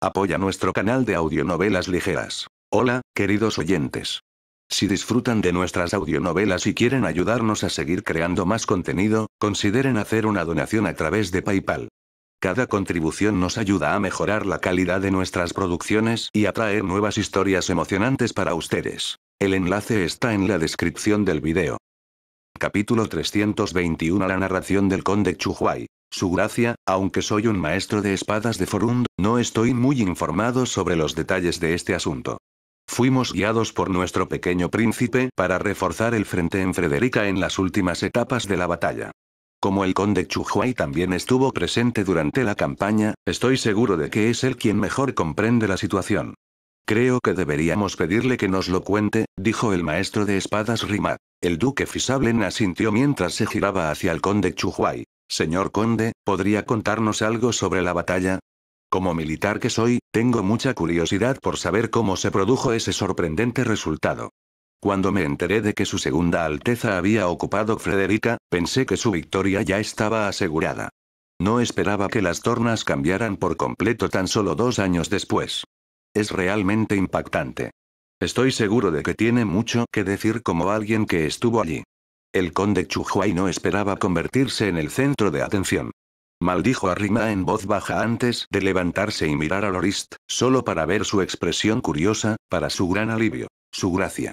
Apoya nuestro canal de audionovelas ligeras. Hola, queridos oyentes. Si disfrutan de nuestras audionovelas y quieren ayudarnos a seguir creando más contenido, consideren hacer una donación a través de PayPal. Cada contribución nos ayuda a mejorar la calidad de nuestras producciones y a traer nuevas historias emocionantes para ustedes. El enlace está en la descripción del video. Capítulo 321 La narración del conde Chuhuay. Su gracia, aunque soy un maestro de espadas de Forund, no estoy muy informado sobre los detalles de este asunto. Fuimos guiados por nuestro pequeño príncipe para reforzar el frente en Frederica en las últimas etapas de la batalla. Como el conde Chuhuay también estuvo presente durante la campaña, estoy seguro de que es él quien mejor comprende la situación. Creo que deberíamos pedirle que nos lo cuente, dijo el maestro de espadas Rima. El duque Fisablen asintió mientras se giraba hacia el conde Chuhuay. Señor conde, ¿podría contarnos algo sobre la batalla? Como militar que soy, tengo mucha curiosidad por saber cómo se produjo ese sorprendente resultado. Cuando me enteré de que su segunda Alteza había ocupado Frederica, pensé que su victoria ya estaba asegurada. No esperaba que las tornas cambiaran por completo tan solo dos años después. Es realmente impactante. Estoy seguro de que tiene mucho que decir como alguien que estuvo allí. El conde Chuhuay no esperaba convertirse en el centro de atención. Maldijo a Rima en voz baja antes de levantarse y mirar a Lorist, solo para ver su expresión curiosa, para su gran alivio, su gracia.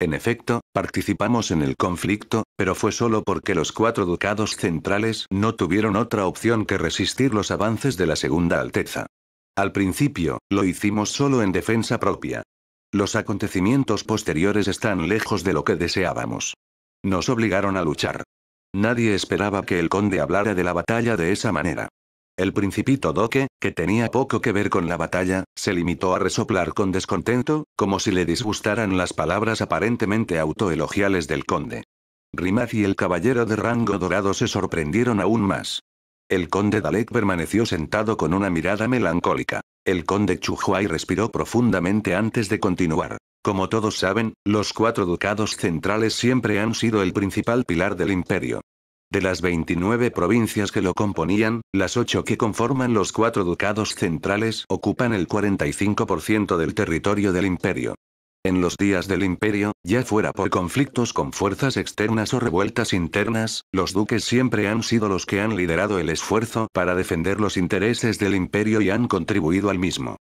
En efecto, participamos en el conflicto, pero fue solo porque los cuatro ducados centrales no tuvieron otra opción que resistir los avances de la Segunda Alteza. Al principio, lo hicimos solo en defensa propia. Los acontecimientos posteriores están lejos de lo que deseábamos. Nos obligaron a luchar. Nadie esperaba que el conde hablara de la batalla de esa manera. El principito Doque, que tenía poco que ver con la batalla, se limitó a resoplar con descontento, como si le disgustaran las palabras aparentemente autoelogiales del conde. Rimaz y el caballero de rango dorado se sorprendieron aún más. El conde Dalek permaneció sentado con una mirada melancólica. El conde Chuhuay respiró profundamente antes de continuar. Como todos saben, los cuatro ducados centrales siempre han sido el principal pilar del imperio. De las 29 provincias que lo componían, las ocho que conforman los cuatro ducados centrales ocupan el 45% del territorio del imperio. En los días del imperio, ya fuera por conflictos con fuerzas externas o revueltas internas, los duques siempre han sido los que han liderado el esfuerzo para defender los intereses del imperio y han contribuido al mismo.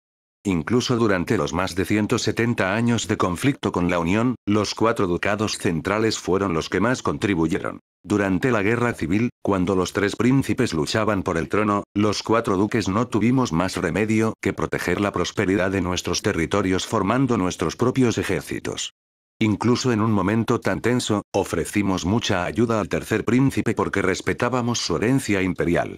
Incluso durante los más de 170 años de conflicto con la Unión, los cuatro ducados centrales fueron los que más contribuyeron. Durante la guerra civil, cuando los tres príncipes luchaban por el trono, los cuatro duques no tuvimos más remedio que proteger la prosperidad de nuestros territorios formando nuestros propios ejércitos. Incluso en un momento tan tenso, ofrecimos mucha ayuda al tercer príncipe porque respetábamos su herencia imperial.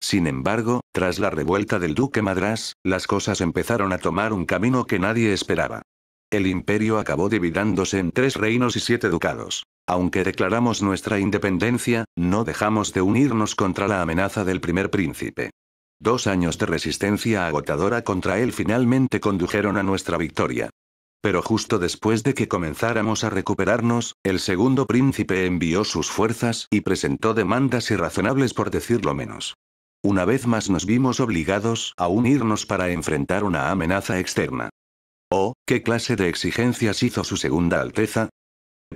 Sin embargo, tras la revuelta del duque Madrás, las cosas empezaron a tomar un camino que nadie esperaba. El imperio acabó dividándose en tres reinos y siete ducados. Aunque declaramos nuestra independencia, no dejamos de unirnos contra la amenaza del primer príncipe. Dos años de resistencia agotadora contra él finalmente condujeron a nuestra victoria. Pero justo después de que comenzáramos a recuperarnos, el segundo príncipe envió sus fuerzas y presentó demandas irrazonables por decirlo menos. Una vez más nos vimos obligados a unirnos para enfrentar una amenaza externa. Oh, ¿qué clase de exigencias hizo su segunda Alteza?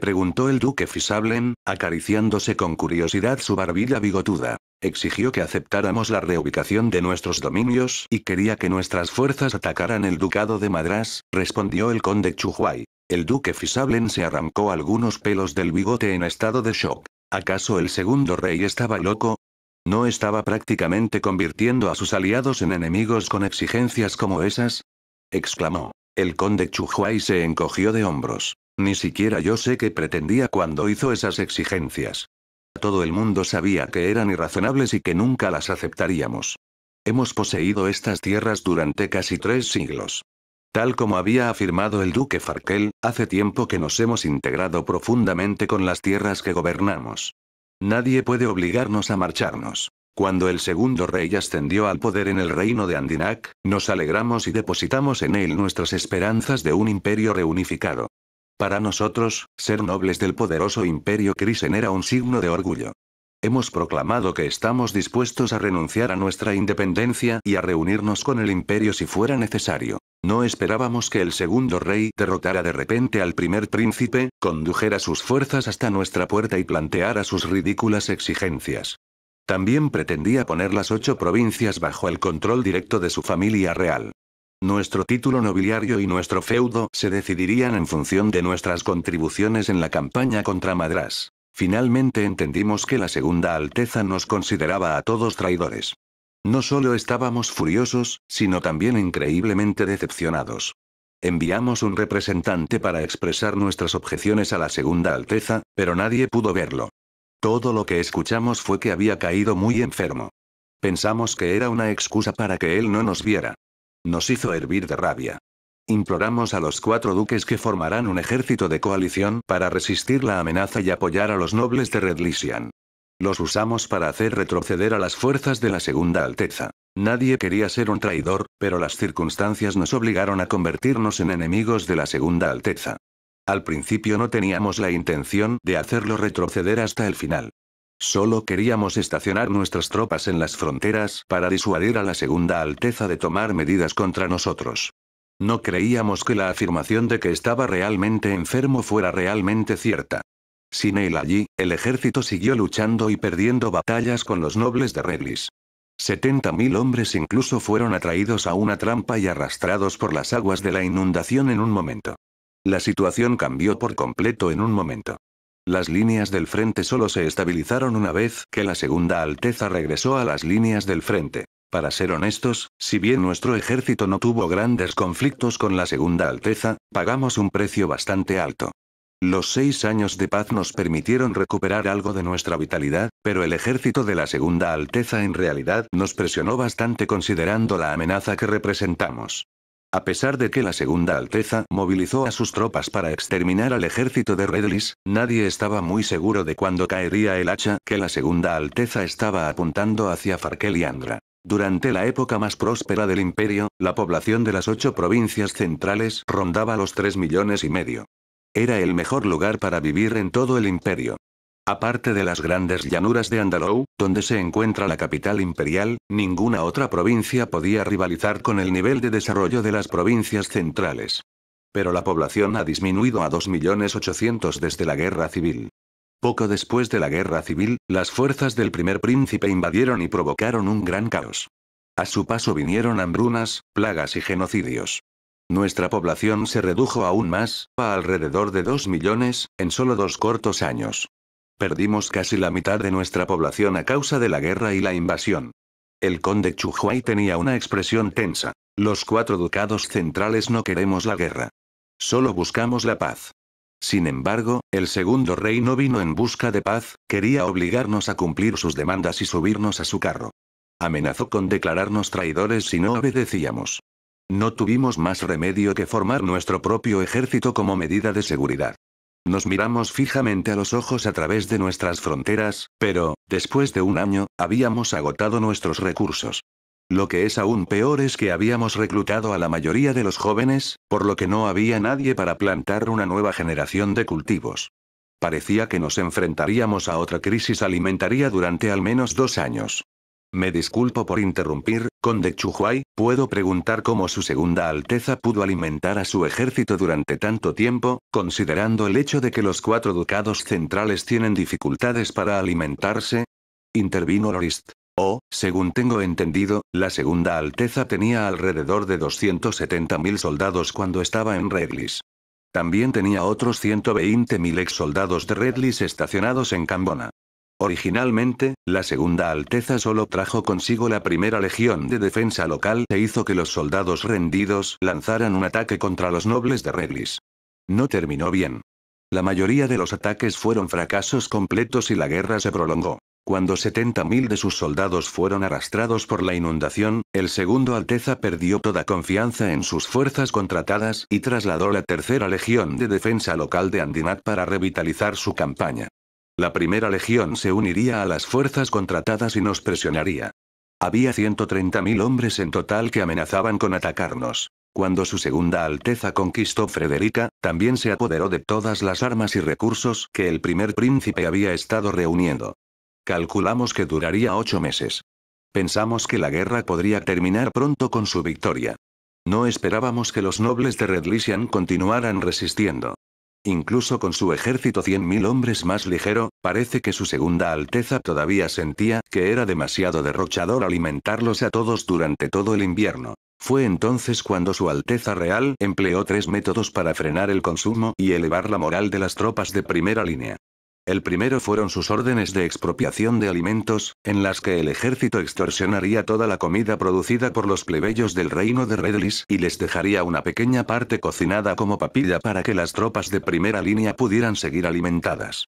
Preguntó el duque Fisablen, acariciándose con curiosidad su barbilla bigotuda. Exigió que aceptáramos la reubicación de nuestros dominios y quería que nuestras fuerzas atacaran el ducado de Madras, respondió el conde Chuhuay. El duque Fisablen se arrancó algunos pelos del bigote en estado de shock. ¿Acaso el segundo rey estaba loco? ¿No estaba prácticamente convirtiendo a sus aliados en enemigos con exigencias como esas? exclamó. El conde Chuhuay se encogió de hombros. Ni siquiera yo sé qué pretendía cuando hizo esas exigencias. Todo el mundo sabía que eran irrazonables y que nunca las aceptaríamos. Hemos poseído estas tierras durante casi tres siglos. Tal como había afirmado el duque Farkel, hace tiempo que nos hemos integrado profundamente con las tierras que gobernamos. Nadie puede obligarnos a marcharnos. Cuando el segundo rey ascendió al poder en el reino de Andinac, nos alegramos y depositamos en él nuestras esperanzas de un imperio reunificado. Para nosotros, ser nobles del poderoso imperio Krisen era un signo de orgullo. Hemos proclamado que estamos dispuestos a renunciar a nuestra independencia y a reunirnos con el imperio si fuera necesario. No esperábamos que el segundo rey derrotara de repente al primer príncipe, condujera sus fuerzas hasta nuestra puerta y planteara sus ridículas exigencias. También pretendía poner las ocho provincias bajo el control directo de su familia real. Nuestro título nobiliario y nuestro feudo se decidirían en función de nuestras contribuciones en la campaña contra Madras. Finalmente entendimos que la Segunda Alteza nos consideraba a todos traidores. No solo estábamos furiosos, sino también increíblemente decepcionados. Enviamos un representante para expresar nuestras objeciones a la Segunda Alteza, pero nadie pudo verlo. Todo lo que escuchamos fue que había caído muy enfermo. Pensamos que era una excusa para que él no nos viera. Nos hizo hervir de rabia. Imploramos a los cuatro duques que formarán un ejército de coalición para resistir la amenaza y apoyar a los nobles de Redlisian. Los usamos para hacer retroceder a las fuerzas de la Segunda Alteza. Nadie quería ser un traidor, pero las circunstancias nos obligaron a convertirnos en enemigos de la Segunda Alteza. Al principio no teníamos la intención de hacerlo retroceder hasta el final. Solo queríamos estacionar nuestras tropas en las fronteras para disuadir a la Segunda Alteza de tomar medidas contra nosotros. No creíamos que la afirmación de que estaba realmente enfermo fuera realmente cierta. Sin él allí, el ejército siguió luchando y perdiendo batallas con los nobles de Reglis. 70.000 hombres incluso fueron atraídos a una trampa y arrastrados por las aguas de la inundación en un momento. La situación cambió por completo en un momento. Las líneas del frente solo se estabilizaron una vez que la Segunda Alteza regresó a las líneas del frente. Para ser honestos, si bien nuestro ejército no tuvo grandes conflictos con la Segunda Alteza, pagamos un precio bastante alto. Los seis años de paz nos permitieron recuperar algo de nuestra vitalidad, pero el ejército de la Segunda Alteza en realidad nos presionó bastante considerando la amenaza que representamos. A pesar de que la Segunda Alteza movilizó a sus tropas para exterminar al ejército de Redlis, nadie estaba muy seguro de cuándo caería el hacha que la Segunda Alteza estaba apuntando hacia Farqueliandra. Durante la época más próspera del imperio, la población de las ocho provincias centrales rondaba los tres millones y medio. Era el mejor lugar para vivir en todo el imperio. Aparte de las grandes llanuras de Andalou, donde se encuentra la capital imperial, ninguna otra provincia podía rivalizar con el nivel de desarrollo de las provincias centrales. Pero la población ha disminuido a 2.800.000 desde la guerra civil. Poco después de la guerra civil, las fuerzas del primer príncipe invadieron y provocaron un gran caos. A su paso vinieron hambrunas, plagas y genocidios. Nuestra población se redujo aún más, a alrededor de 2 millones, en solo dos cortos años. Perdimos casi la mitad de nuestra población a causa de la guerra y la invasión. El conde Chuhuay tenía una expresión tensa. Los cuatro ducados centrales no queremos la guerra. Solo buscamos la paz. Sin embargo, el segundo rey no vino en busca de paz, quería obligarnos a cumplir sus demandas y subirnos a su carro. Amenazó con declararnos traidores si no obedecíamos. No tuvimos más remedio que formar nuestro propio ejército como medida de seguridad. Nos miramos fijamente a los ojos a través de nuestras fronteras, pero, después de un año, habíamos agotado nuestros recursos. Lo que es aún peor es que habíamos reclutado a la mayoría de los jóvenes, por lo que no había nadie para plantar una nueva generación de cultivos. Parecía que nos enfrentaríamos a otra crisis alimentaria durante al menos dos años. Me disculpo por interrumpir, Conde Chuhuay, puedo preguntar cómo su segunda alteza pudo alimentar a su ejército durante tanto tiempo, considerando el hecho de que los cuatro ducados centrales tienen dificultades para alimentarse? Intervino Lorist. O, oh, según tengo entendido, la segunda alteza tenía alrededor de 270.000 soldados cuando estaba en Redlis. También tenía otros 120.000 ex soldados de Redlis estacionados en Cambona. Originalmente, la Segunda Alteza solo trajo consigo la primera legión de defensa local e hizo que los soldados rendidos lanzaran un ataque contra los nobles de Reglis. No terminó bien. La mayoría de los ataques fueron fracasos completos y la guerra se prolongó. Cuando 70.000 de sus soldados fueron arrastrados por la inundación, el segundo Alteza perdió toda confianza en sus fuerzas contratadas y trasladó la tercera legión de defensa local de Andinat para revitalizar su campaña. La primera legión se uniría a las fuerzas contratadas y nos presionaría. Había 130.000 hombres en total que amenazaban con atacarnos. Cuando su segunda Alteza conquistó Frederica, también se apoderó de todas las armas y recursos que el primer príncipe había estado reuniendo. Calculamos que duraría ocho meses. Pensamos que la guerra podría terminar pronto con su victoria. No esperábamos que los nobles de Redlisian continuaran resistiendo. Incluso con su ejército 100.000 hombres más ligero, parece que su segunda Alteza todavía sentía que era demasiado derrochador alimentarlos a todos durante todo el invierno. Fue entonces cuando su Alteza Real empleó tres métodos para frenar el consumo y elevar la moral de las tropas de primera línea. El primero fueron sus órdenes de expropiación de alimentos, en las que el ejército extorsionaría toda la comida producida por los plebeyos del reino de Redlis y les dejaría una pequeña parte cocinada como papilla para que las tropas de primera línea pudieran seguir alimentadas.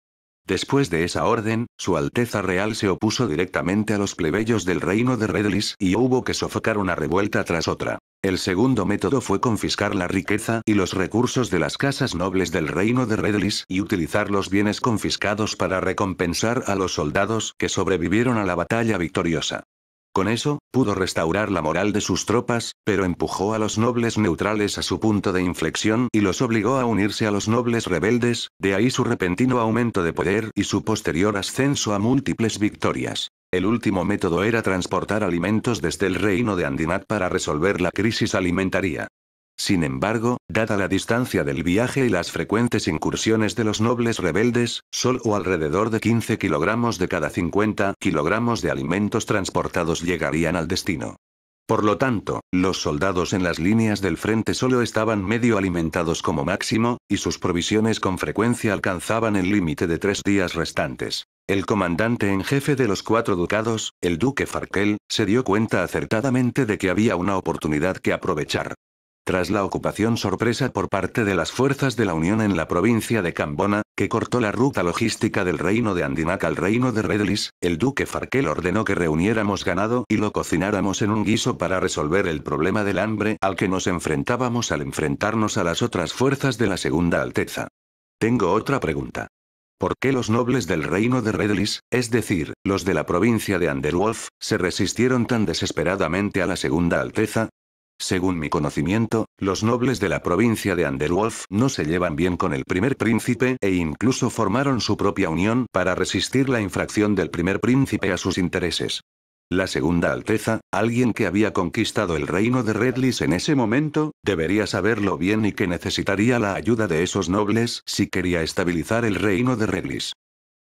Después de esa orden, su Alteza Real se opuso directamente a los plebeyos del reino de Redlis y hubo que sofocar una revuelta tras otra. El segundo método fue confiscar la riqueza y los recursos de las casas nobles del reino de Redlis y utilizar los bienes confiscados para recompensar a los soldados que sobrevivieron a la batalla victoriosa. Con eso, pudo restaurar la moral de sus tropas, pero empujó a los nobles neutrales a su punto de inflexión y los obligó a unirse a los nobles rebeldes, de ahí su repentino aumento de poder y su posterior ascenso a múltiples victorias. El último método era transportar alimentos desde el reino de Andinat para resolver la crisis alimentaria. Sin embargo, dada la distancia del viaje y las frecuentes incursiones de los nobles rebeldes, solo alrededor de 15 kilogramos de cada 50 kilogramos de alimentos transportados llegarían al destino. Por lo tanto, los soldados en las líneas del frente solo estaban medio alimentados como máximo, y sus provisiones con frecuencia alcanzaban el límite de tres días restantes. El comandante en jefe de los cuatro ducados, el duque Farkel, se dio cuenta acertadamente de que había una oportunidad que aprovechar. Tras la ocupación sorpresa por parte de las fuerzas de la Unión en la provincia de Cambona, que cortó la ruta logística del reino de Andinac al reino de Redlis, el duque Farquel ordenó que reuniéramos ganado y lo cocináramos en un guiso para resolver el problema del hambre al que nos enfrentábamos al enfrentarnos a las otras fuerzas de la Segunda Alteza. Tengo otra pregunta. ¿Por qué los nobles del reino de Redlis, es decir, los de la provincia de Anderwolf, se resistieron tan desesperadamente a la Segunda Alteza? Según mi conocimiento, los nobles de la provincia de Underwolf no se llevan bien con el primer príncipe e incluso formaron su propia unión para resistir la infracción del primer príncipe a sus intereses. La segunda Alteza, alguien que había conquistado el reino de Redlis en ese momento, debería saberlo bien y que necesitaría la ayuda de esos nobles si quería estabilizar el reino de Redlis.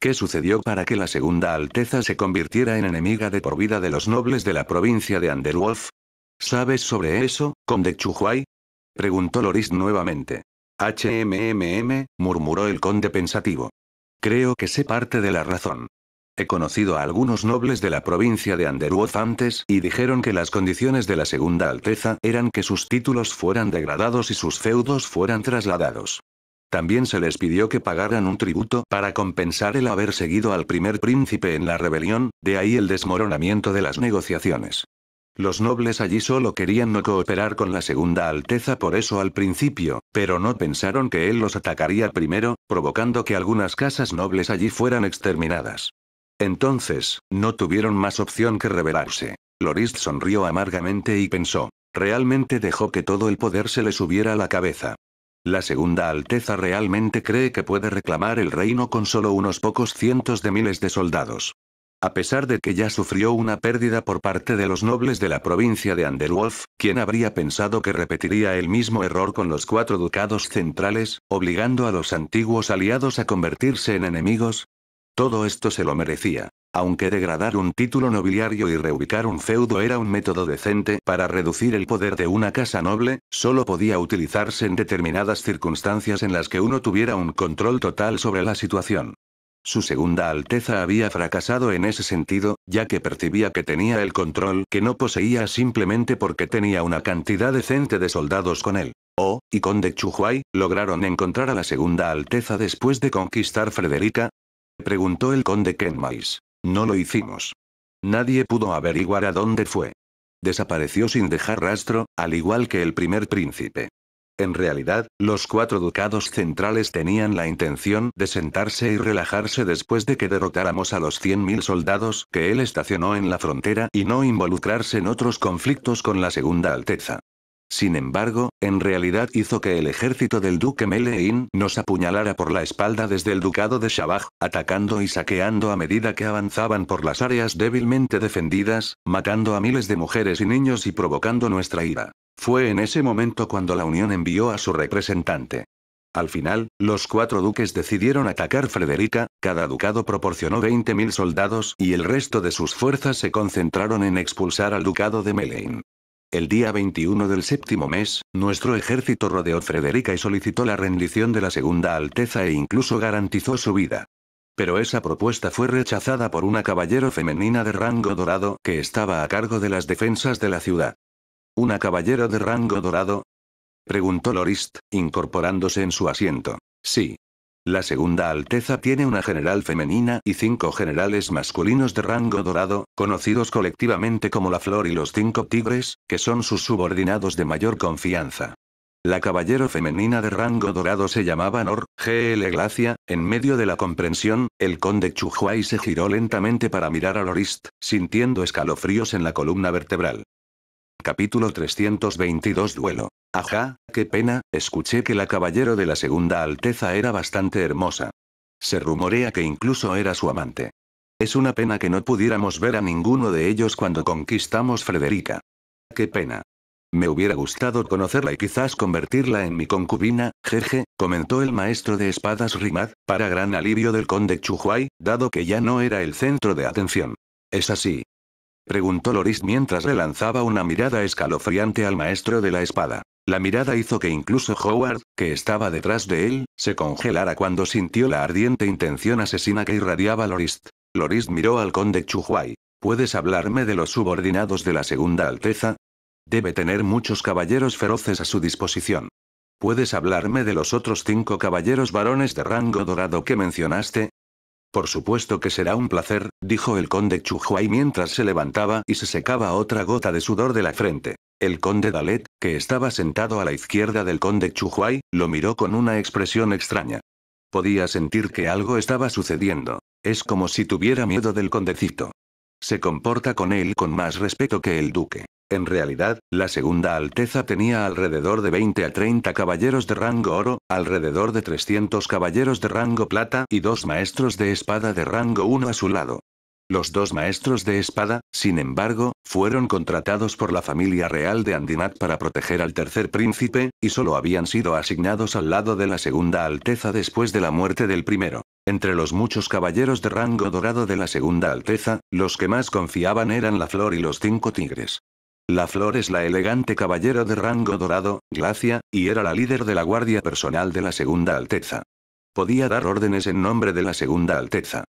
¿Qué sucedió para que la segunda Alteza se convirtiera en enemiga de por vida de los nobles de la provincia de Underwolf? ¿Sabes sobre eso, conde Chuhuay? Preguntó Loris nuevamente. HMMM, murmuró el conde pensativo. Creo que sé parte de la razón. He conocido a algunos nobles de la provincia de Underwood antes y dijeron que las condiciones de la Segunda Alteza eran que sus títulos fueran degradados y sus feudos fueran trasladados. También se les pidió que pagaran un tributo para compensar el haber seguido al primer príncipe en la rebelión, de ahí el desmoronamiento de las negociaciones. Los nobles allí solo querían no cooperar con la Segunda Alteza por eso al principio, pero no pensaron que él los atacaría primero, provocando que algunas casas nobles allí fueran exterminadas. Entonces, no tuvieron más opción que rebelarse. Lorist sonrió amargamente y pensó. Realmente dejó que todo el poder se le subiera a la cabeza. La Segunda Alteza realmente cree que puede reclamar el reino con solo unos pocos cientos de miles de soldados. A pesar de que ya sufrió una pérdida por parte de los nobles de la provincia de Anderwolf, quien habría pensado que repetiría el mismo error con los cuatro ducados centrales, obligando a los antiguos aliados a convertirse en enemigos? Todo esto se lo merecía. Aunque degradar un título nobiliario y reubicar un feudo era un método decente para reducir el poder de una casa noble, solo podía utilizarse en determinadas circunstancias en las que uno tuviera un control total sobre la situación. Su segunda Alteza había fracasado en ese sentido, ya que percibía que tenía el control que no poseía simplemente porque tenía una cantidad decente de soldados con él. O, y conde Chuhuay, ¿lograron encontrar a la segunda Alteza después de conquistar Frederica? Preguntó el conde Kenmais. No lo hicimos. Nadie pudo averiguar a dónde fue. Desapareció sin dejar rastro, al igual que el primer príncipe. En realidad, los cuatro ducados centrales tenían la intención de sentarse y relajarse después de que derrotáramos a los 100.000 soldados que él estacionó en la frontera y no involucrarse en otros conflictos con la Segunda Alteza. Sin embargo, en realidad hizo que el ejército del duque Melein nos apuñalara por la espalda desde el ducado de Shabaj, atacando y saqueando a medida que avanzaban por las áreas débilmente defendidas, matando a miles de mujeres y niños y provocando nuestra ira. Fue en ese momento cuando la Unión envió a su representante. Al final, los cuatro duques decidieron atacar Frederica, cada ducado proporcionó 20.000 soldados y el resto de sus fuerzas se concentraron en expulsar al ducado de Melein. El día 21 del séptimo mes, nuestro ejército rodeó Frederica y solicitó la rendición de la Segunda Alteza e incluso garantizó su vida. Pero esa propuesta fue rechazada por una caballero femenina de rango dorado que estaba a cargo de las defensas de la ciudad. ¿Una caballero de rango dorado? Preguntó Lorist, incorporándose en su asiento. Sí. La segunda Alteza tiene una general femenina y cinco generales masculinos de rango dorado, conocidos colectivamente como la Flor y los cinco Tigres, que son sus subordinados de mayor confianza. La caballero femenina de rango dorado se llamaba Nor, L. Glacia. En medio de la comprensión, el conde Chuhuay se giró lentamente para mirar a Lorist, sintiendo escalofríos en la columna vertebral. Capítulo 322 Duelo. Ajá, qué pena, escuché que la caballero de la Segunda Alteza era bastante hermosa. Se rumorea que incluso era su amante. Es una pena que no pudiéramos ver a ninguno de ellos cuando conquistamos Frederica. Qué pena. Me hubiera gustado conocerla y quizás convertirla en mi concubina, jeje, comentó el maestro de espadas Rimad, para gran alivio del conde Chuhuay, dado que ya no era el centro de atención. Es así, preguntó Loris mientras relanzaba una mirada escalofriante al maestro de la espada. La mirada hizo que incluso Howard, que estaba detrás de él, se congelara cuando sintió la ardiente intención asesina que irradiaba Loris. Loris miró al conde Chuhuay. ¿Puedes hablarme de los subordinados de la Segunda Alteza? Debe tener muchos caballeros feroces a su disposición. ¿Puedes hablarme de los otros cinco caballeros varones de rango dorado que mencionaste? Por supuesto que será un placer, dijo el conde Chuhuay mientras se levantaba y se secaba otra gota de sudor de la frente. El conde Dalet, que estaba sentado a la izquierda del conde Chuhuay, lo miró con una expresión extraña. Podía sentir que algo estaba sucediendo. Es como si tuviera miedo del condecito. Se comporta con él con más respeto que el duque. En realidad, la Segunda Alteza tenía alrededor de 20 a 30 caballeros de rango oro, alrededor de 300 caballeros de rango plata y dos maestros de espada de rango 1 a su lado. Los dos maestros de espada, sin embargo, fueron contratados por la familia real de Andinat para proteger al tercer príncipe, y solo habían sido asignados al lado de la segunda alteza después de la muerte del primero. Entre los muchos caballeros de rango dorado de la segunda alteza, los que más confiaban eran la flor y los cinco tigres. La flor es la elegante caballero de rango dorado, Glacia, y era la líder de la guardia personal de la segunda alteza. Podía dar órdenes en nombre de la segunda alteza.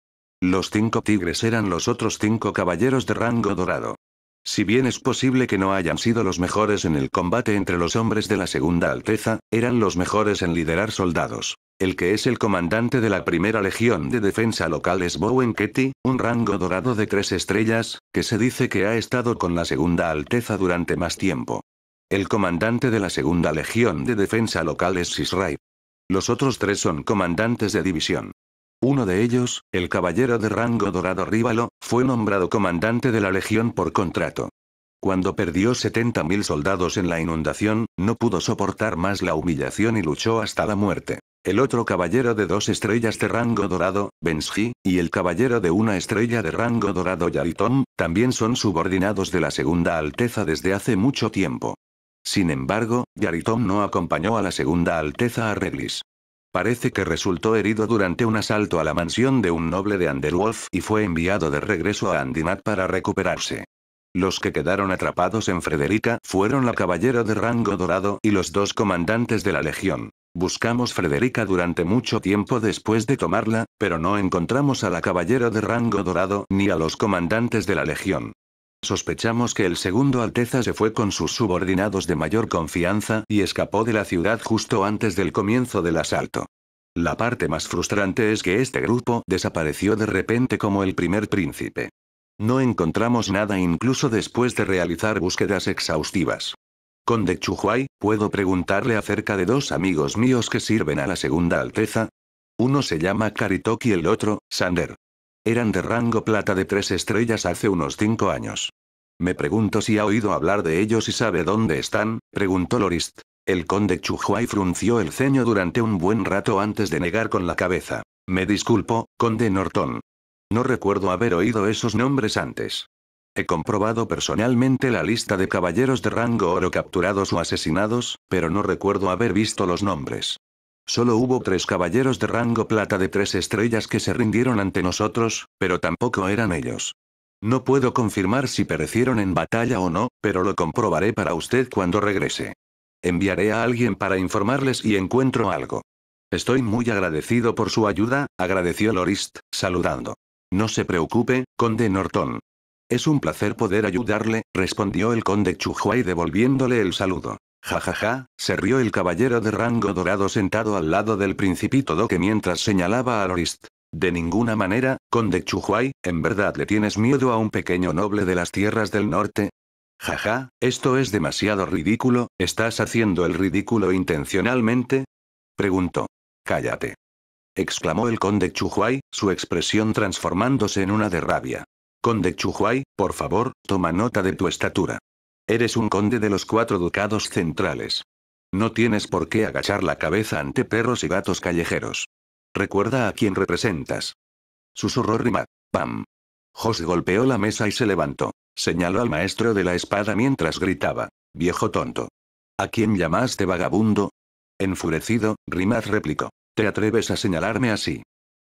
Los cinco tigres eran los otros cinco caballeros de rango dorado. Si bien es posible que no hayan sido los mejores en el combate entre los hombres de la Segunda Alteza, eran los mejores en liderar soldados. El que es el comandante de la primera legión de defensa local es Bowen Ketty, un rango dorado de tres estrellas, que se dice que ha estado con la Segunda Alteza durante más tiempo. El comandante de la segunda legión de defensa local es Sisray. Los otros tres son comandantes de división. Uno de ellos, el caballero de rango dorado Rívalo, fue nombrado comandante de la legión por contrato. Cuando perdió 70.000 soldados en la inundación, no pudo soportar más la humillación y luchó hasta la muerte. El otro caballero de dos estrellas de rango dorado, Benshi, y el caballero de una estrella de rango dorado Yaritom, también son subordinados de la Segunda Alteza desde hace mucho tiempo. Sin embargo, Yaritom no acompañó a la Segunda Alteza a Reglis. Parece que resultó herido durante un asalto a la mansión de un noble de Underwolf y fue enviado de regreso a Andinat para recuperarse. Los que quedaron atrapados en Frederica fueron la caballera de rango dorado y los dos comandantes de la legión. Buscamos Frederica durante mucho tiempo después de tomarla, pero no encontramos a la caballera de rango dorado ni a los comandantes de la legión. Sospechamos que el segundo Alteza se fue con sus subordinados de mayor confianza y escapó de la ciudad justo antes del comienzo del asalto. La parte más frustrante es que este grupo desapareció de repente como el primer príncipe. No encontramos nada incluso después de realizar búsquedas exhaustivas. Conde Chuhuay, ¿puedo preguntarle acerca de dos amigos míos que sirven a la Segunda Alteza? Uno se llama Karitoki y el otro, Sander. Eran de rango plata de tres estrellas hace unos cinco años. Me pregunto si ha oído hablar de ellos y sabe dónde están, preguntó Lorist. El conde Chuhuay frunció el ceño durante un buen rato antes de negar con la cabeza. Me disculpo, conde Norton. No recuerdo haber oído esos nombres antes. He comprobado personalmente la lista de caballeros de rango oro capturados o asesinados, pero no recuerdo haber visto los nombres. Solo hubo tres caballeros de rango plata de tres estrellas que se rindieron ante nosotros, pero tampoco eran ellos. No puedo confirmar si perecieron en batalla o no, pero lo comprobaré para usted cuando regrese. Enviaré a alguien para informarles y encuentro algo. Estoy muy agradecido por su ayuda, agradeció Lorist, saludando. No se preocupe, conde Norton. Es un placer poder ayudarle, respondió el conde Chuhuay devolviéndole el saludo. Jajaja, ja, ja, se rió el caballero de rango dorado sentado al lado del principito Doque mientras señalaba a Lorist. De ninguna manera, conde Chuhuay, ¿en verdad le tienes miedo a un pequeño noble de las tierras del norte? Jaja, ja, esto es demasiado ridículo, ¿estás haciendo el ridículo intencionalmente? Preguntó. Cállate. Exclamó el conde Chuhuay, su expresión transformándose en una de rabia. Conde Chuhuay, por favor, toma nota de tu estatura. Eres un conde de los cuatro ducados centrales. No tienes por qué agachar la cabeza ante perros y gatos callejeros. Recuerda a quién representas. Susurró Rimad. Pam. Jos golpeó la mesa y se levantó. Señaló al maestro de la espada mientras gritaba. Viejo tonto. ¿A quién llamaste vagabundo? Enfurecido, Rimad replicó. ¿Te atreves a señalarme así?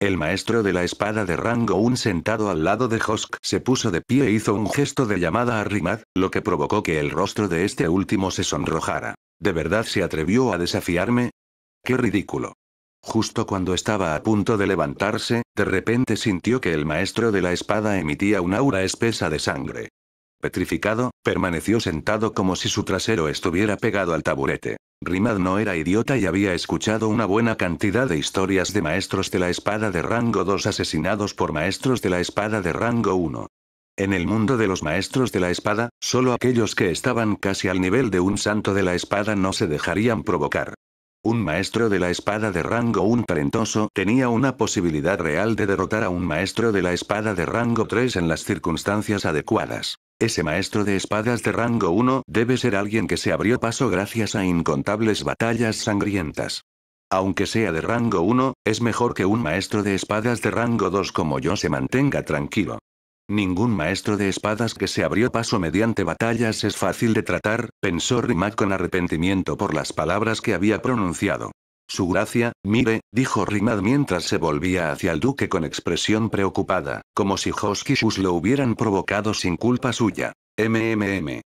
El maestro de la espada de rango un sentado al lado de Hosk se puso de pie e hizo un gesto de llamada a Rimad, lo que provocó que el rostro de este último se sonrojara. ¿De verdad se atrevió a desafiarme? ¡Qué ridículo! Justo cuando estaba a punto de levantarse, de repente sintió que el maestro de la espada emitía un aura espesa de sangre. Petrificado, permaneció sentado como si su trasero estuviera pegado al taburete. Rimad no era idiota y había escuchado una buena cantidad de historias de maestros de la espada de rango 2 asesinados por maestros de la espada de rango 1. En el mundo de los maestros de la espada, solo aquellos que estaban casi al nivel de un santo de la espada no se dejarían provocar. Un maestro de la espada de rango 1 talentoso tenía una posibilidad real de derrotar a un maestro de la espada de rango 3 en las circunstancias adecuadas. Ese maestro de espadas de rango 1 debe ser alguien que se abrió paso gracias a incontables batallas sangrientas. Aunque sea de rango 1, es mejor que un maestro de espadas de rango 2 como yo se mantenga tranquilo. Ningún maestro de espadas que se abrió paso mediante batallas es fácil de tratar, pensó Rimak con arrepentimiento por las palabras que había pronunciado. Su gracia, mire, dijo Rimad mientras se volvía hacia el duque con expresión preocupada, como si Hoskishus lo hubieran provocado sin culpa suya. MMM.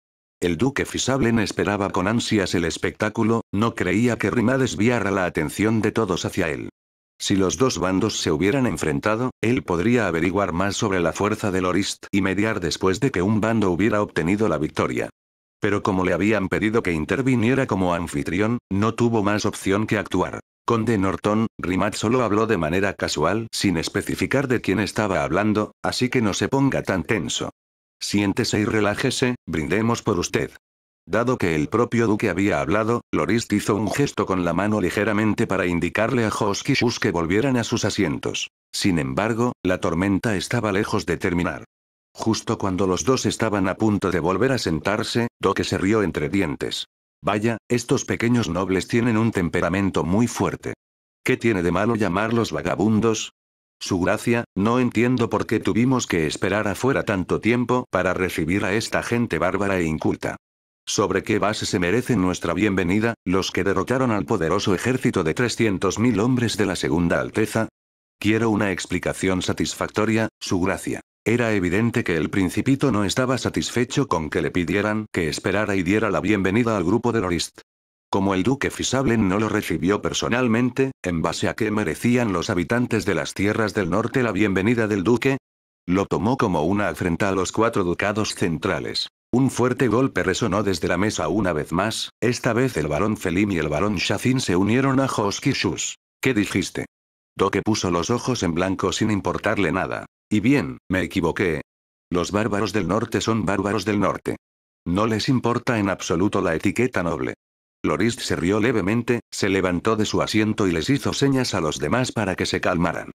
El duque Fisablen esperaba con ansias el espectáculo, no creía que Rimad desviara la atención de todos hacia él. Si los dos bandos se hubieran enfrentado, él podría averiguar más sobre la fuerza del Orist y mediar después de que un bando hubiera obtenido la victoria. Pero como le habían pedido que interviniera como anfitrión, no tuvo más opción que actuar. Conde Norton, Rimat solo habló de manera casual sin especificar de quién estaba hablando, así que no se ponga tan tenso. Siéntese y relájese, brindemos por usted. Dado que el propio duque había hablado, Lorist hizo un gesto con la mano ligeramente para indicarle a Hoskishus que volvieran a sus asientos. Sin embargo, la tormenta estaba lejos de terminar. Justo cuando los dos estaban a punto de volver a sentarse, Doque se rió entre dientes. Vaya, estos pequeños nobles tienen un temperamento muy fuerte. ¿Qué tiene de malo llamarlos vagabundos? Su gracia, no entiendo por qué tuvimos que esperar afuera tanto tiempo para recibir a esta gente bárbara e inculta. ¿Sobre qué base se merecen nuestra bienvenida, los que derrotaron al poderoso ejército de 300.000 hombres de la Segunda Alteza? Quiero una explicación satisfactoria, su gracia. Era evidente que el principito no estaba satisfecho con que le pidieran que esperara y diera la bienvenida al grupo de Lorist. Como el duque Fisablen no lo recibió personalmente, ¿en base a que merecían los habitantes de las tierras del norte la bienvenida del duque? Lo tomó como una afrenta a los cuatro ducados centrales. Un fuerte golpe resonó desde la mesa una vez más, esta vez el barón Felim y el barón Shazin se unieron a Hoskishus. ¿Qué dijiste? Doque puso los ojos en blanco sin importarle nada. Y bien, me equivoqué. Los bárbaros del norte son bárbaros del norte. No les importa en absoluto la etiqueta noble. Lorist se rió levemente, se levantó de su asiento y les hizo señas a los demás para que se calmaran.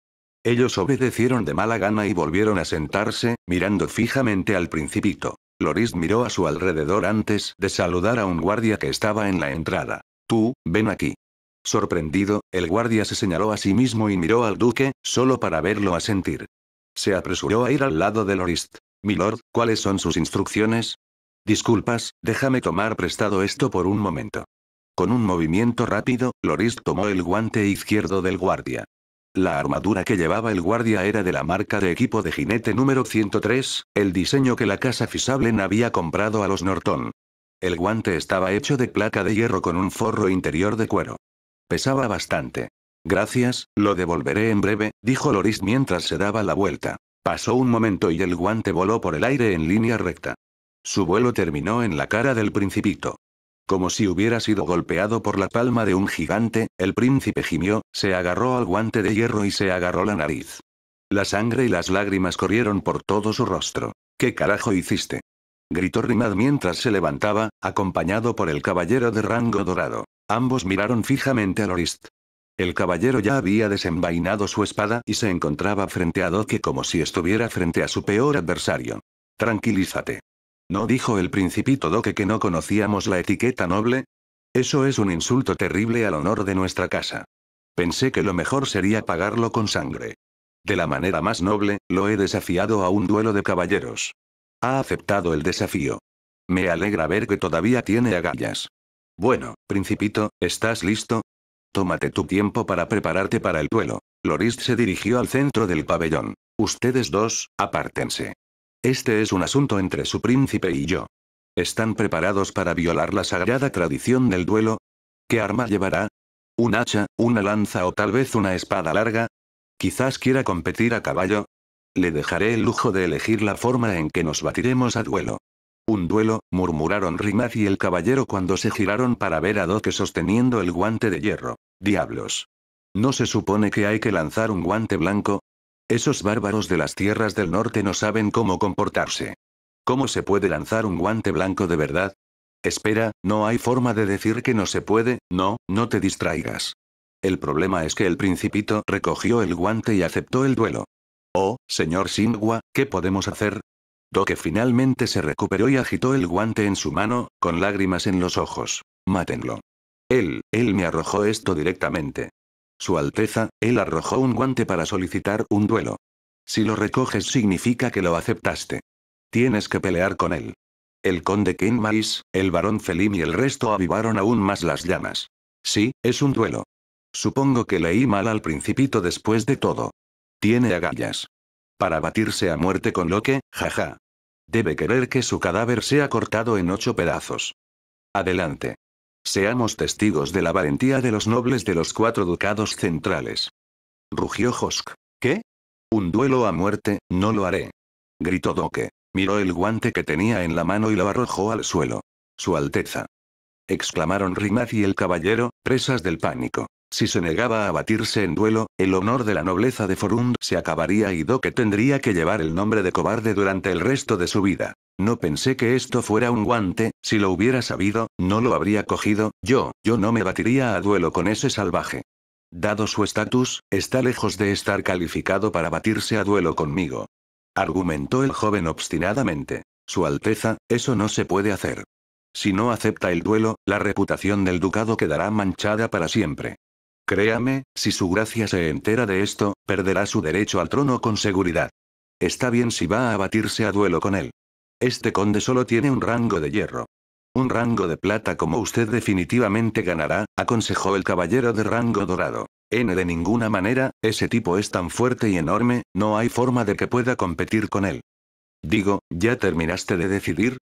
Ellos obedecieron de mala gana y volvieron a sentarse, mirando fijamente al principito. Loris miró a su alrededor antes de saludar a un guardia que estaba en la entrada. Tú, ven aquí. Sorprendido, el guardia se señaló a sí mismo y miró al duque, solo para verlo asentir. Se apresuró a ir al lado de Lorist. Milord, ¿cuáles son sus instrucciones? Disculpas, déjame tomar prestado esto por un momento. Con un movimiento rápido, Lorist tomó el guante izquierdo del guardia. La armadura que llevaba el guardia era de la marca de equipo de jinete número 103, el diseño que la casa Fisablen había comprado a los Norton. El guante estaba hecho de placa de hierro con un forro interior de cuero. Pesaba bastante. Gracias, lo devolveré en breve, dijo Loris mientras se daba la vuelta. Pasó un momento y el guante voló por el aire en línea recta. Su vuelo terminó en la cara del principito. Como si hubiera sido golpeado por la palma de un gigante, el príncipe gimió, se agarró al guante de hierro y se agarró la nariz. La sangre y las lágrimas corrieron por todo su rostro. ¿Qué carajo hiciste? gritó Rimad mientras se levantaba, acompañado por el caballero de rango dorado. Ambos miraron fijamente a Lorist. El caballero ya había desenvainado su espada y se encontraba frente a Doque como si estuviera frente a su peor adversario. Tranquilízate. ¿No dijo el principito Doque que no conocíamos la etiqueta noble? Eso es un insulto terrible al honor de nuestra casa. Pensé que lo mejor sería pagarlo con sangre. De la manera más noble, lo he desafiado a un duelo de caballeros. Ha aceptado el desafío. Me alegra ver que todavía tiene agallas. Bueno, principito, ¿estás listo? Tómate tu tiempo para prepararte para el duelo. Lorist se dirigió al centro del pabellón. Ustedes dos, apártense. Este es un asunto entre su príncipe y yo. ¿Están preparados para violar la sagrada tradición del duelo? ¿Qué arma llevará? ¿Un hacha, una lanza o tal vez una espada larga? Quizás quiera competir a caballo. Le dejaré el lujo de elegir la forma en que nos batiremos a duelo. Un duelo, murmuraron Rimaz y el caballero cuando se giraron para ver a Doque sosteniendo el guante de hierro. Diablos. ¿No se supone que hay que lanzar un guante blanco? Esos bárbaros de las tierras del norte no saben cómo comportarse. ¿Cómo se puede lanzar un guante blanco de verdad? Espera, no hay forma de decir que no se puede, no, no te distraigas. El problema es que el principito recogió el guante y aceptó el duelo. Oh, señor Singwa, ¿qué podemos hacer? Doque finalmente se recuperó y agitó el guante en su mano, con lágrimas en los ojos. Mátenlo. Él, él me arrojó esto directamente. Su Alteza, él arrojó un guante para solicitar un duelo. Si lo recoges significa que lo aceptaste. Tienes que pelear con él. El conde Kenmais, el barón Felim y el resto avivaron aún más las llamas. Sí, es un duelo. Supongo que leí mal al principito después de todo. Tiene agallas. Para batirse a muerte con lo que, jaja. Debe querer que su cadáver sea cortado en ocho pedazos. Adelante. Seamos testigos de la valentía de los nobles de los cuatro ducados centrales. Rugió Hosk. ¿Qué? Un duelo a muerte, no lo haré. Gritó Doque. Miró el guante que tenía en la mano y lo arrojó al suelo. Su Alteza. Exclamaron Rimaz y el caballero, presas del pánico. Si se negaba a batirse en duelo, el honor de la nobleza de Forund se acabaría y Doke tendría que llevar el nombre de cobarde durante el resto de su vida. No pensé que esto fuera un guante, si lo hubiera sabido, no lo habría cogido, yo, yo no me batiría a duelo con ese salvaje. Dado su estatus, está lejos de estar calificado para batirse a duelo conmigo. Argumentó el joven obstinadamente. Su Alteza, eso no se puede hacer. Si no acepta el duelo, la reputación del ducado quedará manchada para siempre. Créame, si su gracia se entera de esto, perderá su derecho al trono con seguridad. Está bien si va a batirse a duelo con él. Este conde solo tiene un rango de hierro. Un rango de plata como usted definitivamente ganará, aconsejó el caballero de rango dorado. N de ninguna manera, ese tipo es tan fuerte y enorme, no hay forma de que pueda competir con él. Digo, ¿ya terminaste de decidir?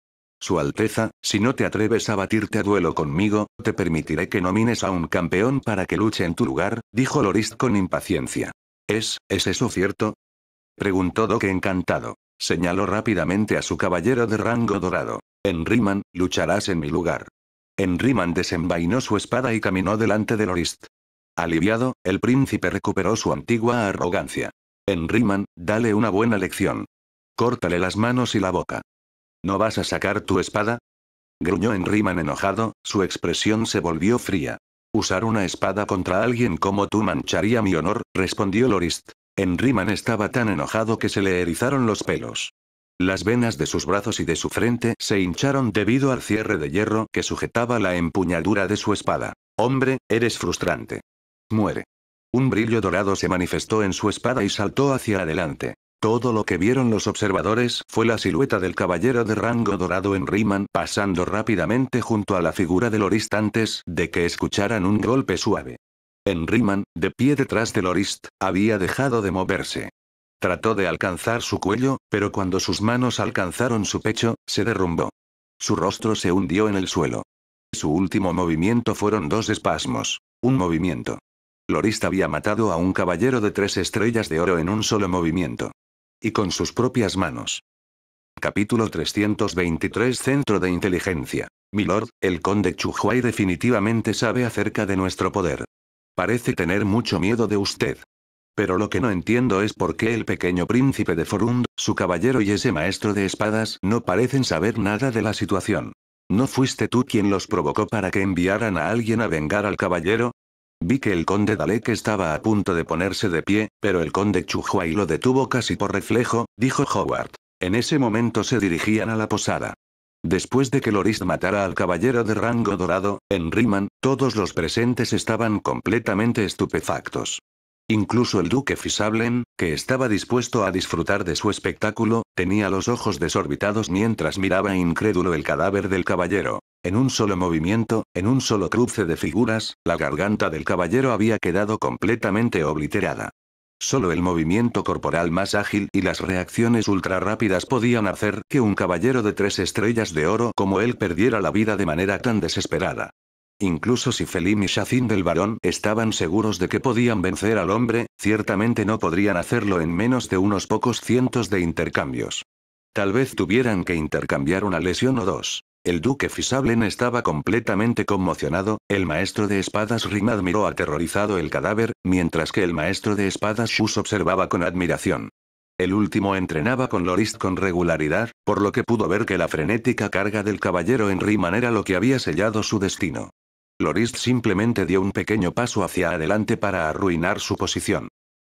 Su Alteza, si no te atreves a batirte a duelo conmigo, te permitiré que nomines a un campeón para que luche en tu lugar, dijo Lorist con impaciencia. ¿Es, es eso cierto? Preguntó Doke encantado. Señaló rápidamente a su caballero de rango dorado. Enriman, lucharás en mi lugar. Enriman desenvainó su espada y caminó delante de Lorist. Aliviado, el príncipe recuperó su antigua arrogancia. Enriman, dale una buena lección. Córtale las manos y la boca. ¿No vas a sacar tu espada? Gruñó Enriman enojado, su expresión se volvió fría. Usar una espada contra alguien como tú mancharía mi honor, respondió Lorist. Enriman estaba tan enojado que se le erizaron los pelos. Las venas de sus brazos y de su frente se hincharon debido al cierre de hierro que sujetaba la empuñadura de su espada. Hombre, eres frustrante. Muere. Un brillo dorado se manifestó en su espada y saltó hacia adelante. Todo lo que vieron los observadores fue la silueta del caballero de rango dorado en Riemann pasando rápidamente junto a la figura de Lorist antes de que escucharan un golpe suave. En Riemann, de pie detrás de Lorist, había dejado de moverse. Trató de alcanzar su cuello, pero cuando sus manos alcanzaron su pecho, se derrumbó. Su rostro se hundió en el suelo. Su último movimiento fueron dos espasmos. Un movimiento. Lorist había matado a un caballero de tres estrellas de oro en un solo movimiento. Y con sus propias manos. Capítulo 323 Centro de Inteligencia. Milord, el conde Chuhuay definitivamente sabe acerca de nuestro poder. Parece tener mucho miedo de usted. Pero lo que no entiendo es por qué el pequeño príncipe de Forund, su caballero y ese maestro de espadas no parecen saber nada de la situación. ¿No fuiste tú quien los provocó para que enviaran a alguien a vengar al caballero? Vi que el conde Dalek estaba a punto de ponerse de pie, pero el conde y lo detuvo casi por reflejo, dijo Howard. En ese momento se dirigían a la posada. Después de que Loris matara al caballero de rango dorado, en Riemann, todos los presentes estaban completamente estupefactos. Incluso el duque Fisablen, que estaba dispuesto a disfrutar de su espectáculo, tenía los ojos desorbitados mientras miraba incrédulo el cadáver del caballero. En un solo movimiento, en un solo cruce de figuras, la garganta del caballero había quedado completamente obliterada. Solo el movimiento corporal más ágil y las reacciones ultra rápidas podían hacer que un caballero de tres estrellas de oro como él perdiera la vida de manera tan desesperada. Incluso si Felim y Shazin del varón estaban seguros de que podían vencer al hombre, ciertamente no podrían hacerlo en menos de unos pocos cientos de intercambios. Tal vez tuvieran que intercambiar una lesión o dos. El duque Fisablen estaba completamente conmocionado, el maestro de espadas Rim admiró aterrorizado el cadáver, mientras que el maestro de espadas Shus observaba con admiración. El último entrenaba con Lorist con regularidad, por lo que pudo ver que la frenética carga del caballero en era lo que había sellado su destino. Lorist simplemente dio un pequeño paso hacia adelante para arruinar su posición.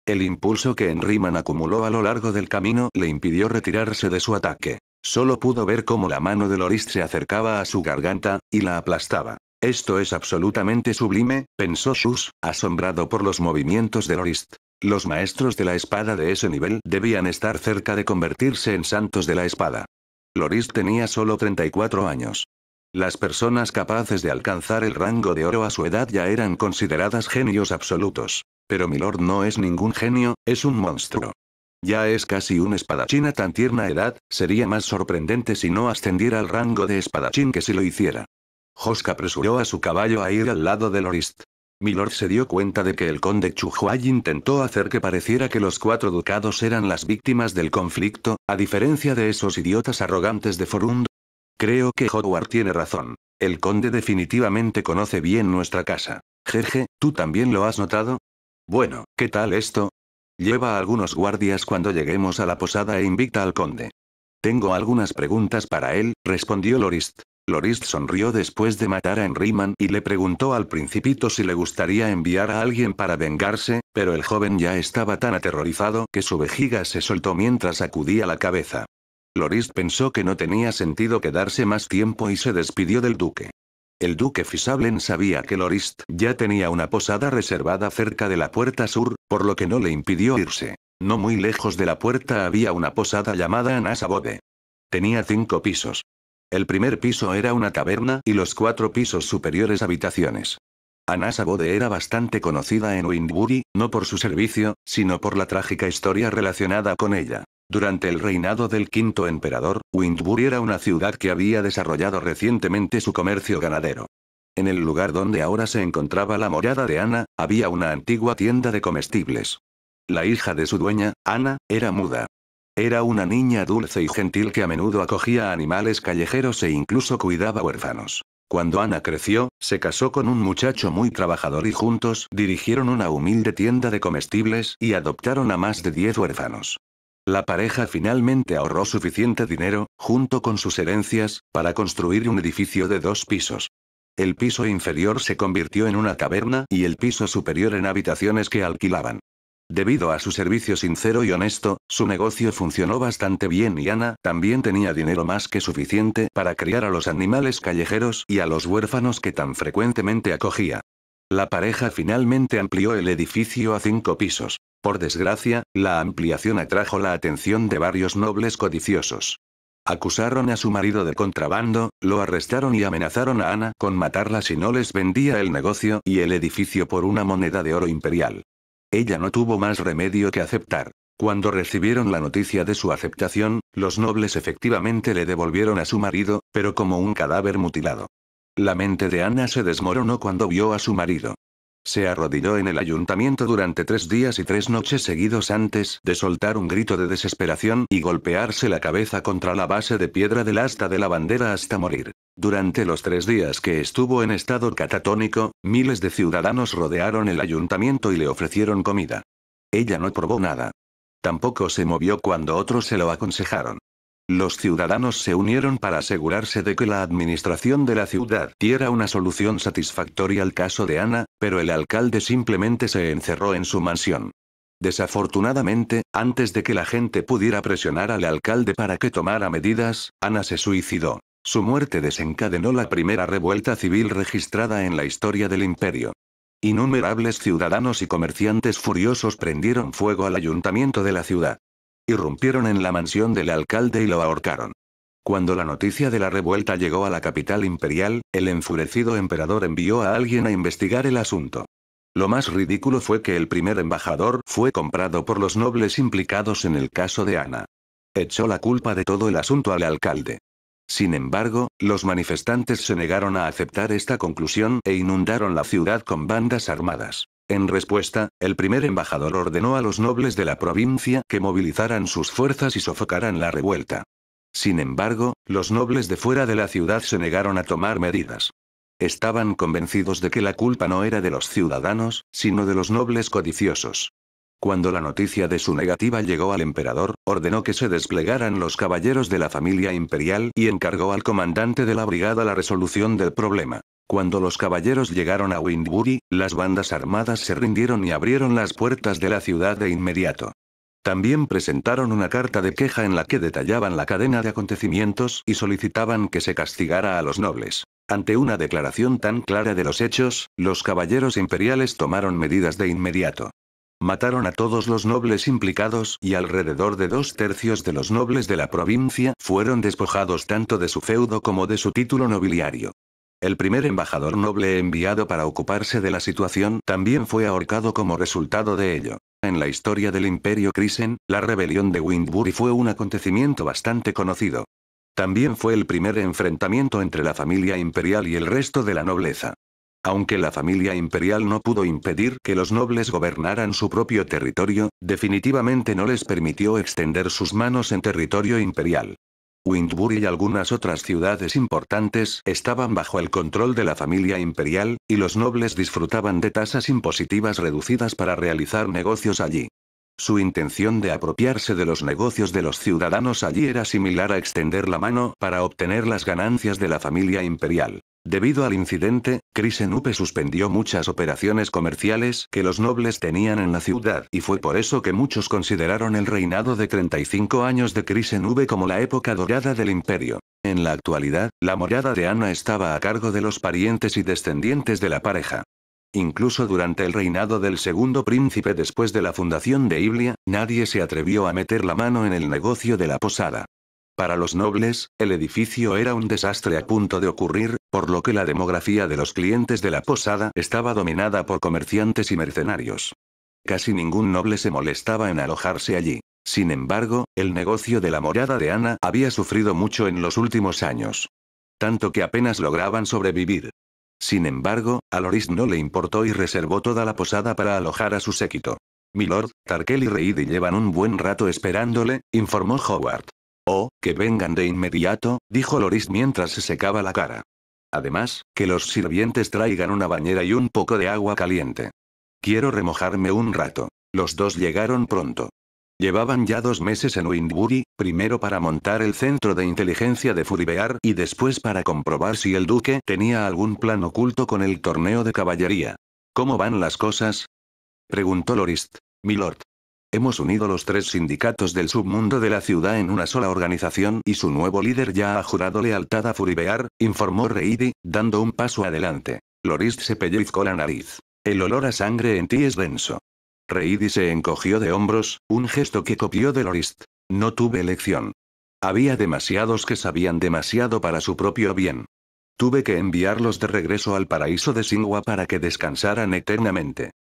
El impulso que Riman acumuló a lo largo del camino le impidió retirarse de su ataque. Solo pudo ver cómo la mano de Lorist se acercaba a su garganta, y la aplastaba. Esto es absolutamente sublime, pensó Sus, asombrado por los movimientos de Lorist. Los maestros de la espada de ese nivel debían estar cerca de convertirse en santos de la espada. Lorist tenía solo 34 años. Las personas capaces de alcanzar el rango de oro a su edad ya eran consideradas genios absolutos. Pero Milord no es ningún genio, es un monstruo. Ya es casi un espadachín a tan tierna edad, sería más sorprendente si no ascendiera al rango de espadachín que si lo hiciera. Josca apresuró a su caballo a ir al lado de Lorist. Milord se dio cuenta de que el conde Chuhuay intentó hacer que pareciera que los cuatro ducados eran las víctimas del conflicto, a diferencia de esos idiotas arrogantes de Forund. Creo que Howard tiene razón. El conde definitivamente conoce bien nuestra casa. Jeje, ¿tú también lo has notado? Bueno, ¿qué tal esto? Lleva a algunos guardias cuando lleguemos a la posada e invita al conde. Tengo algunas preguntas para él, respondió Lorist. Lorist sonrió después de matar a Enriman y le preguntó al principito si le gustaría enviar a alguien para vengarse, pero el joven ya estaba tan aterrorizado que su vejiga se soltó mientras sacudía la cabeza. Lorist pensó que no tenía sentido quedarse más tiempo y se despidió del duque. El duque Fisablen sabía que Lorist ya tenía una posada reservada cerca de la puerta sur, por lo que no le impidió irse. No muy lejos de la puerta había una posada llamada Anasabode. Tenía cinco pisos. El primer piso era una taberna y los cuatro pisos superiores habitaciones. Anasa Bode era bastante conocida en Windbury, no por su servicio, sino por la trágica historia relacionada con ella. Durante el reinado del quinto emperador, Windbury era una ciudad que había desarrollado recientemente su comercio ganadero. En el lugar donde ahora se encontraba la morada de Ana, había una antigua tienda de comestibles. La hija de su dueña, Ana, era muda. Era una niña dulce y gentil que a menudo acogía animales callejeros e incluso cuidaba huérfanos. Cuando Ana creció, se casó con un muchacho muy trabajador y juntos dirigieron una humilde tienda de comestibles y adoptaron a más de 10 huérfanos. La pareja finalmente ahorró suficiente dinero, junto con sus herencias, para construir un edificio de dos pisos. El piso inferior se convirtió en una taberna y el piso superior en habitaciones que alquilaban. Debido a su servicio sincero y honesto, su negocio funcionó bastante bien y Ana también tenía dinero más que suficiente para criar a los animales callejeros y a los huérfanos que tan frecuentemente acogía. La pareja finalmente amplió el edificio a cinco pisos. Por desgracia, la ampliación atrajo la atención de varios nobles codiciosos. Acusaron a su marido de contrabando, lo arrestaron y amenazaron a Ana con matarla si no les vendía el negocio y el edificio por una moneda de oro imperial. Ella no tuvo más remedio que aceptar. Cuando recibieron la noticia de su aceptación, los nobles efectivamente le devolvieron a su marido, pero como un cadáver mutilado. La mente de Ana se desmoronó cuando vio a su marido. Se arrodilló en el ayuntamiento durante tres días y tres noches seguidos antes de soltar un grito de desesperación y golpearse la cabeza contra la base de piedra del asta de la bandera hasta morir. Durante los tres días que estuvo en estado catatónico, miles de ciudadanos rodearon el ayuntamiento y le ofrecieron comida. Ella no probó nada. Tampoco se movió cuando otros se lo aconsejaron. Los ciudadanos se unieron para asegurarse de que la administración de la ciudad diera una solución satisfactoria al caso de Ana, pero el alcalde simplemente se encerró en su mansión. Desafortunadamente, antes de que la gente pudiera presionar al alcalde para que tomara medidas, Ana se suicidó. Su muerte desencadenó la primera revuelta civil registrada en la historia del imperio. Innumerables ciudadanos y comerciantes furiosos prendieron fuego al ayuntamiento de la ciudad. Irrumpieron en la mansión del alcalde y lo ahorcaron. Cuando la noticia de la revuelta llegó a la capital imperial, el enfurecido emperador envió a alguien a investigar el asunto. Lo más ridículo fue que el primer embajador fue comprado por los nobles implicados en el caso de Ana. Echó la culpa de todo el asunto al alcalde. Sin embargo, los manifestantes se negaron a aceptar esta conclusión e inundaron la ciudad con bandas armadas. En respuesta, el primer embajador ordenó a los nobles de la provincia que movilizaran sus fuerzas y sofocaran la revuelta. Sin embargo, los nobles de fuera de la ciudad se negaron a tomar medidas. Estaban convencidos de que la culpa no era de los ciudadanos, sino de los nobles codiciosos. Cuando la noticia de su negativa llegó al emperador, ordenó que se desplegaran los caballeros de la familia imperial y encargó al comandante de la brigada la resolución del problema. Cuando los caballeros llegaron a Windbury, las bandas armadas se rindieron y abrieron las puertas de la ciudad de inmediato. También presentaron una carta de queja en la que detallaban la cadena de acontecimientos y solicitaban que se castigara a los nobles. Ante una declaración tan clara de los hechos, los caballeros imperiales tomaron medidas de inmediato. Mataron a todos los nobles implicados y alrededor de dos tercios de los nobles de la provincia fueron despojados tanto de su feudo como de su título nobiliario. El primer embajador noble enviado para ocuparse de la situación también fue ahorcado como resultado de ello. En la historia del Imperio Crisen, la rebelión de Windbury fue un acontecimiento bastante conocido. También fue el primer enfrentamiento entre la familia imperial y el resto de la nobleza. Aunque la familia imperial no pudo impedir que los nobles gobernaran su propio territorio, definitivamente no les permitió extender sus manos en territorio imperial. Windbury y algunas otras ciudades importantes estaban bajo el control de la familia imperial, y los nobles disfrutaban de tasas impositivas reducidas para realizar negocios allí. Su intención de apropiarse de los negocios de los ciudadanos allí era similar a extender la mano para obtener las ganancias de la familia imperial. Debido al incidente, Crisenupe suspendió muchas operaciones comerciales que los nobles tenían en la ciudad y fue por eso que muchos consideraron el reinado de 35 años de Crisenupe como la época dorada del imperio. En la actualidad, la morada de Ana estaba a cargo de los parientes y descendientes de la pareja. Incluso durante el reinado del segundo príncipe después de la fundación de Iblia, nadie se atrevió a meter la mano en el negocio de la posada. Para los nobles, el edificio era un desastre a punto de ocurrir, por lo que la demografía de los clientes de la posada estaba dominada por comerciantes y mercenarios. Casi ningún noble se molestaba en alojarse allí. Sin embargo, el negocio de la morada de Ana había sufrido mucho en los últimos años. Tanto que apenas lograban sobrevivir. Sin embargo, a Loris no le importó y reservó toda la posada para alojar a su séquito. Milord, Tarkel y Reid llevan un buen rato esperándole, informó Howard. Oh, que vengan de inmediato, dijo Loris mientras se secaba la cara. Además, que los sirvientes traigan una bañera y un poco de agua caliente. Quiero remojarme un rato. Los dos llegaron pronto. Llevaban ya dos meses en Windbury, primero para montar el centro de inteligencia de Furibear y después para comprobar si el duque tenía algún plan oculto con el torneo de caballería. ¿Cómo van las cosas? preguntó Lorist. Milord. Hemos unido los tres sindicatos del submundo de la ciudad en una sola organización y su nuevo líder ya ha jurado lealtad a Furibear, informó Reidi, dando un paso adelante. Lorist se pellizcó la nariz. El olor a sangre en ti es denso. Reidi se encogió de hombros, un gesto que copió de Lorist. No tuve elección. Había demasiados que sabían demasiado para su propio bien. Tuve que enviarlos de regreso al paraíso de Singua para que descansaran eternamente.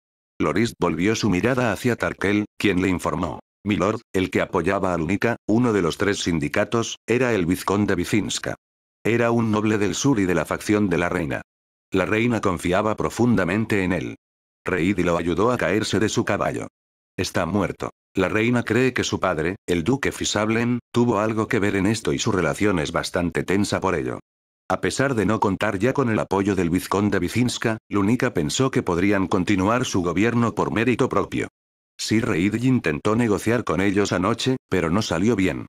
Loris volvió su mirada hacia Tarkel, quien le informó. Milord, el que apoyaba al Lunica, uno de los tres sindicatos, era el vizconde Vicinska. Era un noble del sur y de la facción de la reina. La reina confiaba profundamente en él. Reid y lo ayudó a caerse de su caballo. Está muerto. La reina cree que su padre, el duque Fisablen, tuvo algo que ver en esto y su relación es bastante tensa por ello. A pesar de no contar ya con el apoyo del vizconde Vizinska, Lunica pensó que podrían continuar su gobierno por mérito propio. Sir Reid intentó negociar con ellos anoche, pero no salió bien.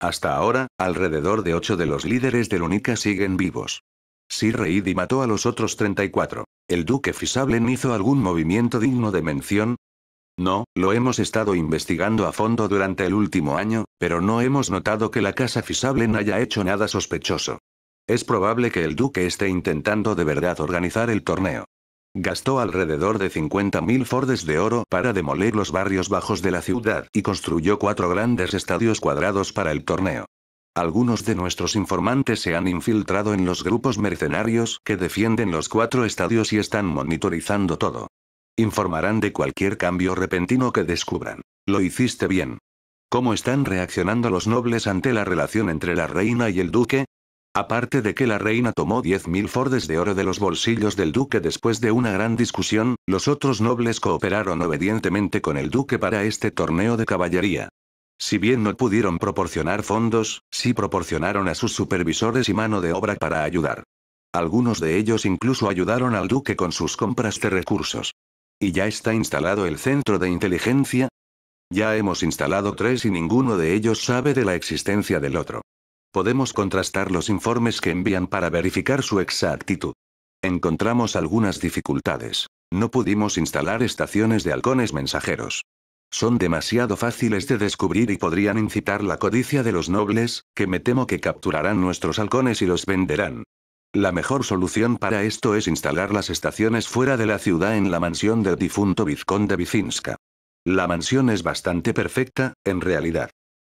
Hasta ahora, alrededor de ocho de los líderes de Lunica siguen vivos. Sir y mató a los otros 34. ¿El duque Fisablen hizo algún movimiento digno de mención? No, lo hemos estado investigando a fondo durante el último año, pero no hemos notado que la casa Fisablen haya hecho nada sospechoso. Es probable que el duque esté intentando de verdad organizar el torneo. Gastó alrededor de 50.000 fordes de oro para demoler los barrios bajos de la ciudad y construyó cuatro grandes estadios cuadrados para el torneo. Algunos de nuestros informantes se han infiltrado en los grupos mercenarios que defienden los cuatro estadios y están monitorizando todo. Informarán de cualquier cambio repentino que descubran. Lo hiciste bien. ¿Cómo están reaccionando los nobles ante la relación entre la reina y el duque? Aparte de que la reina tomó 10.000 fordes de oro de los bolsillos del duque después de una gran discusión, los otros nobles cooperaron obedientemente con el duque para este torneo de caballería. Si bien no pudieron proporcionar fondos, sí proporcionaron a sus supervisores y mano de obra para ayudar. Algunos de ellos incluso ayudaron al duque con sus compras de recursos. ¿Y ya está instalado el centro de inteligencia? Ya hemos instalado tres y ninguno de ellos sabe de la existencia del otro. Podemos contrastar los informes que envían para verificar su exactitud. Encontramos algunas dificultades. No pudimos instalar estaciones de halcones mensajeros. Son demasiado fáciles de descubrir y podrían incitar la codicia de los nobles, que me temo que capturarán nuestros halcones y los venderán. La mejor solución para esto es instalar las estaciones fuera de la ciudad en la mansión del difunto vizconde Vicinska. La mansión es bastante perfecta, en realidad.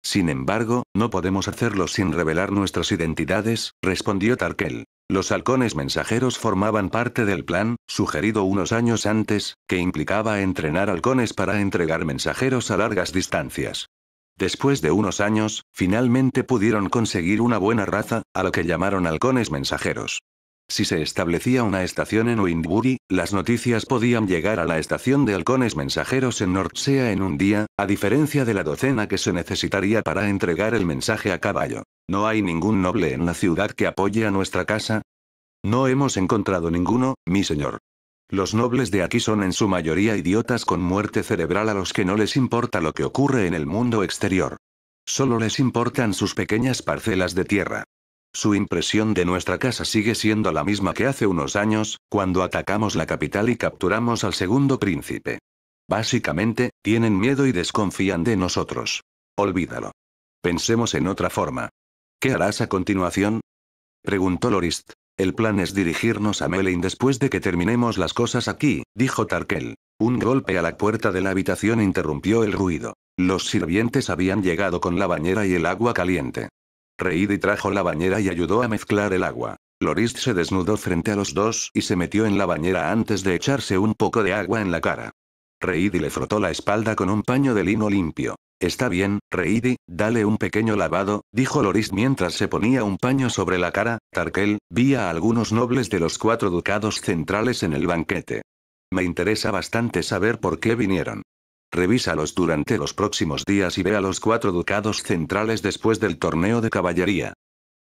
Sin embargo, no podemos hacerlo sin revelar nuestras identidades, respondió Tarkel. Los halcones mensajeros formaban parte del plan, sugerido unos años antes, que implicaba entrenar halcones para entregar mensajeros a largas distancias. Después de unos años, finalmente pudieron conseguir una buena raza, a lo que llamaron halcones mensajeros. Si se establecía una estación en Windbury, las noticias podían llegar a la estación de halcones mensajeros en Nordsea en un día, a diferencia de la docena que se necesitaría para entregar el mensaje a caballo. ¿No hay ningún noble en la ciudad que apoye a nuestra casa? No hemos encontrado ninguno, mi señor. Los nobles de aquí son en su mayoría idiotas con muerte cerebral a los que no les importa lo que ocurre en el mundo exterior. Solo les importan sus pequeñas parcelas de tierra. Su impresión de nuestra casa sigue siendo la misma que hace unos años, cuando atacamos la capital y capturamos al segundo príncipe. Básicamente, tienen miedo y desconfían de nosotros. Olvídalo. Pensemos en otra forma. ¿Qué harás a continuación? Preguntó Lorist. El plan es dirigirnos a Melin después de que terminemos las cosas aquí, dijo Tarkel. Un golpe a la puerta de la habitación interrumpió el ruido. Los sirvientes habían llegado con la bañera y el agua caliente. Reidi trajo la bañera y ayudó a mezclar el agua. Loris se desnudó frente a los dos y se metió en la bañera antes de echarse un poco de agua en la cara. Reidi le frotó la espalda con un paño de lino limpio. Está bien, Reidi, dale un pequeño lavado, dijo Loris mientras se ponía un paño sobre la cara. Tarkel, vi a algunos nobles de los cuatro ducados centrales en el banquete. Me interesa bastante saber por qué vinieron. Revísalos durante los próximos días y ve a los cuatro ducados centrales después del torneo de caballería.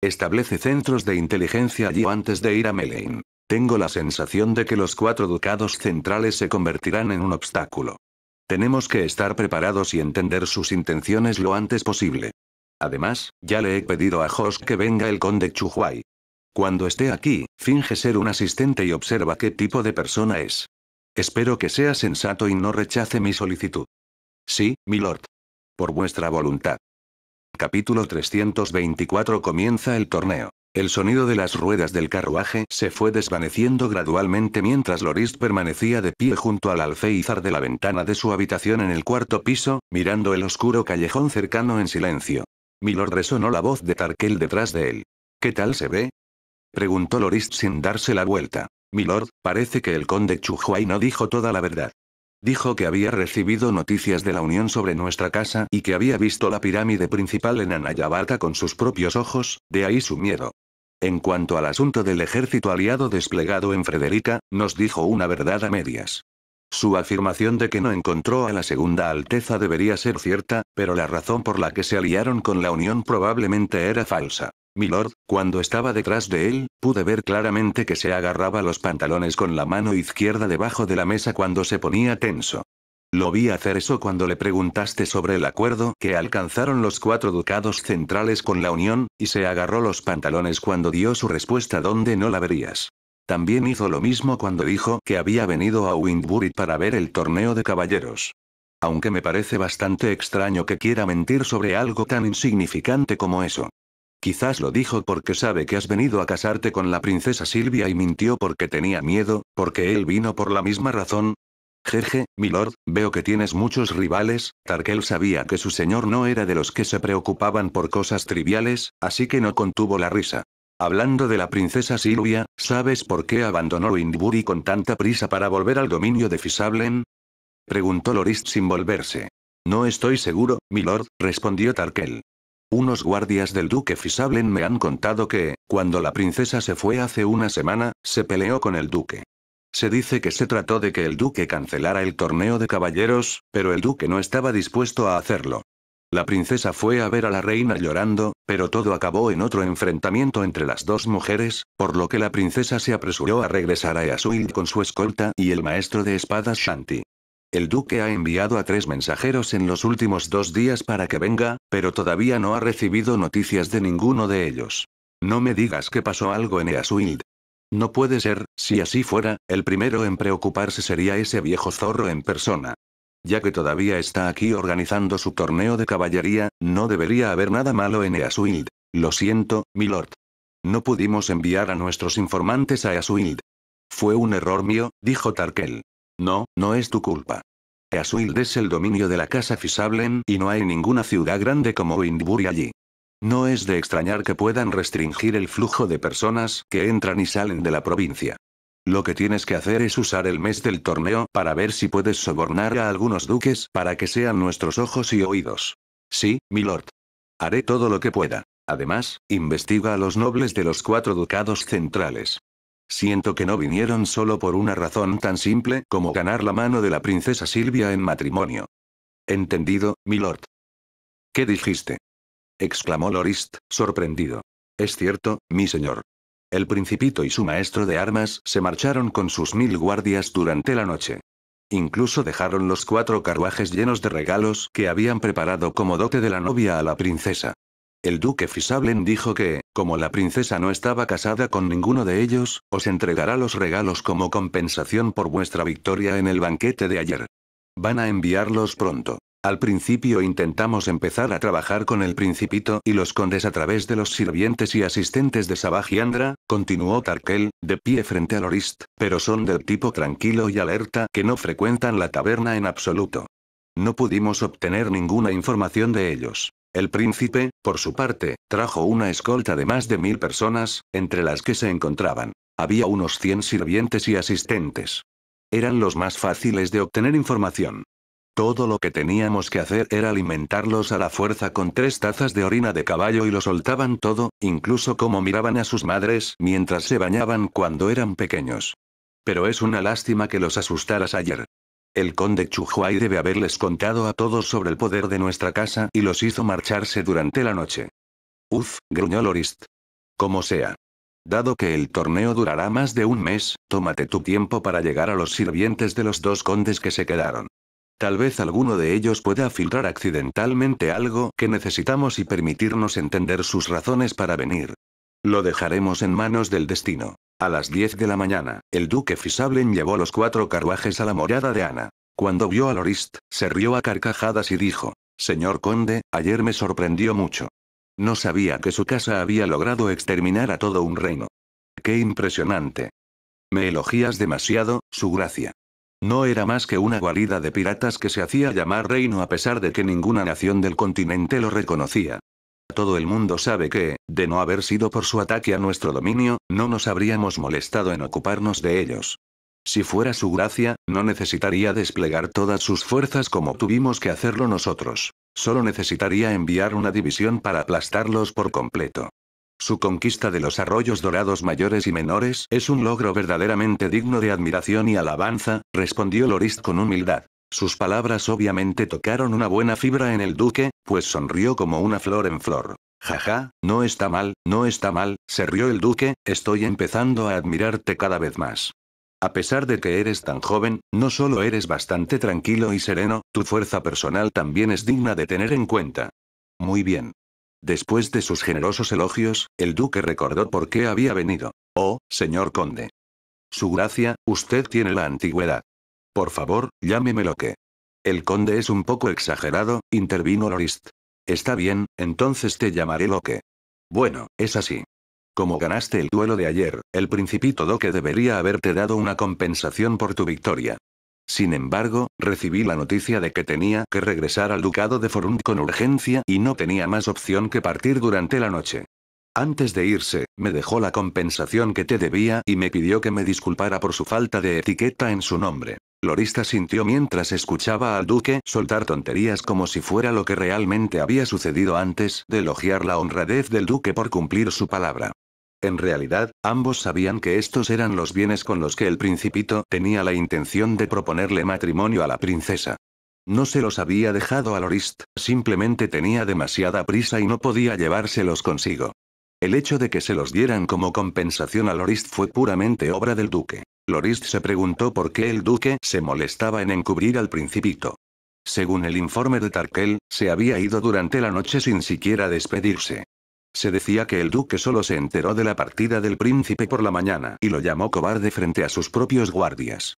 Establece centros de inteligencia allí antes de ir a Melain. Tengo la sensación de que los cuatro ducados centrales se convertirán en un obstáculo. Tenemos que estar preparados y entender sus intenciones lo antes posible. Además, ya le he pedido a Jos que venga el conde Chuhuay. Cuando esté aquí, finge ser un asistente y observa qué tipo de persona es. Espero que sea sensato y no rechace mi solicitud. Sí, milord. Por vuestra voluntad. Capítulo 324 Comienza el torneo. El sonido de las ruedas del carruaje se fue desvaneciendo gradualmente mientras Lorist permanecía de pie junto al alféizar de la ventana de su habitación en el cuarto piso, mirando el oscuro callejón cercano en silencio. Milord resonó la voz de Tarkel detrás de él. ¿Qué tal se ve? preguntó Lorist sin darse la vuelta. Milord, parece que el conde Chuhuay no dijo toda la verdad. Dijo que había recibido noticias de la unión sobre nuestra casa y que había visto la pirámide principal en Anayabata con sus propios ojos, de ahí su miedo. En cuanto al asunto del ejército aliado desplegado en Frederica, nos dijo una verdad a medias. Su afirmación de que no encontró a la Segunda Alteza debería ser cierta, pero la razón por la que se aliaron con la Unión probablemente era falsa. Milord, cuando estaba detrás de él, pude ver claramente que se agarraba los pantalones con la mano izquierda debajo de la mesa cuando se ponía tenso. Lo vi hacer eso cuando le preguntaste sobre el acuerdo que alcanzaron los cuatro ducados centrales con la Unión, y se agarró los pantalones cuando dio su respuesta donde no la verías. También hizo lo mismo cuando dijo que había venido a Windbury para ver el torneo de caballeros. Aunque me parece bastante extraño que quiera mentir sobre algo tan insignificante como eso. Quizás lo dijo porque sabe que has venido a casarte con la princesa Silvia y mintió porque tenía miedo, porque él vino por la misma razón. Jeje, milord, veo que tienes muchos rivales, Tarkel sabía que su señor no era de los que se preocupaban por cosas triviales, así que no contuvo la risa. Hablando de la princesa Silvia, ¿sabes por qué abandonó Windbury con tanta prisa para volver al dominio de Fisablen? Preguntó Lorist sin volverse. No estoy seguro, milord, respondió Tarkel. Unos guardias del duque Fisablen me han contado que, cuando la princesa se fue hace una semana, se peleó con el duque. Se dice que se trató de que el duque cancelara el torneo de caballeros, pero el duque no estaba dispuesto a hacerlo. La princesa fue a ver a la reina llorando, pero todo acabó en otro enfrentamiento entre las dos mujeres, por lo que la princesa se apresuró a regresar a Yasuil con su escolta y el maestro de espadas Shanti. El duque ha enviado a tres mensajeros en los últimos dos días para que venga, pero todavía no ha recibido noticias de ninguno de ellos. No me digas que pasó algo en Easwild. No puede ser, si así fuera, el primero en preocuparse sería ese viejo zorro en persona. Ya que todavía está aquí organizando su torneo de caballería, no debería haber nada malo en Easwild. Lo siento, milord. No pudimos enviar a nuestros informantes a Easwild. Fue un error mío, dijo Tarkel. No, no es tu culpa. Aswild es el dominio de la casa Fisablen y no hay ninguna ciudad grande como Windbury allí. No es de extrañar que puedan restringir el flujo de personas que entran y salen de la provincia. Lo que tienes que hacer es usar el mes del torneo para ver si puedes sobornar a algunos duques para que sean nuestros ojos y oídos. Sí, milord. Haré todo lo que pueda. Además, investiga a los nobles de los cuatro ducados centrales. Siento que no vinieron solo por una razón tan simple como ganar la mano de la princesa Silvia en matrimonio. Entendido, milord. ¿Qué dijiste? exclamó Lorist, sorprendido. Es cierto, mi señor. El principito y su maestro de armas se marcharon con sus mil guardias durante la noche. Incluso dejaron los cuatro carruajes llenos de regalos que habían preparado como dote de la novia a la princesa. El duque Fisablen dijo que, como la princesa no estaba casada con ninguno de ellos, os entregará los regalos como compensación por vuestra victoria en el banquete de ayer. Van a enviarlos pronto. Al principio intentamos empezar a trabajar con el principito y los condes a través de los sirvientes y asistentes de Sabajiandra, continuó Tarkel, de pie frente al Orist, pero son del tipo tranquilo y alerta que no frecuentan la taberna en absoluto. No pudimos obtener ninguna información de ellos. El príncipe, por su parte, trajo una escolta de más de mil personas, entre las que se encontraban. Había unos cien sirvientes y asistentes. Eran los más fáciles de obtener información. Todo lo que teníamos que hacer era alimentarlos a la fuerza con tres tazas de orina de caballo y lo soltaban todo, incluso como miraban a sus madres mientras se bañaban cuando eran pequeños. Pero es una lástima que los asustaras ayer. El conde Chuhuay debe haberles contado a todos sobre el poder de nuestra casa y los hizo marcharse durante la noche. Uf, gruñó Lorist. Como sea. Dado que el torneo durará más de un mes, tómate tu tiempo para llegar a los sirvientes de los dos condes que se quedaron. Tal vez alguno de ellos pueda filtrar accidentalmente algo que necesitamos y permitirnos entender sus razones para venir. Lo dejaremos en manos del destino. A las 10 de la mañana, el duque Fisablen llevó los cuatro carruajes a la morada de Ana. Cuando vio a Lorist, se rió a carcajadas y dijo, Señor conde, ayer me sorprendió mucho. No sabía que su casa había logrado exterminar a todo un reino. ¡Qué impresionante! Me elogías demasiado, su gracia. No era más que una guarida de piratas que se hacía llamar reino a pesar de que ninguna nación del continente lo reconocía. Todo el mundo sabe que, de no haber sido por su ataque a nuestro dominio, no nos habríamos molestado en ocuparnos de ellos. Si fuera su gracia, no necesitaría desplegar todas sus fuerzas como tuvimos que hacerlo nosotros. Solo necesitaría enviar una división para aplastarlos por completo. Su conquista de los arroyos dorados mayores y menores es un logro verdaderamente digno de admiración y alabanza, respondió Lorist con humildad. Sus palabras obviamente tocaron una buena fibra en el duque, pues sonrió como una flor en flor. Jaja, no está mal, no está mal, se rió el duque, estoy empezando a admirarte cada vez más. A pesar de que eres tan joven, no solo eres bastante tranquilo y sereno, tu fuerza personal también es digna de tener en cuenta. Muy bien. Después de sus generosos elogios, el duque recordó por qué había venido. Oh, señor conde. Su gracia, usted tiene la antigüedad. Por favor, llámeme Loque. El conde es un poco exagerado, intervino Lorist. Está bien, entonces te llamaré Loque. Bueno, es así. Como ganaste el duelo de ayer, el principito Doque debería haberte dado una compensación por tu victoria. Sin embargo, recibí la noticia de que tenía que regresar al ducado de Forund con urgencia y no tenía más opción que partir durante la noche. Antes de irse, me dejó la compensación que te debía y me pidió que me disculpara por su falta de etiqueta en su nombre. Lorista sintió mientras escuchaba al duque soltar tonterías como si fuera lo que realmente había sucedido antes de elogiar la honradez del duque por cumplir su palabra. En realidad, ambos sabían que estos eran los bienes con los que el principito tenía la intención de proponerle matrimonio a la princesa. No se los había dejado a Lorist, simplemente tenía demasiada prisa y no podía llevárselos consigo. El hecho de que se los dieran como compensación a Lorist fue puramente obra del duque. Lorist se preguntó por qué el duque se molestaba en encubrir al principito. Según el informe de Tarkel, se había ido durante la noche sin siquiera despedirse. Se decía que el duque solo se enteró de la partida del príncipe por la mañana y lo llamó cobarde frente a sus propios guardias.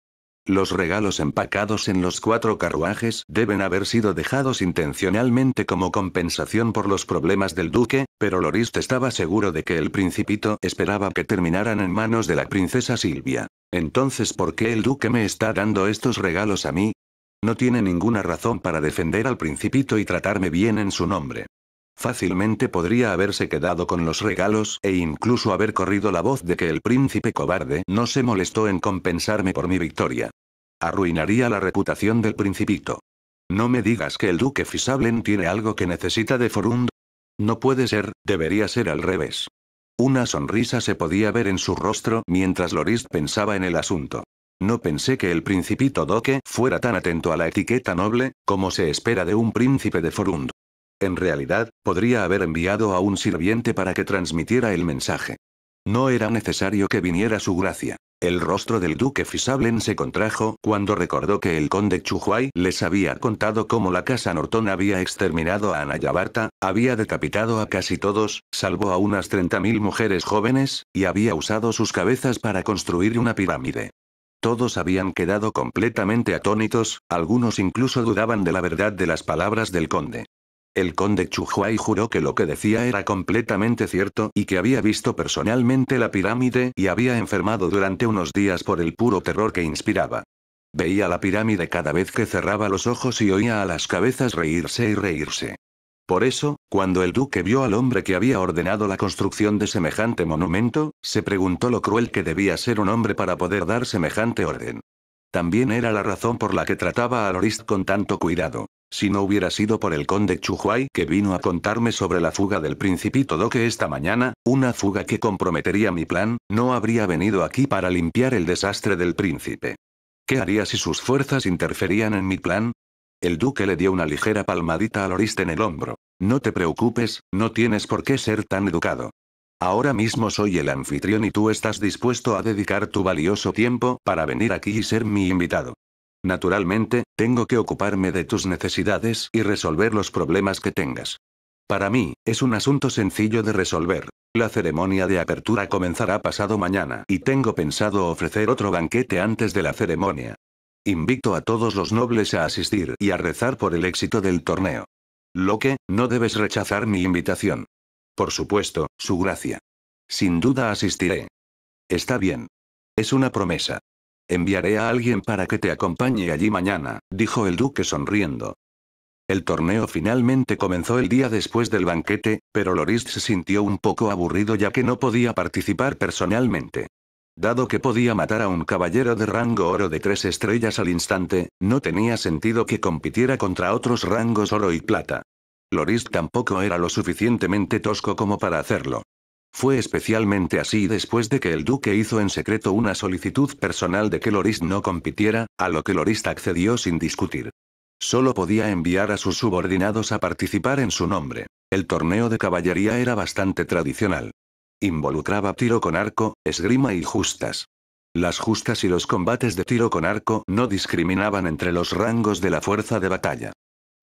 Los regalos empacados en los cuatro carruajes deben haber sido dejados intencionalmente como compensación por los problemas del duque, pero Lorist estaba seguro de que el principito esperaba que terminaran en manos de la princesa Silvia. Entonces, ¿por qué el duque me está dando estos regalos a mí? No tiene ninguna razón para defender al principito y tratarme bien en su nombre. Fácilmente podría haberse quedado con los regalos e incluso haber corrido la voz de que el príncipe cobarde no se molestó en compensarme por mi victoria. Arruinaría la reputación del principito. No me digas que el duque Fisablen tiene algo que necesita de Forund. No puede ser, debería ser al revés. Una sonrisa se podía ver en su rostro mientras Lorist pensaba en el asunto. No pensé que el principito Doque fuera tan atento a la etiqueta noble, como se espera de un príncipe de Forund. En realidad, podría haber enviado a un sirviente para que transmitiera el mensaje. No era necesario que viniera su gracia. El rostro del duque Fisablen se contrajo cuando recordó que el conde Chuhuay les había contado cómo la casa Norton había exterminado a Anayabarta, había decapitado a casi todos, salvo a unas 30.000 mujeres jóvenes, y había usado sus cabezas para construir una pirámide. Todos habían quedado completamente atónitos, algunos incluso dudaban de la verdad de las palabras del conde. El conde Chuhuay juró que lo que decía era completamente cierto y que había visto personalmente la pirámide y había enfermado durante unos días por el puro terror que inspiraba. Veía la pirámide cada vez que cerraba los ojos y oía a las cabezas reírse y reírse. Por eso, cuando el duque vio al hombre que había ordenado la construcción de semejante monumento, se preguntó lo cruel que debía ser un hombre para poder dar semejante orden. También era la razón por la que trataba a Lorist con tanto cuidado. Si no hubiera sido por el conde Chuhuay que vino a contarme sobre la fuga del principito Doque esta mañana, una fuga que comprometería mi plan, no habría venido aquí para limpiar el desastre del príncipe. ¿Qué haría si sus fuerzas interferían en mi plan? El duque le dio una ligera palmadita al oriste en el hombro. No te preocupes, no tienes por qué ser tan educado. Ahora mismo soy el anfitrión y tú estás dispuesto a dedicar tu valioso tiempo para venir aquí y ser mi invitado. Naturalmente, tengo que ocuparme de tus necesidades y resolver los problemas que tengas. Para mí, es un asunto sencillo de resolver. La ceremonia de apertura comenzará pasado mañana y tengo pensado ofrecer otro banquete antes de la ceremonia. Invito a todos los nobles a asistir y a rezar por el éxito del torneo. Lo que, no debes rechazar mi invitación. Por supuesto, su gracia. Sin duda asistiré. Está bien. Es una promesa. Enviaré a alguien para que te acompañe allí mañana, dijo el duque sonriendo. El torneo finalmente comenzó el día después del banquete, pero Loris se sintió un poco aburrido ya que no podía participar personalmente. Dado que podía matar a un caballero de rango oro de tres estrellas al instante, no tenía sentido que compitiera contra otros rangos oro y plata. Loris tampoco era lo suficientemente tosco como para hacerlo. Fue especialmente así después de que el duque hizo en secreto una solicitud personal de que Loris no compitiera, a lo que Loris accedió sin discutir. Solo podía enviar a sus subordinados a participar en su nombre. El torneo de caballería era bastante tradicional. Involucraba tiro con arco, esgrima y justas. Las justas y los combates de tiro con arco no discriminaban entre los rangos de la fuerza de batalla.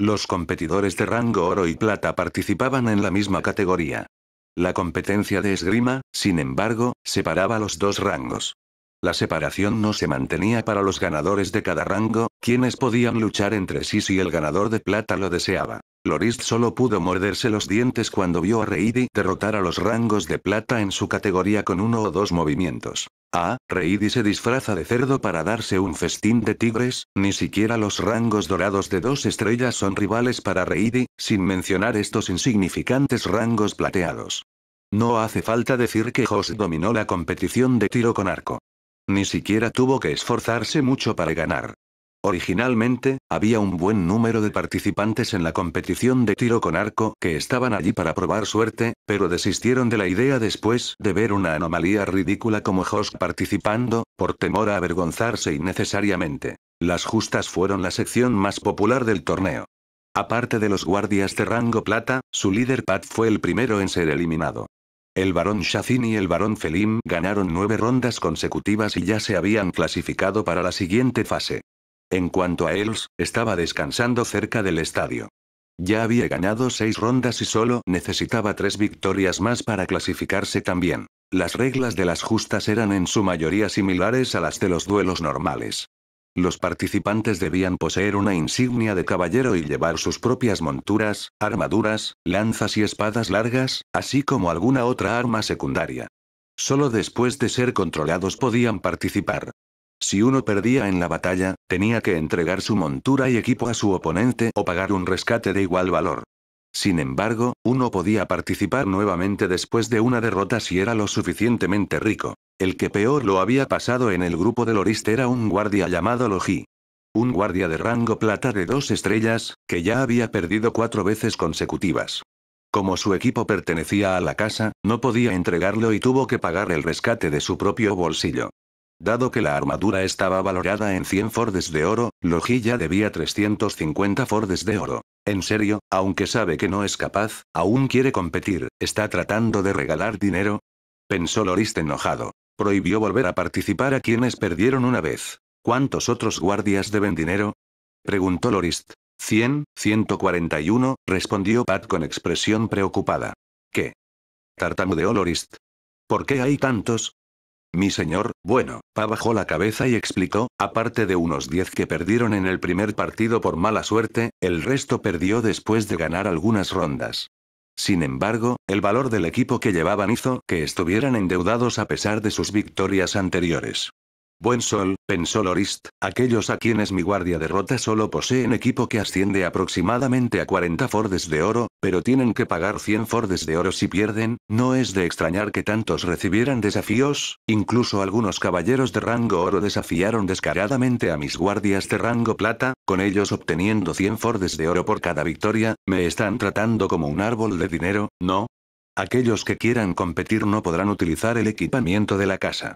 Los competidores de rango oro y plata participaban en la misma categoría. La competencia de esgrima, sin embargo, separaba los dos rangos. La separación no se mantenía para los ganadores de cada rango, quienes podían luchar entre sí si el ganador de plata lo deseaba. Lorist solo pudo morderse los dientes cuando vio a Reidi derrotar a los rangos de plata en su categoría con uno o dos movimientos. Ah, Reidi se disfraza de cerdo para darse un festín de tigres, ni siquiera los rangos dorados de dos estrellas son rivales para Reidi, sin mencionar estos insignificantes rangos plateados. No hace falta decir que Jos dominó la competición de tiro con arco. Ni siquiera tuvo que esforzarse mucho para ganar. Originalmente, había un buen número de participantes en la competición de tiro con arco que estaban allí para probar suerte, pero desistieron de la idea después de ver una anomalía ridícula como Hosk participando, por temor a avergonzarse innecesariamente. Las justas fueron la sección más popular del torneo. Aparte de los guardias de rango plata, su líder Pat fue el primero en ser eliminado. El varón Shazin y el varón Felim ganaron nueve rondas consecutivas y ya se habían clasificado para la siguiente fase. En cuanto a Els, estaba descansando cerca del estadio. Ya había ganado seis rondas y solo necesitaba tres victorias más para clasificarse también. Las reglas de las justas eran en su mayoría similares a las de los duelos normales. Los participantes debían poseer una insignia de caballero y llevar sus propias monturas, armaduras, lanzas y espadas largas, así como alguna otra arma secundaria. Solo después de ser controlados podían participar. Si uno perdía en la batalla, tenía que entregar su montura y equipo a su oponente o pagar un rescate de igual valor. Sin embargo, uno podía participar nuevamente después de una derrota si era lo suficientemente rico. El que peor lo había pasado en el grupo de oriste era un guardia llamado Logi. Un guardia de rango plata de dos estrellas, que ya había perdido cuatro veces consecutivas. Como su equipo pertenecía a la casa, no podía entregarlo y tuvo que pagar el rescate de su propio bolsillo. Dado que la armadura estaba valorada en 100 fordes de oro, Logilla debía 350 fordes de oro. En serio, aunque sabe que no es capaz, aún quiere competir, ¿está tratando de regalar dinero? Pensó Lorist enojado. Prohibió volver a participar a quienes perdieron una vez. ¿Cuántos otros guardias deben dinero? Preguntó Lorist. 100, 141, respondió Pat con expresión preocupada. ¿Qué? Tartamudeó Lorist. ¿Por qué hay tantos? Mi señor, bueno, Pa bajó la cabeza y explicó, aparte de unos 10 que perdieron en el primer partido por mala suerte, el resto perdió después de ganar algunas rondas. Sin embargo, el valor del equipo que llevaban hizo que estuvieran endeudados a pesar de sus victorias anteriores. Buen sol, pensó Lorist, aquellos a quienes mi guardia derrota solo poseen equipo que asciende aproximadamente a 40 fordes de oro, pero tienen que pagar 100 fordes de oro si pierden, no es de extrañar que tantos recibieran desafíos, incluso algunos caballeros de rango oro desafiaron descaradamente a mis guardias de rango plata, con ellos obteniendo 100 fordes de oro por cada victoria, me están tratando como un árbol de dinero, ¿no? Aquellos que quieran competir no podrán utilizar el equipamiento de la casa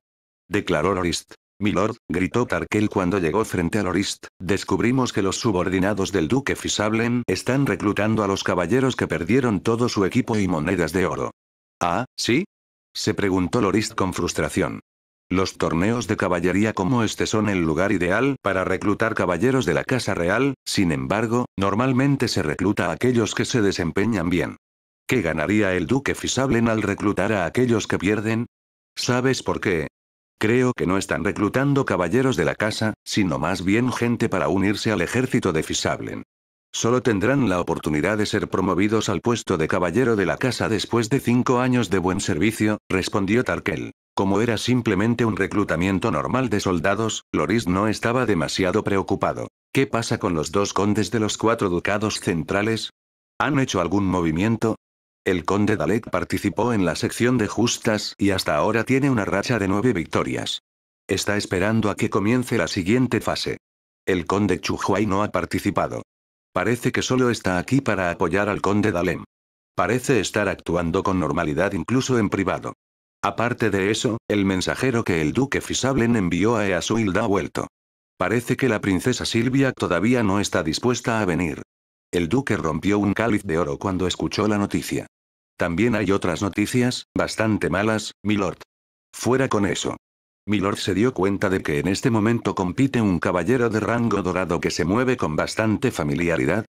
declaró Lorist. Milord, gritó Tarkel cuando llegó frente a Lorist, descubrimos que los subordinados del duque Fisablen están reclutando a los caballeros que perdieron todo su equipo y monedas de oro. ¿Ah, sí? Se preguntó Lorist con frustración. Los torneos de caballería como este son el lugar ideal para reclutar caballeros de la Casa Real, sin embargo, normalmente se recluta a aquellos que se desempeñan bien. ¿Qué ganaría el duque Fisablen al reclutar a aquellos que pierden? ¿Sabes por qué? Creo que no están reclutando caballeros de la casa, sino más bien gente para unirse al ejército de Fisablen. Solo tendrán la oportunidad de ser promovidos al puesto de caballero de la casa después de cinco años de buen servicio, respondió Tarkel. Como era simplemente un reclutamiento normal de soldados, Loris no estaba demasiado preocupado. ¿Qué pasa con los dos condes de los cuatro ducados centrales? ¿Han hecho algún movimiento? El conde Dalek participó en la sección de justas y hasta ahora tiene una racha de nueve victorias. Está esperando a que comience la siguiente fase. El conde Chuhuay no ha participado. Parece que solo está aquí para apoyar al conde Dalem. Parece estar actuando con normalidad incluso en privado. Aparte de eso, el mensajero que el duque Fisablen envió a Easuilda ha vuelto. Parece que la princesa Silvia todavía no está dispuesta a venir. El duque rompió un cáliz de oro cuando escuchó la noticia. También hay otras noticias, bastante malas, milord. Fuera con eso. Milord se dio cuenta de que en este momento compite un caballero de rango dorado que se mueve con bastante familiaridad.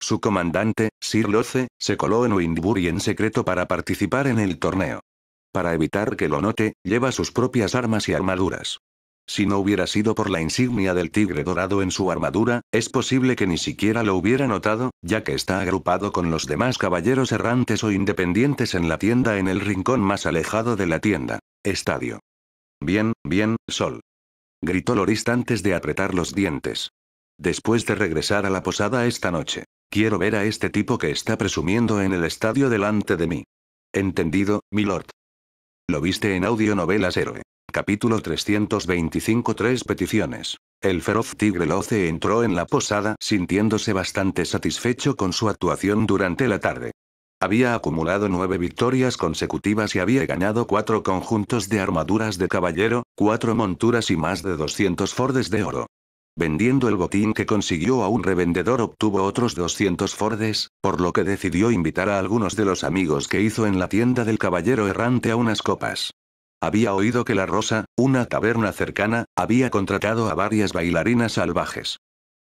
Su comandante, Sir Loce, se coló en Windbury en secreto para participar en el torneo. Para evitar que lo note, lleva sus propias armas y armaduras. Si no hubiera sido por la insignia del tigre dorado en su armadura, es posible que ni siquiera lo hubiera notado, ya que está agrupado con los demás caballeros errantes o independientes en la tienda en el rincón más alejado de la tienda. Estadio. Bien, bien, Sol. Gritó Lorist antes de apretar los dientes. Después de regresar a la posada esta noche. Quiero ver a este tipo que está presumiendo en el estadio delante de mí. Entendido, milord. Lo viste en audionovelas héroe. Capítulo 325 Tres peticiones. El feroz tigre Loce entró en la posada sintiéndose bastante satisfecho con su actuación durante la tarde. Había acumulado nueve victorias consecutivas y había ganado cuatro conjuntos de armaduras de caballero, cuatro monturas y más de 200 fordes de oro. Vendiendo el botín que consiguió a un revendedor obtuvo otros 200 fordes, por lo que decidió invitar a algunos de los amigos que hizo en la tienda del caballero errante a unas copas. Había oído que La Rosa, una taberna cercana, había contratado a varias bailarinas salvajes.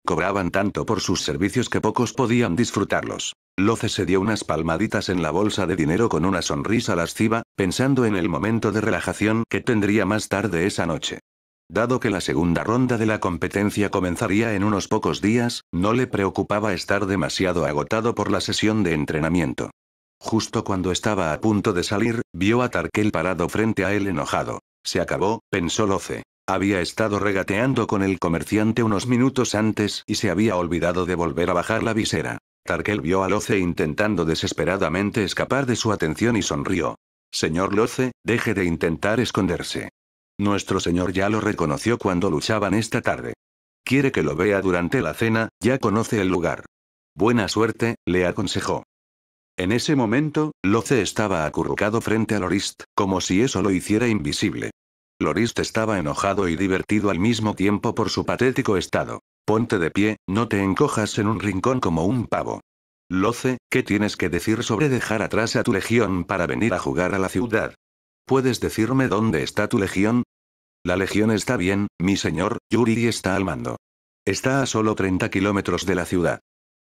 Cobraban tanto por sus servicios que pocos podían disfrutarlos. Loce se dio unas palmaditas en la bolsa de dinero con una sonrisa lasciva, pensando en el momento de relajación que tendría más tarde esa noche. Dado que la segunda ronda de la competencia comenzaría en unos pocos días, no le preocupaba estar demasiado agotado por la sesión de entrenamiento. Justo cuando estaba a punto de salir, vio a Tarkel parado frente a él enojado. Se acabó, pensó Loce. Había estado regateando con el comerciante unos minutos antes y se había olvidado de volver a bajar la visera. Tarkel vio a Loce intentando desesperadamente escapar de su atención y sonrió. Señor Loce, deje de intentar esconderse. Nuestro señor ya lo reconoció cuando luchaban esta tarde. Quiere que lo vea durante la cena, ya conoce el lugar. Buena suerte, le aconsejó. En ese momento, Loce estaba acurrucado frente a Lorist, como si eso lo hiciera invisible. Lorist estaba enojado y divertido al mismo tiempo por su patético estado. Ponte de pie, no te encojas en un rincón como un pavo. Loce, ¿qué tienes que decir sobre dejar atrás a tu legión para venir a jugar a la ciudad? ¿Puedes decirme dónde está tu legión? La legión está bien, mi señor, Yuri está al mando. Está a solo 30 kilómetros de la ciudad.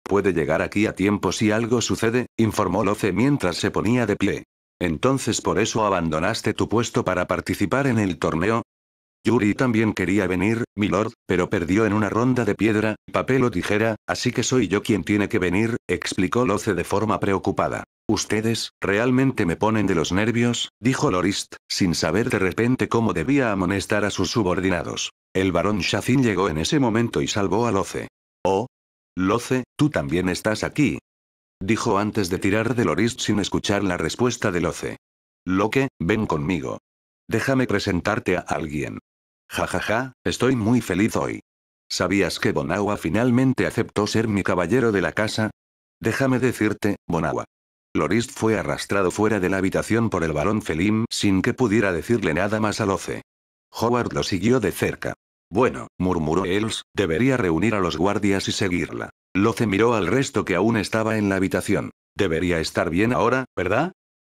Puede llegar aquí a tiempo si algo sucede, informó Loce mientras se ponía de pie. Entonces por eso abandonaste tu puesto para participar en el torneo. Yuri también quería venir, lord, pero perdió en una ronda de piedra, papel o tijera, así que soy yo quien tiene que venir, explicó Loce de forma preocupada. Ustedes, realmente me ponen de los nervios, dijo Lorist, sin saber de repente cómo debía amonestar a sus subordinados. El barón Shazin llegó en ese momento y salvó a Loce. Oh, Loce, tú también estás aquí. Dijo antes de tirar de Lorist sin escuchar la respuesta de Loce. Loque, ven conmigo. Déjame presentarte a alguien. Ja ja, ja, estoy muy feliz hoy. ¿Sabías que Bonagua finalmente aceptó ser mi caballero de la casa? Déjame decirte, Bonagua. Lorist fue arrastrado fuera de la habitación por el varón Felim sin que pudiera decirle nada más a Loce. Howard lo siguió de cerca. Bueno, murmuró Els, debería reunir a los guardias y seguirla. Loce miró al resto que aún estaba en la habitación. Debería estar bien ahora, ¿verdad?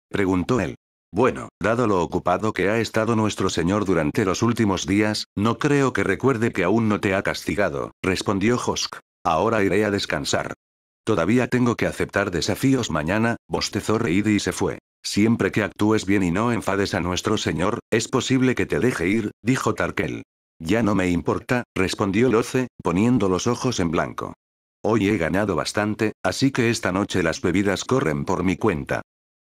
preguntó él. Bueno, dado lo ocupado que ha estado nuestro Señor durante los últimos días, no creo que recuerde que aún no te ha castigado, respondió Hosk. Ahora iré a descansar. Todavía tengo que aceptar desafíos mañana, bostezó Reid y se fue. Siempre que actúes bien y no enfades a nuestro Señor, es posible que te deje ir, dijo Tarkel. Ya no me importa, respondió Loce, poniendo los ojos en blanco. Hoy he ganado bastante, así que esta noche las bebidas corren por mi cuenta.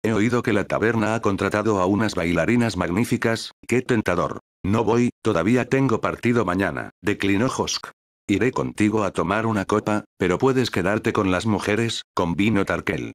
He oído que la taberna ha contratado a unas bailarinas magníficas, qué tentador. No voy, todavía tengo partido mañana, declinó Hosk. Iré contigo a tomar una copa, pero puedes quedarte con las mujeres, convino vino Tarkel.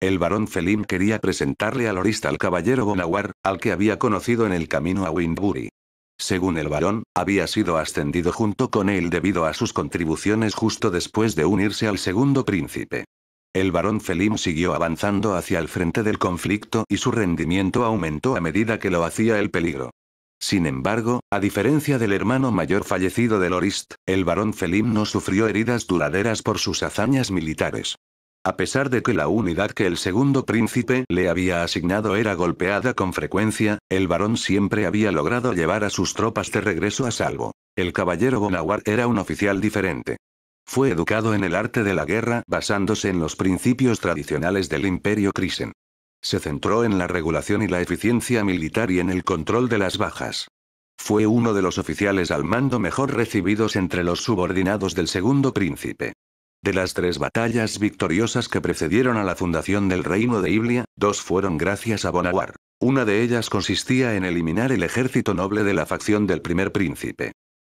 El barón Felim quería presentarle al orista al caballero Bonawar, al que había conocido en el camino a Windbury. Según el varón, había sido ascendido junto con él debido a sus contribuciones justo después de unirse al segundo príncipe. El varón Felim siguió avanzando hacia el frente del conflicto y su rendimiento aumentó a medida que lo hacía el peligro. Sin embargo, a diferencia del hermano mayor fallecido de Lorist, el varón Felim no sufrió heridas duraderas por sus hazañas militares. A pesar de que la unidad que el segundo príncipe le había asignado era golpeada con frecuencia, el varón siempre había logrado llevar a sus tropas de regreso a salvo. El caballero Bonawar era un oficial diferente. Fue educado en el arte de la guerra basándose en los principios tradicionales del imperio Krisen. Se centró en la regulación y la eficiencia militar y en el control de las bajas. Fue uno de los oficiales al mando mejor recibidos entre los subordinados del segundo príncipe. De las tres batallas victoriosas que precedieron a la fundación del reino de Iblia, dos fueron gracias a Bonawar. Una de ellas consistía en eliminar el ejército noble de la facción del primer príncipe.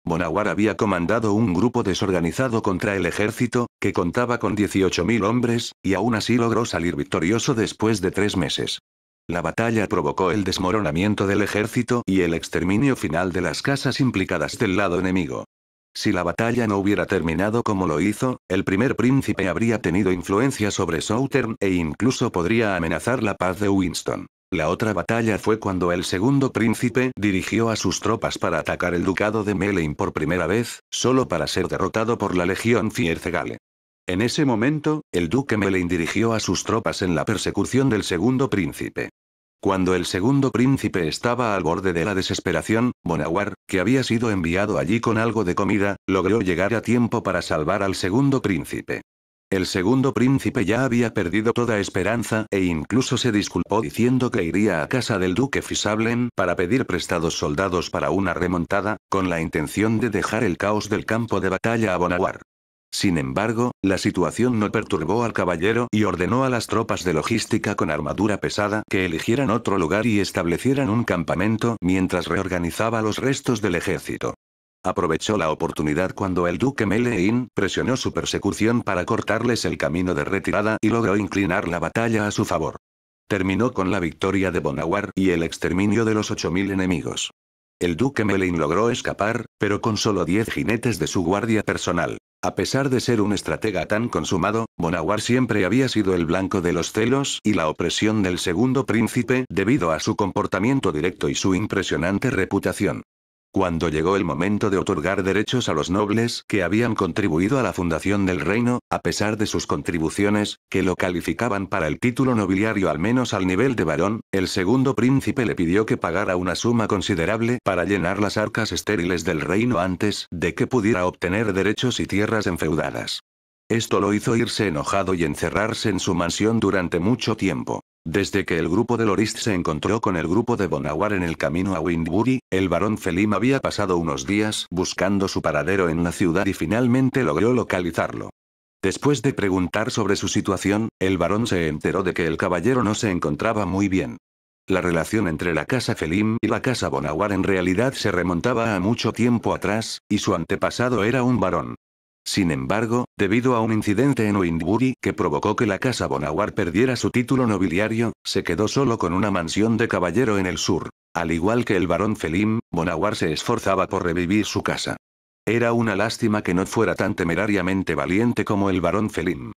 Bonawar había comandado un grupo desorganizado contra el ejército, que contaba con 18.000 hombres, y aún así logró salir victorioso después de tres meses. La batalla provocó el desmoronamiento del ejército y el exterminio final de las casas implicadas del lado enemigo. Si la batalla no hubiera terminado como lo hizo, el primer príncipe habría tenido influencia sobre Southern e incluso podría amenazar la paz de Winston. La otra batalla fue cuando el segundo príncipe dirigió a sus tropas para atacar el ducado de Melein por primera vez, solo para ser derrotado por la legión Fiercegale. En ese momento, el duque Melein dirigió a sus tropas en la persecución del segundo príncipe. Cuando el segundo príncipe estaba al borde de la desesperación, Bonawar, que había sido enviado allí con algo de comida, logró llegar a tiempo para salvar al segundo príncipe. El segundo príncipe ya había perdido toda esperanza e incluso se disculpó diciendo que iría a casa del duque Fisablen para pedir prestados soldados para una remontada, con la intención de dejar el caos del campo de batalla a Bonawar. Sin embargo, la situación no perturbó al caballero y ordenó a las tropas de logística con armadura pesada que eligieran otro lugar y establecieran un campamento mientras reorganizaba los restos del ejército. Aprovechó la oportunidad cuando el duque Meleín presionó su persecución para cortarles el camino de retirada y logró inclinar la batalla a su favor. Terminó con la victoria de Bonawar y el exterminio de los 8.000 enemigos. El duque Melein logró escapar, pero con solo 10 jinetes de su guardia personal. A pesar de ser un estratega tan consumado, Bonawar siempre había sido el blanco de los celos y la opresión del segundo príncipe debido a su comportamiento directo y su impresionante reputación. Cuando llegó el momento de otorgar derechos a los nobles que habían contribuido a la fundación del reino, a pesar de sus contribuciones, que lo calificaban para el título nobiliario al menos al nivel de varón, el segundo príncipe le pidió que pagara una suma considerable para llenar las arcas estériles del reino antes de que pudiera obtener derechos y tierras enfeudadas. Esto lo hizo irse enojado y encerrarse en su mansión durante mucho tiempo. Desde que el grupo de Lorist se encontró con el grupo de Bonawar en el camino a Windbury, el barón Felim había pasado unos días buscando su paradero en la ciudad y finalmente logró localizarlo. Después de preguntar sobre su situación, el barón se enteró de que el caballero no se encontraba muy bien. La relación entre la casa Felim y la casa Bonawar en realidad se remontaba a mucho tiempo atrás, y su antepasado era un varón. Sin embargo, debido a un incidente en Windbury que provocó que la casa Bonawar perdiera su título nobiliario, se quedó solo con una mansión de caballero en el sur. Al igual que el barón Felim, Bonawar se esforzaba por revivir su casa. Era una lástima que no fuera tan temerariamente valiente como el barón Felim.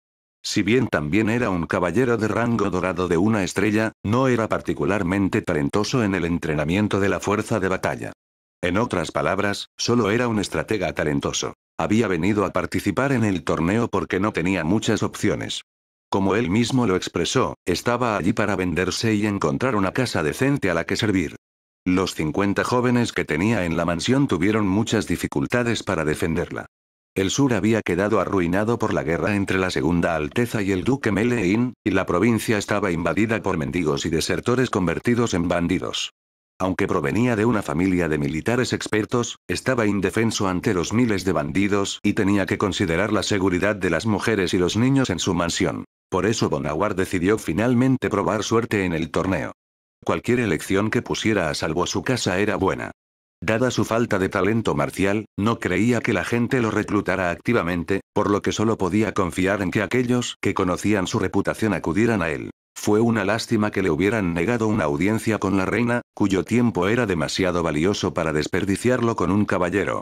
Si bien también era un caballero de rango dorado de una estrella, no era particularmente talentoso en el entrenamiento de la fuerza de batalla. En otras palabras, solo era un estratega talentoso. Había venido a participar en el torneo porque no tenía muchas opciones. Como él mismo lo expresó, estaba allí para venderse y encontrar una casa decente a la que servir. Los 50 jóvenes que tenía en la mansión tuvieron muchas dificultades para defenderla. El sur había quedado arruinado por la guerra entre la Segunda Alteza y el Duque Meleín, y la provincia estaba invadida por mendigos y desertores convertidos en bandidos. Aunque provenía de una familia de militares expertos, estaba indefenso ante los miles de bandidos y tenía que considerar la seguridad de las mujeres y los niños en su mansión. Por eso Bonawar decidió finalmente probar suerte en el torneo. Cualquier elección que pusiera a salvo su casa era buena. Dada su falta de talento marcial, no creía que la gente lo reclutara activamente, por lo que solo podía confiar en que aquellos que conocían su reputación acudieran a él. Fue una lástima que le hubieran negado una audiencia con la reina, cuyo tiempo era demasiado valioso para desperdiciarlo con un caballero.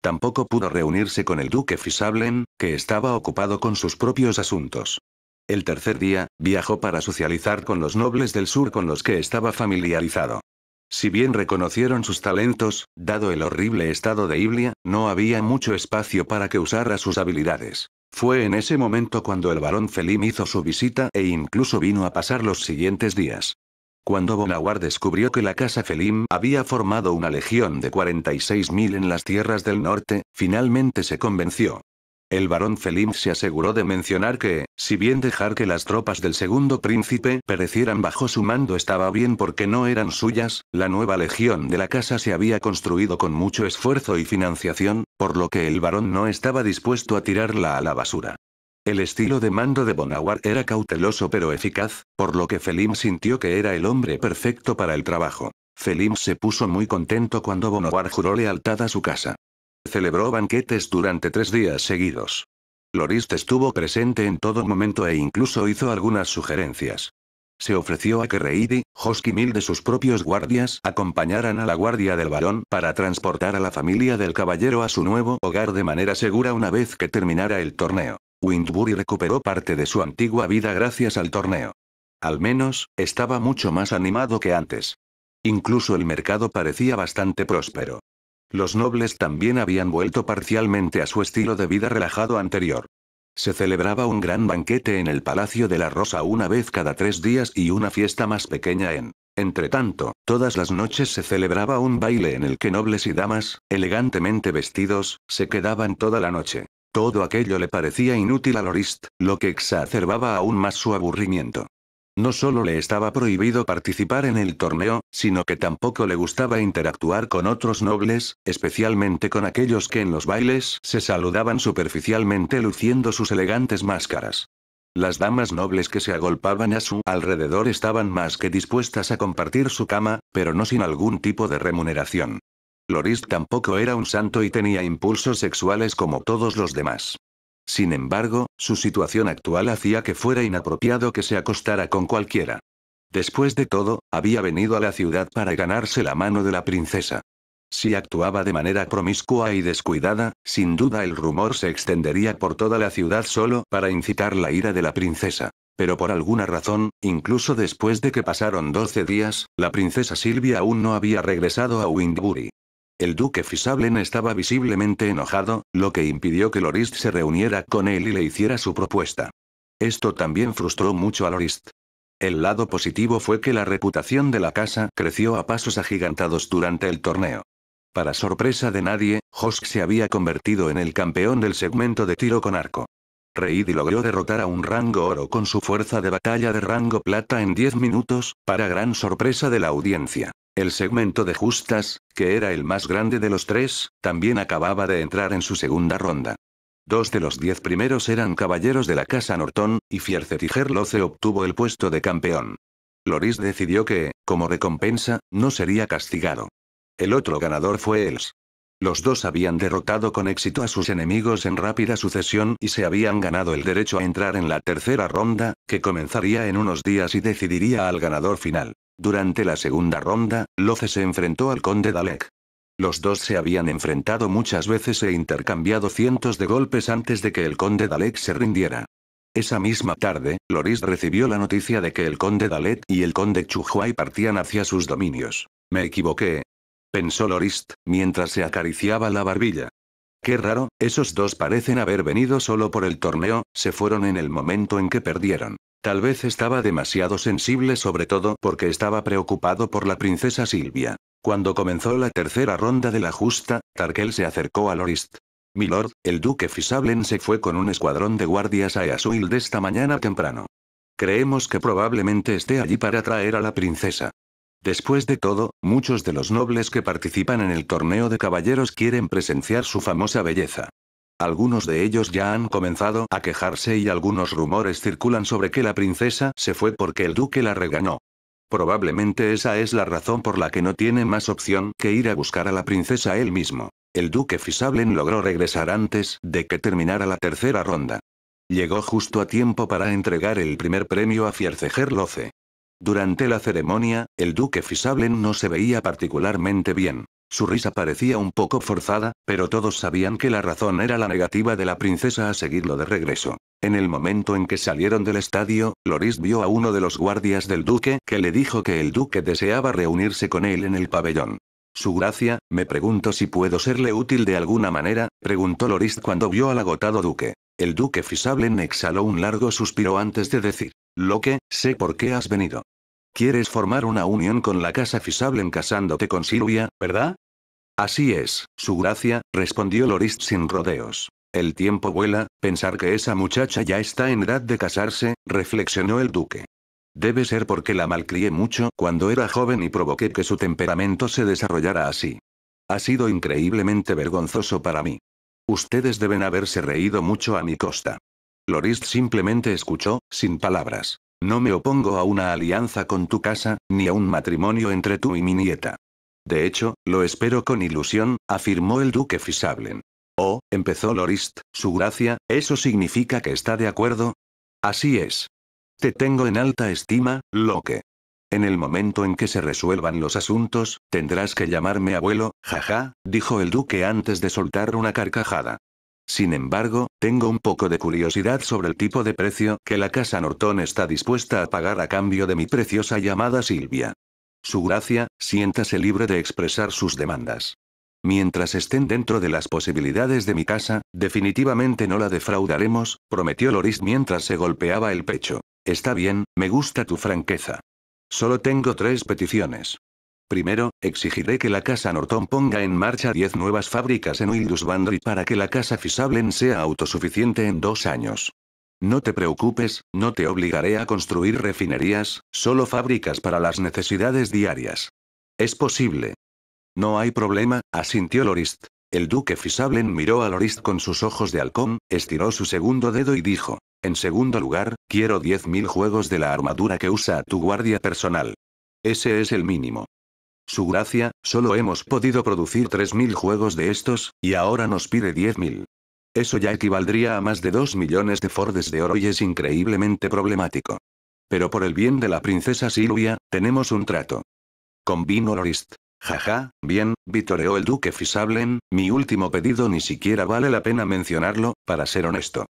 Tampoco pudo reunirse con el duque Fisablen, que estaba ocupado con sus propios asuntos. El tercer día, viajó para socializar con los nobles del sur con los que estaba familiarizado. Si bien reconocieron sus talentos, dado el horrible estado de Iblia, no había mucho espacio para que usara sus habilidades. Fue en ese momento cuando el barón Felim hizo su visita e incluso vino a pasar los siguientes días. Cuando Bonawar descubrió que la casa Felim había formado una legión de 46.000 en las tierras del norte, finalmente se convenció. El barón Felim se aseguró de mencionar que, si bien dejar que las tropas del segundo príncipe perecieran bajo su mando estaba bien porque no eran suyas, la nueva legión de la casa se había construido con mucho esfuerzo y financiación, por lo que el barón no estaba dispuesto a tirarla a la basura. El estilo de mando de Bonawar era cauteloso pero eficaz, por lo que Felim sintió que era el hombre perfecto para el trabajo. Felim se puso muy contento cuando Bonawar juró lealtad a su casa celebró banquetes durante tres días seguidos. Lorist estuvo presente en todo momento e incluso hizo algunas sugerencias. Se ofreció a que Reidi, Hosky mil de sus propios guardias acompañaran a la guardia del varón para transportar a la familia del caballero a su nuevo hogar de manera segura una vez que terminara el torneo. Windbury recuperó parte de su antigua vida gracias al torneo. Al menos, estaba mucho más animado que antes. Incluso el mercado parecía bastante próspero. Los nobles también habían vuelto parcialmente a su estilo de vida relajado anterior. Se celebraba un gran banquete en el Palacio de la Rosa una vez cada tres días y una fiesta más pequeña en. Entretanto, todas las noches se celebraba un baile en el que nobles y damas, elegantemente vestidos, se quedaban toda la noche. Todo aquello le parecía inútil a Lorist, lo que exacerbaba aún más su aburrimiento. No solo le estaba prohibido participar en el torneo, sino que tampoco le gustaba interactuar con otros nobles, especialmente con aquellos que en los bailes se saludaban superficialmente luciendo sus elegantes máscaras. Las damas nobles que se agolpaban a su alrededor estaban más que dispuestas a compartir su cama, pero no sin algún tipo de remuneración. Loris tampoco era un santo y tenía impulsos sexuales como todos los demás. Sin embargo, su situación actual hacía que fuera inapropiado que se acostara con cualquiera. Después de todo, había venido a la ciudad para ganarse la mano de la princesa. Si actuaba de manera promiscua y descuidada, sin duda el rumor se extendería por toda la ciudad solo para incitar la ira de la princesa. Pero por alguna razón, incluso después de que pasaron 12 días, la princesa Silvia aún no había regresado a Windbury. El duque Fisablen estaba visiblemente enojado, lo que impidió que Lorist se reuniera con él y le hiciera su propuesta. Esto también frustró mucho a Lorist. El lado positivo fue que la reputación de la casa creció a pasos agigantados durante el torneo. Para sorpresa de nadie, Hosk se había convertido en el campeón del segmento de tiro con arco. y logró derrotar a un rango oro con su fuerza de batalla de rango plata en 10 minutos, para gran sorpresa de la audiencia. El segmento de justas, que era el más grande de los tres, también acababa de entrar en su segunda ronda. Dos de los diez primeros eran caballeros de la Casa Norton, y Fiercetiger Loce obtuvo el puesto de campeón. Loris decidió que, como recompensa, no sería castigado. El otro ganador fue Els. Los dos habían derrotado con éxito a sus enemigos en rápida sucesión y se habían ganado el derecho a entrar en la tercera ronda, que comenzaría en unos días y decidiría al ganador final. Durante la segunda ronda, Loce se enfrentó al conde Dalek. Los dos se habían enfrentado muchas veces e intercambiado cientos de golpes antes de que el conde Dalek se rindiera. Esa misma tarde, Loris recibió la noticia de que el conde Dalek y el conde Chuhuay partían hacia sus dominios. Me equivoqué. Pensó Lorist, mientras se acariciaba la barbilla. Qué raro, esos dos parecen haber venido solo por el torneo, se fueron en el momento en que perdieron. Tal vez estaba demasiado sensible sobre todo porque estaba preocupado por la princesa Silvia. Cuando comenzó la tercera ronda de la justa, Tarkel se acercó a Lorist. Milord, el duque Fisablen se fue con un escuadrón de guardias a Yasuil de esta mañana temprano. Creemos que probablemente esté allí para traer a la princesa. Después de todo, muchos de los nobles que participan en el torneo de caballeros quieren presenciar su famosa belleza. Algunos de ellos ya han comenzado a quejarse y algunos rumores circulan sobre que la princesa se fue porque el duque la regañó. Probablemente esa es la razón por la que no tiene más opción que ir a buscar a la princesa él mismo. El duque Fisablen logró regresar antes de que terminara la tercera ronda. Llegó justo a tiempo para entregar el primer premio a Fierce Gerloce. Durante la ceremonia, el duque Fisablen no se veía particularmente bien. Su risa parecía un poco forzada, pero todos sabían que la razón era la negativa de la princesa a seguirlo de regreso. En el momento en que salieron del estadio, Loris vio a uno de los guardias del duque que le dijo que el duque deseaba reunirse con él en el pabellón. Su gracia, me pregunto si puedo serle útil de alguna manera, preguntó Loris cuando vio al agotado duque. El duque Fisablen exhaló un largo suspiro antes de decir, lo que, sé por qué has venido. Quieres formar una unión con la casa Fisablen casándote con Silvia, ¿verdad? Así es, su gracia, respondió Lorist sin rodeos. El tiempo vuela, pensar que esa muchacha ya está en edad de casarse, reflexionó el duque. Debe ser porque la malcrié mucho cuando era joven y provoqué que su temperamento se desarrollara así. Ha sido increíblemente vergonzoso para mí. Ustedes deben haberse reído mucho a mi costa. Lorist simplemente escuchó, sin palabras. No me opongo a una alianza con tu casa, ni a un matrimonio entre tú y mi nieta. De hecho, lo espero con ilusión, afirmó el duque Fisablen. Oh, empezó Lorist, su gracia, ¿eso significa que está de acuerdo? Así es. Te tengo en alta estima, Loque. En el momento en que se resuelvan los asuntos, tendrás que llamarme abuelo, jaja, dijo el duque antes de soltar una carcajada. Sin embargo, tengo un poco de curiosidad sobre el tipo de precio que la casa Norton está dispuesta a pagar a cambio de mi preciosa llamada Silvia. Su gracia, siéntase libre de expresar sus demandas. Mientras estén dentro de las posibilidades de mi casa, definitivamente no la defraudaremos, prometió Loris mientras se golpeaba el pecho. Está bien, me gusta tu franqueza. Solo tengo tres peticiones. Primero, exigiré que la casa Norton ponga en marcha 10 nuevas fábricas en Wildusbandry para que la casa Fisablen sea autosuficiente en dos años. No te preocupes, no te obligaré a construir refinerías, solo fábricas para las necesidades diarias. Es posible. No hay problema, asintió Lorist. El duque Fisablen miró a Lorist con sus ojos de halcón, estiró su segundo dedo y dijo, en segundo lugar, quiero 10.000 juegos de la armadura que usa tu guardia personal. Ese es el mínimo. Su gracia, solo hemos podido producir 3.000 juegos de estos, y ahora nos pide 10.000. Eso ya equivaldría a más de 2 millones de Fordes de oro y es increíblemente problemático. Pero por el bien de la princesa Silvia, tenemos un trato. Convino Lorist. Jaja, bien, vitoreó el duque Fisablen, mi último pedido ni siquiera vale la pena mencionarlo, para ser honesto.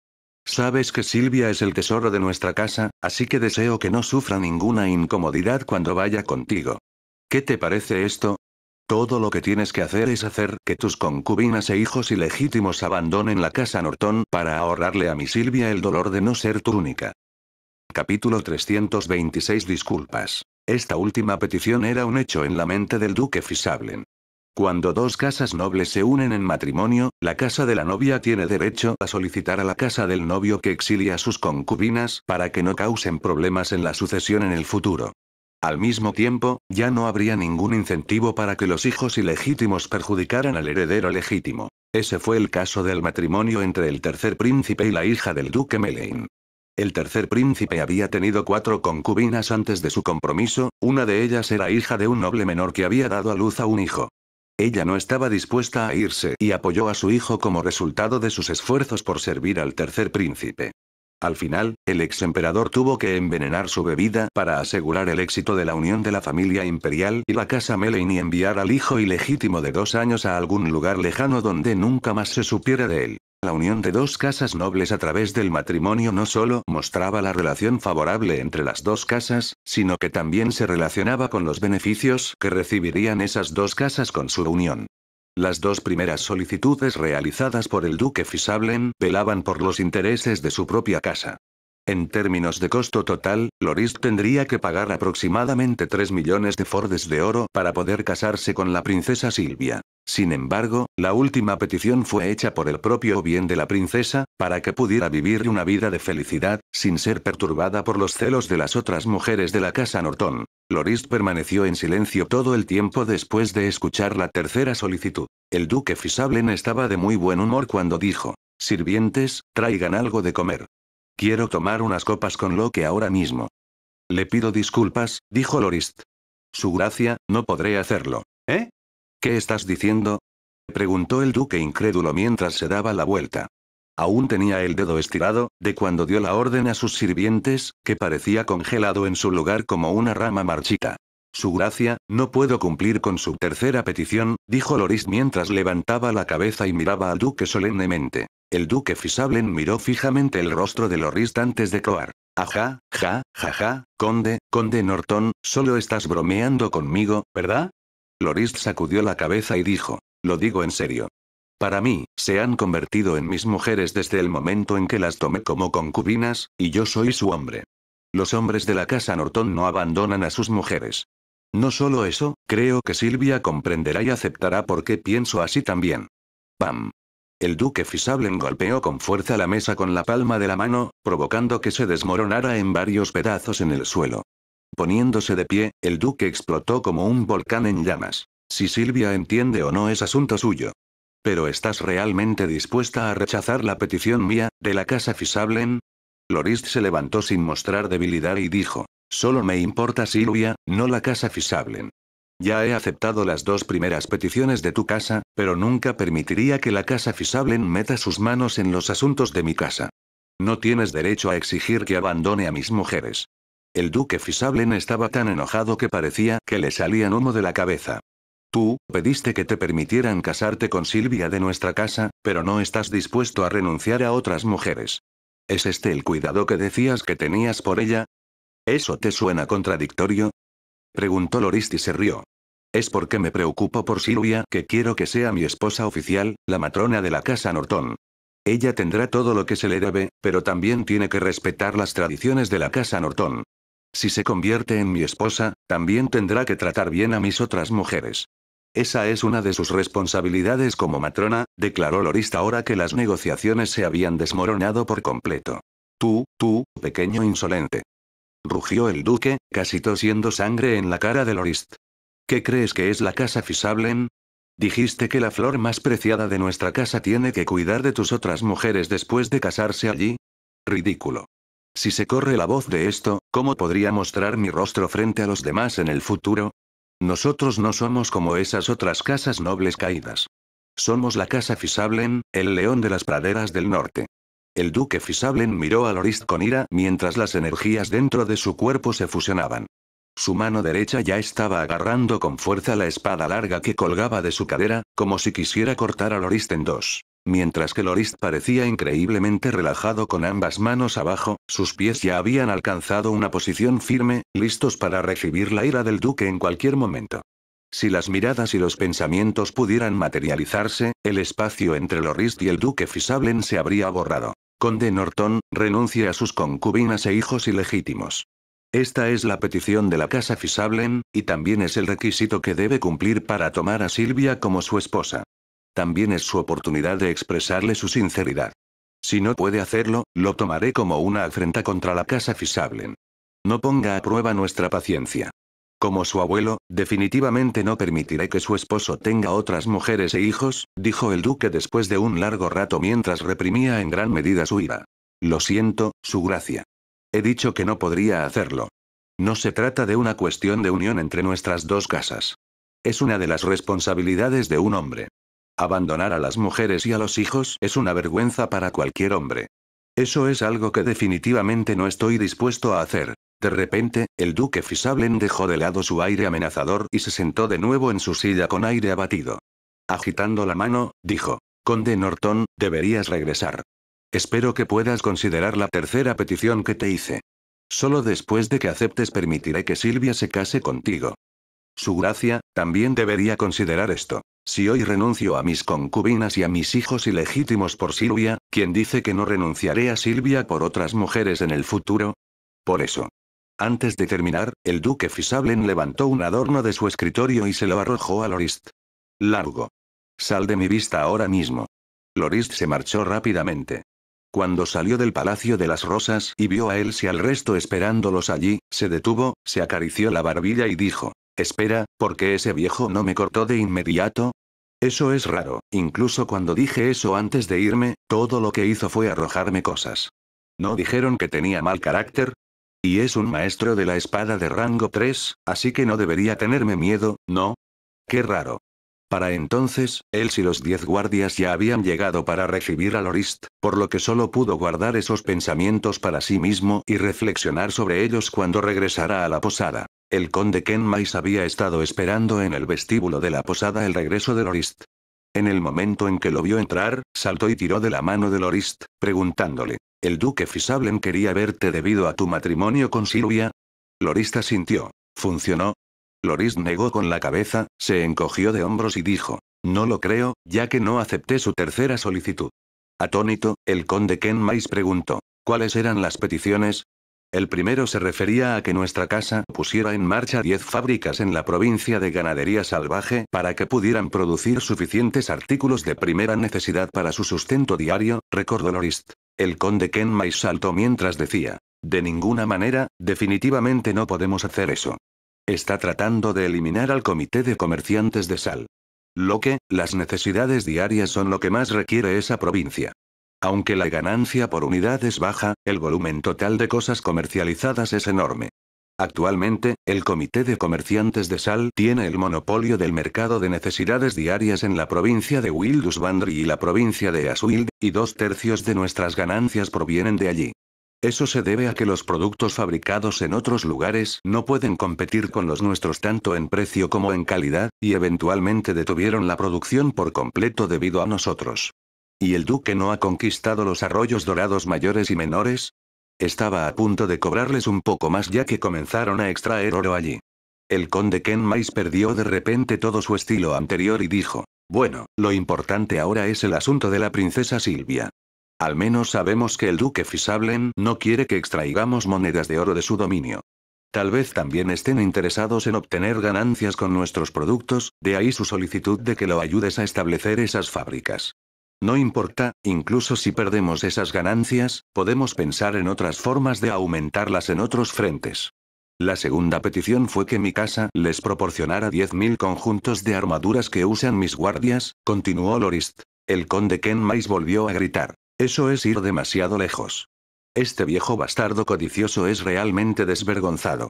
Sabes que Silvia es el tesoro de nuestra casa, así que deseo que no sufra ninguna incomodidad cuando vaya contigo. ¿Qué te parece esto? Todo lo que tienes que hacer es hacer que tus concubinas e hijos ilegítimos abandonen la casa Norton para ahorrarle a mi Silvia el dolor de no ser tu única. Capítulo 326 Disculpas. Esta última petición era un hecho en la mente del duque Fisablen. Cuando dos casas nobles se unen en matrimonio, la casa de la novia tiene derecho a solicitar a la casa del novio que exilie a sus concubinas para que no causen problemas en la sucesión en el futuro. Al mismo tiempo, ya no habría ningún incentivo para que los hijos ilegítimos perjudicaran al heredero legítimo. Ese fue el caso del matrimonio entre el tercer príncipe y la hija del duque Melén. El tercer príncipe había tenido cuatro concubinas antes de su compromiso, una de ellas era hija de un noble menor que había dado a luz a un hijo. Ella no estaba dispuesta a irse y apoyó a su hijo como resultado de sus esfuerzos por servir al tercer príncipe. Al final, el ex emperador tuvo que envenenar su bebida para asegurar el éxito de la unión de la familia imperial y la casa Melein y enviar al hijo ilegítimo de dos años a algún lugar lejano donde nunca más se supiera de él. La unión de dos casas nobles a través del matrimonio no solo mostraba la relación favorable entre las dos casas, sino que también se relacionaba con los beneficios que recibirían esas dos casas con su unión. Las dos primeras solicitudes realizadas por el duque Fisablen velaban por los intereses de su propia casa. En términos de costo total, Loris tendría que pagar aproximadamente 3 millones de fordes de oro para poder casarse con la princesa Silvia. Sin embargo, la última petición fue hecha por el propio bien de la princesa, para que pudiera vivir una vida de felicidad, sin ser perturbada por los celos de las otras mujeres de la casa Norton. Lorist permaneció en silencio todo el tiempo después de escuchar la tercera solicitud. El duque Fisablen estaba de muy buen humor cuando dijo, Sirvientes, traigan algo de comer. Quiero tomar unas copas con que ahora mismo. Le pido disculpas, dijo Lorist. Su gracia, no podré hacerlo. ¿Eh? ¿Qué estás diciendo? preguntó el duque incrédulo mientras se daba la vuelta. Aún tenía el dedo estirado, de cuando dio la orden a sus sirvientes, que parecía congelado en su lugar como una rama marchita. Su gracia, no puedo cumplir con su tercera petición, dijo Loris mientras levantaba la cabeza y miraba al duque solemnemente. El duque Fisablen miró fijamente el rostro de Lorist antes de croar. Ajá, ja, ja, ja, conde, conde Norton, solo estás bromeando conmigo, ¿verdad? Loris sacudió la cabeza y dijo, lo digo en serio. Para mí, se han convertido en mis mujeres desde el momento en que las tomé como concubinas, y yo soy su hombre. Los hombres de la casa Norton no abandonan a sus mujeres. No solo eso, creo que Silvia comprenderá y aceptará por qué pienso así también. ¡Pam! El duque Fisablen golpeó con fuerza la mesa con la palma de la mano, provocando que se desmoronara en varios pedazos en el suelo. Poniéndose de pie, el duque explotó como un volcán en llamas. Si Silvia entiende o no es asunto suyo. Pero ¿estás realmente dispuesta a rechazar la petición mía, de la casa Fisablen? Lorist se levantó sin mostrar debilidad y dijo, Solo me importa Silvia, no la casa Fisablen. Ya he aceptado las dos primeras peticiones de tu casa, pero nunca permitiría que la casa Fisablen meta sus manos en los asuntos de mi casa. No tienes derecho a exigir que abandone a mis mujeres. El duque Fisablen estaba tan enojado que parecía que le salían humo de la cabeza. Tú, pediste que te permitieran casarte con Silvia de nuestra casa, pero no estás dispuesto a renunciar a otras mujeres. ¿Es este el cuidado que decías que tenías por ella? ¿Eso te suena contradictorio? Preguntó Lorist y se rió. Es porque me preocupo por Silvia, que quiero que sea mi esposa oficial, la matrona de la casa Norton. Ella tendrá todo lo que se le debe, pero también tiene que respetar las tradiciones de la casa Norton. Si se convierte en mi esposa, también tendrá que tratar bien a mis otras mujeres. Esa es una de sus responsabilidades como matrona, declaró Lorista ahora que las negociaciones se habían desmoronado por completo. Tú, tú, pequeño insolente rugió el duque, casi tosiendo sangre en la cara de Lorist. ¿Qué crees que es la casa Fisablen? Dijiste que la flor más preciada de nuestra casa tiene que cuidar de tus otras mujeres después de casarse allí. Ridículo. Si se corre la voz de esto, ¿cómo podría mostrar mi rostro frente a los demás en el futuro? Nosotros no somos como esas otras casas nobles caídas. Somos la casa Fisablen, el león de las praderas del norte. El duque Fisablen miró a Lorist con ira mientras las energías dentro de su cuerpo se fusionaban. Su mano derecha ya estaba agarrando con fuerza la espada larga que colgaba de su cadera, como si quisiera cortar a Lorist en dos. Mientras que Lorist parecía increíblemente relajado con ambas manos abajo, sus pies ya habían alcanzado una posición firme, listos para recibir la ira del duque en cualquier momento. Si las miradas y los pensamientos pudieran materializarse, el espacio entre Lorist y el duque Fisablen se habría borrado. Conde Norton, renuncia a sus concubinas e hijos ilegítimos. Esta es la petición de la casa Fisablen, y también es el requisito que debe cumplir para tomar a Silvia como su esposa. También es su oportunidad de expresarle su sinceridad. Si no puede hacerlo, lo tomaré como una afrenta contra la casa Fisablen. No ponga a prueba nuestra paciencia. Como su abuelo, definitivamente no permitiré que su esposo tenga otras mujeres e hijos, dijo el duque después de un largo rato mientras reprimía en gran medida su ira. Lo siento, su gracia. He dicho que no podría hacerlo. No se trata de una cuestión de unión entre nuestras dos casas. Es una de las responsabilidades de un hombre. Abandonar a las mujeres y a los hijos es una vergüenza para cualquier hombre. Eso es algo que definitivamente no estoy dispuesto a hacer, de repente, el duque Fisablen dejó de lado su aire amenazador y se sentó de nuevo en su silla con aire abatido. Agitando la mano, dijo, Conde Norton, deberías regresar. Espero que puedas considerar la tercera petición que te hice. Solo después de que aceptes permitiré que Silvia se case contigo. Su gracia, también debería considerar esto. Si hoy renuncio a mis concubinas y a mis hijos ilegítimos por Silvia, ¿quién dice que no renunciaré a Silvia por otras mujeres en el futuro? Por eso, antes de terminar, el duque Fisablen levantó un adorno de su escritorio y se lo arrojó a Lorist. Largo. Sal de mi vista ahora mismo. Lorist se marchó rápidamente. Cuando salió del Palacio de las Rosas y vio a Elsie al resto esperándolos allí, se detuvo, se acarició la barbilla y dijo, Espera, ¿por qué ese viejo no me cortó de inmediato? Eso es raro, incluso cuando dije eso antes de irme, todo lo que hizo fue arrojarme cosas. ¿No dijeron que tenía mal carácter? Y es un maestro de la espada de rango 3, así que no debería tenerme miedo, ¿no? Qué raro. Para entonces, él y los diez guardias ya habían llegado para recibir a Lorist, por lo que solo pudo guardar esos pensamientos para sí mismo y reflexionar sobre ellos cuando regresara a la posada. El conde Kenmais había estado esperando en el vestíbulo de la posada el regreso de Lorist. En el momento en que lo vio entrar, saltó y tiró de la mano de Lorist, preguntándole, el duque Fisablen quería verte debido a tu matrimonio con Silvia. Lorista sintió. ¿Funcionó? Loris negó con la cabeza, se encogió de hombros y dijo, no lo creo, ya que no acepté su tercera solicitud. Atónito, el conde Ken preguntó, ¿cuáles eran las peticiones? El primero se refería a que nuestra casa pusiera en marcha 10 fábricas en la provincia de ganadería salvaje para que pudieran producir suficientes artículos de primera necesidad para su sustento diario, recordó Lorist. El conde Kenmai saltó mientras decía. De ninguna manera, definitivamente no podemos hacer eso. Está tratando de eliminar al comité de comerciantes de sal. Lo que, las necesidades diarias son lo que más requiere esa provincia. Aunque la ganancia por unidad es baja, el volumen total de cosas comercializadas es enorme. Actualmente, el Comité de Comerciantes de Sal tiene el monopolio del mercado de necesidades diarias en la provincia de Wildusbandry y la provincia de Aswild, y dos tercios de nuestras ganancias provienen de allí. Eso se debe a que los productos fabricados en otros lugares no pueden competir con los nuestros tanto en precio como en calidad, y eventualmente detuvieron la producción por completo debido a nosotros. ¿Y el duque no ha conquistado los arroyos dorados mayores y menores? Estaba a punto de cobrarles un poco más ya que comenzaron a extraer oro allí. El conde Kenmais perdió de repente todo su estilo anterior y dijo, bueno, lo importante ahora es el asunto de la princesa Silvia. Al menos sabemos que el duque Fisablen no quiere que extraigamos monedas de oro de su dominio. Tal vez también estén interesados en obtener ganancias con nuestros productos, de ahí su solicitud de que lo ayudes a establecer esas fábricas. No importa, incluso si perdemos esas ganancias, podemos pensar en otras formas de aumentarlas en otros frentes. La segunda petición fue que mi casa les proporcionara 10.000 conjuntos de armaduras que usan mis guardias, continuó Lorist. El conde Ken volvió a gritar. Eso es ir demasiado lejos. Este viejo bastardo codicioso es realmente desvergonzado.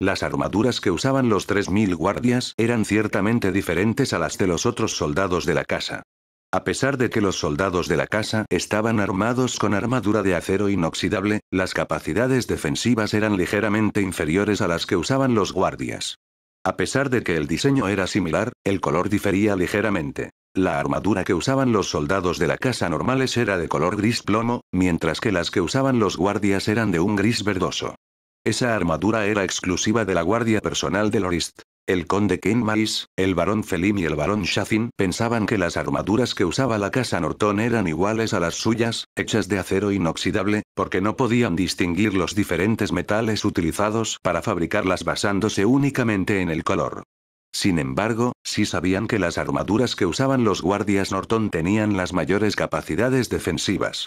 Las armaduras que usaban los 3.000 guardias eran ciertamente diferentes a las de los otros soldados de la casa. A pesar de que los soldados de la casa estaban armados con armadura de acero inoxidable, las capacidades defensivas eran ligeramente inferiores a las que usaban los guardias. A pesar de que el diseño era similar, el color difería ligeramente. La armadura que usaban los soldados de la casa normales era de color gris plomo, mientras que las que usaban los guardias eran de un gris verdoso. Esa armadura era exclusiva de la guardia personal de Lorist. El conde Kingmais, el barón Felim y el barón Shafin pensaban que las armaduras que usaba la casa Norton eran iguales a las suyas, hechas de acero inoxidable, porque no podían distinguir los diferentes metales utilizados para fabricarlas basándose únicamente en el color. Sin embargo, sí sabían que las armaduras que usaban los guardias Norton tenían las mayores capacidades defensivas.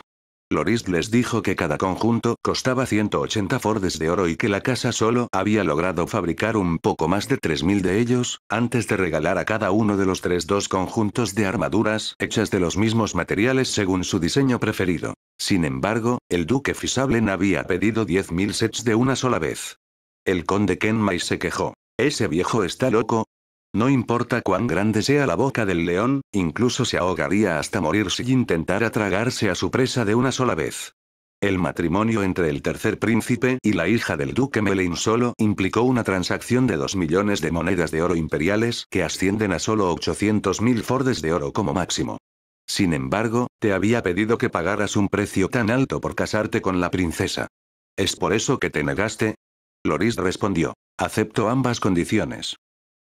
Loris les dijo que cada conjunto costaba 180 fordes de oro y que la casa solo había logrado fabricar un poco más de 3.000 de ellos, antes de regalar a cada uno de los tres dos conjuntos de armaduras hechas de los mismos materiales según su diseño preferido. Sin embargo, el duque Fisablen había pedido 10.000 sets de una sola vez. El conde Kenmai se quejó. Ese viejo está loco, no importa cuán grande sea la boca del león, incluso se ahogaría hasta morir si intentara tragarse a su presa de una sola vez. El matrimonio entre el tercer príncipe y la hija del duque Melin solo implicó una transacción de 2 millones de monedas de oro imperiales que ascienden a solo mil fordes de oro como máximo. Sin embargo, te había pedido que pagaras un precio tan alto por casarte con la princesa. ¿Es por eso que te negaste? Loris respondió. Acepto ambas condiciones.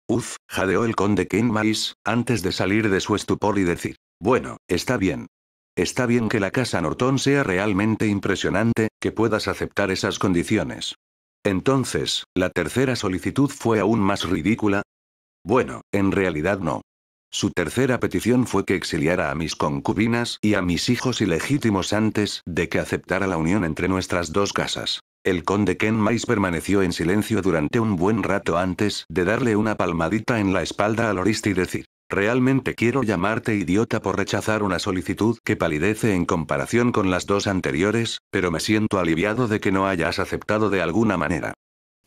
Uf, jadeó el conde Kenmais, antes de salir de su estupor y decir, bueno, está bien. Está bien que la casa Norton sea realmente impresionante, que puedas aceptar esas condiciones. Entonces, ¿la tercera solicitud fue aún más ridícula? Bueno, en realidad no. Su tercera petición fue que exiliara a mis concubinas y a mis hijos ilegítimos antes de que aceptara la unión entre nuestras dos casas. El conde Ken permaneció en silencio durante un buen rato antes de darle una palmadita en la espalda al orista y decir, realmente quiero llamarte idiota por rechazar una solicitud que palidece en comparación con las dos anteriores, pero me siento aliviado de que no hayas aceptado de alguna manera.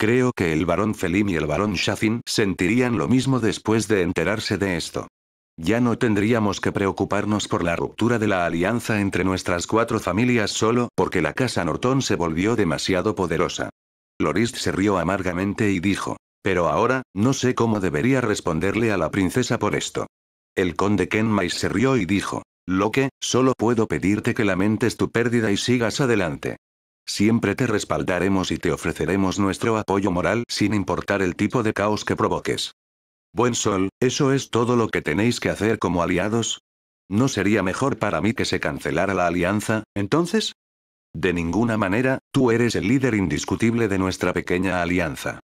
Creo que el barón Felim y el barón Shafin sentirían lo mismo después de enterarse de esto. Ya no tendríamos que preocuparnos por la ruptura de la alianza entre nuestras cuatro familias solo porque la casa Norton se volvió demasiado poderosa. Lorist se rió amargamente y dijo, pero ahora, no sé cómo debería responderle a la princesa por esto. El conde Kenmais se rió y dijo, Loke, solo puedo pedirte que lamentes tu pérdida y sigas adelante. Siempre te respaldaremos y te ofreceremos nuestro apoyo moral sin importar el tipo de caos que provoques. Buen Sol, ¿eso es todo lo que tenéis que hacer como aliados? ¿No sería mejor para mí que se cancelara la alianza, entonces? De ninguna manera, tú eres el líder indiscutible de nuestra pequeña alianza.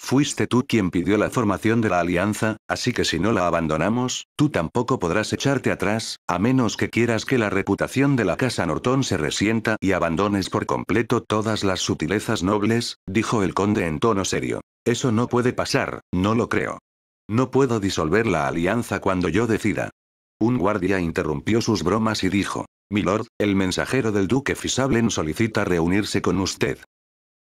Fuiste tú quien pidió la formación de la alianza, así que si no la abandonamos, tú tampoco podrás echarte atrás, a menos que quieras que la reputación de la casa Norton se resienta y abandones por completo todas las sutilezas nobles, dijo el conde en tono serio. Eso no puede pasar, no lo creo. No puedo disolver la alianza cuando yo decida. Un guardia interrumpió sus bromas y dijo, Milord, el mensajero del duque Fisablen solicita reunirse con usted.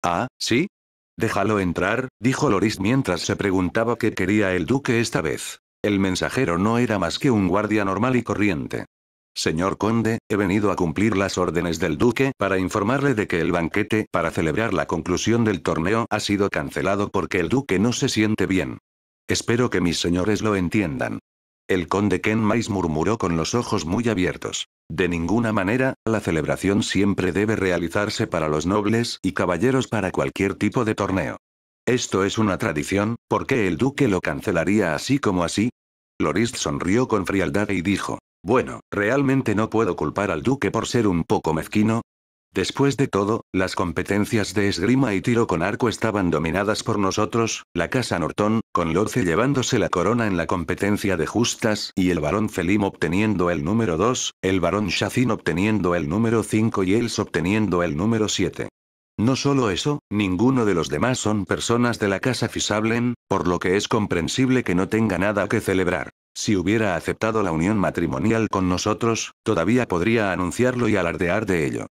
Ah, sí, Déjalo entrar, dijo Loris mientras se preguntaba qué quería el duque esta vez. El mensajero no era más que un guardia normal y corriente. Señor conde, he venido a cumplir las órdenes del duque para informarle de que el banquete para celebrar la conclusión del torneo ha sido cancelado porque el duque no se siente bien. Espero que mis señores lo entiendan. El conde Ken Mais murmuró con los ojos muy abiertos. De ninguna manera, la celebración siempre debe realizarse para los nobles y caballeros para cualquier tipo de torneo. Esto es una tradición, ¿por qué el duque lo cancelaría así como así? Lorist sonrió con frialdad y dijo, bueno, realmente no puedo culpar al duque por ser un poco mezquino, Después de todo, las competencias de esgrima y tiro con arco estaban dominadas por nosotros, la Casa Norton, con Lorce llevándose la corona en la competencia de justas y el varón Felim obteniendo el número 2, el varón Shazin obteniendo el número 5 y Els obteniendo el número 7. No solo eso, ninguno de los demás son personas de la Casa Fisablen, por lo que es comprensible que no tenga nada que celebrar. Si hubiera aceptado la unión matrimonial con nosotros, todavía podría anunciarlo y alardear de ello.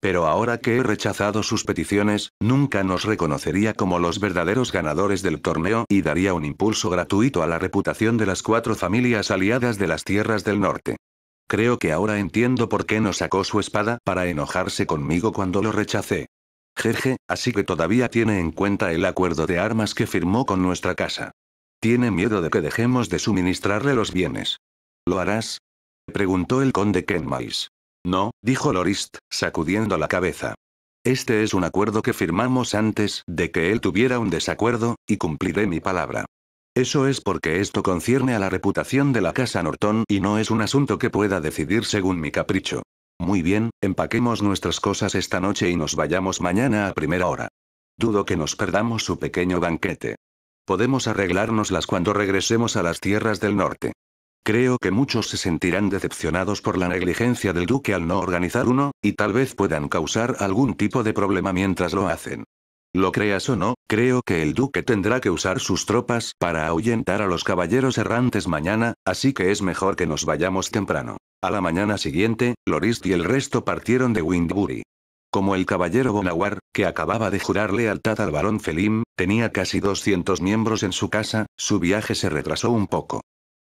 Pero ahora que he rechazado sus peticiones, nunca nos reconocería como los verdaderos ganadores del torneo y daría un impulso gratuito a la reputación de las cuatro familias aliadas de las tierras del norte. Creo que ahora entiendo por qué no sacó su espada para enojarse conmigo cuando lo rechacé. Jeje, así que todavía tiene en cuenta el acuerdo de armas que firmó con nuestra casa. Tiene miedo de que dejemos de suministrarle los bienes. ¿Lo harás? Preguntó el conde Kenmais. No, dijo Lorist, sacudiendo la cabeza. Este es un acuerdo que firmamos antes de que él tuviera un desacuerdo, y cumpliré mi palabra. Eso es porque esto concierne a la reputación de la casa Norton y no es un asunto que pueda decidir según mi capricho. Muy bien, empaquemos nuestras cosas esta noche y nos vayamos mañana a primera hora. Dudo que nos perdamos su pequeño banquete. Podemos arreglárnoslas cuando regresemos a las tierras del norte. Creo que muchos se sentirán decepcionados por la negligencia del duque al no organizar uno, y tal vez puedan causar algún tipo de problema mientras lo hacen. Lo creas o no, creo que el duque tendrá que usar sus tropas para ahuyentar a los caballeros errantes mañana, así que es mejor que nos vayamos temprano. A la mañana siguiente, Lorist y el resto partieron de Windbury. Como el caballero Bonawar, que acababa de jurar lealtad al barón Felim, tenía casi 200 miembros en su casa, su viaje se retrasó un poco.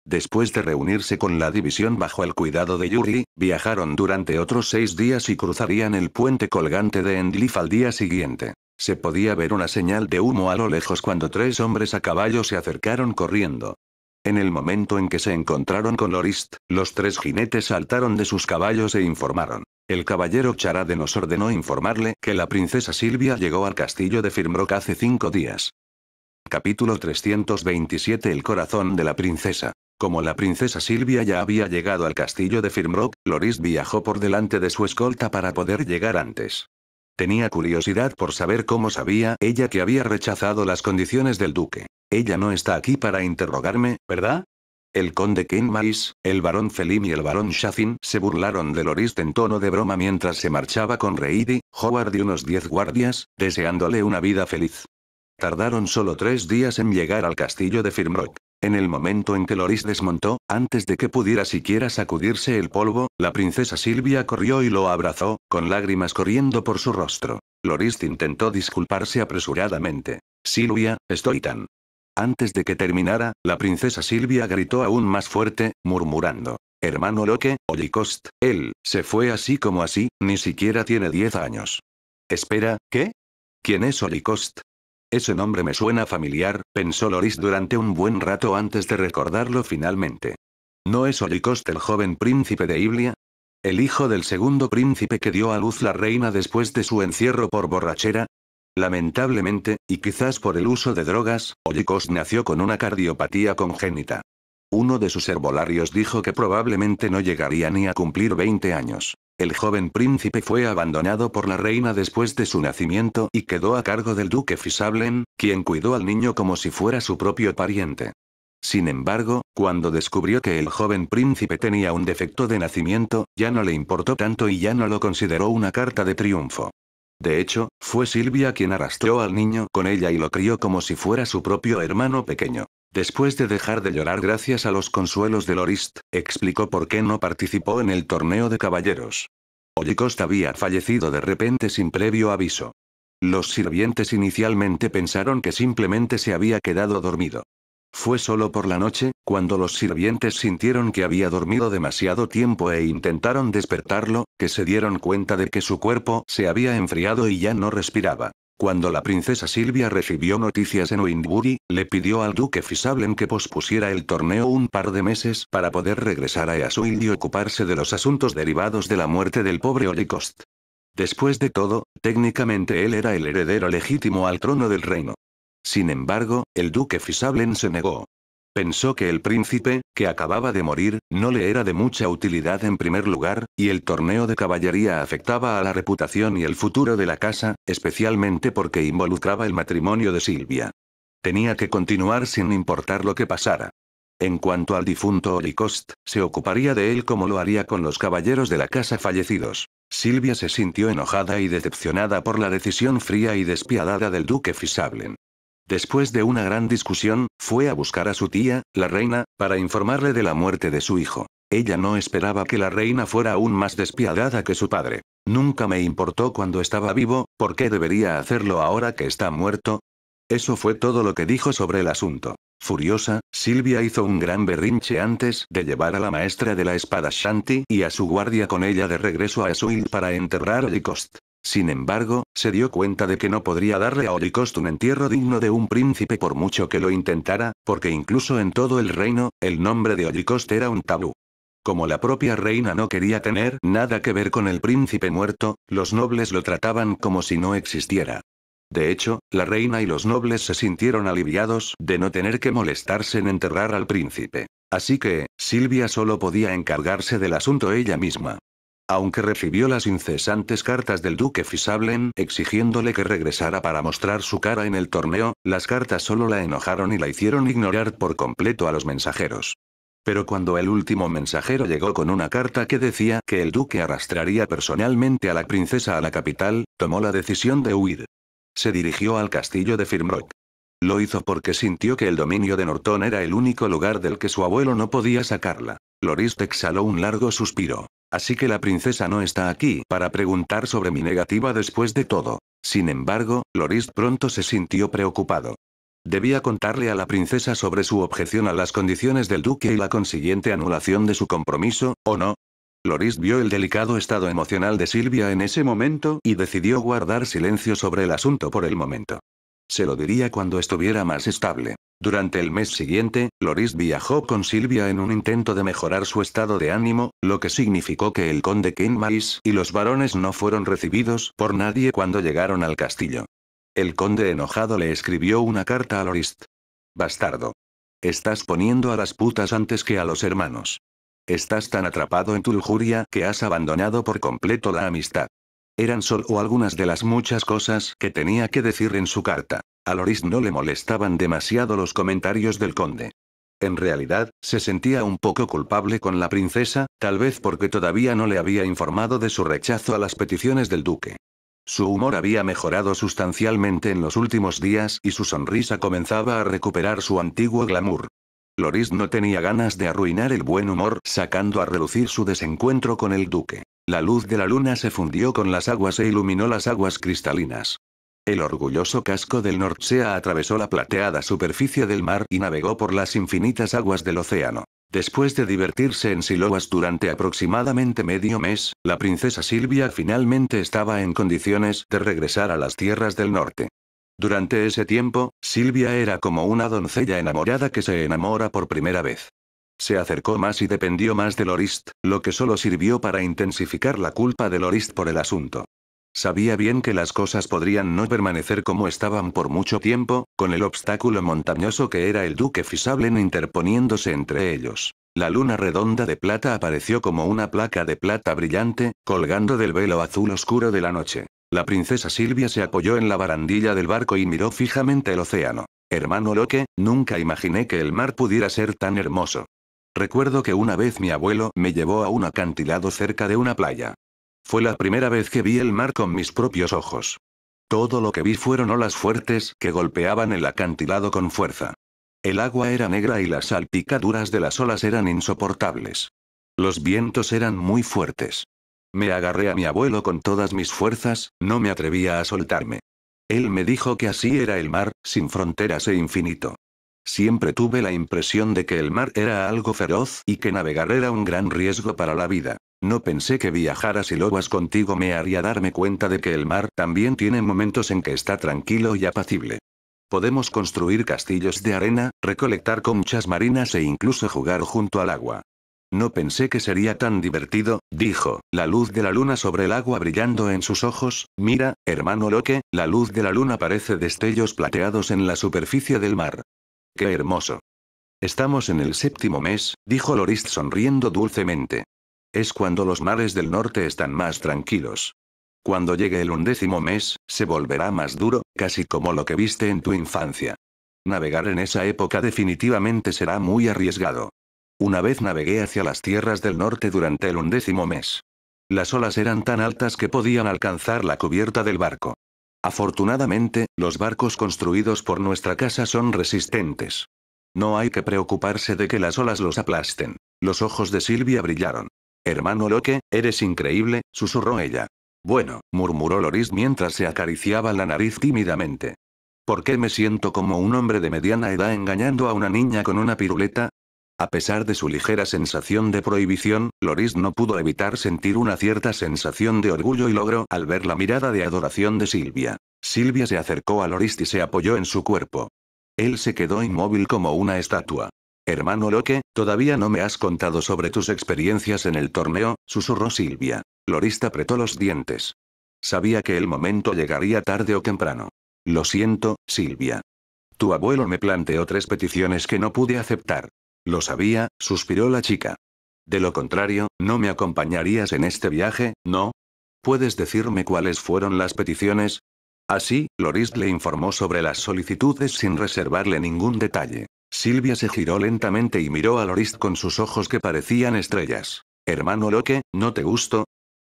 Después de reunirse con la división bajo el cuidado de Yuri, viajaron durante otros seis días y cruzarían el puente colgante de Endlif al día siguiente. Se podía ver una señal de humo a lo lejos cuando tres hombres a caballo se acercaron corriendo. En el momento en que se encontraron con Lorist, los tres jinetes saltaron de sus caballos e informaron. El caballero Charade nos ordenó informarle que la princesa Silvia llegó al castillo de Firmrock hace cinco días. Capítulo 327 El corazón de la princesa. Como la princesa Silvia ya había llegado al castillo de Firmrock, Loris viajó por delante de su escolta para poder llegar antes. Tenía curiosidad por saber cómo sabía ella que había rechazado las condiciones del duque. Ella no está aquí para interrogarme, ¿verdad? El conde Kenmais, el barón Felim y el barón Shafin se burlaron de Loris en tono de broma mientras se marchaba con Reidy, Howard y unos diez guardias, deseándole una vida feliz. Tardaron solo tres días en llegar al castillo de Firmrock. En el momento en que Loris desmontó, antes de que pudiera siquiera sacudirse el polvo, la princesa Silvia corrió y lo abrazó, con lágrimas corriendo por su rostro. Loris intentó disculparse apresuradamente. Silvia, estoy tan. Antes de que terminara, la princesa Silvia gritó aún más fuerte, murmurando. Hermano Loque, Olicost, él, se fue así como así, ni siquiera tiene 10 años. Espera, ¿qué? ¿Quién es Olicost? Ese nombre me suena familiar, pensó Loris durante un buen rato antes de recordarlo finalmente. ¿No es Olicost el joven príncipe de Iblia? ¿El hijo del segundo príncipe que dio a luz la reina después de su encierro por borrachera? Lamentablemente, y quizás por el uso de drogas, Ollicost nació con una cardiopatía congénita. Uno de sus herbolarios dijo que probablemente no llegaría ni a cumplir 20 años. El joven príncipe fue abandonado por la reina después de su nacimiento y quedó a cargo del duque Fisablen, quien cuidó al niño como si fuera su propio pariente. Sin embargo, cuando descubrió que el joven príncipe tenía un defecto de nacimiento, ya no le importó tanto y ya no lo consideró una carta de triunfo. De hecho, fue Silvia quien arrastró al niño con ella y lo crió como si fuera su propio hermano pequeño. Después de dejar de llorar gracias a los consuelos de Lorist, explicó por qué no participó en el torneo de caballeros. Ollicost había fallecido de repente sin previo aviso. Los sirvientes inicialmente pensaron que simplemente se había quedado dormido. Fue solo por la noche, cuando los sirvientes sintieron que había dormido demasiado tiempo e intentaron despertarlo, que se dieron cuenta de que su cuerpo se había enfriado y ya no respiraba. Cuando la princesa Silvia recibió noticias en Windbury, le pidió al duque Fisablen que pospusiera el torneo un par de meses para poder regresar a Easuil y ocuparse de los asuntos derivados de la muerte del pobre Olicost. Después de todo, técnicamente él era el heredero legítimo al trono del reino. Sin embargo, el duque Fisablen se negó. Pensó que el príncipe, que acababa de morir, no le era de mucha utilidad en primer lugar, y el torneo de caballería afectaba a la reputación y el futuro de la casa, especialmente porque involucraba el matrimonio de Silvia. Tenía que continuar sin importar lo que pasara. En cuanto al difunto Olicost, se ocuparía de él como lo haría con los caballeros de la casa fallecidos. Silvia se sintió enojada y decepcionada por la decisión fría y despiadada del duque Fisablen. Después de una gran discusión, fue a buscar a su tía, la reina, para informarle de la muerte de su hijo. Ella no esperaba que la reina fuera aún más despiadada que su padre. Nunca me importó cuando estaba vivo, ¿por qué debería hacerlo ahora que está muerto? Eso fue todo lo que dijo sobre el asunto. Furiosa, Silvia hizo un gran berrinche antes de llevar a la maestra de la espada Shanti y a su guardia con ella de regreso a Asuil para enterrar a Licost. Sin embargo, se dio cuenta de que no podría darle a Oricost un entierro digno de un príncipe por mucho que lo intentara, porque incluso en todo el reino, el nombre de Oricost era un tabú. Como la propia reina no quería tener nada que ver con el príncipe muerto, los nobles lo trataban como si no existiera. De hecho, la reina y los nobles se sintieron aliviados de no tener que molestarse en enterrar al príncipe. Así que, Silvia solo podía encargarse del asunto ella misma. Aunque recibió las incesantes cartas del duque Fisablen exigiéndole que regresara para mostrar su cara en el torneo, las cartas solo la enojaron y la hicieron ignorar por completo a los mensajeros. Pero cuando el último mensajero llegó con una carta que decía que el duque arrastraría personalmente a la princesa a la capital, tomó la decisión de huir. Se dirigió al castillo de Firmrock. Lo hizo porque sintió que el dominio de Norton era el único lugar del que su abuelo no podía sacarla. Loris exhaló un largo suspiro. Así que la princesa no está aquí para preguntar sobre mi negativa después de todo. Sin embargo, Loris pronto se sintió preocupado. Debía contarle a la princesa sobre su objeción a las condiciones del duque y la consiguiente anulación de su compromiso, ¿o no? Loris vio el delicado estado emocional de Silvia en ese momento y decidió guardar silencio sobre el asunto por el momento. Se lo diría cuando estuviera más estable. Durante el mes siguiente, Loris viajó con Silvia en un intento de mejorar su estado de ánimo, lo que significó que el conde Kenmais y los varones no fueron recibidos por nadie cuando llegaron al castillo. El conde enojado le escribió una carta a Lorist. Bastardo. Estás poniendo a las putas antes que a los hermanos. Estás tan atrapado en tu lujuria que has abandonado por completo la amistad. Eran solo algunas de las muchas cosas que tenía que decir en su carta. A Loris no le molestaban demasiado los comentarios del conde. En realidad, se sentía un poco culpable con la princesa, tal vez porque todavía no le había informado de su rechazo a las peticiones del duque. Su humor había mejorado sustancialmente en los últimos días y su sonrisa comenzaba a recuperar su antiguo glamour. Loris no tenía ganas de arruinar el buen humor sacando a relucir su desencuentro con el duque. La luz de la luna se fundió con las aguas e iluminó las aguas cristalinas. El orgulloso casco del Nordsea atravesó la plateada superficie del mar y navegó por las infinitas aguas del océano. Después de divertirse en Siloas durante aproximadamente medio mes, la princesa Silvia finalmente estaba en condiciones de regresar a las tierras del norte. Durante ese tiempo, Silvia era como una doncella enamorada que se enamora por primera vez se acercó más y dependió más de Lorist, lo que solo sirvió para intensificar la culpa de Lorist por el asunto. Sabía bien que las cosas podrían no permanecer como estaban por mucho tiempo, con el obstáculo montañoso que era el duque Fisablen interponiéndose entre ellos. La luna redonda de plata apareció como una placa de plata brillante, colgando del velo azul oscuro de la noche. La princesa Silvia se apoyó en la barandilla del barco y miró fijamente el océano. Hermano Loque, nunca imaginé que el mar pudiera ser tan hermoso. Recuerdo que una vez mi abuelo me llevó a un acantilado cerca de una playa. Fue la primera vez que vi el mar con mis propios ojos. Todo lo que vi fueron olas fuertes que golpeaban el acantilado con fuerza. El agua era negra y las salpicaduras de las olas eran insoportables. Los vientos eran muy fuertes. Me agarré a mi abuelo con todas mis fuerzas, no me atrevía a soltarme. Él me dijo que así era el mar, sin fronteras e infinito. Siempre tuve la impresión de que el mar era algo feroz y que navegar era un gran riesgo para la vida. No pensé que viajar a Siloas contigo me haría darme cuenta de que el mar también tiene momentos en que está tranquilo y apacible. Podemos construir castillos de arena, recolectar conchas marinas e incluso jugar junto al agua. No pensé que sería tan divertido, dijo, la luz de la luna sobre el agua brillando en sus ojos, mira, hermano Loque, la luz de la luna parece destellos plateados en la superficie del mar. ¡Qué hermoso! Estamos en el séptimo mes, dijo Lorist sonriendo dulcemente. Es cuando los mares del norte están más tranquilos. Cuando llegue el undécimo mes, se volverá más duro, casi como lo que viste en tu infancia. Navegar en esa época definitivamente será muy arriesgado. Una vez navegué hacia las tierras del norte durante el undécimo mes. Las olas eran tan altas que podían alcanzar la cubierta del barco. Afortunadamente, los barcos construidos por nuestra casa son resistentes. No hay que preocuparse de que las olas los aplasten. Los ojos de Silvia brillaron. Hermano Loque, eres increíble, susurró ella. Bueno, murmuró Loris mientras se acariciaba la nariz tímidamente. ¿Por qué me siento como un hombre de mediana edad engañando a una niña con una piruleta? A pesar de su ligera sensación de prohibición, Loris no pudo evitar sentir una cierta sensación de orgullo y logro al ver la mirada de adoración de Silvia. Silvia se acercó a Loris y se apoyó en su cuerpo. Él se quedó inmóvil como una estatua. Hermano Loque, todavía no me has contado sobre tus experiencias en el torneo, susurró Silvia. Loris apretó los dientes. Sabía que el momento llegaría tarde o temprano. Lo siento, Silvia. Tu abuelo me planteó tres peticiones que no pude aceptar. Lo sabía, suspiró la chica. De lo contrario, no me acompañarías en este viaje, ¿no? ¿Puedes decirme cuáles fueron las peticiones? Así, Loris le informó sobre las solicitudes sin reservarle ningún detalle. Silvia se giró lentamente y miró a Loris con sus ojos que parecían estrellas. Hermano Loque, ¿no te gustó?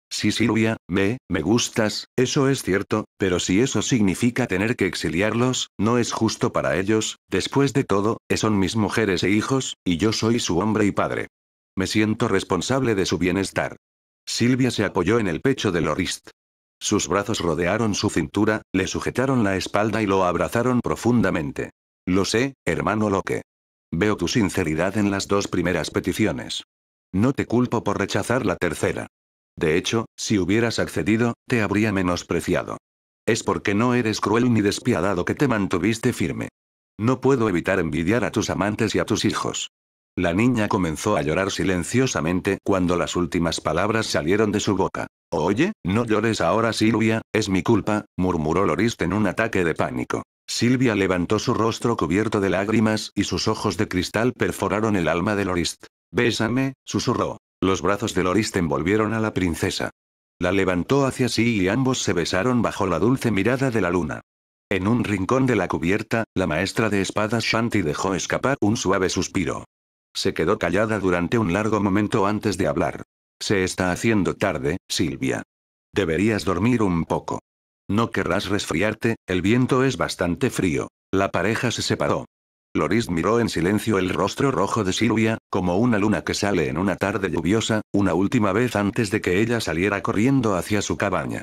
Sí, Silvia, me, me gustas, eso es cierto, pero si eso significa tener que exiliarlos, no es justo para ellos, después de todo, son mis mujeres e hijos, y yo soy su hombre y padre. Me siento responsable de su bienestar. Silvia se apoyó en el pecho de Lorist. Sus brazos rodearon su cintura, le sujetaron la espalda y lo abrazaron profundamente. Lo sé, hermano Loque. Veo tu sinceridad en las dos primeras peticiones. No te culpo por rechazar la tercera. De hecho, si hubieras accedido, te habría menospreciado. Es porque no eres cruel ni despiadado que te mantuviste firme. No puedo evitar envidiar a tus amantes y a tus hijos. La niña comenzó a llorar silenciosamente cuando las últimas palabras salieron de su boca. Oye, no llores ahora Silvia, es mi culpa, murmuró Lorist en un ataque de pánico. Silvia levantó su rostro cubierto de lágrimas y sus ojos de cristal perforaron el alma de Lorist. Bésame, susurró. Los brazos de Loris envolvieron a la princesa. La levantó hacia sí y ambos se besaron bajo la dulce mirada de la luna. En un rincón de la cubierta, la maestra de espadas Shanti dejó escapar un suave suspiro. Se quedó callada durante un largo momento antes de hablar. Se está haciendo tarde, Silvia. Deberías dormir un poco. No querrás resfriarte, el viento es bastante frío. La pareja se separó. Loris miró en silencio el rostro rojo de Silvia, como una luna que sale en una tarde lluviosa, una última vez antes de que ella saliera corriendo hacia su cabaña.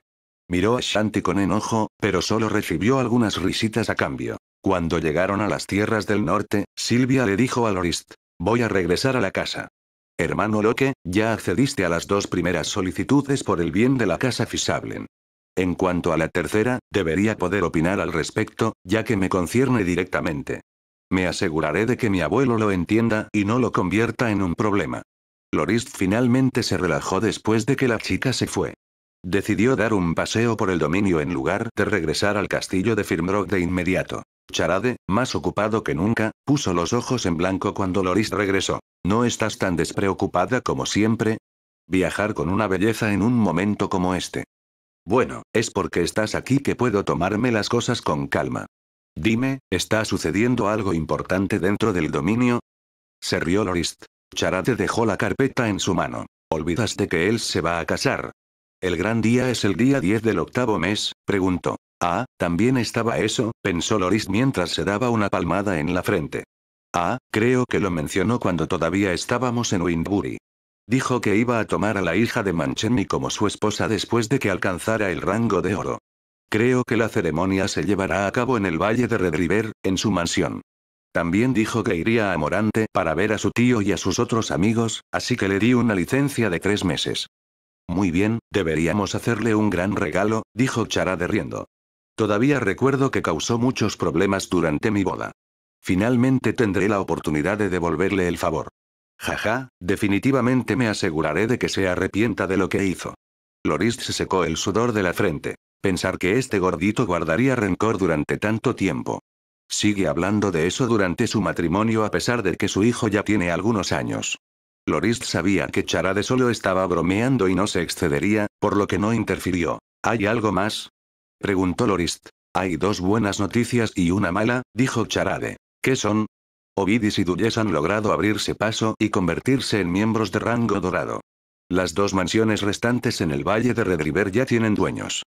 Miró a Shanti con enojo, pero solo recibió algunas risitas a cambio. Cuando llegaron a las tierras del norte, Silvia le dijo a Lorist, voy a regresar a la casa. Hermano Loque, ya accediste a las dos primeras solicitudes por el bien de la casa Fisablen. En cuanto a la tercera, debería poder opinar al respecto, ya que me concierne directamente. Me aseguraré de que mi abuelo lo entienda y no lo convierta en un problema. Loris finalmente se relajó después de que la chica se fue. Decidió dar un paseo por el dominio en lugar de regresar al castillo de Firmrock de inmediato. Charade, más ocupado que nunca, puso los ojos en blanco cuando Loris regresó. ¿No estás tan despreocupada como siempre? Viajar con una belleza en un momento como este. Bueno, es porque estás aquí que puedo tomarme las cosas con calma. Dime, ¿está sucediendo algo importante dentro del dominio? Se rió Lorist. Charate dejó la carpeta en su mano. ¿Olvidaste que él se va a casar? ¿El gran día es el día 10 del octavo mes? preguntó. Ah, también estaba eso, pensó Lorist mientras se daba una palmada en la frente. Ah, creo que lo mencionó cuando todavía estábamos en Windbury. Dijo que iba a tomar a la hija de Mancheni como su esposa después de que alcanzara el rango de oro. Creo que la ceremonia se llevará a cabo en el Valle de Red River, en su mansión. También dijo que iría a Morante para ver a su tío y a sus otros amigos, así que le di una licencia de tres meses. Muy bien, deberíamos hacerle un gran regalo, dijo Charade riendo. Todavía recuerdo que causó muchos problemas durante mi boda. Finalmente tendré la oportunidad de devolverle el favor. Jaja, definitivamente me aseguraré de que se arrepienta de lo que hizo. Loris se secó el sudor de la frente. Pensar que este gordito guardaría rencor durante tanto tiempo. Sigue hablando de eso durante su matrimonio a pesar de que su hijo ya tiene algunos años. Lorist sabía que Charade solo estaba bromeando y no se excedería, por lo que no interfirió. ¿Hay algo más? Preguntó Lorist. Hay dos buenas noticias y una mala, dijo Charade. ¿Qué son? Ovidis y Duyes han logrado abrirse paso y convertirse en miembros de rango dorado. Las dos mansiones restantes en el Valle de Redriver ya tienen dueños.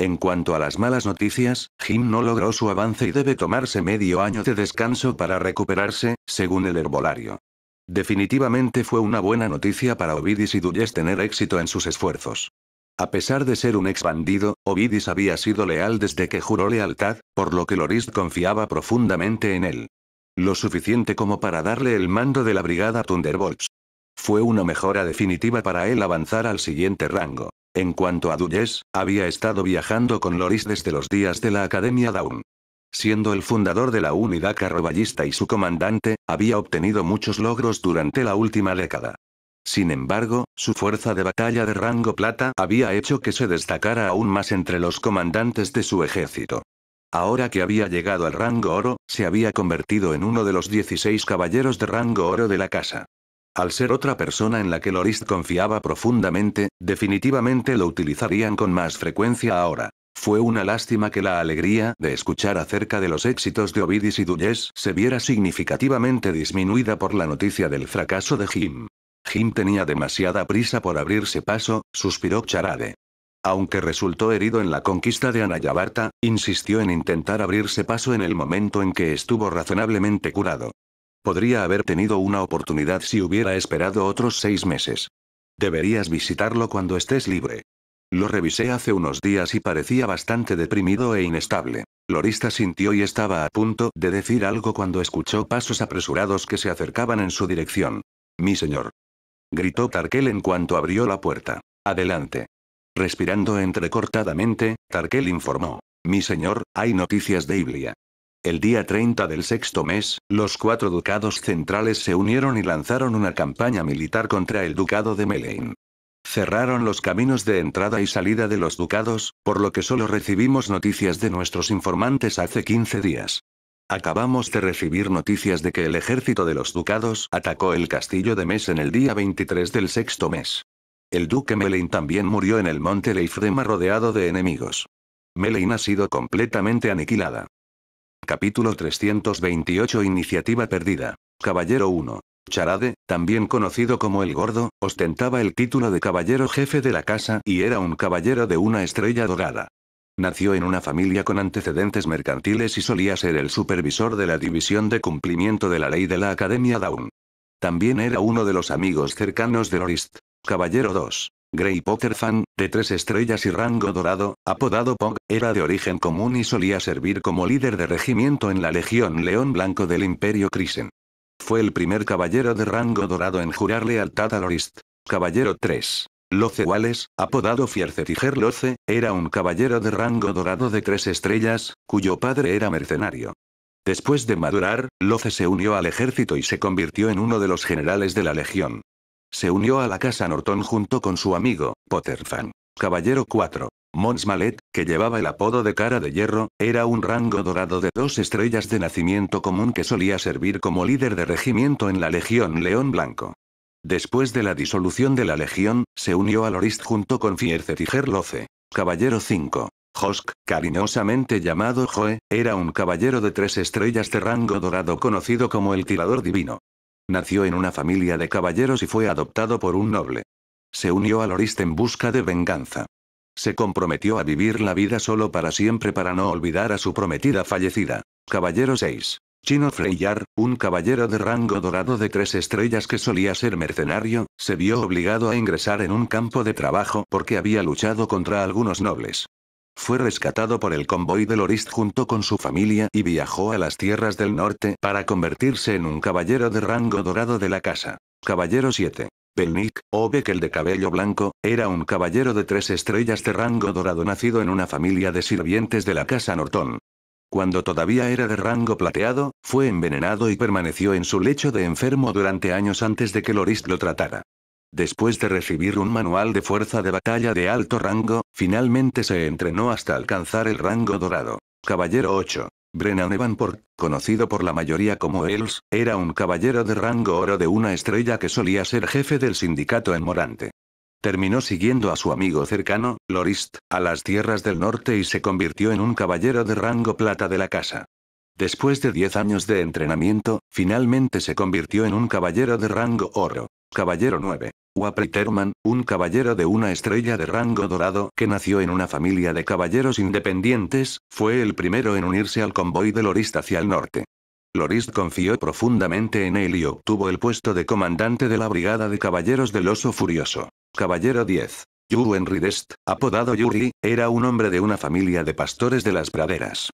En cuanto a las malas noticias, Jim no logró su avance y debe tomarse medio año de descanso para recuperarse, según el herbolario. Definitivamente fue una buena noticia para Ovidis y Duyes tener éxito en sus esfuerzos. A pesar de ser un ex bandido, Ovidis había sido leal desde que juró lealtad, por lo que Loris confiaba profundamente en él. Lo suficiente como para darle el mando de la brigada Thunderbolts. Fue una mejora definitiva para él avanzar al siguiente rango. En cuanto a Duyes, había estado viajando con Loris desde los días de la Academia Daun. Siendo el fundador de la unidad carroballista y su comandante, había obtenido muchos logros durante la última década. Sin embargo, su fuerza de batalla de rango plata había hecho que se destacara aún más entre los comandantes de su ejército. Ahora que había llegado al rango oro, se había convertido en uno de los 16 caballeros de rango oro de la casa. Al ser otra persona en la que Lorist confiaba profundamente, definitivamente lo utilizarían con más frecuencia ahora. Fue una lástima que la alegría de escuchar acerca de los éxitos de Ovidis y Duyes se viera significativamente disminuida por la noticia del fracaso de Jim. Jim tenía demasiada prisa por abrirse paso, suspiró Charade. Aunque resultó herido en la conquista de Anayabarta, insistió en intentar abrirse paso en el momento en que estuvo razonablemente curado. Podría haber tenido una oportunidad si hubiera esperado otros seis meses. Deberías visitarlo cuando estés libre. Lo revisé hace unos días y parecía bastante deprimido e inestable. Lorista sintió y estaba a punto de decir algo cuando escuchó pasos apresurados que se acercaban en su dirección. Mi señor. Gritó Tarkel en cuanto abrió la puerta. Adelante. Respirando entrecortadamente, Tarkel informó. Mi señor, hay noticias de Iblia. El día 30 del sexto mes, los cuatro ducados centrales se unieron y lanzaron una campaña militar contra el ducado de Melain. Cerraron los caminos de entrada y salida de los ducados, por lo que solo recibimos noticias de nuestros informantes hace 15 días. Acabamos de recibir noticias de que el ejército de los ducados atacó el castillo de Mes en el día 23 del sexto mes. El duque Melain también murió en el monte Leifrema rodeado de enemigos. Melain ha sido completamente aniquilada. Capítulo 328 Iniciativa perdida. Caballero 1. Charade, también conocido como el Gordo, ostentaba el título de caballero jefe de la casa y era un caballero de una estrella dorada. Nació en una familia con antecedentes mercantiles y solía ser el supervisor de la división de cumplimiento de la ley de la Academia Down. También era uno de los amigos cercanos de Lorist. Caballero 2. Grey Potter Fan, de tres estrellas y rango dorado, apodado Pog, era de origen común y solía servir como líder de regimiento en la Legión León Blanco del Imperio Krisen. Fue el primer caballero de rango dorado en jurar lealtad a Lorist. Caballero 3. Loce Wales, apodado Tiger Loce, era un caballero de rango dorado de tres estrellas, cuyo padre era mercenario. Después de madurar, Loce se unió al ejército y se convirtió en uno de los generales de la Legión. Se unió a la casa Norton junto con su amigo, Potterfan. Caballero 4. Mons Malet, que llevaba el apodo de cara de hierro, era un rango dorado de dos estrellas de nacimiento común que solía servir como líder de regimiento en la Legión León Blanco. Después de la disolución de la Legión, se unió a Lorist junto con Fierce y Caballero 5. Hosk, cariñosamente llamado Joe, era un caballero de tres estrellas de rango dorado conocido como el Tirador Divino. Nació en una familia de caballeros y fue adoptado por un noble. Se unió a Lorist en busca de venganza. Se comprometió a vivir la vida solo para siempre para no olvidar a su prometida fallecida. Caballero 6. Chino Freyar, un caballero de rango dorado de tres estrellas que solía ser mercenario, se vio obligado a ingresar en un campo de trabajo porque había luchado contra algunos nobles. Fue rescatado por el convoy de Lorist junto con su familia y viajó a las tierras del norte para convertirse en un caballero de rango dorado de la casa. Caballero 7. Pelnik, o Bekel de cabello blanco, era un caballero de tres estrellas de rango dorado nacido en una familia de sirvientes de la casa Norton. Cuando todavía era de rango plateado, fue envenenado y permaneció en su lecho de enfermo durante años antes de que Lorist lo tratara. Después de recibir un manual de fuerza de batalla de alto rango, finalmente se entrenó hasta alcanzar el rango dorado. Caballero 8. Brennan Evanport, conocido por la mayoría como Els, era un caballero de rango oro de una estrella que solía ser jefe del sindicato en Morante. Terminó siguiendo a su amigo cercano, Lorist, a las tierras del norte y se convirtió en un caballero de rango plata de la casa. Después de 10 años de entrenamiento, finalmente se convirtió en un caballero de rango oro. Caballero 9. Wapriterman, un caballero de una estrella de rango dorado que nació en una familia de caballeros independientes, fue el primero en unirse al convoy de Lorist hacia el norte. Lorist confió profundamente en él y obtuvo el puesto de comandante de la Brigada de Caballeros del Oso Furioso. Caballero 10. Yuru Enridest, apodado Yuri, era un hombre de una familia de pastores de las praderas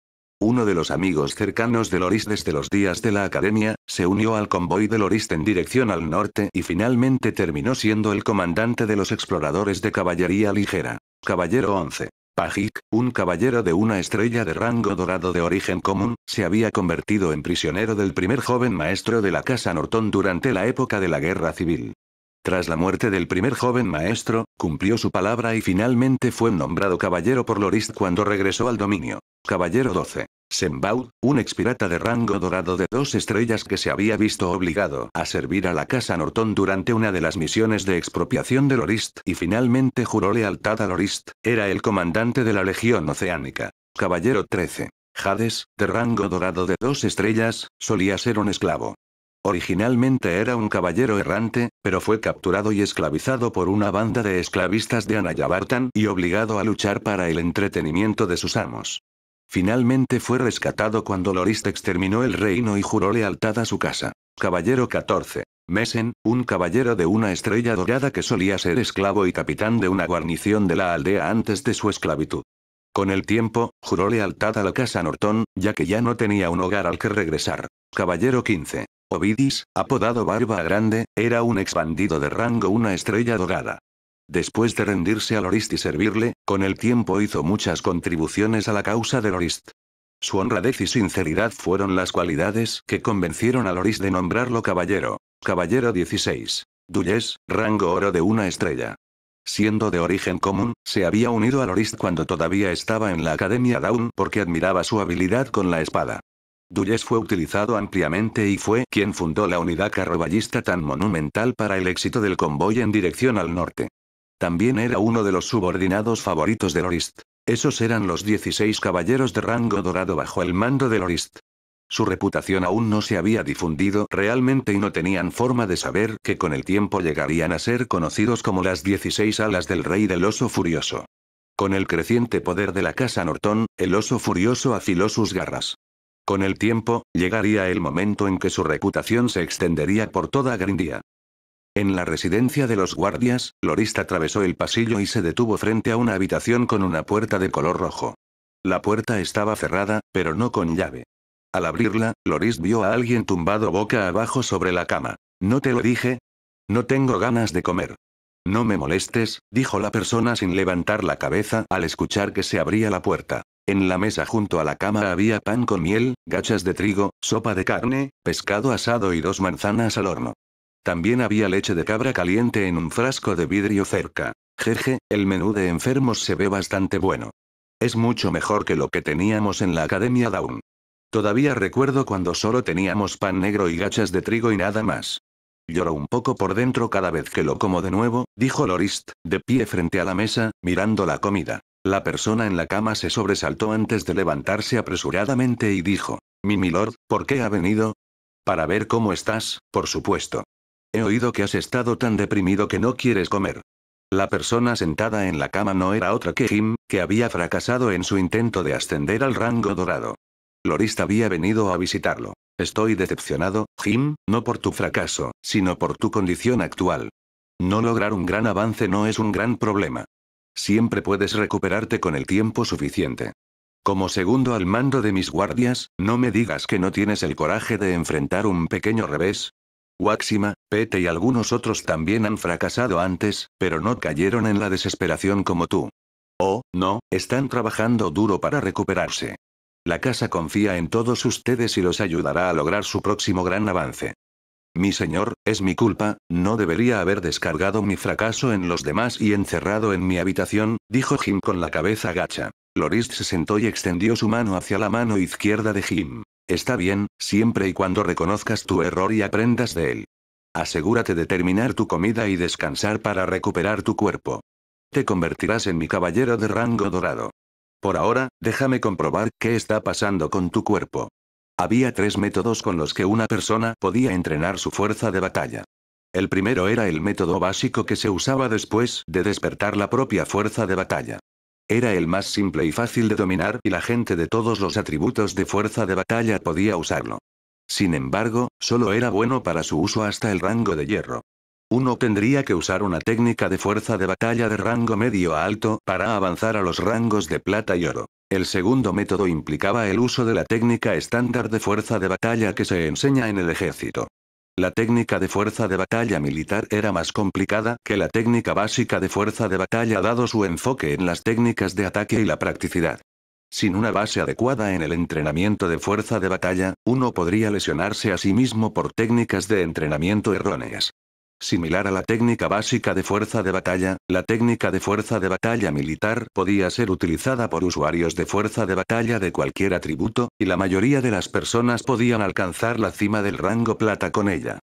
uno de los amigos cercanos de Loris desde los días de la academia, se unió al convoy de Loris en dirección al norte y finalmente terminó siendo el comandante de los exploradores de caballería ligera. Caballero 11. Pajik, un caballero de una estrella de rango dorado de origen común, se había convertido en prisionero del primer joven maestro de la Casa Norton durante la época de la Guerra Civil. Tras la muerte del primer joven maestro, cumplió su palabra y finalmente fue nombrado caballero por Lorist cuando regresó al dominio. Caballero 12. Sembaud, un expirata de rango dorado de dos estrellas que se había visto obligado a servir a la Casa Norton durante una de las misiones de expropiación de Lorist y finalmente juró lealtad a Lorist, era el comandante de la Legión Oceánica. Caballero 13. Hades, de rango dorado de dos estrellas, solía ser un esclavo. Originalmente era un caballero errante, pero fue capturado y esclavizado por una banda de esclavistas de Anayabartan y obligado a luchar para el entretenimiento de sus amos. Finalmente fue rescatado cuando Lorist exterminó el reino y juró lealtad a su casa. Caballero 14. Mesen, un caballero de una estrella dorada que solía ser esclavo y capitán de una guarnición de la aldea antes de su esclavitud. Con el tiempo, juró lealtad a la casa Norton, ya que ya no tenía un hogar al que regresar. Caballero 15. Ovidis, apodado Barba Grande, era un expandido de rango una estrella dorada. Después de rendirse a Lorist y servirle, con el tiempo hizo muchas contribuciones a la causa de Lorist. Su honradez y sinceridad fueron las cualidades que convencieron a Loris de nombrarlo caballero. Caballero 16. Duyes, rango oro de una estrella. Siendo de origen común, se había unido a Loris cuando todavía estaba en la Academia Down porque admiraba su habilidad con la espada. Dulles fue utilizado ampliamente y fue quien fundó la unidad carroballista tan monumental para el éxito del convoy en dirección al norte. También era uno de los subordinados favoritos de Lorist. Esos eran los 16 caballeros de rango dorado bajo el mando de Lorist. Su reputación aún no se había difundido realmente y no tenían forma de saber que con el tiempo llegarían a ser conocidos como las 16 alas del rey del oso furioso. Con el creciente poder de la casa Norton, el oso furioso afiló sus garras. Con el tiempo, llegaría el momento en que su reputación se extendería por toda Grindia. En la residencia de los guardias, Loris atravesó el pasillo y se detuvo frente a una habitación con una puerta de color rojo. La puerta estaba cerrada, pero no con llave. Al abrirla, Loris vio a alguien tumbado boca abajo sobre la cama. ¿No te lo dije? No tengo ganas de comer. No me molestes, dijo la persona sin levantar la cabeza al escuchar que se abría la puerta. En la mesa junto a la cama había pan con miel, gachas de trigo, sopa de carne, pescado asado y dos manzanas al horno. También había leche de cabra caliente en un frasco de vidrio cerca. Jeje, el menú de enfermos se ve bastante bueno. Es mucho mejor que lo que teníamos en la Academia Dawn. Todavía recuerdo cuando solo teníamos pan negro y gachas de trigo y nada más. Lloro un poco por dentro cada vez que lo como de nuevo, dijo Lorist, de pie frente a la mesa, mirando la comida. La persona en la cama se sobresaltó antes de levantarse apresuradamente y dijo, Mi milord, ¿por qué ha venido? Para ver cómo estás, por supuesto. He oído que has estado tan deprimido que no quieres comer. La persona sentada en la cama no era otra que Jim, que había fracasado en su intento de ascender al rango dorado. Lorista había venido a visitarlo. Estoy decepcionado, Jim, no por tu fracaso, sino por tu condición actual. No lograr un gran avance no es un gran problema. Siempre puedes recuperarte con el tiempo suficiente. Como segundo al mando de mis guardias, no me digas que no tienes el coraje de enfrentar un pequeño revés. Waxima, Pete y algunos otros también han fracasado antes, pero no cayeron en la desesperación como tú. Oh, no, están trabajando duro para recuperarse. La casa confía en todos ustedes y los ayudará a lograr su próximo gran avance. Mi señor, es mi culpa, no debería haber descargado mi fracaso en los demás y encerrado en mi habitación, dijo Jim con la cabeza gacha. Lorist se sentó y extendió su mano hacia la mano izquierda de Jim. Está bien, siempre y cuando reconozcas tu error y aprendas de él. Asegúrate de terminar tu comida y descansar para recuperar tu cuerpo. Te convertirás en mi caballero de rango dorado. Por ahora, déjame comprobar qué está pasando con tu cuerpo. Había tres métodos con los que una persona podía entrenar su fuerza de batalla. El primero era el método básico que se usaba después de despertar la propia fuerza de batalla. Era el más simple y fácil de dominar y la gente de todos los atributos de fuerza de batalla podía usarlo. Sin embargo, solo era bueno para su uso hasta el rango de hierro. Uno tendría que usar una técnica de fuerza de batalla de rango medio a alto para avanzar a los rangos de plata y oro. El segundo método implicaba el uso de la técnica estándar de fuerza de batalla que se enseña en el ejército. La técnica de fuerza de batalla militar era más complicada que la técnica básica de fuerza de batalla dado su enfoque en las técnicas de ataque y la practicidad. Sin una base adecuada en el entrenamiento de fuerza de batalla, uno podría lesionarse a sí mismo por técnicas de entrenamiento erróneas. Similar a la técnica básica de fuerza de batalla, la técnica de fuerza de batalla militar podía ser utilizada por usuarios de fuerza de batalla de cualquier atributo, y la mayoría de las personas podían alcanzar la cima del rango plata con ella.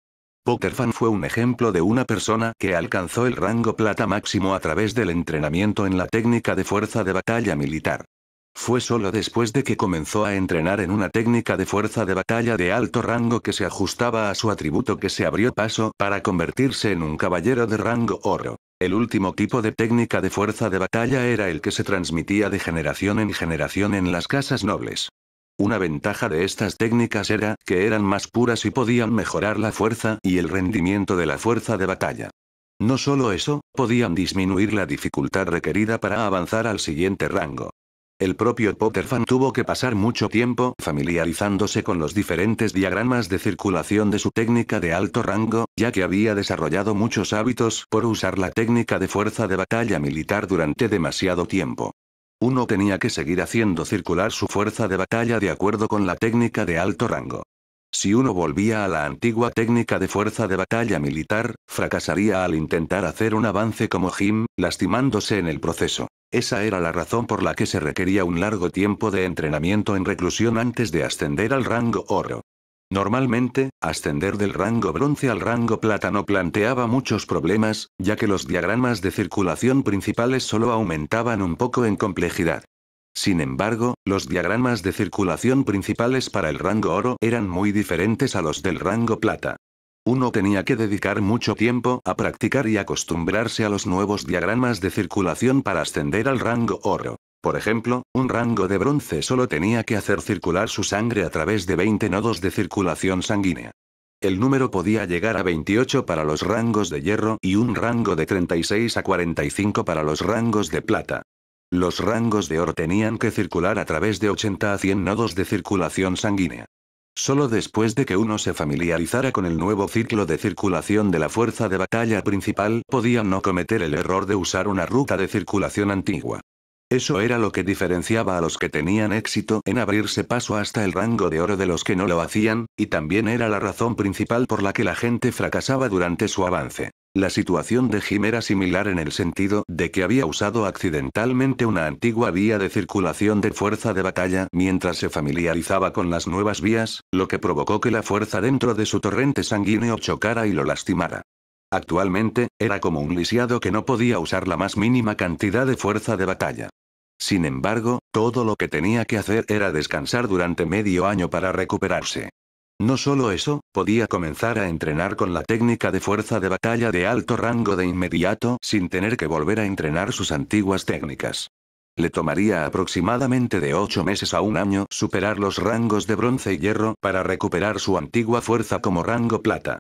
Potterfan fue un ejemplo de una persona que alcanzó el rango plata máximo a través del entrenamiento en la técnica de fuerza de batalla militar. Fue solo después de que comenzó a entrenar en una técnica de fuerza de batalla de alto rango que se ajustaba a su atributo que se abrió paso para convertirse en un caballero de rango oro. El último tipo de técnica de fuerza de batalla era el que se transmitía de generación en generación en las casas nobles. Una ventaja de estas técnicas era que eran más puras y podían mejorar la fuerza y el rendimiento de la fuerza de batalla. No solo eso, podían disminuir la dificultad requerida para avanzar al siguiente rango. El propio Potterfan tuvo que pasar mucho tiempo familiarizándose con los diferentes diagramas de circulación de su técnica de alto rango, ya que había desarrollado muchos hábitos por usar la técnica de fuerza de batalla militar durante demasiado tiempo. Uno tenía que seguir haciendo circular su fuerza de batalla de acuerdo con la técnica de alto rango. Si uno volvía a la antigua técnica de fuerza de batalla militar, fracasaría al intentar hacer un avance como Jim, lastimándose en el proceso. Esa era la razón por la que se requería un largo tiempo de entrenamiento en reclusión antes de ascender al rango oro. Normalmente, ascender del rango bronce al rango plata no planteaba muchos problemas, ya que los diagramas de circulación principales solo aumentaban un poco en complejidad. Sin embargo, los diagramas de circulación principales para el rango oro eran muy diferentes a los del rango plata. Uno tenía que dedicar mucho tiempo a practicar y acostumbrarse a los nuevos diagramas de circulación para ascender al rango oro. Por ejemplo, un rango de bronce solo tenía que hacer circular su sangre a través de 20 nodos de circulación sanguínea. El número podía llegar a 28 para los rangos de hierro y un rango de 36 a 45 para los rangos de plata. Los rangos de oro tenían que circular a través de 80 a 100 nodos de circulación sanguínea. Solo después de que uno se familiarizara con el nuevo ciclo de circulación de la fuerza de batalla principal podían no cometer el error de usar una ruta de circulación antigua. Eso era lo que diferenciaba a los que tenían éxito en abrirse paso hasta el rango de oro de los que no lo hacían, y también era la razón principal por la que la gente fracasaba durante su avance. La situación de Jim era similar en el sentido de que había usado accidentalmente una antigua vía de circulación de fuerza de batalla mientras se familiarizaba con las nuevas vías, lo que provocó que la fuerza dentro de su torrente sanguíneo chocara y lo lastimara. Actualmente, era como un lisiado que no podía usar la más mínima cantidad de fuerza de batalla. Sin embargo, todo lo que tenía que hacer era descansar durante medio año para recuperarse. No solo eso, podía comenzar a entrenar con la técnica de fuerza de batalla de alto rango de inmediato sin tener que volver a entrenar sus antiguas técnicas. Le tomaría aproximadamente de 8 meses a un año superar los rangos de bronce y hierro para recuperar su antigua fuerza como rango plata.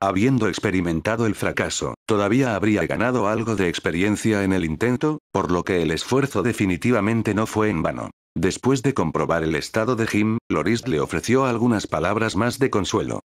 Habiendo experimentado el fracaso, todavía habría ganado algo de experiencia en el intento, por lo que el esfuerzo definitivamente no fue en vano. Después de comprobar el estado de Jim, Loris le ofreció algunas palabras más de consuelo.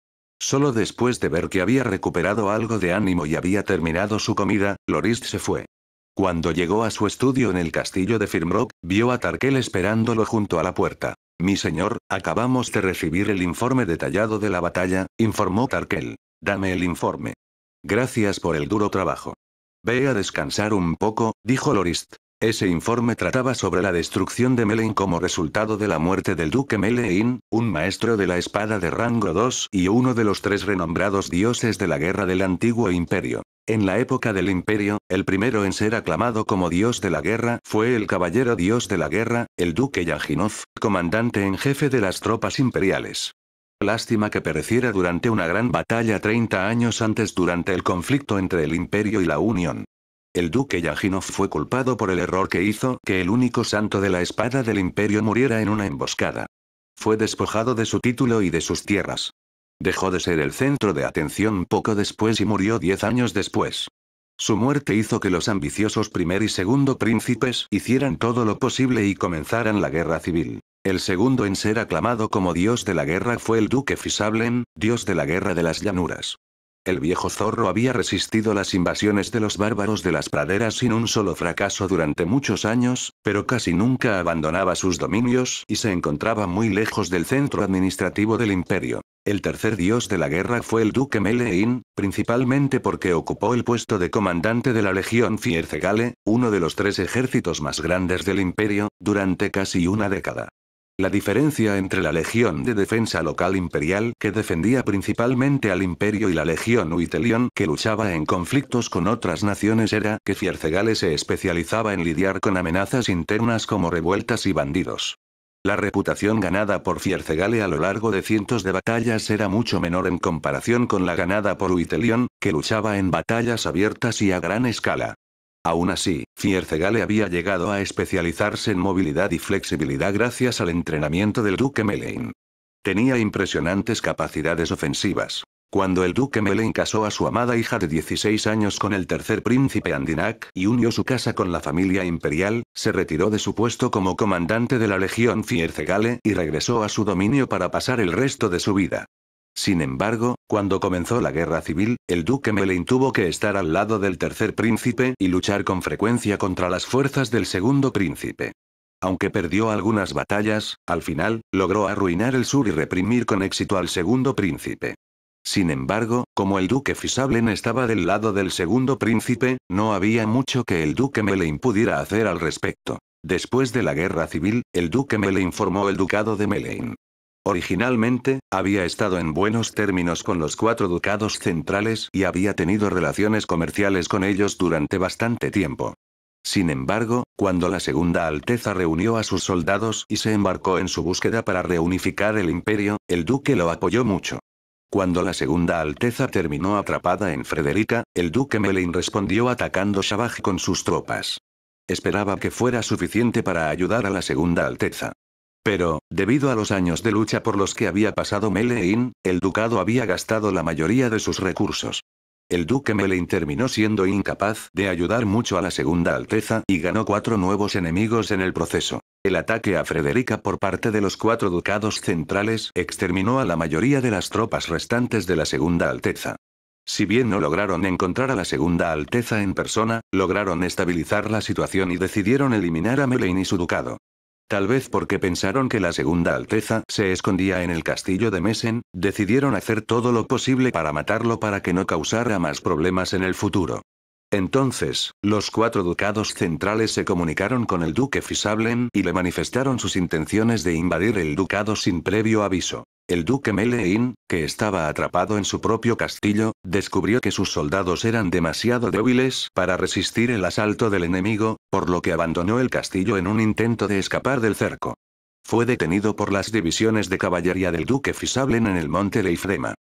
Solo después de ver que había recuperado algo de ánimo y había terminado su comida, Lorist se fue. Cuando llegó a su estudio en el castillo de Firmrock, vio a Tarkel esperándolo junto a la puerta. Mi señor, acabamos de recibir el informe detallado de la batalla, informó Tarkel. Dame el informe. Gracias por el duro trabajo. Ve a descansar un poco, dijo Lorist. Ese informe trataba sobre la destrucción de Melen como resultado de la muerte del duque Meleín, un maestro de la espada de rango 2 y uno de los tres renombrados dioses de la guerra del antiguo imperio. En la época del imperio, el primero en ser aclamado como dios de la guerra fue el caballero dios de la guerra, el duque Yajinov, comandante en jefe de las tropas imperiales. Lástima que pereciera durante una gran batalla 30 años antes durante el conflicto entre el imperio y la Unión el duque Yajinov fue culpado por el error que hizo que el único santo de la espada del imperio muriera en una emboscada. Fue despojado de su título y de sus tierras. Dejó de ser el centro de atención poco después y murió diez años después. Su muerte hizo que los ambiciosos primer y segundo príncipes hicieran todo lo posible y comenzaran la guerra civil. El segundo en ser aclamado como dios de la guerra fue el duque Fisablen, dios de la guerra de las llanuras. El viejo zorro había resistido las invasiones de los bárbaros de las praderas sin un solo fracaso durante muchos años, pero casi nunca abandonaba sus dominios y se encontraba muy lejos del centro administrativo del imperio. El tercer dios de la guerra fue el duque Meleín, principalmente porque ocupó el puesto de comandante de la legión Fiercegale, uno de los tres ejércitos más grandes del imperio, durante casi una década. La diferencia entre la Legión de Defensa Local Imperial, que defendía principalmente al Imperio, y la Legión Huitelión, que luchaba en conflictos con otras naciones, era que Fiercegale se especializaba en lidiar con amenazas internas como revueltas y bandidos. La reputación ganada por Fiercegale a lo largo de cientos de batallas era mucho menor en comparación con la ganada por Huitelión, que luchaba en batallas abiertas y a gran escala. Aún así, Fiercegale había llegado a especializarse en movilidad y flexibilidad gracias al entrenamiento del Duque Melén. Tenía impresionantes capacidades ofensivas. Cuando el Duque Melén casó a su amada hija de 16 años con el tercer príncipe Andinak y unió su casa con la familia imperial, se retiró de su puesto como comandante de la legión Fiercegale y regresó a su dominio para pasar el resto de su vida. Sin embargo, cuando comenzó la guerra civil, el duque Melein tuvo que estar al lado del tercer príncipe y luchar con frecuencia contra las fuerzas del segundo príncipe. Aunque perdió algunas batallas, al final, logró arruinar el sur y reprimir con éxito al segundo príncipe. Sin embargo, como el duque Fisablen estaba del lado del segundo príncipe, no había mucho que el duque Melein pudiera hacer al respecto. Después de la guerra civil, el duque Melein formó el ducado de Melein. Originalmente, había estado en buenos términos con los cuatro ducados centrales y había tenido relaciones comerciales con ellos durante bastante tiempo. Sin embargo, cuando la Segunda Alteza reunió a sus soldados y se embarcó en su búsqueda para reunificar el imperio, el duque lo apoyó mucho. Cuando la Segunda Alteza terminó atrapada en Frederica, el duque Melin respondió atacando Shabaj con sus tropas. Esperaba que fuera suficiente para ayudar a la Segunda Alteza. Pero, debido a los años de lucha por los que había pasado Meleín, el ducado había gastado la mayoría de sus recursos. El duque Meleín terminó siendo incapaz de ayudar mucho a la Segunda Alteza y ganó cuatro nuevos enemigos en el proceso. El ataque a Frederica por parte de los cuatro ducados centrales exterminó a la mayoría de las tropas restantes de la Segunda Alteza. Si bien no lograron encontrar a la Segunda Alteza en persona, lograron estabilizar la situación y decidieron eliminar a Meleín y su ducado. Tal vez porque pensaron que la segunda Alteza se escondía en el castillo de Mesen, decidieron hacer todo lo posible para matarlo para que no causara más problemas en el futuro. Entonces, los cuatro ducados centrales se comunicaron con el duque Fisablen y le manifestaron sus intenciones de invadir el ducado sin previo aviso. El duque Melein, que estaba atrapado en su propio castillo, descubrió que sus soldados eran demasiado débiles para resistir el asalto del enemigo, por lo que abandonó el castillo en un intento de escapar del cerco. Fue detenido por las divisiones de caballería del duque Fisablen en el monte Leifrema.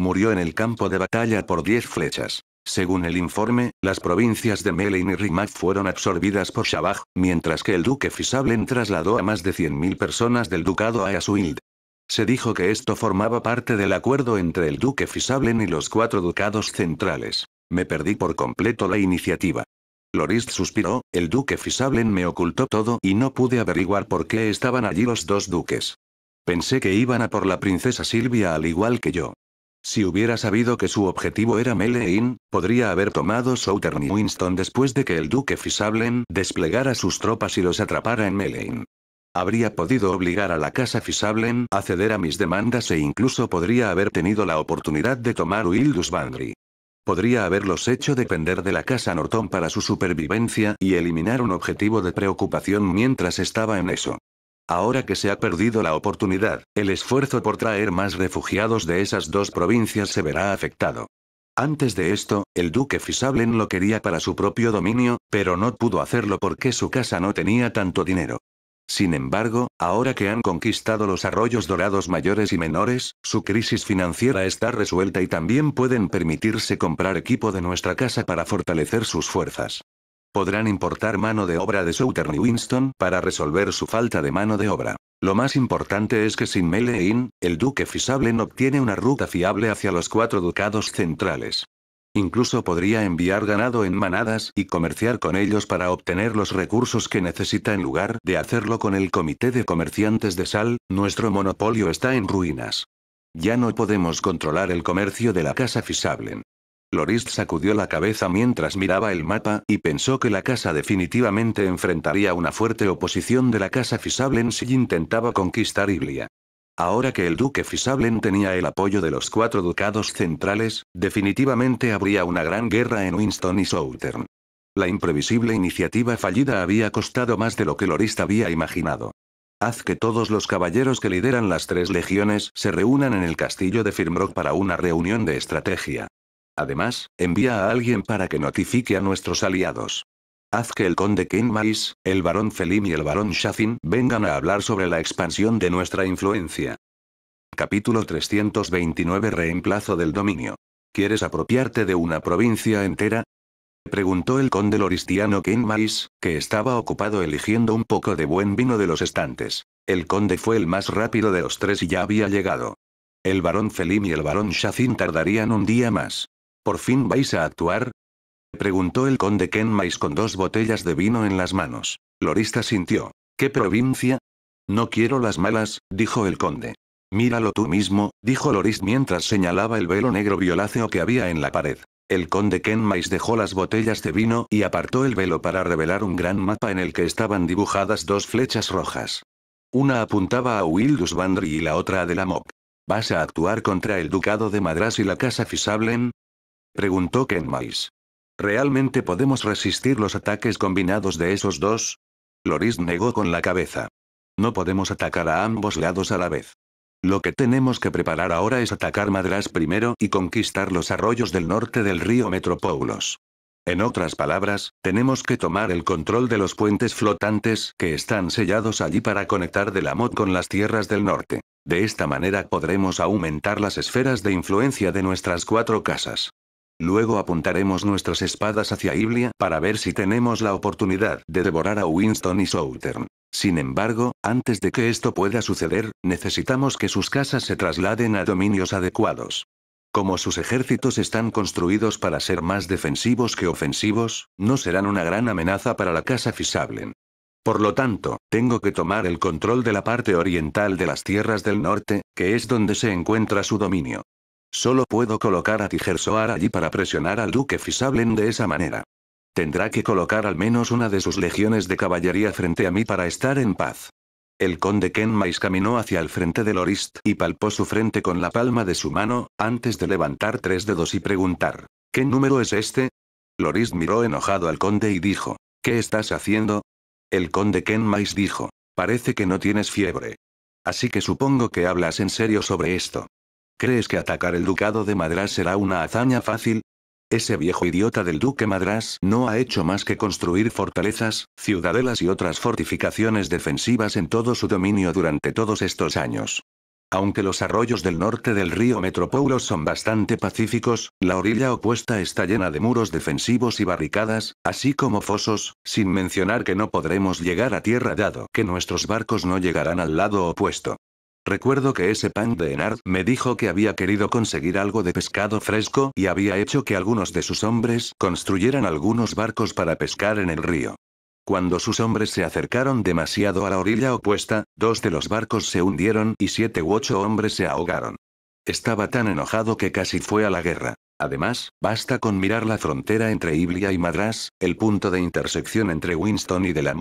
Murió en el campo de batalla por diez flechas. Según el informe, las provincias de Melin y Rimac fueron absorbidas por Shabaj, mientras que el duque Fisablen trasladó a más de 100.000 personas del ducado a Yasuild. Se dijo que esto formaba parte del acuerdo entre el duque Fisablen y los cuatro ducados centrales. Me perdí por completo la iniciativa. Lorist suspiró, el duque Fisablen me ocultó todo y no pude averiguar por qué estaban allí los dos duques. Pensé que iban a por la princesa Silvia al igual que yo. Si hubiera sabido que su objetivo era Melein, podría haber tomado Southern y Winston después de que el duque Fisablen desplegara sus tropas y los atrapara en Melein. Habría podido obligar a la casa Fisablen a ceder a mis demandas e incluso podría haber tenido la oportunidad de tomar Wildus Bandry. Podría haberlos hecho depender de la casa Norton para su supervivencia y eliminar un objetivo de preocupación mientras estaba en eso. Ahora que se ha perdido la oportunidad, el esfuerzo por traer más refugiados de esas dos provincias se verá afectado. Antes de esto, el duque Fisablen lo quería para su propio dominio, pero no pudo hacerlo porque su casa no tenía tanto dinero. Sin embargo, ahora que han conquistado los arroyos dorados mayores y menores, su crisis financiera está resuelta y también pueden permitirse comprar equipo de nuestra casa para fortalecer sus fuerzas. Podrán importar mano de obra de Southern Winston para resolver su falta de mano de obra. Lo más importante es que sin Melein, el duque Fisablen obtiene una ruta fiable hacia los cuatro ducados centrales. Incluso podría enviar ganado en manadas y comerciar con ellos para obtener los recursos que necesita en lugar de hacerlo con el Comité de Comerciantes de Sal, nuestro monopolio está en ruinas. Ya no podemos controlar el comercio de la Casa Fisablen. Lorist sacudió la cabeza mientras miraba el mapa, y pensó que la casa definitivamente enfrentaría una fuerte oposición de la casa Fisablen si intentaba conquistar Iblia. Ahora que el duque Fisablen tenía el apoyo de los cuatro ducados centrales, definitivamente habría una gran guerra en Winston y Southern. La imprevisible iniciativa fallida había costado más de lo que Lorist había imaginado. Haz que todos los caballeros que lideran las tres legiones se reúnan en el castillo de Firmrock para una reunión de estrategia. Además, envía a alguien para que notifique a nuestros aliados. Haz que el conde Kenmais, el barón Felim y el barón Shafin vengan a hablar sobre la expansión de nuestra influencia. Capítulo 329 Reemplazo del dominio. ¿Quieres apropiarte de una provincia entera? Preguntó el conde loristiano Kenmais, que estaba ocupado eligiendo un poco de buen vino de los estantes. El conde fue el más rápido de los tres y ya había llegado. El barón Felim y el barón Shafin tardarían un día más. ¿Por fin vais a actuar? Preguntó el conde Kenmais con dos botellas de vino en las manos. Lorista sintió. ¿Qué provincia? No quiero las malas, dijo el conde. Míralo tú mismo, dijo Loris mientras señalaba el velo negro violáceo que había en la pared. El conde Kenmais dejó las botellas de vino y apartó el velo para revelar un gran mapa en el que estaban dibujadas dos flechas rojas. Una apuntaba a Wildus Bandry y la otra a Delamoc. ¿Vas a actuar contra el ducado de Madras y la casa Fisablen? Preguntó Kenmais. ¿Realmente podemos resistir los ataques combinados de esos dos? Loris negó con la cabeza. No podemos atacar a ambos lados a la vez. Lo que tenemos que preparar ahora es atacar Madras primero y conquistar los arroyos del norte del río Metropoulos. En otras palabras, tenemos que tomar el control de los puentes flotantes que están sellados allí para conectar mod con las tierras del norte. De esta manera podremos aumentar las esferas de influencia de nuestras cuatro casas. Luego apuntaremos nuestras espadas hacia Iblia para ver si tenemos la oportunidad de devorar a Winston y Southern. Sin embargo, antes de que esto pueda suceder, necesitamos que sus casas se trasladen a dominios adecuados. Como sus ejércitos están construidos para ser más defensivos que ofensivos, no serán una gran amenaza para la casa Fisablen. Por lo tanto, tengo que tomar el control de la parte oriental de las tierras del norte, que es donde se encuentra su dominio. Solo puedo colocar a Tigersoar allí para presionar al duque Fisablen de esa manera. Tendrá que colocar al menos una de sus legiones de caballería frente a mí para estar en paz. El conde Kenmais caminó hacia el frente de Lorist y palpó su frente con la palma de su mano, antes de levantar tres dedos y preguntar, ¿qué número es este? Lorist miró enojado al conde y dijo, ¿qué estás haciendo? El conde Kenmais dijo, parece que no tienes fiebre. Así que supongo que hablas en serio sobre esto. ¿Crees que atacar el ducado de Madras será una hazaña fácil? Ese viejo idiota del duque Madras no ha hecho más que construir fortalezas, ciudadelas y otras fortificaciones defensivas en todo su dominio durante todos estos años. Aunque los arroyos del norte del río Metropoulos son bastante pacíficos, la orilla opuesta está llena de muros defensivos y barricadas, así como fosos, sin mencionar que no podremos llegar a tierra dado que nuestros barcos no llegarán al lado opuesto. Recuerdo que ese pan de Enard me dijo que había querido conseguir algo de pescado fresco y había hecho que algunos de sus hombres construyeran algunos barcos para pescar en el río. Cuando sus hombres se acercaron demasiado a la orilla opuesta, dos de los barcos se hundieron y siete u ocho hombres se ahogaron. Estaba tan enojado que casi fue a la guerra. Además, basta con mirar la frontera entre Iblia y Madras, el punto de intersección entre Winston y de la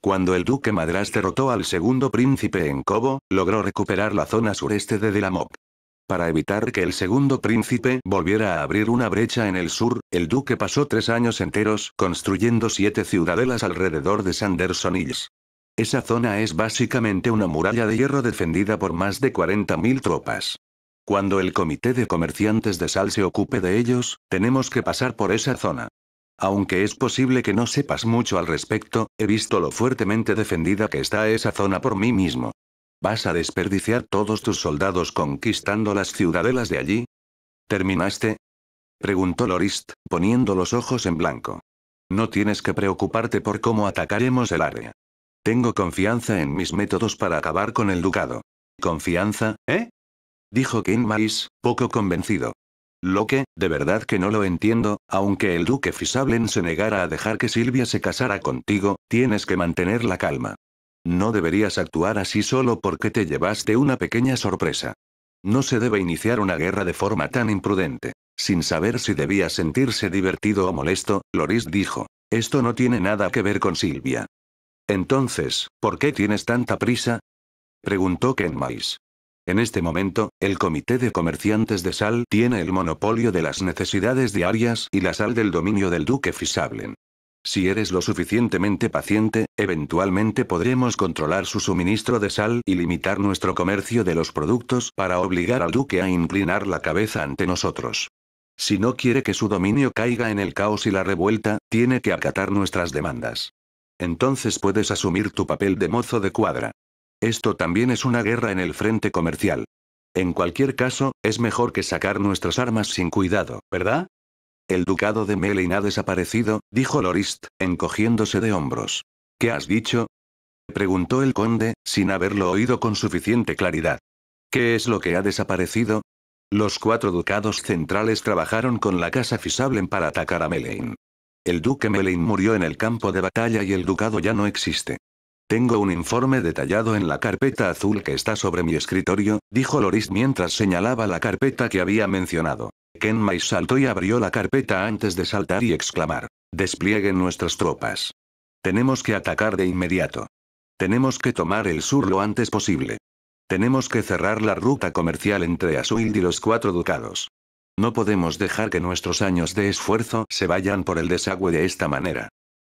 cuando el duque Madras derrotó al segundo príncipe en Cobo, logró recuperar la zona sureste de Delamoc. Para evitar que el segundo príncipe volviera a abrir una brecha en el sur, el duque pasó tres años enteros construyendo siete ciudadelas alrededor de Sanderson Hills. Esa zona es básicamente una muralla de hierro defendida por más de 40.000 tropas. Cuando el comité de comerciantes de sal se ocupe de ellos, tenemos que pasar por esa zona. Aunque es posible que no sepas mucho al respecto, he visto lo fuertemente defendida que está esa zona por mí mismo. ¿Vas a desperdiciar todos tus soldados conquistando las ciudadelas de allí? ¿Terminaste? Preguntó Lorist, poniendo los ojos en blanco. No tienes que preocuparte por cómo atacaremos el área. Tengo confianza en mis métodos para acabar con el ducado. ¿Confianza, eh? Dijo King poco convencido. Lo que, de verdad que no lo entiendo, aunque el duque Fisablen se negara a dejar que Silvia se casara contigo, tienes que mantener la calma. No deberías actuar así solo porque te llevaste una pequeña sorpresa. No se debe iniciar una guerra de forma tan imprudente. Sin saber si debía sentirse divertido o molesto, Loris dijo, esto no tiene nada que ver con Silvia. Entonces, ¿por qué tienes tanta prisa? Preguntó Kenmais. En este momento, el Comité de Comerciantes de Sal tiene el monopolio de las necesidades diarias y la sal del dominio del duque Fisablen. Si eres lo suficientemente paciente, eventualmente podremos controlar su suministro de sal y limitar nuestro comercio de los productos para obligar al duque a inclinar la cabeza ante nosotros. Si no quiere que su dominio caiga en el caos y la revuelta, tiene que acatar nuestras demandas. Entonces puedes asumir tu papel de mozo de cuadra. Esto también es una guerra en el frente comercial. En cualquier caso, es mejor que sacar nuestras armas sin cuidado, ¿verdad? El ducado de Melin ha desaparecido, dijo Lorist, encogiéndose de hombros. ¿Qué has dicho? preguntó el conde, sin haberlo oído con suficiente claridad. ¿Qué es lo que ha desaparecido? Los cuatro ducados centrales trabajaron con la casa Fisablen para atacar a Melin. El duque Melin murió en el campo de batalla y el ducado ya no existe. Tengo un informe detallado en la carpeta azul que está sobre mi escritorio, dijo Loris mientras señalaba la carpeta que había mencionado. Kenmai saltó y abrió la carpeta antes de saltar y exclamar. Desplieguen nuestras tropas. Tenemos que atacar de inmediato. Tenemos que tomar el sur lo antes posible. Tenemos que cerrar la ruta comercial entre Asuild y los cuatro ducados. No podemos dejar que nuestros años de esfuerzo se vayan por el desagüe de esta manera.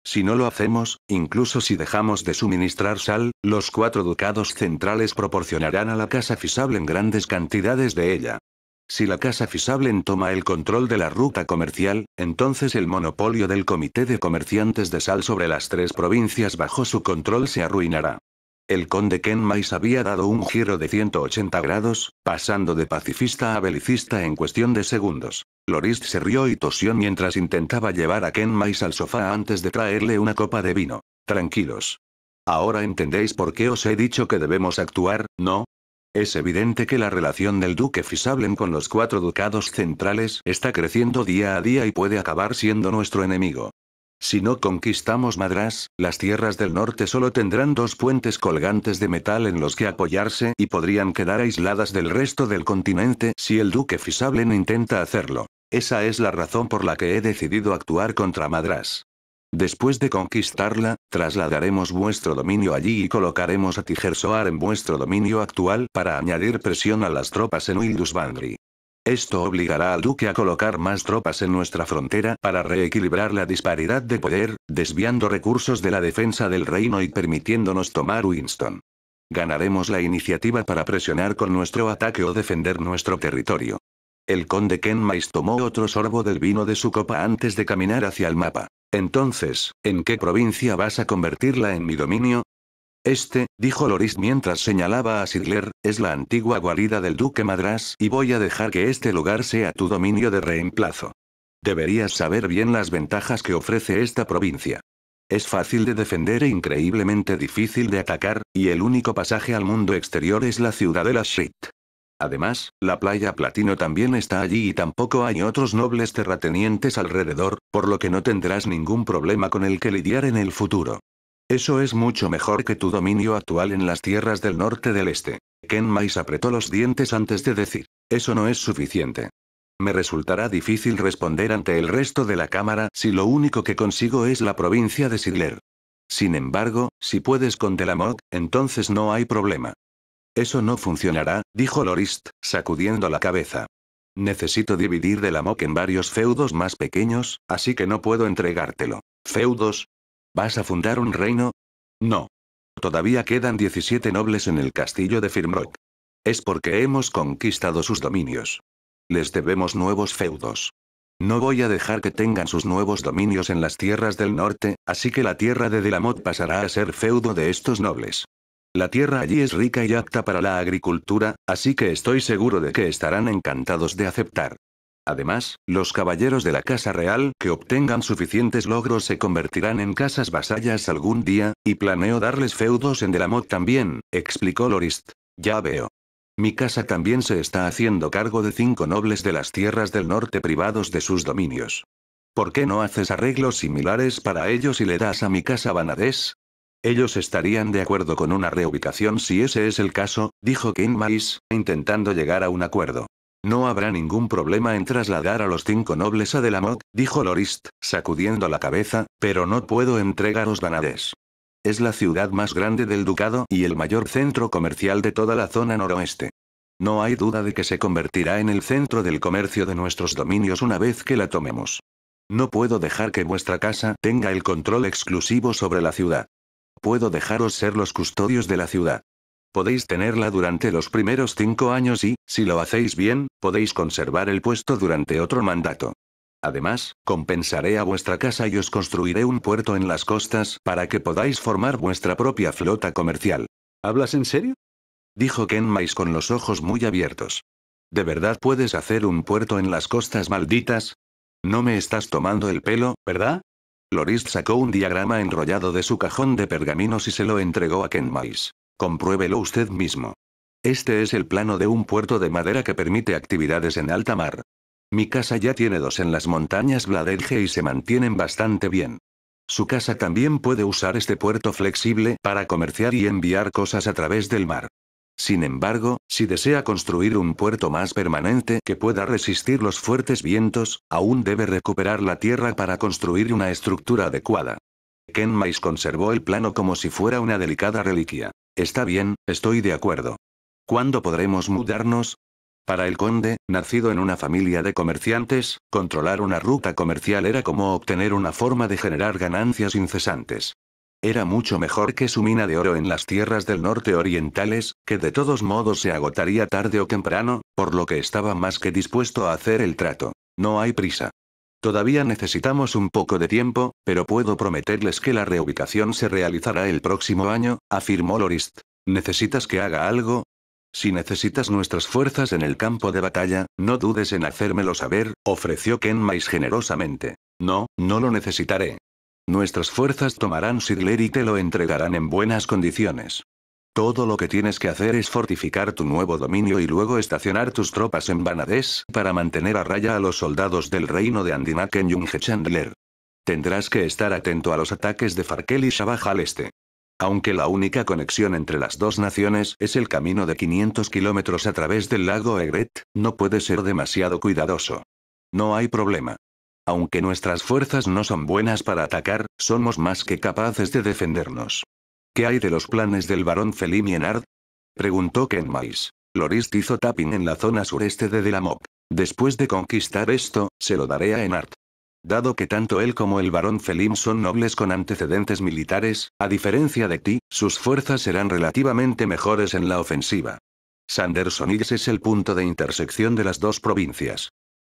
Si no lo hacemos, incluso si dejamos de suministrar sal, los cuatro ducados centrales proporcionarán a la Casa Fisablen grandes cantidades de ella. Si la Casa Fisablen toma el control de la ruta comercial, entonces el monopolio del Comité de Comerciantes de Sal sobre las tres provincias bajo su control se arruinará. El conde Kenmais había dado un giro de 180 grados, pasando de pacifista a belicista en cuestión de segundos. Lorist se rió y tosió mientras intentaba llevar a Kenmais al sofá antes de traerle una copa de vino. Tranquilos. Ahora entendéis por qué os he dicho que debemos actuar, ¿no? Es evidente que la relación del duque Fisablen con los cuatro ducados centrales está creciendo día a día y puede acabar siendo nuestro enemigo. Si no conquistamos Madras, las tierras del norte solo tendrán dos puentes colgantes de metal en los que apoyarse y podrían quedar aisladas del resto del continente si el duque Fisablen intenta hacerlo. Esa es la razón por la que he decidido actuar contra Madras. Después de conquistarla, trasladaremos vuestro dominio allí y colocaremos a Tijersoar en vuestro dominio actual para añadir presión a las tropas en Wildusbandri. Esto obligará al duque a colocar más tropas en nuestra frontera para reequilibrar la disparidad de poder, desviando recursos de la defensa del reino y permitiéndonos tomar Winston. Ganaremos la iniciativa para presionar con nuestro ataque o defender nuestro territorio. El conde Kenmais tomó otro sorbo del vino de su copa antes de caminar hacia el mapa. Entonces, ¿en qué provincia vas a convertirla en mi dominio? Este, dijo Loris mientras señalaba a Sigler, es la antigua guarida del duque Madras y voy a dejar que este lugar sea tu dominio de reemplazo. Deberías saber bien las ventajas que ofrece esta provincia. Es fácil de defender e increíblemente difícil de atacar, y el único pasaje al mundo exterior es la ciudad de la Shit. Además, la playa Platino también está allí y tampoco hay otros nobles terratenientes alrededor, por lo que no tendrás ningún problema con el que lidiar en el futuro. Eso es mucho mejor que tu dominio actual en las tierras del norte del este. Ken Mais apretó los dientes antes de decir, eso no es suficiente. Me resultará difícil responder ante el resto de la Cámara si lo único que consigo es la provincia de Sigler. Sin embargo, si puedes con Delamok, entonces no hay problema. Eso no funcionará, dijo Lorist, sacudiendo la cabeza. Necesito dividir Delamog en varios feudos más pequeños, así que no puedo entregártelo. Feudos, ¿Vas a fundar un reino? No. Todavía quedan 17 nobles en el castillo de Firmrock. Es porque hemos conquistado sus dominios. Les debemos nuevos feudos. No voy a dejar que tengan sus nuevos dominios en las tierras del norte, así que la tierra de Delamot pasará a ser feudo de estos nobles. La tierra allí es rica y apta para la agricultura, así que estoy seguro de que estarán encantados de aceptar. Además, los caballeros de la Casa Real que obtengan suficientes logros se convertirán en casas vasallas algún día, y planeo darles feudos en Delamotte también, explicó Lorist. Ya veo. Mi casa también se está haciendo cargo de cinco nobles de las tierras del norte privados de sus dominios. ¿Por qué no haces arreglos similares para ellos y le das a mi casa Banadés? Ellos estarían de acuerdo con una reubicación si ese es el caso, dijo King intentando llegar a un acuerdo. No habrá ningún problema en trasladar a los cinco nobles a Delamoc, dijo Lorist, sacudiendo la cabeza, pero no puedo entregaros Vanades. Es la ciudad más grande del ducado y el mayor centro comercial de toda la zona noroeste. No hay duda de que se convertirá en el centro del comercio de nuestros dominios una vez que la tomemos. No puedo dejar que vuestra casa tenga el control exclusivo sobre la ciudad. Puedo dejaros ser los custodios de la ciudad. Podéis tenerla durante los primeros cinco años y, si lo hacéis bien, podéis conservar el puesto durante otro mandato. Además, compensaré a vuestra casa y os construiré un puerto en las costas para que podáis formar vuestra propia flota comercial. ¿Hablas en serio? Dijo Kenmais con los ojos muy abiertos. ¿De verdad puedes hacer un puerto en las costas malditas? No me estás tomando el pelo, ¿verdad? Loris sacó un diagrama enrollado de su cajón de pergaminos y se lo entregó a Kenmais. Compruébelo usted mismo. Este es el plano de un puerto de madera que permite actividades en alta mar. Mi casa ya tiene dos en las montañas Bladerge y se mantienen bastante bien. Su casa también puede usar este puerto flexible para comerciar y enviar cosas a través del mar. Sin embargo, si desea construir un puerto más permanente que pueda resistir los fuertes vientos, aún debe recuperar la tierra para construir una estructura adecuada. Ken Mais conservó el plano como si fuera una delicada reliquia. Está bien, estoy de acuerdo. ¿Cuándo podremos mudarnos? Para el conde, nacido en una familia de comerciantes, controlar una ruta comercial era como obtener una forma de generar ganancias incesantes. Era mucho mejor que su mina de oro en las tierras del norte orientales, que de todos modos se agotaría tarde o temprano, por lo que estaba más que dispuesto a hacer el trato. No hay prisa. Todavía necesitamos un poco de tiempo, pero puedo prometerles que la reubicación se realizará el próximo año, afirmó Lorist. ¿Necesitas que haga algo? Si necesitas nuestras fuerzas en el campo de batalla, no dudes en hacérmelo saber, ofreció Kenmais generosamente. No, no lo necesitaré. Nuestras fuerzas tomarán sigler y te lo entregarán en buenas condiciones. Todo lo que tienes que hacer es fortificar tu nuevo dominio y luego estacionar tus tropas en Banades para mantener a raya a los soldados del reino de Andinak en Junghechandler. Chandler. Tendrás que estar atento a los ataques de Farkel y Shabaj al este. Aunque la única conexión entre las dos naciones es el camino de 500 kilómetros a través del lago Egret, no puede ser demasiado cuidadoso. No hay problema. Aunque nuestras fuerzas no son buenas para atacar, somos más que capaces de defendernos. ¿Qué hay de los planes del barón Enard? Preguntó Kenmais. Lorist hizo tapping en la zona sureste de Delamoc. Después de conquistar esto, se lo daré a Enard. Dado que tanto él como el barón Felim son nobles con antecedentes militares, a diferencia de ti, sus fuerzas serán relativamente mejores en la ofensiva. Sanderson Hills es el punto de intersección de las dos provincias.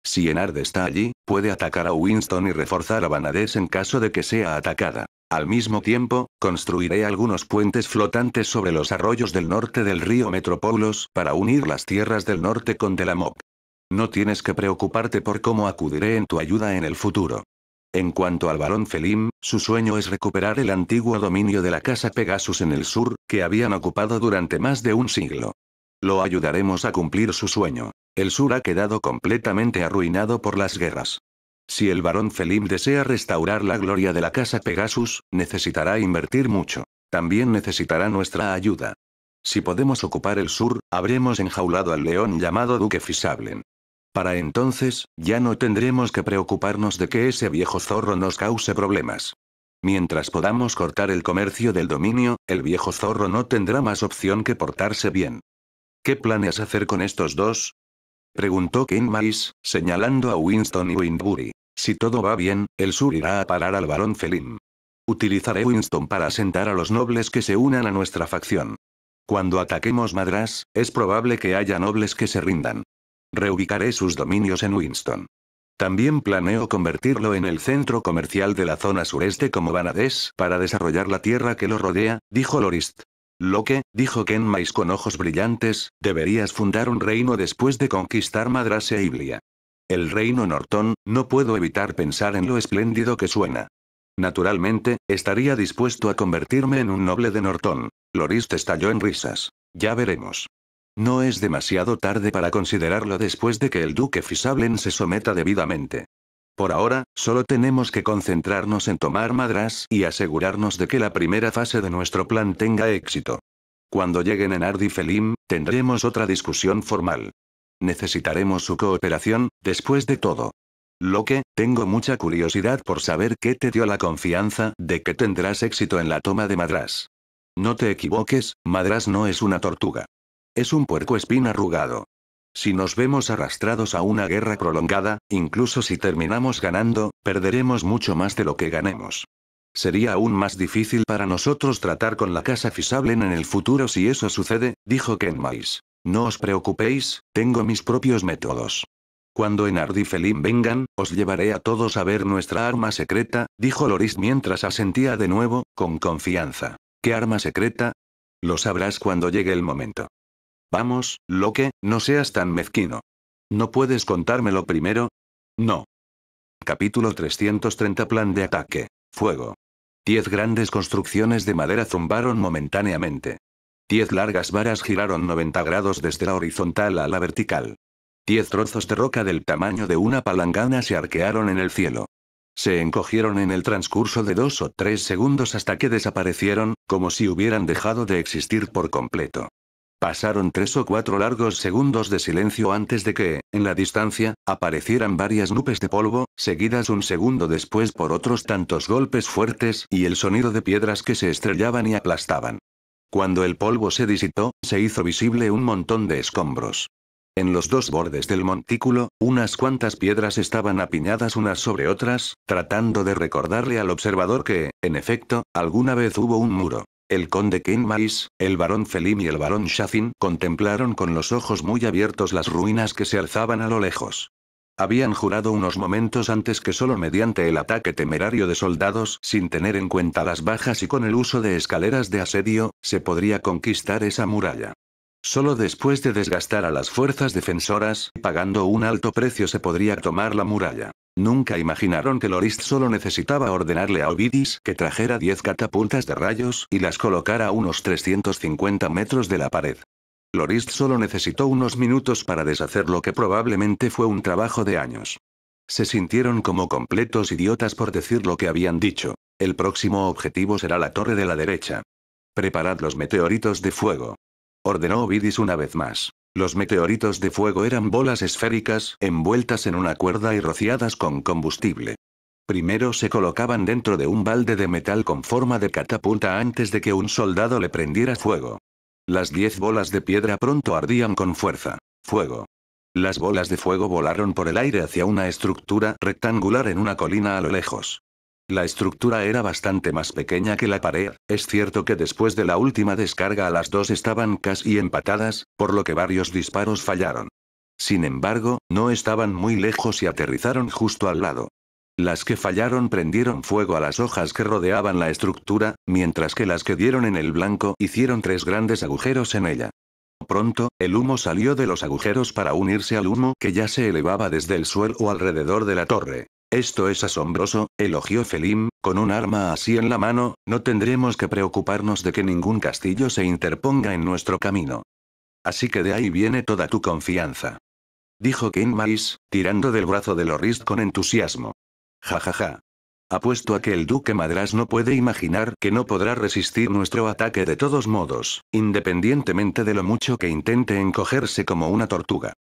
Si Enard está allí, puede atacar a Winston y reforzar a Banades en caso de que sea atacada. Al mismo tiempo, construiré algunos puentes flotantes sobre los arroyos del norte del río Metropolos para unir las tierras del norte con Delamoc. No tienes que preocuparte por cómo acudiré en tu ayuda en el futuro. En cuanto al varón Felim, su sueño es recuperar el antiguo dominio de la casa Pegasus en el sur, que habían ocupado durante más de un siglo. Lo ayudaremos a cumplir su sueño. El sur ha quedado completamente arruinado por las guerras. Si el barón Felim desea restaurar la gloria de la casa Pegasus, necesitará invertir mucho. También necesitará nuestra ayuda. Si podemos ocupar el sur, habremos enjaulado al león llamado Duque Fisablen. Para entonces, ya no tendremos que preocuparnos de que ese viejo zorro nos cause problemas. Mientras podamos cortar el comercio del dominio, el viejo zorro no tendrá más opción que portarse bien. ¿Qué planeas hacer con estos dos? Preguntó Ken Mais, señalando a Winston y Winbury. Si todo va bien, el sur irá a parar al varón Felim. Utilizaré Winston para asentar a los nobles que se unan a nuestra facción. Cuando ataquemos Madras, es probable que haya nobles que se rindan. Reubicaré sus dominios en Winston. También planeo convertirlo en el centro comercial de la zona sureste como Banades para desarrollar la tierra que lo rodea, dijo Lorist. Lo que, dijo Ken con ojos brillantes, deberías fundar un reino después de conquistar Madras e Iblia. El reino Norton, no puedo evitar pensar en lo espléndido que suena. Naturalmente, estaría dispuesto a convertirme en un noble de Norton. Lorist estalló en risas. Ya veremos. No es demasiado tarde para considerarlo después de que el duque Fisablen se someta debidamente. Por ahora, solo tenemos que concentrarnos en tomar madras y asegurarnos de que la primera fase de nuestro plan tenga éxito. Cuando lleguen en Ardifelim, tendremos otra discusión formal. Necesitaremos su cooperación, después de todo. Lo que, tengo mucha curiosidad por saber qué te dio la confianza de que tendrás éxito en la toma de Madras. No te equivoques, Madras no es una tortuga. Es un puercoespín arrugado. Si nos vemos arrastrados a una guerra prolongada, incluso si terminamos ganando, perderemos mucho más de lo que ganemos. Sería aún más difícil para nosotros tratar con la casa Fisablen en el futuro si eso sucede, dijo Ken no os preocupéis, tengo mis propios métodos. Cuando en y Felim vengan, os llevaré a todos a ver nuestra arma secreta, dijo Loris mientras asentía de nuevo, con confianza. ¿Qué arma secreta? Lo sabrás cuando llegue el momento. Vamos, Loke, no seas tan mezquino. ¿No puedes contármelo primero? No. Capítulo 330 Plan de ataque. Fuego. Diez grandes construcciones de madera zumbaron momentáneamente. Diez largas varas giraron 90 grados desde la horizontal a la vertical. Diez trozos de roca del tamaño de una palangana se arquearon en el cielo. Se encogieron en el transcurso de dos o tres segundos hasta que desaparecieron, como si hubieran dejado de existir por completo. Pasaron tres o cuatro largos segundos de silencio antes de que, en la distancia, aparecieran varias nubes de polvo, seguidas un segundo después por otros tantos golpes fuertes y el sonido de piedras que se estrellaban y aplastaban. Cuando el polvo se disipó, se hizo visible un montón de escombros. En los dos bordes del montículo, unas cuantas piedras estaban apiñadas unas sobre otras, tratando de recordarle al observador que, en efecto, alguna vez hubo un muro. El conde Kinmais, el barón Felim y el barón Shafin contemplaron con los ojos muy abiertos las ruinas que se alzaban a lo lejos. Habían jurado unos momentos antes que solo mediante el ataque temerario de soldados, sin tener en cuenta las bajas y con el uso de escaleras de asedio, se podría conquistar esa muralla. Solo después de desgastar a las fuerzas defensoras, pagando un alto precio se podría tomar la muralla. Nunca imaginaron que Lorist solo necesitaba ordenarle a Ovidis que trajera 10 catapultas de rayos y las colocara a unos 350 metros de la pared. Lorist solo necesitó unos minutos para deshacer lo que probablemente fue un trabajo de años. Se sintieron como completos idiotas por decir lo que habían dicho. El próximo objetivo será la torre de la derecha. Preparad los meteoritos de fuego. Ordenó Ovidis una vez más. Los meteoritos de fuego eran bolas esféricas, envueltas en una cuerda y rociadas con combustible. Primero se colocaban dentro de un balde de metal con forma de catapulta antes de que un soldado le prendiera fuego. Las diez bolas de piedra pronto ardían con fuerza. Fuego. Las bolas de fuego volaron por el aire hacia una estructura rectangular en una colina a lo lejos. La estructura era bastante más pequeña que la pared, es cierto que después de la última descarga las dos estaban casi empatadas, por lo que varios disparos fallaron. Sin embargo, no estaban muy lejos y aterrizaron justo al lado. Las que fallaron prendieron fuego a las hojas que rodeaban la estructura, mientras que las que dieron en el blanco hicieron tres grandes agujeros en ella. Pronto, el humo salió de los agujeros para unirse al humo que ya se elevaba desde el suelo alrededor de la torre. Esto es asombroso, elogió Felim, con un arma así en la mano, no tendremos que preocuparnos de que ningún castillo se interponga en nuestro camino. Así que de ahí viene toda tu confianza. Dijo King Mais, tirando del brazo de Lorris con entusiasmo. Jajaja. Apuesto a que el duque Madras no puede imaginar que no podrá resistir nuestro ataque de todos modos, independientemente de lo mucho que intente encogerse como una tortuga.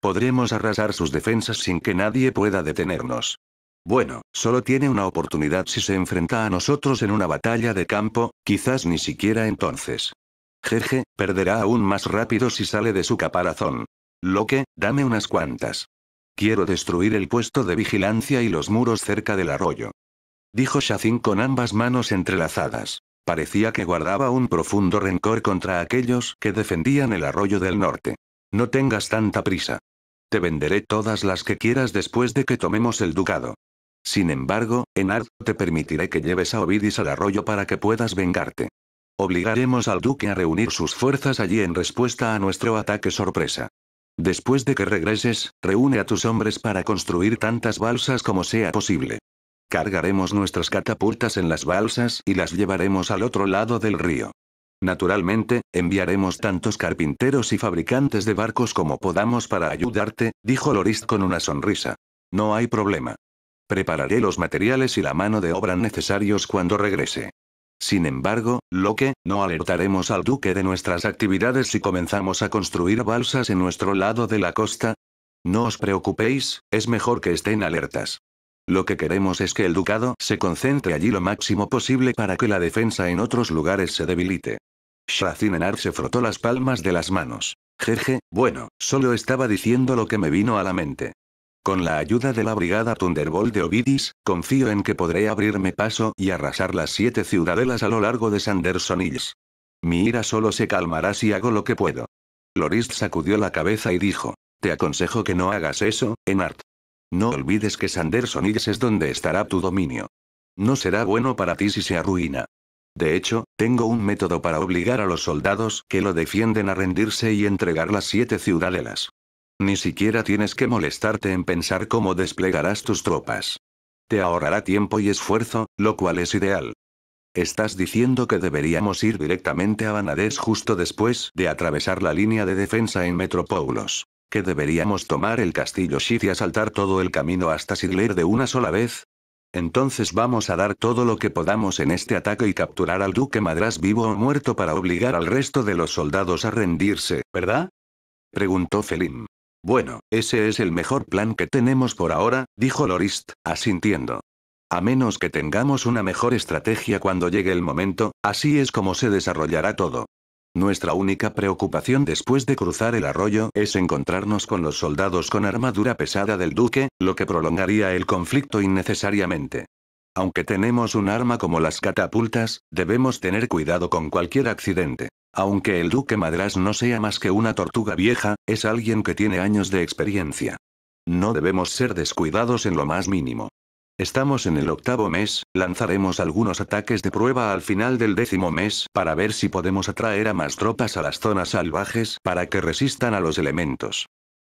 Podremos arrasar sus defensas sin que nadie pueda detenernos. Bueno, solo tiene una oportunidad si se enfrenta a nosotros en una batalla de campo, quizás ni siquiera entonces. Jeje, perderá aún más rápido si sale de su caparazón. Lo que, dame unas cuantas. Quiero destruir el puesto de vigilancia y los muros cerca del arroyo. Dijo Shazin con ambas manos entrelazadas. Parecía que guardaba un profundo rencor contra aquellos que defendían el arroyo del norte. No tengas tanta prisa. Te venderé todas las que quieras después de que tomemos el ducado. Sin embargo, Enard, te permitiré que lleves a Ovidis al arroyo para que puedas vengarte. Obligaremos al duque a reunir sus fuerzas allí en respuesta a nuestro ataque sorpresa. Después de que regreses, reúne a tus hombres para construir tantas balsas como sea posible. Cargaremos nuestras catapultas en las balsas y las llevaremos al otro lado del río. Naturalmente, enviaremos tantos carpinteros y fabricantes de barcos como podamos para ayudarte, dijo Lorist con una sonrisa. No hay problema. Prepararé los materiales y la mano de obra necesarios cuando regrese. Sin embargo, ¿lo que, no alertaremos al duque de nuestras actividades si comenzamos a construir balsas en nuestro lado de la costa. No os preocupéis, es mejor que estén alertas. Lo que queremos es que el ducado se concentre allí lo máximo posible para que la defensa en otros lugares se debilite. Shazinenar se frotó las palmas de las manos. Jeje, bueno, solo estaba diciendo lo que me vino a la mente. Con la ayuda de la brigada Thunderbolt de Ovidis, confío en que podré abrirme paso y arrasar las siete ciudadelas a lo largo de Sanderson Hills. Mi ira solo se calmará si hago lo que puedo. Lorist sacudió la cabeza y dijo, te aconsejo que no hagas eso, Enart. No olvides que Sanderson Hills es donde estará tu dominio. No será bueno para ti si se arruina. De hecho, tengo un método para obligar a los soldados que lo defienden a rendirse y entregar las siete ciudadelas. Ni siquiera tienes que molestarte en pensar cómo desplegarás tus tropas. Te ahorrará tiempo y esfuerzo, lo cual es ideal. ¿Estás diciendo que deberíamos ir directamente a Banadés justo después de atravesar la línea de defensa en Metropoulos? ¿Que deberíamos tomar el castillo Shif y asaltar todo el camino hasta Sigler de una sola vez? Entonces vamos a dar todo lo que podamos en este ataque y capturar al duque Madras vivo o muerto para obligar al resto de los soldados a rendirse, ¿verdad? Preguntó Felim. Bueno, ese es el mejor plan que tenemos por ahora, dijo Lorist, asintiendo. A menos que tengamos una mejor estrategia cuando llegue el momento, así es como se desarrollará todo. Nuestra única preocupación después de cruzar el arroyo es encontrarnos con los soldados con armadura pesada del duque, lo que prolongaría el conflicto innecesariamente. Aunque tenemos un arma como las catapultas, debemos tener cuidado con cualquier accidente. Aunque el duque Madras no sea más que una tortuga vieja, es alguien que tiene años de experiencia. No debemos ser descuidados en lo más mínimo. Estamos en el octavo mes, lanzaremos algunos ataques de prueba al final del décimo mes para ver si podemos atraer a más tropas a las zonas salvajes para que resistan a los elementos.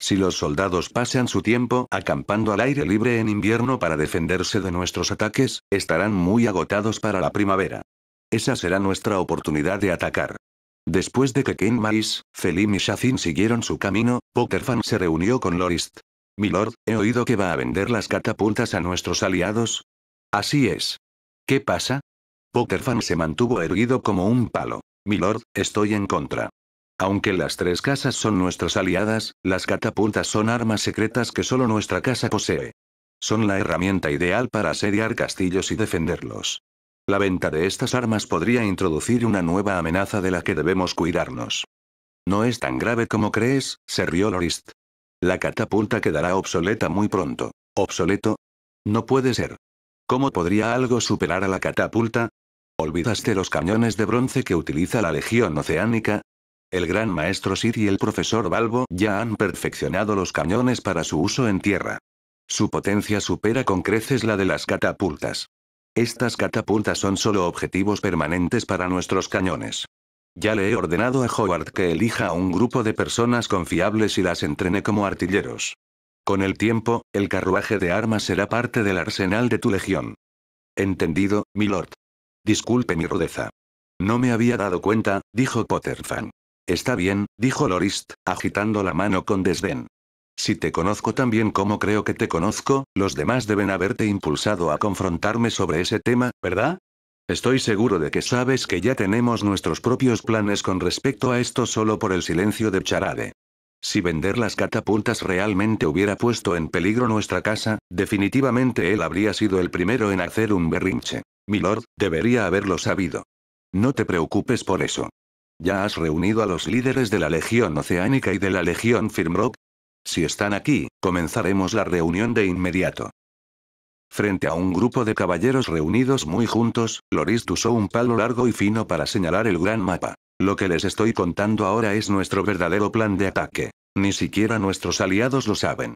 Si los soldados pasan su tiempo acampando al aire libre en invierno para defenderse de nuestros ataques, estarán muy agotados para la primavera. Esa será nuestra oportunidad de atacar. Después de que Ken Mais, Felim y Shafin siguieron su camino, Potterfan se reunió con Lorist. Milord, he oído que va a vender las catapultas a nuestros aliados. Así es. ¿Qué pasa? Potterfan se mantuvo erguido como un palo. Milord, estoy en contra. Aunque las tres casas son nuestras aliadas, las catapultas son armas secretas que solo nuestra casa posee. Son la herramienta ideal para asediar castillos y defenderlos. La venta de estas armas podría introducir una nueva amenaza de la que debemos cuidarnos. No es tan grave como crees, se rió Lorist. La catapulta quedará obsoleta muy pronto. ¿Obsoleto? No puede ser. ¿Cómo podría algo superar a la catapulta? ¿Olvidaste los cañones de bronce que utiliza la Legión Oceánica? El gran maestro Sid y el profesor Balbo ya han perfeccionado los cañones para su uso en tierra. Su potencia supera con creces la de las catapultas. Estas catapultas son solo objetivos permanentes para nuestros cañones. Ya le he ordenado a Howard que elija a un grupo de personas confiables y las entrene como artilleros. Con el tiempo, el carruaje de armas será parte del arsenal de tu legión. Entendido, milord. Disculpe mi rudeza. No me había dado cuenta, dijo Potterfan. Está bien, dijo Lorist, agitando la mano con desdén. Si te conozco tan bien como creo que te conozco, los demás deben haberte impulsado a confrontarme sobre ese tema, ¿verdad? Estoy seguro de que sabes que ya tenemos nuestros propios planes con respecto a esto solo por el silencio de Charade. Si vender las catapultas realmente hubiera puesto en peligro nuestra casa, definitivamente él habría sido el primero en hacer un berrinche. Milord, debería haberlo sabido. No te preocupes por eso. Ya has reunido a los líderes de la Legión Oceánica y de la Legión Firmrock, si están aquí, comenzaremos la reunión de inmediato. Frente a un grupo de caballeros reunidos muy juntos, Loris usó un palo largo y fino para señalar el gran mapa. Lo que les estoy contando ahora es nuestro verdadero plan de ataque. Ni siquiera nuestros aliados lo saben.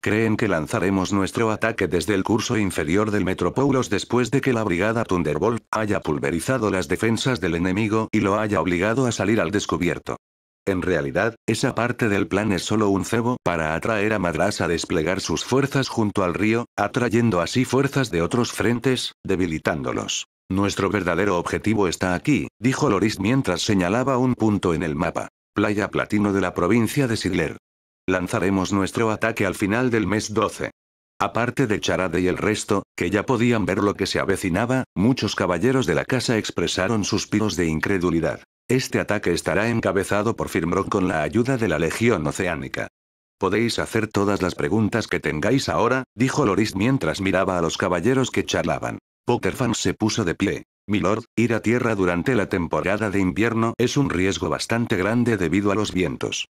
Creen que lanzaremos nuestro ataque desde el curso inferior del Metropoulos después de que la brigada Thunderbolt haya pulverizado las defensas del enemigo y lo haya obligado a salir al descubierto. En realidad, esa parte del plan es solo un cebo para atraer a Madras a desplegar sus fuerzas junto al río, atrayendo así fuerzas de otros frentes, debilitándolos. Nuestro verdadero objetivo está aquí, dijo Loris mientras señalaba un punto en el mapa. Playa Platino de la provincia de Sigler. Lanzaremos nuestro ataque al final del mes 12. Aparte de Charade y el resto, que ya podían ver lo que se avecinaba, muchos caballeros de la casa expresaron suspiros de incredulidad. Este ataque estará encabezado por Firmrock con la ayuda de la Legión Oceánica. Podéis hacer todas las preguntas que tengáis ahora, dijo Loris mientras miraba a los caballeros que charlaban. Pokerfan se puso de pie. Milord, ir a tierra durante la temporada de invierno es un riesgo bastante grande debido a los vientos.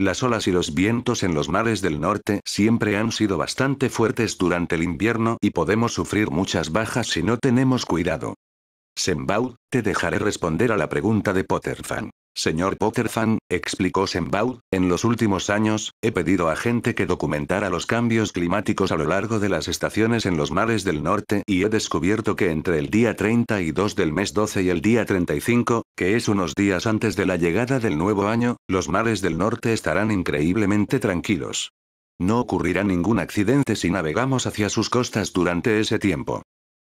Las olas y los vientos en los mares del norte siempre han sido bastante fuertes durante el invierno y podemos sufrir muchas bajas si no tenemos cuidado. Senbau, te dejaré responder a la pregunta de Potterfan. Señor Potterfan, explicó Senbau. en los últimos años, he pedido a gente que documentara los cambios climáticos a lo largo de las estaciones en los mares del norte y he descubierto que entre el día 32 del mes 12 y el día 35, que es unos días antes de la llegada del nuevo año, los mares del norte estarán increíblemente tranquilos. No ocurrirá ningún accidente si navegamos hacia sus costas durante ese tiempo.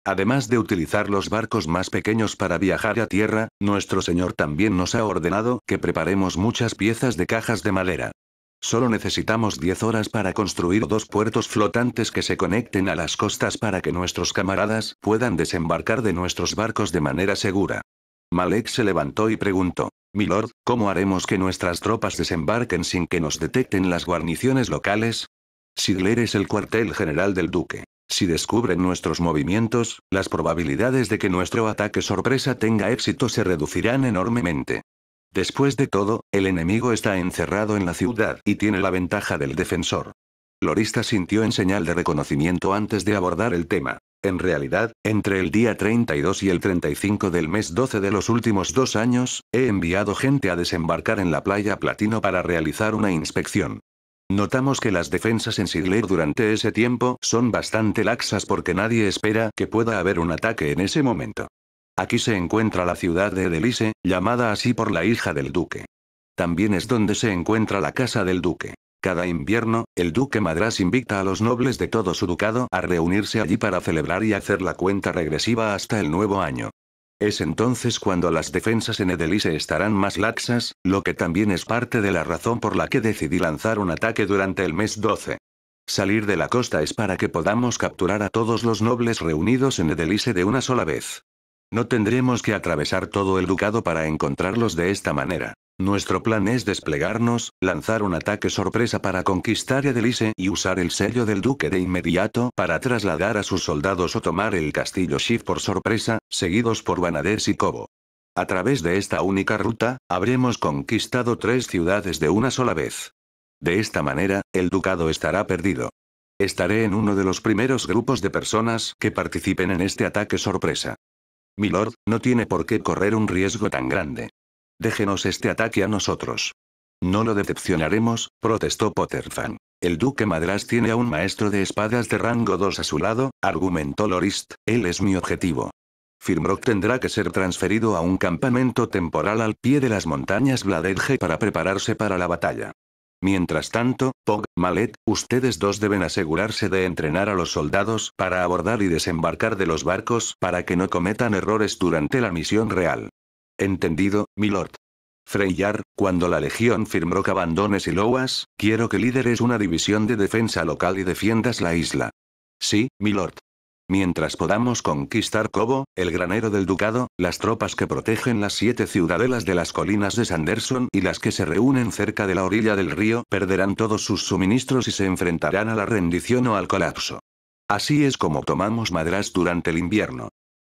Además de utilizar los barcos más pequeños para viajar a tierra, nuestro Señor también nos ha ordenado que preparemos muchas piezas de cajas de madera. Solo necesitamos 10 horas para construir dos puertos flotantes que se conecten a las costas para que nuestros camaradas puedan desembarcar de nuestros barcos de manera segura. Malek se levantó y preguntó, Milord, ¿cómo haremos que nuestras tropas desembarquen sin que nos detecten las guarniciones locales? Sigler es el cuartel general del duque. Si descubren nuestros movimientos, las probabilidades de que nuestro ataque sorpresa tenga éxito se reducirán enormemente. Después de todo, el enemigo está encerrado en la ciudad y tiene la ventaja del defensor. Lorista sintió en señal de reconocimiento antes de abordar el tema. En realidad, entre el día 32 y el 35 del mes 12 de los últimos dos años, he enviado gente a desembarcar en la playa Platino para realizar una inspección. Notamos que las defensas en Sigler durante ese tiempo son bastante laxas porque nadie espera que pueda haber un ataque en ese momento. Aquí se encuentra la ciudad de Delice, llamada así por la hija del duque. También es donde se encuentra la casa del duque. Cada invierno, el duque Madras invita a los nobles de todo su ducado a reunirse allí para celebrar y hacer la cuenta regresiva hasta el nuevo año. Es entonces cuando las defensas en Edelise estarán más laxas, lo que también es parte de la razón por la que decidí lanzar un ataque durante el mes 12. Salir de la costa es para que podamos capturar a todos los nobles reunidos en Edelise de una sola vez. No tendremos que atravesar todo el ducado para encontrarlos de esta manera. Nuestro plan es desplegarnos, lanzar un ataque sorpresa para conquistar Adelice y usar el sello del duque de inmediato para trasladar a sus soldados o tomar el castillo Shift por sorpresa, seguidos por Banadés y Kobo. A través de esta única ruta, habremos conquistado tres ciudades de una sola vez. De esta manera, el ducado estará perdido. Estaré en uno de los primeros grupos de personas que participen en este ataque sorpresa. Milord, no tiene por qué correr un riesgo tan grande. Déjenos este ataque a nosotros. No lo decepcionaremos, protestó Potterfan. El duque Madras tiene a un maestro de espadas de rango 2 a su lado, argumentó Lorist, él es mi objetivo. Firmrock tendrá que ser transferido a un campamento temporal al pie de las montañas Bladedge para prepararse para la batalla. Mientras tanto, Pog, Malet, ustedes dos deben asegurarse de entrenar a los soldados para abordar y desembarcar de los barcos para que no cometan errores durante la misión real. Entendido, milord. Freyar, cuando la legión firmó Cabandones y Loas, quiero que lideres una división de defensa local y defiendas la isla. Sí, milord. Mientras podamos conquistar Cobo, el granero del ducado, las tropas que protegen las siete ciudadelas de las colinas de Sanderson y las que se reúnen cerca de la orilla del río perderán todos sus suministros y se enfrentarán a la rendición o al colapso. Así es como tomamos Madras durante el invierno.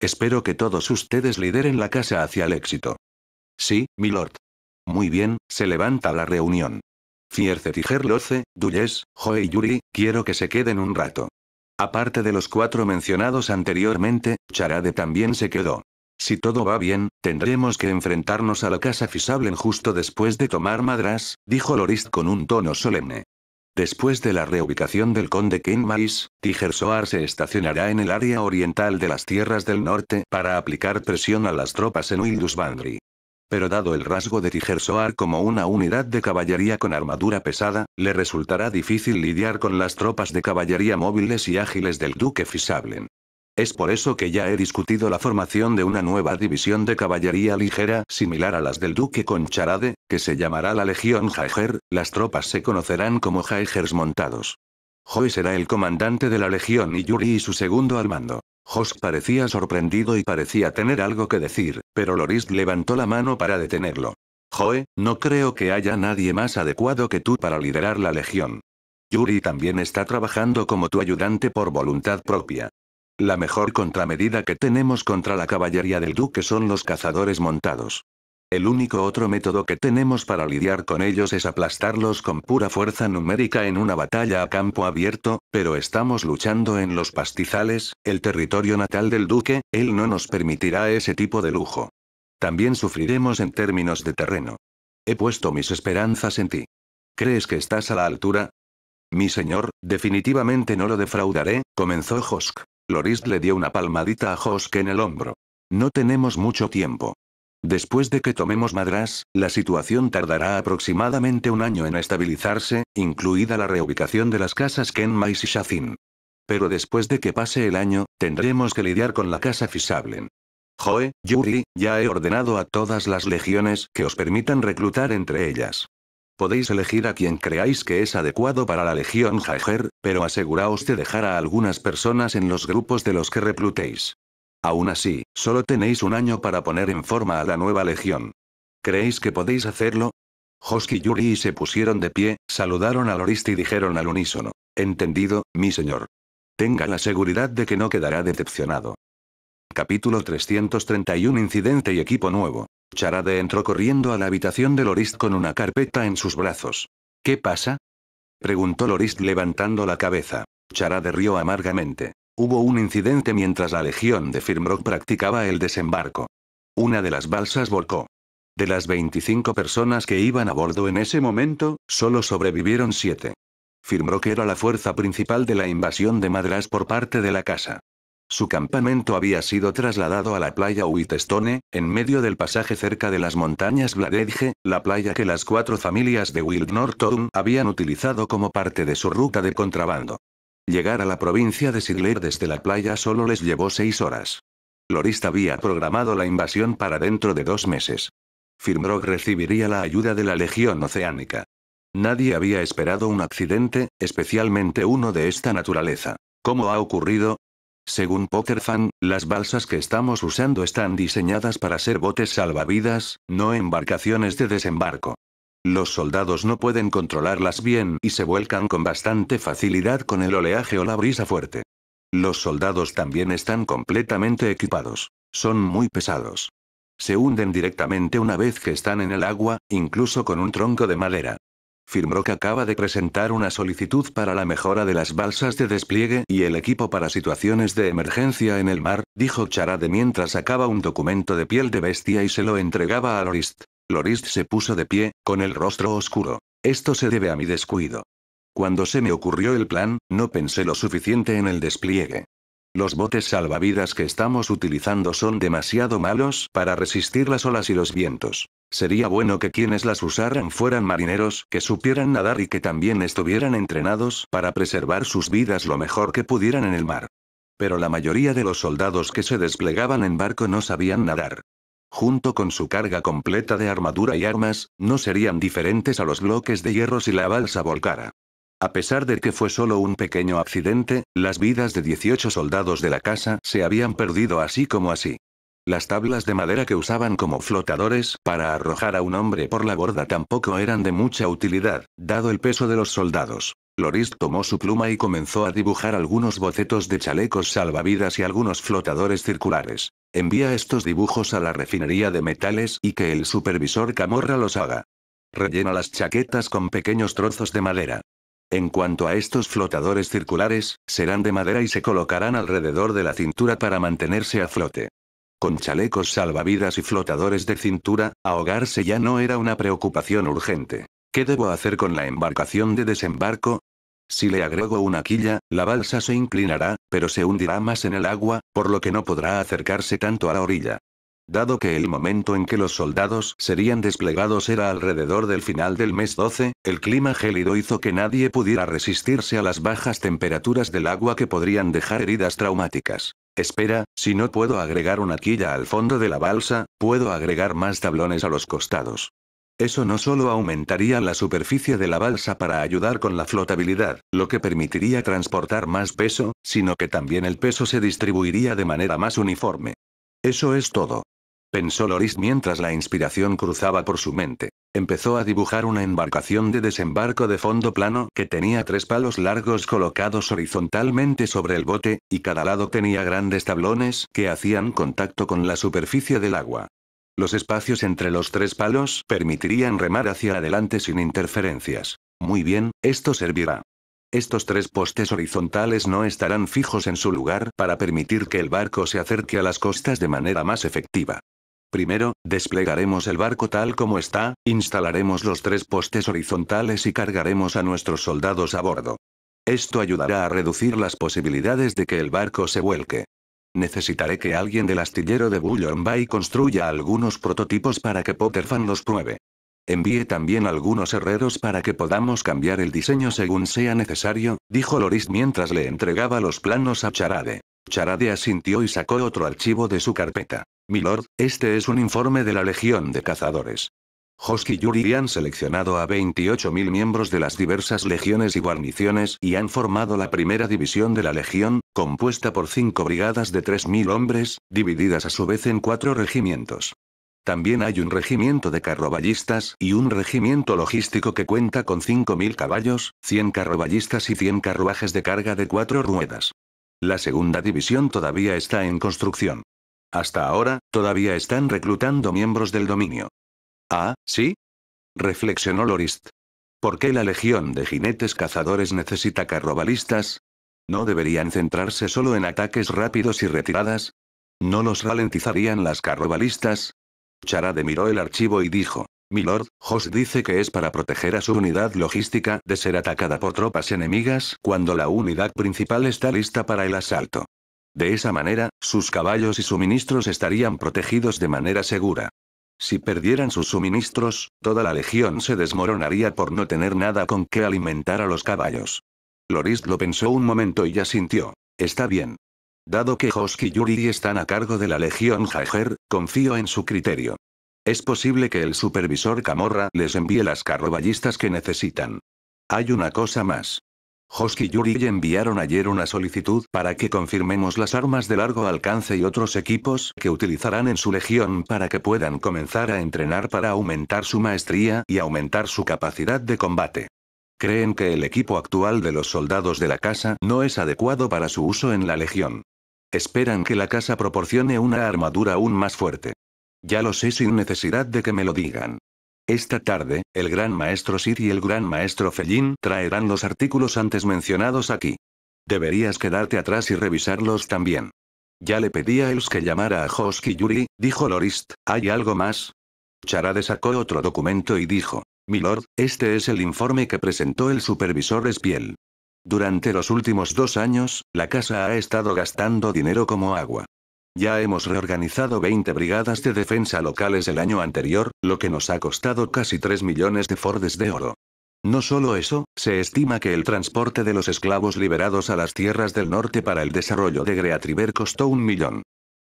Espero que todos ustedes lideren la casa hacia el éxito. Sí, milord. Muy bien, se levanta la reunión. Fierce Tiger Loce, Duyes, Joe y Yuri, quiero que se queden un rato. Aparte de los cuatro mencionados anteriormente, Charade también se quedó. Si todo va bien, tendremos que enfrentarnos a la casa Fisablen justo después de tomar Madras, dijo Lorist con un tono solemne. Después de la reubicación del conde Kenmais, Tigersoar se estacionará en el área oriental de las tierras del norte para aplicar presión a las tropas en Wildusbandri. Pero dado el rasgo de Tijersoar como una unidad de caballería con armadura pesada, le resultará difícil lidiar con las tropas de caballería móviles y ágiles del duque Fisablen. Es por eso que ya he discutido la formación de una nueva división de caballería ligera similar a las del duque Concharade, que se llamará la Legión Jaeger, las tropas se conocerán como Jaegers montados. Hoy será el comandante de la legión y Yuri y su segundo al mando. Jos parecía sorprendido y parecía tener algo que decir, pero Loris levantó la mano para detenerlo. Joe, no creo que haya nadie más adecuado que tú para liderar la legión. Yuri también está trabajando como tu ayudante por voluntad propia. La mejor contramedida que tenemos contra la caballería del duque son los cazadores montados. El único otro método que tenemos para lidiar con ellos es aplastarlos con pura fuerza numérica en una batalla a campo abierto, pero estamos luchando en los pastizales, el territorio natal del duque, él no nos permitirá ese tipo de lujo. También sufriremos en términos de terreno. He puesto mis esperanzas en ti. ¿Crees que estás a la altura? Mi señor, definitivamente no lo defraudaré, comenzó Hosk. Loris le dio una palmadita a Hosk en el hombro. No tenemos mucho tiempo. Después de que tomemos Madras, la situación tardará aproximadamente un año en estabilizarse, incluida la reubicación de las casas Kenmai y Shafin. Pero después de que pase el año, tendremos que lidiar con la casa Fisablen. Joe, Yuri, ya he ordenado a todas las legiones que os permitan reclutar entre ellas. Podéis elegir a quien creáis que es adecuado para la legión Jaeger, pero aseguraos de dejar a algunas personas en los grupos de los que reclutéis. Aún así, solo tenéis un año para poner en forma a la nueva legión. ¿Creéis que podéis hacerlo? Hosky Yuri se pusieron de pie, saludaron a Lorist y dijeron al unísono. Entendido, mi señor. Tenga la seguridad de que no quedará decepcionado. Capítulo 331 Incidente y equipo nuevo. Charade entró corriendo a la habitación de Lorist con una carpeta en sus brazos. ¿Qué pasa? Preguntó Lorist levantando la cabeza. Charade rió amargamente. Hubo un incidente mientras la legión de Firmrock practicaba el desembarco. Una de las balsas volcó. De las 25 personas que iban a bordo en ese momento, solo sobrevivieron 7. Firmrock era la fuerza principal de la invasión de Madras por parte de la casa. Su campamento había sido trasladado a la playa Whitestone, en medio del pasaje cerca de las montañas Bladedge, la playa que las cuatro familias de Wild Norton habían utilizado como parte de su ruta de contrabando. Llegar a la provincia de Sigler desde la playa solo les llevó seis horas. Lorist había programado la invasión para dentro de dos meses. Firmrock recibiría la ayuda de la Legión Oceánica. Nadie había esperado un accidente, especialmente uno de esta naturaleza. ¿Cómo ha ocurrido? Según Potterfan, las balsas que estamos usando están diseñadas para ser botes salvavidas, no embarcaciones de desembarco. Los soldados no pueden controlarlas bien y se vuelcan con bastante facilidad con el oleaje o la brisa fuerte. Los soldados también están completamente equipados. Son muy pesados. Se hunden directamente una vez que están en el agua, incluso con un tronco de madera. que acaba de presentar una solicitud para la mejora de las balsas de despliegue y el equipo para situaciones de emergencia en el mar, dijo Charade mientras sacaba un documento de piel de bestia y se lo entregaba a Lorist. Lorist se puso de pie, con el rostro oscuro. Esto se debe a mi descuido. Cuando se me ocurrió el plan, no pensé lo suficiente en el despliegue. Los botes salvavidas que estamos utilizando son demasiado malos para resistir las olas y los vientos. Sería bueno que quienes las usaran fueran marineros que supieran nadar y que también estuvieran entrenados para preservar sus vidas lo mejor que pudieran en el mar. Pero la mayoría de los soldados que se desplegaban en barco no sabían nadar junto con su carga completa de armadura y armas, no serían diferentes a los bloques de hierro si la balsa volcara. A pesar de que fue solo un pequeño accidente, las vidas de 18 soldados de la casa se habían perdido así como así. Las tablas de madera que usaban como flotadores para arrojar a un hombre por la borda tampoco eran de mucha utilidad, dado el peso de los soldados. Loris tomó su pluma y comenzó a dibujar algunos bocetos de chalecos salvavidas y algunos flotadores circulares. Envía estos dibujos a la refinería de metales y que el supervisor Camorra los haga. Rellena las chaquetas con pequeños trozos de madera. En cuanto a estos flotadores circulares, serán de madera y se colocarán alrededor de la cintura para mantenerse a flote. Con chalecos salvavidas y flotadores de cintura, ahogarse ya no era una preocupación urgente. ¿Qué debo hacer con la embarcación de desembarco? Si le agrego una quilla, la balsa se inclinará, pero se hundirá más en el agua, por lo que no podrá acercarse tanto a la orilla. Dado que el momento en que los soldados serían desplegados era alrededor del final del mes 12, el clima gélido hizo que nadie pudiera resistirse a las bajas temperaturas del agua que podrían dejar heridas traumáticas. Espera, si no puedo agregar una quilla al fondo de la balsa, puedo agregar más tablones a los costados. Eso no solo aumentaría la superficie de la balsa para ayudar con la flotabilidad, lo que permitiría transportar más peso, sino que también el peso se distribuiría de manera más uniforme. Eso es todo. Pensó Loris mientras la inspiración cruzaba por su mente. Empezó a dibujar una embarcación de desembarco de fondo plano que tenía tres palos largos colocados horizontalmente sobre el bote, y cada lado tenía grandes tablones que hacían contacto con la superficie del agua. Los espacios entre los tres palos permitirían remar hacia adelante sin interferencias. Muy bien, esto servirá. Estos tres postes horizontales no estarán fijos en su lugar para permitir que el barco se acerque a las costas de manera más efectiva. Primero, desplegaremos el barco tal como está, instalaremos los tres postes horizontales y cargaremos a nuestros soldados a bordo. Esto ayudará a reducir las posibilidades de que el barco se vuelque. Necesitaré que alguien del astillero de Bullion Bay construya algunos prototipos para que Potterfan los pruebe. Envíe también algunos herreros para que podamos cambiar el diseño según sea necesario, dijo Loris mientras le entregaba los planos a Charade. Charade asintió y sacó otro archivo de su carpeta. Milord, este es un informe de la Legión de Cazadores. Hosky y Yuri han seleccionado a 28.000 miembros de las diversas legiones y guarniciones y han formado la primera división de la legión, compuesta por cinco brigadas de 3.000 hombres, divididas a su vez en cuatro regimientos. También hay un regimiento de carroballistas y un regimiento logístico que cuenta con 5.000 caballos, 100 carroballistas y 100 carruajes de carga de cuatro ruedas. La segunda división todavía está en construcción. Hasta ahora, todavía están reclutando miembros del dominio. Ah, sí. Reflexionó Lorist. ¿Por qué la legión de jinetes cazadores necesita carrobalistas? ¿No deberían centrarse solo en ataques rápidos y retiradas? ¿No los ralentizarían las carrobalistas? Charade miró el archivo y dijo. Milord, Hoss dice que es para proteger a su unidad logística de ser atacada por tropas enemigas cuando la unidad principal está lista para el asalto. De esa manera, sus caballos y suministros estarían protegidos de manera segura. Si perdieran sus suministros, toda la legión se desmoronaría por no tener nada con que alimentar a los caballos. Loris lo pensó un momento y ya sintió. Está bien. Dado que Hosky y Yuri están a cargo de la legión Jaeger, confío en su criterio. Es posible que el supervisor Camorra les envíe las carroballistas que necesitan. Hay una cosa más. Josk y Yuri enviaron ayer una solicitud para que confirmemos las armas de largo alcance y otros equipos que utilizarán en su legión para que puedan comenzar a entrenar para aumentar su maestría y aumentar su capacidad de combate. Creen que el equipo actual de los soldados de la casa no es adecuado para su uso en la legión. Esperan que la casa proporcione una armadura aún más fuerte. Ya lo sé sin necesidad de que me lo digan. Esta tarde, el gran maestro Sid y el gran maestro Fellín traerán los artículos antes mencionados aquí. Deberías quedarte atrás y revisarlos también. Ya le pedí a Els que llamara a Hoski Yuri, dijo Lorist, ¿hay algo más? Charade sacó otro documento y dijo, Milord, este es el informe que presentó el supervisor Spiel. Durante los últimos dos años, la casa ha estado gastando dinero como agua. Ya hemos reorganizado 20 brigadas de defensa locales el año anterior, lo que nos ha costado casi 3 millones de fordes de oro. No solo eso, se estima que el transporte de los esclavos liberados a las tierras del norte para el desarrollo de River costó un millón.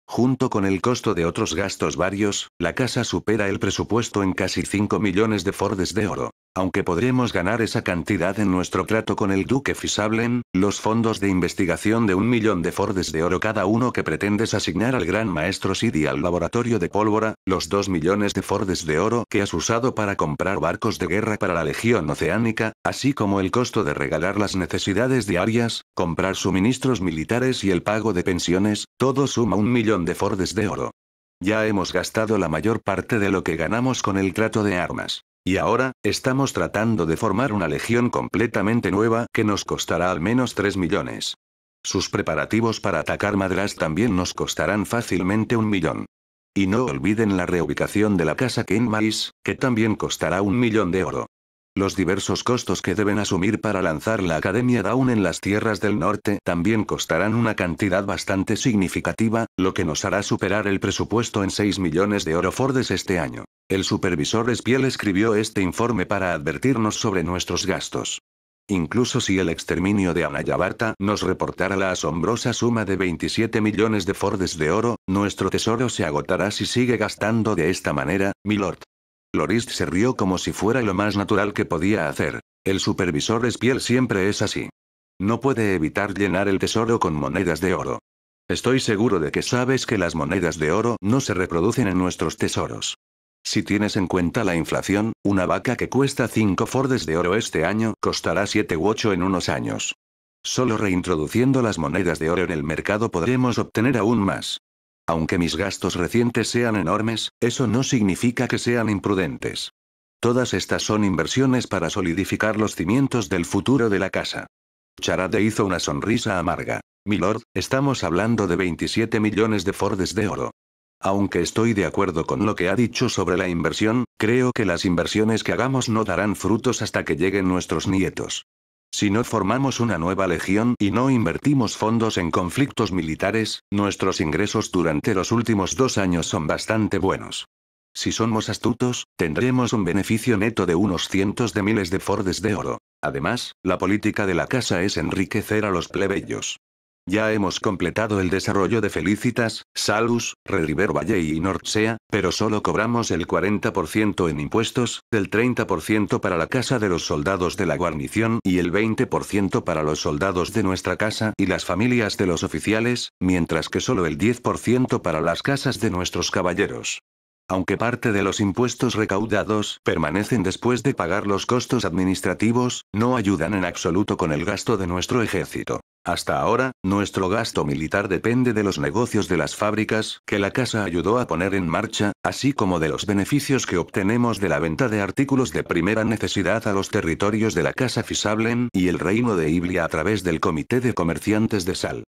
Junto con el costo de otros gastos varios, la casa supera el presupuesto en casi 5 millones de fordes de oro. Aunque podremos ganar esa cantidad en nuestro trato con el Duque Fisablen, los fondos de investigación de un millón de Fordes de oro cada uno que pretendes asignar al Gran Maestro Sid y al Laboratorio de Pólvora, los dos millones de Fordes de oro que has usado para comprar barcos de guerra para la Legión Oceánica, así como el costo de regalar las necesidades diarias, comprar suministros militares y el pago de pensiones, todo suma un millón de Fordes de oro. Ya hemos gastado la mayor parte de lo que ganamos con el trato de armas. Y ahora, estamos tratando de formar una legión completamente nueva que nos costará al menos 3 millones. Sus preparativos para atacar Madras también nos costarán fácilmente un millón. Y no olviden la reubicación de la casa Kenmais, que también costará un millón de oro. Los diversos costos que deben asumir para lanzar la Academia Down en las tierras del norte también costarán una cantidad bastante significativa, lo que nos hará superar el presupuesto en 6 millones de oro fordes este año. El supervisor Espiel escribió este informe para advertirnos sobre nuestros gastos. Incluso si el exterminio de Anayabarta nos reportara la asombrosa suma de 27 millones de fordes de oro, nuestro tesoro se agotará si sigue gastando de esta manera, Lord. Lorist se rió como si fuera lo más natural que podía hacer. El supervisor Espiel siempre es así. No puede evitar llenar el tesoro con monedas de oro. Estoy seguro de que sabes que las monedas de oro no se reproducen en nuestros tesoros. Si tienes en cuenta la inflación, una vaca que cuesta 5 fordes de oro este año costará 7 u 8 en unos años. Solo reintroduciendo las monedas de oro en el mercado podremos obtener aún más. Aunque mis gastos recientes sean enormes, eso no significa que sean imprudentes. Todas estas son inversiones para solidificar los cimientos del futuro de la casa. Charade hizo una sonrisa amarga. Milord, estamos hablando de 27 millones de Fordes de oro. Aunque estoy de acuerdo con lo que ha dicho sobre la inversión, creo que las inversiones que hagamos no darán frutos hasta que lleguen nuestros nietos. Si no formamos una nueva legión y no invertimos fondos en conflictos militares, nuestros ingresos durante los últimos dos años son bastante buenos. Si somos astutos, tendremos un beneficio neto de unos cientos de miles de fordes de oro. Además, la política de la casa es enriquecer a los plebeyos. Ya hemos completado el desarrollo de Felicitas, Salus, Red River Valley y Nordsea, pero solo cobramos el 40% en impuestos, el 30% para la casa de los soldados de la guarnición y el 20% para los soldados de nuestra casa y las familias de los oficiales, mientras que solo el 10% para las casas de nuestros caballeros aunque parte de los impuestos recaudados permanecen después de pagar los costos administrativos, no ayudan en absoluto con el gasto de nuestro ejército. Hasta ahora, nuestro gasto militar depende de los negocios de las fábricas que la casa ayudó a poner en marcha, así como de los beneficios que obtenemos de la venta de artículos de primera necesidad a los territorios de la casa Fisablen y el reino de Iblia a través del Comité de Comerciantes de Sal.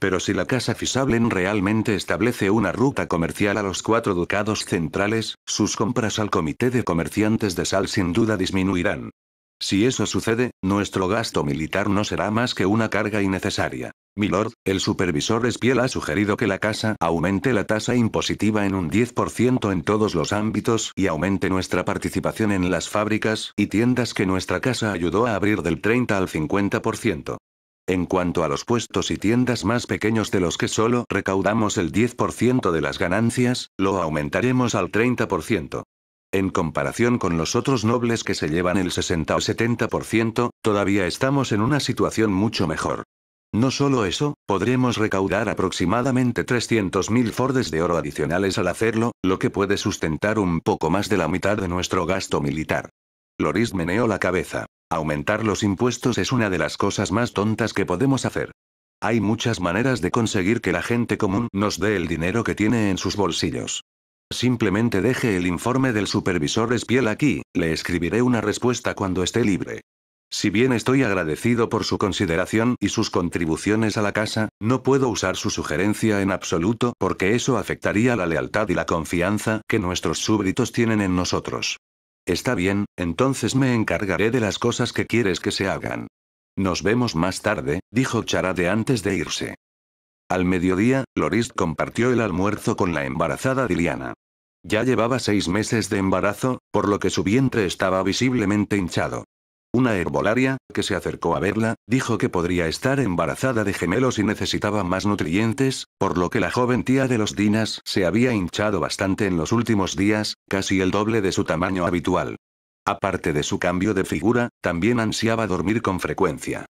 Pero si la casa Fisablen realmente establece una ruta comercial a los cuatro ducados centrales, sus compras al Comité de Comerciantes de Sal sin duda disminuirán. Si eso sucede, nuestro gasto militar no será más que una carga innecesaria. Milord, el supervisor Espiel ha sugerido que la casa aumente la tasa impositiva en un 10% en todos los ámbitos y aumente nuestra participación en las fábricas y tiendas que nuestra casa ayudó a abrir del 30 al 50%. En cuanto a los puestos y tiendas más pequeños de los que solo recaudamos el 10% de las ganancias, lo aumentaremos al 30% en comparación con los otros nobles que se llevan el 60 o 70%, todavía estamos en una situación mucho mejor. No solo eso, podremos recaudar aproximadamente 300.000 fordes de oro adicionales al hacerlo, lo que puede sustentar un poco más de la mitad de nuestro gasto militar. Loris meneó la cabeza. Aumentar los impuestos es una de las cosas más tontas que podemos hacer. Hay muchas maneras de conseguir que la gente común nos dé el dinero que tiene en sus bolsillos. Simplemente deje el informe del supervisor Espiel aquí, le escribiré una respuesta cuando esté libre. Si bien estoy agradecido por su consideración y sus contribuciones a la casa, no puedo usar su sugerencia en absoluto porque eso afectaría la lealtad y la confianza que nuestros súbditos tienen en nosotros. Está bien, entonces me encargaré de las cosas que quieres que se hagan. Nos vemos más tarde, dijo Charade antes de irse. Al mediodía, Loris compartió el almuerzo con la embarazada Diliana. Ya llevaba seis meses de embarazo, por lo que su vientre estaba visiblemente hinchado. Una herbolaria, que se acercó a verla, dijo que podría estar embarazada de gemelos y necesitaba más nutrientes, por lo que la joven tía de los Dinas se había hinchado bastante en los últimos días, casi el doble de su tamaño habitual. Aparte de su cambio de figura, también ansiaba dormir con frecuencia.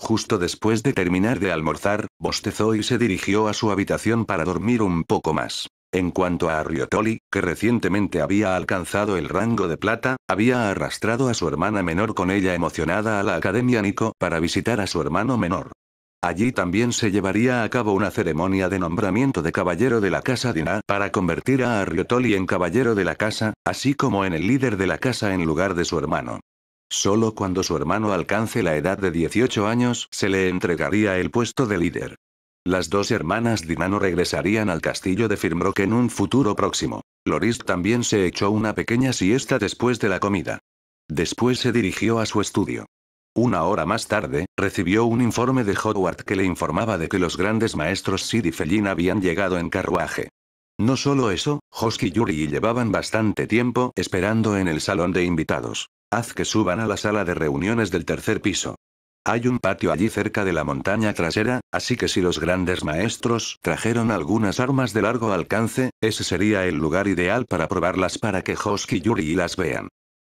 Justo después de terminar de almorzar, bostezó y se dirigió a su habitación para dormir un poco más. En cuanto a arriotoli que recientemente había alcanzado el rango de plata, había arrastrado a su hermana menor con ella emocionada a la Academia Nico para visitar a su hermano menor. Allí también se llevaría a cabo una ceremonia de nombramiento de caballero de la casa Diná para convertir a Arriotoli en caballero de la casa, así como en el líder de la casa en lugar de su hermano. Solo cuando su hermano alcance la edad de 18 años se le entregaría el puesto de líder. Las dos hermanas Dinano regresarían al castillo de Firmrock en un futuro próximo. Loris también se echó una pequeña siesta después de la comida. Después se dirigió a su estudio. Una hora más tarde, recibió un informe de Hogwarts que le informaba de que los grandes maestros Sid y Fellin habían llegado en carruaje. No solo eso, Hosky y Yuri llevaban bastante tiempo esperando en el salón de invitados. Haz que suban a la sala de reuniones del tercer piso. Hay un patio allí cerca de la montaña trasera, así que si los grandes maestros trajeron algunas armas de largo alcance, ese sería el lugar ideal para probarlas para que Joski y Yuri las vean.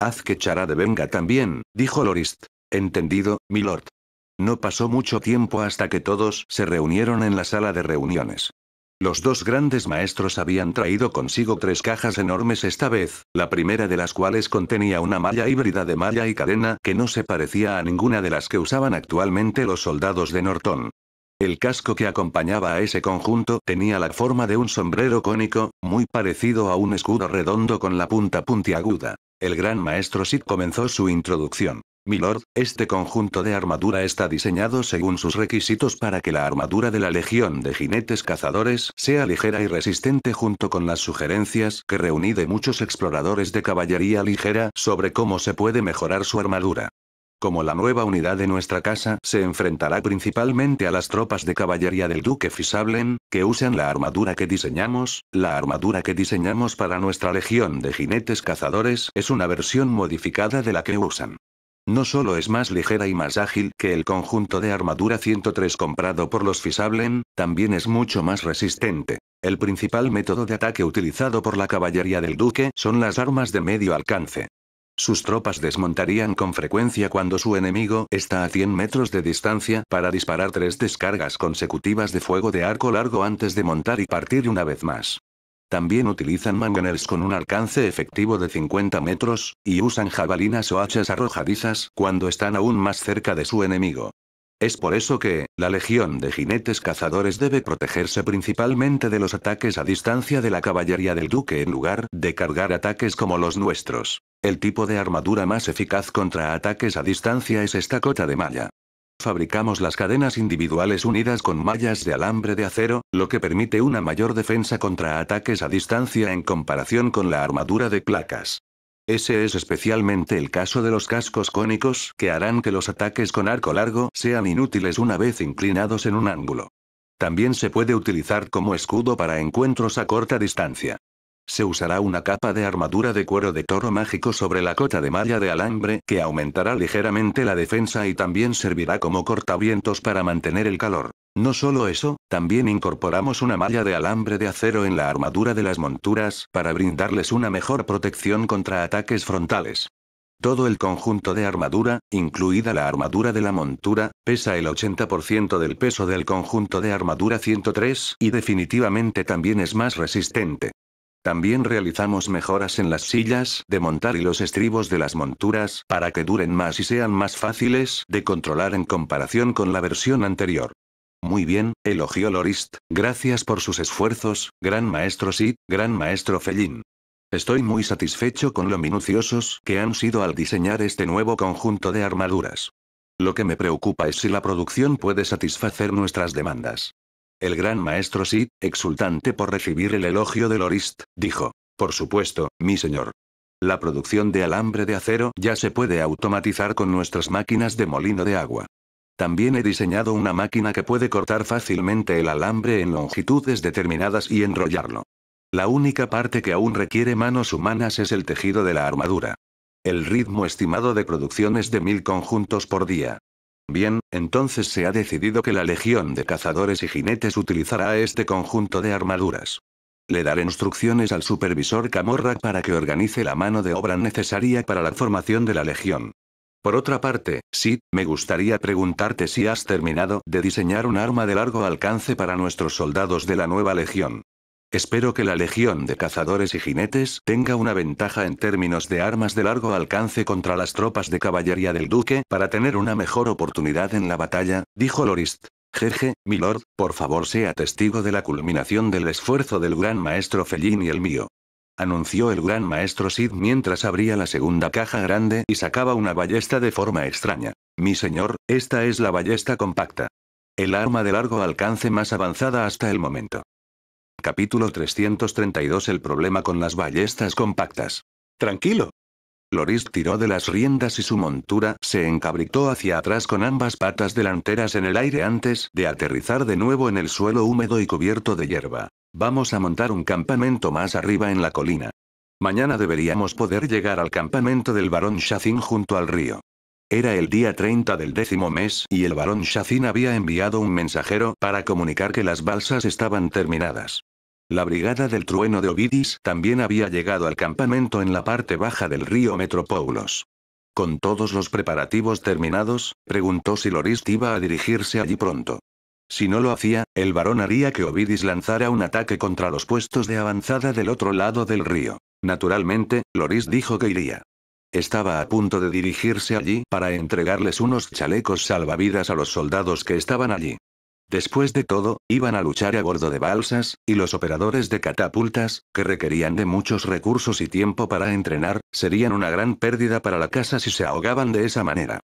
Haz que Charade venga también, dijo Lorist. Entendido, milord. No pasó mucho tiempo hasta que todos se reunieron en la sala de reuniones. Los dos grandes maestros habían traído consigo tres cajas enormes esta vez, la primera de las cuales contenía una malla híbrida de malla y cadena que no se parecía a ninguna de las que usaban actualmente los soldados de Norton. El casco que acompañaba a ese conjunto tenía la forma de un sombrero cónico, muy parecido a un escudo redondo con la punta puntiaguda. El gran maestro Sid comenzó su introducción. Milord, este conjunto de armadura está diseñado según sus requisitos para que la armadura de la Legión de Jinetes Cazadores sea ligera y resistente junto con las sugerencias que reuní de muchos exploradores de caballería ligera sobre cómo se puede mejorar su armadura. Como la nueva unidad de nuestra casa se enfrentará principalmente a las tropas de caballería del duque Fisablen, que usan la armadura que diseñamos, la armadura que diseñamos para nuestra legión de jinetes cazadores es una versión modificada de la que usan. No solo es más ligera y más ágil que el conjunto de armadura 103 comprado por los Fisablen, también es mucho más resistente. El principal método de ataque utilizado por la caballería del duque son las armas de medio alcance. Sus tropas desmontarían con frecuencia cuando su enemigo está a 100 metros de distancia para disparar tres descargas consecutivas de fuego de arco largo antes de montar y partir una vez más. También utilizan manganers con un alcance efectivo de 50 metros, y usan jabalinas o hachas arrojadizas cuando están aún más cerca de su enemigo. Es por eso que, la legión de jinetes cazadores debe protegerse principalmente de los ataques a distancia de la caballería del duque en lugar de cargar ataques como los nuestros. El tipo de armadura más eficaz contra ataques a distancia es esta cota de malla. Fabricamos las cadenas individuales unidas con mallas de alambre de acero, lo que permite una mayor defensa contra ataques a distancia en comparación con la armadura de placas. Ese es especialmente el caso de los cascos cónicos que harán que los ataques con arco largo sean inútiles una vez inclinados en un ángulo. También se puede utilizar como escudo para encuentros a corta distancia. Se usará una capa de armadura de cuero de toro mágico sobre la cota de malla de alambre que aumentará ligeramente la defensa y también servirá como cortavientos para mantener el calor. No solo eso, también incorporamos una malla de alambre de acero en la armadura de las monturas para brindarles una mejor protección contra ataques frontales. Todo el conjunto de armadura, incluida la armadura de la montura, pesa el 80% del peso del conjunto de armadura 103 y definitivamente también es más resistente. También realizamos mejoras en las sillas de montar y los estribos de las monturas para que duren más y sean más fáciles de controlar en comparación con la versión anterior. Muy bien, elogió Lorist, gracias por sus esfuerzos, gran maestro Sid, gran maestro Fellin. Estoy muy satisfecho con lo minuciosos que han sido al diseñar este nuevo conjunto de armaduras. Lo que me preocupa es si la producción puede satisfacer nuestras demandas. El gran maestro Sid, exultante por recibir el elogio del orist, dijo. Por supuesto, mi señor. La producción de alambre de acero ya se puede automatizar con nuestras máquinas de molino de agua. También he diseñado una máquina que puede cortar fácilmente el alambre en longitudes determinadas y enrollarlo. La única parte que aún requiere manos humanas es el tejido de la armadura. El ritmo estimado de producción es de mil conjuntos por día. Bien, entonces se ha decidido que la Legión de Cazadores y Jinetes utilizará este conjunto de armaduras. Le daré instrucciones al supervisor Camorra para que organice la mano de obra necesaria para la formación de la Legión. Por otra parte, sí, me gustaría preguntarte si has terminado de diseñar un arma de largo alcance para nuestros soldados de la nueva Legión. Espero que la legión de cazadores y jinetes tenga una ventaja en términos de armas de largo alcance contra las tropas de caballería del duque para tener una mejor oportunidad en la batalla, dijo Lorist. Jeje, lord, por favor sea testigo de la culminación del esfuerzo del gran maestro Fellín y el mío. Anunció el gran maestro Sid mientras abría la segunda caja grande y sacaba una ballesta de forma extraña. Mi señor, esta es la ballesta compacta. El arma de largo alcance más avanzada hasta el momento. Capítulo 332 El problema con las ballestas compactas. Tranquilo. Loris tiró de las riendas y su montura se encabritó hacia atrás con ambas patas delanteras en el aire antes de aterrizar de nuevo en el suelo húmedo y cubierto de hierba. Vamos a montar un campamento más arriba en la colina. Mañana deberíamos poder llegar al campamento del barón Shazin junto al río. Era el día 30 del décimo mes y el barón Shazin había enviado un mensajero para comunicar que las balsas estaban terminadas. La brigada del trueno de Ovidis también había llegado al campamento en la parte baja del río Metropoulos. Con todos los preparativos terminados, preguntó si Loris iba a dirigirse allí pronto. Si no lo hacía, el varón haría que Ovidis lanzara un ataque contra los puestos de avanzada del otro lado del río. Naturalmente, Loris dijo que iría. Estaba a punto de dirigirse allí para entregarles unos chalecos salvavidas a los soldados que estaban allí. Después de todo, iban a luchar a bordo de balsas, y los operadores de catapultas, que requerían de muchos recursos y tiempo para entrenar, serían una gran pérdida para la casa si se ahogaban de esa manera.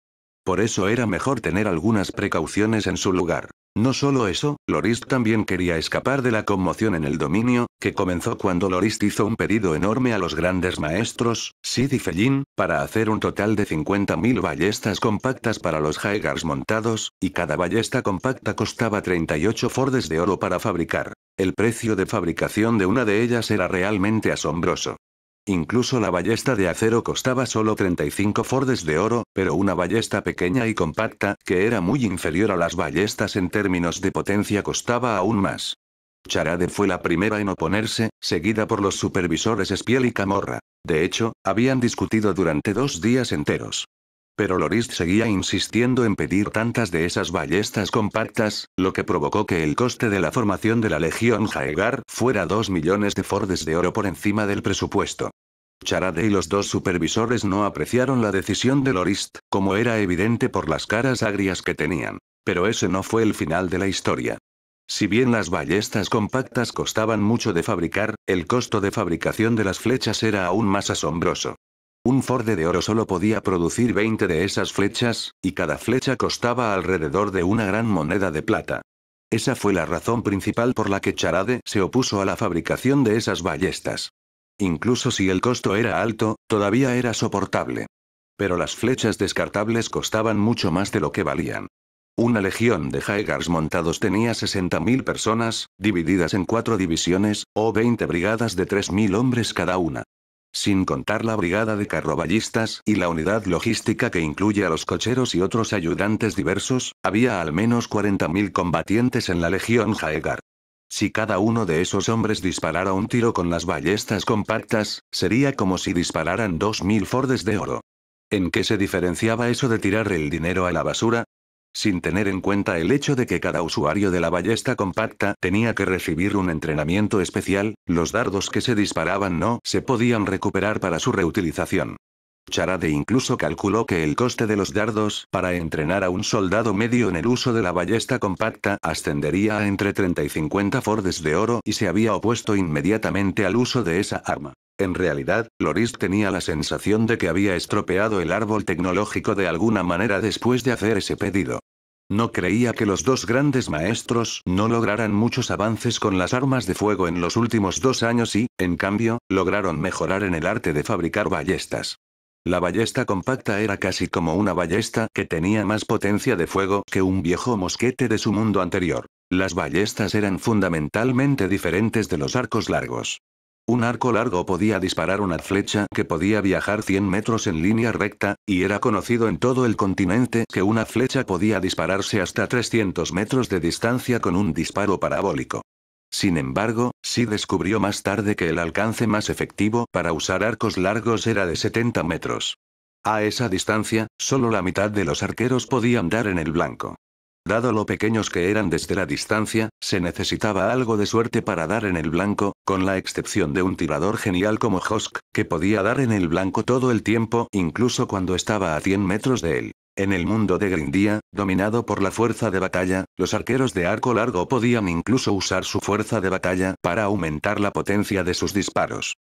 Por eso era mejor tener algunas precauciones en su lugar. No solo eso, Lorist también quería escapar de la conmoción en el dominio, que comenzó cuando Lorist hizo un pedido enorme a los grandes maestros, Sid y Fellin, para hacer un total de 50.000 ballestas compactas para los Jaegers montados, y cada ballesta compacta costaba 38 Fordes de oro para fabricar. El precio de fabricación de una de ellas era realmente asombroso. Incluso la ballesta de acero costaba solo 35 fordes de oro, pero una ballesta pequeña y compacta, que era muy inferior a las ballestas en términos de potencia, costaba aún más. Charade fue la primera en oponerse, seguida por los supervisores Espiel y Camorra. De hecho, habían discutido durante dos días enteros. Pero Lorist seguía insistiendo en pedir tantas de esas ballestas compactas, lo que provocó que el coste de la formación de la Legión Jaegar fuera 2 millones de fordes de oro por encima del presupuesto. Charade y los dos supervisores no apreciaron la decisión de Lorist, como era evidente por las caras agrias que tenían. Pero ese no fue el final de la historia. Si bien las ballestas compactas costaban mucho de fabricar, el costo de fabricación de las flechas era aún más asombroso. Un forde de oro solo podía producir 20 de esas flechas, y cada flecha costaba alrededor de una gran moneda de plata. Esa fue la razón principal por la que Charade se opuso a la fabricación de esas ballestas. Incluso si el costo era alto, todavía era soportable. Pero las flechas descartables costaban mucho más de lo que valían. Una legión de Haegars montados tenía 60.000 personas, divididas en cuatro divisiones, o 20 brigadas de 3.000 hombres cada una sin contar la brigada de carroballistas y la unidad logística que incluye a los cocheros y otros ayudantes diversos, había al menos 40.000 combatientes en la Legión Jaegar. Si cada uno de esos hombres disparara un tiro con las ballestas compactas, sería como si dispararan 2.000 Fordes de oro. ¿En qué se diferenciaba eso de tirar el dinero a la basura? sin tener en cuenta el hecho de que cada usuario de la ballesta compacta tenía que recibir un entrenamiento especial, los dardos que se disparaban no se podían recuperar para su reutilización. Charade incluso calculó que el coste de los dardos para entrenar a un soldado medio en el uso de la ballesta compacta ascendería a entre 30 y 50 fordes de oro y se había opuesto inmediatamente al uso de esa arma. En realidad, Loris tenía la sensación de que había estropeado el árbol tecnológico de alguna manera después de hacer ese pedido. No creía que los dos grandes maestros no lograran muchos avances con las armas de fuego en los últimos dos años y, en cambio, lograron mejorar en el arte de fabricar ballestas. La ballesta compacta era casi como una ballesta que tenía más potencia de fuego que un viejo mosquete de su mundo anterior. Las ballestas eran fundamentalmente diferentes de los arcos largos. Un arco largo podía disparar una flecha que podía viajar 100 metros en línea recta, y era conocido en todo el continente que una flecha podía dispararse hasta 300 metros de distancia con un disparo parabólico. Sin embargo, sí descubrió más tarde que el alcance más efectivo para usar arcos largos era de 70 metros. A esa distancia, solo la mitad de los arqueros podían dar en el blanco. Dado lo pequeños que eran desde la distancia, se necesitaba algo de suerte para dar en el blanco, con la excepción de un tirador genial como Hosk, que podía dar en el blanco todo el tiempo, incluso cuando estaba a 100 metros de él. En el mundo de Grindia, dominado por la fuerza de batalla, los arqueros de arco largo podían incluso usar su fuerza de batalla para aumentar la potencia de sus disparos.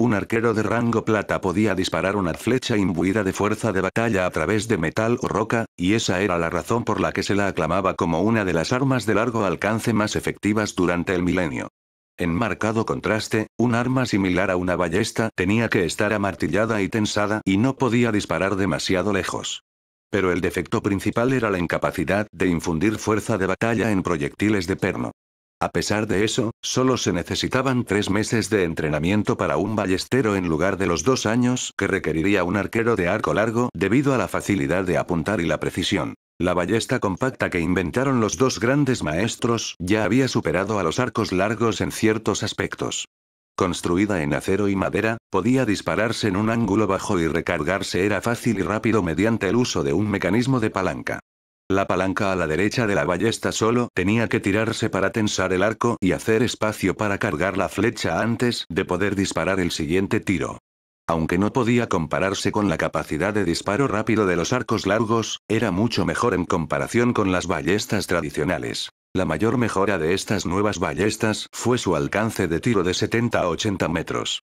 Un arquero de rango plata podía disparar una flecha imbuida de fuerza de batalla a través de metal o roca, y esa era la razón por la que se la aclamaba como una de las armas de largo alcance más efectivas durante el milenio. En marcado contraste, un arma similar a una ballesta tenía que estar amartillada y tensada y no podía disparar demasiado lejos. Pero el defecto principal era la incapacidad de infundir fuerza de batalla en proyectiles de perno. A pesar de eso, solo se necesitaban tres meses de entrenamiento para un ballestero en lugar de los dos años que requeriría un arquero de arco largo debido a la facilidad de apuntar y la precisión. La ballesta compacta que inventaron los dos grandes maestros ya había superado a los arcos largos en ciertos aspectos. Construida en acero y madera, podía dispararse en un ángulo bajo y recargarse era fácil y rápido mediante el uso de un mecanismo de palanca. La palanca a la derecha de la ballesta solo tenía que tirarse para tensar el arco y hacer espacio para cargar la flecha antes de poder disparar el siguiente tiro. Aunque no podía compararse con la capacidad de disparo rápido de los arcos largos, era mucho mejor en comparación con las ballestas tradicionales. La mayor mejora de estas nuevas ballestas fue su alcance de tiro de 70 a 80 metros.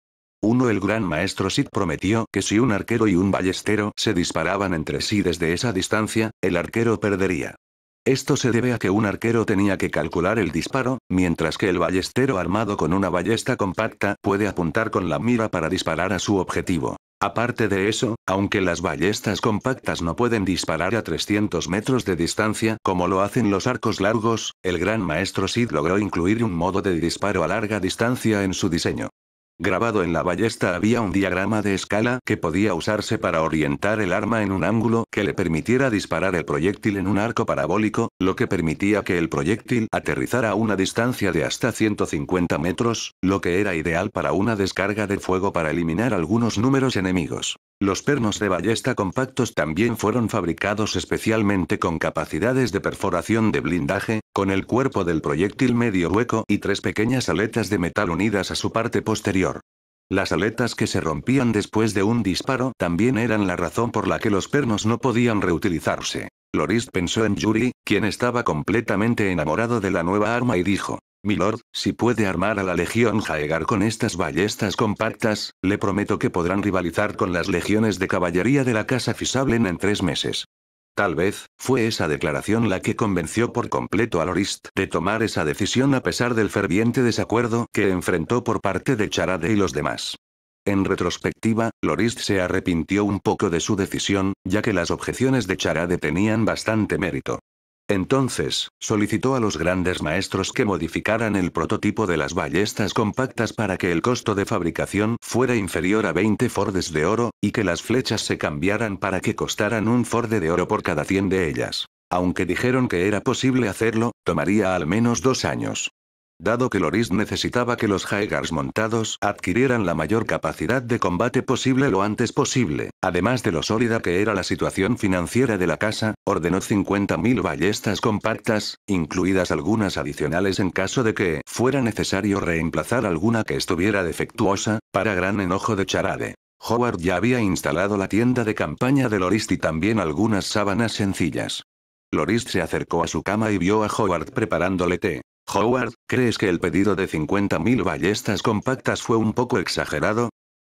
Uno el gran maestro Sid prometió que si un arquero y un ballestero se disparaban entre sí desde esa distancia, el arquero perdería. Esto se debe a que un arquero tenía que calcular el disparo, mientras que el ballestero armado con una ballesta compacta puede apuntar con la mira para disparar a su objetivo. Aparte de eso, aunque las ballestas compactas no pueden disparar a 300 metros de distancia como lo hacen los arcos largos, el gran maestro Sid logró incluir un modo de disparo a larga distancia en su diseño. Grabado en la ballesta había un diagrama de escala que podía usarse para orientar el arma en un ángulo que le permitiera disparar el proyectil en un arco parabólico, lo que permitía que el proyectil aterrizara a una distancia de hasta 150 metros, lo que era ideal para una descarga de fuego para eliminar algunos números enemigos. Los pernos de ballesta compactos también fueron fabricados especialmente con capacidades de perforación de blindaje, con el cuerpo del proyectil medio hueco y tres pequeñas aletas de metal unidas a su parte posterior. Las aletas que se rompían después de un disparo también eran la razón por la que los pernos no podían reutilizarse. Loris pensó en Yuri, quien estaba completamente enamorado de la nueva arma y dijo, Milord, si puede armar a la Legión Jaegar con estas ballestas compactas, le prometo que podrán rivalizar con las legiones de caballería de la Casa Fisablen en tres meses. Tal vez, fue esa declaración la que convenció por completo a Lorist de tomar esa decisión a pesar del ferviente desacuerdo que enfrentó por parte de Charade y los demás. En retrospectiva, Lorist se arrepintió un poco de su decisión, ya que las objeciones de Charade tenían bastante mérito. Entonces, solicitó a los grandes maestros que modificaran el prototipo de las ballestas compactas para que el costo de fabricación fuera inferior a 20 fordes de oro, y que las flechas se cambiaran para que costaran un forde de oro por cada 100 de ellas. Aunque dijeron que era posible hacerlo, tomaría al menos dos años. Dado que Loris necesitaba que los Jaegars montados adquirieran la mayor capacidad de combate posible lo antes posible, además de lo sólida que era la situación financiera de la casa, ordenó 50.000 ballestas compactas, incluidas algunas adicionales en caso de que fuera necesario reemplazar alguna que estuviera defectuosa, para gran enojo de Charade. Howard ya había instalado la tienda de campaña de Loris y también algunas sábanas sencillas. Loris se acercó a su cama y vio a Howard preparándole té. Howard, ¿crees que el pedido de 50.000 ballestas compactas fue un poco exagerado?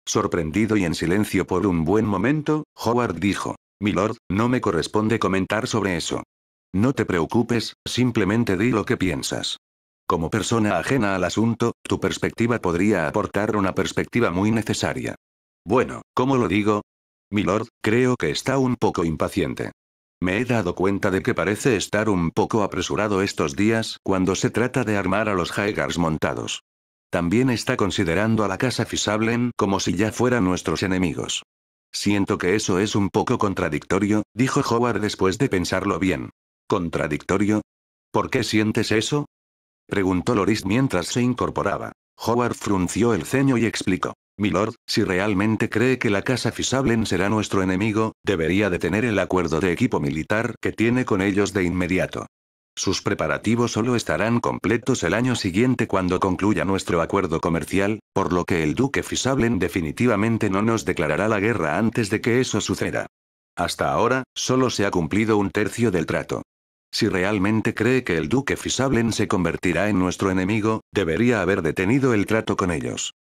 Sorprendido y en silencio por un buen momento, Howard dijo, Milord, no me corresponde comentar sobre eso. No te preocupes, simplemente di lo que piensas. Como persona ajena al asunto, tu perspectiva podría aportar una perspectiva muy necesaria. Bueno, ¿cómo lo digo? Milord, creo que está un poco impaciente. Me he dado cuenta de que parece estar un poco apresurado estos días cuando se trata de armar a los Jaegars montados. También está considerando a la casa Fisablen como si ya fueran nuestros enemigos. Siento que eso es un poco contradictorio, dijo Howard después de pensarlo bien. ¿Contradictorio? ¿Por qué sientes eso? Preguntó Loris mientras se incorporaba. Howard frunció el ceño y explicó. Milord, si realmente cree que la casa Fisablen será nuestro enemigo, debería detener el acuerdo de equipo militar que tiene con ellos de inmediato. Sus preparativos solo estarán completos el año siguiente cuando concluya nuestro acuerdo comercial, por lo que el duque Fisablen definitivamente no nos declarará la guerra antes de que eso suceda. Hasta ahora, solo se ha cumplido un tercio del trato. Si realmente cree que el duque Fisablen se convertirá en nuestro enemigo, debería haber detenido el trato con ellos.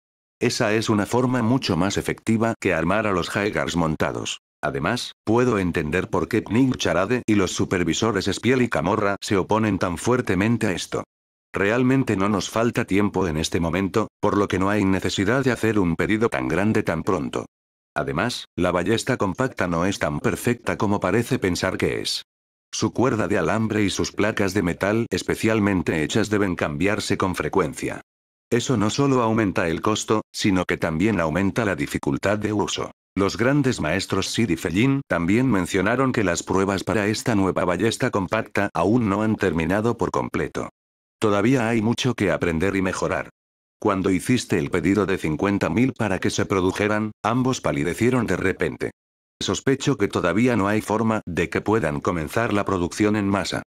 Esa es una forma mucho más efectiva que armar a los Jaegars montados. Además, puedo entender por qué Pning Charade y los supervisores Spiel y Camorra se oponen tan fuertemente a esto. Realmente no nos falta tiempo en este momento, por lo que no hay necesidad de hacer un pedido tan grande tan pronto. Además, la ballesta compacta no es tan perfecta como parece pensar que es. Su cuerda de alambre y sus placas de metal especialmente hechas deben cambiarse con frecuencia. Eso no solo aumenta el costo, sino que también aumenta la dificultad de uso. Los grandes maestros Sid y Fellin también mencionaron que las pruebas para esta nueva ballesta compacta aún no han terminado por completo. Todavía hay mucho que aprender y mejorar. Cuando hiciste el pedido de 50.000 para que se produjeran, ambos palidecieron de repente. Sospecho que todavía no hay forma de que puedan comenzar la producción en masa.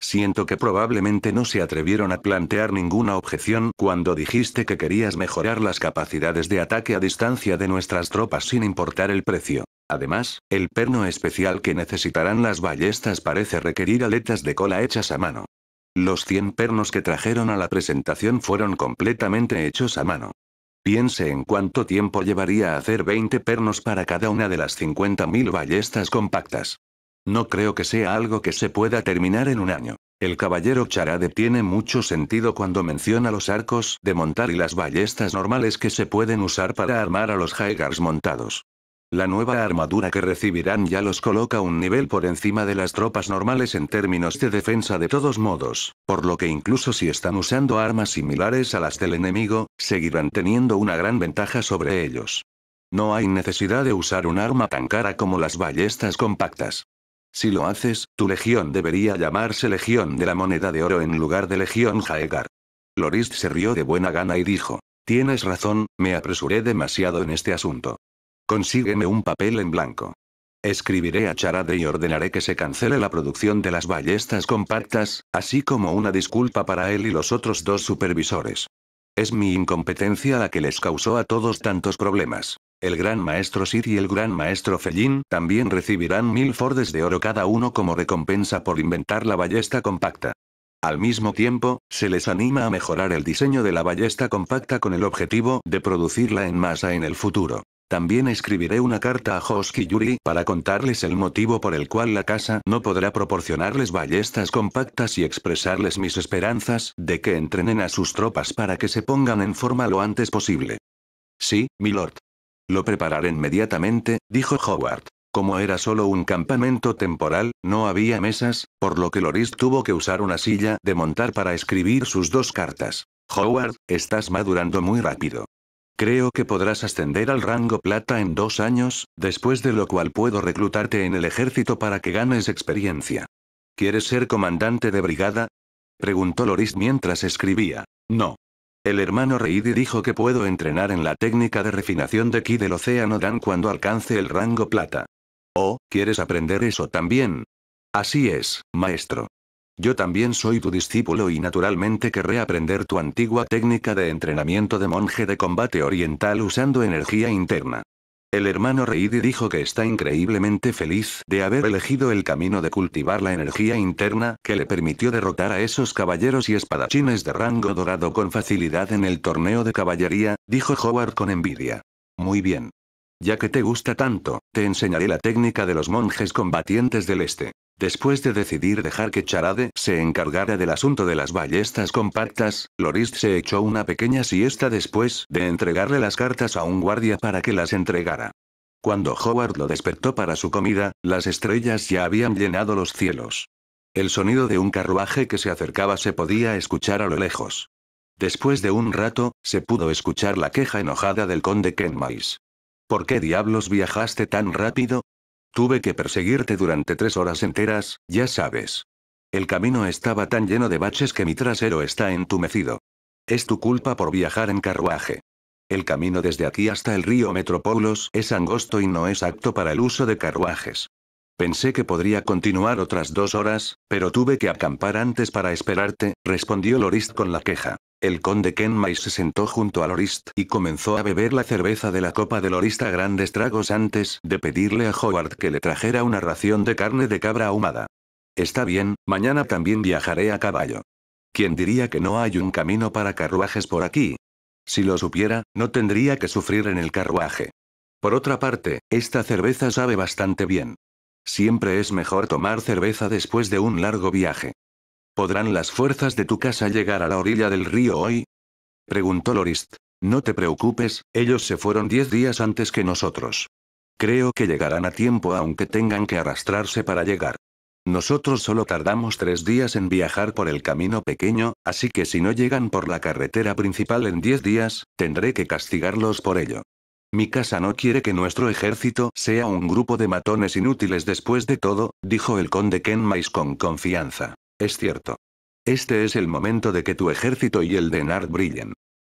Siento que probablemente no se atrevieron a plantear ninguna objeción cuando dijiste que querías mejorar las capacidades de ataque a distancia de nuestras tropas sin importar el precio. Además, el perno especial que necesitarán las ballestas parece requerir aletas de cola hechas a mano. Los 100 pernos que trajeron a la presentación fueron completamente hechos a mano. Piense en cuánto tiempo llevaría hacer 20 pernos para cada una de las 50.000 ballestas compactas. No creo que sea algo que se pueda terminar en un año. El caballero Charade tiene mucho sentido cuando menciona los arcos de montar y las ballestas normales que se pueden usar para armar a los haigars montados. La nueva armadura que recibirán ya los coloca un nivel por encima de las tropas normales en términos de defensa de todos modos, por lo que incluso si están usando armas similares a las del enemigo, seguirán teniendo una gran ventaja sobre ellos. No hay necesidad de usar un arma tan cara como las ballestas compactas. Si lo haces, tu legión debería llamarse Legión de la Moneda de Oro en lugar de Legión Jaegar. Lorist se rió de buena gana y dijo, Tienes razón, me apresuré demasiado en este asunto. Consígueme un papel en blanco. Escribiré a Charade y ordenaré que se cancele la producción de las ballestas compactas, así como una disculpa para él y los otros dos supervisores. Es mi incompetencia la que les causó a todos tantos problemas. El gran maestro Sid y el gran maestro Fellin también recibirán mil fordes de oro cada uno como recompensa por inventar la ballesta compacta. Al mismo tiempo, se les anima a mejorar el diseño de la ballesta compacta con el objetivo de producirla en masa en el futuro. También escribiré una carta a Hoski Yuri para contarles el motivo por el cual la casa no podrá proporcionarles ballestas compactas y expresarles mis esperanzas de que entrenen a sus tropas para que se pongan en forma lo antes posible. Sí, mi Lord. Lo prepararé inmediatamente, dijo Howard. Como era solo un campamento temporal, no había mesas, por lo que Loris tuvo que usar una silla de montar para escribir sus dos cartas. Howard, estás madurando muy rápido. Creo que podrás ascender al rango plata en dos años, después de lo cual puedo reclutarte en el ejército para que ganes experiencia. ¿Quieres ser comandante de brigada? Preguntó Loris mientras escribía. No. El hermano Reidi dijo que puedo entrenar en la técnica de refinación de ki del océano Dan cuando alcance el rango plata. Oh, ¿quieres aprender eso también? Así es, maestro. Yo también soy tu discípulo y naturalmente querré aprender tu antigua técnica de entrenamiento de monje de combate oriental usando energía interna. El hermano Reidi dijo que está increíblemente feliz de haber elegido el camino de cultivar la energía interna que le permitió derrotar a esos caballeros y espadachines de rango dorado con facilidad en el torneo de caballería, dijo Howard con envidia. Muy bien. Ya que te gusta tanto, te enseñaré la técnica de los monjes combatientes del este. Después de decidir dejar que Charade se encargara del asunto de las ballestas compactas, Loris se echó una pequeña siesta después de entregarle las cartas a un guardia para que las entregara. Cuando Howard lo despertó para su comida, las estrellas ya habían llenado los cielos. El sonido de un carruaje que se acercaba se podía escuchar a lo lejos. Después de un rato, se pudo escuchar la queja enojada del conde Kenmais. ¿Por qué diablos viajaste tan rápido? Tuve que perseguirte durante tres horas enteras, ya sabes. El camino estaba tan lleno de baches que mi trasero está entumecido. Es tu culpa por viajar en carruaje. El camino desde aquí hasta el río Metropolos es angosto y no es apto para el uso de carruajes. Pensé que podría continuar otras dos horas, pero tuve que acampar antes para esperarte, respondió Lorist con la queja. El conde Kenmai se sentó junto a Lorist y comenzó a beber la cerveza de la copa del orista grandes tragos antes de pedirle a Howard que le trajera una ración de carne de cabra ahumada. Está bien, mañana también viajaré a caballo. ¿Quién diría que no hay un camino para carruajes por aquí? Si lo supiera, no tendría que sufrir en el carruaje. Por otra parte, esta cerveza sabe bastante bien. Siempre es mejor tomar cerveza después de un largo viaje. ¿Podrán las fuerzas de tu casa llegar a la orilla del río hoy? Preguntó Lorist. No te preocupes, ellos se fueron diez días antes que nosotros. Creo que llegarán a tiempo aunque tengan que arrastrarse para llegar. Nosotros solo tardamos tres días en viajar por el camino pequeño, así que si no llegan por la carretera principal en diez días, tendré que castigarlos por ello. Mi casa no quiere que nuestro ejército sea un grupo de matones inútiles después de todo, dijo el conde Kenmais con confianza. Es cierto. Este es el momento de que tu ejército y el de Nard brillen.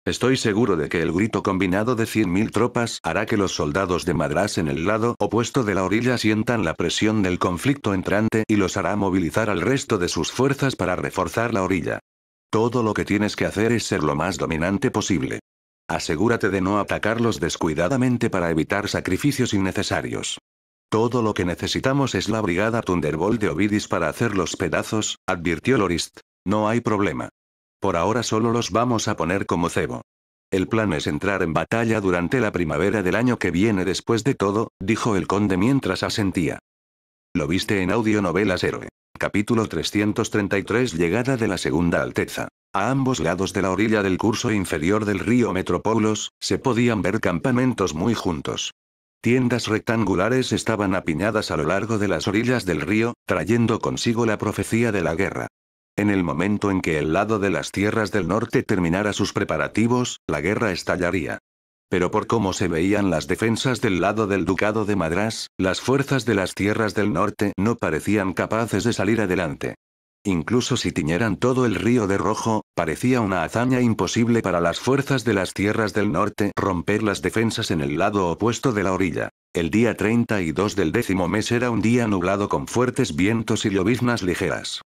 Estoy seguro de que el grito combinado de 100.000 tropas hará que los soldados de Madras en el lado opuesto de la orilla sientan la presión del conflicto entrante y los hará movilizar al resto de sus fuerzas para reforzar la orilla. Todo lo que tienes que hacer es ser lo más dominante posible. Asegúrate de no atacarlos descuidadamente para evitar sacrificios innecesarios. Todo lo que necesitamos es la brigada Thunderbolt de Ovidis para hacer los pedazos, advirtió Lorist. No hay problema. Por ahora solo los vamos a poner como cebo. El plan es entrar en batalla durante la primavera del año que viene después de todo, dijo el conde mientras asentía. Lo viste en Audionovelas Héroe. Capítulo 333 Llegada de la Segunda Alteza. A ambos lados de la orilla del curso inferior del río Metropolos, se podían ver campamentos muy juntos. Tiendas rectangulares estaban apiñadas a lo largo de las orillas del río, trayendo consigo la profecía de la guerra. En el momento en que el lado de las tierras del norte terminara sus preparativos, la guerra estallaría. Pero por cómo se veían las defensas del lado del ducado de Madras, las fuerzas de las tierras del norte no parecían capaces de salir adelante. Incluso si tiñeran todo el río de rojo, parecía una hazaña imposible para las fuerzas de las tierras del norte romper las defensas en el lado opuesto de la orilla. El día 32 del décimo mes era un día nublado con fuertes vientos y lloviznas ligeras.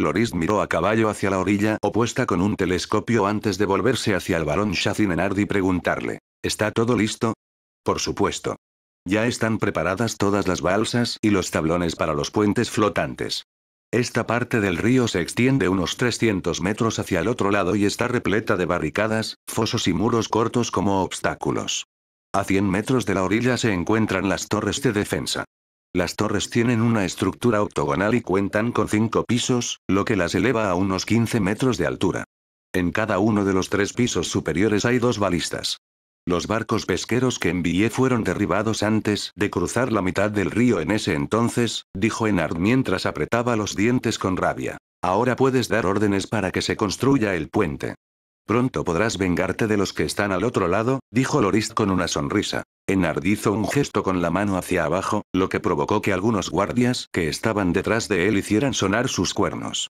Loris miró a caballo hacia la orilla opuesta con un telescopio antes de volverse hacia el barón Shazinenard y preguntarle, ¿está todo listo? Por supuesto. Ya están preparadas todas las balsas y los tablones para los puentes flotantes. Esta parte del río se extiende unos 300 metros hacia el otro lado y está repleta de barricadas, fosos y muros cortos como obstáculos. A 100 metros de la orilla se encuentran las torres de defensa. Las torres tienen una estructura octogonal y cuentan con 5 pisos, lo que las eleva a unos 15 metros de altura. En cada uno de los tres pisos superiores hay dos balistas. Los barcos pesqueros que envié fueron derribados antes de cruzar la mitad del río en ese entonces, dijo Enard mientras apretaba los dientes con rabia. Ahora puedes dar órdenes para que se construya el puente. Pronto podrás vengarte de los que están al otro lado, dijo Lorist con una sonrisa. Enard hizo un gesto con la mano hacia abajo, lo que provocó que algunos guardias que estaban detrás de él hicieran sonar sus cuernos.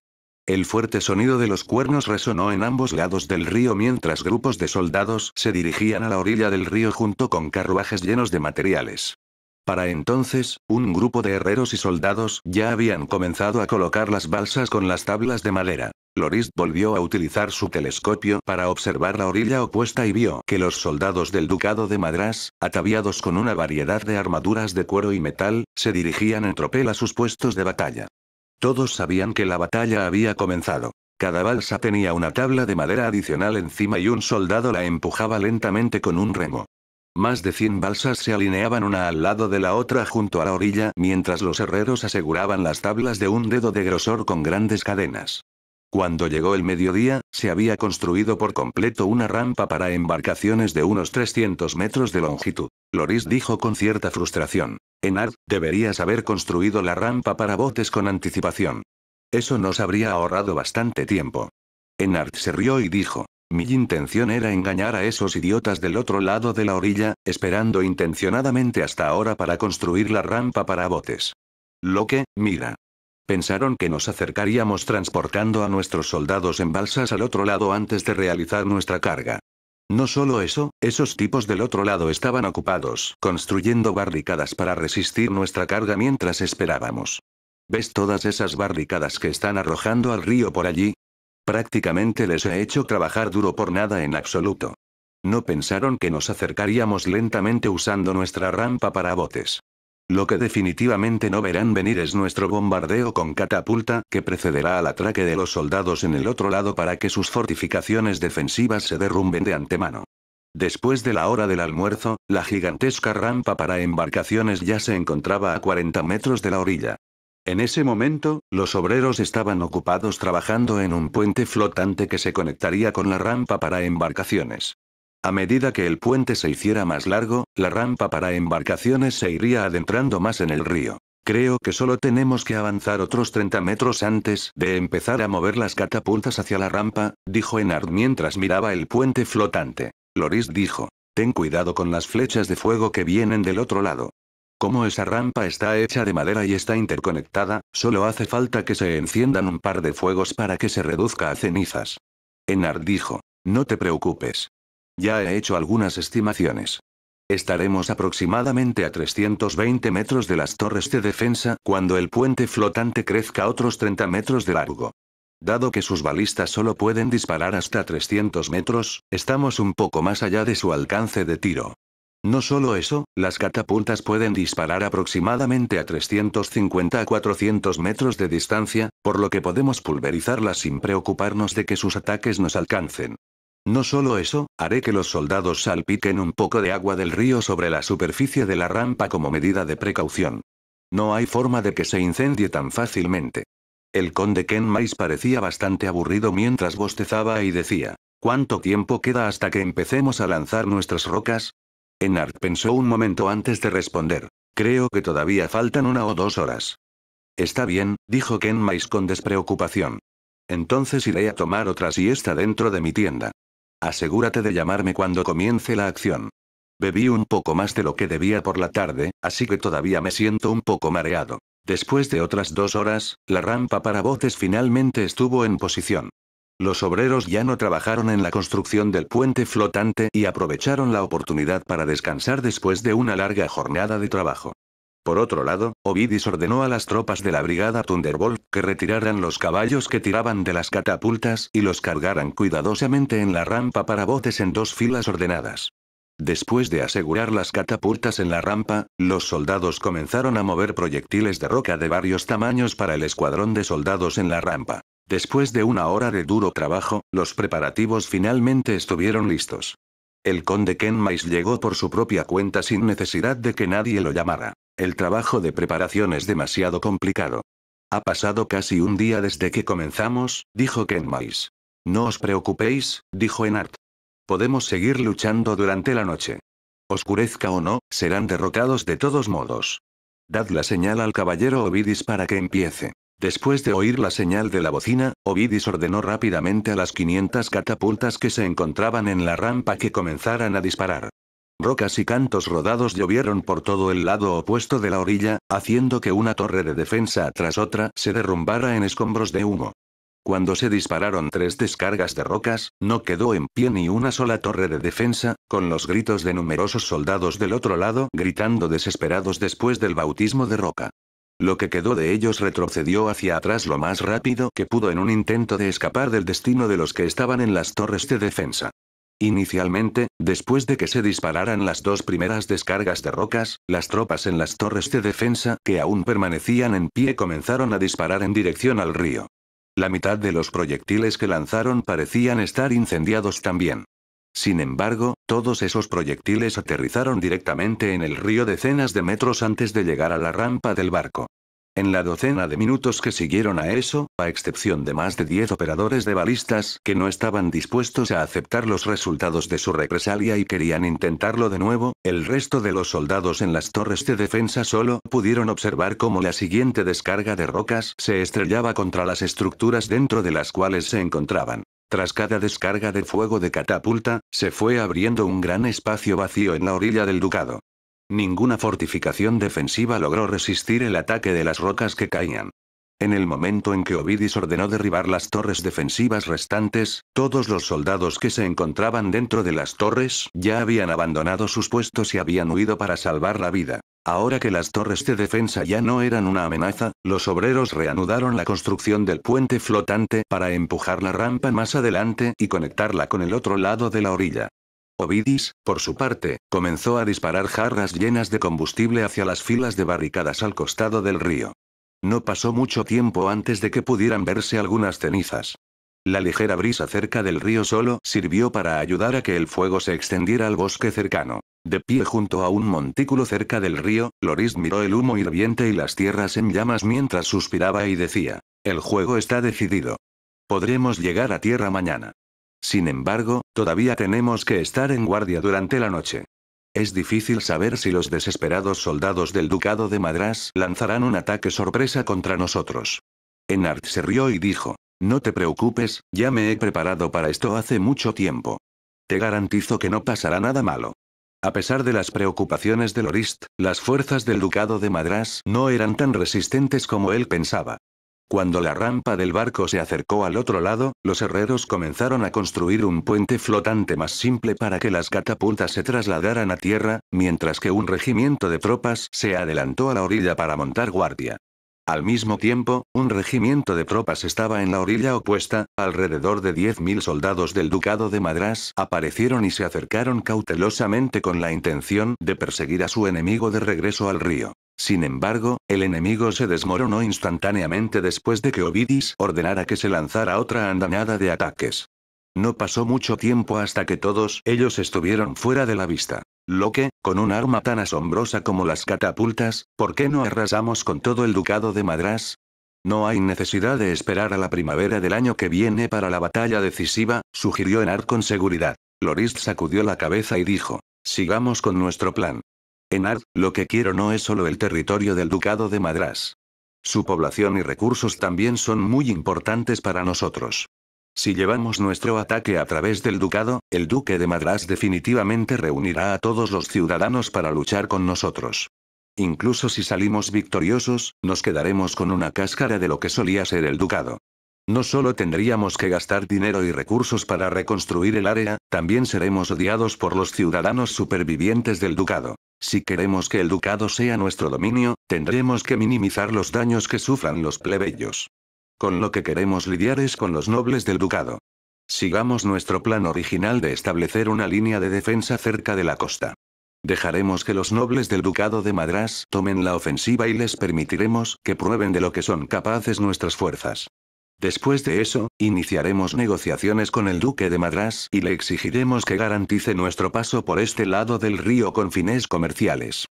El fuerte sonido de los cuernos resonó en ambos lados del río mientras grupos de soldados se dirigían a la orilla del río junto con carruajes llenos de materiales. Para entonces, un grupo de herreros y soldados ya habían comenzado a colocar las balsas con las tablas de madera. Loris volvió a utilizar su telescopio para observar la orilla opuesta y vio que los soldados del ducado de Madrás, ataviados con una variedad de armaduras de cuero y metal, se dirigían en tropel a sus puestos de batalla. Todos sabían que la batalla había comenzado. Cada balsa tenía una tabla de madera adicional encima y un soldado la empujaba lentamente con un remo. Más de 100 balsas se alineaban una al lado de la otra junto a la orilla mientras los herreros aseguraban las tablas de un dedo de grosor con grandes cadenas. Cuando llegó el mediodía, se había construido por completo una rampa para embarcaciones de unos 300 metros de longitud. Loris dijo con cierta frustración. enart deberías haber construido la rampa para botes con anticipación. Eso nos habría ahorrado bastante tiempo. Enard se rió y dijo, mi intención era engañar a esos idiotas del otro lado de la orilla, esperando intencionadamente hasta ahora para construir la rampa para botes. Lo que, mira, Pensaron que nos acercaríamos transportando a nuestros soldados en balsas al otro lado antes de realizar nuestra carga. No solo eso, esos tipos del otro lado estaban ocupados, construyendo barricadas para resistir nuestra carga mientras esperábamos. ¿Ves todas esas barricadas que están arrojando al río por allí? Prácticamente les he hecho trabajar duro por nada en absoluto. No pensaron que nos acercaríamos lentamente usando nuestra rampa para botes. Lo que definitivamente no verán venir es nuestro bombardeo con catapulta, que precederá al atraque de los soldados en el otro lado para que sus fortificaciones defensivas se derrumben de antemano. Después de la hora del almuerzo, la gigantesca rampa para embarcaciones ya se encontraba a 40 metros de la orilla. En ese momento, los obreros estaban ocupados trabajando en un puente flotante que se conectaría con la rampa para embarcaciones. A medida que el puente se hiciera más largo, la rampa para embarcaciones se iría adentrando más en el río. Creo que solo tenemos que avanzar otros 30 metros antes de empezar a mover las catapultas hacia la rampa, dijo Enard mientras miraba el puente flotante. Loris dijo, ten cuidado con las flechas de fuego que vienen del otro lado. Como esa rampa está hecha de madera y está interconectada, solo hace falta que se enciendan un par de fuegos para que se reduzca a cenizas. Enard dijo, no te preocupes. Ya he hecho algunas estimaciones. Estaremos aproximadamente a 320 metros de las torres de defensa cuando el puente flotante crezca otros 30 metros de largo. Dado que sus balistas solo pueden disparar hasta 300 metros, estamos un poco más allá de su alcance de tiro. No solo eso, las catapultas pueden disparar aproximadamente a 350 a 400 metros de distancia, por lo que podemos pulverizarlas sin preocuparnos de que sus ataques nos alcancen. No solo eso, haré que los soldados salpiquen un poco de agua del río sobre la superficie de la rampa como medida de precaución. No hay forma de que se incendie tan fácilmente. El conde Ken Mais parecía bastante aburrido mientras bostezaba y decía, ¿cuánto tiempo queda hasta que empecemos a lanzar nuestras rocas? Enart pensó un momento antes de responder, creo que todavía faltan una o dos horas. Está bien, dijo Ken Mais con despreocupación. Entonces iré a tomar otra siesta dentro de mi tienda. Asegúrate de llamarme cuando comience la acción. Bebí un poco más de lo que debía por la tarde, así que todavía me siento un poco mareado. Después de otras dos horas, la rampa para botes finalmente estuvo en posición. Los obreros ya no trabajaron en la construcción del puente flotante y aprovecharon la oportunidad para descansar después de una larga jornada de trabajo. Por otro lado, Ovidis ordenó a las tropas de la brigada Thunderbolt que retiraran los caballos que tiraban de las catapultas y los cargaran cuidadosamente en la rampa para botes en dos filas ordenadas. Después de asegurar las catapultas en la rampa, los soldados comenzaron a mover proyectiles de roca de varios tamaños para el escuadrón de soldados en la rampa. Después de una hora de duro trabajo, los preparativos finalmente estuvieron listos. El conde Kenmais llegó por su propia cuenta sin necesidad de que nadie lo llamara. El trabajo de preparación es demasiado complicado. Ha pasado casi un día desde que comenzamos, dijo Kenmais. No os preocupéis, dijo Enart. Podemos seguir luchando durante la noche. Oscurezca o no, serán derrocados de todos modos. Dad la señal al caballero Ovidis para que empiece. Después de oír la señal de la bocina, Ovidis ordenó rápidamente a las 500 catapultas que se encontraban en la rampa que comenzaran a disparar. Rocas y cantos rodados llovieron por todo el lado opuesto de la orilla, haciendo que una torre de defensa tras otra se derrumbara en escombros de humo. Cuando se dispararon tres descargas de rocas, no quedó en pie ni una sola torre de defensa, con los gritos de numerosos soldados del otro lado gritando desesperados después del bautismo de roca. Lo que quedó de ellos retrocedió hacia atrás lo más rápido que pudo en un intento de escapar del destino de los que estaban en las torres de defensa. Inicialmente, después de que se dispararan las dos primeras descargas de rocas, las tropas en las torres de defensa que aún permanecían en pie comenzaron a disparar en dirección al río. La mitad de los proyectiles que lanzaron parecían estar incendiados también. Sin embargo, todos esos proyectiles aterrizaron directamente en el río decenas de metros antes de llegar a la rampa del barco. En la docena de minutos que siguieron a eso, a excepción de más de 10 operadores de balistas que no estaban dispuestos a aceptar los resultados de su represalia y querían intentarlo de nuevo, el resto de los soldados en las torres de defensa solo pudieron observar cómo la siguiente descarga de rocas se estrellaba contra las estructuras dentro de las cuales se encontraban. Tras cada descarga de fuego de catapulta, se fue abriendo un gran espacio vacío en la orilla del ducado. Ninguna fortificación defensiva logró resistir el ataque de las rocas que caían. En el momento en que Ovidis ordenó derribar las torres defensivas restantes, todos los soldados que se encontraban dentro de las torres ya habían abandonado sus puestos y habían huido para salvar la vida. Ahora que las torres de defensa ya no eran una amenaza, los obreros reanudaron la construcción del puente flotante para empujar la rampa más adelante y conectarla con el otro lado de la orilla. Ovidis, por su parte, comenzó a disparar jarras llenas de combustible hacia las filas de barricadas al costado del río. No pasó mucho tiempo antes de que pudieran verse algunas cenizas. La ligera brisa cerca del río solo sirvió para ayudar a que el fuego se extendiera al bosque cercano. De pie junto a un montículo cerca del río, Loris miró el humo hirviente y las tierras en llamas mientras suspiraba y decía, El juego está decidido. Podremos llegar a tierra mañana. Sin embargo, todavía tenemos que estar en guardia durante la noche. Es difícil saber si los desesperados soldados del Ducado de Madras lanzarán un ataque sorpresa contra nosotros. Enart se rió y dijo, no te preocupes, ya me he preparado para esto hace mucho tiempo. Te garantizo que no pasará nada malo. A pesar de las preocupaciones de Lorist, las fuerzas del Ducado de Madras no eran tan resistentes como él pensaba. Cuando la rampa del barco se acercó al otro lado, los herreros comenzaron a construir un puente flotante más simple para que las catapultas se trasladaran a tierra, mientras que un regimiento de tropas se adelantó a la orilla para montar guardia. Al mismo tiempo, un regimiento de tropas estaba en la orilla opuesta, alrededor de 10.000 soldados del Ducado de Madras aparecieron y se acercaron cautelosamente con la intención de perseguir a su enemigo de regreso al río. Sin embargo, el enemigo se desmoronó instantáneamente después de que Ovidis ordenara que se lanzara otra andanada de ataques. No pasó mucho tiempo hasta que todos ellos estuvieron fuera de la vista. Lo que, con un arma tan asombrosa como las catapultas, ¿por qué no arrasamos con todo el ducado de Madras? No hay necesidad de esperar a la primavera del año que viene para la batalla decisiva, sugirió Enard con seguridad. Lorist sacudió la cabeza y dijo, sigamos con nuestro plan. Enard, lo que quiero no es solo el territorio del ducado de Madras. Su población y recursos también son muy importantes para nosotros. Si llevamos nuestro ataque a través del ducado, el duque de Madras definitivamente reunirá a todos los ciudadanos para luchar con nosotros. Incluso si salimos victoriosos, nos quedaremos con una cáscara de lo que solía ser el ducado. No solo tendríamos que gastar dinero y recursos para reconstruir el área, también seremos odiados por los ciudadanos supervivientes del ducado. Si queremos que el ducado sea nuestro dominio, tendremos que minimizar los daños que sufran los plebeyos. Con lo que queremos lidiar es con los nobles del ducado. Sigamos nuestro plan original de establecer una línea de defensa cerca de la costa. Dejaremos que los nobles del ducado de Madras tomen la ofensiva y les permitiremos que prueben de lo que son capaces nuestras fuerzas. Después de eso, iniciaremos negociaciones con el duque de Madras y le exigiremos que garantice nuestro paso por este lado del río con fines comerciales.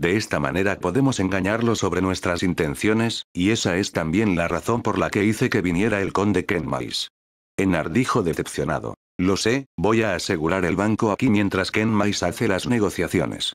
De esta manera podemos engañarlo sobre nuestras intenciones, y esa es también la razón por la que hice que viniera el conde Kenmais. Enardijo dijo decepcionado. Lo sé, voy a asegurar el banco aquí mientras Kenmais hace las negociaciones.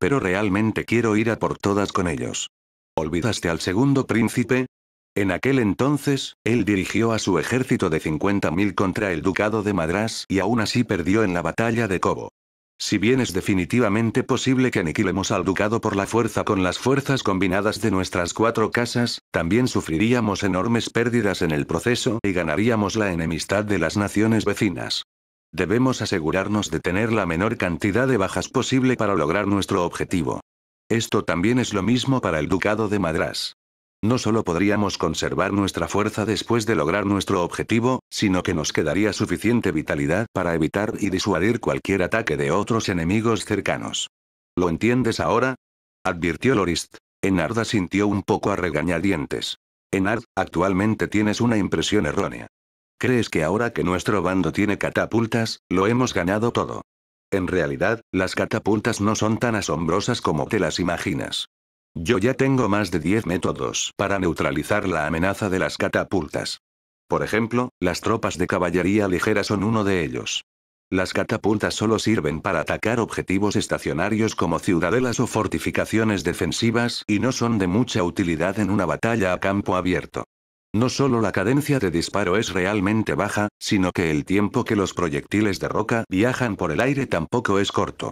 Pero realmente quiero ir a por todas con ellos. ¿Olvidaste al segundo príncipe? En aquel entonces, él dirigió a su ejército de 50.000 contra el ducado de Madras y aún así perdió en la batalla de Cobo. Si bien es definitivamente posible que aniquilemos al ducado por la fuerza con las fuerzas combinadas de nuestras cuatro casas, también sufriríamos enormes pérdidas en el proceso y ganaríamos la enemistad de las naciones vecinas. Debemos asegurarnos de tener la menor cantidad de bajas posible para lograr nuestro objetivo. Esto también es lo mismo para el ducado de Madras. No solo podríamos conservar nuestra fuerza después de lograr nuestro objetivo, sino que nos quedaría suficiente vitalidad para evitar y disuadir cualquier ataque de otros enemigos cercanos. ¿Lo entiendes ahora? advirtió Lorist. Enarda sintió un poco a regañadientes. Enard, actualmente tienes una impresión errónea. ¿Crees que ahora que nuestro bando tiene catapultas, lo hemos ganado todo? En realidad, las catapultas no son tan asombrosas como te las imaginas. Yo ya tengo más de 10 métodos para neutralizar la amenaza de las catapultas. Por ejemplo, las tropas de caballería ligera son uno de ellos. Las catapultas solo sirven para atacar objetivos estacionarios como ciudadelas o fortificaciones defensivas y no son de mucha utilidad en una batalla a campo abierto. No solo la cadencia de disparo es realmente baja, sino que el tiempo que los proyectiles de roca viajan por el aire tampoco es corto.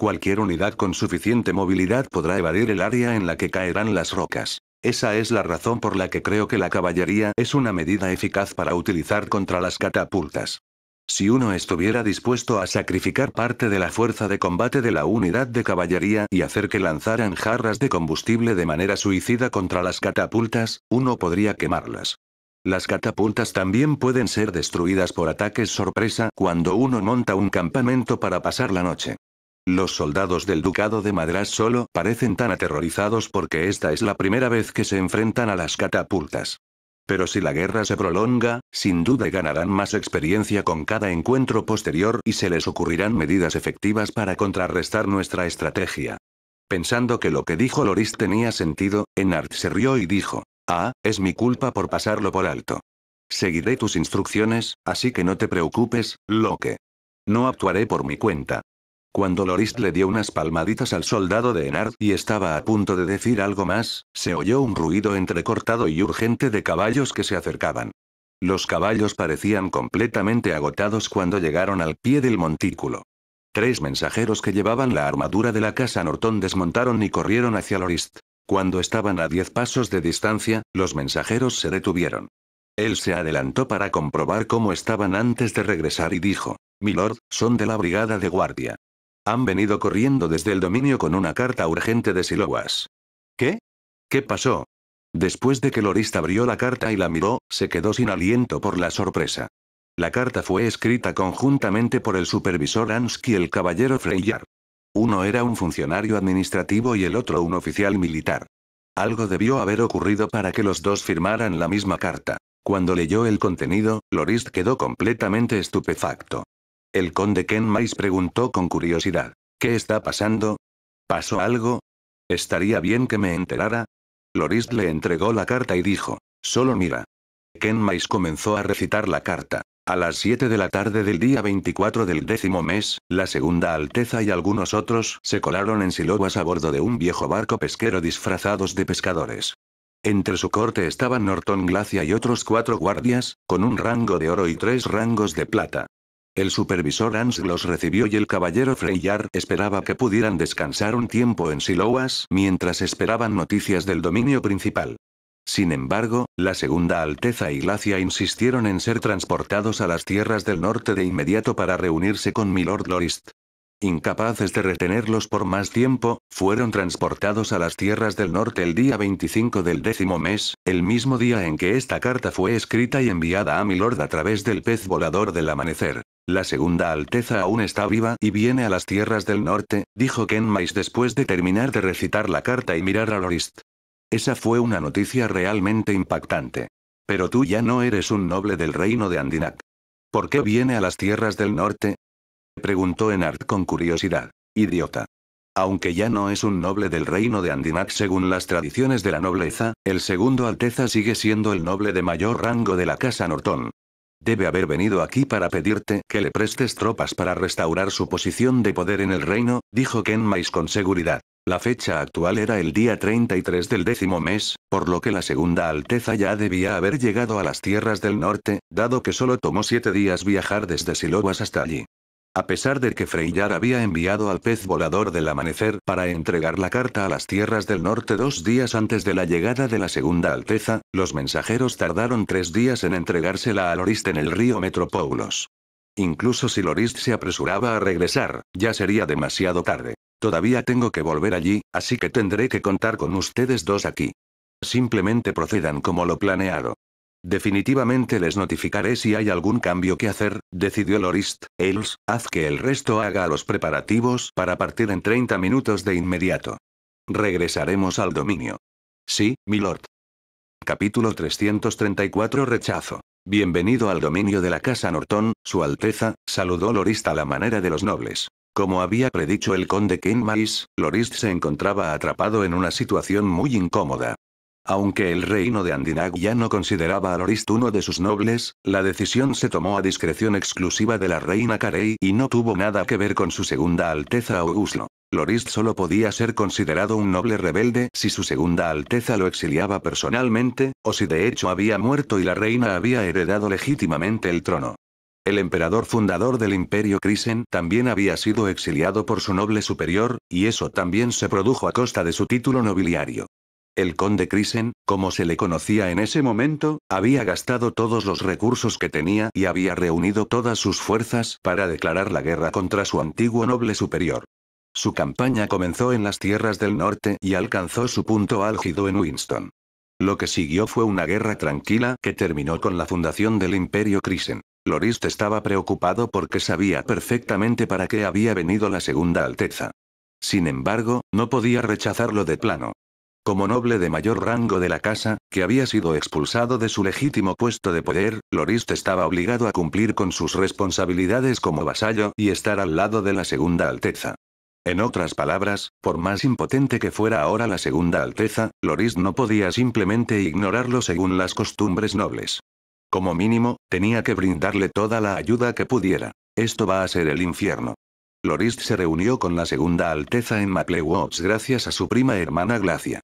Cualquier unidad con suficiente movilidad podrá evadir el área en la que caerán las rocas. Esa es la razón por la que creo que la caballería es una medida eficaz para utilizar contra las catapultas. Si uno estuviera dispuesto a sacrificar parte de la fuerza de combate de la unidad de caballería y hacer que lanzaran jarras de combustible de manera suicida contra las catapultas, uno podría quemarlas. Las catapultas también pueden ser destruidas por ataques sorpresa cuando uno monta un campamento para pasar la noche. Los soldados del Ducado de Madras solo parecen tan aterrorizados porque esta es la primera vez que se enfrentan a las catapultas. Pero si la guerra se prolonga, sin duda ganarán más experiencia con cada encuentro posterior y se les ocurrirán medidas efectivas para contrarrestar nuestra estrategia. Pensando que lo que dijo Loris tenía sentido, Enart se rió y dijo, Ah, es mi culpa por pasarlo por alto. Seguiré tus instrucciones, así que no te preocupes, Locke. No actuaré por mi cuenta. Cuando Lorist le dio unas palmaditas al soldado de Enard y estaba a punto de decir algo más, se oyó un ruido entrecortado y urgente de caballos que se acercaban. Los caballos parecían completamente agotados cuando llegaron al pie del montículo. Tres mensajeros que llevaban la armadura de la casa Norton desmontaron y corrieron hacia Lorist. Cuando estaban a diez pasos de distancia, los mensajeros se detuvieron. Él se adelantó para comprobar cómo estaban antes de regresar y dijo, Milord, son de la brigada de guardia. Han venido corriendo desde el dominio con una carta urgente de Siloas. ¿Qué? ¿Qué pasó? Después de que Lorist abrió la carta y la miró, se quedó sin aliento por la sorpresa. La carta fue escrita conjuntamente por el supervisor Ansky y el caballero Freyjar. Uno era un funcionario administrativo y el otro un oficial militar. Algo debió haber ocurrido para que los dos firmaran la misma carta. Cuando leyó el contenido, Lorist quedó completamente estupefacto. El conde Kenmais preguntó con curiosidad. ¿Qué está pasando? ¿Pasó algo? ¿Estaría bien que me enterara? Loris le entregó la carta y dijo, solo mira. Kenmais comenzó a recitar la carta. A las 7 de la tarde del día 24 del décimo mes, la Segunda Alteza y algunos otros se colaron en Siloas a bordo de un viejo barco pesquero disfrazados de pescadores. Entre su corte estaban Norton Glacia y otros cuatro guardias, con un rango de oro y tres rangos de plata. El supervisor Ans los recibió y el caballero Freyjar esperaba que pudieran descansar un tiempo en Siloas mientras esperaban noticias del dominio principal. Sin embargo, la Segunda Alteza y Glacia insistieron en ser transportados a las tierras del norte de inmediato para reunirse con Milord Lorist incapaces de retenerlos por más tiempo, fueron transportados a las tierras del norte el día 25 del décimo mes, el mismo día en que esta carta fue escrita y enviada a Milord a través del pez volador del amanecer. La segunda Alteza aún está viva y viene a las tierras del norte, dijo Kenmais después de terminar de recitar la carta y mirar a Lorist. Esa fue una noticia realmente impactante. Pero tú ya no eres un noble del reino de Andinak. ¿Por qué viene a las tierras del norte? Preguntó Enart con curiosidad. Idiota. Aunque ya no es un noble del reino de Andinac según las tradiciones de la nobleza, el segundo Alteza sigue siendo el noble de mayor rango de la casa Norton. Debe haber venido aquí para pedirte que le prestes tropas para restaurar su posición de poder en el reino, dijo Ken Mais con seguridad. La fecha actual era el día 33 del décimo mes, por lo que la Segunda Alteza ya debía haber llegado a las tierras del norte, dado que solo tomó siete días viajar desde Siloguas hasta allí. A pesar de que Freyjar había enviado al pez volador del amanecer para entregar la carta a las tierras del norte dos días antes de la llegada de la Segunda Alteza, los mensajeros tardaron tres días en entregársela a Lorist en el río Metropoulos. Incluso si Lorist se apresuraba a regresar, ya sería demasiado tarde. Todavía tengo que volver allí, así que tendré que contar con ustedes dos aquí. Simplemente procedan como lo planeado. Definitivamente les notificaré si hay algún cambio que hacer, decidió Lorist. Els, haz que el resto haga los preparativos para partir en 30 minutos de inmediato. Regresaremos al dominio. Sí, milord. Capítulo 334 Rechazo. Bienvenido al dominio de la Casa Norton, Su Alteza, saludó Lorist a la manera de los nobles. Como había predicho el conde Kenmais, Lorist se encontraba atrapado en una situación muy incómoda. Aunque el reino de Andinag ya no consideraba a Lorist uno de sus nobles, la decisión se tomó a discreción exclusiva de la reina Carey y no tuvo nada que ver con su segunda Alteza Augusto. Lorist solo podía ser considerado un noble rebelde si su segunda Alteza lo exiliaba personalmente, o si de hecho había muerto y la reina había heredado legítimamente el trono. El emperador fundador del imperio Krisen también había sido exiliado por su noble superior, y eso también se produjo a costa de su título nobiliario. El conde Crisen, como se le conocía en ese momento, había gastado todos los recursos que tenía y había reunido todas sus fuerzas para declarar la guerra contra su antiguo noble superior. Su campaña comenzó en las tierras del norte y alcanzó su punto álgido en Winston. Lo que siguió fue una guerra tranquila que terminó con la fundación del Imperio Crisen. Lorist estaba preocupado porque sabía perfectamente para qué había venido la Segunda Alteza. Sin embargo, no podía rechazarlo de plano. Como noble de mayor rango de la casa, que había sido expulsado de su legítimo puesto de poder, Lorist estaba obligado a cumplir con sus responsabilidades como vasallo y estar al lado de la Segunda Alteza. En otras palabras, por más impotente que fuera ahora la Segunda Alteza, Lorist no podía simplemente ignorarlo según las costumbres nobles. Como mínimo, tenía que brindarle toda la ayuda que pudiera. Esto va a ser el infierno. Lorist se reunió con la Segunda Alteza en Maplewoods gracias a su prima hermana Glacia.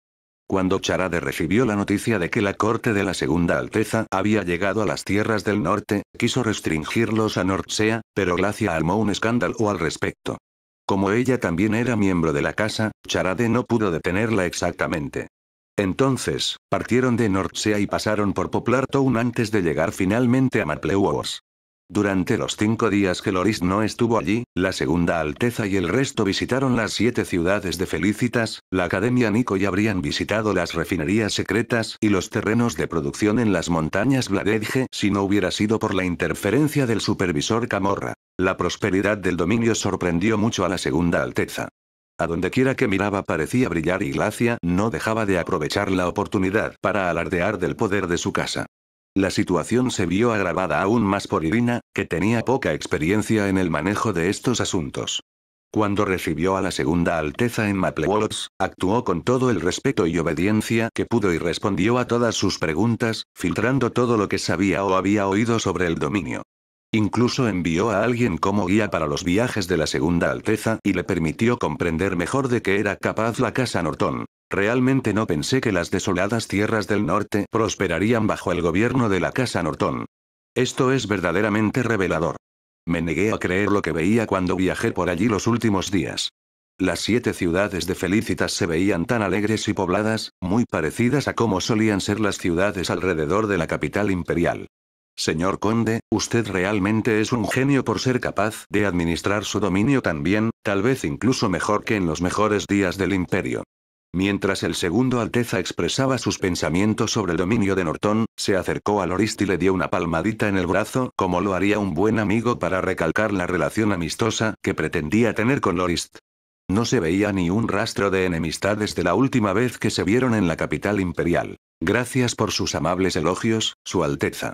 Cuando Charade recibió la noticia de que la corte de la Segunda Alteza había llegado a las tierras del norte, quiso restringirlos a Nordsea, pero Glacia armó un escándalo al respecto. Como ella también era miembro de la casa, Charade no pudo detenerla exactamente. Entonces, partieron de Northsea y pasaron por Poplar Town antes de llegar finalmente a Maplewos. Durante los cinco días que Loris no estuvo allí, la Segunda Alteza y el resto visitaron las siete ciudades de Felicitas, la Academia Nico y habrían visitado las refinerías secretas y los terrenos de producción en las montañas Bladedge si no hubiera sido por la interferencia del supervisor Camorra. La prosperidad del dominio sorprendió mucho a la Segunda Alteza. A donde quiera que miraba parecía brillar y Glacia no dejaba de aprovechar la oportunidad para alardear del poder de su casa. La situación se vio agravada aún más por Irina, que tenía poca experiencia en el manejo de estos asuntos. Cuando recibió a la segunda Alteza en Maplewoods, actuó con todo el respeto y obediencia que pudo y respondió a todas sus preguntas, filtrando todo lo que sabía o había oído sobre el dominio. Incluso envió a alguien como guía para los viajes de la Segunda Alteza y le permitió comprender mejor de qué era capaz la Casa Nortón. Realmente no pensé que las desoladas tierras del norte prosperarían bajo el gobierno de la Casa Nortón. Esto es verdaderamente revelador. Me negué a creer lo que veía cuando viajé por allí los últimos días. Las siete ciudades de Felicitas se veían tan alegres y pobladas, muy parecidas a cómo solían ser las ciudades alrededor de la capital imperial. Señor conde, usted realmente es un genio por ser capaz de administrar su dominio tan bien, tal vez incluso mejor que en los mejores días del imperio. Mientras el segundo Alteza expresaba sus pensamientos sobre el dominio de Norton, se acercó a Lorist y le dio una palmadita en el brazo, como lo haría un buen amigo para recalcar la relación amistosa que pretendía tener con Lorist. No se veía ni un rastro de enemistad desde la última vez que se vieron en la capital imperial. Gracias por sus amables elogios, Su Alteza.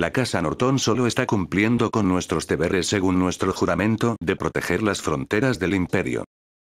La Casa Norton solo está cumpliendo con nuestros deberes según nuestro juramento de proteger las fronteras del imperio.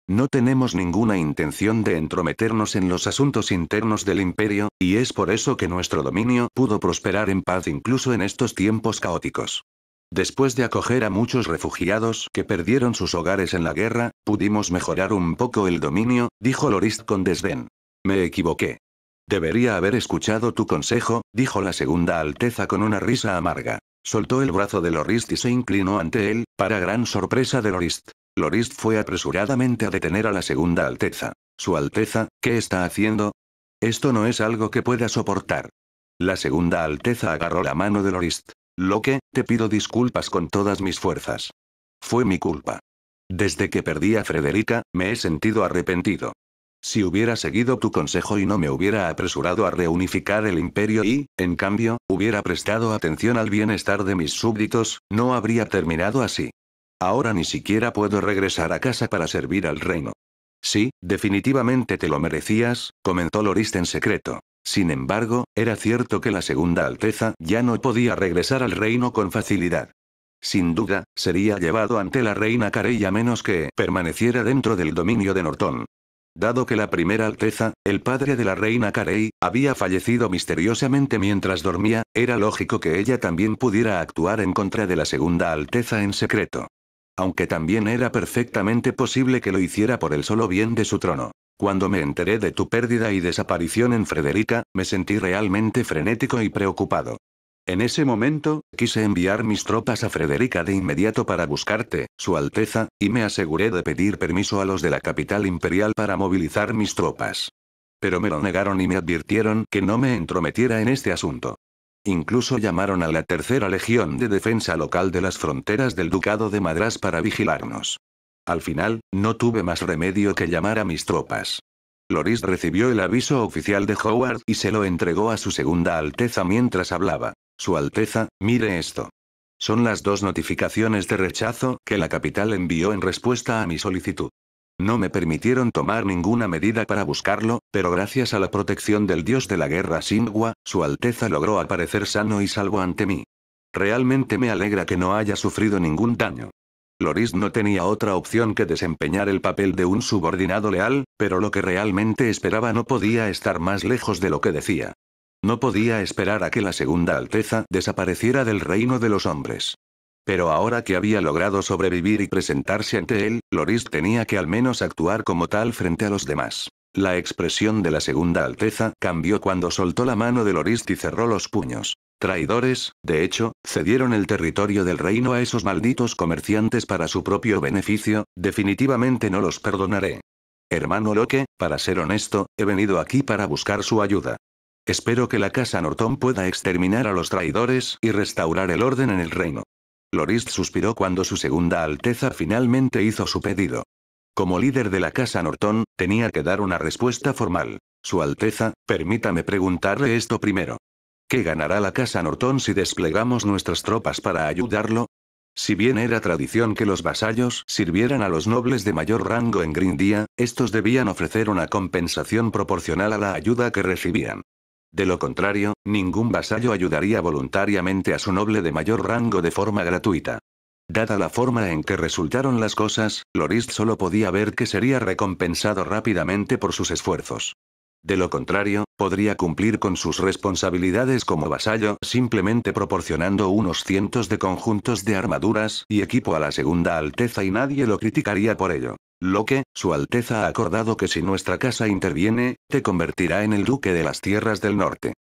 No tenemos ninguna intención de entrometernos en los asuntos internos del imperio, y es por eso que nuestro dominio pudo prosperar en paz incluso en estos tiempos caóticos. Después de acoger a muchos refugiados que perdieron sus hogares en la guerra, pudimos mejorar un poco el dominio, dijo Lorist con desdén. Me equivoqué. Debería haber escuchado tu consejo, dijo la segunda Alteza con una risa amarga. Soltó el brazo de Lorist y se inclinó ante él, para gran sorpresa de Lorist. Lorist fue apresuradamente a detener a la segunda Alteza. Su Alteza, ¿qué está haciendo? Esto no es algo que pueda soportar. La segunda Alteza agarró la mano de Lorist. Lo que, te pido disculpas con todas mis fuerzas. Fue mi culpa. Desde que perdí a Frederica, me he sentido arrepentido. Si hubiera seguido tu consejo y no me hubiera apresurado a reunificar el imperio y, en cambio, hubiera prestado atención al bienestar de mis súbditos, no habría terminado así. Ahora ni siquiera puedo regresar a casa para servir al reino. Sí, definitivamente te lo merecías, comentó Lorist en secreto. Sin embargo, era cierto que la Segunda Alteza ya no podía regresar al reino con facilidad. Sin duda, sería llevado ante la reina a menos que permaneciera dentro del dominio de Norton. Dado que la primera Alteza, el padre de la reina Carey, había fallecido misteriosamente mientras dormía, era lógico que ella también pudiera actuar en contra de la segunda Alteza en secreto. Aunque también era perfectamente posible que lo hiciera por el solo bien de su trono. Cuando me enteré de tu pérdida y desaparición en Frederica, me sentí realmente frenético y preocupado. En ese momento, quise enviar mis tropas a Frederica de inmediato para buscarte, Su Alteza, y me aseguré de pedir permiso a los de la capital imperial para movilizar mis tropas. Pero me lo negaron y me advirtieron que no me entrometiera en este asunto. Incluso llamaron a la tercera legión de defensa local de las fronteras del Ducado de Madras para vigilarnos. Al final, no tuve más remedio que llamar a mis tropas. Loris recibió el aviso oficial de Howard y se lo entregó a su segunda Alteza mientras hablaba. Su Alteza, mire esto. Son las dos notificaciones de rechazo que la capital envió en respuesta a mi solicitud. No me permitieron tomar ninguna medida para buscarlo, pero gracias a la protección del dios de la guerra Singua, su Alteza logró aparecer sano y salvo ante mí. Realmente me alegra que no haya sufrido ningún daño. Loris no tenía otra opción que desempeñar el papel de un subordinado leal, pero lo que realmente esperaba no podía estar más lejos de lo que decía. No podía esperar a que la segunda Alteza desapareciera del reino de los hombres. Pero ahora que había logrado sobrevivir y presentarse ante él, Loris tenía que al menos actuar como tal frente a los demás. La expresión de la segunda Alteza cambió cuando soltó la mano de Loris y cerró los puños. Traidores, de hecho, cedieron el territorio del reino a esos malditos comerciantes para su propio beneficio, definitivamente no los perdonaré. Hermano Loque, para ser honesto, he venido aquí para buscar su ayuda. Espero que la casa Norton pueda exterminar a los traidores y restaurar el orden en el reino. Lorist suspiró cuando su segunda Alteza finalmente hizo su pedido. Como líder de la casa Norton, tenía que dar una respuesta formal. Su Alteza, permítame preguntarle esto primero. ¿Qué ganará la casa Norton si desplegamos nuestras tropas para ayudarlo? Si bien era tradición que los vasallos sirvieran a los nobles de mayor rango en Grindia, estos debían ofrecer una compensación proporcional a la ayuda que recibían. De lo contrario, ningún vasallo ayudaría voluntariamente a su noble de mayor rango de forma gratuita. Dada la forma en que resultaron las cosas, Lorist solo podía ver que sería recompensado rápidamente por sus esfuerzos. De lo contrario, podría cumplir con sus responsabilidades como vasallo simplemente proporcionando unos cientos de conjuntos de armaduras y equipo a la Segunda Alteza y nadie lo criticaría por ello. Lo que, Su Alteza ha acordado que si nuestra casa interviene, te convertirá en el duque de las tierras del norte.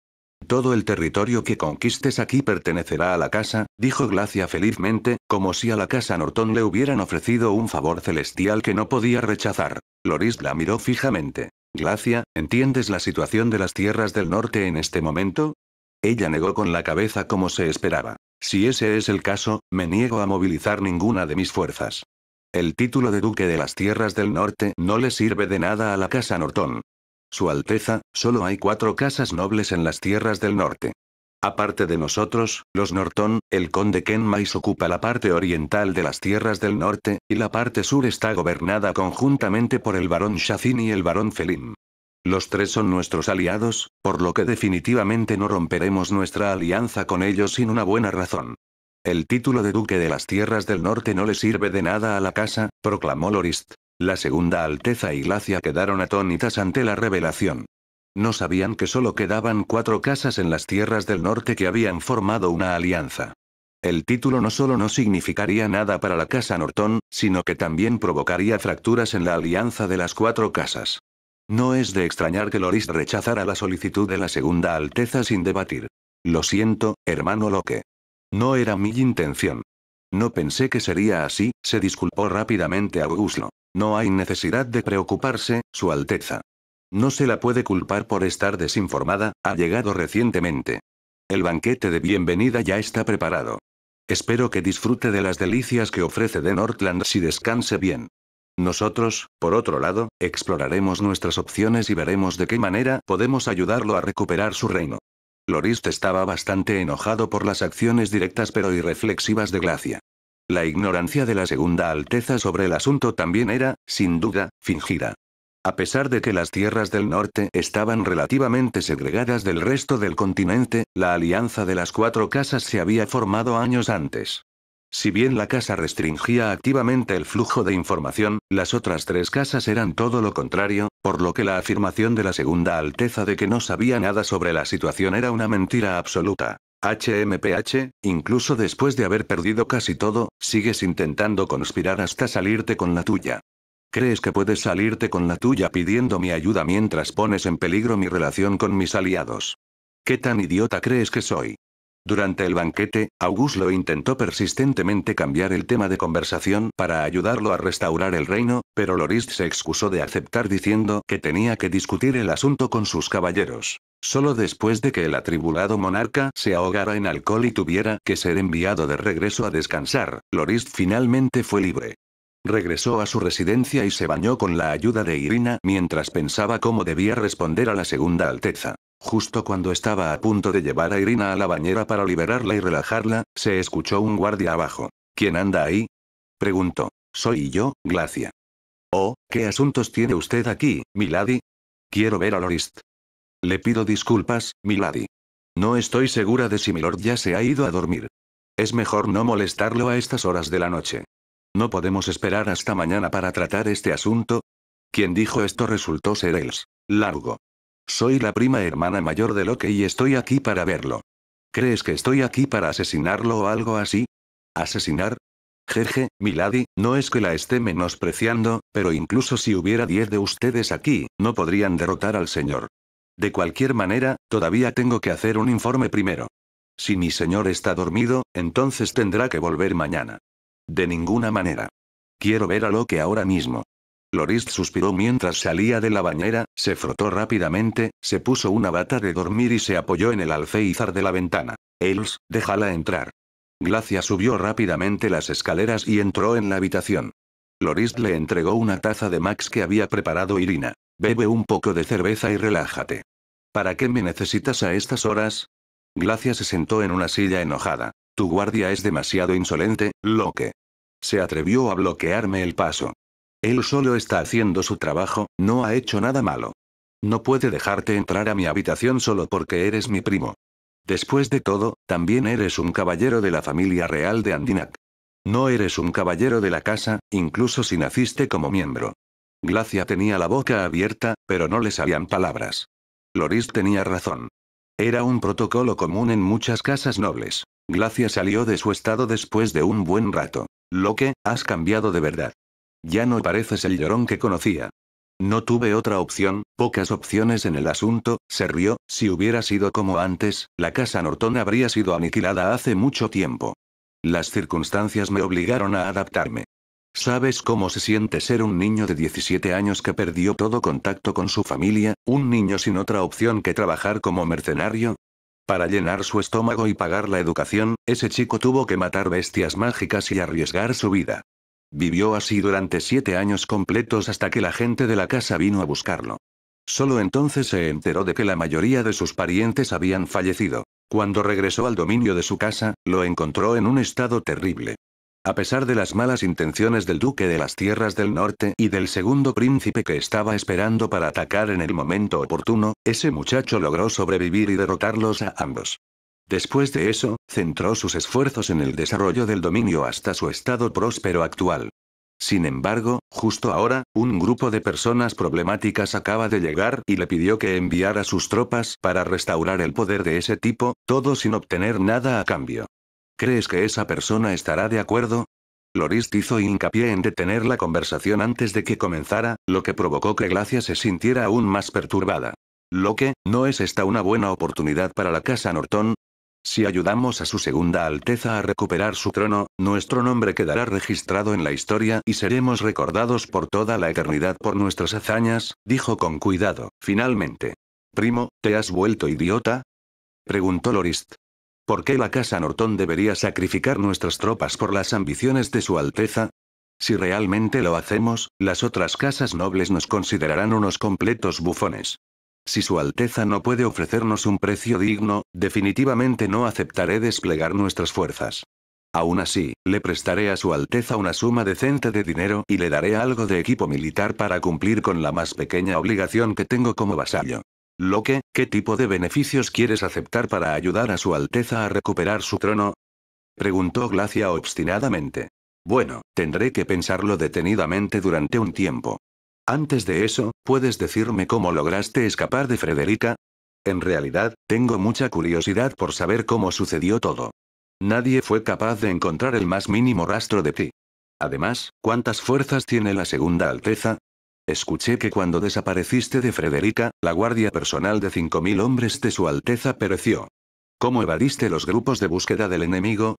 Todo el territorio que conquistes aquí pertenecerá a la casa, dijo Glacia felizmente, como si a la casa Norton le hubieran ofrecido un favor celestial que no podía rechazar. Loris la miró fijamente. Glacia, ¿entiendes la situación de las tierras del norte en este momento? Ella negó con la cabeza como se esperaba. Si ese es el caso, me niego a movilizar ninguna de mis fuerzas. El título de duque de las tierras del norte no le sirve de nada a la casa Norton. Su Alteza, solo hay cuatro casas nobles en las tierras del norte. Aparte de nosotros, los Norton, el conde Kenmais ocupa la parte oriental de las tierras del norte, y la parte sur está gobernada conjuntamente por el barón Shafin y el barón Felim. Los tres son nuestros aliados, por lo que definitivamente no romperemos nuestra alianza con ellos sin una buena razón. El título de duque de las tierras del norte no le sirve de nada a la casa, proclamó Lorist. La segunda Alteza y Glacia quedaron atónitas ante la revelación. No sabían que solo quedaban cuatro casas en las tierras del norte que habían formado una alianza. El título no solo no significaría nada para la casa Norton, sino que también provocaría fracturas en la alianza de las cuatro casas. No es de extrañar que Loris rechazara la solicitud de la Segunda Alteza sin debatir. Lo siento, hermano Loque. No era mi intención. No pensé que sería así, se disculpó rápidamente Augusto. No hay necesidad de preocuparse, Su Alteza. No se la puede culpar por estar desinformada, ha llegado recientemente. El banquete de bienvenida ya está preparado. Espero que disfrute de las delicias que ofrece de Northland si descanse bien. Nosotros, por otro lado, exploraremos nuestras opciones y veremos de qué manera podemos ayudarlo a recuperar su reino. Lorist estaba bastante enojado por las acciones directas pero irreflexivas de Glacia. La ignorancia de la Segunda Alteza sobre el asunto también era, sin duda, fingida. A pesar de que las tierras del norte estaban relativamente segregadas del resto del continente, la alianza de las cuatro casas se había formado años antes. Si bien la casa restringía activamente el flujo de información, las otras tres casas eran todo lo contrario, por lo que la afirmación de la Segunda Alteza de que no sabía nada sobre la situación era una mentira absoluta. HMPH, incluso después de haber perdido casi todo, sigues intentando conspirar hasta salirte con la tuya. ¿Crees que puedes salirte con la tuya pidiendo mi ayuda mientras pones en peligro mi relación con mis aliados? ¿Qué tan idiota crees que soy? Durante el banquete, lo intentó persistentemente cambiar el tema de conversación para ayudarlo a restaurar el reino, pero Lorist se excusó de aceptar diciendo que tenía que discutir el asunto con sus caballeros. Solo después de que el atribulado monarca se ahogara en alcohol y tuviera que ser enviado de regreso a descansar, Lorist finalmente fue libre. Regresó a su residencia y se bañó con la ayuda de Irina mientras pensaba cómo debía responder a la segunda alteza. Justo cuando estaba a punto de llevar a Irina a la bañera para liberarla y relajarla, se escuchó un guardia abajo. ¿Quién anda ahí? Preguntó. Soy yo, Glacia. Oh, ¿qué asuntos tiene usted aquí, Milady? Quiero ver a Lorist. Le pido disculpas, Milady. No estoy segura de si Milord ya se ha ido a dormir. Es mejor no molestarlo a estas horas de la noche. No podemos esperar hasta mañana para tratar este asunto. Quien dijo esto resultó ser Els. Largo. Soy la prima hermana mayor de Loki y estoy aquí para verlo. ¿Crees que estoy aquí para asesinarlo o algo así? ¿Asesinar? Jeje, Milady, no es que la esté menospreciando, pero incluso si hubiera diez de ustedes aquí, no podrían derrotar al señor. De cualquier manera, todavía tengo que hacer un informe primero. Si mi señor está dormido, entonces tendrá que volver mañana. De ninguna manera. Quiero ver a que ahora mismo. Lorist suspiró mientras salía de la bañera, se frotó rápidamente, se puso una bata de dormir y se apoyó en el alféizar de la ventana. Els, déjala entrar. Glacia subió rápidamente las escaleras y entró en la habitación. Loris le entregó una taza de Max que había preparado Irina. Bebe un poco de cerveza y relájate. ¿Para qué me necesitas a estas horas? Glacia se sentó en una silla enojada. Tu guardia es demasiado insolente, que Se atrevió a bloquearme el paso. Él solo está haciendo su trabajo, no ha hecho nada malo. No puede dejarte entrar a mi habitación solo porque eres mi primo. Después de todo, también eres un caballero de la familia real de Andinac. No eres un caballero de la casa, incluso si naciste como miembro. Glacia tenía la boca abierta, pero no le sabían palabras. Loris tenía razón. Era un protocolo común en muchas casas nobles. Glacia salió de su estado después de un buen rato. Lo que, has cambiado de verdad. Ya no pareces el llorón que conocía. No tuve otra opción, pocas opciones en el asunto, se rió, si hubiera sido como antes, la casa Norton habría sido aniquilada hace mucho tiempo. Las circunstancias me obligaron a adaptarme. ¿Sabes cómo se siente ser un niño de 17 años que perdió todo contacto con su familia, un niño sin otra opción que trabajar como mercenario? Para llenar su estómago y pagar la educación, ese chico tuvo que matar bestias mágicas y arriesgar su vida. Vivió así durante siete años completos hasta que la gente de la casa vino a buscarlo. Solo entonces se enteró de que la mayoría de sus parientes habían fallecido. Cuando regresó al dominio de su casa, lo encontró en un estado terrible. A pesar de las malas intenciones del duque de las tierras del norte y del segundo príncipe que estaba esperando para atacar en el momento oportuno, ese muchacho logró sobrevivir y derrotarlos a ambos. Después de eso, centró sus esfuerzos en el desarrollo del dominio hasta su estado próspero actual. Sin embargo, justo ahora, un grupo de personas problemáticas acaba de llegar y le pidió que enviara sus tropas para restaurar el poder de ese tipo, todo sin obtener nada a cambio. ¿Crees que esa persona estará de acuerdo? Lorist hizo hincapié en detener la conversación antes de que comenzara, lo que provocó que Glacia se sintiera aún más perturbada. Lo que, ¿no es esta una buena oportunidad para la casa Norton? Si ayudamos a su Segunda Alteza a recuperar su trono, nuestro nombre quedará registrado en la historia y seremos recordados por toda la eternidad por nuestras hazañas, dijo con cuidado, finalmente. Primo, ¿te has vuelto idiota? preguntó Lorist. ¿Por qué la Casa Norton debería sacrificar nuestras tropas por las ambiciones de Su Alteza? Si realmente lo hacemos, las otras casas nobles nos considerarán unos completos bufones. Si Su Alteza no puede ofrecernos un precio digno, definitivamente no aceptaré desplegar nuestras fuerzas. Aún así, le prestaré a Su Alteza una suma decente de dinero y le daré algo de equipo militar para cumplir con la más pequeña obligación que tengo como vasallo. «¿Lo que, ¿qué tipo de beneficios quieres aceptar para ayudar a su Alteza a recuperar su trono? Preguntó Glacia obstinadamente. Bueno, tendré que pensarlo detenidamente durante un tiempo. Antes de eso, ¿puedes decirme cómo lograste escapar de Frederica? En realidad, tengo mucha curiosidad por saber cómo sucedió todo. Nadie fue capaz de encontrar el más mínimo rastro de ti. Además, ¿cuántas fuerzas tiene la Segunda Alteza? Escuché que cuando desapareciste de Frederica, la guardia personal de 5.000 hombres de Su Alteza pereció. ¿Cómo evadiste los grupos de búsqueda del enemigo?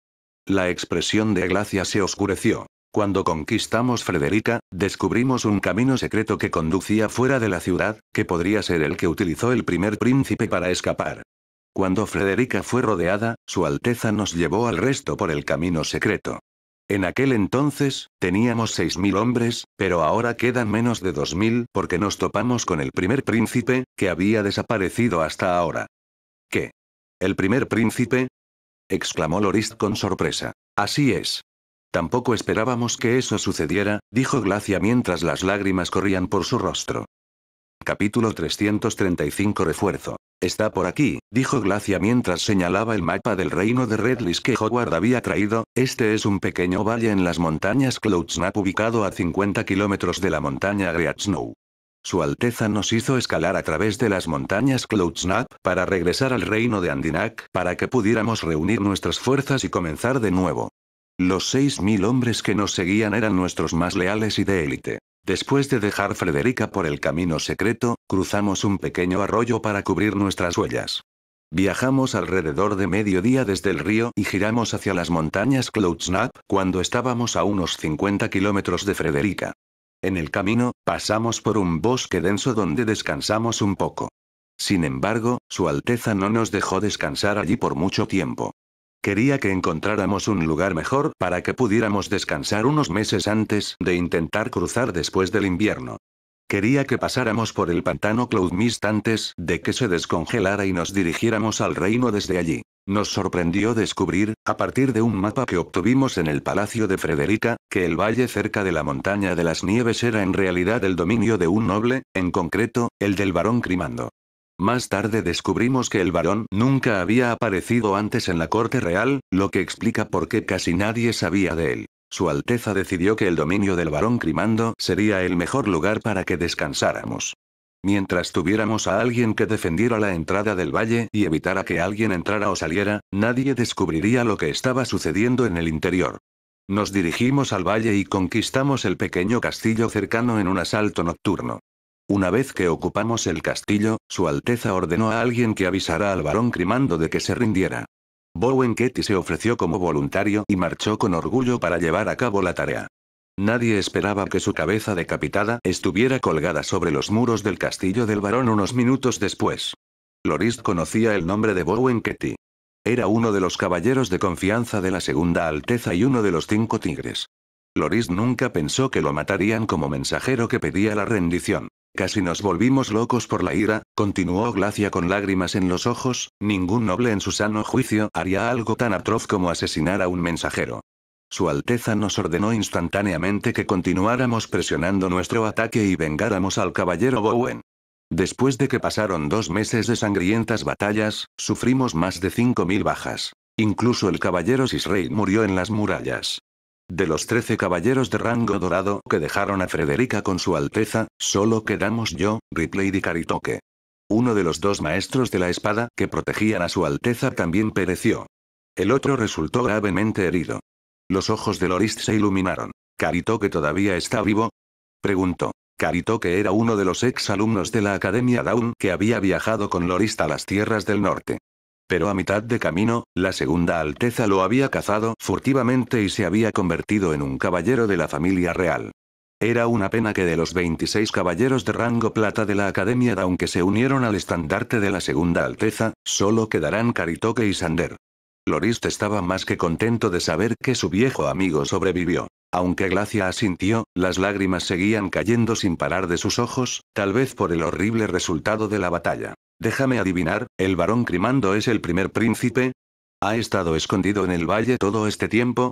La expresión de Glacia se oscureció. Cuando conquistamos Frederica, descubrimos un camino secreto que conducía fuera de la ciudad, que podría ser el que utilizó el primer príncipe para escapar. Cuando Frederica fue rodeada, Su Alteza nos llevó al resto por el camino secreto. En aquel entonces, teníamos seis mil hombres, pero ahora quedan menos de 2.000 porque nos topamos con el primer príncipe, que había desaparecido hasta ahora. ¿Qué? ¿El primer príncipe? exclamó Lorist con sorpresa. Así es. Tampoco esperábamos que eso sucediera, dijo Glacia mientras las lágrimas corrían por su rostro. Capítulo 335 Refuerzo. Está por aquí, dijo Glacia mientras señalaba el mapa del reino de Redlis que Howard había traído, este es un pequeño valle en las montañas Cloudsnap ubicado a 50 kilómetros de la montaña Snow. Su Alteza nos hizo escalar a través de las montañas Cloudsnap para regresar al reino de Andinak para que pudiéramos reunir nuestras fuerzas y comenzar de nuevo. Los 6.000 hombres que nos seguían eran nuestros más leales y de élite. Después de dejar Frederica por el camino secreto, cruzamos un pequeño arroyo para cubrir nuestras huellas. Viajamos alrededor de mediodía desde el río y giramos hacia las montañas Cloudsnap cuando estábamos a unos 50 kilómetros de Frederica. En el camino, pasamos por un bosque denso donde descansamos un poco. Sin embargo, Su Alteza no nos dejó descansar allí por mucho tiempo. Quería que encontráramos un lugar mejor para que pudiéramos descansar unos meses antes de intentar cruzar después del invierno. Quería que pasáramos por el pantano Cloudmist antes de que se descongelara y nos dirigiéramos al reino desde allí. Nos sorprendió descubrir, a partir de un mapa que obtuvimos en el palacio de Frederica, que el valle cerca de la montaña de las nieves era en realidad el dominio de un noble, en concreto, el del barón Crimando. Más tarde descubrimos que el varón nunca había aparecido antes en la corte real, lo que explica por qué casi nadie sabía de él. Su Alteza decidió que el dominio del varón Crimando sería el mejor lugar para que descansáramos. Mientras tuviéramos a alguien que defendiera la entrada del valle y evitara que alguien entrara o saliera, nadie descubriría lo que estaba sucediendo en el interior. Nos dirigimos al valle y conquistamos el pequeño castillo cercano en un asalto nocturno. Una vez que ocupamos el castillo, Su Alteza ordenó a alguien que avisara al barón Crimando de que se rindiera. Bowen Ketty se ofreció como voluntario y marchó con orgullo para llevar a cabo la tarea. Nadie esperaba que su cabeza decapitada estuviera colgada sobre los muros del castillo del barón unos minutos después. Loris conocía el nombre de Bowen Ketty. Era uno de los caballeros de confianza de la Segunda Alteza y uno de los cinco tigres. Loris nunca pensó que lo matarían como mensajero que pedía la rendición. Casi nos volvimos locos por la ira, continuó Glacia con lágrimas en los ojos, ningún noble en su sano juicio haría algo tan atroz como asesinar a un mensajero. Su Alteza nos ordenó instantáneamente que continuáramos presionando nuestro ataque y vengáramos al caballero Bowen. Después de que pasaron dos meses de sangrientas batallas, sufrimos más de 5.000 bajas. Incluso el caballero Cisrey murió en las murallas. De los trece caballeros de rango dorado que dejaron a Frederica con su Alteza, solo quedamos yo, Ripley y Caritoque. Uno de los dos maestros de la espada que protegían a su Alteza también pereció. El otro resultó gravemente herido. Los ojos de Lorist se iluminaron. ¿Caritoque todavía está vivo? Preguntó. Caritoque era uno de los ex alumnos de la Academia Dawn que había viajado con Lorist a las tierras del norte pero a mitad de camino, la Segunda Alteza lo había cazado furtivamente y se había convertido en un caballero de la familia real. Era una pena que de los 26 caballeros de rango plata de la Academia aunque se unieron al estandarte de la Segunda Alteza, solo quedarán Karitoke y Sander. Lorist estaba más que contento de saber que su viejo amigo sobrevivió. Aunque Glacia asintió, las lágrimas seguían cayendo sin parar de sus ojos, tal vez por el horrible resultado de la batalla. Déjame adivinar, ¿el varón Crimando es el primer príncipe? ¿Ha estado escondido en el valle todo este tiempo?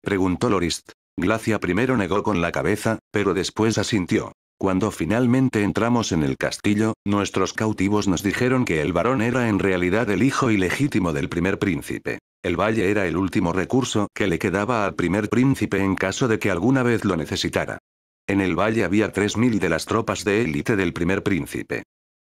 Preguntó Lorist. Glacia primero negó con la cabeza, pero después asintió. Cuando finalmente entramos en el castillo, nuestros cautivos nos dijeron que el varón era en realidad el hijo ilegítimo del primer príncipe. El valle era el último recurso que le quedaba al primer príncipe en caso de que alguna vez lo necesitara. En el valle había 3.000 de las tropas de élite del primer príncipe.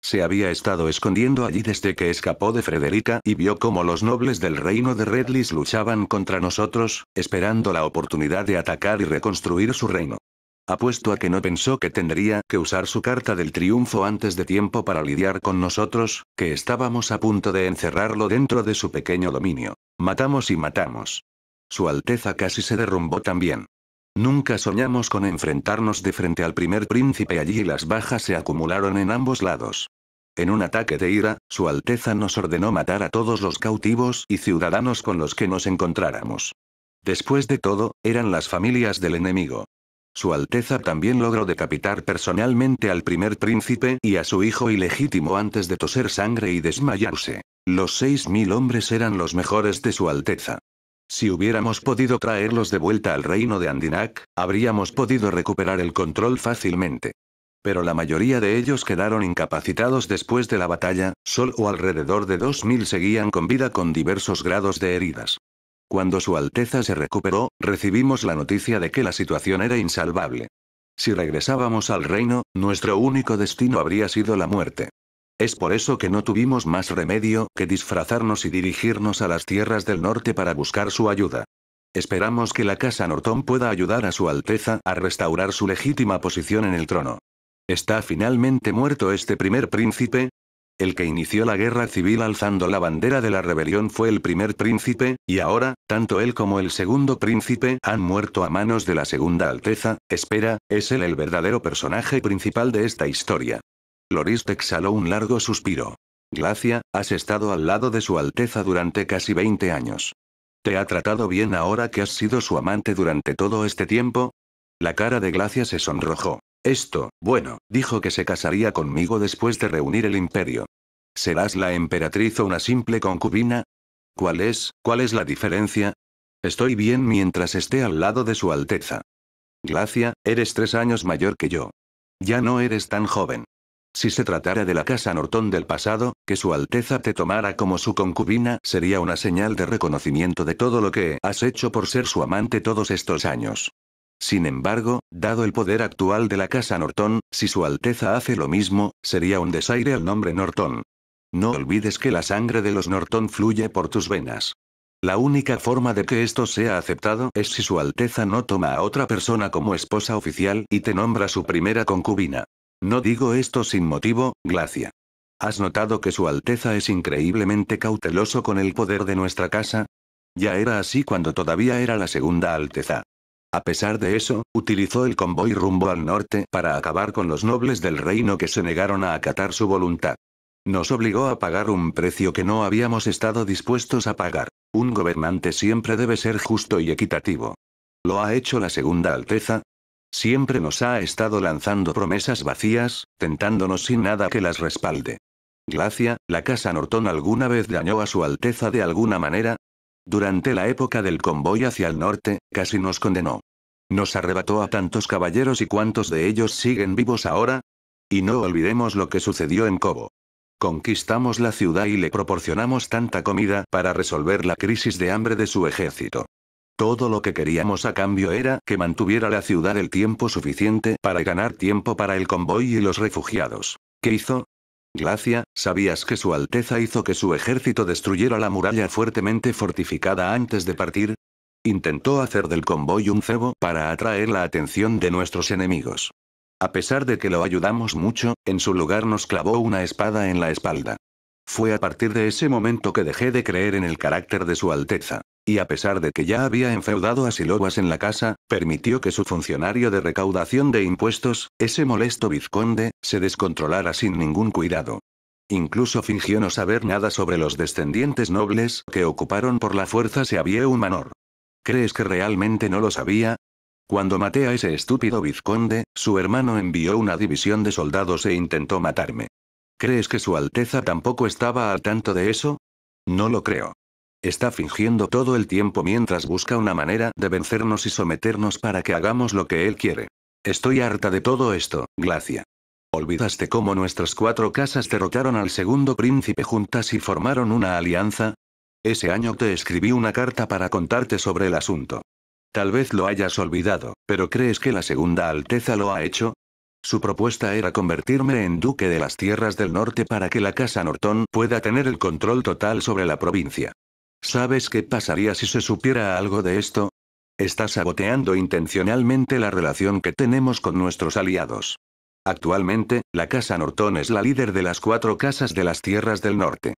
Se había estado escondiendo allí desde que escapó de Frederica y vio cómo los nobles del reino de Redlis luchaban contra nosotros, esperando la oportunidad de atacar y reconstruir su reino. Apuesto a que no pensó que tendría que usar su carta del triunfo antes de tiempo para lidiar con nosotros, que estábamos a punto de encerrarlo dentro de su pequeño dominio. Matamos y matamos. Su Alteza casi se derrumbó también. Nunca soñamos con enfrentarnos de frente al primer príncipe allí y las bajas se acumularon en ambos lados. En un ataque de ira, Su Alteza nos ordenó matar a todos los cautivos y ciudadanos con los que nos encontráramos. Después de todo, eran las familias del enemigo. Su Alteza también logró decapitar personalmente al primer príncipe y a su hijo ilegítimo antes de toser sangre y desmayarse. Los seis mil hombres eran los mejores de Su Alteza. Si hubiéramos podido traerlos de vuelta al reino de Andinac, habríamos podido recuperar el control fácilmente pero la mayoría de ellos quedaron incapacitados después de la batalla, solo alrededor de 2.000 seguían con vida con diversos grados de heridas. Cuando Su Alteza se recuperó, recibimos la noticia de que la situación era insalvable. Si regresábamos al reino, nuestro único destino habría sido la muerte. Es por eso que no tuvimos más remedio que disfrazarnos y dirigirnos a las tierras del norte para buscar su ayuda. Esperamos que la Casa Norton pueda ayudar a Su Alteza a restaurar su legítima posición en el trono. ¿Está finalmente muerto este primer príncipe? El que inició la guerra civil alzando la bandera de la rebelión fue el primer príncipe, y ahora, tanto él como el segundo príncipe han muerto a manos de la segunda alteza, espera, es él el verdadero personaje principal de esta historia. Lorist exhaló un largo suspiro. Glacia, has estado al lado de su alteza durante casi 20 años. ¿Te ha tratado bien ahora que has sido su amante durante todo este tiempo? La cara de Glacia se sonrojó. Esto, bueno, dijo que se casaría conmigo después de reunir el imperio. ¿Serás la emperatriz o una simple concubina? ¿Cuál es, cuál es la diferencia? Estoy bien mientras esté al lado de su Alteza. Glacia, eres tres años mayor que yo. Ya no eres tan joven. Si se tratara de la casa Norton del pasado, que su Alteza te tomara como su concubina sería una señal de reconocimiento de todo lo que has hecho por ser su amante todos estos años. Sin embargo, dado el poder actual de la Casa Norton, si Su Alteza hace lo mismo, sería un desaire al nombre Norton. No olvides que la sangre de los Norton fluye por tus venas. La única forma de que esto sea aceptado es si Su Alteza no toma a otra persona como esposa oficial y te nombra su primera concubina. No digo esto sin motivo, Glacia. ¿Has notado que Su Alteza es increíblemente cauteloso con el poder de nuestra casa? Ya era así cuando todavía era la segunda Alteza. A pesar de eso, utilizó el convoy rumbo al norte para acabar con los nobles del reino que se negaron a acatar su voluntad. Nos obligó a pagar un precio que no habíamos estado dispuestos a pagar. Un gobernante siempre debe ser justo y equitativo. ¿Lo ha hecho la Segunda Alteza? Siempre nos ha estado lanzando promesas vacías, tentándonos sin nada que las respalde. Glacia, ¿la casa Norton alguna vez dañó a su Alteza de alguna manera? Durante la época del convoy hacia el norte, casi nos condenó. Nos arrebató a tantos caballeros y cuántos de ellos siguen vivos ahora. Y no olvidemos lo que sucedió en Cobo. Conquistamos la ciudad y le proporcionamos tanta comida para resolver la crisis de hambre de su ejército. Todo lo que queríamos a cambio era que mantuviera la ciudad el tiempo suficiente para ganar tiempo para el convoy y los refugiados. ¿Qué hizo? Glacia, ¿sabías que su Alteza hizo que su ejército destruyera la muralla fuertemente fortificada antes de partir? Intentó hacer del convoy un cebo para atraer la atención de nuestros enemigos. A pesar de que lo ayudamos mucho, en su lugar nos clavó una espada en la espalda. Fue a partir de ese momento que dejé de creer en el carácter de su Alteza y a pesar de que ya había enfeudado a Siloguas en la casa, permitió que su funcionario de recaudación de impuestos, ese molesto vizconde, se descontrolara sin ningún cuidado. Incluso fingió no saber nada sobre los descendientes nobles que ocuparon por la fuerza había un manor. ¿Crees que realmente no lo sabía? Cuando maté a ese estúpido vizconde, su hermano envió una división de soldados e intentó matarme. ¿Crees que Su Alteza tampoco estaba al tanto de eso? No lo creo. Está fingiendo todo el tiempo mientras busca una manera de vencernos y someternos para que hagamos lo que él quiere. Estoy harta de todo esto, Glacia. ¿Olvidaste cómo nuestras cuatro casas derrotaron al segundo príncipe juntas y formaron una alianza? Ese año te escribí una carta para contarte sobre el asunto. Tal vez lo hayas olvidado, pero ¿crees que la Segunda Alteza lo ha hecho? Su propuesta era convertirme en duque de las tierras del norte para que la Casa Norton pueda tener el control total sobre la provincia. ¿Sabes qué pasaría si se supiera algo de esto? Está saboteando intencionalmente la relación que tenemos con nuestros aliados. Actualmente, la Casa Norton es la líder de las cuatro casas de las tierras del norte.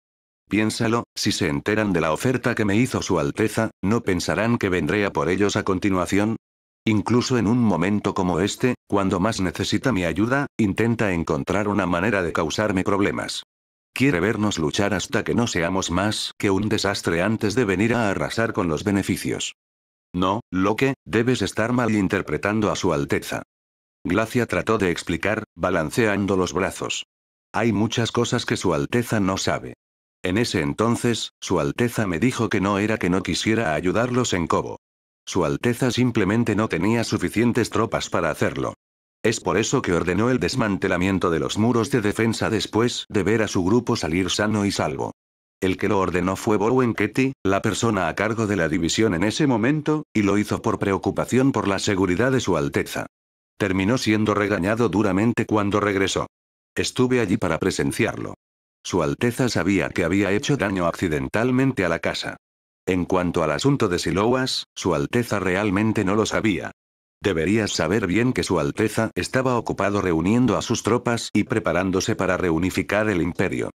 Piénsalo, si se enteran de la oferta que me hizo Su Alteza, ¿no pensarán que vendré a por ellos a continuación? Incluso en un momento como este, cuando más necesita mi ayuda, intenta encontrar una manera de causarme problemas. Quiere vernos luchar hasta que no seamos más que un desastre antes de venir a arrasar con los beneficios. No, que, debes estar mal interpretando a su Alteza. Glacia trató de explicar, balanceando los brazos. Hay muchas cosas que su Alteza no sabe. En ese entonces, su Alteza me dijo que no era que no quisiera ayudarlos en Cobo. Su Alteza simplemente no tenía suficientes tropas para hacerlo. Es por eso que ordenó el desmantelamiento de los muros de defensa después de ver a su grupo salir sano y salvo. El que lo ordenó fue Bowen Ketty, la persona a cargo de la división en ese momento, y lo hizo por preocupación por la seguridad de su Alteza. Terminó siendo regañado duramente cuando regresó. Estuve allí para presenciarlo. Su Alteza sabía que había hecho daño accidentalmente a la casa. En cuanto al asunto de Siloas, Su Alteza realmente no lo sabía, Deberías saber bien que Su Alteza estaba ocupado reuniendo a sus tropas y preparándose para reunificar el imperio.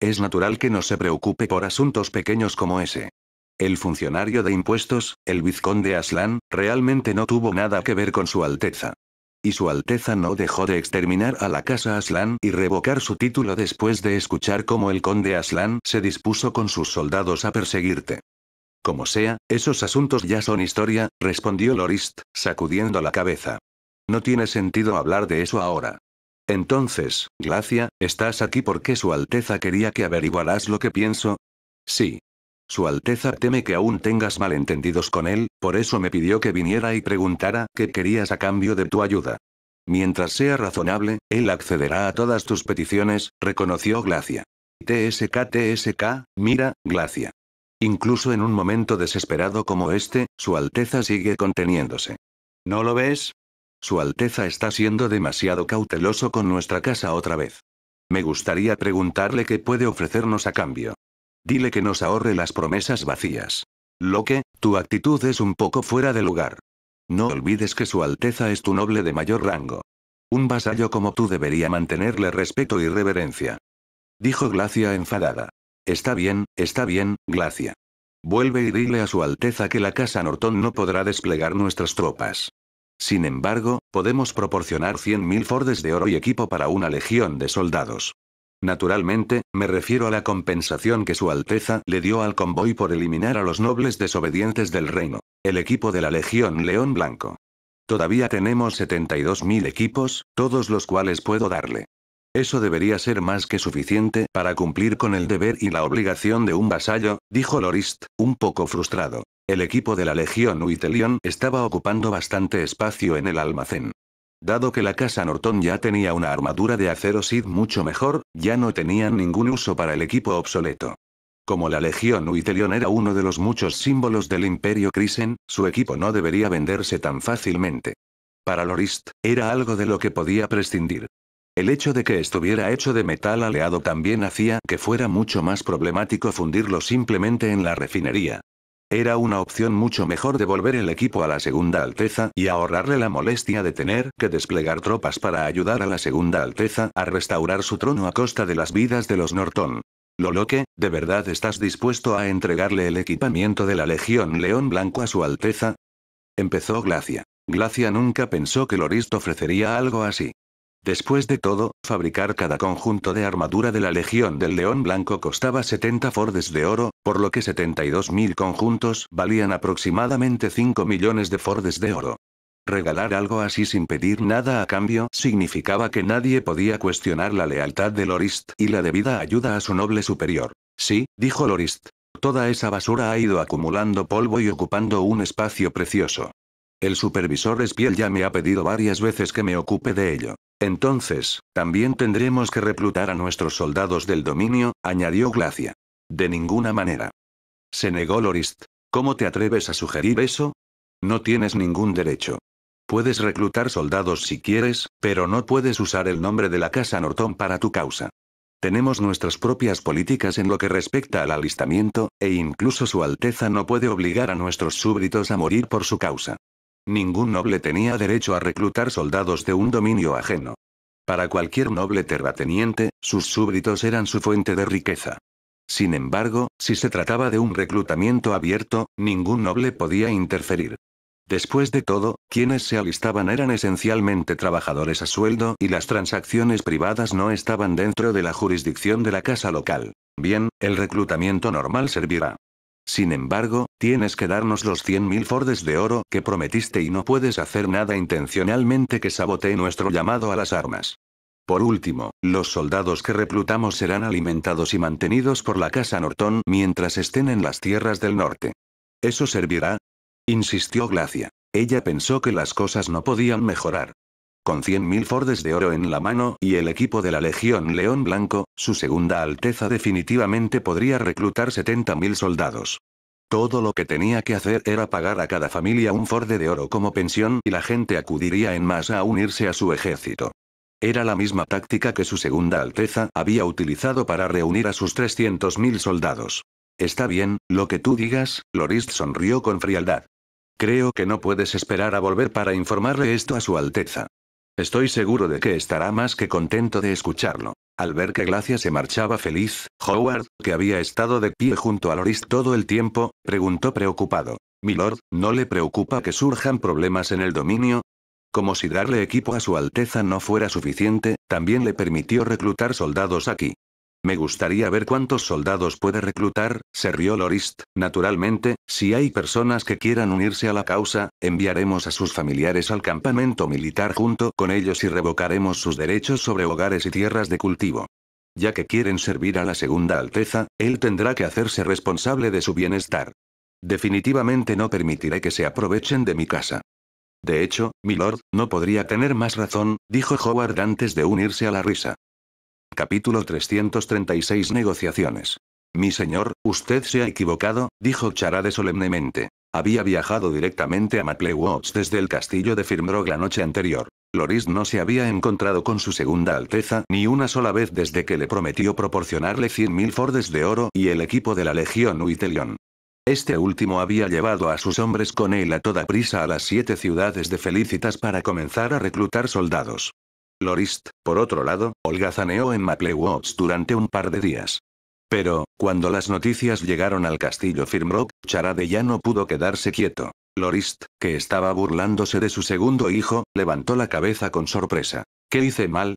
Es natural que no se preocupe por asuntos pequeños como ese. El funcionario de impuestos, el vizconde Aslan, realmente no tuvo nada que ver con Su Alteza. Y Su Alteza no dejó de exterminar a la casa Aslan y revocar su título después de escuchar cómo el conde Aslan se dispuso con sus soldados a perseguirte. Como sea, esos asuntos ya son historia, respondió Lorist, sacudiendo la cabeza. No tiene sentido hablar de eso ahora. Entonces, Glacia, ¿estás aquí porque Su Alteza quería que averiguaras lo que pienso? Sí. Su Alteza teme que aún tengas malentendidos con él, por eso me pidió que viniera y preguntara qué querías a cambio de tu ayuda. Mientras sea razonable, él accederá a todas tus peticiones, reconoció Glacia. TSK TSK, mira, Glacia. Incluso en un momento desesperado como este, Su Alteza sigue conteniéndose. ¿No lo ves? Su Alteza está siendo demasiado cauteloso con nuestra casa otra vez. Me gustaría preguntarle qué puede ofrecernos a cambio. Dile que nos ahorre las promesas vacías. Lo que, tu actitud es un poco fuera de lugar. No olvides que Su Alteza es tu noble de mayor rango. Un vasallo como tú debería mantenerle respeto y reverencia. Dijo Glacia enfadada. Está bien, está bien, Glacia. Vuelve y dile a su Alteza que la Casa Norton no podrá desplegar nuestras tropas. Sin embargo, podemos proporcionar 100.000 fordes de oro y equipo para una legión de soldados. Naturalmente, me refiero a la compensación que Su Alteza le dio al convoy por eliminar a los nobles desobedientes del reino, el equipo de la Legión León Blanco. Todavía tenemos 72.000 equipos, todos los cuales puedo darle. Eso debería ser más que suficiente para cumplir con el deber y la obligación de un vasallo, dijo Lorist, un poco frustrado. El equipo de la Legión Uitelion estaba ocupando bastante espacio en el almacén. Dado que la casa Norton ya tenía una armadura de acero Sid mucho mejor, ya no tenían ningún uso para el equipo obsoleto. Como la Legión Uitelion era uno de los muchos símbolos del Imperio Krisen, su equipo no debería venderse tan fácilmente. Para Lorist, era algo de lo que podía prescindir. El hecho de que estuviera hecho de metal aleado también hacía que fuera mucho más problemático fundirlo simplemente en la refinería. Era una opción mucho mejor devolver el equipo a la Segunda Alteza y ahorrarle la molestia de tener que desplegar tropas para ayudar a la Segunda Alteza a restaurar su trono a costa de las vidas de los Norton. Loloque, ¿de verdad estás dispuesto a entregarle el equipamiento de la Legión León Blanco a su Alteza? Empezó Glacia. Glacia nunca pensó que Lorist ofrecería algo así. Después de todo, fabricar cada conjunto de armadura de la Legión del León Blanco costaba 70 fordes de oro, por lo que 72.000 conjuntos valían aproximadamente 5 millones de fordes de oro. Regalar algo así sin pedir nada a cambio significaba que nadie podía cuestionar la lealtad de Lorist y la debida ayuda a su noble superior. Sí, dijo Lorist. Toda esa basura ha ido acumulando polvo y ocupando un espacio precioso. El supervisor Espiel ya me ha pedido varias veces que me ocupe de ello. Entonces, también tendremos que reclutar a nuestros soldados del dominio, añadió Glacia. De ninguna manera. Se negó Lorist. ¿Cómo te atreves a sugerir eso? No tienes ningún derecho. Puedes reclutar soldados si quieres, pero no puedes usar el nombre de la Casa Norton para tu causa. Tenemos nuestras propias políticas en lo que respecta al alistamiento, e incluso Su Alteza no puede obligar a nuestros súbditos a morir por su causa. Ningún noble tenía derecho a reclutar soldados de un dominio ajeno. Para cualquier noble terrateniente, sus súbditos eran su fuente de riqueza. Sin embargo, si se trataba de un reclutamiento abierto, ningún noble podía interferir. Después de todo, quienes se alistaban eran esencialmente trabajadores a sueldo y las transacciones privadas no estaban dentro de la jurisdicción de la casa local. Bien, el reclutamiento normal servirá sin embargo, tienes que darnos los 100.000 fordes de oro que prometiste y no puedes hacer nada intencionalmente que sabotee nuestro llamado a las armas. Por último, los soldados que reclutamos serán alimentados y mantenidos por la Casa Norton mientras estén en las tierras del norte. ¿Eso servirá? Insistió Glacia. Ella pensó que las cosas no podían mejorar con 100.000 fordes de oro en la mano y el equipo de la Legión León Blanco, su segunda Alteza definitivamente podría reclutar 70.000 soldados. Todo lo que tenía que hacer era pagar a cada familia un forde de oro como pensión y la gente acudiría en masa a unirse a su ejército. Era la misma táctica que su segunda Alteza había utilizado para reunir a sus 300.000 soldados. Está bien, lo que tú digas, Lorist sonrió con frialdad. Creo que no puedes esperar a volver para informarle esto a su Alteza. Estoy seguro de que estará más que contento de escucharlo. Al ver que Glacia se marchaba feliz, Howard, que había estado de pie junto a Loris todo el tiempo, preguntó preocupado. Milord, ¿no le preocupa que surjan problemas en el dominio? Como si darle equipo a su Alteza no fuera suficiente, también le permitió reclutar soldados aquí. Me gustaría ver cuántos soldados puede reclutar, se rió Lorist. Naturalmente, si hay personas que quieran unirse a la causa, enviaremos a sus familiares al campamento militar junto con ellos y revocaremos sus derechos sobre hogares y tierras de cultivo. Ya que quieren servir a la Segunda Alteza, él tendrá que hacerse responsable de su bienestar. Definitivamente no permitiré que se aprovechen de mi casa. De hecho, mi lord, no podría tener más razón, dijo Howard antes de unirse a la risa. Capítulo 336 Negociaciones. Mi señor, usted se ha equivocado, dijo Charade solemnemente. Había viajado directamente a Woods desde el castillo de Firmrog la noche anterior. Loris no se había encontrado con su segunda Alteza ni una sola vez desde que le prometió proporcionarle 100.000 fordes de oro y el equipo de la Legión Huitelion. Este último había llevado a sus hombres con él a toda prisa a las siete ciudades de Felicitas para comenzar a reclutar soldados. Lorist, por otro lado, holgazaneó en Maplewoods durante un par de días. Pero, cuando las noticias llegaron al castillo Firmrock, Charade ya no pudo quedarse quieto. Lorist, que estaba burlándose de su segundo hijo, levantó la cabeza con sorpresa. ¿Qué hice mal?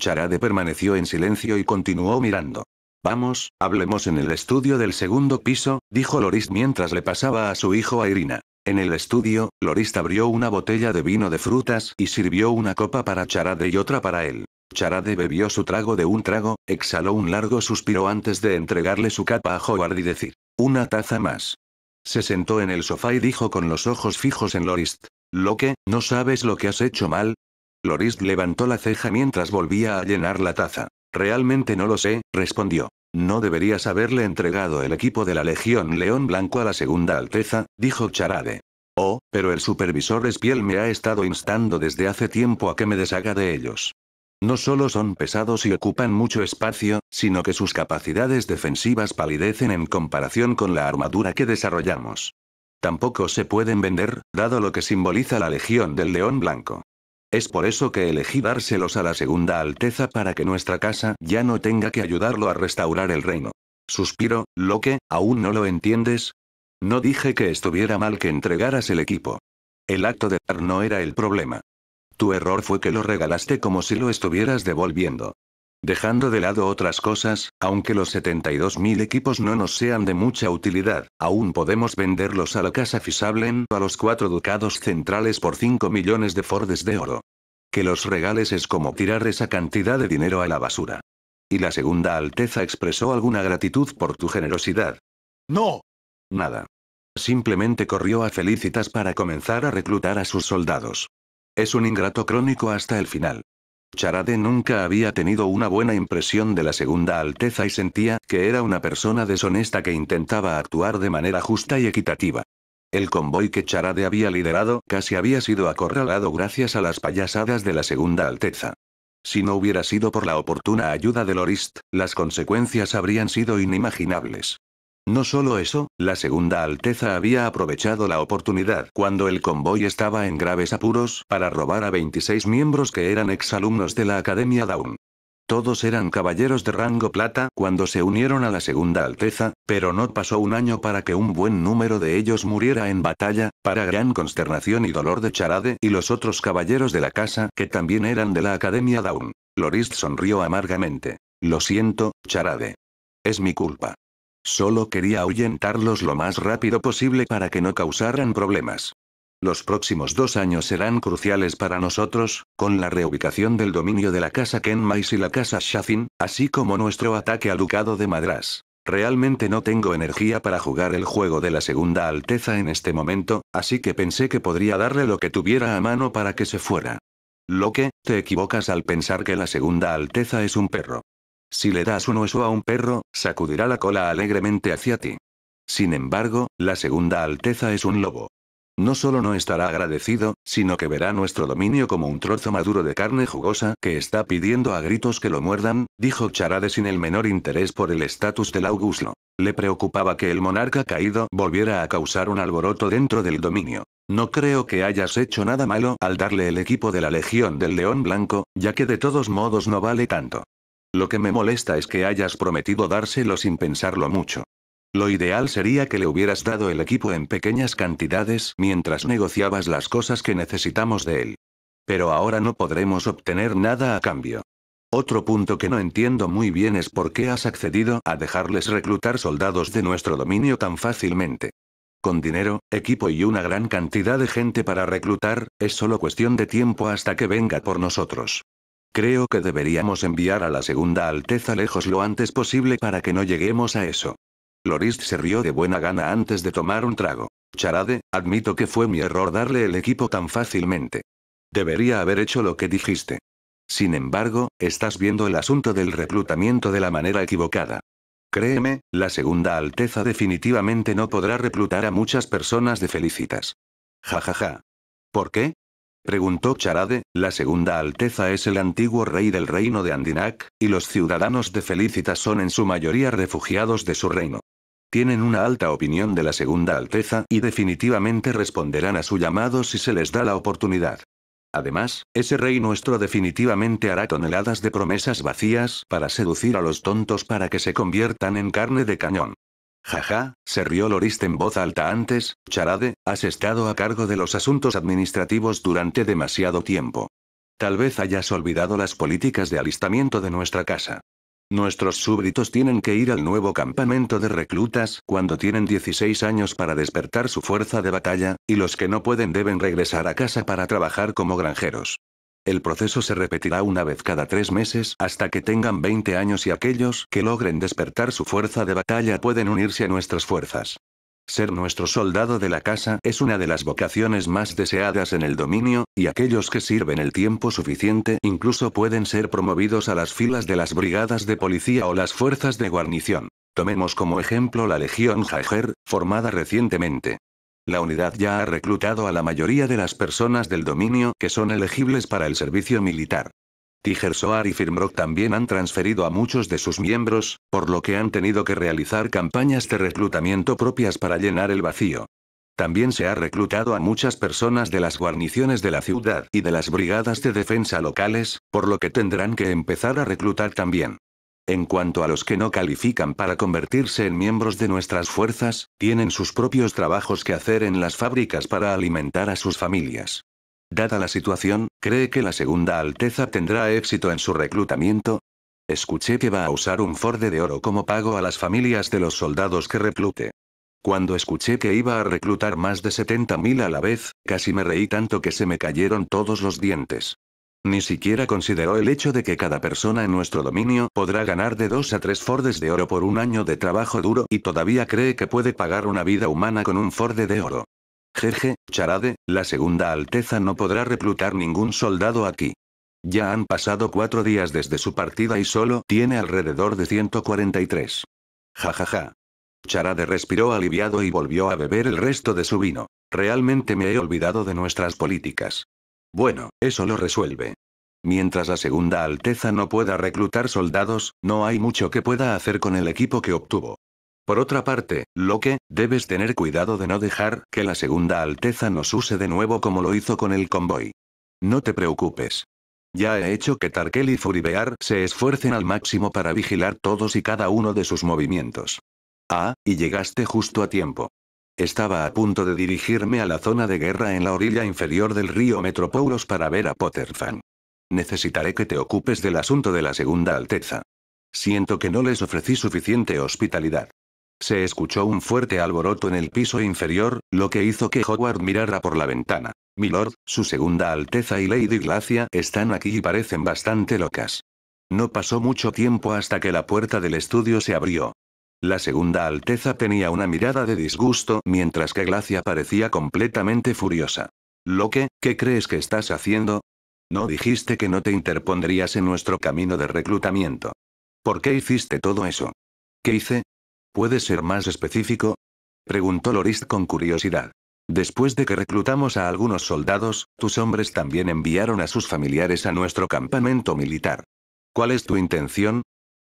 Charade permaneció en silencio y continuó mirando. Vamos, hablemos en el estudio del segundo piso, dijo Lorist mientras le pasaba a su hijo a Irina. En el estudio, Lorist abrió una botella de vino de frutas y sirvió una copa para Charade y otra para él. Charade bebió su trago de un trago, exhaló un largo suspiro antes de entregarle su capa a Howard y decir, una taza más. Se sentó en el sofá y dijo con los ojos fijos en Lorist. ¿Lo que, no sabes lo que has hecho mal? Lorist levantó la ceja mientras volvía a llenar la taza. Realmente no lo sé, respondió. No deberías haberle entregado el equipo de la Legión León Blanco a la Segunda Alteza, dijo Charade. Oh, pero el supervisor Espiel me ha estado instando desde hace tiempo a que me deshaga de ellos. No solo son pesados y ocupan mucho espacio, sino que sus capacidades defensivas palidecen en comparación con la armadura que desarrollamos. Tampoco se pueden vender, dado lo que simboliza la Legión del León Blanco. Es por eso que elegí dárselos a la Segunda Alteza para que nuestra casa ya no tenga que ayudarlo a restaurar el reino. Suspiro, lo que, ¿aún no lo entiendes? No dije que estuviera mal que entregaras el equipo. El acto de dar no era el problema. Tu error fue que lo regalaste como si lo estuvieras devolviendo. Dejando de lado otras cosas, aunque los 72.000 equipos no nos sean de mucha utilidad, aún podemos venderlos a la casa Fisablen o a los cuatro ducados centrales por 5 millones de fordes de oro. Que los regales es como tirar esa cantidad de dinero a la basura. Y la segunda Alteza expresó alguna gratitud por tu generosidad. No. Nada. Simplemente corrió a Felicitas para comenzar a reclutar a sus soldados. Es un ingrato crónico hasta el final. Charade nunca había tenido una buena impresión de la Segunda Alteza y sentía que era una persona deshonesta que intentaba actuar de manera justa y equitativa. El convoy que Charade había liderado casi había sido acorralado gracias a las payasadas de la Segunda Alteza. Si no hubiera sido por la oportuna ayuda de Lorist, las consecuencias habrían sido inimaginables. No solo eso, la Segunda Alteza había aprovechado la oportunidad cuando el convoy estaba en graves apuros para robar a 26 miembros que eran exalumnos de la Academia Dawn. Todos eran caballeros de rango plata cuando se unieron a la Segunda Alteza, pero no pasó un año para que un buen número de ellos muriera en batalla, para gran consternación y dolor de Charade y los otros caballeros de la casa que también eran de la Academia Dawn. Lorist sonrió amargamente. Lo siento, Charade. Es mi culpa. Solo quería ahuyentarlos lo más rápido posible para que no causaran problemas. Los próximos dos años serán cruciales para nosotros, con la reubicación del dominio de la casa Kenmais y la casa Shafin, así como nuestro ataque al ducado de Madras. Realmente no tengo energía para jugar el juego de la Segunda Alteza en este momento, así que pensé que podría darle lo que tuviera a mano para que se fuera. Lo que, te equivocas al pensar que la Segunda Alteza es un perro. Si le das un hueso a un perro, sacudirá la cola alegremente hacia ti. Sin embargo, la segunda alteza es un lobo. No solo no estará agradecido, sino que verá nuestro dominio como un trozo maduro de carne jugosa que está pidiendo a gritos que lo muerdan, dijo Charade sin el menor interés por el estatus del Augusto. Le preocupaba que el monarca caído volviera a causar un alboroto dentro del dominio. No creo que hayas hecho nada malo al darle el equipo de la Legión del León Blanco, ya que de todos modos no vale tanto. Lo que me molesta es que hayas prometido dárselo sin pensarlo mucho. Lo ideal sería que le hubieras dado el equipo en pequeñas cantidades mientras negociabas las cosas que necesitamos de él. Pero ahora no podremos obtener nada a cambio. Otro punto que no entiendo muy bien es por qué has accedido a dejarles reclutar soldados de nuestro dominio tan fácilmente. Con dinero, equipo y una gran cantidad de gente para reclutar, es solo cuestión de tiempo hasta que venga por nosotros. Creo que deberíamos enviar a la Segunda Alteza lejos lo antes posible para que no lleguemos a eso. Lorist se rió de buena gana antes de tomar un trago. Charade, admito que fue mi error darle el equipo tan fácilmente. Debería haber hecho lo que dijiste. Sin embargo, estás viendo el asunto del reclutamiento de la manera equivocada. Créeme, la Segunda Alteza definitivamente no podrá reclutar a muchas personas de felicitas. Ja ja ja. ¿Por qué? preguntó Charade, la segunda alteza es el antiguo rey del reino de Andinac, y los ciudadanos de Felicitas son en su mayoría refugiados de su reino. Tienen una alta opinión de la segunda alteza y definitivamente responderán a su llamado si se les da la oportunidad. Además, ese rey nuestro definitivamente hará toneladas de promesas vacías para seducir a los tontos para que se conviertan en carne de cañón. Jaja, se rió Lorist en voz alta antes, Charade, has estado a cargo de los asuntos administrativos durante demasiado tiempo. Tal vez hayas olvidado las políticas de alistamiento de nuestra casa. Nuestros súbditos tienen que ir al nuevo campamento de reclutas cuando tienen 16 años para despertar su fuerza de batalla, y los que no pueden deben regresar a casa para trabajar como granjeros. El proceso se repetirá una vez cada tres meses hasta que tengan 20 años y aquellos que logren despertar su fuerza de batalla pueden unirse a nuestras fuerzas. Ser nuestro soldado de la casa es una de las vocaciones más deseadas en el dominio, y aquellos que sirven el tiempo suficiente incluso pueden ser promovidos a las filas de las brigadas de policía o las fuerzas de guarnición. Tomemos como ejemplo la Legión Jaeger, formada recientemente. La unidad ya ha reclutado a la mayoría de las personas del dominio que son elegibles para el servicio militar. Tiger Soar y Firmrock también han transferido a muchos de sus miembros, por lo que han tenido que realizar campañas de reclutamiento propias para llenar el vacío. También se ha reclutado a muchas personas de las guarniciones de la ciudad y de las brigadas de defensa locales, por lo que tendrán que empezar a reclutar también. En cuanto a los que no califican para convertirse en miembros de nuestras fuerzas, tienen sus propios trabajos que hacer en las fábricas para alimentar a sus familias. Dada la situación, ¿cree que la Segunda Alteza tendrá éxito en su reclutamiento? Escuché que va a usar un forde de oro como pago a las familias de los soldados que reclute. Cuando escuché que iba a reclutar más de 70.000 a la vez, casi me reí tanto que se me cayeron todos los dientes. Ni siquiera consideró el hecho de que cada persona en nuestro dominio podrá ganar de dos a tres Fordes de oro por un año de trabajo duro y todavía cree que puede pagar una vida humana con un Forde de oro. Jeje, Charade, la Segunda Alteza no podrá reclutar ningún soldado aquí. Ya han pasado cuatro días desde su partida y solo tiene alrededor de 143. Jajaja. Ja, ja. Charade respiró aliviado y volvió a beber el resto de su vino. Realmente me he olvidado de nuestras políticas. Bueno, eso lo resuelve. Mientras la Segunda Alteza no pueda reclutar soldados, no hay mucho que pueda hacer con el equipo que obtuvo. Por otra parte, Loque, debes tener cuidado de no dejar que la Segunda Alteza nos use de nuevo como lo hizo con el convoy. No te preocupes. Ya he hecho que Tarkel y Furibear se esfuercen al máximo para vigilar todos y cada uno de sus movimientos. Ah, y llegaste justo a tiempo. Estaba a punto de dirigirme a la zona de guerra en la orilla inferior del río Metropoulos para ver a Potterfan. Necesitaré que te ocupes del asunto de la Segunda Alteza. Siento que no les ofrecí suficiente hospitalidad. Se escuchó un fuerte alboroto en el piso inferior, lo que hizo que Hogwarts mirara por la ventana. Milord, su Segunda Alteza y Lady Glacia están aquí y parecen bastante locas. No pasó mucho tiempo hasta que la puerta del estudio se abrió. La segunda Alteza tenía una mirada de disgusto mientras que Glacia parecía completamente furiosa. Lo que, ¿qué crees que estás haciendo? No dijiste que no te interpondrías en nuestro camino de reclutamiento. ¿Por qué hiciste todo eso? ¿Qué hice? ¿Puedes ser más específico? Preguntó Lorist con curiosidad. Después de que reclutamos a algunos soldados, tus hombres también enviaron a sus familiares a nuestro campamento militar. ¿Cuál es tu intención?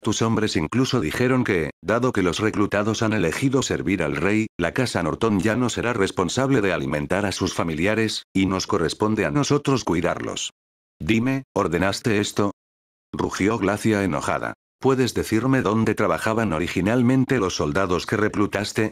Tus hombres incluso dijeron que, dado que los reclutados han elegido servir al rey, la casa Norton ya no será responsable de alimentar a sus familiares, y nos corresponde a nosotros cuidarlos. Dime, ¿ordenaste esto? Rugió Glacia enojada. ¿Puedes decirme dónde trabajaban originalmente los soldados que reclutaste?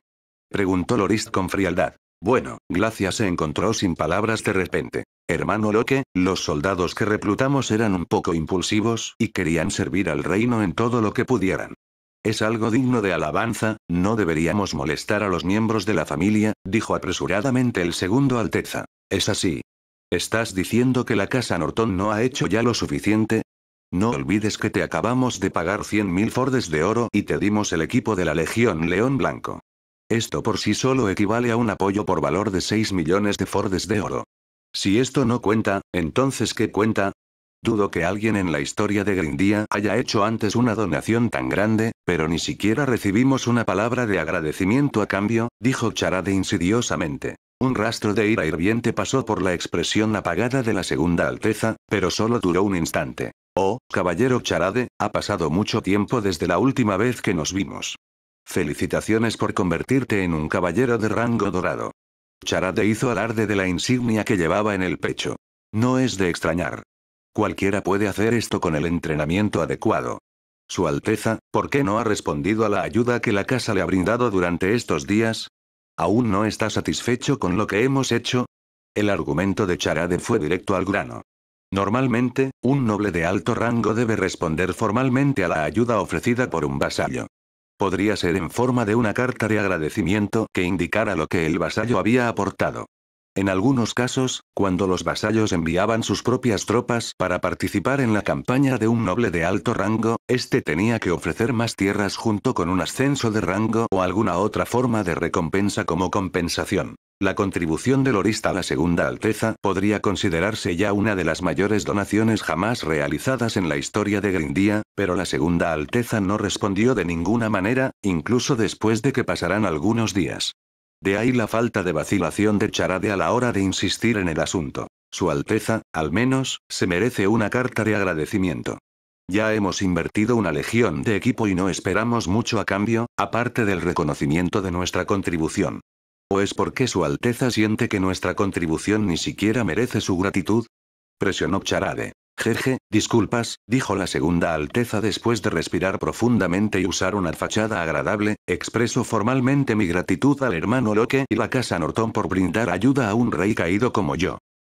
Preguntó Lorist con frialdad. Bueno, Glacia se encontró sin palabras de repente. Hermano Loque, los soldados que reclutamos eran un poco impulsivos y querían servir al reino en todo lo que pudieran. Es algo digno de alabanza, no deberíamos molestar a los miembros de la familia, dijo apresuradamente el segundo Alteza. Es así. ¿Estás diciendo que la casa Norton no ha hecho ya lo suficiente? No olvides que te acabamos de pagar 100.000 fordes de oro y te dimos el equipo de la Legión León Blanco. Esto por sí solo equivale a un apoyo por valor de 6 millones de Fordes de oro. Si esto no cuenta, entonces ¿qué cuenta? Dudo que alguien en la historia de Grindía haya hecho antes una donación tan grande, pero ni siquiera recibimos una palabra de agradecimiento a cambio, dijo Charade insidiosamente. Un rastro de ira hirviente pasó por la expresión apagada de la Segunda Alteza, pero solo duró un instante. Oh, caballero Charade, ha pasado mucho tiempo desde la última vez que nos vimos. Felicitaciones por convertirte en un caballero de rango dorado. Charade hizo alarde de la insignia que llevaba en el pecho. No es de extrañar. Cualquiera puede hacer esto con el entrenamiento adecuado. Su Alteza, ¿por qué no ha respondido a la ayuda que la casa le ha brindado durante estos días? ¿Aún no está satisfecho con lo que hemos hecho? El argumento de Charade fue directo al grano. Normalmente, un noble de alto rango debe responder formalmente a la ayuda ofrecida por un vasallo. Podría ser en forma de una carta de agradecimiento que indicara lo que el vasallo había aportado. En algunos casos, cuando los vasallos enviaban sus propias tropas para participar en la campaña de un noble de alto rango, éste tenía que ofrecer más tierras junto con un ascenso de rango o alguna otra forma de recompensa como compensación. La contribución del orista a la Segunda Alteza podría considerarse ya una de las mayores donaciones jamás realizadas en la historia de Grindía, pero la Segunda Alteza no respondió de ninguna manera, incluso después de que pasaran algunos días. De ahí la falta de vacilación de Charade a la hora de insistir en el asunto. Su Alteza, al menos, se merece una carta de agradecimiento. Ya hemos invertido una legión de equipo y no esperamos mucho a cambio, aparte del reconocimiento de nuestra contribución. ¿O es porque Su Alteza siente que nuestra contribución ni siquiera merece su gratitud? Presionó Charade. Jeje, disculpas, dijo la segunda alteza después de respirar profundamente y usar una fachada agradable, expreso formalmente mi gratitud al hermano Loque y la casa Norton por brindar ayuda a un rey caído como yo.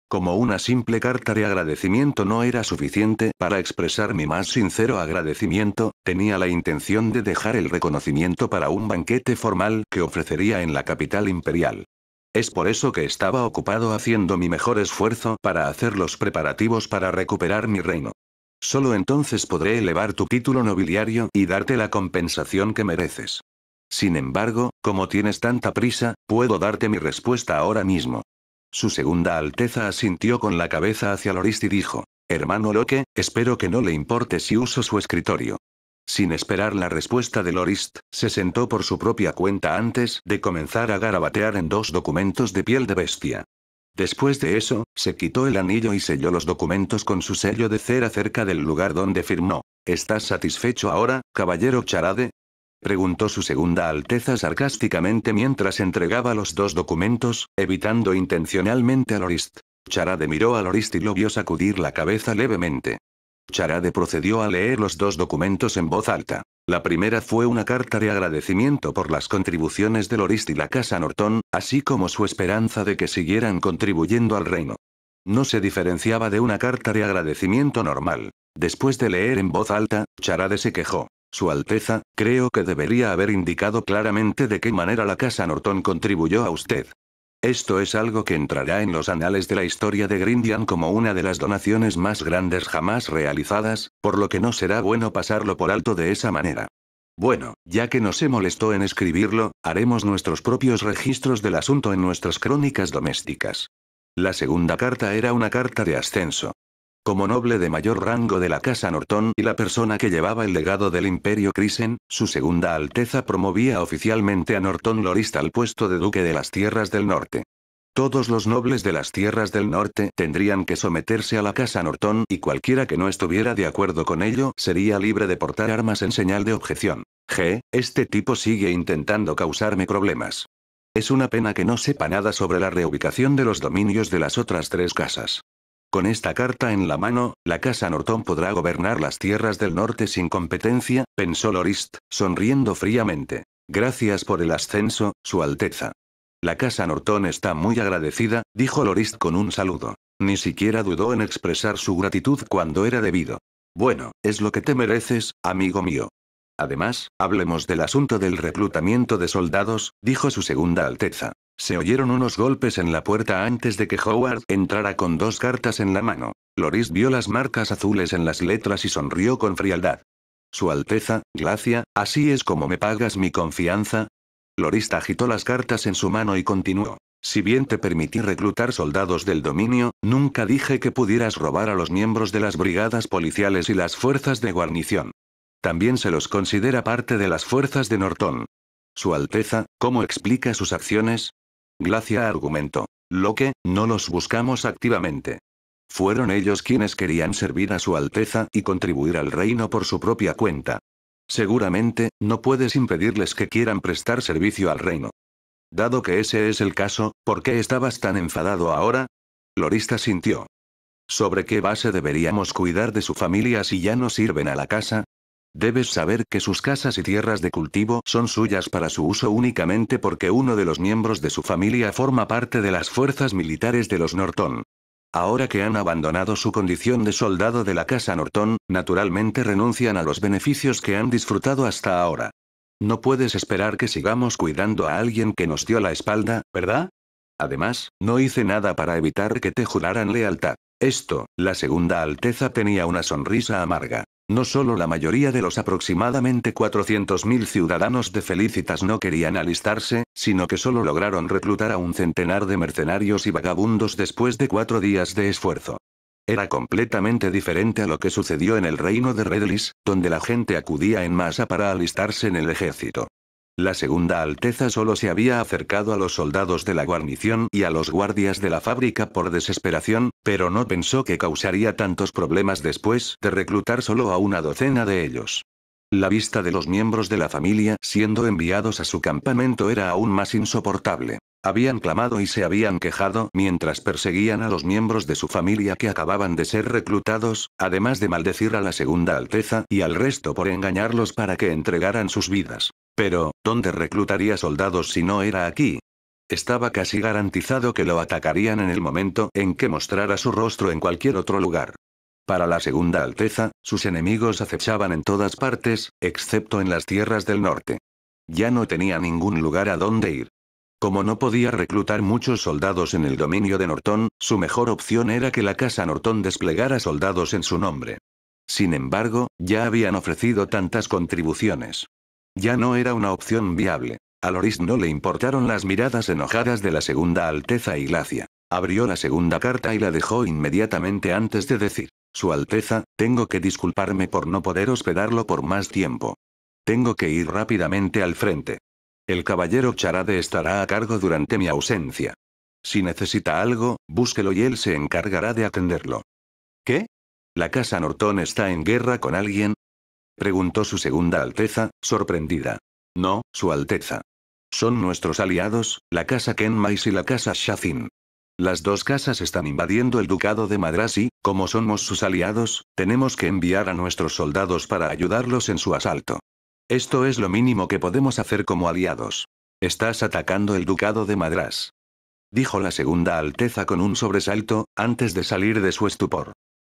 Como una simple carta de agradecimiento no era suficiente para expresar mi más sincero agradecimiento, tenía la intención de dejar el reconocimiento para un banquete formal que ofrecería en la capital imperial. Es por eso que estaba ocupado haciendo mi mejor esfuerzo para hacer los preparativos para recuperar mi reino. Solo entonces podré elevar tu título nobiliario y darte la compensación que mereces. Sin embargo, como tienes tanta prisa, puedo darte mi respuesta ahora mismo. Su segunda Alteza asintió con la cabeza hacia Loris y dijo, Hermano Loque, espero que no le importe si uso su escritorio. Sin esperar la respuesta de Lorist, se sentó por su propia cuenta antes de comenzar a garabatear en dos documentos de piel de bestia. Después de eso, se quitó el anillo y selló los documentos con su sello de cera cerca del lugar donde firmó. ¿Estás satisfecho ahora, caballero Charade? preguntó su segunda Alteza sarcásticamente mientras entregaba los dos documentos, evitando intencionalmente a Lorist. Charade miró a Lorist y lo vio sacudir la cabeza levemente. Charade procedió a leer los dos documentos en voz alta. La primera fue una carta de agradecimiento por las contribuciones de Lorist y la Casa Norton, así como su esperanza de que siguieran contribuyendo al reino. No se diferenciaba de una carta de agradecimiento normal. Después de leer en voz alta, Charade se quejó. Su Alteza, creo que debería haber indicado claramente de qué manera la Casa Norton contribuyó a usted. Esto es algo que entrará en los anales de la historia de Grindian como una de las donaciones más grandes jamás realizadas, por lo que no será bueno pasarlo por alto de esa manera. Bueno, ya que no se molestó en escribirlo, haremos nuestros propios registros del asunto en nuestras crónicas domésticas. La segunda carta era una carta de ascenso. Como noble de mayor rango de la Casa Nortón y la persona que llevaba el legado del Imperio Crisen, su Segunda Alteza promovía oficialmente a Nortón Lorista al puesto de Duque de las Tierras del Norte. Todos los nobles de las tierras del norte tendrían que someterse a la casa Nortón y cualquiera que no estuviera de acuerdo con ello sería libre de portar armas en señal de objeción. G. Este tipo sigue intentando causarme problemas. Es una pena que no sepa nada sobre la reubicación de los dominios de las otras tres casas. Con esta carta en la mano, la casa Nortón podrá gobernar las tierras del norte sin competencia, pensó Lorist, sonriendo fríamente. Gracias por el ascenso, Su Alteza. La casa Nortón está muy agradecida, dijo Lorist con un saludo. Ni siquiera dudó en expresar su gratitud cuando era debido. Bueno, es lo que te mereces, amigo mío. Además, hablemos del asunto del reclutamiento de soldados, dijo su segunda Alteza. Se oyeron unos golpes en la puerta antes de que Howard entrara con dos cartas en la mano. Loris vio las marcas azules en las letras y sonrió con frialdad. Su Alteza, Glacia, así es como me pagas mi confianza. Loris agitó las cartas en su mano y continuó. Si bien te permití reclutar soldados del dominio, nunca dije que pudieras robar a los miembros de las brigadas policiales y las fuerzas de guarnición. También se los considera parte de las fuerzas de Norton. Su Alteza, ¿cómo explica sus acciones? Glacia argumentó. Lo que, no los buscamos activamente. Fueron ellos quienes querían servir a su Alteza y contribuir al reino por su propia cuenta. Seguramente, no puedes impedirles que quieran prestar servicio al reino. Dado que ese es el caso, ¿por qué estabas tan enfadado ahora? Lorista sintió. ¿Sobre qué base deberíamos cuidar de su familia si ya no sirven a la casa? Debes saber que sus casas y tierras de cultivo son suyas para su uso únicamente porque uno de los miembros de su familia forma parte de las fuerzas militares de los Norton. Ahora que han abandonado su condición de soldado de la Casa Norton, naturalmente renuncian a los beneficios que han disfrutado hasta ahora. No puedes esperar que sigamos cuidando a alguien que nos dio la espalda, ¿verdad? Además, no hice nada para evitar que te juraran lealtad. Esto, la segunda Alteza tenía una sonrisa amarga. No solo la mayoría de los aproximadamente 400.000 ciudadanos de Felicitas no querían alistarse, sino que solo lograron reclutar a un centenar de mercenarios y vagabundos después de cuatro días de esfuerzo. Era completamente diferente a lo que sucedió en el reino de Redlis, donde la gente acudía en masa para alistarse en el ejército. La segunda Alteza solo se había acercado a los soldados de la guarnición y a los guardias de la fábrica por desesperación, pero no pensó que causaría tantos problemas después de reclutar solo a una docena de ellos. La vista de los miembros de la familia siendo enviados a su campamento era aún más insoportable. Habían clamado y se habían quejado mientras perseguían a los miembros de su familia que acababan de ser reclutados, además de maldecir a la Segunda Alteza y al resto por engañarlos para que entregaran sus vidas. Pero, ¿dónde reclutaría soldados si no era aquí? Estaba casi garantizado que lo atacarían en el momento en que mostrara su rostro en cualquier otro lugar. Para la Segunda Alteza, sus enemigos acechaban en todas partes, excepto en las tierras del norte. Ya no tenía ningún lugar a dónde ir. Como no podía reclutar muchos soldados en el dominio de Norton, su mejor opción era que la Casa Norton desplegara soldados en su nombre. Sin embargo, ya habían ofrecido tantas contribuciones. Ya no era una opción viable. A Loris no le importaron las miradas enojadas de la Segunda Alteza y Abrió la segunda carta y la dejó inmediatamente antes de decir, Su Alteza, tengo que disculparme por no poder hospedarlo por más tiempo. Tengo que ir rápidamente al frente. El caballero Charade estará a cargo durante mi ausencia. Si necesita algo, búsquelo y él se encargará de atenderlo. ¿Qué? ¿La casa Norton está en guerra con alguien? Preguntó su segunda Alteza, sorprendida. No, su Alteza. Son nuestros aliados, la casa Kenmais y la casa Shafin. Las dos casas están invadiendo el ducado de Madras y, como somos sus aliados, tenemos que enviar a nuestros soldados para ayudarlos en su asalto. Esto es lo mínimo que podemos hacer como aliados. Estás atacando el ducado de Madras. Dijo la segunda Alteza con un sobresalto, antes de salir de su estupor.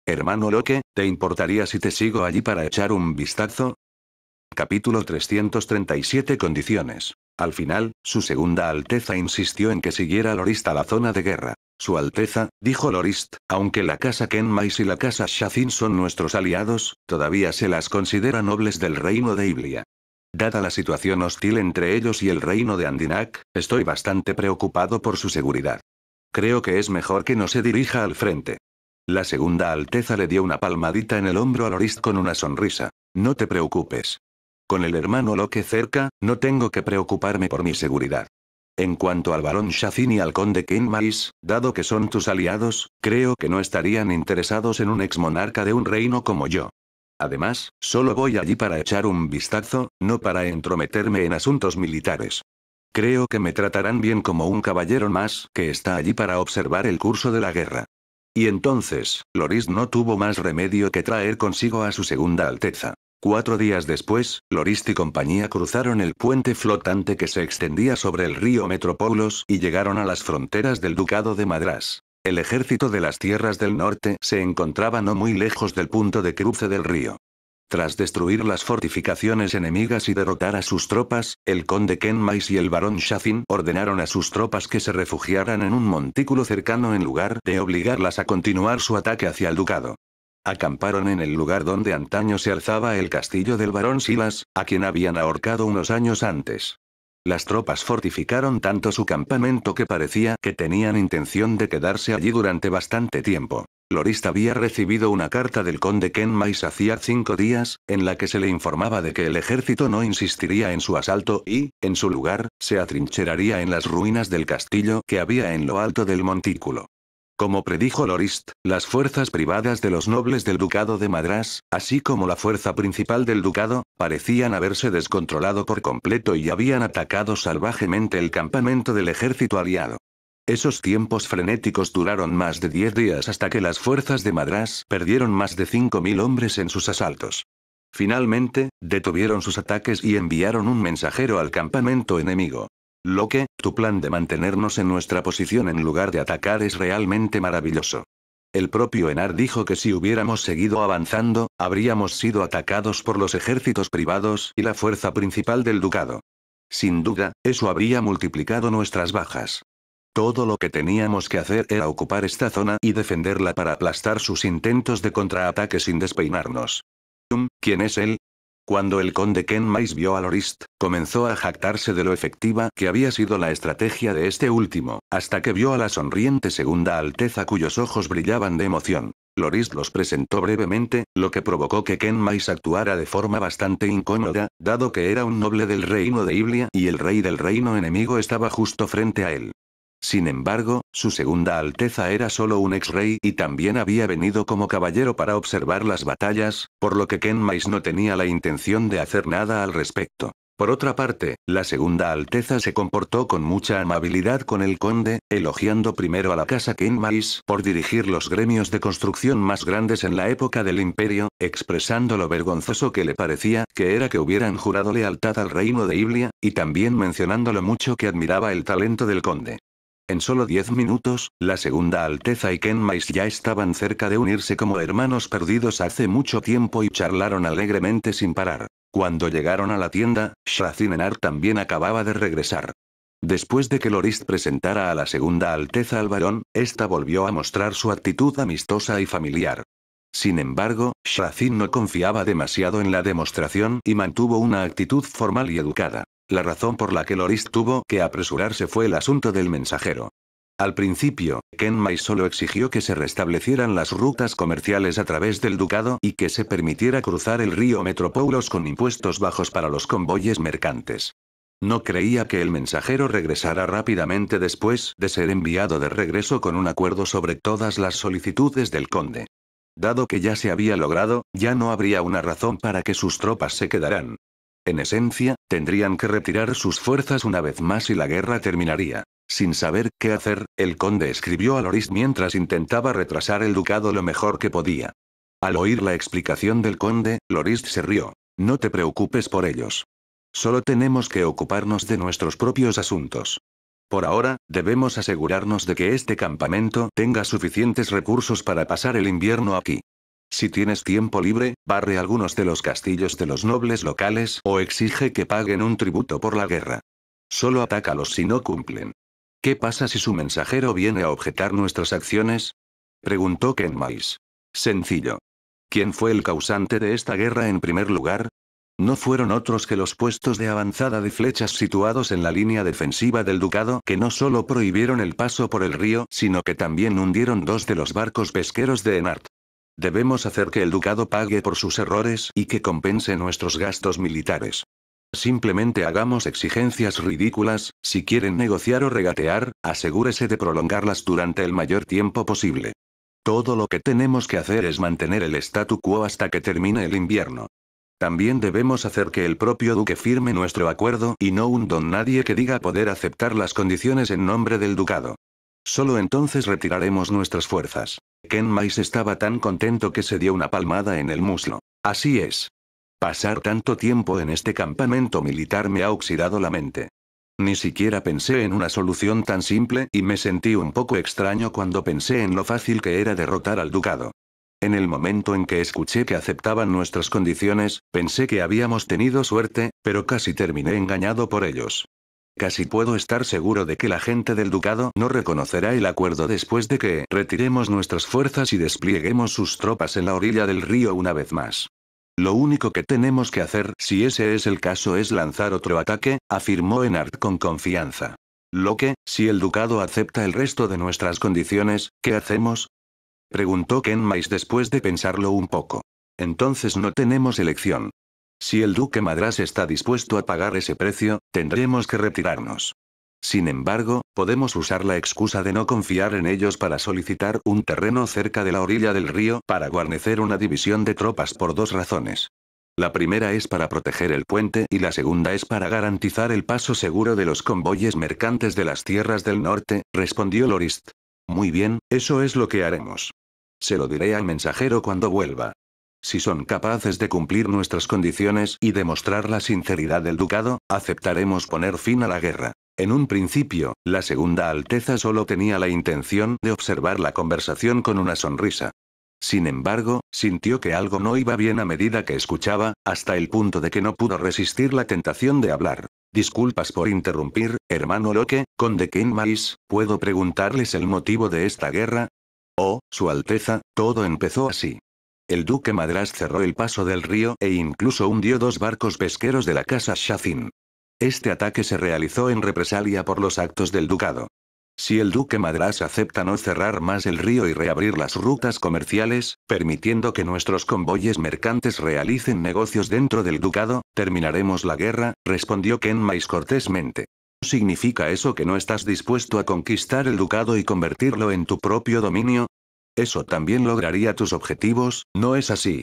Hermano Loque, ¿te importaría si te sigo allí para echar un vistazo? Capítulo 337 Condiciones. Al final, su segunda Alteza insistió en que siguiera Lorista la zona de guerra. Su Alteza, dijo Lorist, aunque la casa Kenmais y la casa Shafin son nuestros aliados, todavía se las considera nobles del reino de Iblia. Dada la situación hostil entre ellos y el reino de Andinak, estoy bastante preocupado por su seguridad. Creo que es mejor que no se dirija al frente. La segunda Alteza le dio una palmadita en el hombro a Lorist con una sonrisa. No te preocupes. Con el hermano Loque cerca, no tengo que preocuparme por mi seguridad. En cuanto al barón Shazin y al conde Kinmais, dado que son tus aliados, creo que no estarían interesados en un exmonarca de un reino como yo. Además, solo voy allí para echar un vistazo, no para entrometerme en asuntos militares. Creo que me tratarán bien como un caballero más que está allí para observar el curso de la guerra. Y entonces, Loris no tuvo más remedio que traer consigo a su segunda Alteza. Cuatro días después, Lorist y compañía cruzaron el puente flotante que se extendía sobre el río Metropolos y llegaron a las fronteras del Ducado de Madras. El ejército de las tierras del norte se encontraba no muy lejos del punto de cruce del río. Tras destruir las fortificaciones enemigas y derrotar a sus tropas, el conde Kenmais y el barón Shafin ordenaron a sus tropas que se refugiaran en un montículo cercano en lugar de obligarlas a continuar su ataque hacia el ducado. Acamparon en el lugar donde antaño se alzaba el castillo del barón Silas, a quien habían ahorcado unos años antes. Las tropas fortificaron tanto su campamento que parecía que tenían intención de quedarse allí durante bastante tiempo. Lorista había recibido una carta del conde Kenmais hacía cinco días, en la que se le informaba de que el ejército no insistiría en su asalto y, en su lugar, se atrincheraría en las ruinas del castillo que había en lo alto del montículo. Como predijo Lorist, las fuerzas privadas de los nobles del ducado de Madras, así como la fuerza principal del ducado, parecían haberse descontrolado por completo y habían atacado salvajemente el campamento del ejército aliado. Esos tiempos frenéticos duraron más de 10 días hasta que las fuerzas de Madrás perdieron más de 5.000 hombres en sus asaltos. Finalmente, detuvieron sus ataques y enviaron un mensajero al campamento enemigo. Lo que, tu plan de mantenernos en nuestra posición en lugar de atacar es realmente maravilloso. El propio Enar dijo que si hubiéramos seguido avanzando, habríamos sido atacados por los ejércitos privados y la fuerza principal del ducado. Sin duda, eso habría multiplicado nuestras bajas. Todo lo que teníamos que hacer era ocupar esta zona y defenderla para aplastar sus intentos de contraataque sin despeinarnos. ¿Quién es él? Cuando el conde Kenmais vio a Lorist, comenzó a jactarse de lo efectiva que había sido la estrategia de este último, hasta que vio a la sonriente segunda alteza cuyos ojos brillaban de emoción. Lorist los presentó brevemente, lo que provocó que Kenmais actuara de forma bastante incómoda, dado que era un noble del reino de Iblia y el rey del reino enemigo estaba justo frente a él. Sin embargo, su segunda Alteza era solo un ex-rey y también había venido como caballero para observar las batallas, por lo que Kenmais no tenía la intención de hacer nada al respecto. Por otra parte, la segunda Alteza se comportó con mucha amabilidad con el conde, elogiando primero a la casa Kenmais por dirigir los gremios de construcción más grandes en la época del imperio, expresando lo vergonzoso que le parecía que era que hubieran jurado lealtad al reino de Iblia, y también mencionando lo mucho que admiraba el talento del conde. En solo diez minutos, la segunda Alteza y Kenmais ya estaban cerca de unirse como hermanos perdidos hace mucho tiempo y charlaron alegremente sin parar. Cuando llegaron a la tienda, Enar también acababa de regresar. Después de que Lorist presentara a la segunda Alteza al varón, ésta volvió a mostrar su actitud amistosa y familiar. Sin embargo, Shrazin no confiaba demasiado en la demostración y mantuvo una actitud formal y educada. La razón por la que Loris tuvo que apresurarse fue el asunto del mensajero. Al principio, Kenmai solo exigió que se restablecieran las rutas comerciales a través del ducado y que se permitiera cruzar el río Metropoulos con impuestos bajos para los convoyes mercantes. No creía que el mensajero regresara rápidamente después de ser enviado de regreso con un acuerdo sobre todas las solicitudes del conde. Dado que ya se había logrado, ya no habría una razón para que sus tropas se quedaran. En esencia, tendrían que retirar sus fuerzas una vez más y la guerra terminaría. Sin saber qué hacer, el conde escribió a Loris mientras intentaba retrasar el ducado lo mejor que podía. Al oír la explicación del conde, Loris se rió. No te preocupes por ellos. Solo tenemos que ocuparnos de nuestros propios asuntos. Por ahora, debemos asegurarnos de que este campamento tenga suficientes recursos para pasar el invierno aquí. Si tienes tiempo libre, barre algunos de los castillos de los nobles locales o exige que paguen un tributo por la guerra. Solo atácalos si no cumplen. ¿Qué pasa si su mensajero viene a objetar nuestras acciones? Preguntó Kenmais. Sencillo. ¿Quién fue el causante de esta guerra en primer lugar? No fueron otros que los puestos de avanzada de flechas situados en la línea defensiva del ducado que no solo prohibieron el paso por el río, sino que también hundieron dos de los barcos pesqueros de Enart. Debemos hacer que el ducado pague por sus errores y que compense nuestros gastos militares. Simplemente hagamos exigencias ridículas, si quieren negociar o regatear, asegúrese de prolongarlas durante el mayor tiempo posible. Todo lo que tenemos que hacer es mantener el statu quo hasta que termine el invierno. También debemos hacer que el propio duque firme nuestro acuerdo y no un don nadie que diga poder aceptar las condiciones en nombre del ducado. Solo entonces retiraremos nuestras fuerzas. Ken Mais estaba tan contento que se dio una palmada en el muslo. Así es. Pasar tanto tiempo en este campamento militar me ha oxidado la mente. Ni siquiera pensé en una solución tan simple y me sentí un poco extraño cuando pensé en lo fácil que era derrotar al ducado. En el momento en que escuché que aceptaban nuestras condiciones, pensé que habíamos tenido suerte, pero casi terminé engañado por ellos. Casi puedo estar seguro de que la gente del ducado no reconocerá el acuerdo después de que retiremos nuestras fuerzas y desplieguemos sus tropas en la orilla del río una vez más. Lo único que tenemos que hacer, si ese es el caso, es lanzar otro ataque, afirmó Enart con confianza. Lo que, si el ducado acepta el resto de nuestras condiciones, ¿qué hacemos? Preguntó Ken Mais después de pensarlo un poco. Entonces no tenemos elección. Si el duque Madras está dispuesto a pagar ese precio, tendremos que retirarnos. Sin embargo, podemos usar la excusa de no confiar en ellos para solicitar un terreno cerca de la orilla del río para guarnecer una división de tropas por dos razones. La primera es para proteger el puente y la segunda es para garantizar el paso seguro de los convoyes mercantes de las tierras del norte, respondió Lorist. Muy bien, eso es lo que haremos. Se lo diré al mensajero cuando vuelva. Si son capaces de cumplir nuestras condiciones y demostrar la sinceridad del ducado, aceptaremos poner fin a la guerra. En un principio, la segunda Alteza solo tenía la intención de observar la conversación con una sonrisa. Sin embargo, sintió que algo no iba bien a medida que escuchaba, hasta el punto de que no pudo resistir la tentación de hablar. Disculpas por interrumpir, hermano Loque, conde King Mais, ¿puedo preguntarles el motivo de esta guerra? Oh, Su Alteza, todo empezó así. El duque Madras cerró el paso del río e incluso hundió dos barcos pesqueros de la casa Shafin. Este ataque se realizó en represalia por los actos del ducado. Si el duque Madras acepta no cerrar más el río y reabrir las rutas comerciales, permitiendo que nuestros convoyes mercantes realicen negocios dentro del ducado, terminaremos la guerra, respondió Ken Mais cortésmente. ¿Significa eso que no estás dispuesto a conquistar el ducado y convertirlo en tu propio dominio? Eso también lograría tus objetivos, ¿no es así?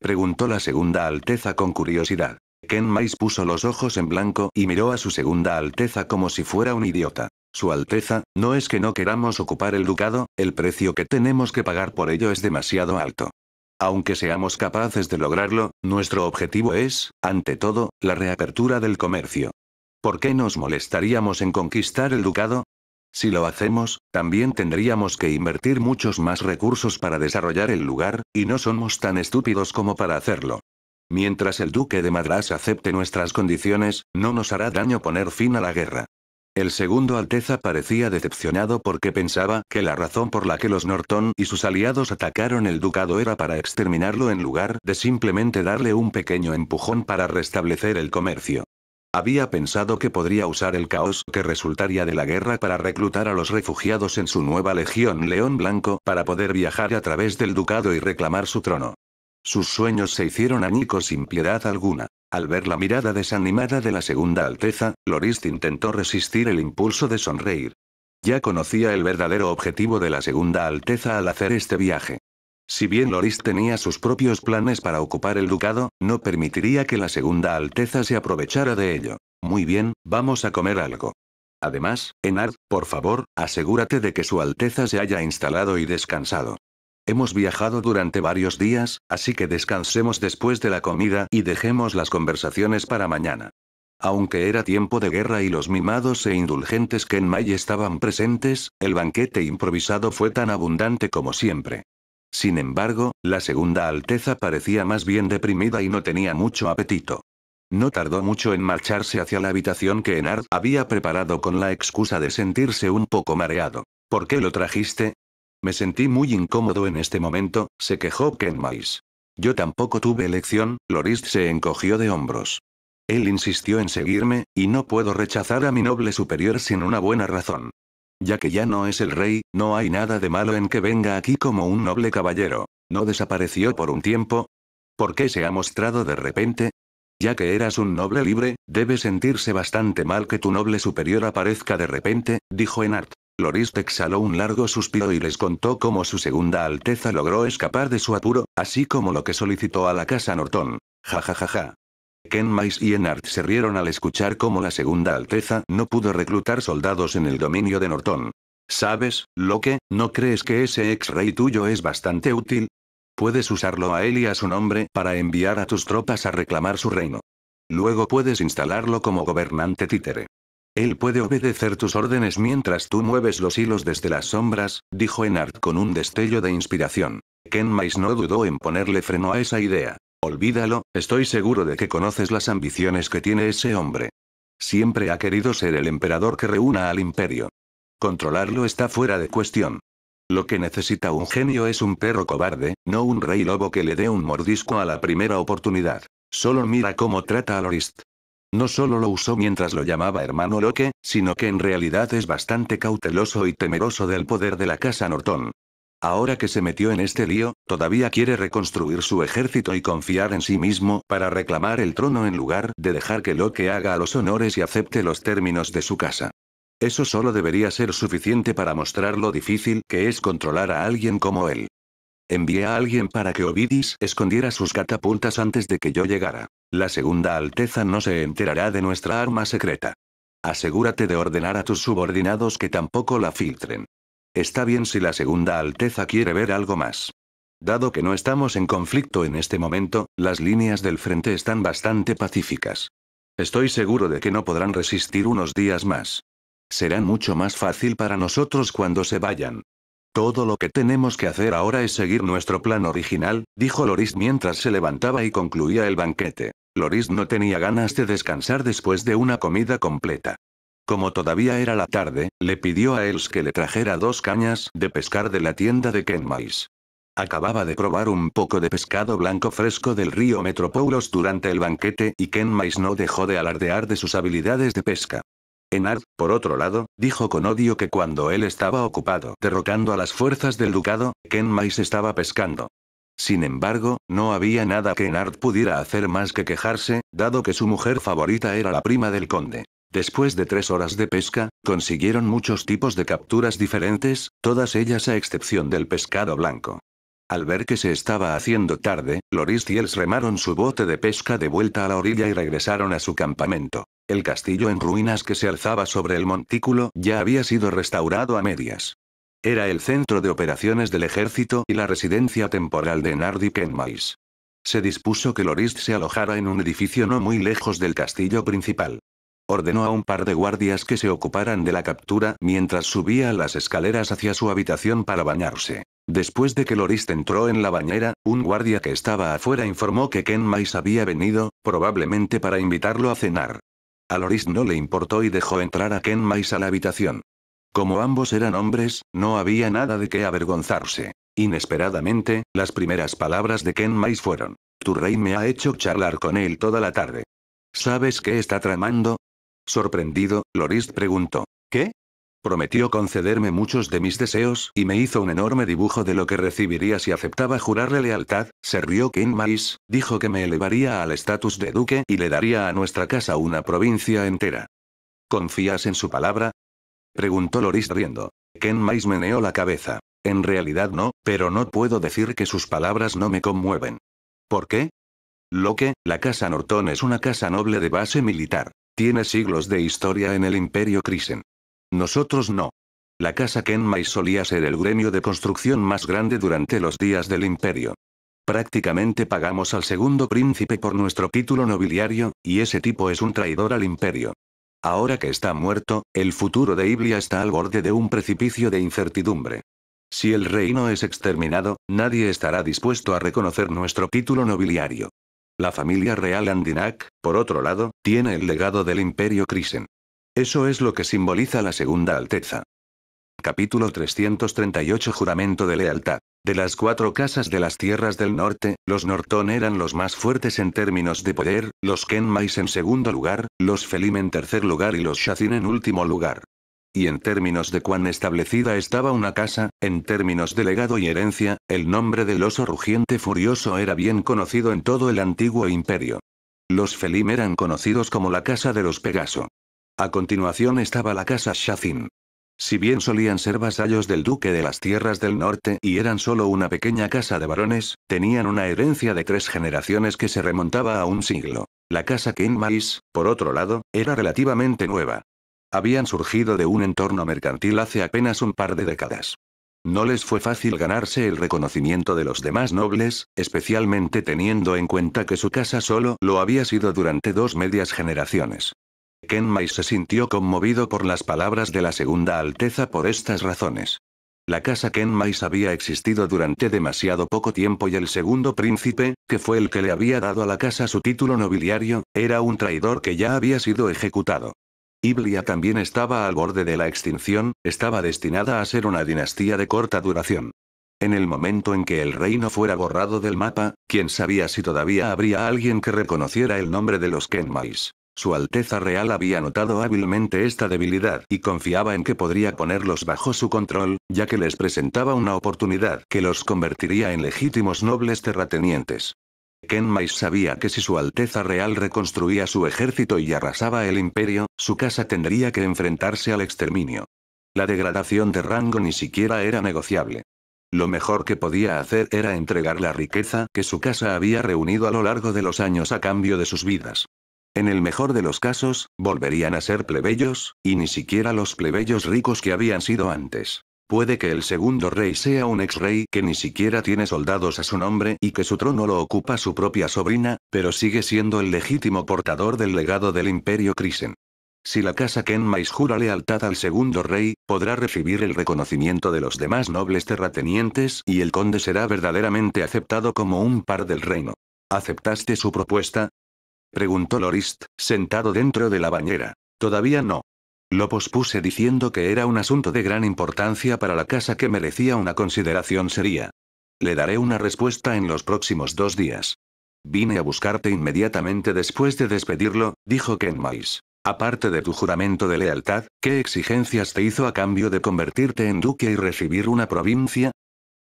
Preguntó la segunda Alteza con curiosidad. Ken Mais puso los ojos en blanco y miró a su segunda Alteza como si fuera un idiota. Su Alteza, no es que no queramos ocupar el ducado, el precio que tenemos que pagar por ello es demasiado alto. Aunque seamos capaces de lograrlo, nuestro objetivo es, ante todo, la reapertura del comercio. ¿Por qué nos molestaríamos en conquistar el ducado? Si lo hacemos, también tendríamos que invertir muchos más recursos para desarrollar el lugar, y no somos tan estúpidos como para hacerlo. Mientras el duque de Madras acepte nuestras condiciones, no nos hará daño poner fin a la guerra. El segundo Alteza parecía decepcionado porque pensaba que la razón por la que los Norton y sus aliados atacaron el ducado era para exterminarlo en lugar de simplemente darle un pequeño empujón para restablecer el comercio. Había pensado que podría usar el caos que resultaría de la guerra para reclutar a los refugiados en su nueva legión León Blanco para poder viajar a través del ducado y reclamar su trono. Sus sueños se hicieron añicos sin piedad alguna. Al ver la mirada desanimada de la Segunda Alteza, Lorist intentó resistir el impulso de sonreír. Ya conocía el verdadero objetivo de la Segunda Alteza al hacer este viaje. Si bien Loris tenía sus propios planes para ocupar el ducado, no permitiría que la segunda Alteza se aprovechara de ello. Muy bien, vamos a comer algo. Además, Enard, por favor, asegúrate de que su Alteza se haya instalado y descansado. Hemos viajado durante varios días, así que descansemos después de la comida y dejemos las conversaciones para mañana. Aunque era tiempo de guerra y los mimados e indulgentes que en May estaban presentes, el banquete improvisado fue tan abundante como siempre. Sin embargo, la segunda Alteza parecía más bien deprimida y no tenía mucho apetito. No tardó mucho en marcharse hacia la habitación que Enard había preparado con la excusa de sentirse un poco mareado. ¿Por qué lo trajiste? Me sentí muy incómodo en este momento, se quejó Kenmais. Yo tampoco tuve elección, Lorist se encogió de hombros. Él insistió en seguirme, y no puedo rechazar a mi noble superior sin una buena razón. Ya que ya no es el rey, no hay nada de malo en que venga aquí como un noble caballero. ¿No desapareció por un tiempo? ¿Por qué se ha mostrado de repente? Ya que eras un noble libre, debe sentirse bastante mal que tu noble superior aparezca de repente, dijo Enart. Lorist exhaló un largo suspiro y les contó cómo su segunda alteza logró escapar de su apuro, así como lo que solicitó a la casa Norton. Ja ja ja ja. Kenmais y Enart se rieron al escuchar cómo la Segunda Alteza no pudo reclutar soldados en el dominio de Norton. ¿Sabes, Loke, no crees que ese ex-rey tuyo es bastante útil? Puedes usarlo a él y a su nombre para enviar a tus tropas a reclamar su reino. Luego puedes instalarlo como gobernante títere. Él puede obedecer tus órdenes mientras tú mueves los hilos desde las sombras, dijo Enart con un destello de inspiración. Ken no dudó en ponerle freno a esa idea. Olvídalo, estoy seguro de que conoces las ambiciones que tiene ese hombre. Siempre ha querido ser el emperador que reúna al imperio. Controlarlo está fuera de cuestión. Lo que necesita un genio es un perro cobarde, no un rey lobo que le dé un mordisco a la primera oportunidad. Solo mira cómo trata a Lorist. No solo lo usó mientras lo llamaba hermano Loque, sino que en realidad es bastante cauteloso y temeroso del poder de la casa Norton. Ahora que se metió en este lío, todavía quiere reconstruir su ejército y confiar en sí mismo para reclamar el trono en lugar de dejar que que haga los honores y acepte los términos de su casa. Eso solo debería ser suficiente para mostrar lo difícil que es controlar a alguien como él. Envié a alguien para que Ovidis escondiera sus catapultas antes de que yo llegara. La segunda Alteza no se enterará de nuestra arma secreta. Asegúrate de ordenar a tus subordinados que tampoco la filtren. Está bien si la Segunda Alteza quiere ver algo más. Dado que no estamos en conflicto en este momento, las líneas del frente están bastante pacíficas. Estoy seguro de que no podrán resistir unos días más. Será mucho más fácil para nosotros cuando se vayan. Todo lo que tenemos que hacer ahora es seguir nuestro plan original, dijo Loris mientras se levantaba y concluía el banquete. Loris no tenía ganas de descansar después de una comida completa. Como todavía era la tarde, le pidió a Els que le trajera dos cañas de pescar de la tienda de Kenmais. Acababa de probar un poco de pescado blanco fresco del río Metropoulos durante el banquete y Kenmais no dejó de alardear de sus habilidades de pesca. Enard, por otro lado, dijo con odio que cuando él estaba ocupado derrocando a las fuerzas del ducado, Kenmais estaba pescando. Sin embargo, no había nada que Enard pudiera hacer más que quejarse, dado que su mujer favorita era la prima del conde. Después de tres horas de pesca, consiguieron muchos tipos de capturas diferentes, todas ellas a excepción del pescado blanco. Al ver que se estaba haciendo tarde, Loris y Els remaron su bote de pesca de vuelta a la orilla y regresaron a su campamento. El castillo en ruinas que se alzaba sobre el montículo ya había sido restaurado a medias. Era el centro de operaciones del ejército y la residencia temporal de Nardi Kenmais. Se dispuso que Lorist se alojara en un edificio no muy lejos del castillo principal. Ordenó a un par de guardias que se ocuparan de la captura mientras subía las escaleras hacia su habitación para bañarse. Después de que Lorist entró en la bañera, un guardia que estaba afuera informó que Ken Mais había venido, probablemente para invitarlo a cenar. A Loris no le importó y dejó entrar a Ken Mais a la habitación. Como ambos eran hombres, no había nada de qué avergonzarse. Inesperadamente, las primeras palabras de Ken Mais fueron: Tu rey me ha hecho charlar con él toda la tarde. ¿Sabes qué está tramando? Sorprendido, Loris preguntó. ¿Qué? Prometió concederme muchos de mis deseos y me hizo un enorme dibujo de lo que recibiría si aceptaba jurarle lealtad. Se rió King dijo que me elevaría al estatus de duque y le daría a nuestra casa una provincia entera. ¿Confías en su palabra? Preguntó Loris riendo. Ken Mais meneó la cabeza. En realidad no, pero no puedo decir que sus palabras no me conmueven. ¿Por qué? Lo que, la Casa Norton es una casa noble de base militar. Tiene siglos de historia en el imperio Krisen. Nosotros no. La casa Kenmai solía ser el gremio de construcción más grande durante los días del imperio. Prácticamente pagamos al segundo príncipe por nuestro título nobiliario, y ese tipo es un traidor al imperio. Ahora que está muerto, el futuro de Iblia está al borde de un precipicio de incertidumbre. Si el reino es exterminado, nadie estará dispuesto a reconocer nuestro título nobiliario. La familia real Andinak, por otro lado, tiene el legado del imperio Krisen. Eso es lo que simboliza la segunda alteza. Capítulo 338 Juramento de lealtad. De las cuatro casas de las tierras del norte, los Norton eran los más fuertes en términos de poder, los Kenmais en segundo lugar, los Felim en tercer lugar y los Shazin en último lugar. Y en términos de cuán establecida estaba una casa, en términos de legado y herencia, el nombre del oso rugiente furioso era bien conocido en todo el antiguo imperio. Los Felim eran conocidos como la casa de los Pegaso. A continuación estaba la casa Shazin. Si bien solían ser vasallos del duque de las tierras del norte y eran solo una pequeña casa de varones, tenían una herencia de tres generaciones que se remontaba a un siglo. La casa King por otro lado, era relativamente nueva. Habían surgido de un entorno mercantil hace apenas un par de décadas. No les fue fácil ganarse el reconocimiento de los demás nobles, especialmente teniendo en cuenta que su casa solo lo había sido durante dos medias generaciones. Kenmai se sintió conmovido por las palabras de la Segunda Alteza por estas razones. La casa Kenmai había existido durante demasiado poco tiempo y el segundo príncipe, que fue el que le había dado a la casa su título nobiliario, era un traidor que ya había sido ejecutado. Iblia también estaba al borde de la extinción, estaba destinada a ser una dinastía de corta duración. En el momento en que el reino fuera borrado del mapa, quién sabía si todavía habría alguien que reconociera el nombre de los Kenmais. Su Alteza Real había notado hábilmente esta debilidad y confiaba en que podría ponerlos bajo su control, ya que les presentaba una oportunidad que los convertiría en legítimos nobles terratenientes. Kenmai sabía que si su Alteza Real reconstruía su ejército y arrasaba el imperio, su casa tendría que enfrentarse al exterminio. La degradación de rango ni siquiera era negociable. Lo mejor que podía hacer era entregar la riqueza que su casa había reunido a lo largo de los años a cambio de sus vidas. En el mejor de los casos, volverían a ser plebeyos, y ni siquiera los plebeyos ricos que habían sido antes. Puede que el segundo rey sea un ex rey que ni siquiera tiene soldados a su nombre y que su trono lo ocupa su propia sobrina, pero sigue siendo el legítimo portador del legado del imperio Krisen. Si la casa Kenmais jura lealtad al segundo rey, podrá recibir el reconocimiento de los demás nobles terratenientes y el conde será verdaderamente aceptado como un par del reino. ¿Aceptaste su propuesta? Preguntó Lorist, sentado dentro de la bañera. Todavía no. Lo pospuse diciendo que era un asunto de gran importancia para la casa que merecía una consideración seria. Le daré una respuesta en los próximos dos días. Vine a buscarte inmediatamente después de despedirlo, dijo Kenmais. Aparte de tu juramento de lealtad, ¿qué exigencias te hizo a cambio de convertirte en duque y recibir una provincia?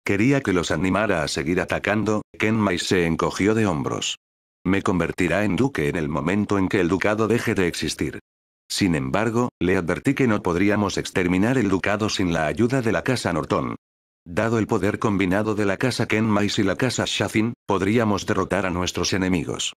Quería que los animara a seguir atacando, Kenmais se encogió de hombros. Me convertirá en duque en el momento en que el ducado deje de existir. Sin embargo, le advertí que no podríamos exterminar el ducado sin la ayuda de la casa Norton. Dado el poder combinado de la casa Kenmais y la casa Shafin, podríamos derrotar a nuestros enemigos.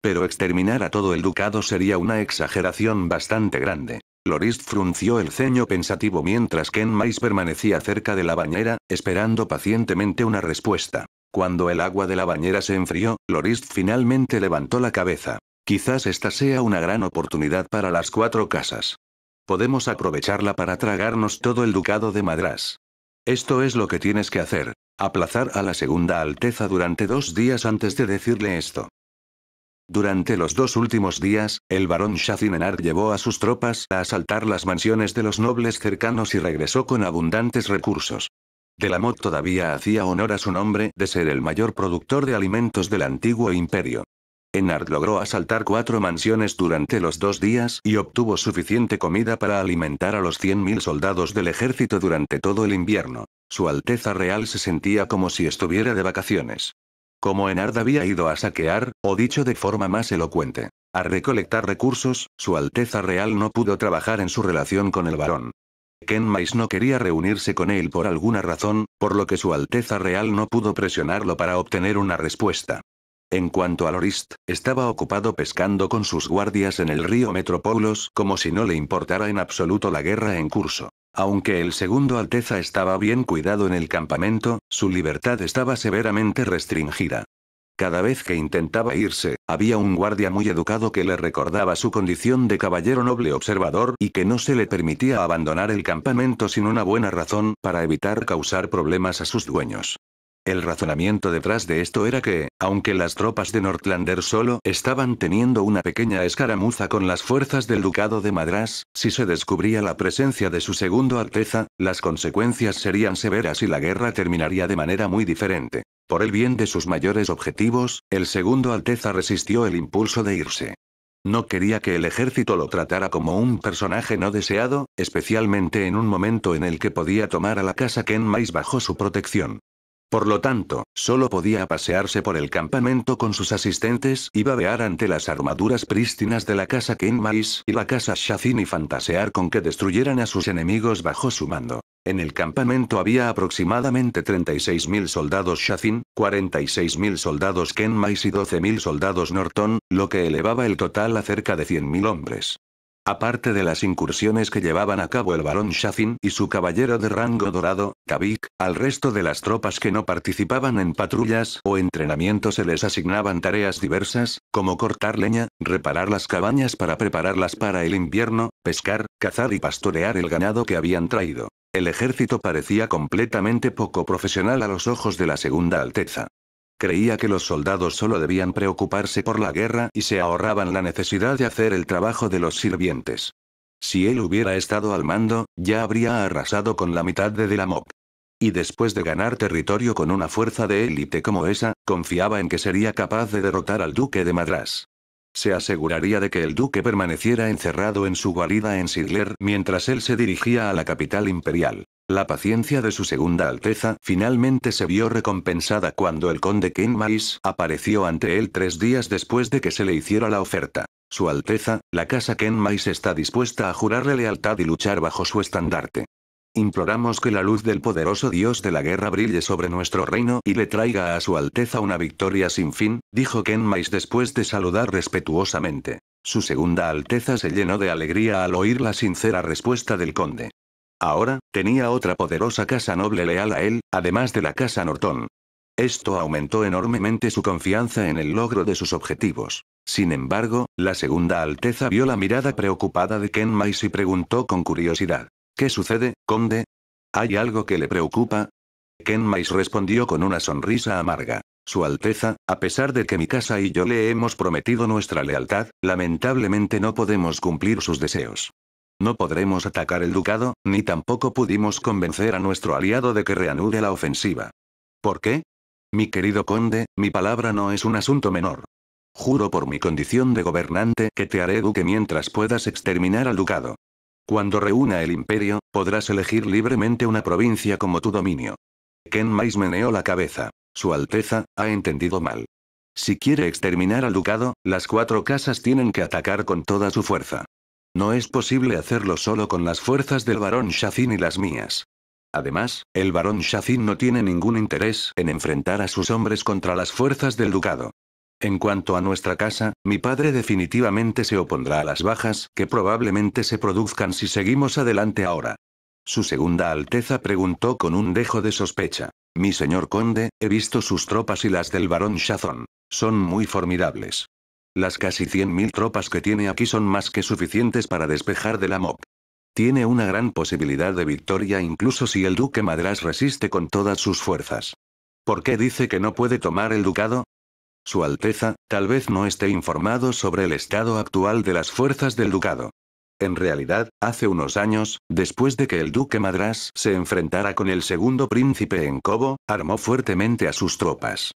Pero exterminar a todo el ducado sería una exageración bastante grande. Lorist frunció el ceño pensativo mientras Kenmais permanecía cerca de la bañera, esperando pacientemente una respuesta. Cuando el agua de la bañera se enfrió, Lorist finalmente levantó la cabeza. Quizás esta sea una gran oportunidad para las cuatro casas. Podemos aprovecharla para tragarnos todo el ducado de Madras. Esto es lo que tienes que hacer, aplazar a la Segunda Alteza durante dos días antes de decirle esto. Durante los dos últimos días, el barón Shazinenar llevó a sus tropas a asaltar las mansiones de los nobles cercanos y regresó con abundantes recursos. Delamot todavía hacía honor a su nombre de ser el mayor productor de alimentos del antiguo imperio. Enard logró asaltar cuatro mansiones durante los dos días y obtuvo suficiente comida para alimentar a los 100.000 soldados del ejército durante todo el invierno. Su Alteza Real se sentía como si estuviera de vacaciones. Como Enard había ido a saquear, o dicho de forma más elocuente, a recolectar recursos, su Alteza Real no pudo trabajar en su relación con el varón. Kenmais no quería reunirse con él por alguna razón, por lo que su Alteza Real no pudo presionarlo para obtener una respuesta. En cuanto a Lorist, estaba ocupado pescando con sus guardias en el río Metropolos como si no le importara en absoluto la guerra en curso. Aunque el segundo Alteza estaba bien cuidado en el campamento, su libertad estaba severamente restringida. Cada vez que intentaba irse, había un guardia muy educado que le recordaba su condición de caballero noble observador y que no se le permitía abandonar el campamento sin una buena razón, para evitar causar problemas a sus dueños. El razonamiento detrás de esto era que, aunque las tropas de Northlander solo estaban teniendo una pequeña escaramuza con las fuerzas del Ducado de Madras, si se descubría la presencia de su segundo Alteza, las consecuencias serían severas y la guerra terminaría de manera muy diferente. Por el bien de sus mayores objetivos, el segundo Alteza resistió el impulso de irse. No quería que el ejército lo tratara como un personaje no deseado, especialmente en un momento en el que podía tomar a la casa Kenmais bajo su protección. Por lo tanto, solo podía pasearse por el campamento con sus asistentes y babear ante las armaduras prístinas de la casa Kenmais y la casa Shazin y fantasear con que destruyeran a sus enemigos bajo su mando. En el campamento había aproximadamente 36.000 soldados Shazin, 46.000 soldados Kenmais y 12.000 soldados Norton, lo que elevaba el total a cerca de 100.000 hombres. Aparte de las incursiones que llevaban a cabo el barón Shafin y su caballero de rango dorado, Kavik, al resto de las tropas que no participaban en patrullas o entrenamiento se les asignaban tareas diversas, como cortar leña, reparar las cabañas para prepararlas para el invierno, pescar, cazar y pastorear el ganado que habían traído. El ejército parecía completamente poco profesional a los ojos de la Segunda Alteza. Creía que los soldados solo debían preocuparse por la guerra y se ahorraban la necesidad de hacer el trabajo de los sirvientes. Si él hubiera estado al mando, ya habría arrasado con la mitad de Delamoc. Y después de ganar territorio con una fuerza de élite como esa, confiaba en que sería capaz de derrotar al duque de Madras. Se aseguraría de que el duque permaneciera encerrado en su guarida en Sigler mientras él se dirigía a la capital imperial. La paciencia de su segunda Alteza finalmente se vio recompensada cuando el conde Kenmais apareció ante él tres días después de que se le hiciera la oferta. Su Alteza, la casa Kenmais está dispuesta a jurarle lealtad y luchar bajo su estandarte. Imploramos que la luz del poderoso dios de la guerra brille sobre nuestro reino y le traiga a su alteza una victoria sin fin, dijo Kenmais después de saludar respetuosamente. Su segunda alteza se llenó de alegría al oír la sincera respuesta del conde. Ahora, tenía otra poderosa casa noble leal a él, además de la casa Norton. Esto aumentó enormemente su confianza en el logro de sus objetivos. Sin embargo, la segunda Alteza vio la mirada preocupada de Ken Mice y preguntó con curiosidad. ¿Qué sucede, conde? ¿Hay algo que le preocupa? Ken Mice respondió con una sonrisa amarga. Su Alteza, a pesar de que mi casa y yo le hemos prometido nuestra lealtad, lamentablemente no podemos cumplir sus deseos. No podremos atacar el ducado, ni tampoco pudimos convencer a nuestro aliado de que reanude la ofensiva. ¿Por qué? Mi querido conde, mi palabra no es un asunto menor. Juro por mi condición de gobernante que te haré duque mientras puedas exterminar al ducado. Cuando reúna el imperio, podrás elegir libremente una provincia como tu dominio. Ken Mais meneó la cabeza. Su Alteza, ha entendido mal. Si quiere exterminar al ducado, las cuatro casas tienen que atacar con toda su fuerza. No es posible hacerlo solo con las fuerzas del varón Shazin y las mías. Además, el varón Shazin no tiene ningún interés en enfrentar a sus hombres contra las fuerzas del ducado. En cuanto a nuestra casa, mi padre definitivamente se opondrá a las bajas que probablemente se produzcan si seguimos adelante ahora. Su segunda Alteza preguntó con un dejo de sospecha. Mi señor conde, he visto sus tropas y las del barón Shazón. Son muy formidables. Las casi 100.000 tropas que tiene aquí son más que suficientes para despejar de la Mop. Tiene una gran posibilidad de victoria incluso si el duque Madras resiste con todas sus fuerzas. ¿Por qué dice que no puede tomar el ducado? Su Alteza, tal vez no esté informado sobre el estado actual de las fuerzas del ducado. En realidad, hace unos años, después de que el duque Madras se enfrentara con el segundo príncipe en Cobo, armó fuertemente a sus tropas.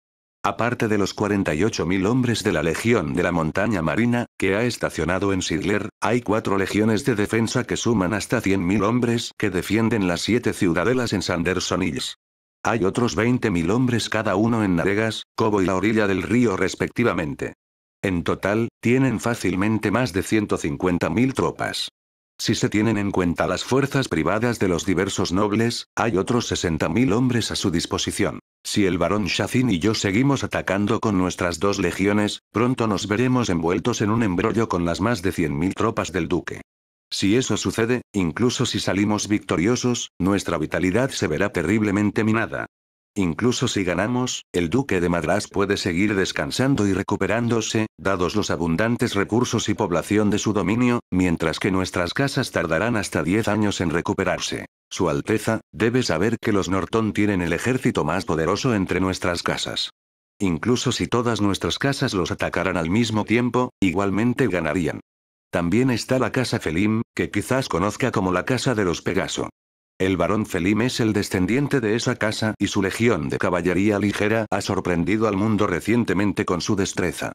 Aparte de los 48.000 hombres de la Legión de la Montaña Marina, que ha estacionado en Sigler, hay cuatro legiones de defensa que suman hasta 100.000 hombres que defienden las siete ciudadelas en Sanderson Hills. Hay otros 20.000 hombres cada uno en Naregas, Cobo y la orilla del río respectivamente. En total, tienen fácilmente más de 150.000 tropas. Si se tienen en cuenta las fuerzas privadas de los diversos nobles, hay otros 60.000 hombres a su disposición. Si el barón Shazin y yo seguimos atacando con nuestras dos legiones, pronto nos veremos envueltos en un embrollo con las más de 100.000 tropas del duque. Si eso sucede, incluso si salimos victoriosos, nuestra vitalidad se verá terriblemente minada. Incluso si ganamos, el duque de Madras puede seguir descansando y recuperándose, dados los abundantes recursos y población de su dominio, mientras que nuestras casas tardarán hasta 10 años en recuperarse. Su Alteza, debe saber que los Norton tienen el ejército más poderoso entre nuestras casas. Incluso si todas nuestras casas los atacaran al mismo tiempo, igualmente ganarían. También está la Casa Felim, que quizás conozca como la Casa de los Pegaso. El barón Felim es el descendiente de esa casa y su legión de caballería ligera ha sorprendido al mundo recientemente con su destreza.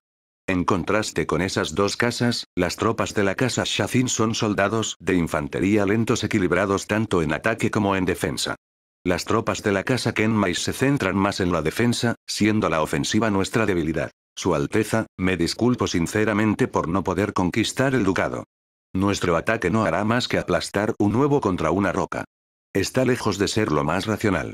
En contraste con esas dos casas, las tropas de la casa Shazin son soldados de infantería lentos equilibrados tanto en ataque como en defensa. Las tropas de la casa Kenmais se centran más en la defensa, siendo la ofensiva nuestra debilidad. Su Alteza, me disculpo sinceramente por no poder conquistar el ducado. Nuestro ataque no hará más que aplastar un huevo contra una roca. Está lejos de ser lo más racional.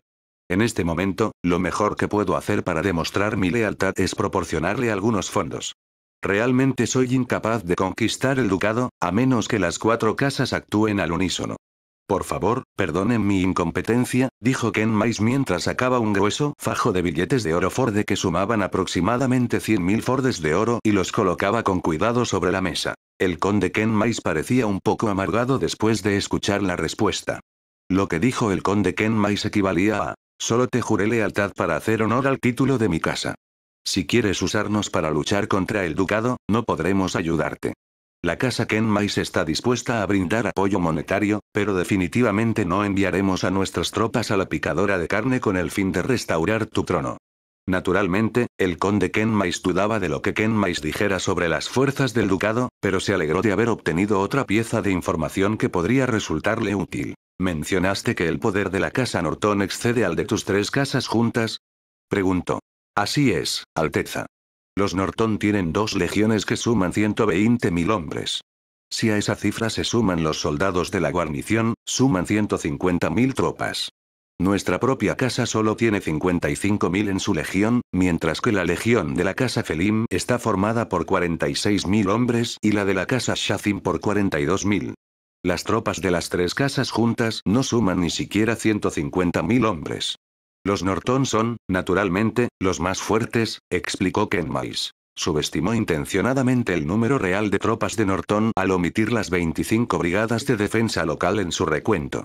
En este momento, lo mejor que puedo hacer para demostrar mi lealtad es proporcionarle algunos fondos. Realmente soy incapaz de conquistar el ducado, a menos que las cuatro casas actúen al unísono. Por favor, perdonen mi incompetencia, dijo Ken Mais mientras sacaba un grueso fajo de billetes de oro Forde que sumaban aproximadamente 100.000 Fordes de oro y los colocaba con cuidado sobre la mesa. El conde Ken Mais parecía un poco amargado después de escuchar la respuesta. Lo que dijo el conde Kenmais equivalía a, solo te juré lealtad para hacer honor al título de mi casa. Si quieres usarnos para luchar contra el ducado, no podremos ayudarte. La casa Kenmais está dispuesta a brindar apoyo monetario, pero definitivamente no enviaremos a nuestras tropas a la picadora de carne con el fin de restaurar tu trono. Naturalmente, el conde Kenmais dudaba de lo que Kenmais dijera sobre las fuerzas del ducado, pero se alegró de haber obtenido otra pieza de información que podría resultarle útil. ¿Mencionaste que el poder de la casa Norton excede al de tus tres casas juntas? Preguntó. Así es, Alteza. Los Norton tienen dos legiones que suman 120.000 hombres. Si a esa cifra se suman los soldados de la guarnición, suman 150.000 tropas. Nuestra propia casa solo tiene 55.000 en su legión, mientras que la legión de la casa Felim está formada por 46.000 hombres y la de la casa Shazim por 42.000. Las tropas de las tres casas juntas no suman ni siquiera 150.000 hombres. Los Norton son, naturalmente, los más fuertes, explicó Kenmais. Subestimó intencionadamente el número real de tropas de Norton al omitir las 25 brigadas de defensa local en su recuento.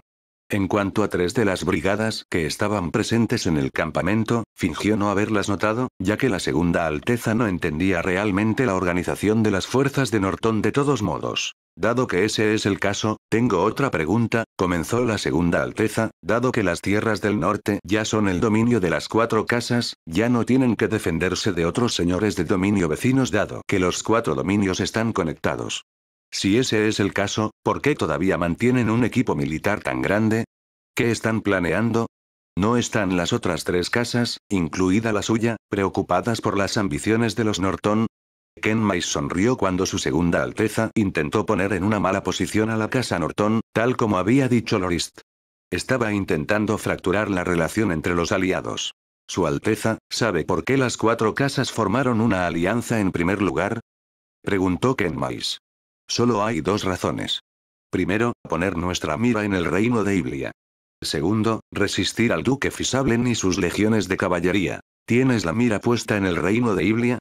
En cuanto a tres de las brigadas que estaban presentes en el campamento, fingió no haberlas notado, ya que la Segunda Alteza no entendía realmente la organización de las fuerzas de Norton de todos modos. Dado que ese es el caso, tengo otra pregunta, comenzó la Segunda Alteza, dado que las tierras del norte ya son el dominio de las cuatro casas, ya no tienen que defenderse de otros señores de dominio vecinos dado que los cuatro dominios están conectados. Si ese es el caso, ¿por qué todavía mantienen un equipo militar tan grande? ¿Qué están planeando? ¿No están las otras tres casas, incluida la suya, preocupadas por las ambiciones de los Norton? Ken Mais sonrió cuando su segunda Alteza intentó poner en una mala posición a la casa Norton, tal como había dicho Lorist. Estaba intentando fracturar la relación entre los aliados. Su Alteza, ¿sabe por qué las cuatro casas formaron una alianza en primer lugar? Preguntó Ken Mais. Solo hay dos razones. Primero, poner nuestra mira en el reino de Iblia. Segundo, resistir al duque Fisablen y sus legiones de caballería. ¿Tienes la mira puesta en el reino de Iblia?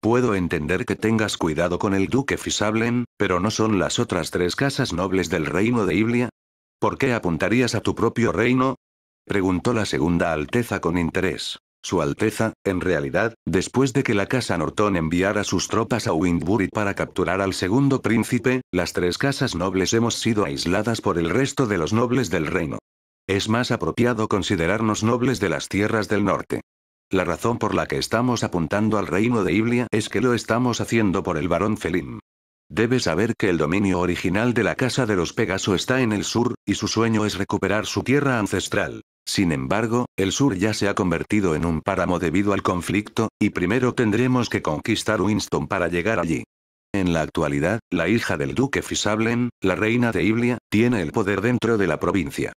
Puedo entender que tengas cuidado con el duque Fisablen, pero ¿no son las otras tres casas nobles del reino de Iblia? ¿Por qué apuntarías a tu propio reino? Preguntó la segunda alteza con interés. Su Alteza, en realidad, después de que la Casa Norton enviara sus tropas a Windbury para capturar al segundo príncipe, las tres casas nobles hemos sido aisladas por el resto de los nobles del reino. Es más apropiado considerarnos nobles de las tierras del norte. La razón por la que estamos apuntando al reino de Iblia es que lo estamos haciendo por el varón Felim. Debe saber que el dominio original de la Casa de los Pegaso está en el sur, y su sueño es recuperar su tierra ancestral. Sin embargo, el sur ya se ha convertido en un páramo debido al conflicto, y primero tendremos que conquistar Winston para llegar allí. En la actualidad, la hija del duque Fisablen, la reina de Iblia, tiene el poder dentro de la provincia.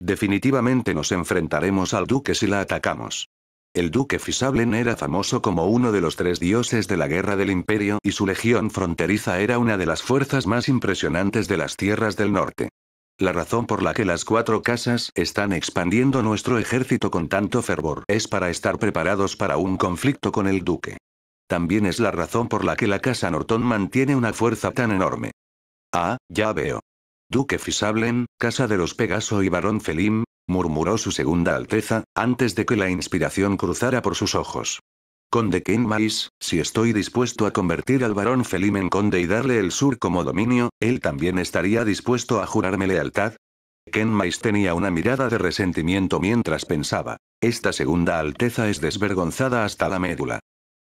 Definitivamente nos enfrentaremos al duque si la atacamos. El duque Fisablen era famoso como uno de los tres dioses de la guerra del imperio y su legión fronteriza era una de las fuerzas más impresionantes de las tierras del norte. La razón por la que las cuatro casas están expandiendo nuestro ejército con tanto fervor es para estar preparados para un conflicto con el duque. También es la razón por la que la casa Norton mantiene una fuerza tan enorme. Ah, ya veo. Duque Fisablen, casa de los Pegaso y Barón Felim, murmuró su segunda Alteza, antes de que la inspiración cruzara por sus ojos. Conde Kenmais, si estoy dispuesto a convertir al varón Felim en conde y darle el sur como dominio, él también estaría dispuesto a jurarme lealtad. Kenmais tenía una mirada de resentimiento mientras pensaba. Esta segunda alteza es desvergonzada hasta la médula.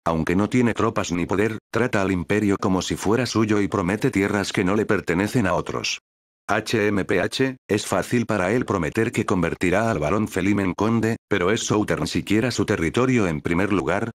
Aunque no tiene tropas ni poder, trata al imperio como si fuera suyo y promete tierras que no le pertenecen a otros. HMPH, es fácil para él prometer que convertirá al varón Felim en conde, pero es ni siquiera su territorio en primer lugar,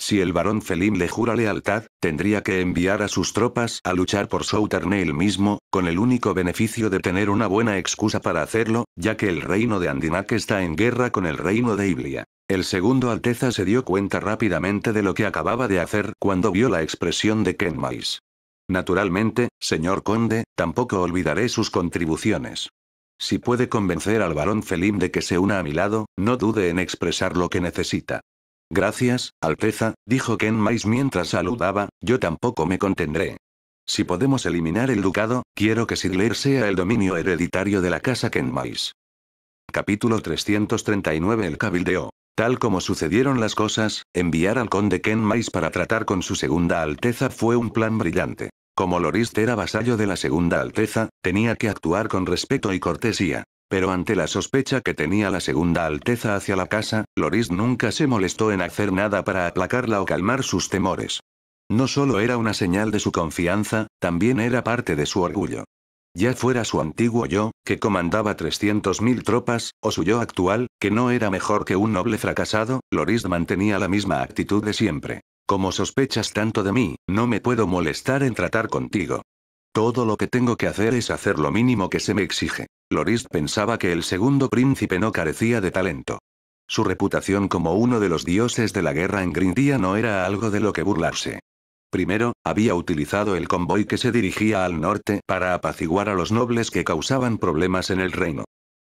si el barón Felim le jura lealtad, tendría que enviar a sus tropas a luchar por Southern mismo, con el único beneficio de tener una buena excusa para hacerlo, ya que el reino de Andinac está en guerra con el reino de Iblia. El segundo Alteza se dio cuenta rápidamente de lo que acababa de hacer cuando vio la expresión de Kenmais. Naturalmente, señor conde, tampoco olvidaré sus contribuciones. Si puede convencer al barón Felim de que se una a mi lado, no dude en expresar lo que necesita. Gracias, Alteza, dijo Kenmais mientras saludaba, yo tampoco me contendré. Si podemos eliminar el ducado, quiero que Sigler sea el dominio hereditario de la casa Kenmais». Capítulo 339 El cabildeo. Tal como sucedieron las cosas, enviar al conde Ken Mais para tratar con su segunda Alteza fue un plan brillante. Como Lorist era vasallo de la segunda Alteza, tenía que actuar con respeto y cortesía. Pero ante la sospecha que tenía la segunda Alteza hacia la casa, Loris nunca se molestó en hacer nada para aplacarla o calmar sus temores. No solo era una señal de su confianza, también era parte de su orgullo. Ya fuera su antiguo yo, que comandaba 300.000 tropas, o su yo actual, que no era mejor que un noble fracasado, Loris mantenía la misma actitud de siempre. Como sospechas tanto de mí, no me puedo molestar en tratar contigo. Todo lo que tengo que hacer es hacer lo mínimo que se me exige. Lorist pensaba que el segundo príncipe no carecía de talento. Su reputación como uno de los dioses de la guerra en Grindía no era algo de lo que burlarse. Primero, había utilizado el convoy que se dirigía al norte para apaciguar a los nobles que causaban problemas en el reino.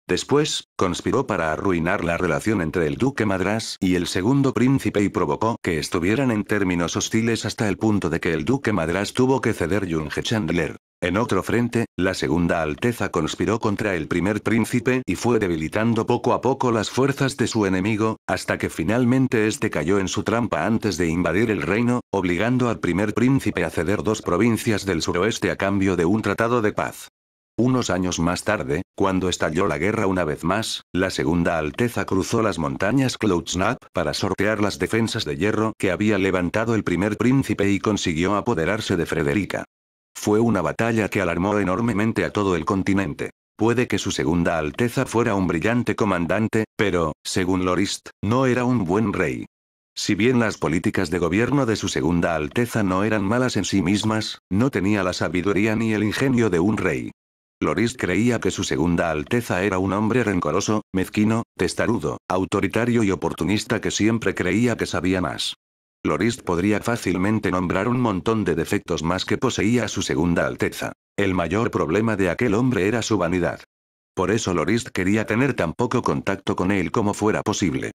Después, conspiró para arruinar la relación entre el duque Madras y el segundo príncipe y provocó que estuvieran en términos hostiles hasta el punto de que el duque Madras tuvo que ceder Junge Chandler. En otro frente, la Segunda Alteza conspiró contra el primer príncipe y fue debilitando poco a poco las fuerzas de su enemigo, hasta que finalmente este cayó en su trampa antes de invadir el reino, obligando al primer príncipe a ceder dos provincias del suroeste a cambio de un tratado de paz. Unos años más tarde, cuando estalló la guerra una vez más, la Segunda Alteza cruzó las montañas Cloudsnap para sortear las defensas de hierro que había levantado el primer príncipe y consiguió apoderarse de Frederica. Fue una batalla que alarmó enormemente a todo el continente. Puede que su segunda Alteza fuera un brillante comandante, pero, según Lorist, no era un buen rey. Si bien las políticas de gobierno de su Segunda Alteza no eran malas en sí mismas, no tenía la sabiduría ni el ingenio de un rey. Lorist creía que su Segunda Alteza era un hombre rencoroso, mezquino, testarudo, autoritario y oportunista que siempre creía que sabía más. Lorist podría fácilmente nombrar un montón de defectos más que poseía su segunda alteza. El mayor problema de aquel hombre era su vanidad. Por eso Lorist quería tener tan poco contacto con él como fuera posible.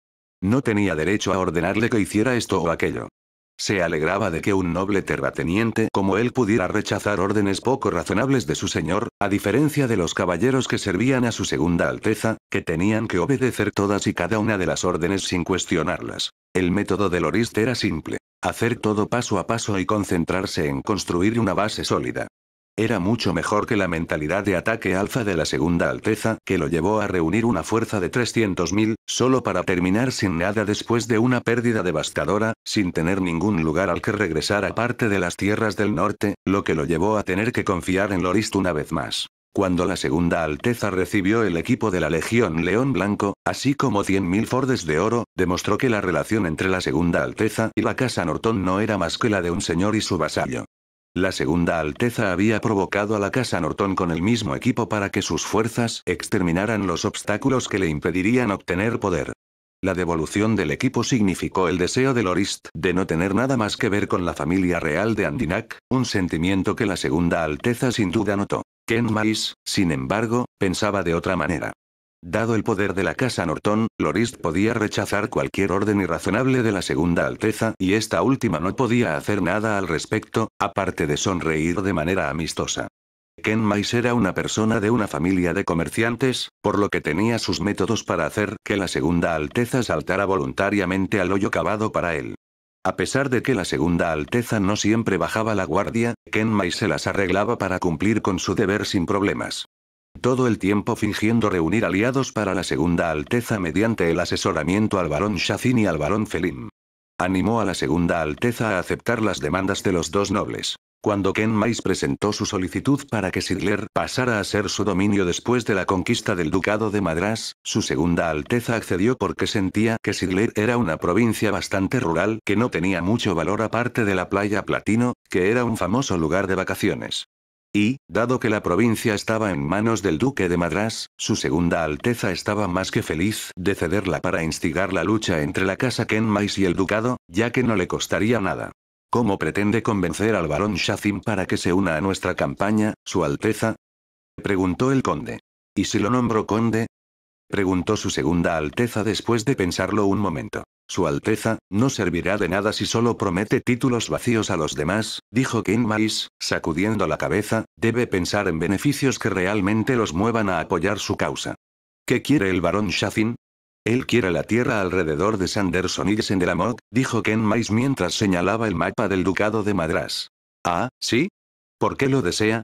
No tenía derecho a ordenarle que hiciera esto o aquello. Se alegraba de que un noble terrateniente como él pudiera rechazar órdenes poco razonables de su señor, a diferencia de los caballeros que servían a su segunda alteza, que tenían que obedecer todas y cada una de las órdenes sin cuestionarlas. El método de Lorist era simple. Hacer todo paso a paso y concentrarse en construir una base sólida. Era mucho mejor que la mentalidad de ataque alfa de la Segunda Alteza, que lo llevó a reunir una fuerza de 300.000, solo para terminar sin nada después de una pérdida devastadora, sin tener ningún lugar al que regresar aparte de las tierras del norte, lo que lo llevó a tener que confiar en Lorist una vez más. Cuando la Segunda Alteza recibió el equipo de la Legión León Blanco, así como 100.000 fordes de oro, demostró que la relación entre la Segunda Alteza y la Casa Norton no era más que la de un señor y su vasallo. La Segunda Alteza había provocado a la Casa Norton con el mismo equipo para que sus fuerzas exterminaran los obstáculos que le impedirían obtener poder. La devolución del equipo significó el deseo del Orist de no tener nada más que ver con la familia real de Andinac, un sentimiento que la Segunda Alteza sin duda notó. Ken Mais, sin embargo, pensaba de otra manera. Dado el poder de la Casa Norton, Lorist podía rechazar cualquier orden irrazonable de la Segunda Alteza y esta última no podía hacer nada al respecto, aparte de sonreír de manera amistosa. Ken Mais era una persona de una familia de comerciantes, por lo que tenía sus métodos para hacer que la Segunda Alteza saltara voluntariamente al hoyo cavado para él. A pesar de que la segunda Alteza no siempre bajaba la guardia, Kenmai se las arreglaba para cumplir con su deber sin problemas. Todo el tiempo fingiendo reunir aliados para la segunda Alteza mediante el asesoramiento al barón Shazin y al barón Felim. Animó a la segunda Alteza a aceptar las demandas de los dos nobles. Cuando Ken presentó su solicitud para que Sigler pasara a ser su dominio después de la conquista del Ducado de Madras, su segunda Alteza accedió porque sentía que Sigler era una provincia bastante rural que no tenía mucho valor aparte de la playa Platino, que era un famoso lugar de vacaciones. Y, dado que la provincia estaba en manos del duque de Madras, su segunda Alteza estaba más que feliz de cederla para instigar la lucha entre la casa Ken y el ducado, ya que no le costaría nada. ¿Cómo pretende convencer al barón Shazim para que se una a nuestra campaña, Su Alteza? preguntó el conde. ¿Y si lo nombro conde? preguntó su segunda Alteza después de pensarlo un momento. Su Alteza, no servirá de nada si solo promete títulos vacíos a los demás, dijo King Mais, sacudiendo la cabeza, debe pensar en beneficios que realmente los muevan a apoyar su causa. ¿Qué quiere el barón Shazin? Él quiere la tierra alrededor de Sanderson y Sendelamog, dijo Ken Mais mientras señalaba el mapa del ducado de Madras. Ah, ¿sí? ¿Por qué lo desea?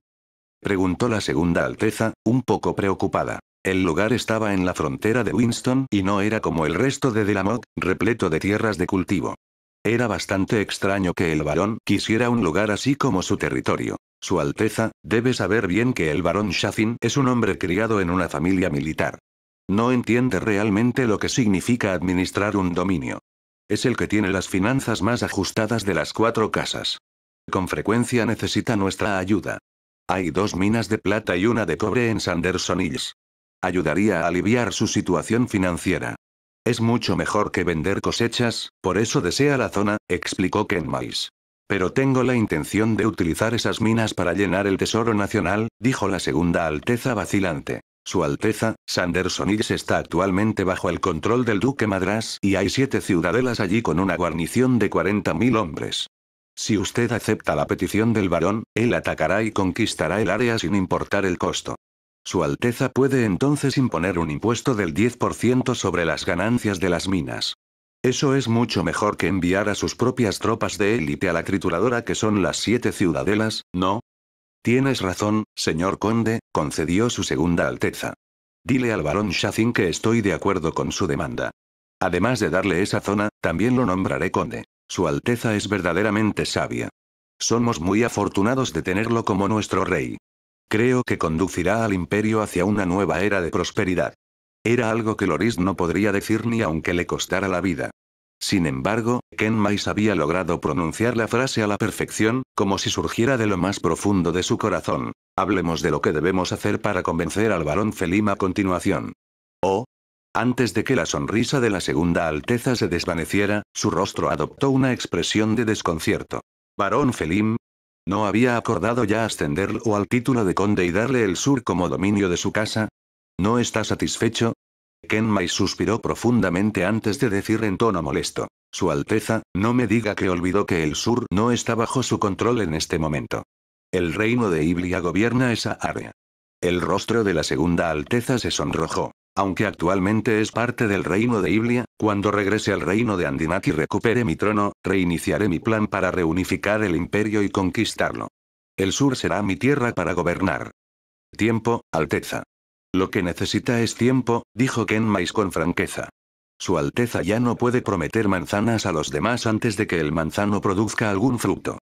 Preguntó la segunda Alteza, un poco preocupada. El lugar estaba en la frontera de Winston y no era como el resto de Delamog, repleto de tierras de cultivo. Era bastante extraño que el varón quisiera un lugar así como su territorio. Su Alteza, debe saber bien que el varón Shafin es un hombre criado en una familia militar. No entiende realmente lo que significa administrar un dominio. Es el que tiene las finanzas más ajustadas de las cuatro casas. Con frecuencia necesita nuestra ayuda. Hay dos minas de plata y una de cobre en Sanderson Hills. Ayudaría a aliviar su situación financiera. Es mucho mejor que vender cosechas, por eso desea la zona, explicó Ken Mais. Pero tengo la intención de utilizar esas minas para llenar el Tesoro Nacional, dijo la segunda Alteza vacilante. Su Alteza, Sanderson Hills está actualmente bajo el control del Duque Madras y hay siete ciudadelas allí con una guarnición de 40.000 hombres. Si usted acepta la petición del varón, él atacará y conquistará el área sin importar el costo. Su Alteza puede entonces imponer un impuesto del 10% sobre las ganancias de las minas. Eso es mucho mejor que enviar a sus propias tropas de élite a la trituradora que son las siete ciudadelas, ¿no? Tienes razón, señor conde, concedió su segunda alteza. Dile al barón Shazin que estoy de acuerdo con su demanda. Además de darle esa zona, también lo nombraré conde. Su alteza es verdaderamente sabia. Somos muy afortunados de tenerlo como nuestro rey. Creo que conducirá al imperio hacia una nueva era de prosperidad. Era algo que Loris no podría decir ni aunque le costara la vida. Sin embargo, Ken Mais había logrado pronunciar la frase a la perfección, como si surgiera de lo más profundo de su corazón. Hablemos de lo que debemos hacer para convencer al varón Felim a continuación. Oh. Antes de que la sonrisa de la segunda Alteza se desvaneciera, su rostro adoptó una expresión de desconcierto. Varón Felim. ¿No había acordado ya ascenderlo al título de conde y darle el sur como dominio de su casa? ¿No está satisfecho? Kenmai suspiró profundamente antes de decir en tono molesto. Su Alteza, no me diga que olvidó que el sur no está bajo su control en este momento. El reino de Iblia gobierna esa área. El rostro de la segunda Alteza se sonrojó. Aunque actualmente es parte del reino de Iblia, cuando regrese al reino de Andinak y recupere mi trono, reiniciaré mi plan para reunificar el imperio y conquistarlo. El sur será mi tierra para gobernar. Tiempo, Alteza. Lo que necesita es tiempo, dijo Kenmais con franqueza. Su Alteza ya no puede prometer manzanas a los demás antes de que el manzano produzca algún fruto.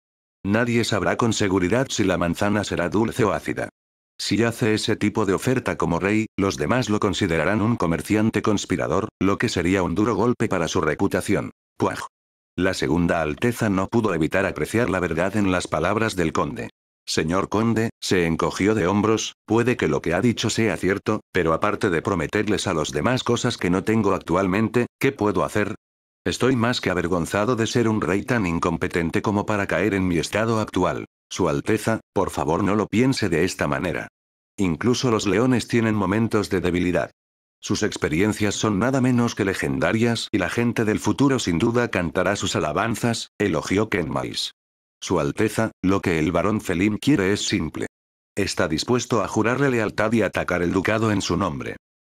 Nadie sabrá con seguridad si la manzana será dulce o ácida. Si hace ese tipo de oferta como rey, los demás lo considerarán un comerciante conspirador, lo que sería un duro golpe para su reputación. Puaj. La segunda Alteza no pudo evitar apreciar la verdad en las palabras del conde. Señor conde, se encogió de hombros, puede que lo que ha dicho sea cierto, pero aparte de prometerles a los demás cosas que no tengo actualmente, ¿qué puedo hacer? Estoy más que avergonzado de ser un rey tan incompetente como para caer en mi estado actual. Su Alteza, por favor no lo piense de esta manera. Incluso los leones tienen momentos de debilidad. Sus experiencias son nada menos que legendarias y la gente del futuro sin duda cantará sus alabanzas, elogió Kenmais. Su Alteza, lo que el barón Felim quiere es simple. Está dispuesto a jurarle lealtad y atacar el ducado en su nombre.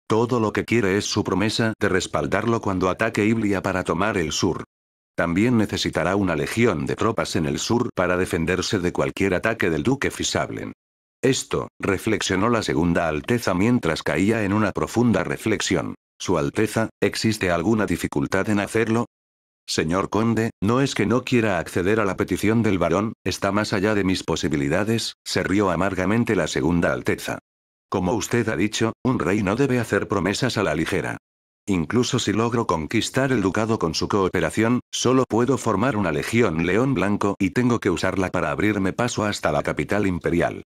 Todo lo que quiere es su promesa de respaldarlo cuando ataque Iblia para tomar el sur. También necesitará una legión de tropas en el sur para defenderse de cualquier ataque del duque Fisablen. Esto, reflexionó la segunda Alteza mientras caía en una profunda reflexión. Su Alteza, ¿existe alguna dificultad en hacerlo? Señor conde, no es que no quiera acceder a la petición del varón, está más allá de mis posibilidades, se rió amargamente la segunda alteza. Como usted ha dicho, un rey no debe hacer promesas a la ligera. Incluso si logro conquistar el ducado con su cooperación, solo puedo formar una legión león blanco y tengo que usarla para abrirme paso hasta la capital imperial.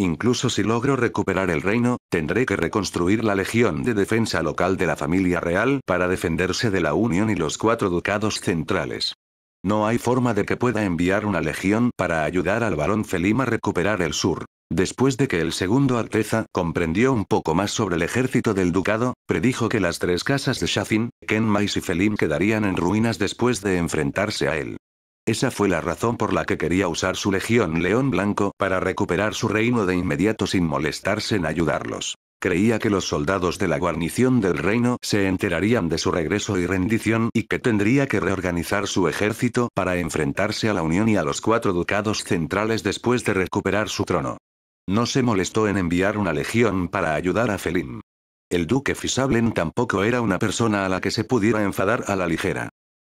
Incluso si logro recuperar el reino, tendré que reconstruir la legión de defensa local de la familia real para defenderse de la Unión y los cuatro ducados centrales. No hay forma de que pueda enviar una legión para ayudar al barón Felim a recuperar el sur. Después de que el segundo Alteza comprendió un poco más sobre el ejército del ducado, predijo que las tres casas de Shafin, Kenmais y Felim quedarían en ruinas después de enfrentarse a él. Esa fue la razón por la que quería usar su legión león blanco para recuperar su reino de inmediato sin molestarse en ayudarlos. Creía que los soldados de la guarnición del reino se enterarían de su regreso y rendición y que tendría que reorganizar su ejército para enfrentarse a la Unión y a los cuatro ducados centrales después de recuperar su trono. No se molestó en enviar una legión para ayudar a Felim. El duque Fisablen tampoco era una persona a la que se pudiera enfadar a la ligera.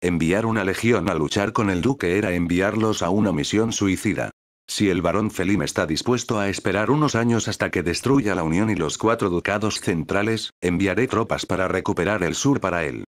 Enviar una legión a luchar con el duque era enviarlos a una misión suicida. Si el barón Felim está dispuesto a esperar unos años hasta que destruya la Unión y los cuatro ducados centrales, enviaré tropas para recuperar el sur para él.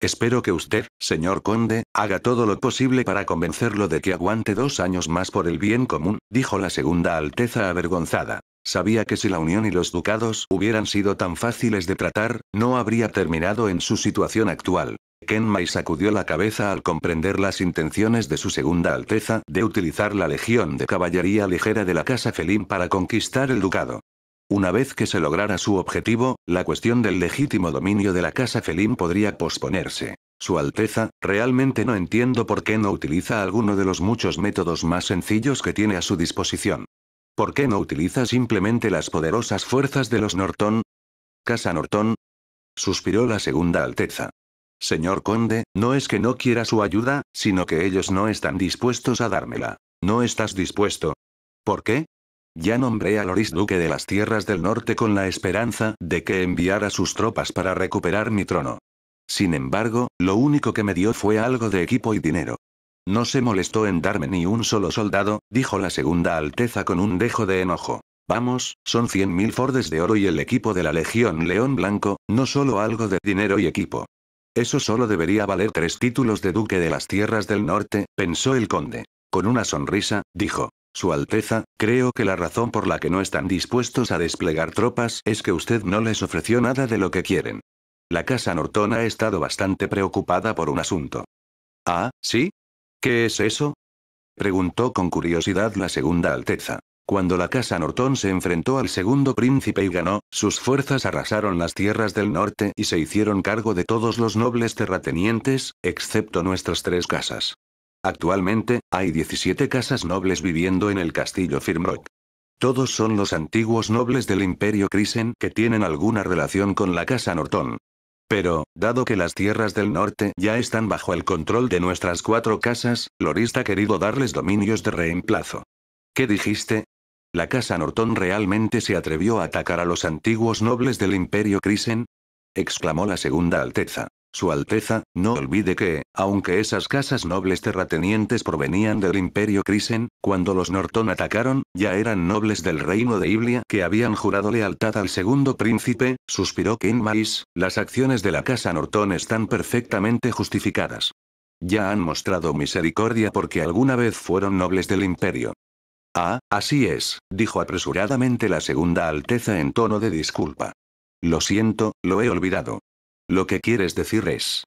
Espero que usted, señor conde, haga todo lo posible para convencerlo de que aguante dos años más por el bien común, dijo la segunda Alteza avergonzada. Sabía que si la Unión y los ducados hubieran sido tan fáciles de tratar, no habría terminado en su situación actual. Kenmai sacudió la cabeza al comprender las intenciones de su Segunda Alteza de utilizar la legión de caballería ligera de la Casa Felín para conquistar el ducado. Una vez que se lograra su objetivo, la cuestión del legítimo dominio de la Casa Felín podría posponerse. Su Alteza, realmente no entiendo por qué no utiliza alguno de los muchos métodos más sencillos que tiene a su disposición. ¿Por qué no utiliza simplemente las poderosas fuerzas de los Norton? Casa Norton. Suspiró la Segunda Alteza. Señor conde, no es que no quiera su ayuda, sino que ellos no están dispuestos a dármela. ¿No estás dispuesto? ¿Por qué? Ya nombré a Loris duque de las tierras del norte con la esperanza de que enviara sus tropas para recuperar mi trono. Sin embargo, lo único que me dio fue algo de equipo y dinero. No se molestó en darme ni un solo soldado, dijo la segunda Alteza con un dejo de enojo. Vamos, son 100.000 fordes de oro y el equipo de la Legión León Blanco, no solo algo de dinero y equipo. Eso solo debería valer tres títulos de duque de las tierras del norte, pensó el conde. Con una sonrisa, dijo. Su Alteza, creo que la razón por la que no están dispuestos a desplegar tropas es que usted no les ofreció nada de lo que quieren. La Casa Norton ha estado bastante preocupada por un asunto. Ah, ¿sí? ¿Qué es eso? Preguntó con curiosidad la Segunda Alteza. Cuando la casa Norton se enfrentó al segundo príncipe y ganó, sus fuerzas arrasaron las tierras del norte y se hicieron cargo de todos los nobles terratenientes, excepto nuestras tres casas. Actualmente, hay 17 casas nobles viviendo en el castillo Firmrock. Todos son los antiguos nobles del imperio Crisen que tienen alguna relación con la casa Norton. Pero, dado que las tierras del norte ya están bajo el control de nuestras cuatro casas, Lorista ha querido darles dominios de reemplazo. ¿Qué dijiste? ¿La casa Norton realmente se atrevió a atacar a los antiguos nobles del imperio Krisen? exclamó la segunda Alteza. Su Alteza, no olvide que, aunque esas casas nobles terratenientes provenían del imperio Krisen, cuando los Norton atacaron, ya eran nobles del reino de Iblia que habían jurado lealtad al segundo príncipe, suspiró King Mais, las acciones de la casa Norton están perfectamente justificadas. Ya han mostrado misericordia porque alguna vez fueron nobles del imperio. Ah, así es, dijo apresuradamente la segunda Alteza en tono de disculpa. Lo siento, lo he olvidado. Lo que quieres decir es.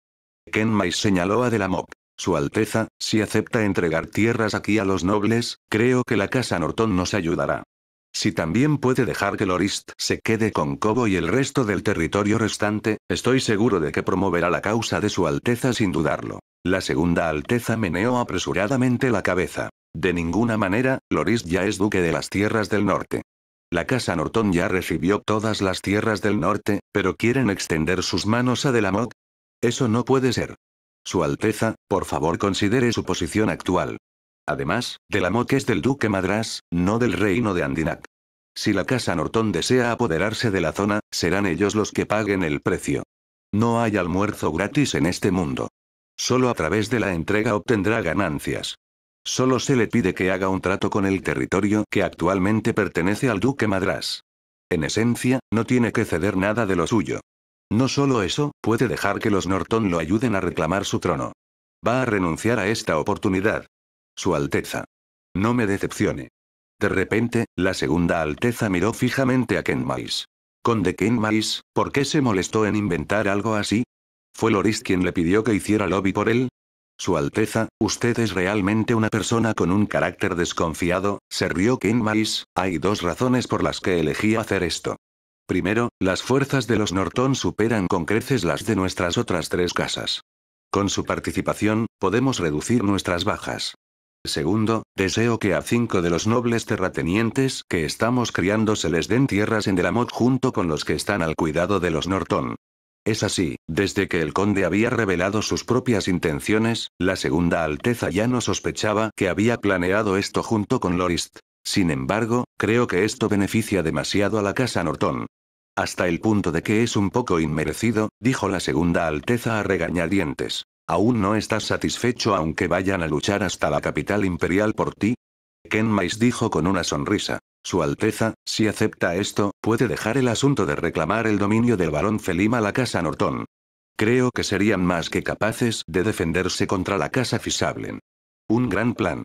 Kenmai señaló a Delamop. Su Alteza, si acepta entregar tierras aquí a los nobles, creo que la Casa Norton nos ayudará. Si también puede dejar que Lorist se quede con Kobo y el resto del territorio restante, estoy seguro de que promoverá la causa de su Alteza sin dudarlo. La segunda Alteza meneó apresuradamente la cabeza. De ninguna manera, Loris ya es duque de las tierras del norte. La casa Norton ya recibió todas las tierras del norte, pero quieren extender sus manos a Delamoc. Eso no puede ser. Su Alteza, por favor considere su posición actual. Además, Delamoc es del duque Madras, no del reino de Andinac. Si la casa Norton desea apoderarse de la zona, serán ellos los que paguen el precio. No hay almuerzo gratis en este mundo. Solo a través de la entrega obtendrá ganancias. Solo se le pide que haga un trato con el territorio que actualmente pertenece al duque Madras. En esencia, no tiene que ceder nada de lo suyo. No solo eso, puede dejar que los Norton lo ayuden a reclamar su trono. Va a renunciar a esta oportunidad. Su Alteza. No me decepcione. De repente, la segunda Alteza miró fijamente a Kenmais. Conde Kenmais, ¿por qué se molestó en inventar algo así? ¿Fue Loris quien le pidió que hiciera lobby por él? Su Alteza, usted es realmente una persona con un carácter desconfiado, se rió maíz, hay dos razones por las que elegí hacer esto. Primero, las fuerzas de los Norton superan con creces las de nuestras otras tres casas. Con su participación, podemos reducir nuestras bajas. Segundo, deseo que a cinco de los nobles terratenientes que estamos criando se les den tierras en Delamot junto con los que están al cuidado de los Norton. Es así, desde que el conde había revelado sus propias intenciones, la segunda Alteza ya no sospechaba que había planeado esto junto con Lorist. Sin embargo, creo que esto beneficia demasiado a la casa Norton. Hasta el punto de que es un poco inmerecido, dijo la segunda Alteza a regañadientes. ¿Aún no estás satisfecho aunque vayan a luchar hasta la capital imperial por ti? Ken Mais dijo con una sonrisa. Su Alteza, si acepta esto, puede dejar el asunto de reclamar el dominio del barón Felima a la Casa Norton. Creo que serían más que capaces de defenderse contra la Casa Fisablen. Un gran plan.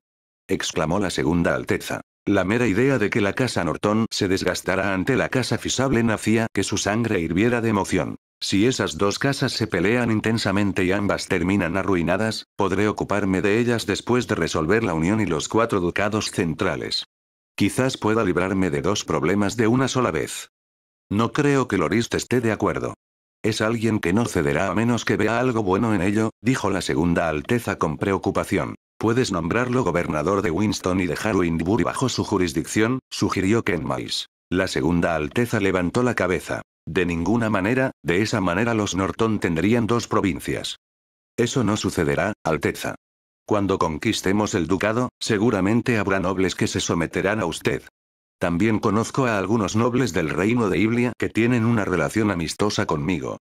exclamó la segunda Alteza. La mera idea de que la Casa Norton se desgastara ante la Casa Fisablen hacía que su sangre hirviera de emoción. Si esas dos casas se pelean intensamente y ambas terminan arruinadas, podré ocuparme de ellas después de resolver la unión y los cuatro ducados centrales. Quizás pueda librarme de dos problemas de una sola vez. No creo que Lorist esté de acuerdo. Es alguien que no cederá a menos que vea algo bueno en ello, dijo la segunda Alteza con preocupación. Puedes nombrarlo gobernador de Winston y dejar Windbury bajo su jurisdicción, sugirió Kenmais. La segunda Alteza levantó la cabeza. De ninguna manera, de esa manera los Norton tendrían dos provincias. Eso no sucederá, Alteza. Cuando conquistemos el ducado, seguramente habrá nobles que se someterán a usted. También conozco a algunos nobles del reino de Iblia que tienen una relación amistosa conmigo.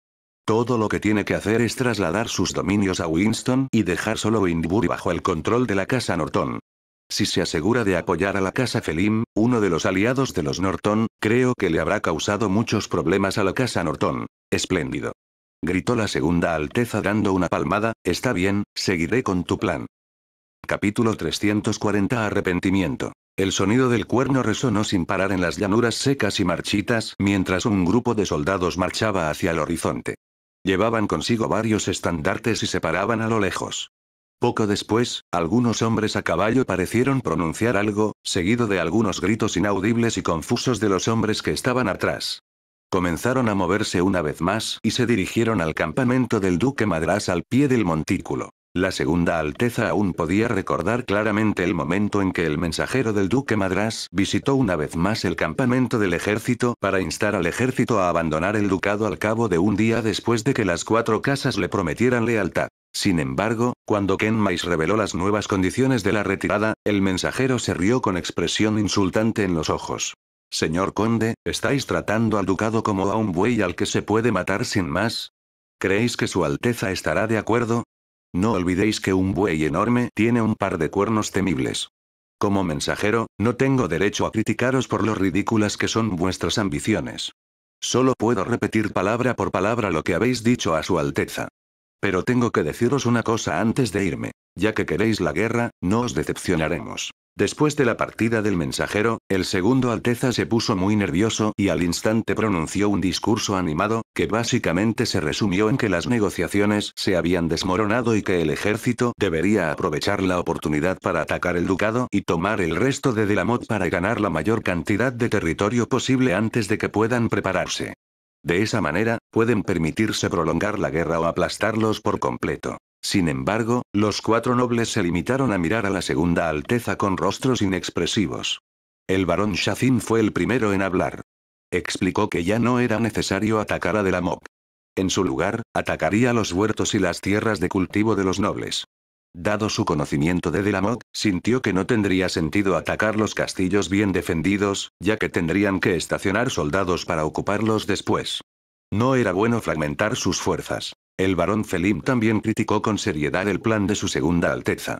Todo lo que tiene que hacer es trasladar sus dominios a Winston y dejar solo Windbury bajo el control de la casa Norton. Si se asegura de apoyar a la casa Felim, uno de los aliados de los Norton, creo que le habrá causado muchos problemas a la casa Norton. Espléndido gritó la segunda Alteza dando una palmada, está bien, seguiré con tu plan. Capítulo 340 Arrepentimiento. El sonido del cuerno resonó sin parar en las llanuras secas y marchitas mientras un grupo de soldados marchaba hacia el horizonte. Llevaban consigo varios estandartes y se paraban a lo lejos. Poco después, algunos hombres a caballo parecieron pronunciar algo, seguido de algunos gritos inaudibles y confusos de los hombres que estaban atrás. Comenzaron a moverse una vez más y se dirigieron al campamento del duque Madras al pie del montículo. La segunda Alteza aún podía recordar claramente el momento en que el mensajero del duque Madras visitó una vez más el campamento del ejército para instar al ejército a abandonar el ducado al cabo de un día después de que las cuatro casas le prometieran lealtad. Sin embargo, cuando Ken Kenmais reveló las nuevas condiciones de la retirada, el mensajero se rió con expresión insultante en los ojos. Señor conde, ¿estáis tratando al ducado como a un buey al que se puede matar sin más? ¿Creéis que su Alteza estará de acuerdo? No olvidéis que un buey enorme tiene un par de cuernos temibles. Como mensajero, no tengo derecho a criticaros por lo ridículas que son vuestras ambiciones. Solo puedo repetir palabra por palabra lo que habéis dicho a su Alteza. Pero tengo que deciros una cosa antes de irme. Ya que queréis la guerra, no os decepcionaremos. Después de la partida del mensajero, el segundo Alteza se puso muy nervioso y al instante pronunció un discurso animado, que básicamente se resumió en que las negociaciones se habían desmoronado y que el ejército debería aprovechar la oportunidad para atacar el ducado y tomar el resto de Delamot para ganar la mayor cantidad de territorio posible antes de que puedan prepararse. De esa manera, pueden permitirse prolongar la guerra o aplastarlos por completo. Sin embargo, los cuatro nobles se limitaron a mirar a la segunda alteza con rostros inexpresivos. El barón Shafin fue el primero en hablar. Explicó que ya no era necesario atacar a Delamoc. En su lugar, atacaría los huertos y las tierras de cultivo de los nobles. Dado su conocimiento de Delamoc, sintió que no tendría sentido atacar los castillos bien defendidos, ya que tendrían que estacionar soldados para ocuparlos después. No era bueno fragmentar sus fuerzas. El barón Felim también criticó con seriedad el plan de su segunda Alteza.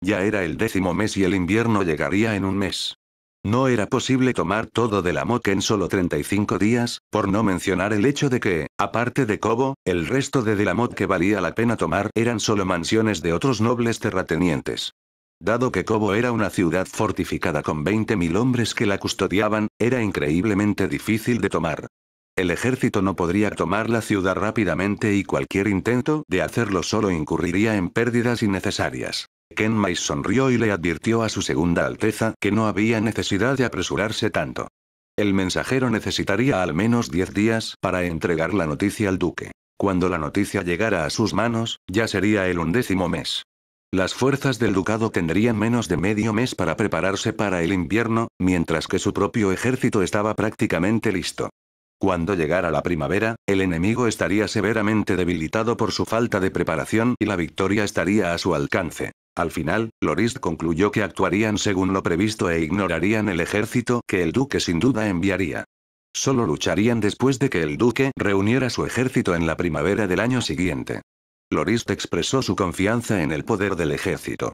Ya era el décimo mes y el invierno llegaría en un mes. No era posible tomar todo de la en solo 35 días, por no mencionar el hecho de que, aparte de Cobo, el resto de Delamot que valía la pena tomar eran solo mansiones de otros nobles terratenientes. Dado que Cobo era una ciudad fortificada con 20.000 hombres que la custodiaban, era increíblemente difícil de tomar. El ejército no podría tomar la ciudad rápidamente y cualquier intento de hacerlo solo incurriría en pérdidas innecesarias. Kenmai sonrió y le advirtió a su segunda Alteza que no había necesidad de apresurarse tanto. El mensajero necesitaría al menos diez días para entregar la noticia al duque. Cuando la noticia llegara a sus manos, ya sería el undécimo mes. Las fuerzas del ducado tendrían menos de medio mes para prepararse para el invierno, mientras que su propio ejército estaba prácticamente listo. Cuando llegara la primavera, el enemigo estaría severamente debilitado por su falta de preparación y la victoria estaría a su alcance. Al final, Lorist concluyó que actuarían según lo previsto e ignorarían el ejército que el duque sin duda enviaría. Solo lucharían después de que el duque reuniera su ejército en la primavera del año siguiente. Lorist expresó su confianza en el poder del ejército.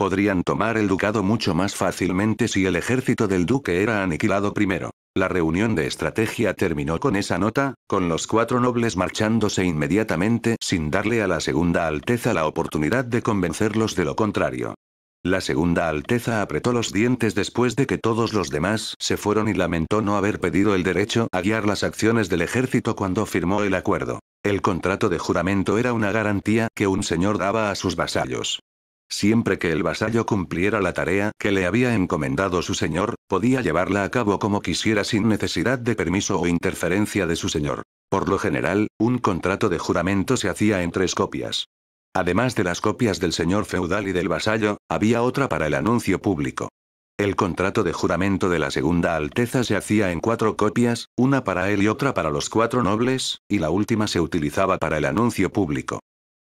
Podrían tomar el ducado mucho más fácilmente si el ejército del duque era aniquilado primero. La reunión de estrategia terminó con esa nota, con los cuatro nobles marchándose inmediatamente sin darle a la Segunda Alteza la oportunidad de convencerlos de lo contrario. La Segunda Alteza apretó los dientes después de que todos los demás se fueron y lamentó no haber pedido el derecho a guiar las acciones del ejército cuando firmó el acuerdo. El contrato de juramento era una garantía que un señor daba a sus vasallos. Siempre que el vasallo cumpliera la tarea que le había encomendado su señor, podía llevarla a cabo como quisiera sin necesidad de permiso o interferencia de su señor. Por lo general, un contrato de juramento se hacía en tres copias. Además de las copias del señor feudal y del vasallo, había otra para el anuncio público. El contrato de juramento de la Segunda Alteza se hacía en cuatro copias, una para él y otra para los cuatro nobles, y la última se utilizaba para el anuncio público.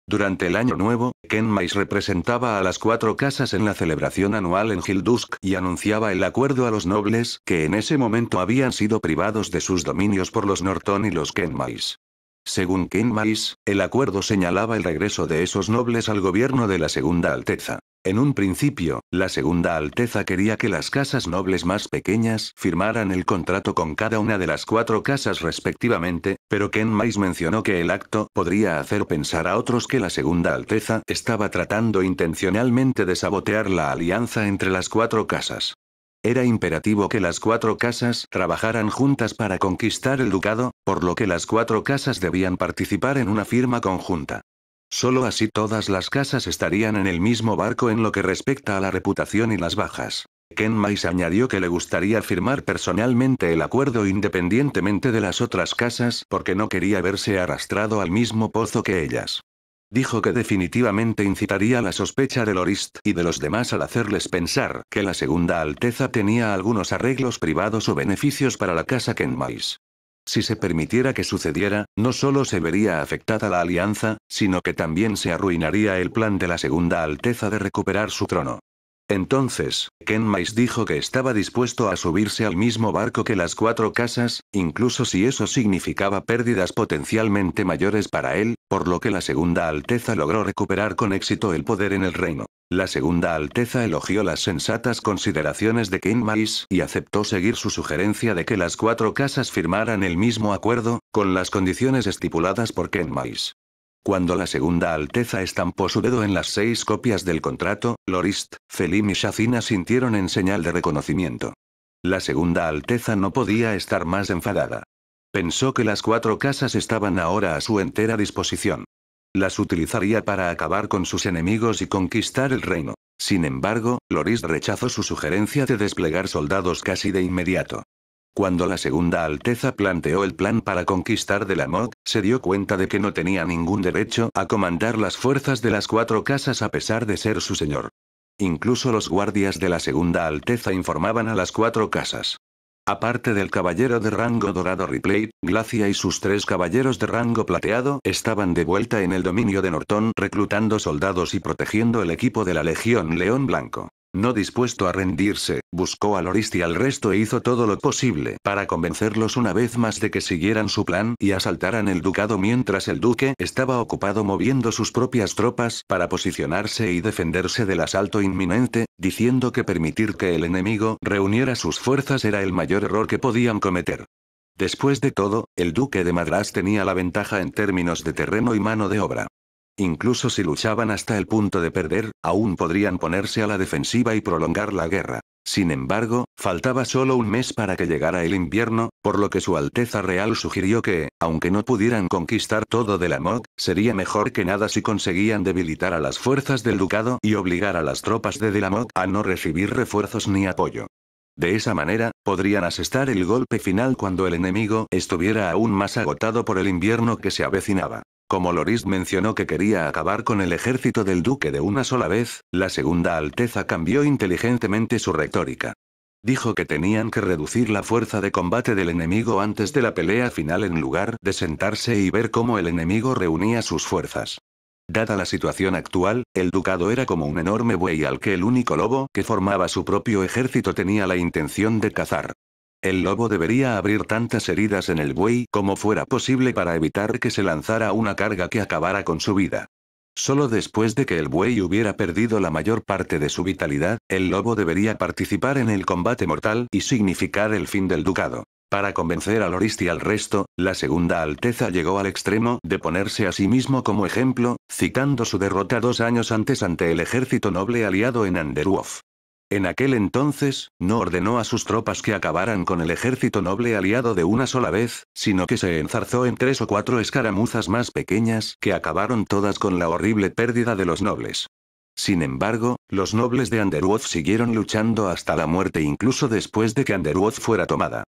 Durante el Año Nuevo, Kenmais representaba a las cuatro casas en la celebración anual en Hildusk y anunciaba el acuerdo a los nobles que en ese momento habían sido privados de sus dominios por los Norton y los Kenmais. Según Ken Mais, el acuerdo señalaba el regreso de esos nobles al gobierno de la Segunda Alteza. En un principio, la Segunda Alteza quería que las casas nobles más pequeñas firmaran el contrato con cada una de las cuatro casas respectivamente, pero Ken Mais mencionó que el acto podría hacer pensar a otros que la Segunda Alteza estaba tratando intencionalmente de sabotear la alianza entre las cuatro casas. Era imperativo que las cuatro casas trabajaran juntas para conquistar el ducado, por lo que las cuatro casas debían participar en una firma conjunta. Solo así todas las casas estarían en el mismo barco en lo que respecta a la reputación y las bajas. Ken Mais añadió que le gustaría firmar personalmente el acuerdo independientemente de las otras casas porque no quería verse arrastrado al mismo pozo que ellas. Dijo que definitivamente incitaría la sospecha de Lorist y de los demás al hacerles pensar que la Segunda Alteza tenía algunos arreglos privados o beneficios para la casa Kenmais. Si se permitiera que sucediera, no solo se vería afectada la alianza, sino que también se arruinaría el plan de la Segunda Alteza de recuperar su trono. Entonces, Ken dijo que estaba dispuesto a subirse al mismo barco que las cuatro casas, incluso si eso significaba pérdidas potencialmente mayores para él, por lo que la Segunda Alteza logró recuperar con éxito el poder en el reino. La Segunda Alteza elogió las sensatas consideraciones de Ken y aceptó seguir su sugerencia de que las cuatro casas firmaran el mismo acuerdo, con las condiciones estipuladas por Ken cuando la segunda Alteza estampó su dedo en las seis copias del contrato, Lorist, Felim y Shacina sintieron en señal de reconocimiento. La segunda Alteza no podía estar más enfadada. Pensó que las cuatro casas estaban ahora a su entera disposición. Las utilizaría para acabar con sus enemigos y conquistar el reino. Sin embargo, Lorist rechazó su sugerencia de desplegar soldados casi de inmediato. Cuando la segunda Alteza planteó el plan para conquistar de la Mod, se dio cuenta de que no tenía ningún derecho a comandar las fuerzas de las cuatro casas a pesar de ser su señor. Incluso los guardias de la segunda Alteza informaban a las cuatro casas. Aparte del caballero de rango dorado Ripley, Glacia y sus tres caballeros de rango plateado estaban de vuelta en el dominio de Norton reclutando soldados y protegiendo el equipo de la Legión León Blanco. No dispuesto a rendirse, buscó a Loris y al resto e hizo todo lo posible para convencerlos una vez más de que siguieran su plan y asaltaran el ducado mientras el duque estaba ocupado moviendo sus propias tropas para posicionarse y defenderse del asalto inminente, diciendo que permitir que el enemigo reuniera sus fuerzas era el mayor error que podían cometer. Después de todo, el duque de Madras tenía la ventaja en términos de terreno y mano de obra. Incluso si luchaban hasta el punto de perder, aún podrían ponerse a la defensiva y prolongar la guerra. Sin embargo, faltaba solo un mes para que llegara el invierno, por lo que Su Alteza Real sugirió que, aunque no pudieran conquistar todo de la sería mejor que nada si conseguían debilitar a las fuerzas del ducado y obligar a las tropas de Delamoc a no recibir refuerzos ni apoyo. De esa manera, podrían asestar el golpe final cuando el enemigo estuviera aún más agotado por el invierno que se avecinaba. Como Loris mencionó que quería acabar con el ejército del duque de una sola vez, la segunda Alteza cambió inteligentemente su retórica. Dijo que tenían que reducir la fuerza de combate del enemigo antes de la pelea final en lugar de sentarse y ver cómo el enemigo reunía sus fuerzas. Dada la situación actual, el ducado era como un enorme buey al que el único lobo que formaba su propio ejército tenía la intención de cazar. El lobo debería abrir tantas heridas en el buey como fuera posible para evitar que se lanzara una carga que acabara con su vida. Solo después de que el buey hubiera perdido la mayor parte de su vitalidad, el lobo debería participar en el combate mortal y significar el fin del ducado. Para convencer a Lorist y al resto, la Segunda Alteza llegó al extremo de ponerse a sí mismo como ejemplo, citando su derrota dos años antes ante el ejército noble aliado en Anderwolf. En aquel entonces, no ordenó a sus tropas que acabaran con el ejército noble aliado de una sola vez, sino que se enzarzó en tres o cuatro escaramuzas más pequeñas que acabaron todas con la horrible pérdida de los nobles. Sin embargo, los nobles de Underwood siguieron luchando hasta la muerte incluso después de que Underwood fuera tomada.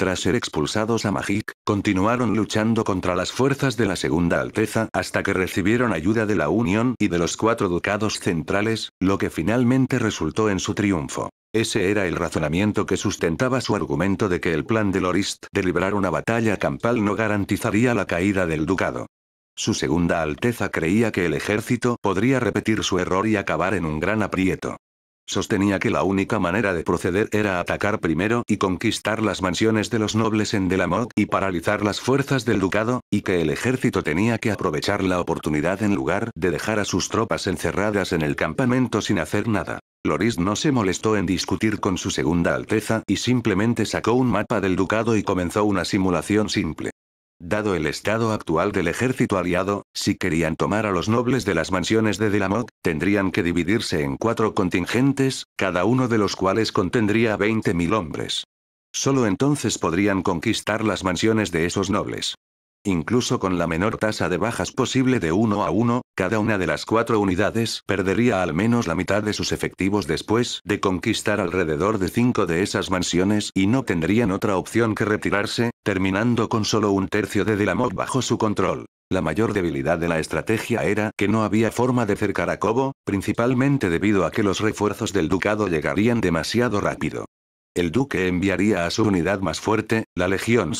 Tras ser expulsados a Magic, continuaron luchando contra las fuerzas de la Segunda Alteza hasta que recibieron ayuda de la Unión y de los cuatro ducados centrales, lo que finalmente resultó en su triunfo. Ese era el razonamiento que sustentaba su argumento de que el plan de Lorist de librar una batalla campal no garantizaría la caída del ducado. Su Segunda Alteza creía que el ejército podría repetir su error y acabar en un gran aprieto. Sostenía que la única manera de proceder era atacar primero y conquistar las mansiones de los nobles en Delamotte y paralizar las fuerzas del ducado, y que el ejército tenía que aprovechar la oportunidad en lugar de dejar a sus tropas encerradas en el campamento sin hacer nada. Loris no se molestó en discutir con su segunda alteza y simplemente sacó un mapa del ducado y comenzó una simulación simple. Dado el estado actual del ejército aliado, si querían tomar a los nobles de las mansiones de Delamoc, tendrían que dividirse en cuatro contingentes, cada uno de los cuales contendría 20.000 hombres. Solo entonces podrían conquistar las mansiones de esos nobles. Incluso con la menor tasa de bajas posible de 1 a 1, cada una de las cuatro unidades perdería al menos la mitad de sus efectivos después de conquistar alrededor de cinco de esas mansiones y no tendrían otra opción que retirarse, terminando con solo un tercio de Delamot bajo su control. La mayor debilidad de la estrategia era que no había forma de cercar a Cobo, principalmente debido a que los refuerzos del ducado llegarían demasiado rápido el duque enviaría a su unidad más fuerte, la legión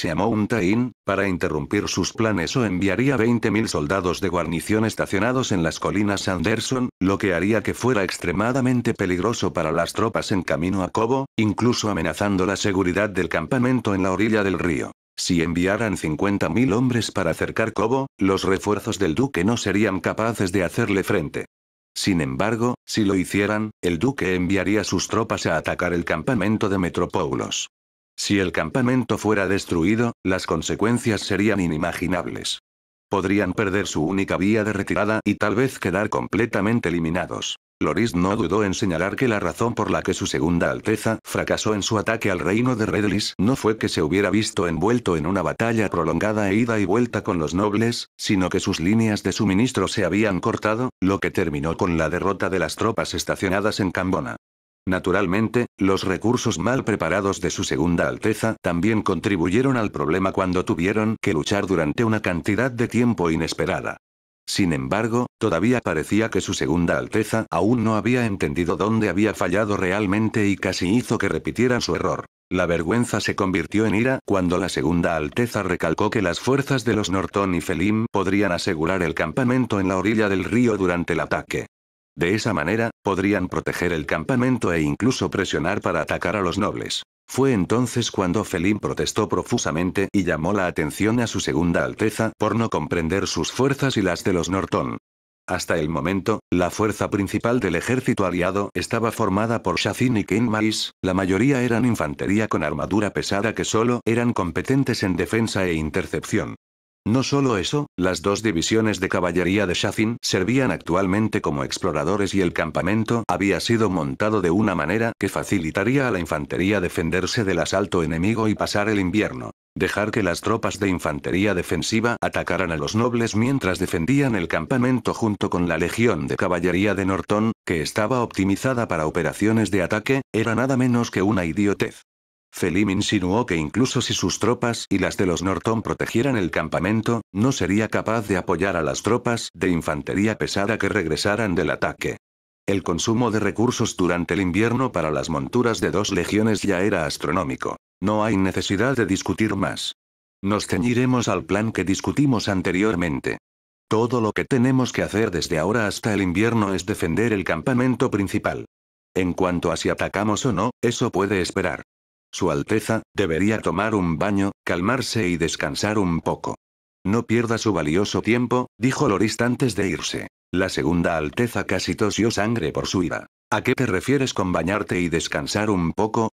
Tain, para interrumpir sus planes o enviaría 20.000 soldados de guarnición estacionados en las colinas Anderson, lo que haría que fuera extremadamente peligroso para las tropas en camino a Cobo, incluso amenazando la seguridad del campamento en la orilla del río. Si enviaran 50.000 hombres para acercar Cobo, los refuerzos del duque no serían capaces de hacerle frente. Sin embargo, si lo hicieran, el duque enviaría sus tropas a atacar el campamento de Metropoulos. Si el campamento fuera destruido, las consecuencias serían inimaginables. Podrían perder su única vía de retirada y tal vez quedar completamente eliminados. Loris no dudó en señalar que la razón por la que su segunda Alteza fracasó en su ataque al reino de Redlis no fue que se hubiera visto envuelto en una batalla prolongada e ida y vuelta con los nobles, sino que sus líneas de suministro se habían cortado, lo que terminó con la derrota de las tropas estacionadas en Cambona. Naturalmente, los recursos mal preparados de su Segunda Alteza también contribuyeron al problema cuando tuvieron que luchar durante una cantidad de tiempo inesperada. Sin embargo, todavía parecía que su Segunda Alteza aún no había entendido dónde había fallado realmente y casi hizo que repitieran su error. La vergüenza se convirtió en ira cuando la Segunda Alteza recalcó que las fuerzas de los Norton y Felim podrían asegurar el campamento en la orilla del río durante el ataque. De esa manera, podrían proteger el campamento e incluso presionar para atacar a los nobles. Fue entonces cuando Felín protestó profusamente y llamó la atención a su Segunda Alteza por no comprender sus fuerzas y las de los Norton. Hasta el momento, la fuerza principal del ejército aliado estaba formada por Shazin y King la mayoría eran infantería con armadura pesada que solo eran competentes en defensa e intercepción. No solo eso, las dos divisiones de caballería de Shafin servían actualmente como exploradores y el campamento había sido montado de una manera que facilitaría a la infantería defenderse del asalto enemigo y pasar el invierno. Dejar que las tropas de infantería defensiva atacaran a los nobles mientras defendían el campamento junto con la legión de caballería de Norton, que estaba optimizada para operaciones de ataque, era nada menos que una idiotez. Felim insinuó que incluso si sus tropas y las de los Norton protegieran el campamento, no sería capaz de apoyar a las tropas de infantería pesada que regresaran del ataque. El consumo de recursos durante el invierno para las monturas de dos legiones ya era astronómico. No hay necesidad de discutir más. Nos ceñiremos al plan que discutimos anteriormente. Todo lo que tenemos que hacer desde ahora hasta el invierno es defender el campamento principal. En cuanto a si atacamos o no, eso puede esperar. Su Alteza, debería tomar un baño, calmarse y descansar un poco. No pierda su valioso tiempo, dijo Lorist antes de irse. La segunda Alteza casi tosió sangre por su ira. ¿A qué te refieres con bañarte y descansar un poco?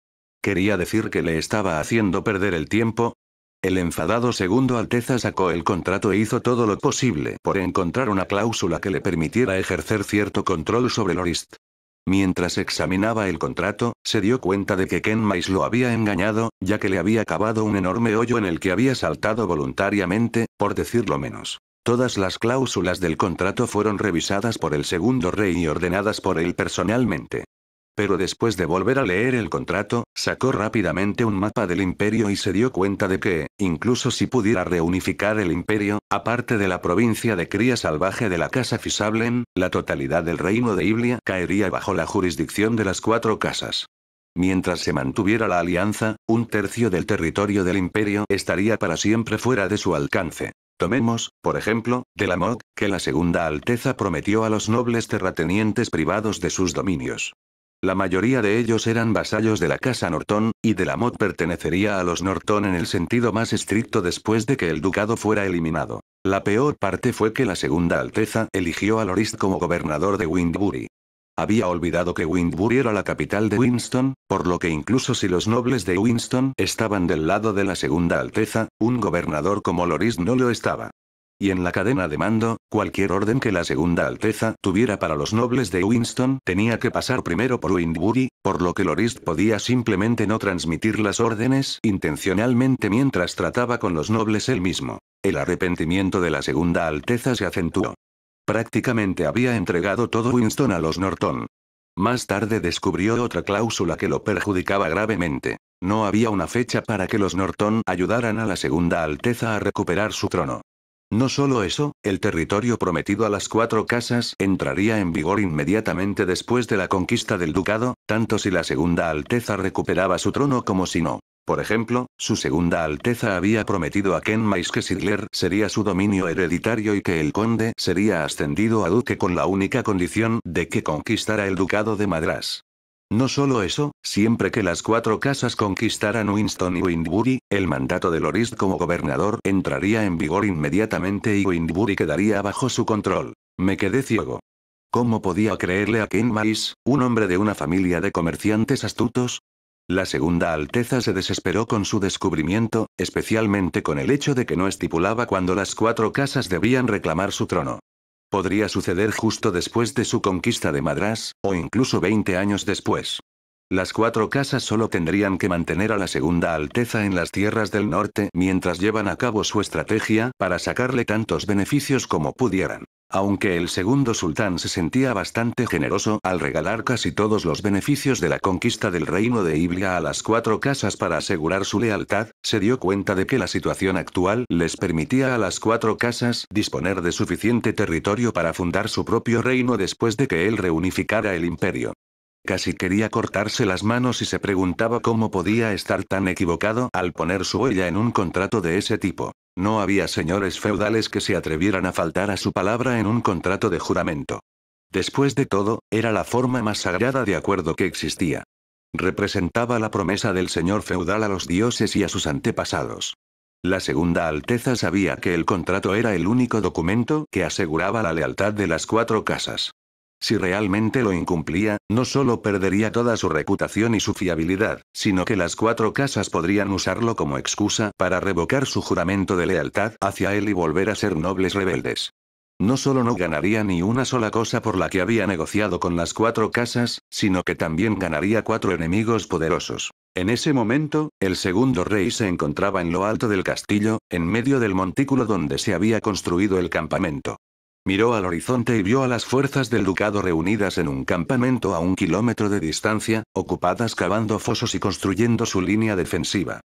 ¿Quería decir que le estaba haciendo perder el tiempo? El enfadado segundo Alteza sacó el contrato e hizo todo lo posible por encontrar una cláusula que le permitiera ejercer cierto control sobre Lorist. Mientras examinaba el contrato, se dio cuenta de que Ken Mais lo había engañado, ya que le había cavado un enorme hoyo en el que había saltado voluntariamente, por decirlo menos. Todas las cláusulas del contrato fueron revisadas por el segundo rey y ordenadas por él personalmente. Pero después de volver a leer el contrato, sacó rápidamente un mapa del imperio y se dio cuenta de que, incluso si pudiera reunificar el imperio, aparte de la provincia de cría salvaje de la casa Fisablen, la totalidad del reino de Iblia caería bajo la jurisdicción de las cuatro casas. Mientras se mantuviera la alianza, un tercio del territorio del imperio estaría para siempre fuera de su alcance. Tomemos, por ejemplo, de la Mod que la Segunda Alteza prometió a los nobles terratenientes privados de sus dominios. La mayoría de ellos eran vasallos de la casa Norton, y de la Mott. pertenecería a los Norton en el sentido más estricto después de que el ducado fuera eliminado. La peor parte fue que la Segunda Alteza eligió a Loris como gobernador de Windbury. Había olvidado que Windbury era la capital de Winston, por lo que incluso si los nobles de Winston estaban del lado de la Segunda Alteza, un gobernador como Loris no lo estaba y en la cadena de mando, cualquier orden que la Segunda Alteza tuviera para los nobles de Winston tenía que pasar primero por Windbury, por lo que Lorist podía simplemente no transmitir las órdenes intencionalmente mientras trataba con los nobles él mismo. El arrepentimiento de la Segunda Alteza se acentuó. Prácticamente había entregado todo Winston a los Norton. Más tarde descubrió otra cláusula que lo perjudicaba gravemente. No había una fecha para que los Norton ayudaran a la Segunda Alteza a recuperar su trono. No solo eso, el territorio prometido a las cuatro casas entraría en vigor inmediatamente después de la conquista del ducado, tanto si la Segunda Alteza recuperaba su trono como si no. Por ejemplo, su Segunda Alteza había prometido a Kenmais que Sigler sería su dominio hereditario y que el conde sería ascendido a duque con la única condición de que conquistara el ducado de Madras. No solo eso, siempre que las cuatro casas conquistaran Winston y Windbury, el mandato de Loris como gobernador entraría en vigor inmediatamente y Windbury quedaría bajo su control. Me quedé ciego. ¿Cómo podía creerle a Ken Mais, un hombre de una familia de comerciantes astutos? La segunda Alteza se desesperó con su descubrimiento, especialmente con el hecho de que no estipulaba cuando las cuatro casas debían reclamar su trono. Podría suceder justo después de su conquista de Madras, o incluso 20 años después. Las cuatro casas solo tendrían que mantener a la Segunda Alteza en las tierras del norte mientras llevan a cabo su estrategia para sacarle tantos beneficios como pudieran. Aunque el segundo sultán se sentía bastante generoso al regalar casi todos los beneficios de la conquista del reino de Iblia a las cuatro casas para asegurar su lealtad, se dio cuenta de que la situación actual les permitía a las cuatro casas disponer de suficiente territorio para fundar su propio reino después de que él reunificara el imperio. Casi quería cortarse las manos y se preguntaba cómo podía estar tan equivocado al poner su huella en un contrato de ese tipo. No había señores feudales que se atrevieran a faltar a su palabra en un contrato de juramento. Después de todo, era la forma más sagrada de acuerdo que existía. Representaba la promesa del señor feudal a los dioses y a sus antepasados. La segunda Alteza sabía que el contrato era el único documento que aseguraba la lealtad de las cuatro casas. Si realmente lo incumplía, no solo perdería toda su reputación y su fiabilidad, sino que las cuatro casas podrían usarlo como excusa para revocar su juramento de lealtad hacia él y volver a ser nobles rebeldes. No solo no ganaría ni una sola cosa por la que había negociado con las cuatro casas, sino que también ganaría cuatro enemigos poderosos. En ese momento, el segundo rey se encontraba en lo alto del castillo, en medio del montículo donde se había construido el campamento. Miró al horizonte y vio a las fuerzas del ducado reunidas en un campamento a un kilómetro de distancia, ocupadas cavando fosos y construyendo su línea defensiva.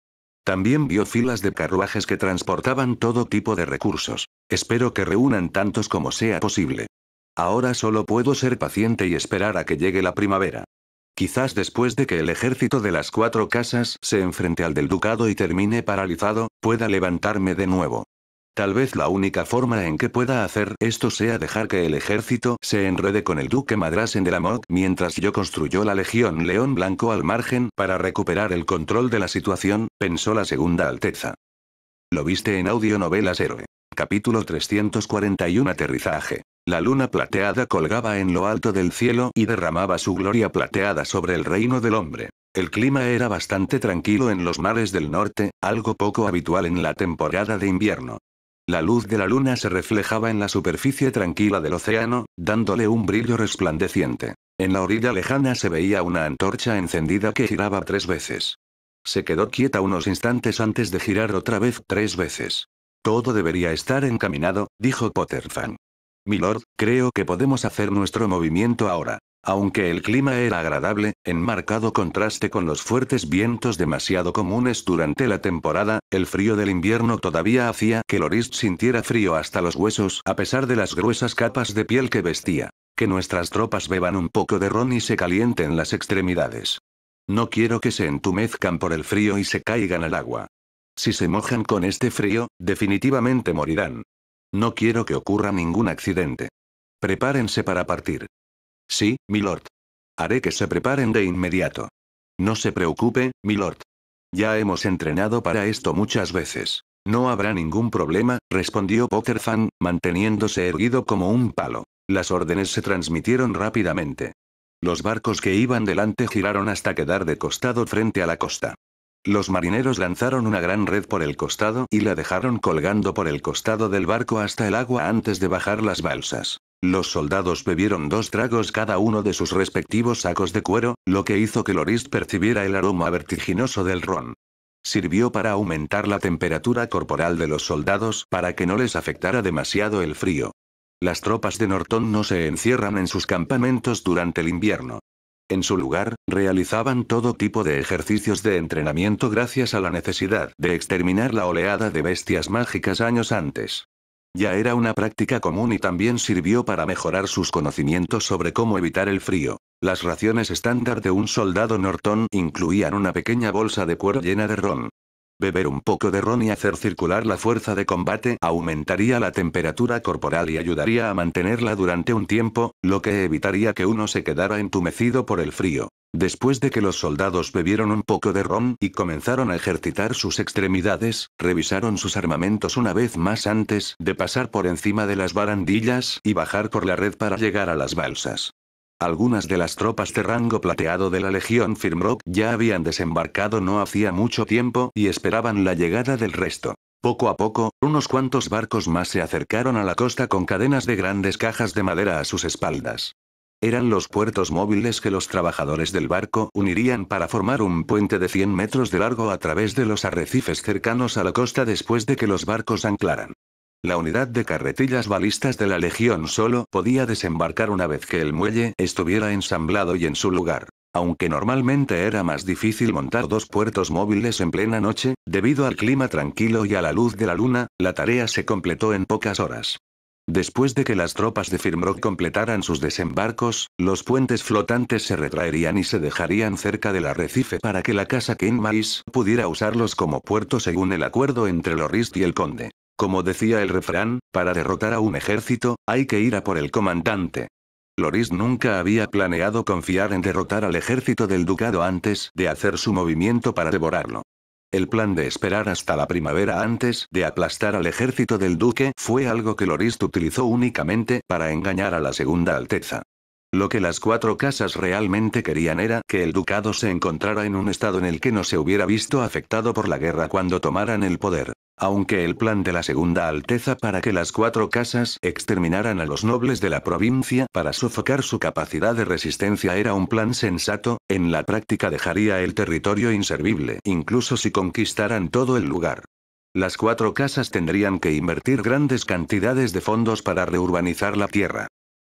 También vio filas de carruajes que transportaban todo tipo de recursos. Espero que reúnan tantos como sea posible. Ahora solo puedo ser paciente y esperar a que llegue la primavera. Quizás después de que el ejército de las cuatro casas se enfrente al del ducado y termine paralizado, pueda levantarme de nuevo. Tal vez la única forma en que pueda hacer esto sea dejar que el ejército se enrede con el duque Madrasen de la MOG mientras yo construyo la legión león blanco al margen para recuperar el control de la situación, pensó la segunda alteza. Lo viste en Audionovelas Héroe. Capítulo 341 Aterrizaje. La luna plateada colgaba en lo alto del cielo y derramaba su gloria plateada sobre el reino del hombre. El clima era bastante tranquilo en los mares del norte, algo poco habitual en la temporada de invierno. La luz de la luna se reflejaba en la superficie tranquila del océano, dándole un brillo resplandeciente. En la orilla lejana se veía una antorcha encendida que giraba tres veces. Se quedó quieta unos instantes antes de girar otra vez tres veces. Todo debería estar encaminado, dijo Potterfan. Milord, creo que podemos hacer nuestro movimiento ahora. Aunque el clima era agradable, en marcado contraste con los fuertes vientos demasiado comunes durante la temporada, el frío del invierno todavía hacía que Loris sintiera frío hasta los huesos a pesar de las gruesas capas de piel que vestía. Que nuestras tropas beban un poco de ron y se calienten las extremidades. No quiero que se entumezcan por el frío y se caigan al agua. Si se mojan con este frío, definitivamente morirán. No quiero que ocurra ningún accidente. Prepárense para partir. Sí, milord. Haré que se preparen de inmediato. No se preocupe, milord. Ya hemos entrenado para esto muchas veces. No habrá ningún problema, respondió Pokerfan, manteniéndose erguido como un palo. Las órdenes se transmitieron rápidamente. Los barcos que iban delante giraron hasta quedar de costado frente a la costa. Los marineros lanzaron una gran red por el costado y la dejaron colgando por el costado del barco hasta el agua antes de bajar las balsas. Los soldados bebieron dos tragos cada uno de sus respectivos sacos de cuero, lo que hizo que Loris percibiera el aroma vertiginoso del ron. Sirvió para aumentar la temperatura corporal de los soldados para que no les afectara demasiado el frío. Las tropas de Norton no se encierran en sus campamentos durante el invierno. En su lugar, realizaban todo tipo de ejercicios de entrenamiento gracias a la necesidad de exterminar la oleada de bestias mágicas años antes. Ya era una práctica común y también sirvió para mejorar sus conocimientos sobre cómo evitar el frío. Las raciones estándar de un soldado Norton incluían una pequeña bolsa de cuero llena de ron, Beber un poco de ron y hacer circular la fuerza de combate aumentaría la temperatura corporal y ayudaría a mantenerla durante un tiempo, lo que evitaría que uno se quedara entumecido por el frío. Después de que los soldados bebieron un poco de ron y comenzaron a ejercitar sus extremidades, revisaron sus armamentos una vez más antes de pasar por encima de las barandillas y bajar por la red para llegar a las balsas. Algunas de las tropas de rango plateado de la Legión Firmrock ya habían desembarcado no hacía mucho tiempo y esperaban la llegada del resto. Poco a poco, unos cuantos barcos más se acercaron a la costa con cadenas de grandes cajas de madera a sus espaldas. Eran los puertos móviles que los trabajadores del barco unirían para formar un puente de 100 metros de largo a través de los arrecifes cercanos a la costa después de que los barcos anclaran. La unidad de carretillas balistas de la Legión solo podía desembarcar una vez que el muelle estuviera ensamblado y en su lugar. Aunque normalmente era más difícil montar dos puertos móviles en plena noche, debido al clima tranquilo y a la luz de la luna, la tarea se completó en pocas horas. Después de que las tropas de Firmrock completaran sus desembarcos, los puentes flotantes se retraerían y se dejarían cerca del arrecife para que la casa King pudiera usarlos como puerto según el acuerdo entre Lorist y el conde. Como decía el refrán, para derrotar a un ejército, hay que ir a por el comandante. Loris nunca había planeado confiar en derrotar al ejército del ducado antes de hacer su movimiento para devorarlo. El plan de esperar hasta la primavera antes de aplastar al ejército del duque fue algo que Lorist utilizó únicamente para engañar a la segunda alteza. Lo que las cuatro casas realmente querían era que el ducado se encontrara en un estado en el que no se hubiera visto afectado por la guerra cuando tomaran el poder. Aunque el plan de la Segunda Alteza para que las cuatro casas exterminaran a los nobles de la provincia para sofocar su capacidad de resistencia era un plan sensato, en la práctica dejaría el territorio inservible, incluso si conquistaran todo el lugar. Las cuatro casas tendrían que invertir grandes cantidades de fondos para reurbanizar la tierra.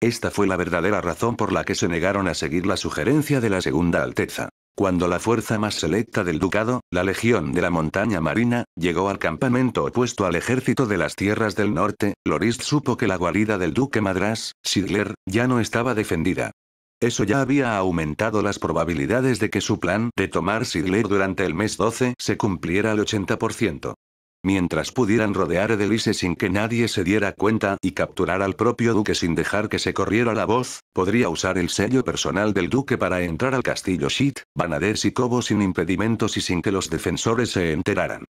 Esta fue la verdadera razón por la que se negaron a seguir la sugerencia de la Segunda Alteza. Cuando la fuerza más selecta del ducado, la Legión de la Montaña Marina, llegó al campamento opuesto al ejército de las tierras del norte, Lorist supo que la guarida del duque Madras, Sigler, ya no estaba defendida. Eso ya había aumentado las probabilidades de que su plan de tomar Sigler durante el mes 12 se cumpliera al 80% mientras pudieran rodear Edelice sin que nadie se diera cuenta y capturar al propio duque sin dejar que se corriera la voz, podría usar el sello personal del duque para entrar al castillo Shit, Banadés y Cobo sin impedimentos y sin que los defensores se enteraran.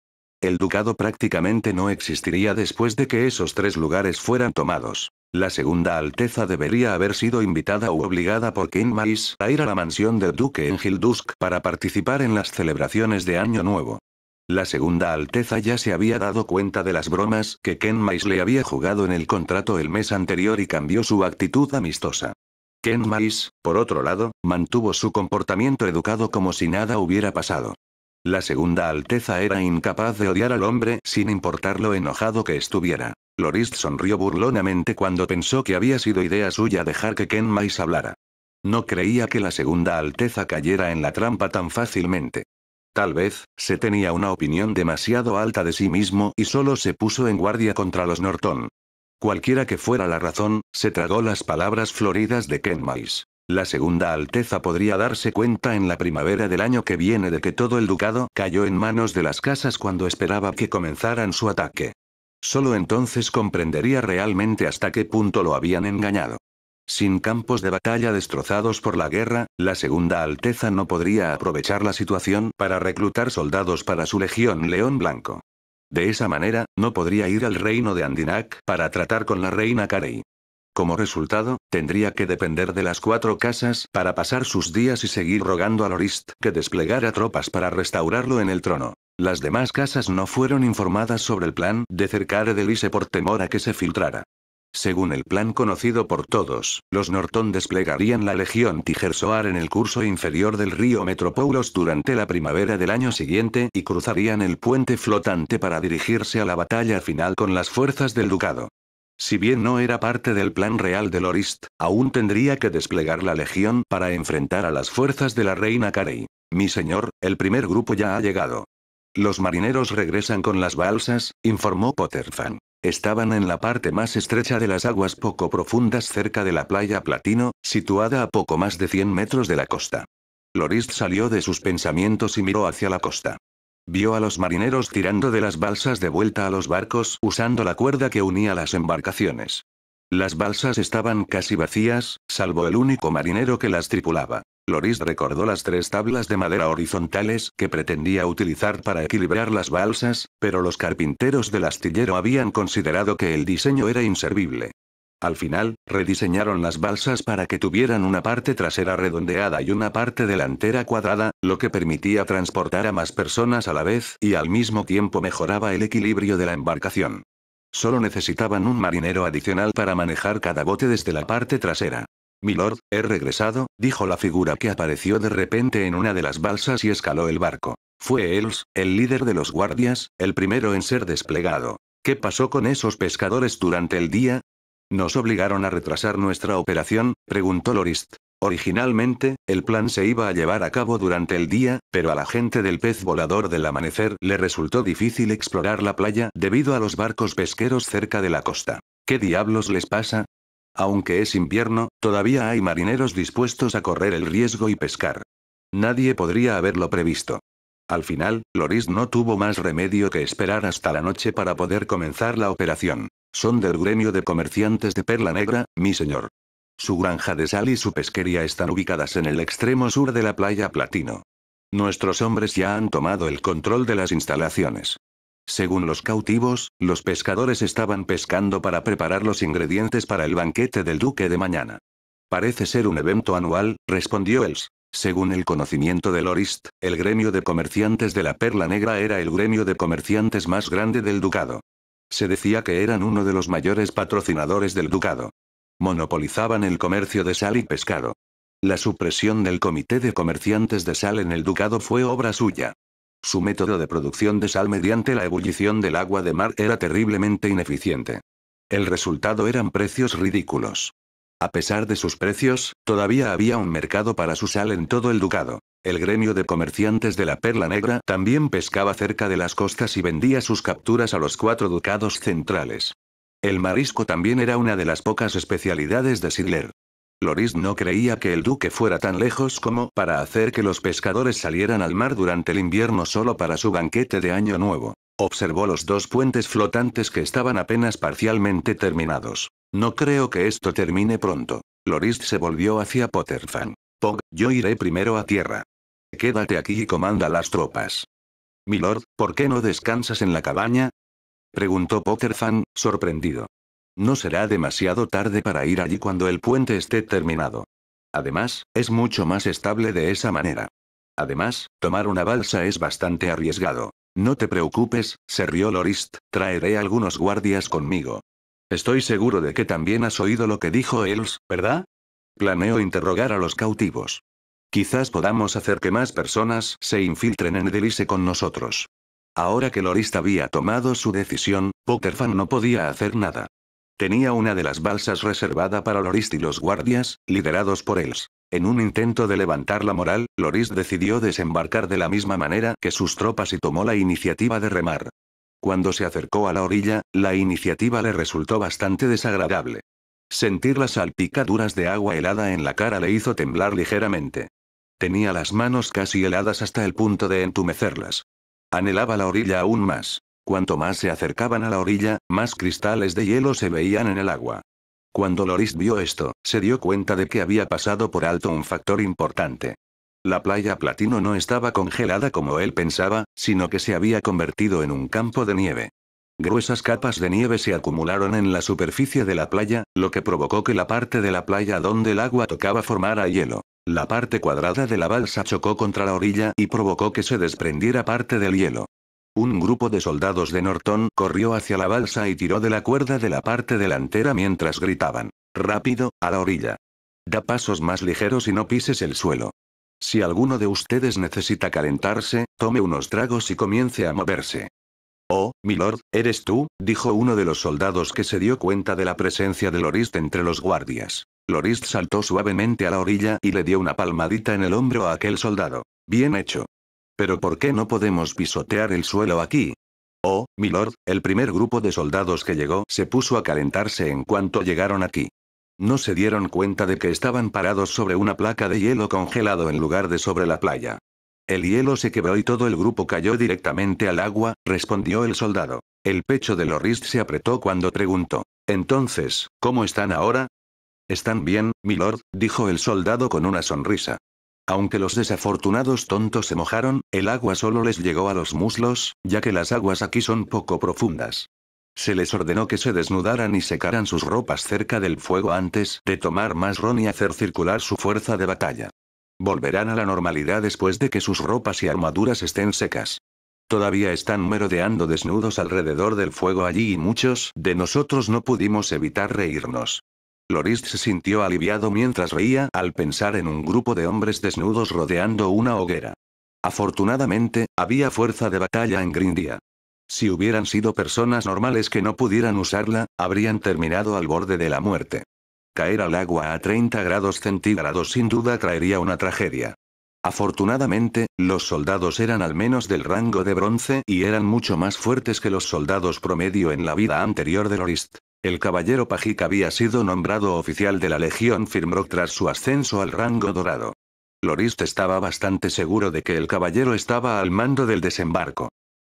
El ducado prácticamente no existiría después de que esos tres lugares fueran tomados. La segunda alteza debería haber sido invitada u obligada por King Mais a ir a la mansión del duque en Hildusk para participar en las celebraciones de Año Nuevo. La segunda Alteza ya se había dado cuenta de las bromas que Ken Kenmais le había jugado en el contrato el mes anterior y cambió su actitud amistosa. Ken Kenmais, por otro lado, mantuvo su comportamiento educado como si nada hubiera pasado. La segunda Alteza era incapaz de odiar al hombre sin importar lo enojado que estuviera. Loris sonrió burlonamente cuando pensó que había sido idea suya dejar que Ken Kenmais hablara. No creía que la segunda Alteza cayera en la trampa tan fácilmente. Tal vez, se tenía una opinión demasiado alta de sí mismo y solo se puso en guardia contra los Norton. Cualquiera que fuera la razón, se tragó las palabras floridas de Kenmais. La segunda Alteza podría darse cuenta en la primavera del año que viene de que todo el ducado cayó en manos de las casas cuando esperaba que comenzaran su ataque. Solo entonces comprendería realmente hasta qué punto lo habían engañado. Sin campos de batalla destrozados por la guerra, la Segunda Alteza no podría aprovechar la situación para reclutar soldados para su legión León Blanco. De esa manera, no podría ir al reino de Andinac para tratar con la reina Carey. Como resultado, tendría que depender de las cuatro casas para pasar sus días y seguir rogando a Lorist que desplegara tropas para restaurarlo en el trono. Las demás casas no fueron informadas sobre el plan de cercar Edelise por temor a que se filtrara. Según el plan conocido por todos, los Norton desplegarían la legión Tigersoar en el curso inferior del río Metropoulos durante la primavera del año siguiente y cruzarían el puente flotante para dirigirse a la batalla final con las fuerzas del ducado. Si bien no era parte del plan real de Lorist, aún tendría que desplegar la legión para enfrentar a las fuerzas de la reina Carey. Mi señor, el primer grupo ya ha llegado. Los marineros regresan con las balsas, informó Potterfan. Estaban en la parte más estrecha de las aguas poco profundas cerca de la playa Platino, situada a poco más de 100 metros de la costa. Lorist salió de sus pensamientos y miró hacia la costa. Vio a los marineros tirando de las balsas de vuelta a los barcos usando la cuerda que unía las embarcaciones. Las balsas estaban casi vacías, salvo el único marinero que las tripulaba. Loris recordó las tres tablas de madera horizontales que pretendía utilizar para equilibrar las balsas, pero los carpinteros del astillero habían considerado que el diseño era inservible. Al final, rediseñaron las balsas para que tuvieran una parte trasera redondeada y una parte delantera cuadrada, lo que permitía transportar a más personas a la vez y al mismo tiempo mejoraba el equilibrio de la embarcación. Solo necesitaban un marinero adicional para manejar cada bote desde la parte trasera. Milord, he regresado, dijo la figura que apareció de repente en una de las balsas y escaló el barco. Fue Els, el líder de los guardias, el primero en ser desplegado. ¿Qué pasó con esos pescadores durante el día? ¿Nos obligaron a retrasar nuestra operación? preguntó Lorist. Originalmente, el plan se iba a llevar a cabo durante el día, pero a la gente del pez volador del amanecer le resultó difícil explorar la playa debido a los barcos pesqueros cerca de la costa. ¿Qué diablos les pasa? Aunque es invierno, todavía hay marineros dispuestos a correr el riesgo y pescar. Nadie podría haberlo previsto. Al final, Loris no tuvo más remedio que esperar hasta la noche para poder comenzar la operación. Son del gremio de comerciantes de Perla Negra, mi señor. Su granja de sal y su pesquería están ubicadas en el extremo sur de la playa Platino. Nuestros hombres ya han tomado el control de las instalaciones. Según los cautivos, los pescadores estaban pescando para preparar los ingredientes para el banquete del duque de mañana. Parece ser un evento anual, respondió Els. Según el conocimiento de Lorist, el gremio de comerciantes de la Perla Negra era el gremio de comerciantes más grande del ducado. Se decía que eran uno de los mayores patrocinadores del ducado. Monopolizaban el comercio de sal y pescado. La supresión del Comité de Comerciantes de Sal en el ducado fue obra suya. Su método de producción de sal mediante la ebullición del agua de mar era terriblemente ineficiente. El resultado eran precios ridículos. A pesar de sus precios, todavía había un mercado para su sal en todo el ducado. El gremio de comerciantes de la Perla Negra también pescaba cerca de las costas y vendía sus capturas a los cuatro ducados centrales. El marisco también era una de las pocas especialidades de Sigler. Loris no creía que el duque fuera tan lejos como para hacer que los pescadores salieran al mar durante el invierno solo para su banquete de Año Nuevo. Observó los dos puentes flotantes que estaban apenas parcialmente terminados. No creo que esto termine pronto. Loris se volvió hacia Potterfan. Pog, yo iré primero a tierra. Quédate aquí y comanda las tropas. Milord, ¿por qué no descansas en la cabaña? Preguntó Potterfan, sorprendido. No será demasiado tarde para ir allí cuando el puente esté terminado. Además, es mucho más estable de esa manera. Además, tomar una balsa es bastante arriesgado. No te preocupes, se rió Lorist, traeré algunos guardias conmigo. Estoy seguro de que también has oído lo que dijo Els, ¿verdad? Planeo interrogar a los cautivos. Quizás podamos hacer que más personas se infiltren en Delice con nosotros. Ahora que Lorist había tomado su decisión, Potterfan no podía hacer nada. Tenía una de las balsas reservada para Loris y los guardias, liderados por él. En un intento de levantar la moral, Loris decidió desembarcar de la misma manera que sus tropas y tomó la iniciativa de remar. Cuando se acercó a la orilla, la iniciativa le resultó bastante desagradable. Sentir las salpicaduras de agua helada en la cara le hizo temblar ligeramente. Tenía las manos casi heladas hasta el punto de entumecerlas. Anhelaba la orilla aún más. Cuanto más se acercaban a la orilla, más cristales de hielo se veían en el agua. Cuando Loris vio esto, se dio cuenta de que había pasado por alto un factor importante. La playa platino no estaba congelada como él pensaba, sino que se había convertido en un campo de nieve. Gruesas capas de nieve se acumularon en la superficie de la playa, lo que provocó que la parte de la playa donde el agua tocaba formara hielo. La parte cuadrada de la balsa chocó contra la orilla y provocó que se desprendiera parte del hielo. Un grupo de soldados de Norton corrió hacia la balsa y tiró de la cuerda de la parte delantera mientras gritaban. Rápido, a la orilla. Da pasos más ligeros y no pises el suelo. Si alguno de ustedes necesita calentarse, tome unos tragos y comience a moverse. Oh, milord, ¿eres tú? dijo uno de los soldados que se dio cuenta de la presencia de Lorist entre los guardias. Lorist saltó suavemente a la orilla y le dio una palmadita en el hombro a aquel soldado. Bien hecho. Pero ¿por qué no podemos pisotear el suelo aquí? Oh, milord, el primer grupo de soldados que llegó se puso a calentarse en cuanto llegaron aquí. No se dieron cuenta de que estaban parados sobre una placa de hielo congelado en lugar de sobre la playa. El hielo se quebró y todo el grupo cayó directamente al agua, respondió el soldado. El pecho de Lorist se apretó cuando preguntó. Entonces, ¿cómo están ahora? Están bien, milord, dijo el soldado con una sonrisa. Aunque los desafortunados tontos se mojaron, el agua solo les llegó a los muslos, ya que las aguas aquí son poco profundas. Se les ordenó que se desnudaran y secaran sus ropas cerca del fuego antes de tomar más ron y hacer circular su fuerza de batalla. Volverán a la normalidad después de que sus ropas y armaduras estén secas. Todavía están merodeando desnudos alrededor del fuego allí y muchos de nosotros no pudimos evitar reírnos. Lorist se sintió aliviado mientras reía al pensar en un grupo de hombres desnudos rodeando una hoguera. Afortunadamente, había fuerza de batalla en Grindia. Si hubieran sido personas normales que no pudieran usarla, habrían terminado al borde de la muerte. Caer al agua a 30 grados centígrados sin duda traería una tragedia. Afortunadamente, los soldados eran al menos del rango de bronce y eran mucho más fuertes que los soldados promedio en la vida anterior de Lorist. El caballero Pajik había sido nombrado oficial de la Legión Firmrock tras su ascenso al rango dorado. Lorist estaba bastante seguro de que el caballero estaba al mando del desembarco.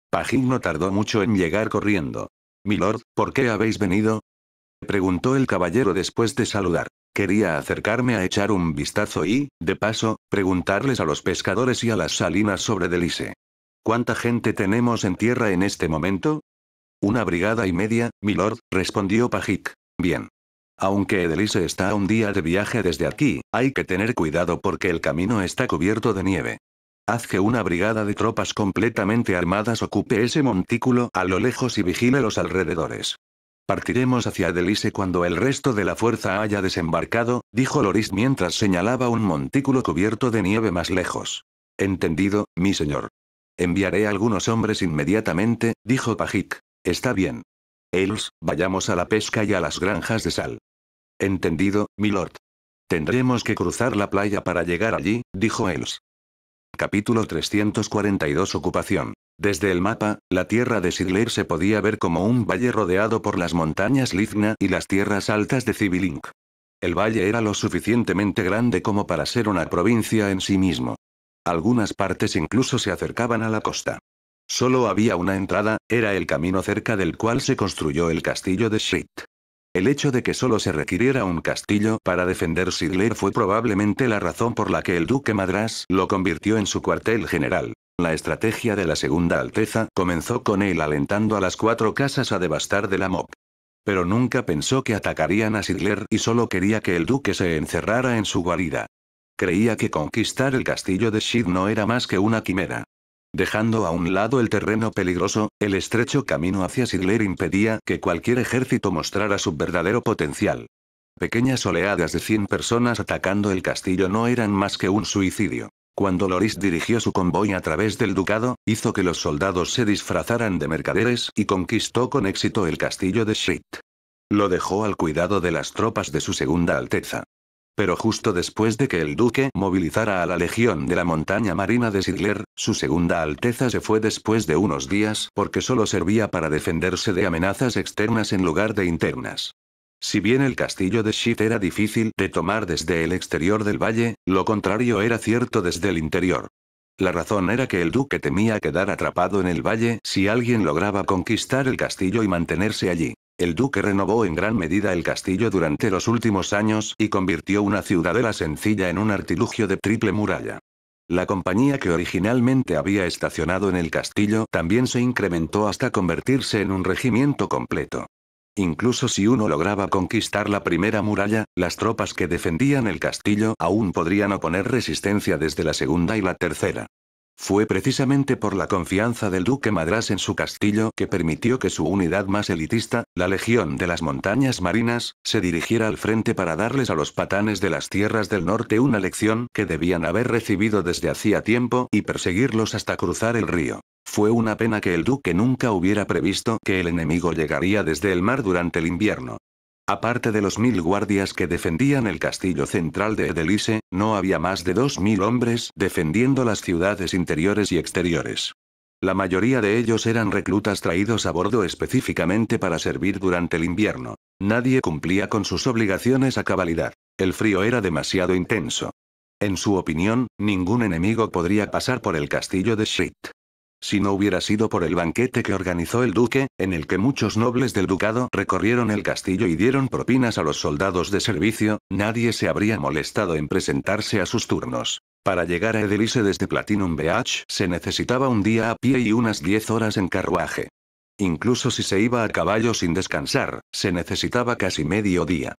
Pajik no tardó mucho en llegar corriendo. Milord, ¿por qué habéis venido? preguntó el caballero después de saludar. Quería acercarme a echar un vistazo y, de paso, preguntarles a los pescadores y a las salinas sobre Delice. ¿Cuánta gente tenemos en tierra en este momento? Una brigada y media, milord, respondió Pajik. Bien. Aunque Edelise está a un día de viaje desde aquí, hay que tener cuidado porque el camino está cubierto de nieve. Haz que una brigada de tropas completamente armadas ocupe ese montículo a lo lejos y vigile los alrededores. Partiremos hacia Edelise cuando el resto de la fuerza haya desembarcado, dijo Loris mientras señalaba un montículo cubierto de nieve más lejos. Entendido, mi señor. Enviaré algunos hombres inmediatamente, dijo Pajik. Está bien. Els, vayamos a la pesca y a las granjas de sal. Entendido, milord. Tendremos que cruzar la playa para llegar allí, dijo Els. Capítulo 342 Ocupación. Desde el mapa, la tierra de Sidler se podía ver como un valle rodeado por las montañas Lizna y las tierras altas de Civilink. El valle era lo suficientemente grande como para ser una provincia en sí mismo. Algunas partes incluso se acercaban a la costa. Solo había una entrada, era el camino cerca del cual se construyó el castillo de Schitt. El hecho de que solo se requiriera un castillo para defender Sigler fue probablemente la razón por la que el duque Madras lo convirtió en su cuartel general. La estrategia de la Segunda Alteza comenzó con él alentando a las cuatro casas a devastar de la MOP. Pero nunca pensó que atacarían a Sigler y solo quería que el duque se encerrara en su guarida. Creía que conquistar el castillo de Shid no era más que una quimera. Dejando a un lado el terreno peligroso, el estrecho camino hacia Sigler impedía que cualquier ejército mostrara su verdadero potencial. Pequeñas oleadas de 100 personas atacando el castillo no eran más que un suicidio. Cuando Loris dirigió su convoy a través del ducado, hizo que los soldados se disfrazaran de mercaderes y conquistó con éxito el castillo de Schritt. Lo dejó al cuidado de las tropas de su segunda alteza. Pero justo después de que el duque movilizara a la Legión de la Montaña Marina de Sigler, su segunda Alteza se fue después de unos días porque solo servía para defenderse de amenazas externas en lugar de internas. Si bien el castillo de Shit era difícil de tomar desde el exterior del valle, lo contrario era cierto desde el interior. La razón era que el duque temía quedar atrapado en el valle si alguien lograba conquistar el castillo y mantenerse allí. El duque renovó en gran medida el castillo durante los últimos años y convirtió una ciudadela sencilla en un artilugio de triple muralla. La compañía que originalmente había estacionado en el castillo también se incrementó hasta convertirse en un regimiento completo. Incluso si uno lograba conquistar la primera muralla, las tropas que defendían el castillo aún podrían oponer resistencia desde la segunda y la tercera. Fue precisamente por la confianza del duque Madras en su castillo que permitió que su unidad más elitista, la Legión de las Montañas Marinas, se dirigiera al frente para darles a los patanes de las tierras del norte una lección que debían haber recibido desde hacía tiempo y perseguirlos hasta cruzar el río. Fue una pena que el duque nunca hubiera previsto que el enemigo llegaría desde el mar durante el invierno. Aparte de los mil guardias que defendían el castillo central de Edelise, no había más de dos mil hombres defendiendo las ciudades interiores y exteriores. La mayoría de ellos eran reclutas traídos a bordo específicamente para servir durante el invierno. Nadie cumplía con sus obligaciones a cabalidad. El frío era demasiado intenso. En su opinión, ningún enemigo podría pasar por el castillo de Schitt. Si no hubiera sido por el banquete que organizó el duque, en el que muchos nobles del ducado recorrieron el castillo y dieron propinas a los soldados de servicio, nadie se habría molestado en presentarse a sus turnos. Para llegar a Edelise desde Platinum Beach se necesitaba un día a pie y unas 10 horas en carruaje. Incluso si se iba a caballo sin descansar, se necesitaba casi medio día.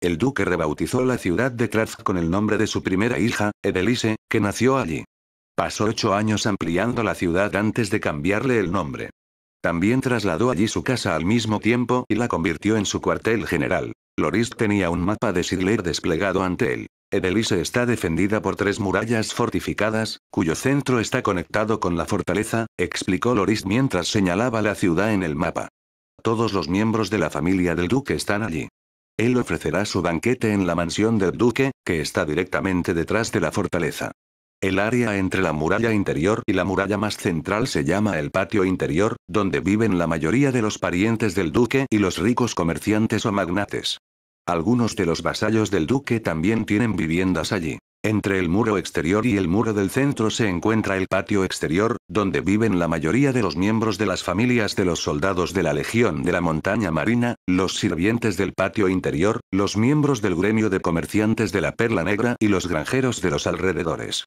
El duque rebautizó la ciudad de Kratz con el nombre de su primera hija, Edelise, que nació allí. Pasó ocho años ampliando la ciudad antes de cambiarle el nombre. También trasladó allí su casa al mismo tiempo y la convirtió en su cuartel general. Loris tenía un mapa de Sigler desplegado ante él. Edelise está defendida por tres murallas fortificadas, cuyo centro está conectado con la fortaleza, explicó Loris mientras señalaba la ciudad en el mapa. Todos los miembros de la familia del duque están allí. Él ofrecerá su banquete en la mansión del duque, que está directamente detrás de la fortaleza. El área entre la muralla interior y la muralla más central se llama el patio interior, donde viven la mayoría de los parientes del duque y los ricos comerciantes o magnates. Algunos de los vasallos del duque también tienen viviendas allí. Entre el muro exterior y el muro del centro se encuentra el patio exterior, donde viven la mayoría de los miembros de las familias de los soldados de la Legión de la Montaña Marina, los sirvientes del patio interior, los miembros del gremio de comerciantes de la Perla Negra y los granjeros de los alrededores.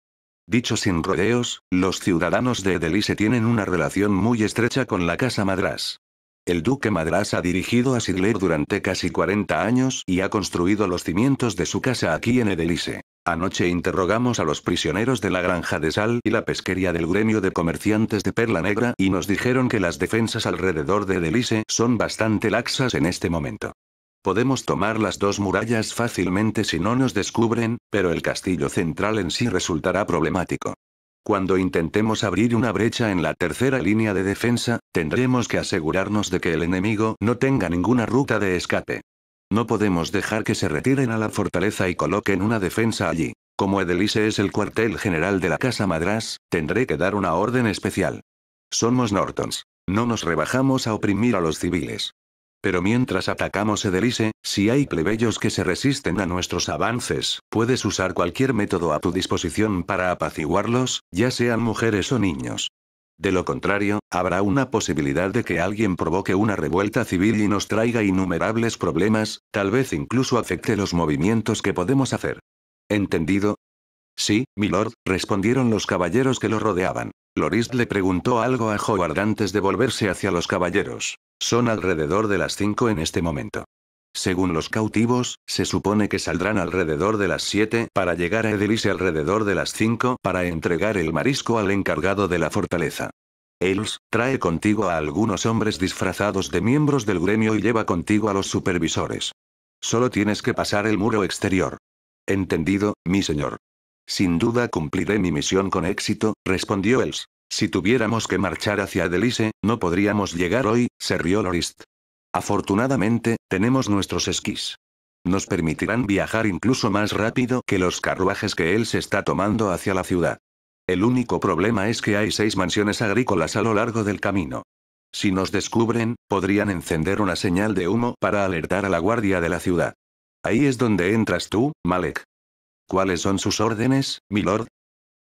Dicho sin rodeos, los ciudadanos de Edelice tienen una relación muy estrecha con la Casa Madras. El duque Madras ha dirigido a Sigler durante casi 40 años y ha construido los cimientos de su casa aquí en Edelice. Anoche interrogamos a los prisioneros de la granja de sal y la pesquería del gremio de comerciantes de Perla Negra y nos dijeron que las defensas alrededor de Edelice son bastante laxas en este momento. Podemos tomar las dos murallas fácilmente si no nos descubren, pero el castillo central en sí resultará problemático. Cuando intentemos abrir una brecha en la tercera línea de defensa, tendremos que asegurarnos de que el enemigo no tenga ninguna ruta de escape. No podemos dejar que se retiren a la fortaleza y coloquen una defensa allí. Como Edelise es el cuartel general de la Casa Madras, tendré que dar una orden especial. Somos Nortons. No nos rebajamos a oprimir a los civiles. Pero mientras atacamos Edelise, si hay plebeyos que se resisten a nuestros avances, puedes usar cualquier método a tu disposición para apaciguarlos, ya sean mujeres o niños. De lo contrario, habrá una posibilidad de que alguien provoque una revuelta civil y nos traiga innumerables problemas, tal vez incluso afecte los movimientos que podemos hacer. ¿Entendido? Sí, milord, respondieron los caballeros que lo rodeaban. Loris le preguntó algo a Howard antes de volverse hacia los caballeros. Son alrededor de las 5 en este momento. Según los cautivos, se supone que saldrán alrededor de las 7 para llegar a y alrededor de las 5 para entregar el marisco al encargado de la fortaleza. Ails, trae contigo a algunos hombres disfrazados de miembros del gremio y lleva contigo a los supervisores. Solo tienes que pasar el muro exterior. Entendido, mi señor. Sin duda cumpliré mi misión con éxito, respondió Els. Si tuviéramos que marchar hacia Delice, no podríamos llegar hoy, se rió Lorist. Afortunadamente, tenemos nuestros esquís. Nos permitirán viajar incluso más rápido que los carruajes que él se está tomando hacia la ciudad. El único problema es que hay seis mansiones agrícolas a lo largo del camino. Si nos descubren, podrían encender una señal de humo para alertar a la guardia de la ciudad. Ahí es donde entras tú, Malek. ¿Cuáles son sus órdenes, milord?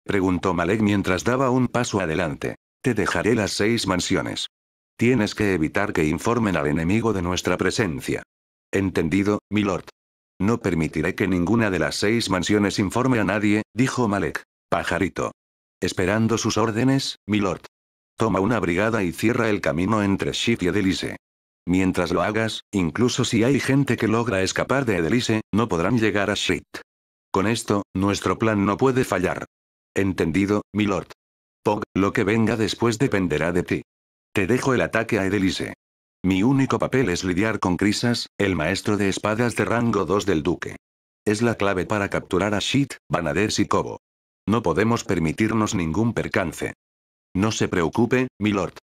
Preguntó Malek mientras daba un paso adelante. Te dejaré las seis mansiones. Tienes que evitar que informen al enemigo de nuestra presencia. Entendido, milord. No permitiré que ninguna de las seis mansiones informe a nadie, dijo Malek. Pajarito. Esperando sus órdenes, milord. Toma una brigada y cierra el camino entre Shit y Edelise. Mientras lo hagas, incluso si hay gente que logra escapar de Edelise, no podrán llegar a Shit. Con esto, nuestro plan no puede fallar. Entendido, Lord. Pog, lo que venga después dependerá de ti. Te dejo el ataque a Edelise. Mi único papel es lidiar con Crisas, el maestro de espadas de rango 2 del duque. Es la clave para capturar a Shit, Banaders y Kobo. No podemos permitirnos ningún percance. No se preocupe, Lord.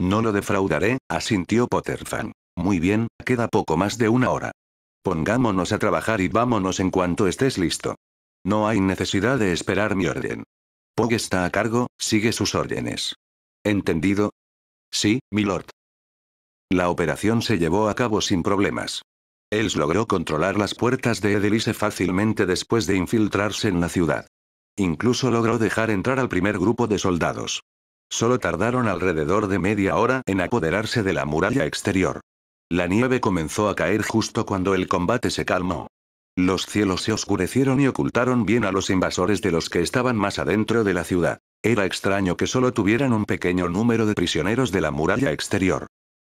No lo defraudaré, asintió Potterfan. Muy bien, queda poco más de una hora. Pongámonos a trabajar y vámonos en cuanto estés listo. No hay necesidad de esperar mi orden. Pog está a cargo, sigue sus órdenes. ¿Entendido? Sí, mi Lord.» La operación se llevó a cabo sin problemas. Els logró controlar las puertas de Edelise fácilmente después de infiltrarse en la ciudad. Incluso logró dejar entrar al primer grupo de soldados. Solo tardaron alrededor de media hora en apoderarse de la muralla exterior. La nieve comenzó a caer justo cuando el combate se calmó. Los cielos se oscurecieron y ocultaron bien a los invasores de los que estaban más adentro de la ciudad. Era extraño que solo tuvieran un pequeño número de prisioneros de la muralla exterior.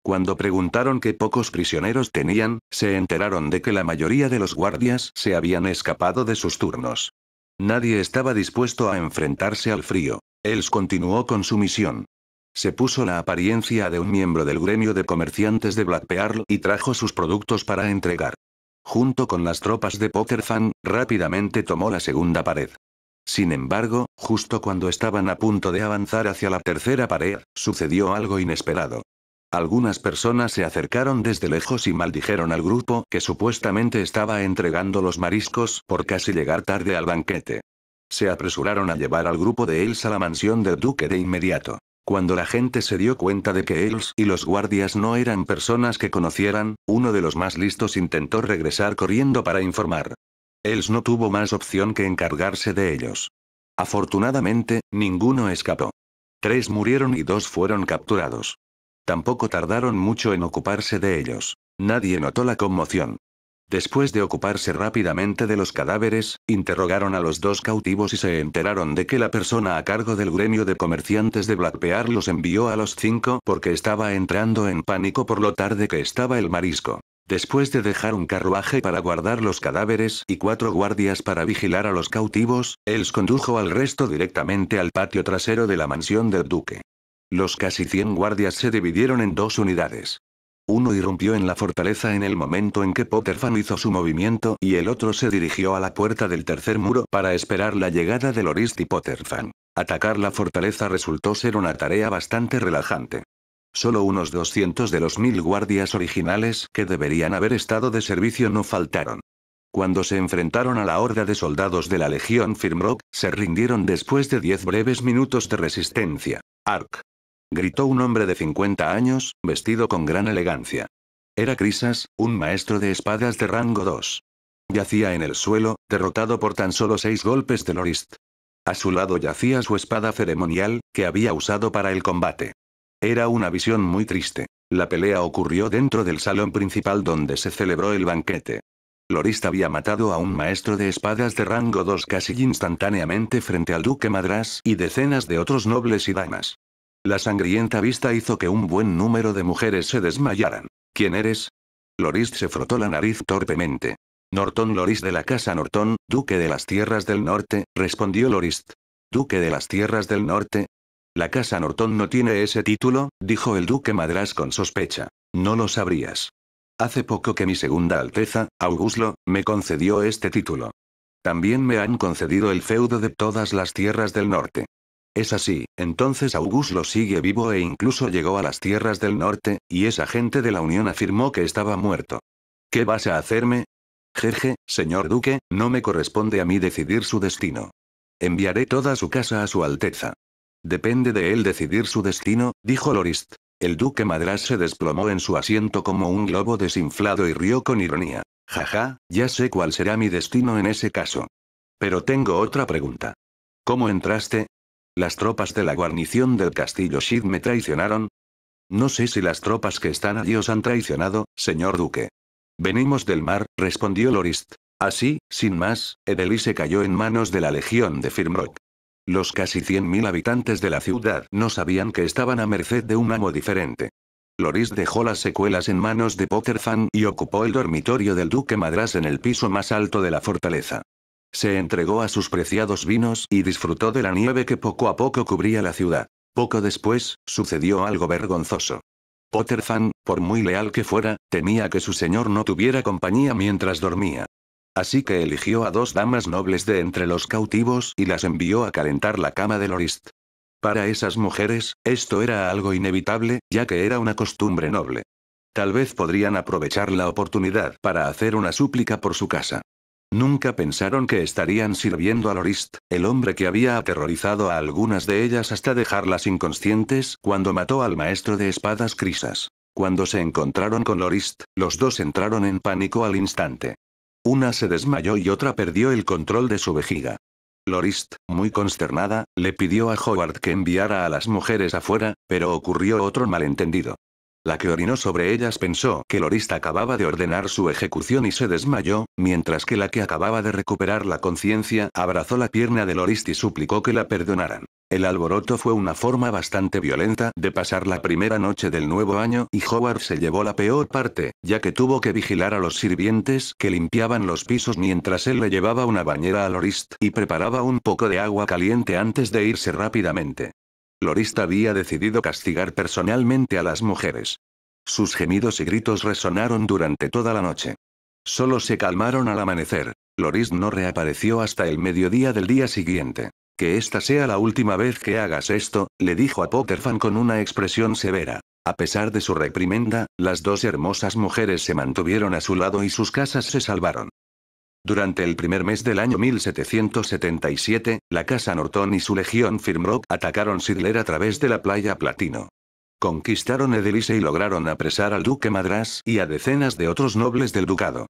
Cuando preguntaron qué pocos prisioneros tenían, se enteraron de que la mayoría de los guardias se habían escapado de sus turnos. Nadie estaba dispuesto a enfrentarse al frío. Els continuó con su misión. Se puso la apariencia de un miembro del gremio de comerciantes de Black Pearl y trajo sus productos para entregar. Junto con las tropas de Potterfan, rápidamente tomó la segunda pared. Sin embargo, justo cuando estaban a punto de avanzar hacia la tercera pared, sucedió algo inesperado. Algunas personas se acercaron desde lejos y maldijeron al grupo que supuestamente estaba entregando los mariscos por casi llegar tarde al banquete. Se apresuraron a llevar al grupo de Elsa a la mansión del duque de inmediato. Cuando la gente se dio cuenta de que ellos y los guardias no eran personas que conocieran, uno de los más listos intentó regresar corriendo para informar. Els no tuvo más opción que encargarse de ellos. Afortunadamente, ninguno escapó. Tres murieron y dos fueron capturados. Tampoco tardaron mucho en ocuparse de ellos. Nadie notó la conmoción. Después de ocuparse rápidamente de los cadáveres, interrogaron a los dos cautivos y se enteraron de que la persona a cargo del gremio de comerciantes de Blackpear los envió a los cinco porque estaba entrando en pánico por lo tarde que estaba el marisco. Después de dejar un carruaje para guardar los cadáveres y cuatro guardias para vigilar a los cautivos, Els condujo al resto directamente al patio trasero de la mansión del duque. Los casi 100 guardias se dividieron en dos unidades. Uno irrumpió en la fortaleza en el momento en que Potterfan hizo su movimiento y el otro se dirigió a la puerta del tercer muro para esperar la llegada de Lorist y Potterfan. Atacar la fortaleza resultó ser una tarea bastante relajante. Solo unos 200 de los mil guardias originales que deberían haber estado de servicio no faltaron. Cuando se enfrentaron a la horda de soldados de la Legión Firmrock, se rindieron después de 10 breves minutos de resistencia. Ark, gritó un hombre de 50 años, vestido con gran elegancia. Era Crisas, un maestro de espadas de rango 2. Yacía en el suelo, derrotado por tan solo seis golpes de Lorist. A su lado yacía su espada ceremonial, que había usado para el combate. Era una visión muy triste. La pelea ocurrió dentro del salón principal donde se celebró el banquete. Lorist había matado a un maestro de espadas de rango 2 casi instantáneamente frente al duque Madras y decenas de otros nobles y damas. La sangrienta vista hizo que un buen número de mujeres se desmayaran. ¿Quién eres? Lorist se frotó la nariz torpemente. Norton Loris de la Casa Norton, Duque de las Tierras del Norte, respondió Lorist. ¿Duque de las Tierras del Norte? La Casa Norton no tiene ese título, dijo el Duque Madras con sospecha. No lo sabrías. Hace poco que mi Segunda Alteza, Augusto, me concedió este título. También me han concedido el feudo de todas las tierras del norte. Es así, entonces Augusto sigue vivo e incluso llegó a las tierras del norte, y esa gente de la Unión afirmó que estaba muerto. ¿Qué vas a hacerme? Jeje, señor duque, no me corresponde a mí decidir su destino. Enviaré toda su casa a su Alteza. Depende de él decidir su destino, dijo Lorist. El duque Madras se desplomó en su asiento como un globo desinflado y rió con ironía. Jaja, ya sé cuál será mi destino en ese caso. Pero tengo otra pregunta. ¿Cómo entraste? ¿Las tropas de la guarnición del castillo Shid me traicionaron? No sé si las tropas que están allí os han traicionado, señor duque. Venimos del mar, respondió Lorist. Así, sin más, Edelí se cayó en manos de la legión de Firmrock. Los casi 100.000 habitantes de la ciudad no sabían que estaban a merced de un amo diferente. Loris dejó las secuelas en manos de Potterfan y ocupó el dormitorio del duque Madras en el piso más alto de la fortaleza. Se entregó a sus preciados vinos y disfrutó de la nieve que poco a poco cubría la ciudad. Poco después, sucedió algo vergonzoso. Potterfan, por muy leal que fuera, temía que su señor no tuviera compañía mientras dormía. Así que eligió a dos damas nobles de entre los cautivos y las envió a calentar la cama de Lorist. Para esas mujeres, esto era algo inevitable, ya que era una costumbre noble. Tal vez podrían aprovechar la oportunidad para hacer una súplica por su casa. Nunca pensaron que estarían sirviendo a Lorist, el hombre que había aterrorizado a algunas de ellas hasta dejarlas inconscientes cuando mató al maestro de espadas Crisas. Cuando se encontraron con Lorist, los dos entraron en pánico al instante. Una se desmayó y otra perdió el control de su vejiga. Lorist, muy consternada, le pidió a Howard que enviara a las mujeres afuera, pero ocurrió otro malentendido. La que orinó sobre ellas pensó que Lorist acababa de ordenar su ejecución y se desmayó, mientras que la que acababa de recuperar la conciencia abrazó la pierna de Lorist y suplicó que la perdonaran. El alboroto fue una forma bastante violenta de pasar la primera noche del nuevo año y Howard se llevó la peor parte, ya que tuvo que vigilar a los sirvientes que limpiaban los pisos mientras él le llevaba una bañera a Lorist y preparaba un poco de agua caliente antes de irse rápidamente. Lorista había decidido castigar personalmente a las mujeres. Sus gemidos y gritos resonaron durante toda la noche. Solo se calmaron al amanecer. Loris no reapareció hasta el mediodía del día siguiente. Que esta sea la última vez que hagas esto, le dijo a Potterfan con una expresión severa. A pesar de su reprimenda, las dos hermosas mujeres se mantuvieron a su lado y sus casas se salvaron. Durante el primer mes del año 1777, la Casa Norton y su legión Firmrock atacaron Sidler a través de la playa Platino. Conquistaron Edelise y lograron apresar al duque Madras y a decenas de otros nobles del ducado.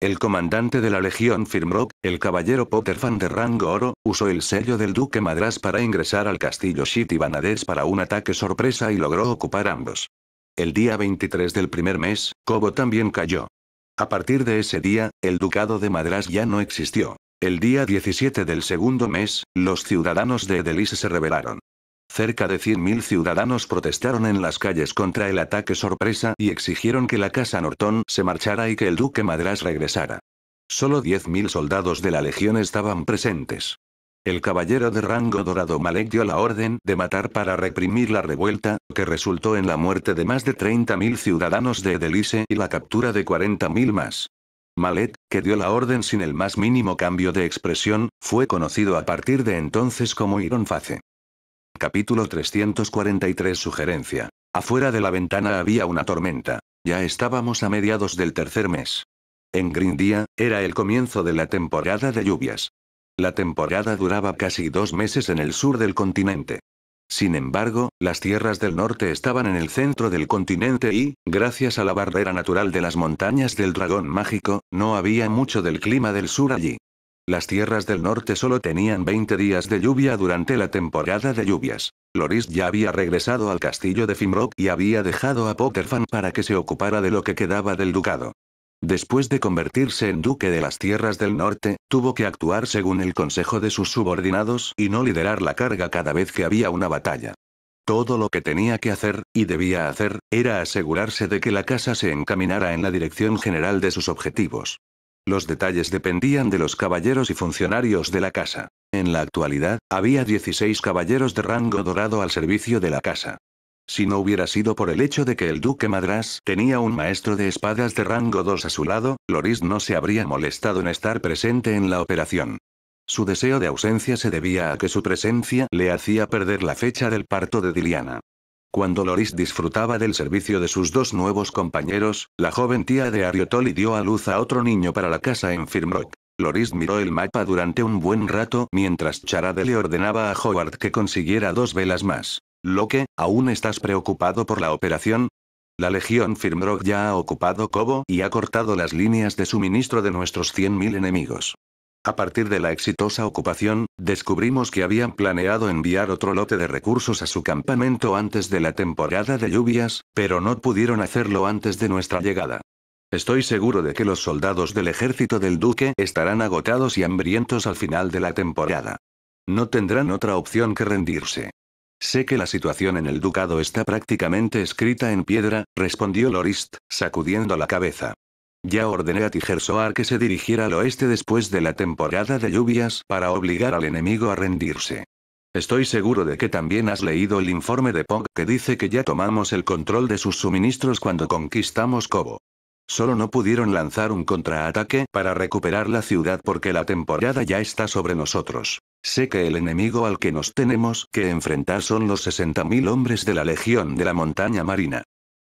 El comandante de la legión Firmrock, el caballero Potter de rango oro, usó el sello del duque Madrás para ingresar al castillo Banades para un ataque sorpresa y logró ocupar ambos. El día 23 del primer mes, Cobo también cayó. A partir de ese día, el ducado de Madras ya no existió. El día 17 del segundo mes, los ciudadanos de Edelis se rebelaron. Cerca de 100.000 ciudadanos protestaron en las calles contra el ataque sorpresa y exigieron que la Casa Nortón se marchara y que el duque Madras regresara. Solo 10.000 soldados de la legión estaban presentes. El caballero de rango dorado Malek dio la orden de matar para reprimir la revuelta, que resultó en la muerte de más de 30.000 ciudadanos de Edelice y la captura de 40.000 más. Malet, que dio la orden sin el más mínimo cambio de expresión, fue conocido a partir de entonces como Ironface. Capítulo 343 Sugerencia. Afuera de la ventana había una tormenta. Ya estábamos a mediados del tercer mes. En Grindía, era el comienzo de la temporada de lluvias. La temporada duraba casi dos meses en el sur del continente. Sin embargo, las tierras del norte estaban en el centro del continente y, gracias a la barrera natural de las montañas del dragón mágico, no había mucho del clima del sur allí. Las tierras del norte solo tenían 20 días de lluvia durante la temporada de lluvias. Loris ya había regresado al castillo de Fimrock y había dejado a Potterfan para que se ocupara de lo que quedaba del ducado. Después de convertirse en duque de las tierras del norte, tuvo que actuar según el consejo de sus subordinados y no liderar la carga cada vez que había una batalla. Todo lo que tenía que hacer, y debía hacer, era asegurarse de que la casa se encaminara en la dirección general de sus objetivos. Los detalles dependían de los caballeros y funcionarios de la casa. En la actualidad, había 16 caballeros de rango dorado al servicio de la casa. Si no hubiera sido por el hecho de que el duque Madras tenía un maestro de espadas de rango 2 a su lado, Loris no se habría molestado en estar presente en la operación. Su deseo de ausencia se debía a que su presencia le hacía perder la fecha del parto de Diliana. Cuando Loris disfrutaba del servicio de sus dos nuevos compañeros, la joven tía de Ariotoli dio a luz a otro niño para la casa en Firmrock. Loris miró el mapa durante un buen rato mientras Charade le ordenaba a Howard que consiguiera dos velas más. Loque, ¿aún estás preocupado por la operación? La Legión Firmrock ya ha ocupado Cobo y ha cortado las líneas de suministro de nuestros 100.000 enemigos. A partir de la exitosa ocupación, descubrimos que habían planeado enviar otro lote de recursos a su campamento antes de la temporada de lluvias, pero no pudieron hacerlo antes de nuestra llegada. Estoy seguro de que los soldados del ejército del duque estarán agotados y hambrientos al final de la temporada. No tendrán otra opción que rendirse. Sé que la situación en el ducado está prácticamente escrita en piedra, respondió Lorist, sacudiendo la cabeza. Ya ordené a Tigersoar que se dirigiera al oeste después de la temporada de lluvias para obligar al enemigo a rendirse. Estoy seguro de que también has leído el informe de Pog que dice que ya tomamos el control de sus suministros cuando conquistamos Kobo. Solo no pudieron lanzar un contraataque para recuperar la ciudad porque la temporada ya está sobre nosotros. Sé que el enemigo al que nos tenemos que enfrentar son los 60.000 hombres de la Legión de la Montaña Marina.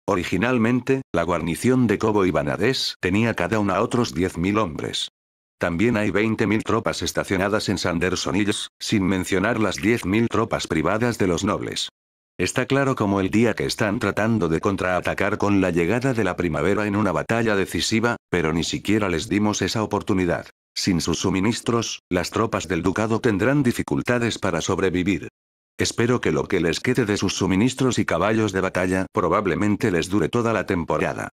Originalmente, la guarnición de Cobo y Banades tenía cada una otros 10.000 hombres. También hay 20.000 tropas estacionadas en Sanderson Hills, sin mencionar las 10.000 tropas privadas de los nobles. Está claro como el día que están tratando de contraatacar con la llegada de la primavera en una batalla decisiva, pero ni siquiera les dimos esa oportunidad. Sin sus suministros, las tropas del ducado tendrán dificultades para sobrevivir. Espero que lo que les quede de sus suministros y caballos de batalla probablemente les dure toda la temporada.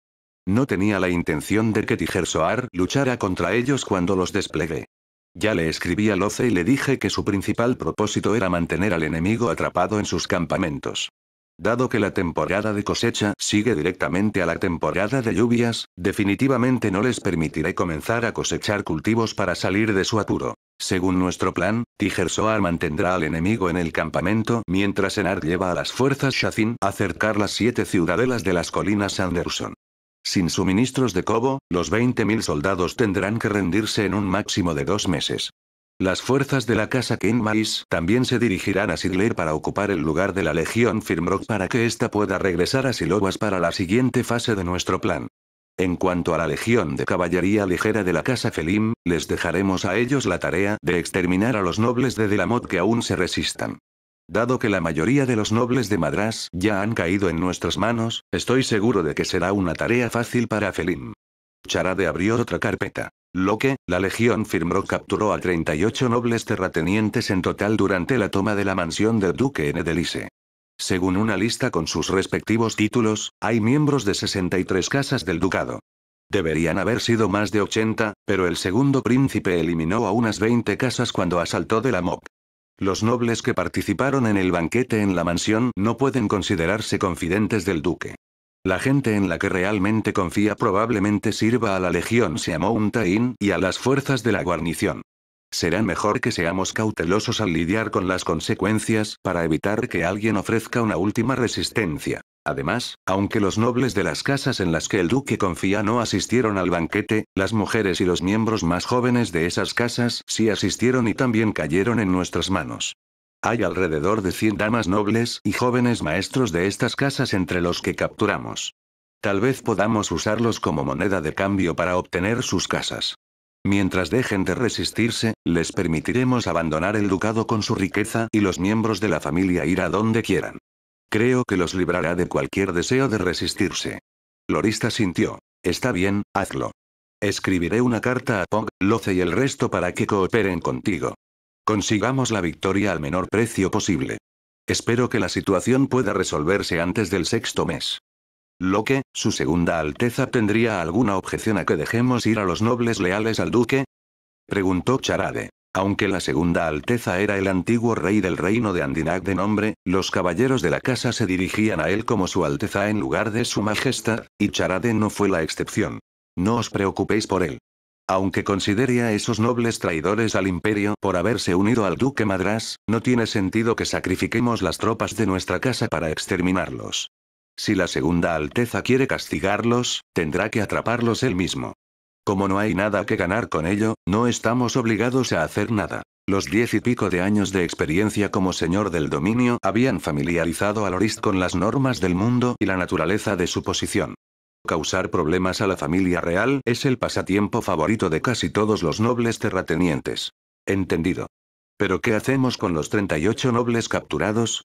No tenía la intención de que Tijersoar luchara contra ellos cuando los desplegué. Ya le escribí a Loce y le dije que su principal propósito era mantener al enemigo atrapado en sus campamentos. Dado que la temporada de cosecha sigue directamente a la temporada de lluvias, definitivamente no les permitiré comenzar a cosechar cultivos para salir de su apuro. Según nuestro plan, Tigersoar mantendrá al enemigo en el campamento mientras Enar lleva a las fuerzas Shazin a acercar las siete ciudadelas de las colinas Anderson. Sin suministros de cobo, los 20.000 soldados tendrán que rendirse en un máximo de dos meses. Las fuerzas de la casa Kenmais también se dirigirán a Sigler para ocupar el lugar de la Legión Firmrock para que ésta pueda regresar a Silowas para la siguiente fase de nuestro plan. En cuanto a la legión de caballería ligera de la casa Felim, les dejaremos a ellos la tarea de exterminar a los nobles de Delamot que aún se resistan. Dado que la mayoría de los nobles de Madras ya han caído en nuestras manos, estoy seguro de que será una tarea fácil para Felim. Charade abrió otra carpeta. Lo que, la legión firmó capturó a 38 nobles terratenientes en total durante la toma de la mansión del duque en Edelice. Según una lista con sus respectivos títulos, hay miembros de 63 casas del ducado. Deberían haber sido más de 80, pero el segundo príncipe eliminó a unas 20 casas cuando asaltó de la MOP. Los nobles que participaron en el banquete en la mansión no pueden considerarse confidentes del duque. La gente en la que realmente confía probablemente sirva a la Legión Seamountain y a las fuerzas de la guarnición. Será mejor que seamos cautelosos al lidiar con las consecuencias para evitar que alguien ofrezca una última resistencia. Además, aunque los nobles de las casas en las que el duque confía no asistieron al banquete, las mujeres y los miembros más jóvenes de esas casas sí asistieron y también cayeron en nuestras manos. Hay alrededor de 100 damas nobles y jóvenes maestros de estas casas entre los que capturamos. Tal vez podamos usarlos como moneda de cambio para obtener sus casas. Mientras dejen de resistirse, les permitiremos abandonar el ducado con su riqueza y los miembros de la familia ir a donde quieran. Creo que los librará de cualquier deseo de resistirse. Lorista sintió. Está bien, hazlo. Escribiré una carta a Pog, Loce y el resto para que cooperen contigo. Consigamos la victoria al menor precio posible. Espero que la situación pueda resolverse antes del sexto mes. Lo que, su segunda Alteza tendría alguna objeción a que dejemos ir a los nobles leales al duque? Preguntó Charade. Aunque la segunda Alteza era el antiguo rey del reino de Andinac de nombre, los caballeros de la casa se dirigían a él como su Alteza en lugar de su Majestad, y Charade no fue la excepción. No os preocupéis por él. Aunque considere a esos nobles traidores al imperio por haberse unido al duque Madras, no tiene sentido que sacrifiquemos las tropas de nuestra casa para exterminarlos. Si la Segunda Alteza quiere castigarlos, tendrá que atraparlos él mismo. Como no hay nada que ganar con ello, no estamos obligados a hacer nada. Los diez y pico de años de experiencia como señor del dominio habían familiarizado a Lorist con las normas del mundo y la naturaleza de su posición. Causar problemas a la familia real es el pasatiempo favorito de casi todos los nobles terratenientes. Entendido. Pero ¿qué hacemos con los 38 nobles capturados?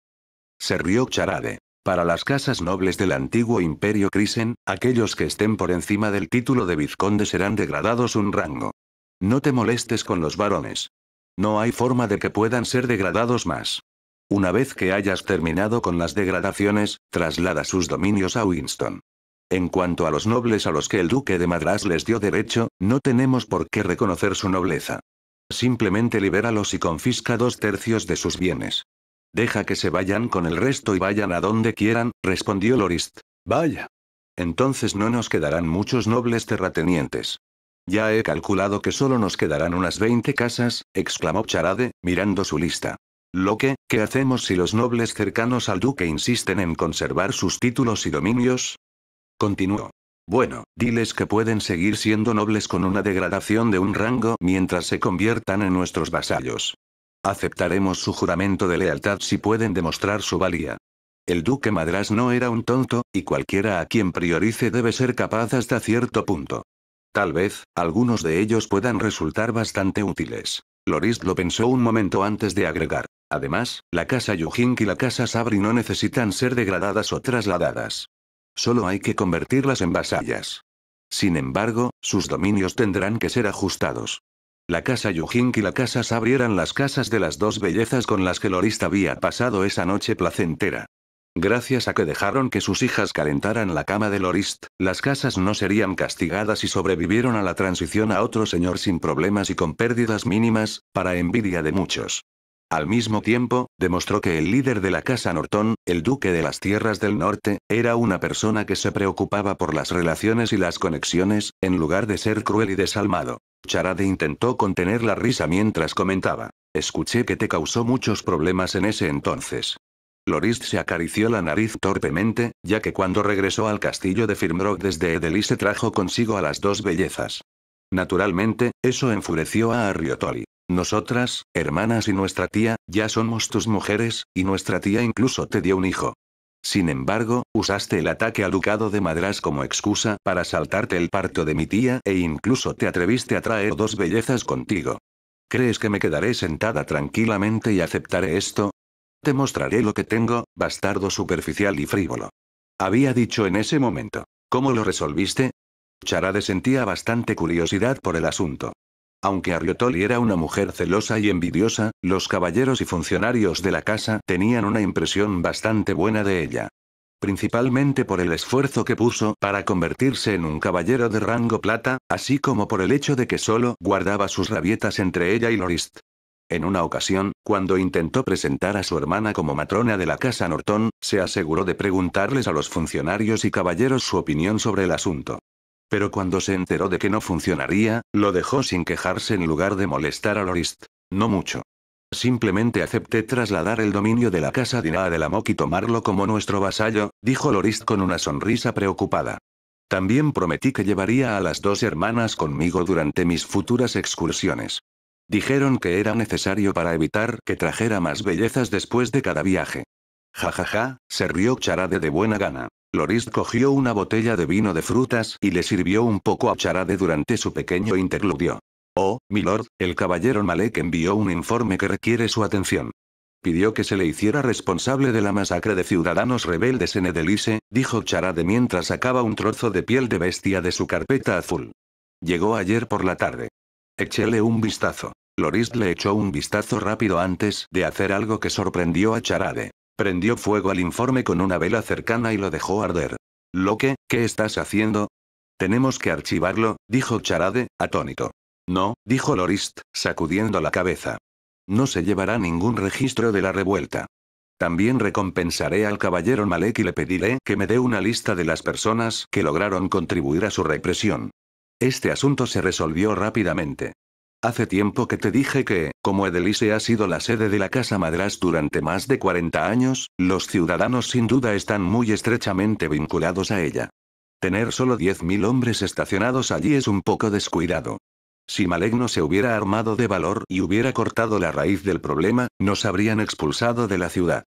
Se rió Charade. Para las casas nobles del antiguo imperio Crisen, aquellos que estén por encima del título de vizconde serán degradados un rango. No te molestes con los varones. No hay forma de que puedan ser degradados más. Una vez que hayas terminado con las degradaciones, traslada sus dominios a Winston. En cuanto a los nobles a los que el duque de Madras les dio derecho, no tenemos por qué reconocer su nobleza. Simplemente libéralos y confisca dos tercios de sus bienes. Deja que se vayan con el resto y vayan a donde quieran, respondió Lorist. Vaya. Entonces no nos quedarán muchos nobles terratenientes. Ya he calculado que solo nos quedarán unas veinte casas, exclamó Charade, mirando su lista. Lo que, ¿qué hacemos si los nobles cercanos al duque insisten en conservar sus títulos y dominios? Continuó. Bueno, diles que pueden seguir siendo nobles con una degradación de un rango mientras se conviertan en nuestros vasallos. Aceptaremos su juramento de lealtad si pueden demostrar su valía. El duque Madras no era un tonto, y cualquiera a quien priorice debe ser capaz hasta cierto punto. Tal vez, algunos de ellos puedan resultar bastante útiles. Loris lo pensó un momento antes de agregar. Además, la casa Yujink y la casa Sabri no necesitan ser degradadas o trasladadas solo hay que convertirlas en vasallas. Sin embargo, sus dominios tendrán que ser ajustados. La casa Yujink y la casa Sabri eran las casas de las dos bellezas con las que Lorist había pasado esa noche placentera. Gracias a que dejaron que sus hijas calentaran la cama de Lorist, las casas no serían castigadas y sobrevivieron a la transición a otro señor sin problemas y con pérdidas mínimas, para envidia de muchos. Al mismo tiempo, demostró que el líder de la Casa Norton, el duque de las Tierras del Norte, era una persona que se preocupaba por las relaciones y las conexiones, en lugar de ser cruel y desalmado. Charade intentó contener la risa mientras comentaba. Escuché que te causó muchos problemas en ese entonces. Lorist se acarició la nariz torpemente, ya que cuando regresó al castillo de Firmrock desde Edelí se trajo consigo a las dos bellezas. Naturalmente, eso enfureció a Arriotoli. Nosotras, hermanas y nuestra tía, ya somos tus mujeres, y nuestra tía incluso te dio un hijo. Sin embargo, usaste el ataque al de Madras como excusa para saltarte el parto de mi tía e incluso te atreviste a traer dos bellezas contigo. ¿Crees que me quedaré sentada tranquilamente y aceptaré esto? Te mostraré lo que tengo, bastardo superficial y frívolo. Había dicho en ese momento. ¿Cómo lo resolviste? Charade sentía bastante curiosidad por el asunto. Aunque Ariotoli era una mujer celosa y envidiosa, los caballeros y funcionarios de la casa tenían una impresión bastante buena de ella. Principalmente por el esfuerzo que puso para convertirse en un caballero de rango plata, así como por el hecho de que solo guardaba sus rabietas entre ella y Lorist. En una ocasión, cuando intentó presentar a su hermana como matrona de la casa Norton, se aseguró de preguntarles a los funcionarios y caballeros su opinión sobre el asunto. Pero cuando se enteró de que no funcionaría, lo dejó sin quejarse en lugar de molestar a Lorist. No mucho. Simplemente acepté trasladar el dominio de la casa de de Moki y tomarlo como nuestro vasallo, dijo Lorist con una sonrisa preocupada. También prometí que llevaría a las dos hermanas conmigo durante mis futuras excursiones. Dijeron que era necesario para evitar que trajera más bellezas después de cada viaje. Jajaja, ja ja, se rió Charade de buena gana. Loris cogió una botella de vino de frutas y le sirvió un poco a Charade durante su pequeño interludio. Oh, milord, el caballero Malek envió un informe que requiere su atención. Pidió que se le hiciera responsable de la masacre de ciudadanos rebeldes en Edelise, dijo Charade mientras sacaba un trozo de piel de bestia de su carpeta azul. Llegó ayer por la tarde. Échele un vistazo. Loris le echó un vistazo rápido antes de hacer algo que sorprendió a Charade. Prendió fuego al informe con una vela cercana y lo dejó arder. Loque, ¿qué estás haciendo? Tenemos que archivarlo, dijo Charade, atónito. No, dijo Lorist, sacudiendo la cabeza. No se llevará ningún registro de la revuelta. También recompensaré al caballero Malek y le pediré que me dé una lista de las personas que lograron contribuir a su represión. Este asunto se resolvió rápidamente. Hace tiempo que te dije que, como Edelise ha sido la sede de la Casa Madras durante más de 40 años, los ciudadanos sin duda están muy estrechamente vinculados a ella. Tener solo 10.000 hombres estacionados allí es un poco descuidado. Si Malegno se hubiera armado de valor y hubiera cortado la raíz del problema, nos habrían expulsado de la ciudad.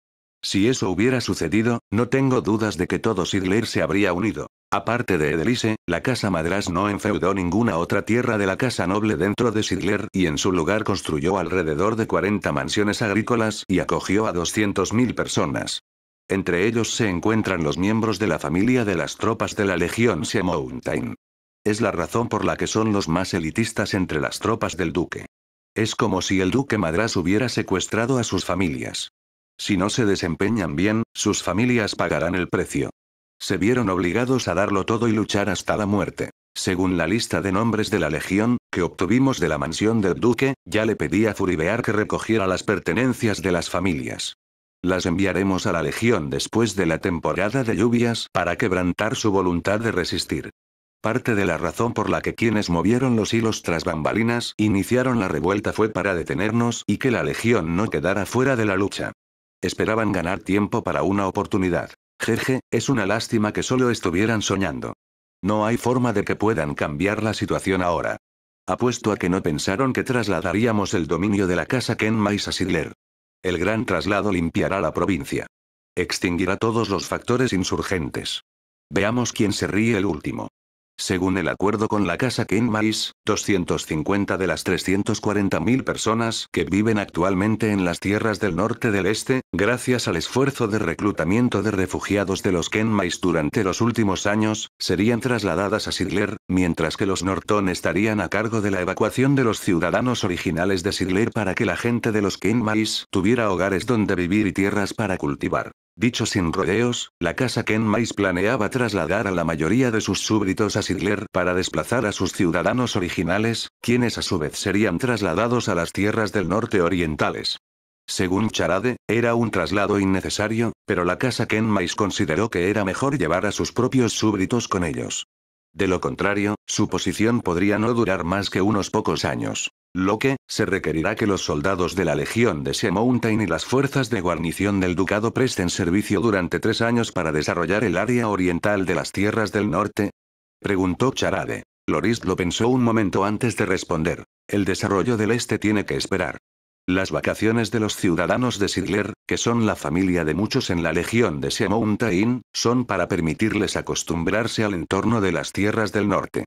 Si eso hubiera sucedido, no tengo dudas de que todo Sigler se habría unido. Aparte de Edelise, la casa Madras no enfeudó ninguna otra tierra de la casa noble dentro de Sigler y en su lugar construyó alrededor de 40 mansiones agrícolas y acogió a 200.000 personas. Entre ellos se encuentran los miembros de la familia de las tropas de la Legión Seamountain. Es la razón por la que son los más elitistas entre las tropas del duque. Es como si el duque Madras hubiera secuestrado a sus familias. Si no se desempeñan bien, sus familias pagarán el precio. Se vieron obligados a darlo todo y luchar hasta la muerte. Según la lista de nombres de la legión, que obtuvimos de la mansión del duque, ya le pedí a Furibear que recogiera las pertenencias de las familias. Las enviaremos a la legión después de la temporada de lluvias para quebrantar su voluntad de resistir. Parte de la razón por la que quienes movieron los hilos tras bambalinas iniciaron la revuelta fue para detenernos y que la legión no quedara fuera de la lucha. Esperaban ganar tiempo para una oportunidad. Jeje, es una lástima que solo estuvieran soñando. No hay forma de que puedan cambiar la situación ahora. Apuesto a que no pensaron que trasladaríamos el dominio de la casa Kenmais a Sidler. El gran traslado limpiará la provincia. Extinguirá todos los factores insurgentes. Veamos quién se ríe el último. Según el acuerdo con la Casa Kenmais, 250 de las 340.000 personas que viven actualmente en las tierras del norte del este, gracias al esfuerzo de reclutamiento de refugiados de los Kenmais durante los últimos años, serían trasladadas a Sidler, mientras que los Norton estarían a cargo de la evacuación de los ciudadanos originales de Sidler para que la gente de los Kenmais tuviera hogares donde vivir y tierras para cultivar. Dicho sin rodeos, la casa Kenmais planeaba trasladar a la mayoría de sus súbditos a Sidler para desplazar a sus ciudadanos originales, quienes a su vez serían trasladados a las tierras del norte orientales. Según Charade, era un traslado innecesario, pero la casa Kenmais consideró que era mejor llevar a sus propios súbditos con ellos. De lo contrario, su posición podría no durar más que unos pocos años lo que, se requerirá que los soldados de la Legión de Sea y las fuerzas de guarnición del Ducado presten servicio durante tres años para desarrollar el área oriental de las tierras del norte? Preguntó Charade. Loris lo pensó un momento antes de responder. El desarrollo del este tiene que esperar. Las vacaciones de los ciudadanos de Sigler, que son la familia de muchos en la Legión de Sea son para permitirles acostumbrarse al entorno de las tierras del norte.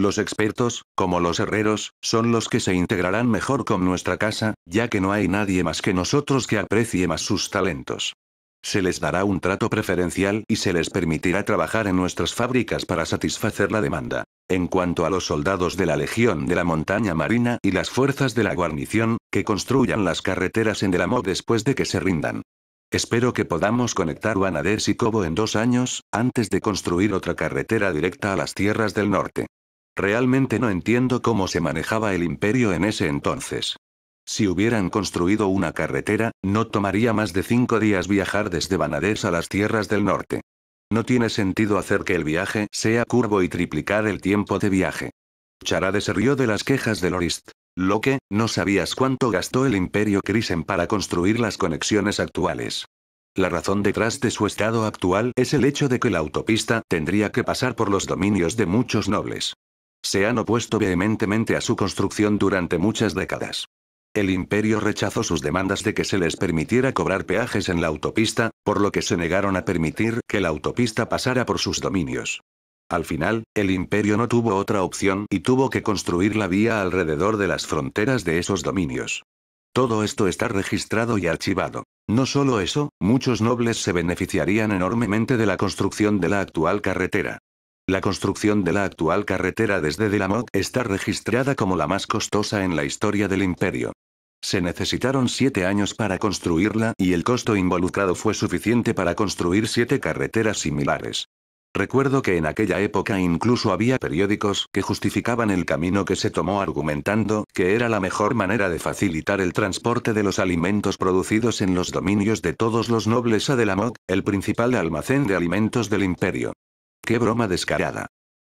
Los expertos, como los herreros, son los que se integrarán mejor con nuestra casa, ya que no hay nadie más que nosotros que aprecie más sus talentos. Se les dará un trato preferencial y se les permitirá trabajar en nuestras fábricas para satisfacer la demanda. En cuanto a los soldados de la Legión de la Montaña Marina y las fuerzas de la guarnición, que construyan las carreteras en el después de que se rindan. Espero que podamos conectar Guanadés y Cobo en dos años, antes de construir otra carretera directa a las tierras del norte. Realmente no entiendo cómo se manejaba el imperio en ese entonces. Si hubieran construido una carretera, no tomaría más de cinco días viajar desde Banades a las tierras del norte. No tiene sentido hacer que el viaje sea curvo y triplicar el tiempo de viaje. Charade se rió de las quejas de Lorist. Lo que, no sabías cuánto gastó el imperio Crisen para construir las conexiones actuales. La razón detrás de su estado actual es el hecho de que la autopista tendría que pasar por los dominios de muchos nobles. Se han opuesto vehementemente a su construcción durante muchas décadas. El imperio rechazó sus demandas de que se les permitiera cobrar peajes en la autopista, por lo que se negaron a permitir que la autopista pasara por sus dominios. Al final, el imperio no tuvo otra opción y tuvo que construir la vía alrededor de las fronteras de esos dominios. Todo esto está registrado y archivado. No solo eso, muchos nobles se beneficiarían enormemente de la construcción de la actual carretera. La construcción de la actual carretera desde Delamoc está registrada como la más costosa en la historia del imperio. Se necesitaron siete años para construirla y el costo involucrado fue suficiente para construir siete carreteras similares. Recuerdo que en aquella época incluso había periódicos que justificaban el camino que se tomó argumentando que era la mejor manera de facilitar el transporte de los alimentos producidos en los dominios de todos los nobles a Delamoc, el principal almacén de alimentos del imperio. ¡Qué broma descarada!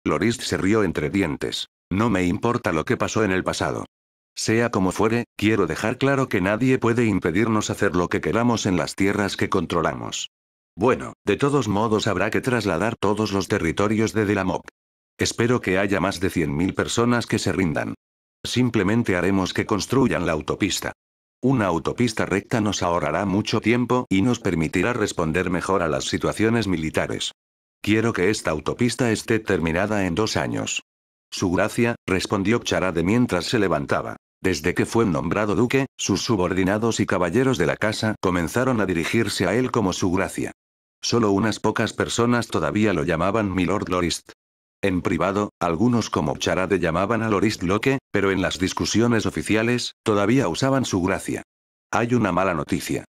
Lorist se rió entre dientes. No me importa lo que pasó en el pasado. Sea como fuere, quiero dejar claro que nadie puede impedirnos hacer lo que queramos en las tierras que controlamos. Bueno, de todos modos habrá que trasladar todos los territorios de Delamoc. Espero que haya más de 100.000 personas que se rindan. Simplemente haremos que construyan la autopista. Una autopista recta nos ahorrará mucho tiempo y nos permitirá responder mejor a las situaciones militares. Quiero que esta autopista esté terminada en dos años. Su gracia, respondió Charade mientras se levantaba. Desde que fue nombrado duque, sus subordinados y caballeros de la casa comenzaron a dirigirse a él como su gracia. Solo unas pocas personas todavía lo llamaban Milord Lorist. En privado, algunos como Charade llamaban a Lorist Locke, pero en las discusiones oficiales, todavía usaban su gracia. Hay una mala noticia.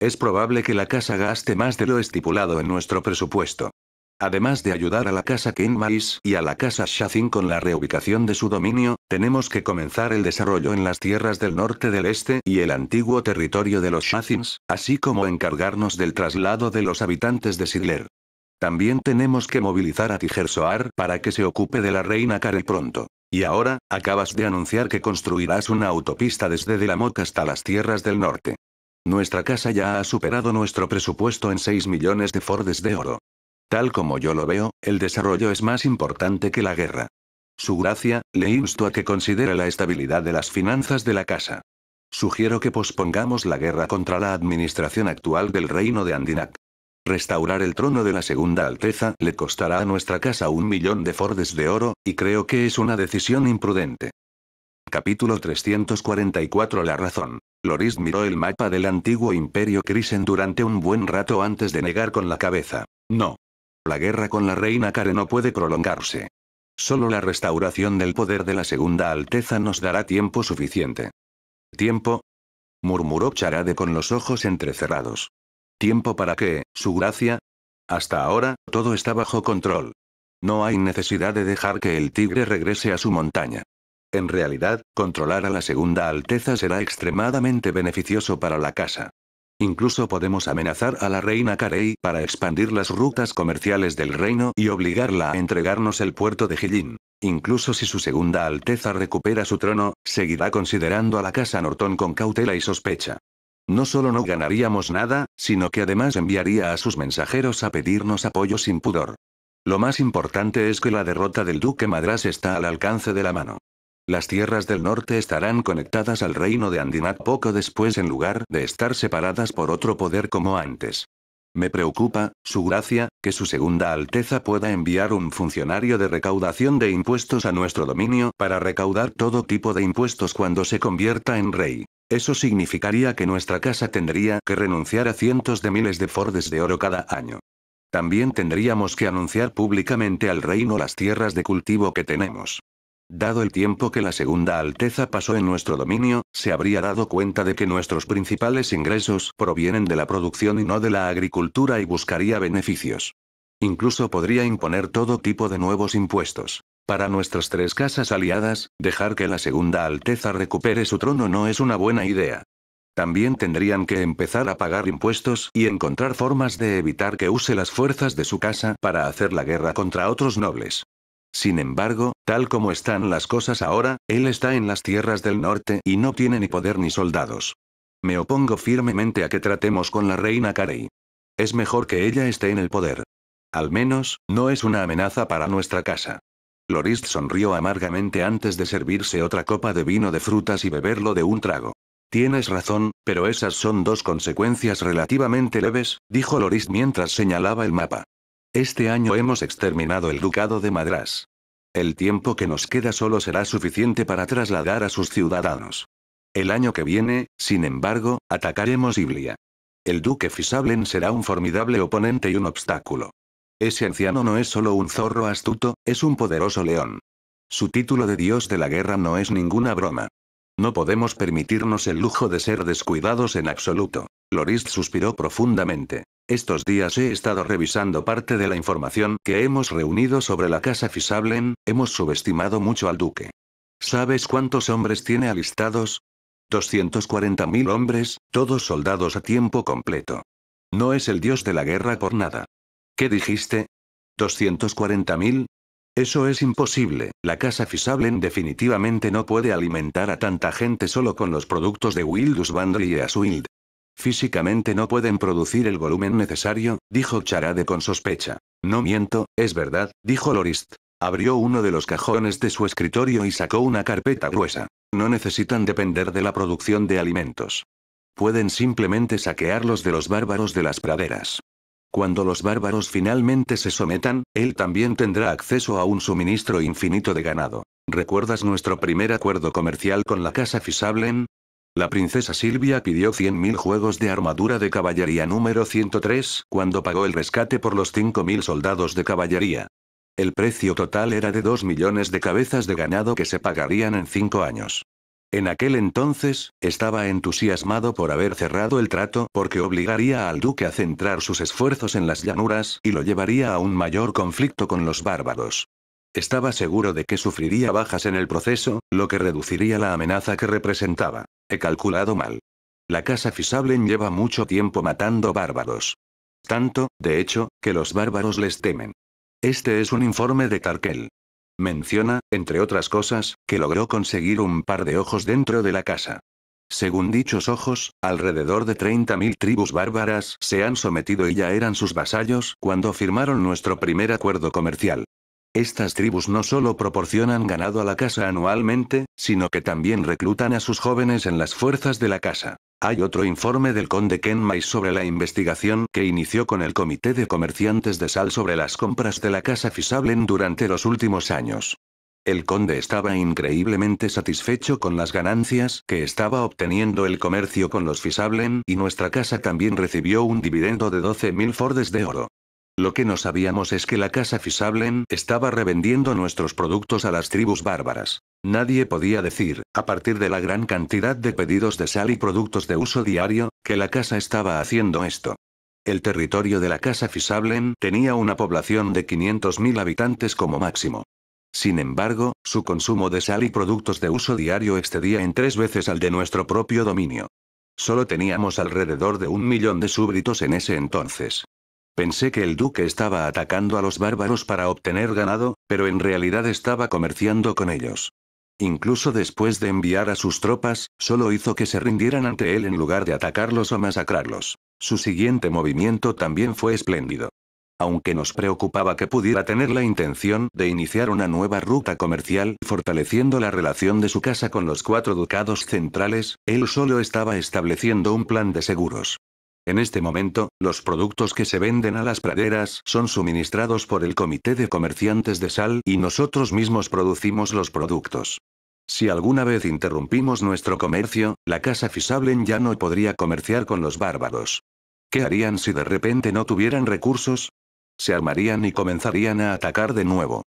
Es probable que la casa gaste más de lo estipulado en nuestro presupuesto. Además de ayudar a la casa Kinmais y a la casa Shazin con la reubicación de su dominio, tenemos que comenzar el desarrollo en las tierras del norte del este y el antiguo territorio de los Shazins, así como encargarnos del traslado de los habitantes de Sidler. También tenemos que movilizar a Tijersoar para que se ocupe de la reina Kare pronto. Y ahora, acabas de anunciar que construirás una autopista desde Delamoc hasta las tierras del norte. Nuestra casa ya ha superado nuestro presupuesto en 6 millones de fordes de oro. Tal como yo lo veo, el desarrollo es más importante que la guerra. Su gracia, le insto a que considere la estabilidad de las finanzas de la casa. Sugiero que pospongamos la guerra contra la administración actual del reino de Andinac. Restaurar el trono de la Segunda Alteza le costará a nuestra casa un millón de fordes de oro, y creo que es una decisión imprudente. Capítulo 344 La razón. Loris miró el mapa del antiguo imperio Crisen durante un buen rato antes de negar con la cabeza. No. La guerra con la reina Kare no puede prolongarse. Solo la restauración del poder de la Segunda Alteza nos dará tiempo suficiente. ¿Tiempo? murmuró Charade con los ojos entrecerrados. ¿Tiempo para qué, su gracia? Hasta ahora, todo está bajo control. No hay necesidad de dejar que el tigre regrese a su montaña. En realidad, controlar a la Segunda Alteza será extremadamente beneficioso para la casa. Incluso podemos amenazar a la reina Carey para expandir las rutas comerciales del reino y obligarla a entregarnos el puerto de Gillín. Incluso si su segunda alteza recupera su trono, seguirá considerando a la casa Norton con cautela y sospecha. No solo no ganaríamos nada, sino que además enviaría a sus mensajeros a pedirnos apoyo sin pudor. Lo más importante es que la derrota del duque Madras está al alcance de la mano. Las tierras del norte estarán conectadas al reino de Andinat poco después en lugar de estar separadas por otro poder como antes. Me preocupa, su gracia, que su segunda alteza pueda enviar un funcionario de recaudación de impuestos a nuestro dominio para recaudar todo tipo de impuestos cuando se convierta en rey. Eso significaría que nuestra casa tendría que renunciar a cientos de miles de fordes de oro cada año. También tendríamos que anunciar públicamente al reino las tierras de cultivo que tenemos. Dado el tiempo que la Segunda Alteza pasó en nuestro dominio, se habría dado cuenta de que nuestros principales ingresos provienen de la producción y no de la agricultura y buscaría beneficios. Incluso podría imponer todo tipo de nuevos impuestos. Para nuestras tres casas aliadas, dejar que la Segunda Alteza recupere su trono no es una buena idea. También tendrían que empezar a pagar impuestos y encontrar formas de evitar que use las fuerzas de su casa para hacer la guerra contra otros nobles. Sin embargo, tal como están las cosas ahora, él está en las tierras del norte y no tiene ni poder ni soldados. Me opongo firmemente a que tratemos con la reina Carey. Es mejor que ella esté en el poder. Al menos, no es una amenaza para nuestra casa. Lorist sonrió amargamente antes de servirse otra copa de vino de frutas y beberlo de un trago. Tienes razón, pero esas son dos consecuencias relativamente leves, dijo Loris mientras señalaba el mapa. Este año hemos exterminado el ducado de Madrás. El tiempo que nos queda solo será suficiente para trasladar a sus ciudadanos. El año que viene, sin embargo, atacaremos Iblia. El duque Fisablen será un formidable oponente y un obstáculo. Ese anciano no es solo un zorro astuto, es un poderoso león. Su título de dios de la guerra no es ninguna broma. No podemos permitirnos el lujo de ser descuidados en absoluto. Loris suspiró profundamente. Estos días he estado revisando parte de la información que hemos reunido sobre la casa Fisablen, hemos subestimado mucho al duque. ¿Sabes cuántos hombres tiene alistados? 240.000 hombres, todos soldados a tiempo completo. No es el dios de la guerra por nada. ¿Qué dijiste? 240.000. Eso es imposible, la casa Fisablen definitivamente no puede alimentar a tanta gente solo con los productos de Wildus Bandri y Aswild. Físicamente no pueden producir el volumen necesario, dijo Charade con sospecha. No miento, es verdad, dijo Lorist. Abrió uno de los cajones de su escritorio y sacó una carpeta gruesa. No necesitan depender de la producción de alimentos. Pueden simplemente saquearlos de los bárbaros de las praderas. Cuando los bárbaros finalmente se sometan, él también tendrá acceso a un suministro infinito de ganado. ¿Recuerdas nuestro primer acuerdo comercial con la casa Fisablen? La princesa Silvia pidió 100.000 juegos de armadura de caballería número 103 cuando pagó el rescate por los 5.000 soldados de caballería. El precio total era de 2 millones de cabezas de ganado que se pagarían en 5 años. En aquel entonces, estaba entusiasmado por haber cerrado el trato porque obligaría al duque a centrar sus esfuerzos en las llanuras y lo llevaría a un mayor conflicto con los bárbaros. Estaba seguro de que sufriría bajas en el proceso, lo que reduciría la amenaza que representaba. He calculado mal. La casa Fisablen lleva mucho tiempo matando bárbaros. Tanto, de hecho, que los bárbaros les temen. Este es un informe de Tarkel. Menciona, entre otras cosas, que logró conseguir un par de ojos dentro de la casa. Según dichos ojos, alrededor de 30.000 tribus bárbaras se han sometido y ya eran sus vasallos cuando firmaron nuestro primer acuerdo comercial. Estas tribus no solo proporcionan ganado a la casa anualmente, sino que también reclutan a sus jóvenes en las fuerzas de la casa. Hay otro informe del conde Kenmai sobre la investigación que inició con el Comité de Comerciantes de Sal sobre las compras de la casa Fisablen durante los últimos años. El conde estaba increíblemente satisfecho con las ganancias que estaba obteniendo el comercio con los Fisablen y nuestra casa también recibió un dividendo de 12.000 fordes de oro. Lo que no sabíamos es que la casa Fisablen estaba revendiendo nuestros productos a las tribus bárbaras. Nadie podía decir, a partir de la gran cantidad de pedidos de sal y productos de uso diario, que la casa estaba haciendo esto. El territorio de la casa Fisablen tenía una población de 500.000 habitantes como máximo. Sin embargo, su consumo de sal y productos de uso diario excedía en tres veces al de nuestro propio dominio. Solo teníamos alrededor de un millón de súbditos en ese entonces. Pensé que el duque estaba atacando a los bárbaros para obtener ganado, pero en realidad estaba comerciando con ellos. Incluso después de enviar a sus tropas, solo hizo que se rindieran ante él en lugar de atacarlos o masacrarlos. Su siguiente movimiento también fue espléndido. Aunque nos preocupaba que pudiera tener la intención de iniciar una nueva ruta comercial, fortaleciendo la relación de su casa con los cuatro ducados centrales, él solo estaba estableciendo un plan de seguros. En este momento, los productos que se venden a las praderas son suministrados por el Comité de Comerciantes de Sal y nosotros mismos producimos los productos. Si alguna vez interrumpimos nuestro comercio, la casa Fisablen ya no podría comerciar con los bárbaros. ¿Qué harían si de repente no tuvieran recursos? Se armarían y comenzarían a atacar de nuevo.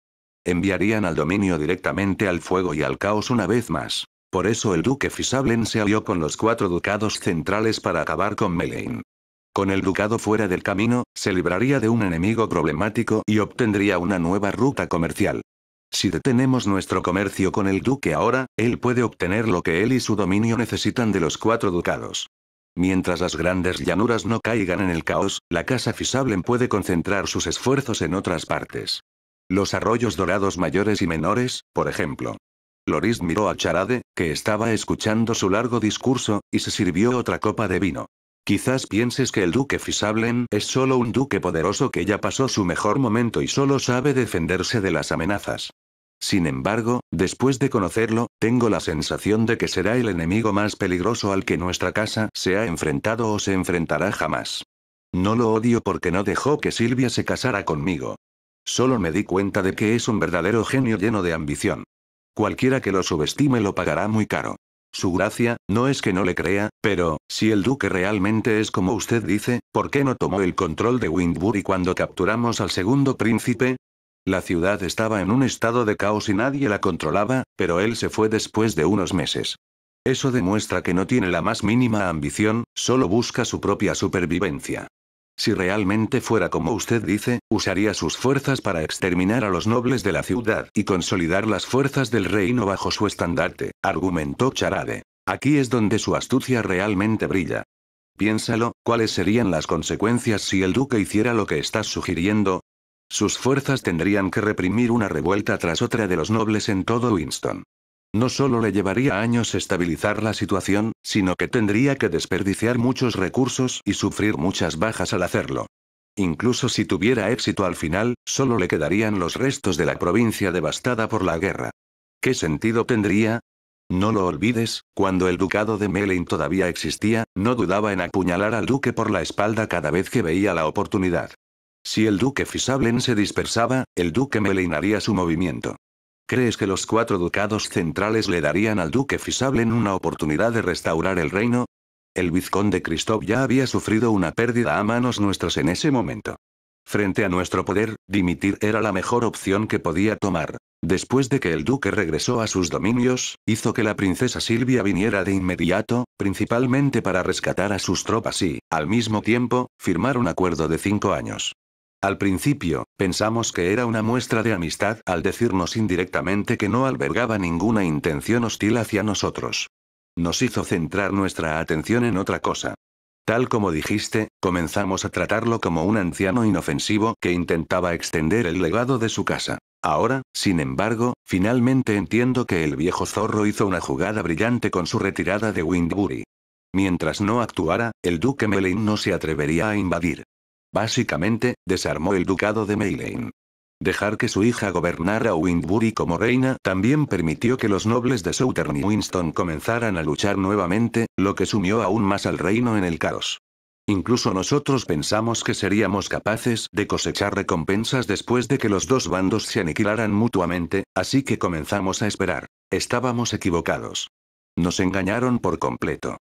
Enviarían al dominio directamente al fuego y al caos una vez más. Por eso el duque Fisablen se alió con los cuatro ducados centrales para acabar con Melein. Con el ducado fuera del camino, se libraría de un enemigo problemático y obtendría una nueva ruta comercial. Si detenemos nuestro comercio con el duque ahora, él puede obtener lo que él y su dominio necesitan de los cuatro ducados. Mientras las grandes llanuras no caigan en el caos, la casa Fisablen puede concentrar sus esfuerzos en otras partes. Los arroyos dorados mayores y menores, por ejemplo. Loris miró a Charade, que estaba escuchando su largo discurso, y se sirvió otra copa de vino. Quizás pienses que el duque Fisablen es solo un duque poderoso que ya pasó su mejor momento y solo sabe defenderse de las amenazas. Sin embargo, después de conocerlo, tengo la sensación de que será el enemigo más peligroso al que nuestra casa se ha enfrentado o se enfrentará jamás. No lo odio porque no dejó que Silvia se casara conmigo. Solo me di cuenta de que es un verdadero genio lleno de ambición. Cualquiera que lo subestime lo pagará muy caro. Su gracia, no es que no le crea, pero, si el duque realmente es como usted dice, ¿por qué no tomó el control de Windbury cuando capturamos al segundo príncipe? La ciudad estaba en un estado de caos y nadie la controlaba, pero él se fue después de unos meses. Eso demuestra que no tiene la más mínima ambición, solo busca su propia supervivencia. Si realmente fuera como usted dice, usaría sus fuerzas para exterminar a los nobles de la ciudad y consolidar las fuerzas del reino bajo su estandarte, argumentó Charade. Aquí es donde su astucia realmente brilla. Piénsalo, ¿cuáles serían las consecuencias si el duque hiciera lo que estás sugiriendo? Sus fuerzas tendrían que reprimir una revuelta tras otra de los nobles en todo Winston. No solo le llevaría años estabilizar la situación, sino que tendría que desperdiciar muchos recursos y sufrir muchas bajas al hacerlo. Incluso si tuviera éxito al final, solo le quedarían los restos de la provincia devastada por la guerra. ¿Qué sentido tendría? No lo olvides, cuando el ducado de Melin todavía existía, no dudaba en apuñalar al duque por la espalda cada vez que veía la oportunidad. Si el duque Fisablen se dispersaba, el duque Melin haría su movimiento. ¿Crees que los cuatro ducados centrales le darían al duque Fisablen una oportunidad de restaurar el reino? El vizconde Christoph ya había sufrido una pérdida a manos nuestras en ese momento. Frente a nuestro poder, dimitir era la mejor opción que podía tomar. Después de que el duque regresó a sus dominios, hizo que la princesa Silvia viniera de inmediato, principalmente para rescatar a sus tropas y, al mismo tiempo, firmar un acuerdo de cinco años. Al principio, pensamos que era una muestra de amistad al decirnos indirectamente que no albergaba ninguna intención hostil hacia nosotros. Nos hizo centrar nuestra atención en otra cosa. Tal como dijiste, comenzamos a tratarlo como un anciano inofensivo que intentaba extender el legado de su casa. Ahora, sin embargo, finalmente entiendo que el viejo zorro hizo una jugada brillante con su retirada de Windbury. Mientras no actuara, el duque Melin no se atrevería a invadir. Básicamente, desarmó el ducado de Meilen. Dejar que su hija gobernara Winbury como reina también permitió que los nobles de Southern y Winston comenzaran a luchar nuevamente, lo que sumió aún más al reino en el caos. Incluso nosotros pensamos que seríamos capaces de cosechar recompensas después de que los dos bandos se aniquilaran mutuamente, así que comenzamos a esperar. Estábamos equivocados. Nos engañaron por completo.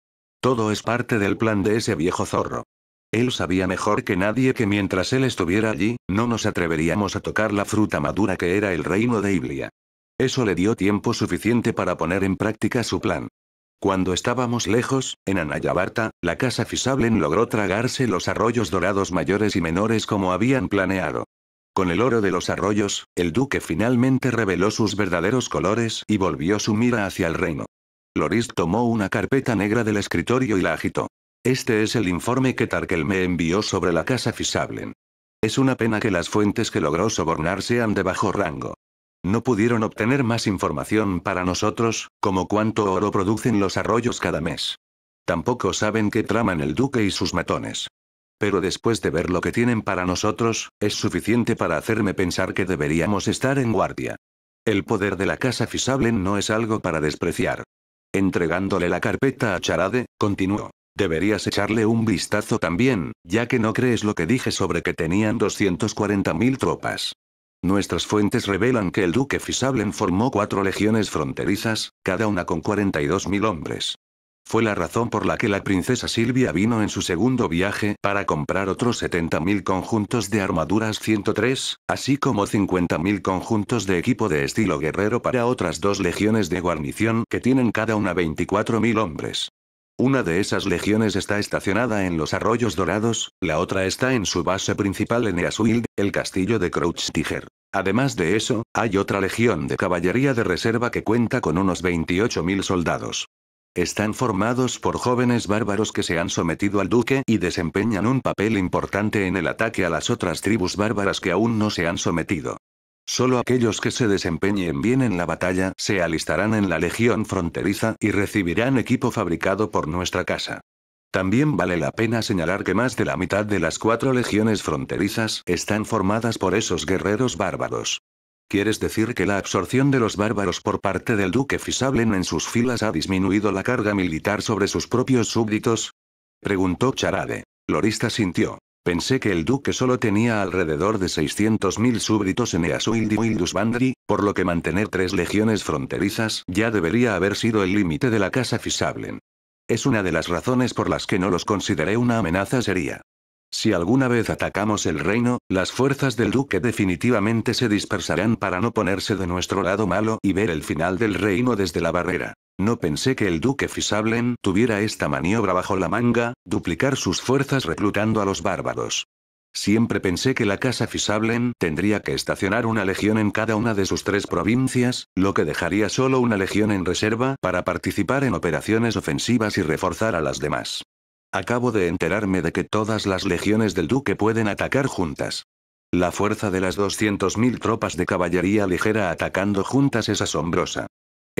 Todo es parte del plan de ese viejo zorro. Él sabía mejor que nadie que mientras él estuviera allí, no nos atreveríamos a tocar la fruta madura que era el reino de Iblia. Eso le dio tiempo suficiente para poner en práctica su plan. Cuando estábamos lejos, en Anayabarta, la casa Fisablen logró tragarse los arroyos dorados mayores y menores como habían planeado. Con el oro de los arroyos, el duque finalmente reveló sus verdaderos colores y volvió su mira hacia el reino. Loris tomó una carpeta negra del escritorio y la agitó. Este es el informe que Tarkel me envió sobre la casa Fisablen. Es una pena que las fuentes que logró sobornar sean de bajo rango. No pudieron obtener más información para nosotros, como cuánto oro producen los arroyos cada mes. Tampoco saben qué traman el duque y sus matones. Pero después de ver lo que tienen para nosotros, es suficiente para hacerme pensar que deberíamos estar en guardia. El poder de la casa Fisablen no es algo para despreciar. Entregándole la carpeta a Charade, continuó. Deberías echarle un vistazo también, ya que no crees lo que dije sobre que tenían 240.000 tropas. Nuestras fuentes revelan que el duque Fisablen formó cuatro legiones fronterizas, cada una con 42.000 hombres. Fue la razón por la que la princesa Silvia vino en su segundo viaje para comprar otros 70.000 conjuntos de armaduras 103, así como 50.000 conjuntos de equipo de estilo guerrero para otras dos legiones de guarnición que tienen cada una 24.000 hombres. Una de esas legiones está estacionada en los Arroyos Dorados, la otra está en su base principal en Easwild, el castillo de Crouchtiger. Además de eso, hay otra legión de caballería de reserva que cuenta con unos 28.000 soldados. Están formados por jóvenes bárbaros que se han sometido al duque y desempeñan un papel importante en el ataque a las otras tribus bárbaras que aún no se han sometido. Solo aquellos que se desempeñen bien en la batalla se alistarán en la Legión Fronteriza y recibirán equipo fabricado por nuestra casa. También vale la pena señalar que más de la mitad de las cuatro legiones fronterizas están formadas por esos guerreros bárbaros. ¿Quieres decir que la absorción de los bárbaros por parte del duque Fisablen en sus filas ha disminuido la carga militar sobre sus propios súbditos? Preguntó Charade. Lorista sintió. Pensé que el duque solo tenía alrededor de 600.000 súbditos en Easuildi y Wildusbandri, por lo que mantener tres legiones fronterizas ya debería haber sido el límite de la casa Fisablen. Es una de las razones por las que no los consideré una amenaza seria. Si alguna vez atacamos el reino, las fuerzas del duque definitivamente se dispersarán para no ponerse de nuestro lado malo y ver el final del reino desde la barrera. No pensé que el duque Fisablen tuviera esta maniobra bajo la manga, duplicar sus fuerzas reclutando a los bárbaros. Siempre pensé que la casa Fisablen tendría que estacionar una legión en cada una de sus tres provincias, lo que dejaría solo una legión en reserva para participar en operaciones ofensivas y reforzar a las demás. Acabo de enterarme de que todas las legiones del duque pueden atacar juntas. La fuerza de las 200.000 tropas de caballería ligera atacando juntas es asombrosa.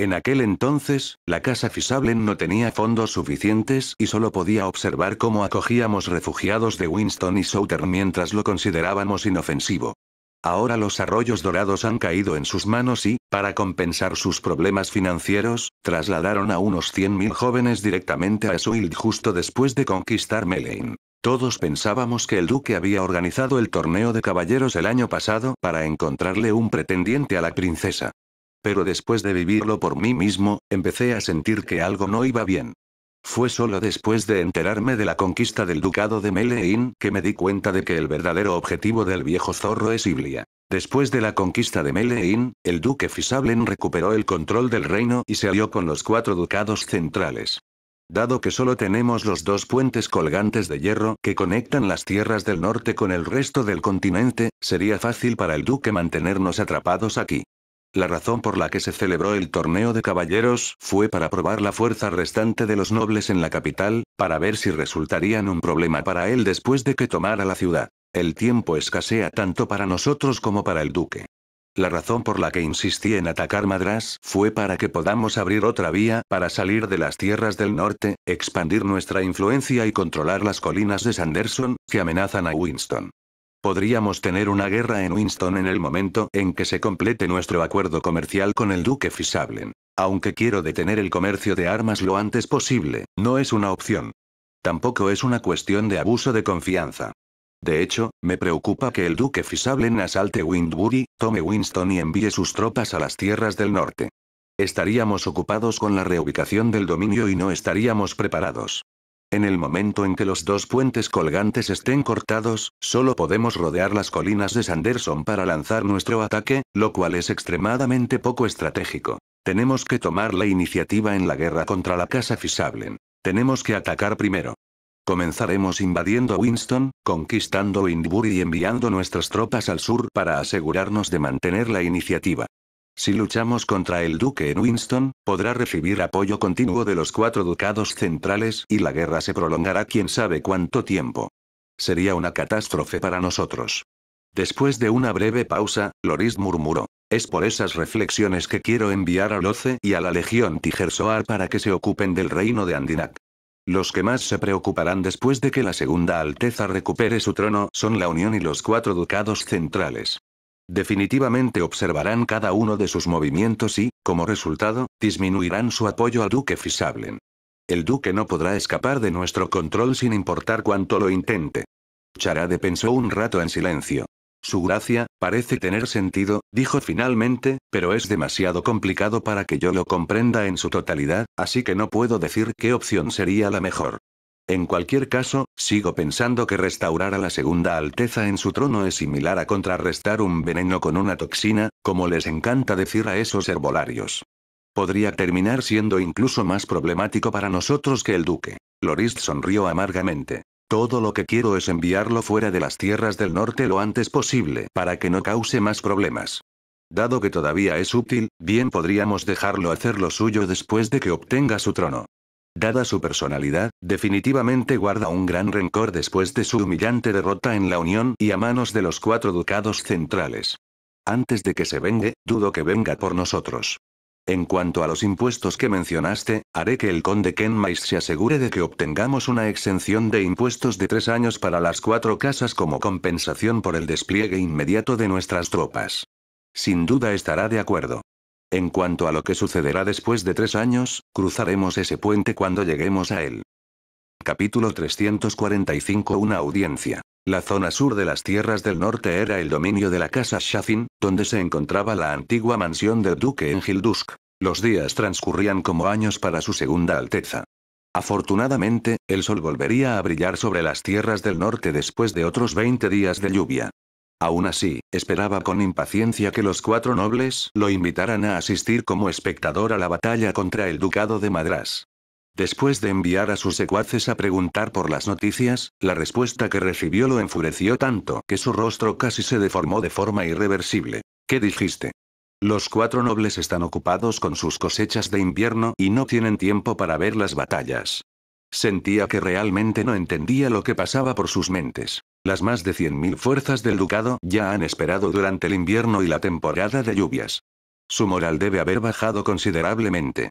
En aquel entonces, la casa Fisablen no tenía fondos suficientes y solo podía observar cómo acogíamos refugiados de Winston y Southern mientras lo considerábamos inofensivo. Ahora los arroyos dorados han caído en sus manos y, para compensar sus problemas financieros, trasladaron a unos 100.000 jóvenes directamente a Suild justo después de conquistar Melane. Todos pensábamos que el duque había organizado el torneo de caballeros el año pasado para encontrarle un pretendiente a la princesa. Pero después de vivirlo por mí mismo, empecé a sentir que algo no iba bien. Fue solo después de enterarme de la conquista del ducado de Meleín que me di cuenta de que el verdadero objetivo del viejo zorro es Iblia. Después de la conquista de Meleín, el duque Fisablen recuperó el control del reino y se alió con los cuatro ducados centrales. Dado que solo tenemos los dos puentes colgantes de hierro que conectan las tierras del norte con el resto del continente, sería fácil para el duque mantenernos atrapados aquí. La razón por la que se celebró el torneo de caballeros fue para probar la fuerza restante de los nobles en la capital, para ver si resultarían un problema para él después de que tomara la ciudad. El tiempo escasea tanto para nosotros como para el duque. La razón por la que insistí en atacar Madras fue para que podamos abrir otra vía para salir de las tierras del norte, expandir nuestra influencia y controlar las colinas de Sanderson, que amenazan a Winston. Podríamos tener una guerra en Winston en el momento en que se complete nuestro acuerdo comercial con el duque Fisablen. Aunque quiero detener el comercio de armas lo antes posible, no es una opción. Tampoco es una cuestión de abuso de confianza. De hecho, me preocupa que el duque Fisablen asalte Windbury, tome Winston y envíe sus tropas a las tierras del norte. Estaríamos ocupados con la reubicación del dominio y no estaríamos preparados. En el momento en que los dos puentes colgantes estén cortados, solo podemos rodear las colinas de Sanderson para lanzar nuestro ataque, lo cual es extremadamente poco estratégico. Tenemos que tomar la iniciativa en la guerra contra la Casa Fisablen. Tenemos que atacar primero. Comenzaremos invadiendo Winston, conquistando Windbury y enviando nuestras tropas al sur para asegurarnos de mantener la iniciativa. Si luchamos contra el duque en Winston, podrá recibir apoyo continuo de los cuatro ducados centrales y la guerra se prolongará quién sabe cuánto tiempo. Sería una catástrofe para nosotros. Después de una breve pausa, Loris murmuró. Es por esas reflexiones que quiero enviar a Loce y a la Legión Tigersoar para que se ocupen del reino de Andinac. Los que más se preocuparán después de que la Segunda Alteza recupere su trono son la Unión y los cuatro ducados centrales. Definitivamente observarán cada uno de sus movimientos y, como resultado, disminuirán su apoyo al duque Fisablen. El duque no podrá escapar de nuestro control sin importar cuánto lo intente. Charade pensó un rato en silencio. Su gracia, parece tener sentido, dijo finalmente, pero es demasiado complicado para que yo lo comprenda en su totalidad, así que no puedo decir qué opción sería la mejor. En cualquier caso, sigo pensando que restaurar a la Segunda Alteza en su trono es similar a contrarrestar un veneno con una toxina, como les encanta decir a esos herbolarios. Podría terminar siendo incluso más problemático para nosotros que el duque. Lorist sonrió amargamente. Todo lo que quiero es enviarlo fuera de las tierras del norte lo antes posible para que no cause más problemas. Dado que todavía es útil, bien podríamos dejarlo hacer lo suyo después de que obtenga su trono. Dada su personalidad, definitivamente guarda un gran rencor después de su humillante derrota en la Unión y a manos de los cuatro ducados centrales. Antes de que se vengue, dudo que venga por nosotros. En cuanto a los impuestos que mencionaste, haré que el conde Kenmais se asegure de que obtengamos una exención de impuestos de tres años para las cuatro casas como compensación por el despliegue inmediato de nuestras tropas. Sin duda estará de acuerdo. En cuanto a lo que sucederá después de tres años, cruzaremos ese puente cuando lleguemos a él. Capítulo 345 Una audiencia. La zona sur de las tierras del norte era el dominio de la casa Shafin, donde se encontraba la antigua mansión del duque en Hildusk. Los días transcurrían como años para su segunda alteza. Afortunadamente, el sol volvería a brillar sobre las tierras del norte después de otros 20 días de lluvia. Aún así, esperaba con impaciencia que los cuatro nobles lo invitaran a asistir como espectador a la batalla contra el ducado de Madras. Después de enviar a sus secuaces a preguntar por las noticias, la respuesta que recibió lo enfureció tanto que su rostro casi se deformó de forma irreversible. ¿Qué dijiste? Los cuatro nobles están ocupados con sus cosechas de invierno y no tienen tiempo para ver las batallas. Sentía que realmente no entendía lo que pasaba por sus mentes. Las más de 100.000 fuerzas del ducado ya han esperado durante el invierno y la temporada de lluvias. Su moral debe haber bajado considerablemente.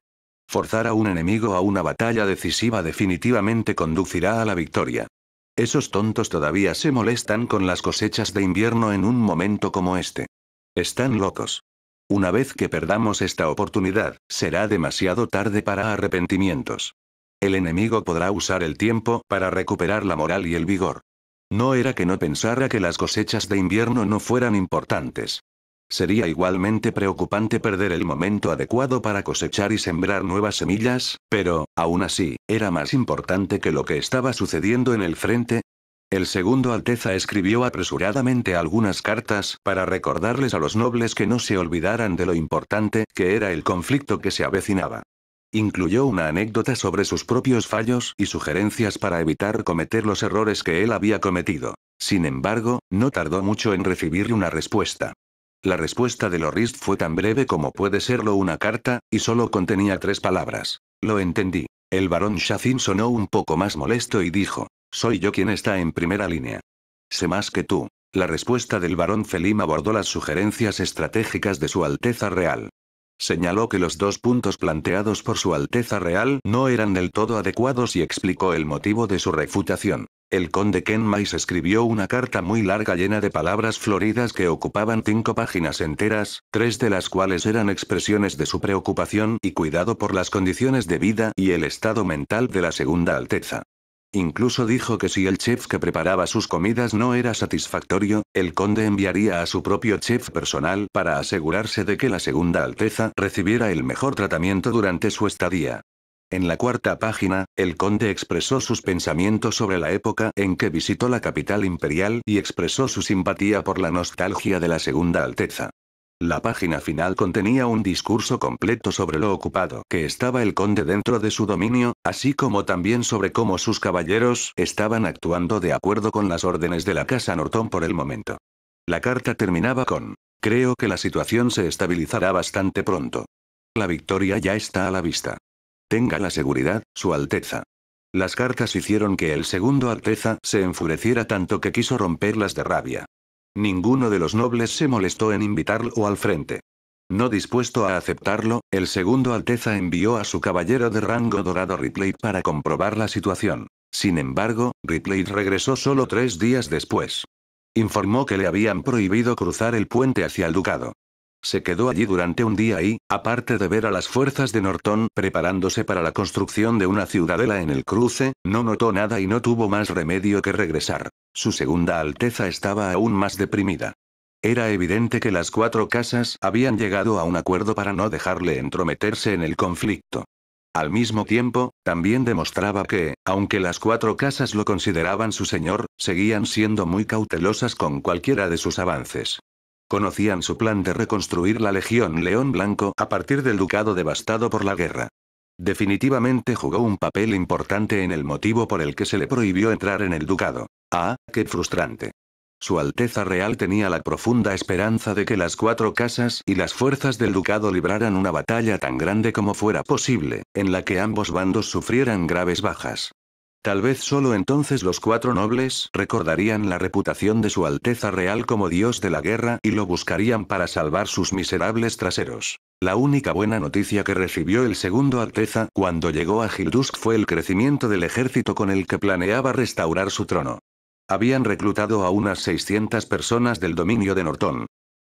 Forzar a un enemigo a una batalla decisiva definitivamente conducirá a la victoria. Esos tontos todavía se molestan con las cosechas de invierno en un momento como este. Están locos. Una vez que perdamos esta oportunidad, será demasiado tarde para arrepentimientos. El enemigo podrá usar el tiempo para recuperar la moral y el vigor. No era que no pensara que las cosechas de invierno no fueran importantes. Sería igualmente preocupante perder el momento adecuado para cosechar y sembrar nuevas semillas, pero, aún así, era más importante que lo que estaba sucediendo en el frente. El segundo Alteza escribió apresuradamente algunas cartas para recordarles a los nobles que no se olvidaran de lo importante que era el conflicto que se avecinaba. Incluyó una anécdota sobre sus propios fallos y sugerencias para evitar cometer los errores que él había cometido. Sin embargo, no tardó mucho en recibir una respuesta. La respuesta de Lorist fue tan breve como puede serlo una carta, y solo contenía tres palabras. Lo entendí. El barón Shazin sonó un poco más molesto y dijo, soy yo quien está en primera línea. Sé más que tú. La respuesta del barón Felim abordó las sugerencias estratégicas de Su Alteza Real. Señaló que los dos puntos planteados por Su Alteza Real no eran del todo adecuados y explicó el motivo de su refutación. El conde Kenmais escribió una carta muy larga llena de palabras floridas que ocupaban cinco páginas enteras, tres de las cuales eran expresiones de su preocupación y cuidado por las condiciones de vida y el estado mental de la Segunda Alteza. Incluso dijo que si el chef que preparaba sus comidas no era satisfactorio, el conde enviaría a su propio chef personal para asegurarse de que la Segunda Alteza recibiera el mejor tratamiento durante su estadía. En la cuarta página, el conde expresó sus pensamientos sobre la época en que visitó la capital imperial y expresó su simpatía por la nostalgia de la Segunda Alteza. La página final contenía un discurso completo sobre lo ocupado que estaba el conde dentro de su dominio, así como también sobre cómo sus caballeros estaban actuando de acuerdo con las órdenes de la Casa Norton por el momento. La carta terminaba con, creo que la situación se estabilizará bastante pronto. La victoria ya está a la vista. Tenga la seguridad, Su Alteza. Las cartas hicieron que el segundo Alteza se enfureciera tanto que quiso romperlas de rabia. Ninguno de los nobles se molestó en invitarlo al frente. No dispuesto a aceptarlo, el segundo Alteza envió a su caballero de rango dorado Ripley para comprobar la situación. Sin embargo, Ripley regresó solo tres días después. Informó que le habían prohibido cruzar el puente hacia el ducado. Se quedó allí durante un día y, aparte de ver a las fuerzas de Norton preparándose para la construcción de una ciudadela en el cruce, no notó nada y no tuvo más remedio que regresar. Su segunda Alteza estaba aún más deprimida. Era evidente que las cuatro casas habían llegado a un acuerdo para no dejarle entrometerse en el conflicto. Al mismo tiempo, también demostraba que, aunque las cuatro casas lo consideraban su señor, seguían siendo muy cautelosas con cualquiera de sus avances. Conocían su plan de reconstruir la Legión León Blanco a partir del ducado devastado por la guerra. Definitivamente jugó un papel importante en el motivo por el que se le prohibió entrar en el ducado. Ah, qué frustrante. Su Alteza Real tenía la profunda esperanza de que las cuatro casas y las fuerzas del ducado libraran una batalla tan grande como fuera posible, en la que ambos bandos sufrieran graves bajas. Tal vez solo entonces los cuatro nobles recordarían la reputación de Su Alteza Real como Dios de la guerra y lo buscarían para salvar sus miserables traseros. La única buena noticia que recibió el segundo Alteza cuando llegó a Gildusk fue el crecimiento del ejército con el que planeaba restaurar su trono. Habían reclutado a unas 600 personas del dominio de Nortón,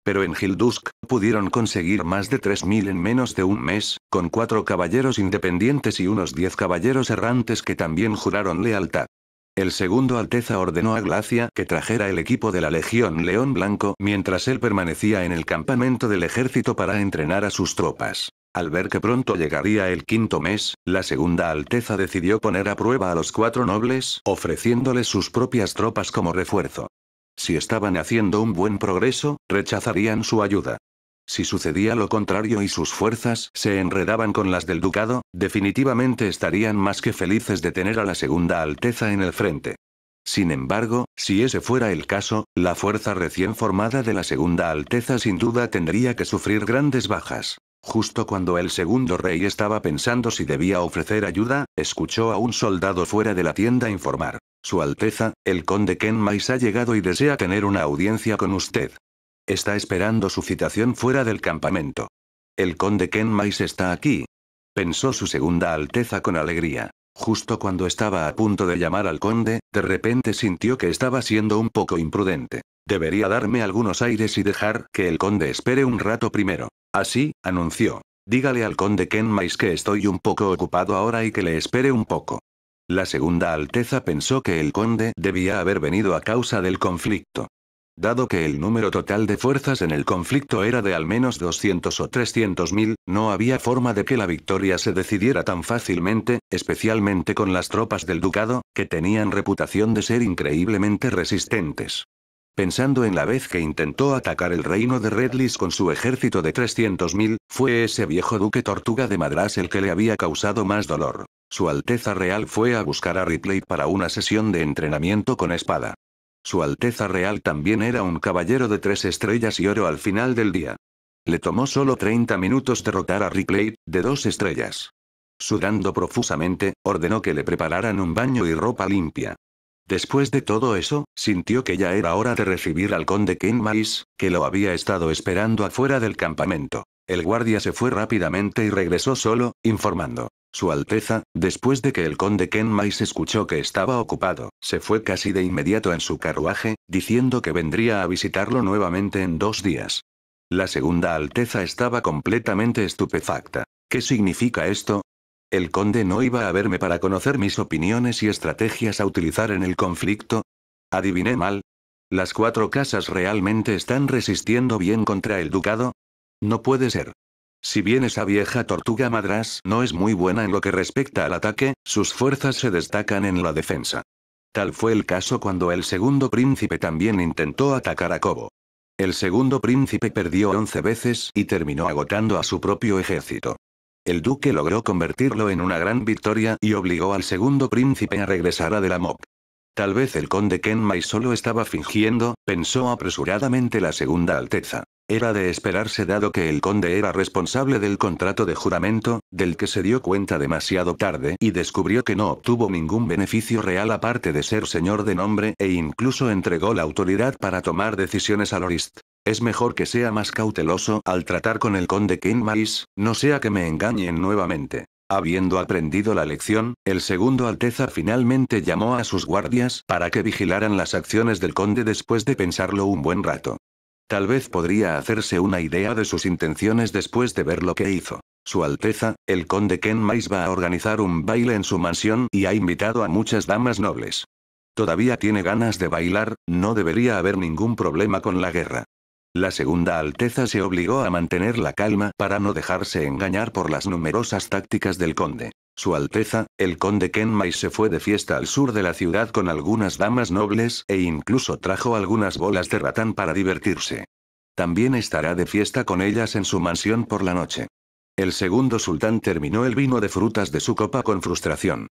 pero en Hildusk pudieron conseguir más de 3.000 en menos de un mes, con cuatro caballeros independientes y unos 10 caballeros errantes que también juraron lealtad. El segundo Alteza ordenó a Glacia que trajera el equipo de la Legión León Blanco mientras él permanecía en el campamento del ejército para entrenar a sus tropas. Al ver que pronto llegaría el quinto mes, la segunda Alteza decidió poner a prueba a los cuatro nobles, ofreciéndoles sus propias tropas como refuerzo. Si estaban haciendo un buen progreso, rechazarían su ayuda. Si sucedía lo contrario y sus fuerzas se enredaban con las del ducado, definitivamente estarían más que felices de tener a la Segunda Alteza en el frente. Sin embargo, si ese fuera el caso, la fuerza recién formada de la Segunda Alteza sin duda tendría que sufrir grandes bajas. Justo cuando el segundo rey estaba pensando si debía ofrecer ayuda, escuchó a un soldado fuera de la tienda informar. Su Alteza, el conde Kenmais ha llegado y desea tener una audiencia con usted. Está esperando su citación fuera del campamento. El conde Kenmais está aquí. Pensó su segunda Alteza con alegría. Justo cuando estaba a punto de llamar al conde, de repente sintió que estaba siendo un poco imprudente. Debería darme algunos aires y dejar que el conde espere un rato primero. Así, anunció. Dígale al conde Kenmais que estoy un poco ocupado ahora y que le espere un poco. La segunda Alteza pensó que el conde debía haber venido a causa del conflicto. Dado que el número total de fuerzas en el conflicto era de al menos 200 o 300 mil, no había forma de que la victoria se decidiera tan fácilmente, especialmente con las tropas del ducado, que tenían reputación de ser increíblemente resistentes. Pensando en la vez que intentó atacar el reino de Redlis con su ejército de 300.000, fue ese viejo duque tortuga de Madras el que le había causado más dolor. Su Alteza Real fue a buscar a Ripley para una sesión de entrenamiento con espada. Su Alteza Real también era un caballero de tres estrellas y oro al final del día. Le tomó solo 30 minutos derrotar a Ripley, de dos estrellas. Sudando profusamente, ordenó que le prepararan un baño y ropa limpia. Después de todo eso, sintió que ya era hora de recibir al conde Kenmais, que lo había estado esperando afuera del campamento. El guardia se fue rápidamente y regresó solo, informando. Su Alteza, después de que el conde Kenmais escuchó que estaba ocupado, se fue casi de inmediato en su carruaje, diciendo que vendría a visitarlo nuevamente en dos días. La segunda Alteza estaba completamente estupefacta. ¿Qué significa esto? El conde no iba a verme para conocer mis opiniones y estrategias a utilizar en el conflicto. Adiviné mal. ¿Las cuatro casas realmente están resistiendo bien contra el ducado? No puede ser. Si bien esa vieja tortuga madrás no es muy buena en lo que respecta al ataque, sus fuerzas se destacan en la defensa. Tal fue el caso cuando el segundo príncipe también intentó atacar a Cobo. El segundo príncipe perdió 11 veces y terminó agotando a su propio ejército. El duque logró convertirlo en una gran victoria y obligó al segundo príncipe a regresar a Delamoc. Tal vez el conde Kenmai solo estaba fingiendo, pensó apresuradamente la segunda alteza. Era de esperarse dado que el conde era responsable del contrato de juramento, del que se dio cuenta demasiado tarde y descubrió que no obtuvo ningún beneficio real aparte de ser señor de nombre e incluso entregó la autoridad para tomar decisiones a Lorist. Es mejor que sea más cauteloso al tratar con el conde Kenmais, no sea que me engañen nuevamente. Habiendo aprendido la lección, el segundo Alteza finalmente llamó a sus guardias para que vigilaran las acciones del conde después de pensarlo un buen rato. Tal vez podría hacerse una idea de sus intenciones después de ver lo que hizo. Su Alteza, el conde Kenmais va a organizar un baile en su mansión y ha invitado a muchas damas nobles. Todavía tiene ganas de bailar, no debería haber ningún problema con la guerra. La segunda Alteza se obligó a mantener la calma para no dejarse engañar por las numerosas tácticas del conde. Su Alteza, el conde Kenmai se fue de fiesta al sur de la ciudad con algunas damas nobles e incluso trajo algunas bolas de ratán para divertirse. También estará de fiesta con ellas en su mansión por la noche. El segundo sultán terminó el vino de frutas de su copa con frustración.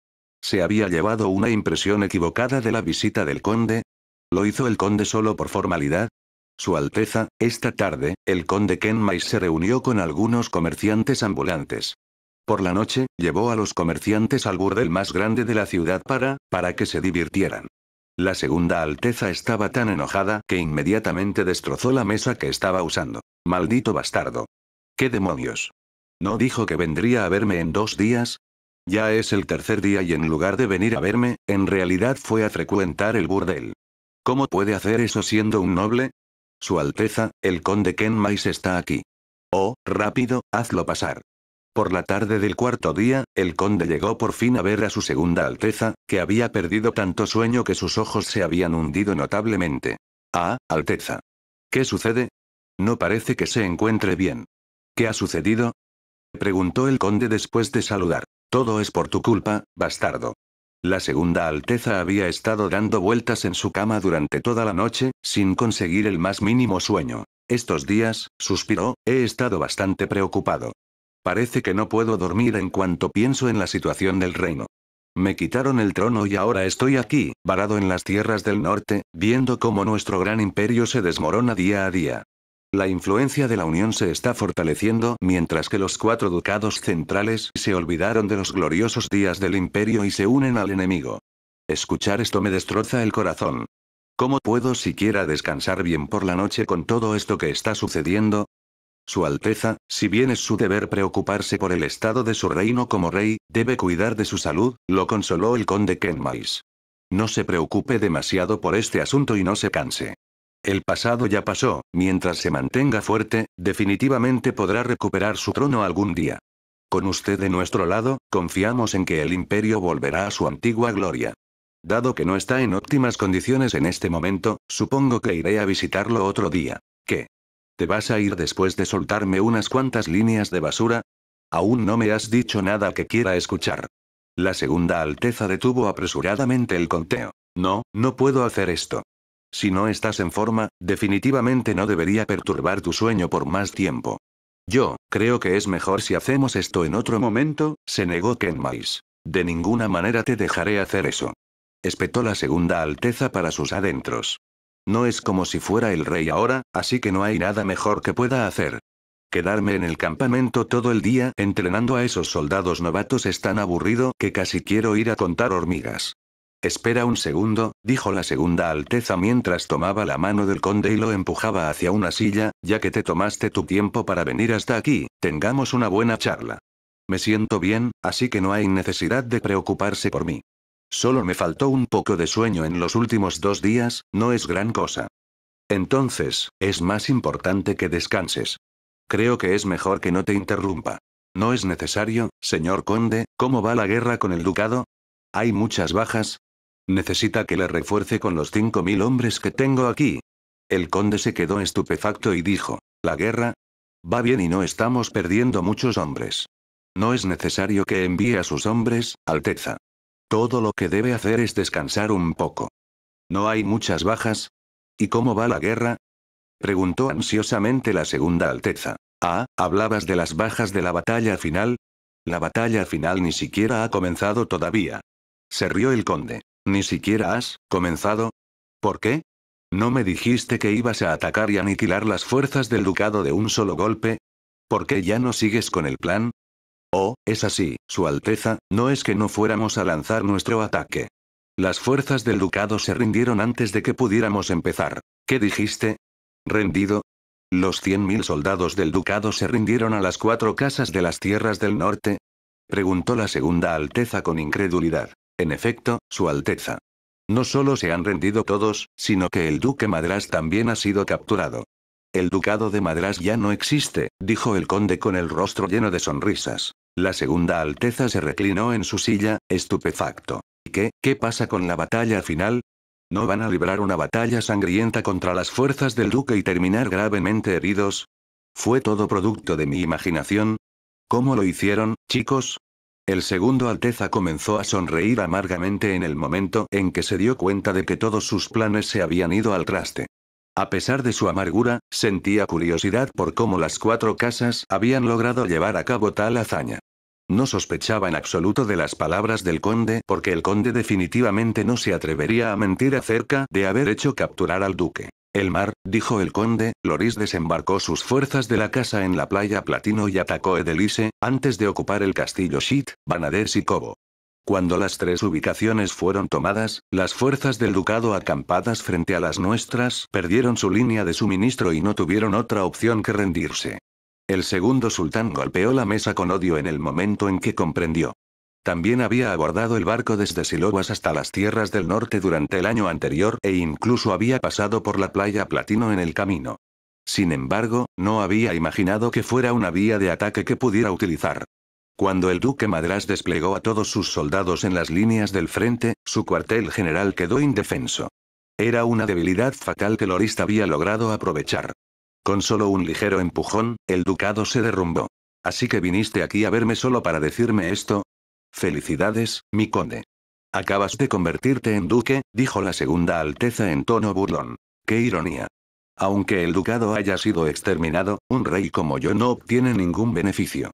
¿Se había llevado una impresión equivocada de la visita del conde? ¿Lo hizo el conde solo por formalidad? Su Alteza, esta tarde, el conde Kenmais se reunió con algunos comerciantes ambulantes. Por la noche, llevó a los comerciantes al burdel más grande de la ciudad para, para que se divirtieran. La segunda Alteza estaba tan enojada que inmediatamente destrozó la mesa que estaba usando. Maldito bastardo. ¿Qué demonios? ¿No dijo que vendría a verme en dos días? Ya es el tercer día y en lugar de venir a verme, en realidad fue a frecuentar el burdel. ¿Cómo puede hacer eso siendo un noble? Su Alteza, el conde Kenmais está aquí. Oh, rápido, hazlo pasar. Por la tarde del cuarto día, el conde llegó por fin a ver a su segunda Alteza, que había perdido tanto sueño que sus ojos se habían hundido notablemente. Ah, Alteza. ¿Qué sucede? No parece que se encuentre bien. ¿Qué ha sucedido? preguntó el conde después de saludar. Todo es por tu culpa, bastardo. La segunda Alteza había estado dando vueltas en su cama durante toda la noche, sin conseguir el más mínimo sueño. Estos días, suspiró, he estado bastante preocupado. Parece que no puedo dormir en cuanto pienso en la situación del reino. Me quitaron el trono y ahora estoy aquí, varado en las tierras del norte, viendo cómo nuestro gran imperio se desmorona día a día. La influencia de la Unión se está fortaleciendo mientras que los cuatro ducados centrales se olvidaron de los gloriosos días del imperio y se unen al enemigo. Escuchar esto me destroza el corazón. ¿Cómo puedo siquiera descansar bien por la noche con todo esto que está sucediendo? Su Alteza, si bien es su deber preocuparse por el estado de su reino como rey, debe cuidar de su salud, lo consoló el conde Kenmais. No se preocupe demasiado por este asunto y no se canse. El pasado ya pasó, mientras se mantenga fuerte, definitivamente podrá recuperar su trono algún día. Con usted de nuestro lado, confiamos en que el imperio volverá a su antigua gloria. Dado que no está en óptimas condiciones en este momento, supongo que iré a visitarlo otro día. ¿Qué? ¿Te vas a ir después de soltarme unas cuantas líneas de basura? Aún no me has dicho nada que quiera escuchar. La segunda Alteza detuvo apresuradamente el conteo. No, no puedo hacer esto. Si no estás en forma, definitivamente no debería perturbar tu sueño por más tiempo. Yo, creo que es mejor si hacemos esto en otro momento, se negó Kenmais. De ninguna manera te dejaré hacer eso. Espetó la segunda alteza para sus adentros. No es como si fuera el rey ahora, así que no hay nada mejor que pueda hacer. Quedarme en el campamento todo el día entrenando a esos soldados novatos es tan aburrido que casi quiero ir a contar hormigas. Espera un segundo, dijo la segunda Alteza mientras tomaba la mano del conde y lo empujaba hacia una silla, ya que te tomaste tu tiempo para venir hasta aquí, tengamos una buena charla. Me siento bien, así que no hay necesidad de preocuparse por mí. Solo me faltó un poco de sueño en los últimos dos días, no es gran cosa. Entonces, es más importante que descanses. Creo que es mejor que no te interrumpa. No es necesario, señor conde, ¿cómo va la guerra con el ducado? Hay muchas bajas, Necesita que le refuerce con los cinco mil hombres que tengo aquí. El conde se quedó estupefacto y dijo, ¿la guerra? Va bien y no estamos perdiendo muchos hombres. No es necesario que envíe a sus hombres, Alteza. Todo lo que debe hacer es descansar un poco. ¿No hay muchas bajas? ¿Y cómo va la guerra? Preguntó ansiosamente la segunda Alteza. Ah, hablabas de las bajas de la batalla final. La batalla final ni siquiera ha comenzado todavía. Se rió el conde. Ni siquiera has comenzado. ¿Por qué? ¿No me dijiste que ibas a atacar y aniquilar las fuerzas del ducado de un solo golpe? ¿Por qué ya no sigues con el plan? Oh, es así, Su Alteza, no es que no fuéramos a lanzar nuestro ataque. Las fuerzas del ducado se rindieron antes de que pudiéramos empezar. ¿Qué dijiste? ¿Rendido? Los 100.000 soldados del ducado se rindieron a las cuatro casas de las tierras del norte, preguntó la segunda Alteza con incredulidad. En efecto, Su Alteza. No solo se han rendido todos, sino que el duque Madras también ha sido capturado. El ducado de Madras ya no existe, dijo el conde con el rostro lleno de sonrisas. La segunda Alteza se reclinó en su silla, estupefacto. ¿Qué, qué pasa con la batalla final? ¿No van a librar una batalla sangrienta contra las fuerzas del duque y terminar gravemente heridos? ¿Fue todo producto de mi imaginación? ¿Cómo lo hicieron, chicos? El segundo Alteza comenzó a sonreír amargamente en el momento en que se dio cuenta de que todos sus planes se habían ido al traste. A pesar de su amargura, sentía curiosidad por cómo las cuatro casas habían logrado llevar a cabo tal hazaña. No sospechaba en absoluto de las palabras del conde porque el conde definitivamente no se atrevería a mentir acerca de haber hecho capturar al duque. El mar, dijo el conde, Loris desembarcó sus fuerzas de la casa en la playa Platino y atacó Edelise antes de ocupar el castillo Shit, Banaders y Cobo. Cuando las tres ubicaciones fueron tomadas, las fuerzas del ducado acampadas frente a las nuestras perdieron su línea de suministro y no tuvieron otra opción que rendirse. El segundo sultán golpeó la mesa con odio en el momento en que comprendió. También había abordado el barco desde Siloguas hasta las tierras del norte durante el año anterior e incluso había pasado por la playa Platino en el camino. Sin embargo, no había imaginado que fuera una vía de ataque que pudiera utilizar. Cuando el duque Madrás desplegó a todos sus soldados en las líneas del frente, su cuartel general quedó indefenso. Era una debilidad fatal que Lorista había logrado aprovechar. Con solo un ligero empujón, el ducado se derrumbó. Así que viniste aquí a verme solo para decirme esto, Felicidades, mi conde. Acabas de convertirte en duque, dijo la segunda alteza en tono burlón. ¡Qué ironía! Aunque el ducado haya sido exterminado, un rey como yo no obtiene ningún beneficio.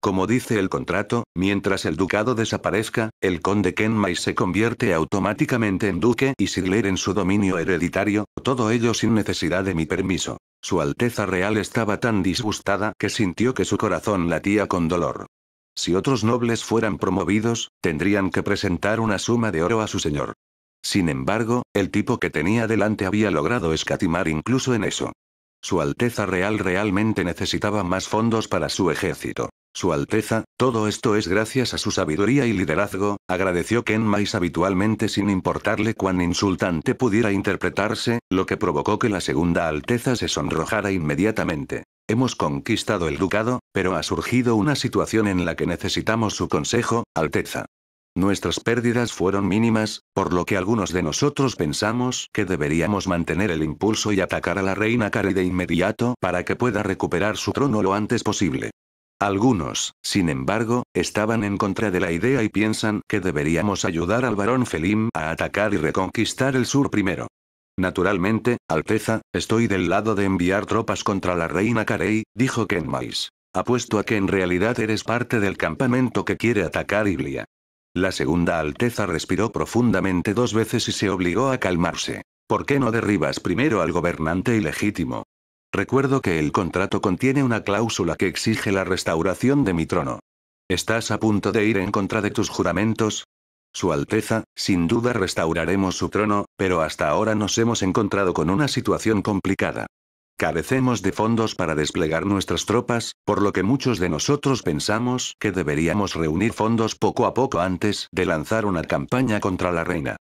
Como dice el contrato, mientras el ducado desaparezca, el conde Kenmai se convierte automáticamente en duque y Sigler en su dominio hereditario, todo ello sin necesidad de mi permiso. Su Alteza Real estaba tan disgustada que sintió que su corazón latía con dolor. Si otros nobles fueran promovidos, tendrían que presentar una suma de oro a su señor. Sin embargo, el tipo que tenía delante había logrado escatimar incluso en eso. Su Alteza Real realmente necesitaba más fondos para su ejército. Su Alteza, todo esto es gracias a su sabiduría y liderazgo, agradeció Ken Mais habitualmente sin importarle cuán insultante pudiera interpretarse, lo que provocó que la segunda Alteza se sonrojara inmediatamente. Hemos conquistado el ducado, pero ha surgido una situación en la que necesitamos su consejo, Alteza. Nuestras pérdidas fueron mínimas, por lo que algunos de nosotros pensamos que deberíamos mantener el impulso y atacar a la reina Kari de inmediato para que pueda recuperar su trono lo antes posible. Algunos, sin embargo, estaban en contra de la idea y piensan que deberíamos ayudar al varón Felim a atacar y reconquistar el sur primero. Naturalmente, Alteza, estoy del lado de enviar tropas contra la reina Carey, dijo Kenmais. Apuesto a que en realidad eres parte del campamento que quiere atacar Iblia. La segunda Alteza respiró profundamente dos veces y se obligó a calmarse. ¿Por qué no derribas primero al gobernante ilegítimo? Recuerdo que el contrato contiene una cláusula que exige la restauración de mi trono. Estás a punto de ir en contra de tus juramentos, su Alteza, sin duda restauraremos su trono, pero hasta ahora nos hemos encontrado con una situación complicada. Carecemos de fondos para desplegar nuestras tropas, por lo que muchos de nosotros pensamos que deberíamos reunir fondos poco a poco antes de lanzar una campaña contra la reina.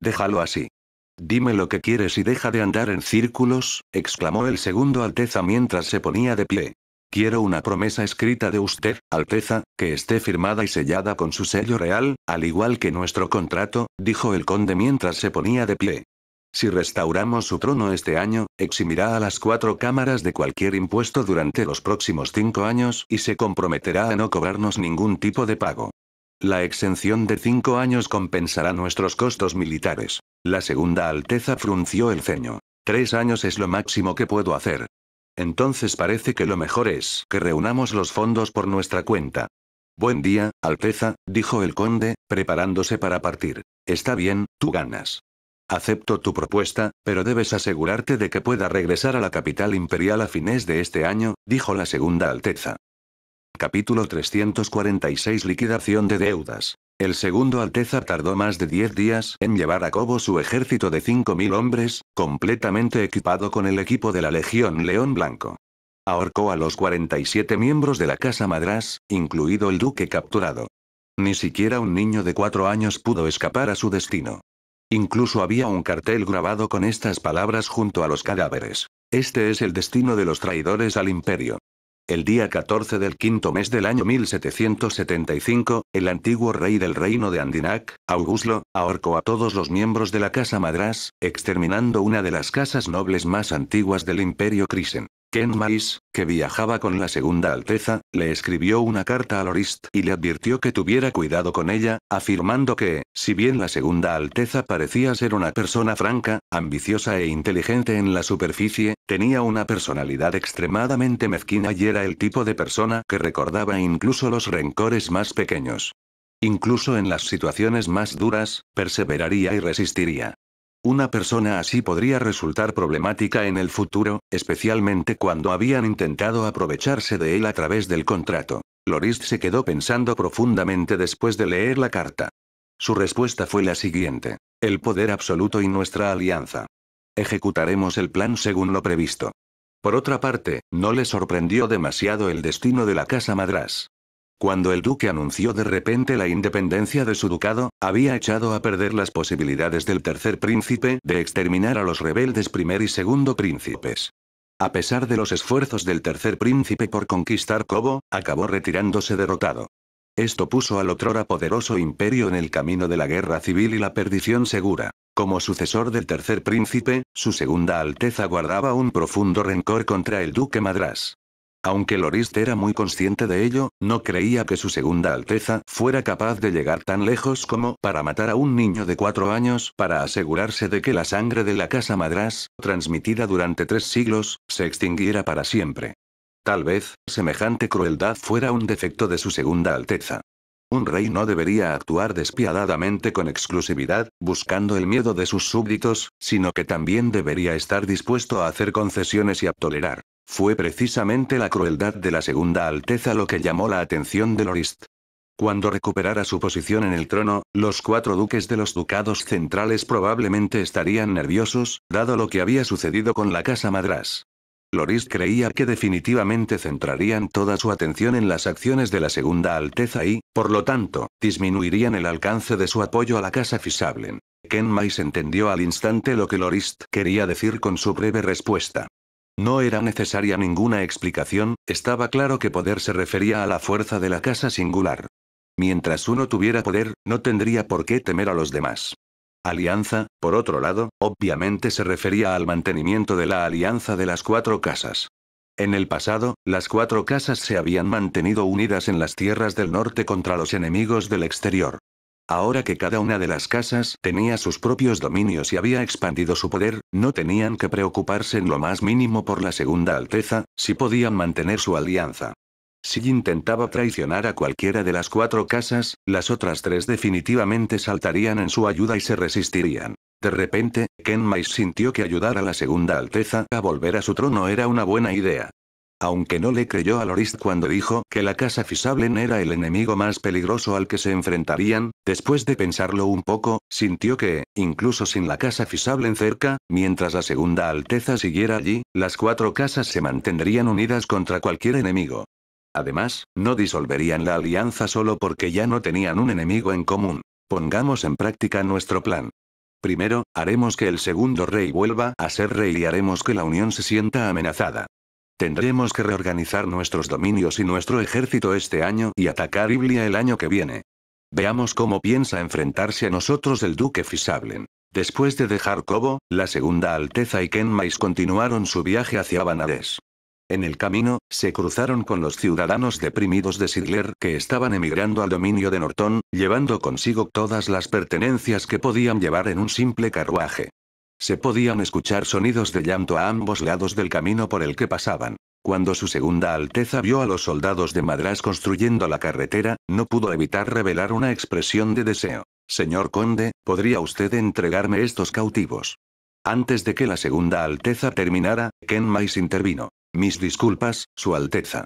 Déjalo así. Dime lo que quieres y deja de andar en círculos, exclamó el segundo Alteza mientras se ponía de pie. Quiero una promesa escrita de usted, Alteza, que esté firmada y sellada con su sello real, al igual que nuestro contrato, dijo el conde mientras se ponía de pie. Si restauramos su trono este año, eximirá a las cuatro cámaras de cualquier impuesto durante los próximos cinco años y se comprometerá a no cobrarnos ningún tipo de pago. La exención de cinco años compensará nuestros costos militares. La segunda Alteza frunció el ceño. Tres años es lo máximo que puedo hacer. Entonces parece que lo mejor es que reunamos los fondos por nuestra cuenta. Buen día, Alteza, dijo el conde, preparándose para partir. Está bien, tú ganas. Acepto tu propuesta, pero debes asegurarte de que pueda regresar a la capital imperial a fines de este año, dijo la segunda Alteza. Capítulo 346 Liquidación de deudas. El segundo Alteza tardó más de 10 días en llevar a cabo su ejército de 5.000 hombres, completamente equipado con el equipo de la Legión León Blanco. Ahorcó a los 47 miembros de la Casa Madrás, incluido el duque capturado. Ni siquiera un niño de cuatro años pudo escapar a su destino. Incluso había un cartel grabado con estas palabras junto a los cadáveres. Este es el destino de los traidores al imperio. El día 14 del quinto mes del año 1775, el antiguo rey del reino de Andinac, Augusto, ahorcó a todos los miembros de la casa Madras, exterminando una de las casas nobles más antiguas del imperio Crisen. Ken Mais, que viajaba con la Segunda Alteza, le escribió una carta a Lorist y le advirtió que tuviera cuidado con ella, afirmando que, si bien la Segunda Alteza parecía ser una persona franca, ambiciosa e inteligente en la superficie, tenía una personalidad extremadamente mezquina y era el tipo de persona que recordaba incluso los rencores más pequeños. Incluso en las situaciones más duras, perseveraría y resistiría. Una persona así podría resultar problemática en el futuro, especialmente cuando habían intentado aprovecharse de él a través del contrato. Loris se quedó pensando profundamente después de leer la carta. Su respuesta fue la siguiente. El poder absoluto y nuestra alianza. Ejecutaremos el plan según lo previsto. Por otra parte, no le sorprendió demasiado el destino de la casa Madras. Cuando el duque anunció de repente la independencia de su ducado, había echado a perder las posibilidades del tercer príncipe de exterminar a los rebeldes primer y segundo príncipes. A pesar de los esfuerzos del tercer príncipe por conquistar Cobo, acabó retirándose derrotado. Esto puso al otrora poderoso imperio en el camino de la guerra civil y la perdición segura. Como sucesor del tercer príncipe, su segunda alteza guardaba un profundo rencor contra el duque Madras. Aunque Lorist era muy consciente de ello, no creía que su segunda Alteza fuera capaz de llegar tan lejos como para matar a un niño de cuatro años para asegurarse de que la sangre de la casa madrás, transmitida durante tres siglos, se extinguiera para siempre. Tal vez, semejante crueldad fuera un defecto de su segunda Alteza. Un rey no debería actuar despiadadamente con exclusividad, buscando el miedo de sus súbditos, sino que también debería estar dispuesto a hacer concesiones y a tolerar. Fue precisamente la crueldad de la Segunda Alteza lo que llamó la atención de Lorist. Cuando recuperara su posición en el trono, los cuatro duques de los ducados centrales probablemente estarían nerviosos, dado lo que había sucedido con la casa Madras. Lorist creía que definitivamente centrarían toda su atención en las acciones de la Segunda Alteza y, por lo tanto, disminuirían el alcance de su apoyo a la casa Fisablen. Ken Mais entendió al instante lo que Lorist quería decir con su breve respuesta. No era necesaria ninguna explicación, estaba claro que poder se refería a la fuerza de la casa singular. Mientras uno tuviera poder, no tendría por qué temer a los demás. Alianza, por otro lado, obviamente se refería al mantenimiento de la alianza de las cuatro casas. En el pasado, las cuatro casas se habían mantenido unidas en las tierras del norte contra los enemigos del exterior. Ahora que cada una de las casas tenía sus propios dominios y había expandido su poder, no tenían que preocuparse en lo más mínimo por la Segunda Alteza, si podían mantener su alianza. Si intentaba traicionar a cualquiera de las cuatro casas, las otras tres definitivamente saltarían en su ayuda y se resistirían. De repente, Kenmai sintió que ayudar a la Segunda Alteza a volver a su trono era una buena idea aunque no le creyó a Lorist cuando dijo que la casa Fisablen era el enemigo más peligroso al que se enfrentarían, después de pensarlo un poco, sintió que, incluso sin la casa Fisablen cerca, mientras la Segunda Alteza siguiera allí, las cuatro casas se mantendrían unidas contra cualquier enemigo. Además, no disolverían la alianza solo porque ya no tenían un enemigo en común. Pongamos en práctica nuestro plan. Primero, haremos que el segundo rey vuelva a ser rey y haremos que la unión se sienta amenazada. Tendremos que reorganizar nuestros dominios y nuestro ejército este año y atacar Iblia el año que viene. Veamos cómo piensa enfrentarse a nosotros el duque Fisablen. Después de dejar Cobo, la Segunda Alteza y Kenmais continuaron su viaje hacia Banades. En el camino, se cruzaron con los ciudadanos deprimidos de Sigler que estaban emigrando al dominio de Norton, llevando consigo todas las pertenencias que podían llevar en un simple carruaje. Se podían escuchar sonidos de llanto a ambos lados del camino por el que pasaban. Cuando su segunda Alteza vio a los soldados de Madras construyendo la carretera, no pudo evitar revelar una expresión de deseo. Señor conde, ¿podría usted entregarme estos cautivos? Antes de que la segunda Alteza terminara, Ken Mais intervino. Mis disculpas, Su Alteza.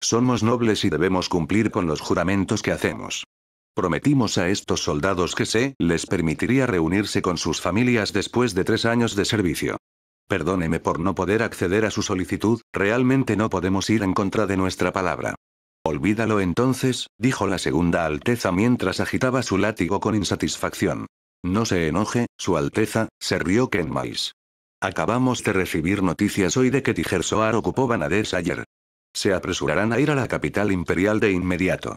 Somos nobles y debemos cumplir con los juramentos que hacemos. Prometimos a estos soldados que se les permitiría reunirse con sus familias después de tres años de servicio. Perdóneme por no poder acceder a su solicitud, realmente no podemos ir en contra de nuestra palabra. Olvídalo entonces, dijo la segunda Alteza mientras agitaba su látigo con insatisfacción. No se enoje, su Alteza, se rió Kenmais. Acabamos de recibir noticias hoy de que Tijersoar ocupó Banades ayer. Se apresurarán a ir a la capital imperial de inmediato.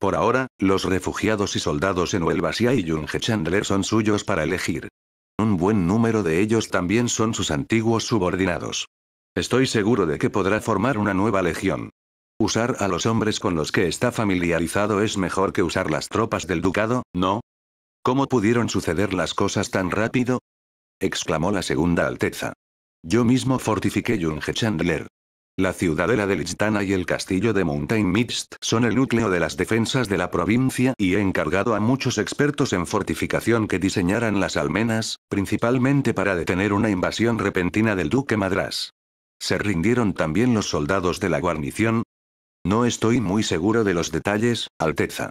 Por ahora, los refugiados y soldados en Huelvasia y Yunge Chandler son suyos para elegir. Un buen número de ellos también son sus antiguos subordinados. Estoy seguro de que podrá formar una nueva legión. Usar a los hombres con los que está familiarizado es mejor que usar las tropas del ducado, ¿no? ¿Cómo pudieron suceder las cosas tan rápido? exclamó la segunda Alteza. Yo mismo fortifiqué Junge Chandler. La ciudadela de Lichtana y el castillo de Mountain Mist son el núcleo de las defensas de la provincia y he encargado a muchos expertos en fortificación que diseñaran las almenas, principalmente para detener una invasión repentina del duque Madrás. ¿Se rindieron también los soldados de la guarnición? No estoy muy seguro de los detalles, Alteza.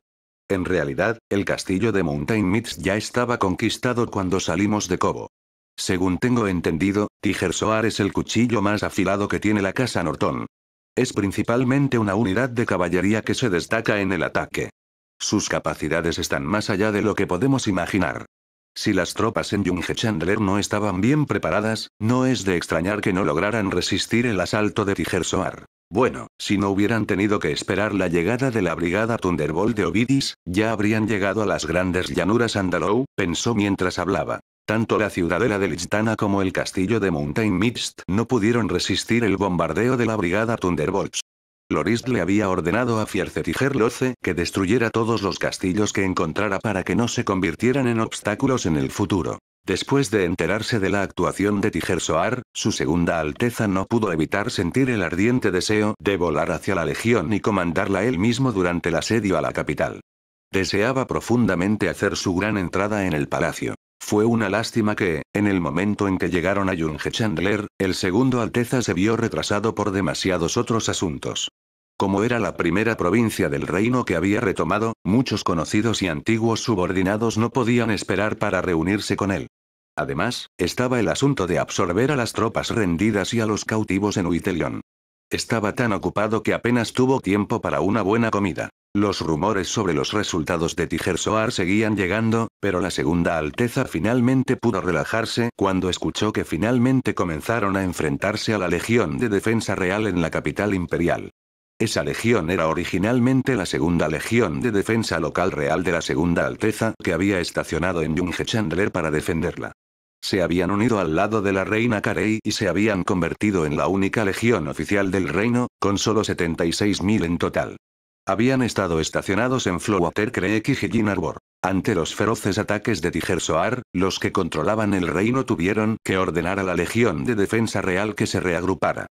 En realidad, el castillo de Mountain Mist ya estaba conquistado cuando salimos de Cobo. Según tengo entendido, Tigersoar es el cuchillo más afilado que tiene la casa Norton. Es principalmente una unidad de caballería que se destaca en el ataque. Sus capacidades están más allá de lo que podemos imaginar. Si las tropas en junghechandler Chandler no estaban bien preparadas, no es de extrañar que no lograran resistir el asalto de Tigersoar. Bueno, si no hubieran tenido que esperar la llegada de la brigada Thunderbolt de Ovidis, ya habrían llegado a las grandes llanuras Andalou, pensó mientras hablaba. Tanto la ciudadela de Lichtana como el castillo de Mountain Mist no pudieron resistir el bombardeo de la brigada Thunderbolts. Loris le había ordenado a Tiger Loce que destruyera todos los castillos que encontrara para que no se convirtieran en obstáculos en el futuro. Después de enterarse de la actuación de Soar, su segunda alteza no pudo evitar sentir el ardiente deseo de volar hacia la legión y comandarla él mismo durante el asedio a la capital. Deseaba profundamente hacer su gran entrada en el palacio. Fue una lástima que, en el momento en que llegaron a Junge Chandler, el segundo Alteza se vio retrasado por demasiados otros asuntos. Como era la primera provincia del reino que había retomado, muchos conocidos y antiguos subordinados no podían esperar para reunirse con él. Además, estaba el asunto de absorber a las tropas rendidas y a los cautivos en Huitelion. Estaba tan ocupado que apenas tuvo tiempo para una buena comida. Los rumores sobre los resultados de Soar seguían llegando, pero la segunda Alteza finalmente pudo relajarse cuando escuchó que finalmente comenzaron a enfrentarse a la Legión de Defensa Real en la capital imperial. Esa legión era originalmente la segunda legión de defensa local real de la segunda Alteza que había estacionado en Junghechandler Chandler para defenderla. Se habían unido al lado de la reina Karei y se habían convertido en la única legión oficial del reino, con solo 76.000 en total. Habían estado estacionados en Flowater Creek y Arbor. Ante los feroces ataques de Tijer los que controlaban el reino tuvieron que ordenar a la Legión de Defensa Real que se reagrupara.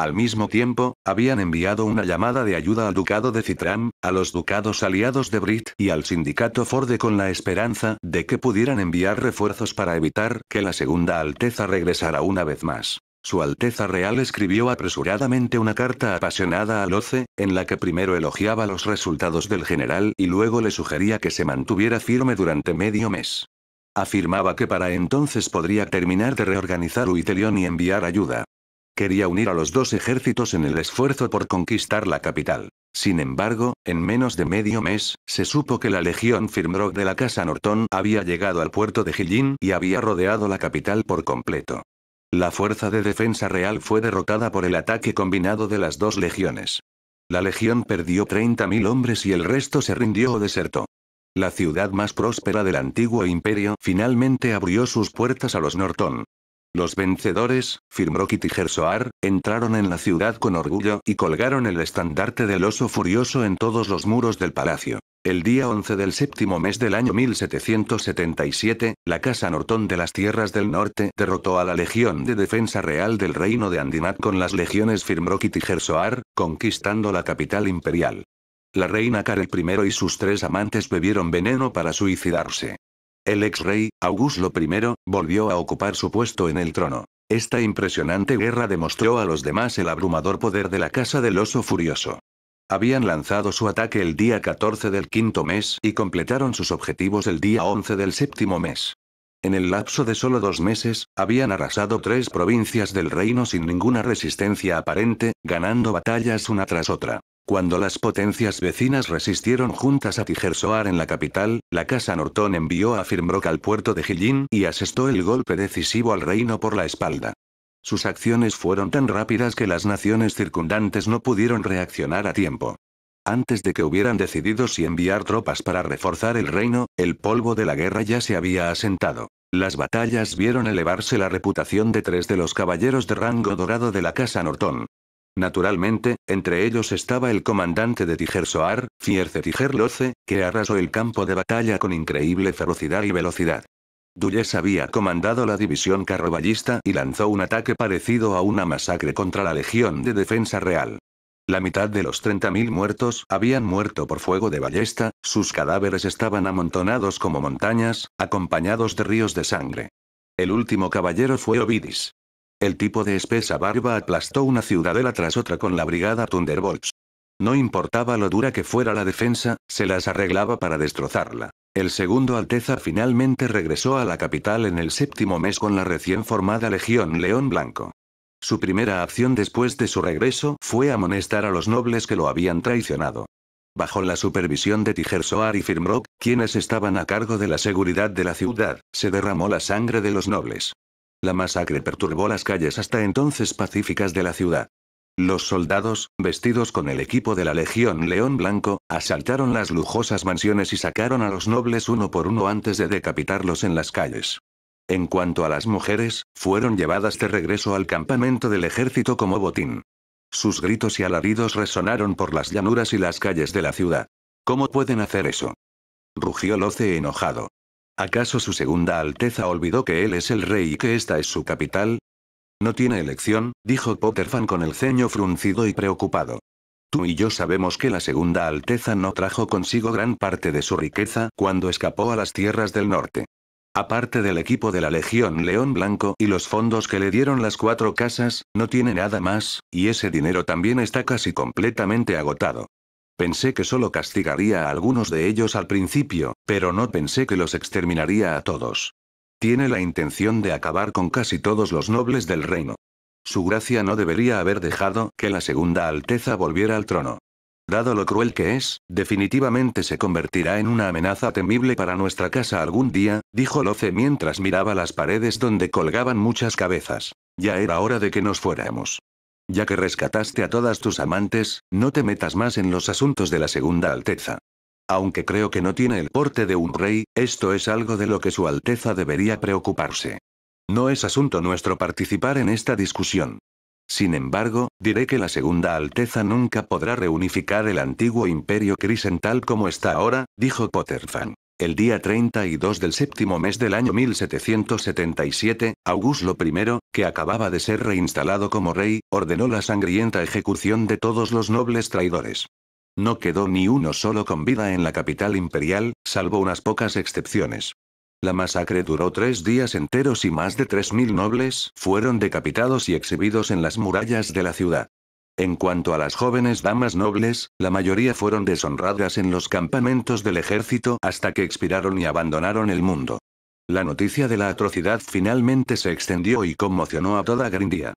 Al mismo tiempo, habían enviado una llamada de ayuda al ducado de Citram, a los ducados aliados de Brit y al sindicato Forde con la esperanza de que pudieran enviar refuerzos para evitar que la Segunda Alteza regresara una vez más. Su Alteza Real escribió apresuradamente una carta apasionada al OCE, en la que primero elogiaba los resultados del general y luego le sugería que se mantuviera firme durante medio mes. Afirmaba que para entonces podría terminar de reorganizar Uitelion y enviar ayuda. Quería unir a los dos ejércitos en el esfuerzo por conquistar la capital. Sin embargo, en menos de medio mes, se supo que la legión Firmrock de la Casa Norton había llegado al puerto de Jilin y había rodeado la capital por completo. La fuerza de defensa real fue derrotada por el ataque combinado de las dos legiones. La legión perdió 30.000 hombres y el resto se rindió o desertó. La ciudad más próspera del antiguo imperio finalmente abrió sus puertas a los Norton. Los vencedores, Firmrock entraron en la ciudad con orgullo y colgaron el estandarte del oso furioso en todos los muros del palacio. El día 11 del séptimo mes del año 1777, la Casa Nortón de las Tierras del Norte derrotó a la Legión de Defensa Real del Reino de Andinat con las legiones Firmrock conquistando la capital imperial. La reina Karel I y sus tres amantes bebieron veneno para suicidarse. El ex rey, Augusto I, volvió a ocupar su puesto en el trono. Esta impresionante guerra demostró a los demás el abrumador poder de la Casa del Oso Furioso. Habían lanzado su ataque el día 14 del quinto mes y completaron sus objetivos el día 11 del séptimo mes. En el lapso de solo dos meses, habían arrasado tres provincias del reino sin ninguna resistencia aparente, ganando batallas una tras otra. Cuando las potencias vecinas resistieron juntas a Tijersoar en la capital, la Casa Nortón envió a Firmrock al puerto de Gillín y asestó el golpe decisivo al reino por la espalda. Sus acciones fueron tan rápidas que las naciones circundantes no pudieron reaccionar a tiempo. Antes de que hubieran decidido si enviar tropas para reforzar el reino, el polvo de la guerra ya se había asentado. Las batallas vieron elevarse la reputación de tres de los caballeros de rango dorado de la Casa Nortón. Naturalmente, entre ellos estaba el comandante de Tijer Fierce Tijer que arrasó el campo de batalla con increíble ferocidad y velocidad. Duyes había comandado la división carroballista y lanzó un ataque parecido a una masacre contra la Legión de Defensa Real. La mitad de los 30.000 muertos habían muerto por fuego de ballesta, sus cadáveres estaban amontonados como montañas, acompañados de ríos de sangre. El último caballero fue Ovidis. El tipo de espesa barba aplastó una ciudadela tras otra con la brigada Thunderbolts. No importaba lo dura que fuera la defensa, se las arreglaba para destrozarla. El segundo Alteza finalmente regresó a la capital en el séptimo mes con la recién formada Legión León Blanco. Su primera acción después de su regreso fue amonestar a los nobles que lo habían traicionado. Bajo la supervisión de Tigersoar y Firmrock, quienes estaban a cargo de la seguridad de la ciudad, se derramó la sangre de los nobles. La masacre perturbó las calles hasta entonces pacíficas de la ciudad. Los soldados, vestidos con el equipo de la Legión León Blanco, asaltaron las lujosas mansiones y sacaron a los nobles uno por uno antes de decapitarlos en las calles. En cuanto a las mujeres, fueron llevadas de regreso al campamento del ejército como botín. Sus gritos y alaridos resonaron por las llanuras y las calles de la ciudad. ¿Cómo pueden hacer eso? Rugió Loce enojado. ¿Acaso su segunda Alteza olvidó que él es el rey y que esta es su capital? No tiene elección, dijo Potterfan con el ceño fruncido y preocupado. Tú y yo sabemos que la segunda Alteza no trajo consigo gran parte de su riqueza cuando escapó a las tierras del norte. Aparte del equipo de la Legión León Blanco y los fondos que le dieron las cuatro casas, no tiene nada más, y ese dinero también está casi completamente agotado. Pensé que solo castigaría a algunos de ellos al principio, pero no pensé que los exterminaría a todos. Tiene la intención de acabar con casi todos los nobles del reino. Su gracia no debería haber dejado que la Segunda Alteza volviera al trono. Dado lo cruel que es, definitivamente se convertirá en una amenaza temible para nuestra casa algún día, dijo Loce mientras miraba las paredes donde colgaban muchas cabezas. Ya era hora de que nos fuéramos. Ya que rescataste a todas tus amantes, no te metas más en los asuntos de la Segunda Alteza. Aunque creo que no tiene el porte de un rey, esto es algo de lo que Su Alteza debería preocuparse. No es asunto nuestro participar en esta discusión. Sin embargo, diré que la Segunda Alteza nunca podrá reunificar el antiguo imperio Crisen tal como está ahora, dijo Potterfan. El día 32 del séptimo mes del año 1777, Augusto I, que acababa de ser reinstalado como rey, ordenó la sangrienta ejecución de todos los nobles traidores. No quedó ni uno solo con vida en la capital imperial, salvo unas pocas excepciones. La masacre duró tres días enteros y más de 3.000 nobles fueron decapitados y exhibidos en las murallas de la ciudad. En cuanto a las jóvenes damas nobles, la mayoría fueron deshonradas en los campamentos del ejército hasta que expiraron y abandonaron el mundo. La noticia de la atrocidad finalmente se extendió y conmocionó a toda Grindia.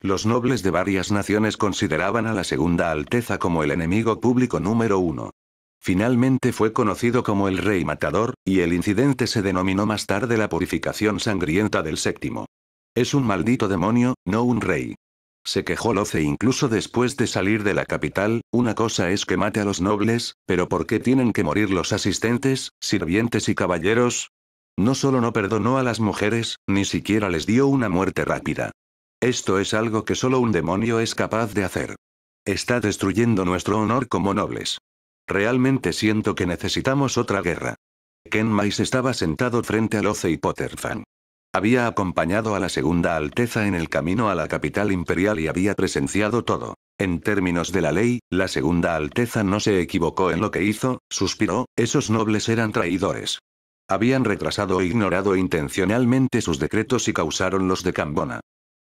Los nobles de varias naciones consideraban a la Segunda Alteza como el enemigo público número uno. Finalmente fue conocido como el Rey Matador, y el incidente se denominó más tarde la purificación sangrienta del séptimo. Es un maldito demonio, no un rey se quejó Loce incluso después de salir de la capital, una cosa es que mate a los nobles, pero ¿por qué tienen que morir los asistentes, sirvientes y caballeros? No solo no perdonó a las mujeres, ni siquiera les dio una muerte rápida. Esto es algo que solo un demonio es capaz de hacer. Está destruyendo nuestro honor como nobles. Realmente siento que necesitamos otra guerra. Ken Mais estaba sentado frente a Loce y Potterfan. Había acompañado a la Segunda Alteza en el camino a la capital imperial y había presenciado todo. En términos de la ley, la Segunda Alteza no se equivocó en lo que hizo, suspiró, esos nobles eran traidores. Habían retrasado e ignorado intencionalmente sus decretos y causaron los de Cambona.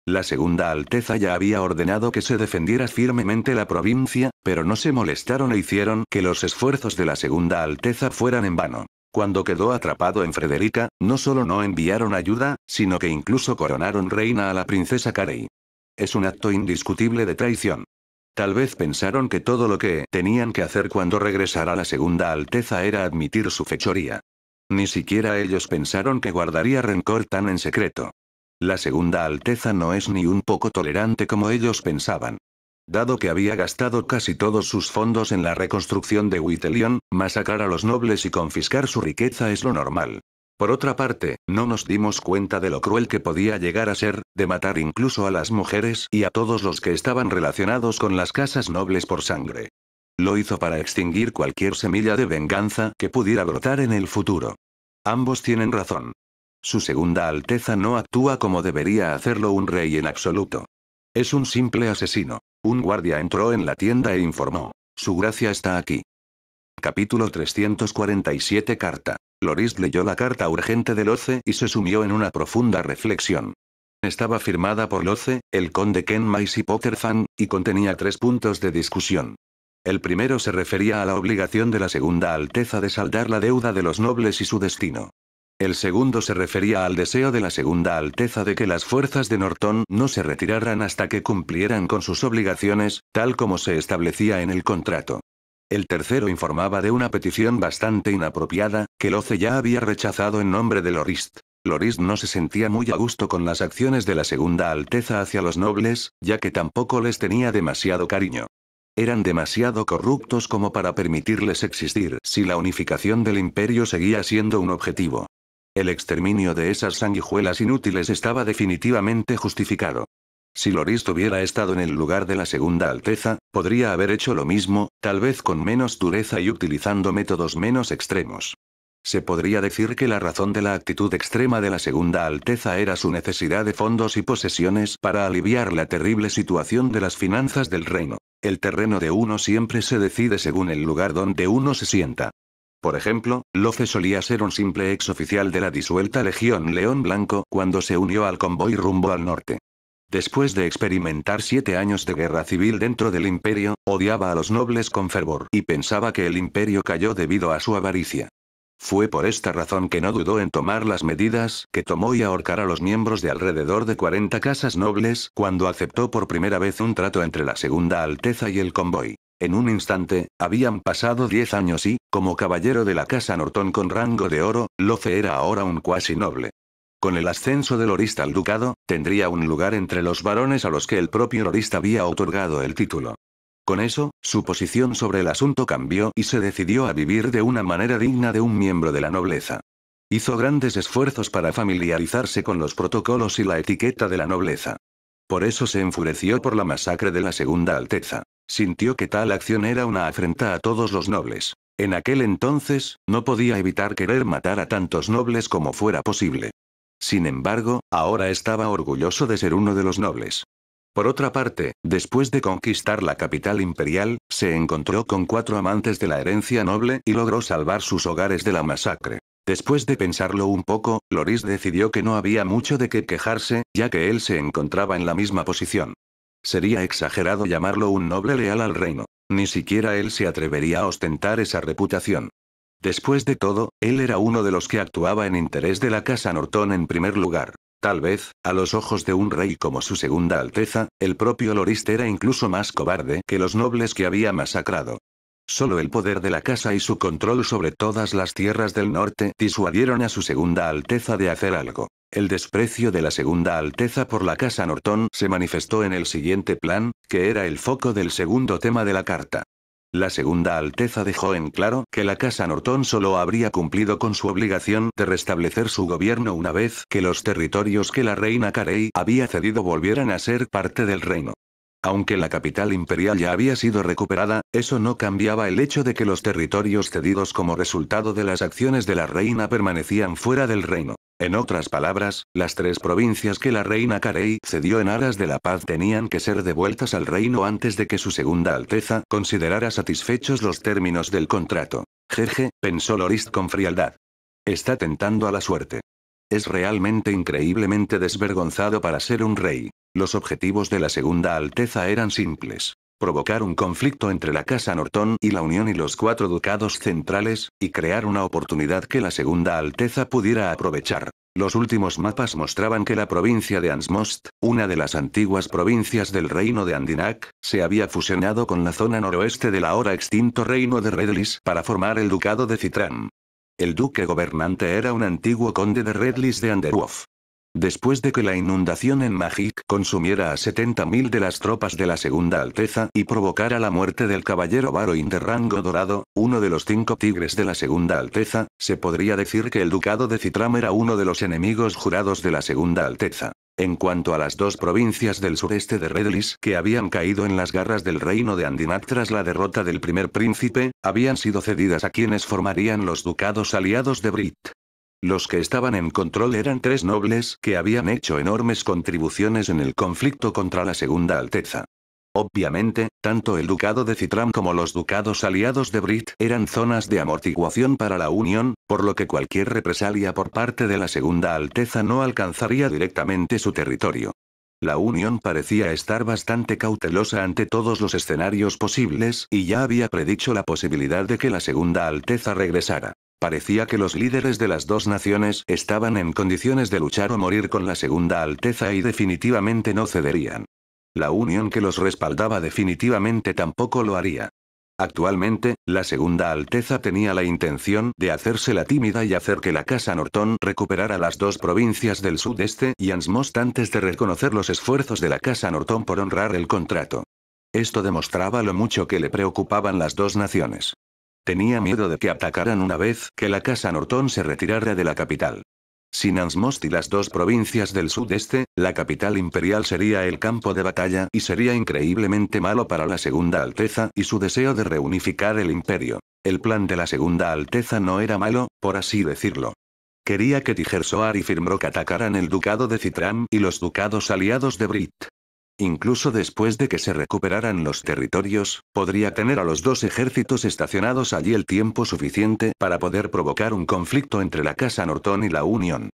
La Segunda Alteza ya había ordenado que se defendiera firmemente la provincia, pero no se molestaron e hicieron que los esfuerzos de la Segunda Alteza fueran en vano. Cuando quedó atrapado en Frederica, no solo no enviaron ayuda, sino que incluso coronaron reina a la princesa Carey. Es un acto indiscutible de traición. Tal vez pensaron que todo lo que tenían que hacer cuando regresara la Segunda Alteza era admitir su fechoría. Ni siquiera ellos pensaron que guardaría rencor tan en secreto. La Segunda Alteza no es ni un poco tolerante como ellos pensaban. Dado que había gastado casi todos sus fondos en la reconstrucción de Huitelión, masacrar a los nobles y confiscar su riqueza es lo normal. Por otra parte, no nos dimos cuenta de lo cruel que podía llegar a ser, de matar incluso a las mujeres y a todos los que estaban relacionados con las casas nobles por sangre. Lo hizo para extinguir cualquier semilla de venganza que pudiera brotar en el futuro. Ambos tienen razón. Su segunda Alteza no actúa como debería hacerlo un rey en absoluto. Es un simple asesino. Un guardia entró en la tienda e informó. Su gracia está aquí. Capítulo 347 Carta. Loris leyó la carta urgente de Loce y se sumió en una profunda reflexión. Estaba firmada por Loce, el conde Ken Mice y Potterfan, y contenía tres puntos de discusión. El primero se refería a la obligación de la segunda alteza de saldar la deuda de los nobles y su destino. El segundo se refería al deseo de la Segunda Alteza de que las fuerzas de Norton no se retiraran hasta que cumplieran con sus obligaciones, tal como se establecía en el contrato. El tercero informaba de una petición bastante inapropiada, que Loce ya había rechazado en nombre de Lorist. Lorist no se sentía muy a gusto con las acciones de la Segunda Alteza hacia los nobles, ya que tampoco les tenía demasiado cariño. Eran demasiado corruptos como para permitirles existir si la unificación del imperio seguía siendo un objetivo. El exterminio de esas sanguijuelas inútiles estaba definitivamente justificado. Si Loris hubiera estado en el lugar de la Segunda Alteza, podría haber hecho lo mismo, tal vez con menos dureza y utilizando métodos menos extremos. Se podría decir que la razón de la actitud extrema de la Segunda Alteza era su necesidad de fondos y posesiones para aliviar la terrible situación de las finanzas del reino. El terreno de uno siempre se decide según el lugar donde uno se sienta. Por ejemplo, Loce solía ser un simple ex oficial de la disuelta Legión León Blanco cuando se unió al convoy rumbo al norte. Después de experimentar siete años de guerra civil dentro del imperio, odiaba a los nobles con fervor y pensaba que el imperio cayó debido a su avaricia. Fue por esta razón que no dudó en tomar las medidas que tomó y ahorcar a los miembros de alrededor de 40 casas nobles cuando aceptó por primera vez un trato entre la Segunda Alteza y el convoy. En un instante, habían pasado diez años y, como caballero de la casa Nortón con rango de oro, Lofe era ahora un cuasi noble. Con el ascenso del Orista al ducado, tendría un lugar entre los varones a los que el propio Orista había otorgado el título. Con eso, su posición sobre el asunto cambió y se decidió a vivir de una manera digna de un miembro de la nobleza. Hizo grandes esfuerzos para familiarizarse con los protocolos y la etiqueta de la nobleza. Por eso se enfureció por la masacre de la Segunda Alteza. Sintió que tal acción era una afrenta a todos los nobles. En aquel entonces, no podía evitar querer matar a tantos nobles como fuera posible. Sin embargo, ahora estaba orgulloso de ser uno de los nobles. Por otra parte, después de conquistar la capital imperial, se encontró con cuatro amantes de la herencia noble y logró salvar sus hogares de la masacre. Después de pensarlo un poco, Loris decidió que no había mucho de qué quejarse, ya que él se encontraba en la misma posición. Sería exagerado llamarlo un noble leal al reino. Ni siquiera él se atrevería a ostentar esa reputación. Después de todo, él era uno de los que actuaba en interés de la Casa Norton en primer lugar. Tal vez, a los ojos de un rey como su segunda Alteza, el propio Loriste era incluso más cobarde que los nobles que había masacrado. Solo el poder de la casa y su control sobre todas las tierras del norte disuadieron a su segunda Alteza de hacer algo. El desprecio de la Segunda Alteza por la Casa Nortón se manifestó en el siguiente plan, que era el foco del segundo tema de la carta. La Segunda Alteza dejó en claro que la Casa Nortón solo habría cumplido con su obligación de restablecer su gobierno una vez que los territorios que la reina Carey había cedido volvieran a ser parte del reino. Aunque la capital imperial ya había sido recuperada, eso no cambiaba el hecho de que los territorios cedidos como resultado de las acciones de la reina permanecían fuera del reino. En otras palabras, las tres provincias que la reina Carey cedió en aras de la paz tenían que ser devueltas al reino antes de que su segunda alteza considerara satisfechos los términos del contrato. Jeje, pensó Lorist con frialdad. Está tentando a la suerte. Es realmente increíblemente desvergonzado para ser un rey. Los objetivos de la segunda alteza eran simples provocar un conflicto entre la Casa Norton y la Unión y los cuatro ducados centrales, y crear una oportunidad que la Segunda Alteza pudiera aprovechar. Los últimos mapas mostraban que la provincia de Ansmost, una de las antiguas provincias del reino de Andinac, se había fusionado con la zona noroeste del ahora extinto reino de Redlis para formar el ducado de Citrán. El duque gobernante era un antiguo conde de Redlis de Anderwolf. Después de que la inundación en Magic consumiera a 70.000 de las tropas de la Segunda Alteza y provocara la muerte del caballero Baroin de rango dorado, uno de los cinco tigres de la Segunda Alteza, se podría decir que el ducado de Citram era uno de los enemigos jurados de la Segunda Alteza. En cuanto a las dos provincias del sureste de Redlis que habían caído en las garras del reino de Andinat tras la derrota del primer príncipe, habían sido cedidas a quienes formarían los ducados aliados de Brit. Los que estaban en control eran tres nobles que habían hecho enormes contribuciones en el conflicto contra la Segunda Alteza. Obviamente, tanto el ducado de Citram como los ducados aliados de Brit eran zonas de amortiguación para la Unión, por lo que cualquier represalia por parte de la Segunda Alteza no alcanzaría directamente su territorio. La Unión parecía estar bastante cautelosa ante todos los escenarios posibles y ya había predicho la posibilidad de que la Segunda Alteza regresara. Parecía que los líderes de las dos naciones estaban en condiciones de luchar o morir con la Segunda Alteza y definitivamente no cederían. La unión que los respaldaba definitivamente tampoco lo haría. Actualmente, la Segunda Alteza tenía la intención de hacerse la tímida y hacer que la Casa Norton recuperara las dos provincias del sudeste y Ansmost antes de reconocer los esfuerzos de la Casa Norton por honrar el contrato. Esto demostraba lo mucho que le preocupaban las dos naciones. Tenía miedo de que atacaran una vez que la casa Norton se retirara de la capital. Sin Ansmost y las dos provincias del sudeste, la capital imperial sería el campo de batalla y sería increíblemente malo para la Segunda Alteza y su deseo de reunificar el imperio. El plan de la Segunda Alteza no era malo, por así decirlo. Quería que Tijersoar y Firmrock atacaran el ducado de Citram y los ducados aliados de Brit. Incluso después de que se recuperaran los territorios, podría tener a los dos ejércitos estacionados allí el tiempo suficiente para poder provocar un conflicto entre la Casa Norton y la Unión.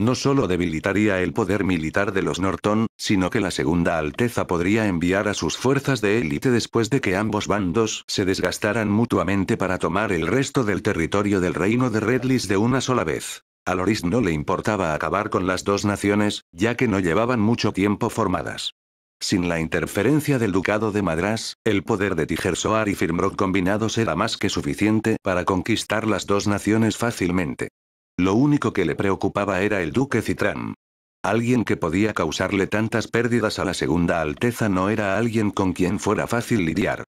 No solo debilitaría el poder militar de los Norton, sino que la Segunda Alteza podría enviar a sus fuerzas de élite después de que ambos bandos se desgastaran mutuamente para tomar el resto del territorio del reino de Redlis de una sola vez. A Loris no le importaba acabar con las dos naciones, ya que no llevaban mucho tiempo formadas. Sin la interferencia del ducado de Madras, el poder de Tigersoar y Firmrock combinados era más que suficiente para conquistar las dos naciones fácilmente. Lo único que le preocupaba era el duque Citram. Alguien que podía causarle tantas pérdidas a la Segunda Alteza no era alguien con quien fuera fácil lidiar.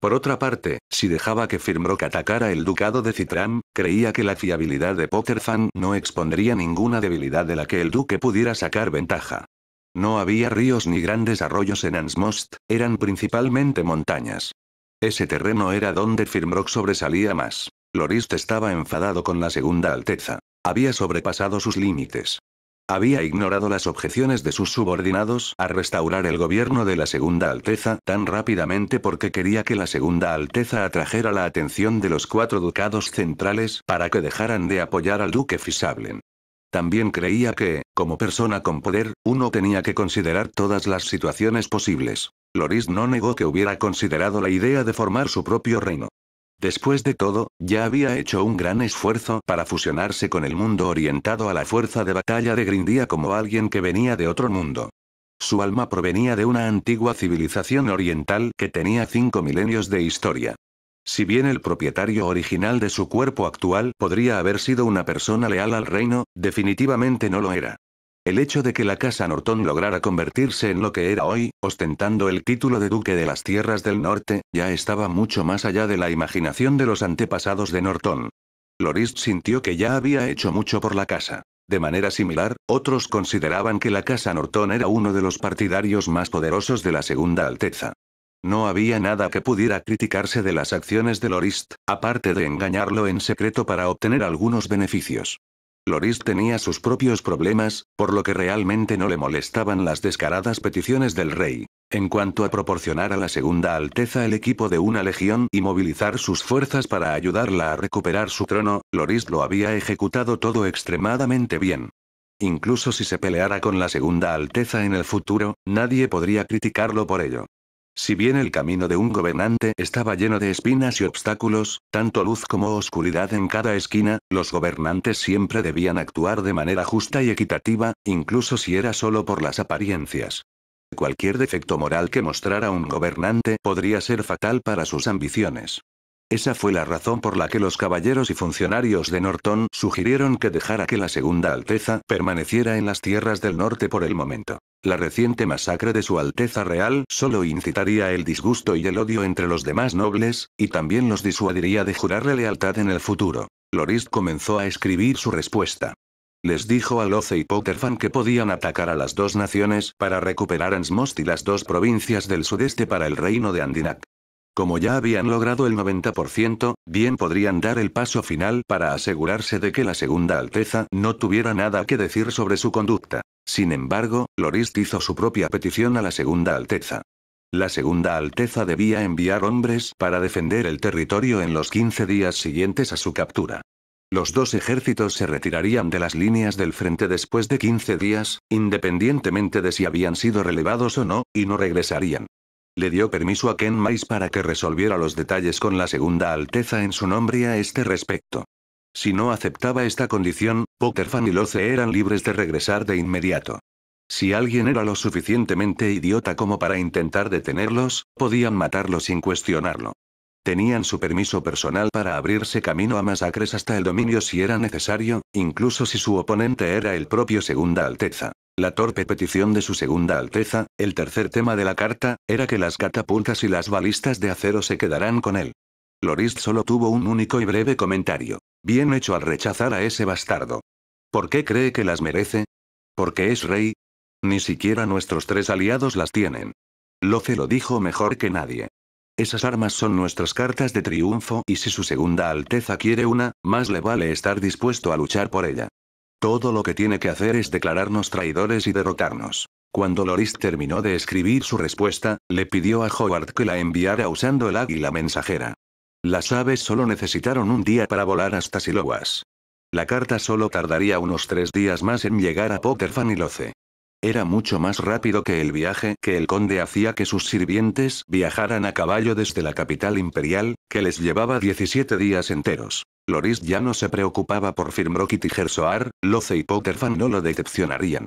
Por otra parte, si dejaba que Firmrock atacara el ducado de Citram, creía que la fiabilidad de Potterfan no expondría ninguna debilidad de la que el duque pudiera sacar ventaja. No había ríos ni grandes arroyos en Ansmost, eran principalmente montañas. Ese terreno era donde Firmrock sobresalía más. Lorist estaba enfadado con la Segunda Alteza. Había sobrepasado sus límites. Había ignorado las objeciones de sus subordinados a restaurar el gobierno de la Segunda Alteza tan rápidamente porque quería que la Segunda Alteza atrajera la atención de los cuatro ducados centrales para que dejaran de apoyar al duque Fisablen. También creía que, como persona con poder, uno tenía que considerar todas las situaciones posibles. Loris no negó que hubiera considerado la idea de formar su propio reino. Después de todo, ya había hecho un gran esfuerzo para fusionarse con el mundo orientado a la fuerza de batalla de Grindía como alguien que venía de otro mundo. Su alma provenía de una antigua civilización oriental que tenía cinco milenios de historia. Si bien el propietario original de su cuerpo actual podría haber sido una persona leal al reino, definitivamente no lo era. El hecho de que la casa Nortón lograra convertirse en lo que era hoy, ostentando el título de duque de las tierras del norte, ya estaba mucho más allá de la imaginación de los antepasados de Nortón. Loris sintió que ya había hecho mucho por la casa. De manera similar, otros consideraban que la casa Nortón era uno de los partidarios más poderosos de la Segunda Alteza. No había nada que pudiera criticarse de las acciones de Lorist, aparte de engañarlo en secreto para obtener algunos beneficios. Lorist tenía sus propios problemas, por lo que realmente no le molestaban las descaradas peticiones del rey. En cuanto a proporcionar a la Segunda Alteza el equipo de una legión y movilizar sus fuerzas para ayudarla a recuperar su trono, Lorist lo había ejecutado todo extremadamente bien. Incluso si se peleara con la Segunda Alteza en el futuro, nadie podría criticarlo por ello. Si bien el camino de un gobernante estaba lleno de espinas y obstáculos, tanto luz como oscuridad en cada esquina, los gobernantes siempre debían actuar de manera justa y equitativa, incluso si era solo por las apariencias. Cualquier defecto moral que mostrara un gobernante podría ser fatal para sus ambiciones. Esa fue la razón por la que los caballeros y funcionarios de Norton sugirieron que dejara que la Segunda Alteza permaneciera en las tierras del norte por el momento. La reciente masacre de Su Alteza Real solo incitaría el disgusto y el odio entre los demás nobles, y también los disuadiría de jurarle lealtad en el futuro. Loris comenzó a escribir su respuesta. Les dijo a Loce y Potterfan que podían atacar a las dos naciones para recuperar Ansmost y las dos provincias del sudeste para el reino de Andinac. Como ya habían logrado el 90%, bien podrían dar el paso final para asegurarse de que la Segunda Alteza no tuviera nada que decir sobre su conducta. Sin embargo, Lorist hizo su propia petición a la Segunda Alteza. La Segunda Alteza debía enviar hombres para defender el territorio en los 15 días siguientes a su captura. Los dos ejércitos se retirarían de las líneas del frente después de 15 días, independientemente de si habían sido relevados o no, y no regresarían le dio permiso a Ken Mais para que resolviera los detalles con la Segunda Alteza en su nombre a este respecto. Si no aceptaba esta condición, Potterfan y Loce eran libres de regresar de inmediato. Si alguien era lo suficientemente idiota como para intentar detenerlos, podían matarlo sin cuestionarlo. Tenían su permiso personal para abrirse camino a masacres hasta el dominio si era necesario, incluso si su oponente era el propio Segunda Alteza. La torpe petición de su Segunda Alteza, el tercer tema de la carta, era que las catapultas y las balistas de acero se quedarán con él. Lorist solo tuvo un único y breve comentario. Bien hecho al rechazar a ese bastardo. ¿Por qué cree que las merece? Porque es rey. Ni siquiera nuestros tres aliados las tienen. Loce lo dijo mejor que nadie. Esas armas son nuestras cartas de triunfo y si su segunda alteza quiere una, más le vale estar dispuesto a luchar por ella. Todo lo que tiene que hacer es declararnos traidores y derrotarnos. Cuando Loris terminó de escribir su respuesta, le pidió a Howard que la enviara usando el águila mensajera. Las aves solo necesitaron un día para volar hasta Siloas. La carta solo tardaría unos tres días más en llegar a Potterfan y Loce. Era mucho más rápido que el viaje que el conde hacía que sus sirvientes viajaran a caballo desde la capital imperial, que les llevaba 17 días enteros. Loris ya no se preocupaba por Firmrock y Tigersoar, Loce y Potterfan no lo decepcionarían.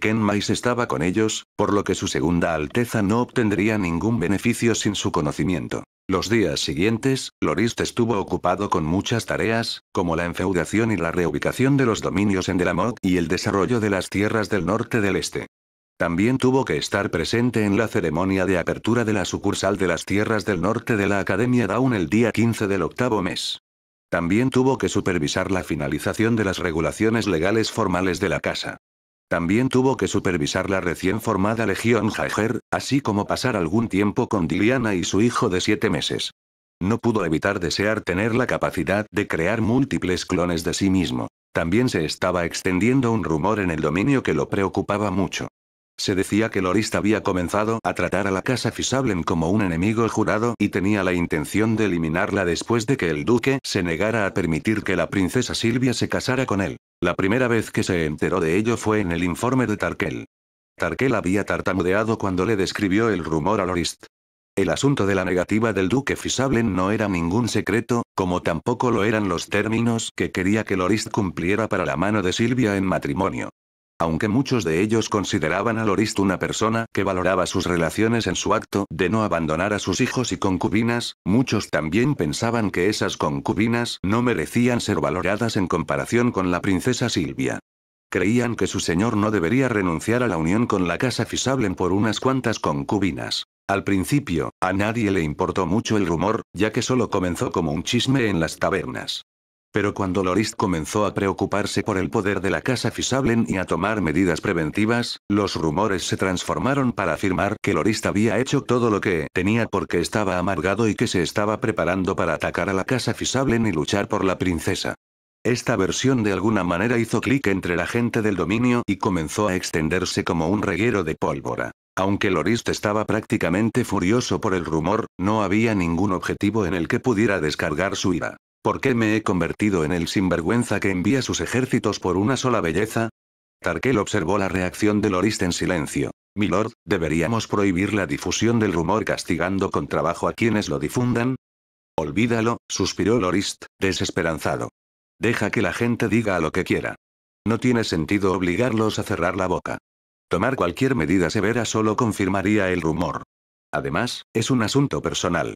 Ken Mais estaba con ellos, por lo que su segunda alteza no obtendría ningún beneficio sin su conocimiento. Los días siguientes, Lorist estuvo ocupado con muchas tareas, como la enfeudación y la reubicación de los dominios en Delamoc y el desarrollo de las tierras del norte del este. También tuvo que estar presente en la ceremonia de apertura de la sucursal de las tierras del norte de la Academia Dawn el día 15 del octavo mes. También tuvo que supervisar la finalización de las regulaciones legales formales de la casa. También tuvo que supervisar la recién formada Legión Jaeger, así como pasar algún tiempo con Diliana y su hijo de siete meses. No pudo evitar desear tener la capacidad de crear múltiples clones de sí mismo. También se estaba extendiendo un rumor en el dominio que lo preocupaba mucho. Se decía que Lorist había comenzado a tratar a la casa Fisablen como un enemigo jurado y tenía la intención de eliminarla después de que el duque se negara a permitir que la princesa Silvia se casara con él. La primera vez que se enteró de ello fue en el informe de Tarkel. Tarkel había tartamudeado cuando le describió el rumor a Lorist. El asunto de la negativa del duque Fisablen no era ningún secreto, como tampoco lo eran los términos que quería que Lorist cumpliera para la mano de Silvia en matrimonio aunque muchos de ellos consideraban a Lorist una persona que valoraba sus relaciones en su acto de no abandonar a sus hijos y concubinas, muchos también pensaban que esas concubinas no merecían ser valoradas en comparación con la princesa Silvia. Creían que su señor no debería renunciar a la unión con la casa Fisablen por unas cuantas concubinas. Al principio, a nadie le importó mucho el rumor, ya que solo comenzó como un chisme en las tabernas. Pero cuando Lorist comenzó a preocuparse por el poder de la casa Fisablen y a tomar medidas preventivas, los rumores se transformaron para afirmar que Lorist había hecho todo lo que tenía porque estaba amargado y que se estaba preparando para atacar a la casa Fisablen y luchar por la princesa. Esta versión de alguna manera hizo clic entre la gente del dominio y comenzó a extenderse como un reguero de pólvora. Aunque Lorist estaba prácticamente furioso por el rumor, no había ningún objetivo en el que pudiera descargar su ira. ¿Por qué me he convertido en el sinvergüenza que envía sus ejércitos por una sola belleza? Tarkel observó la reacción de Lorist en silencio. Milord, ¿deberíamos prohibir la difusión del rumor castigando con trabajo a quienes lo difundan? Olvídalo, suspiró Lorist, desesperanzado. Deja que la gente diga lo que quiera. No tiene sentido obligarlos a cerrar la boca. Tomar cualquier medida severa solo confirmaría el rumor. Además, es un asunto personal.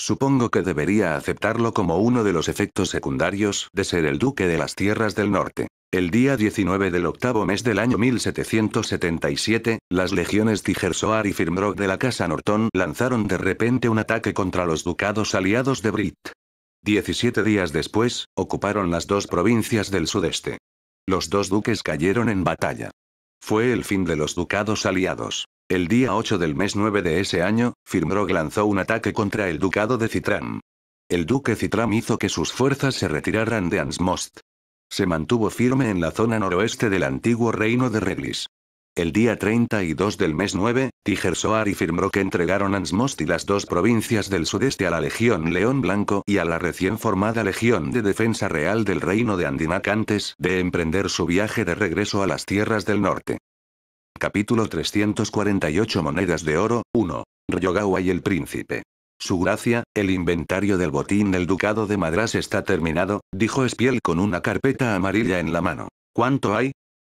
Supongo que debería aceptarlo como uno de los efectos secundarios de ser el duque de las tierras del norte. El día 19 del octavo mes del año 1777, las legiones Tigersoar y Firmrock de la Casa Norton lanzaron de repente un ataque contra los ducados aliados de Brit. 17 días después, ocuparon las dos provincias del sudeste. Los dos duques cayeron en batalla. Fue el fin de los ducados aliados. El día 8 del mes 9 de ese año, Firmrog lanzó un ataque contra el ducado de Citram. El duque Citram hizo que sus fuerzas se retiraran de Ansmost. Se mantuvo firme en la zona noroeste del antiguo reino de Reglis. El día 32 del mes 9, Tigersoar y que entregaron Ansmost y las dos provincias del sudeste a la Legión León Blanco y a la recién formada Legión de Defensa Real del Reino de Andinac antes de emprender su viaje de regreso a las tierras del norte. Capítulo 348 Monedas de Oro, 1. Ryogawa y el príncipe. Su gracia, el inventario del botín del ducado de Madrás está terminado, dijo Espiel con una carpeta amarilla en la mano. ¿Cuánto hay?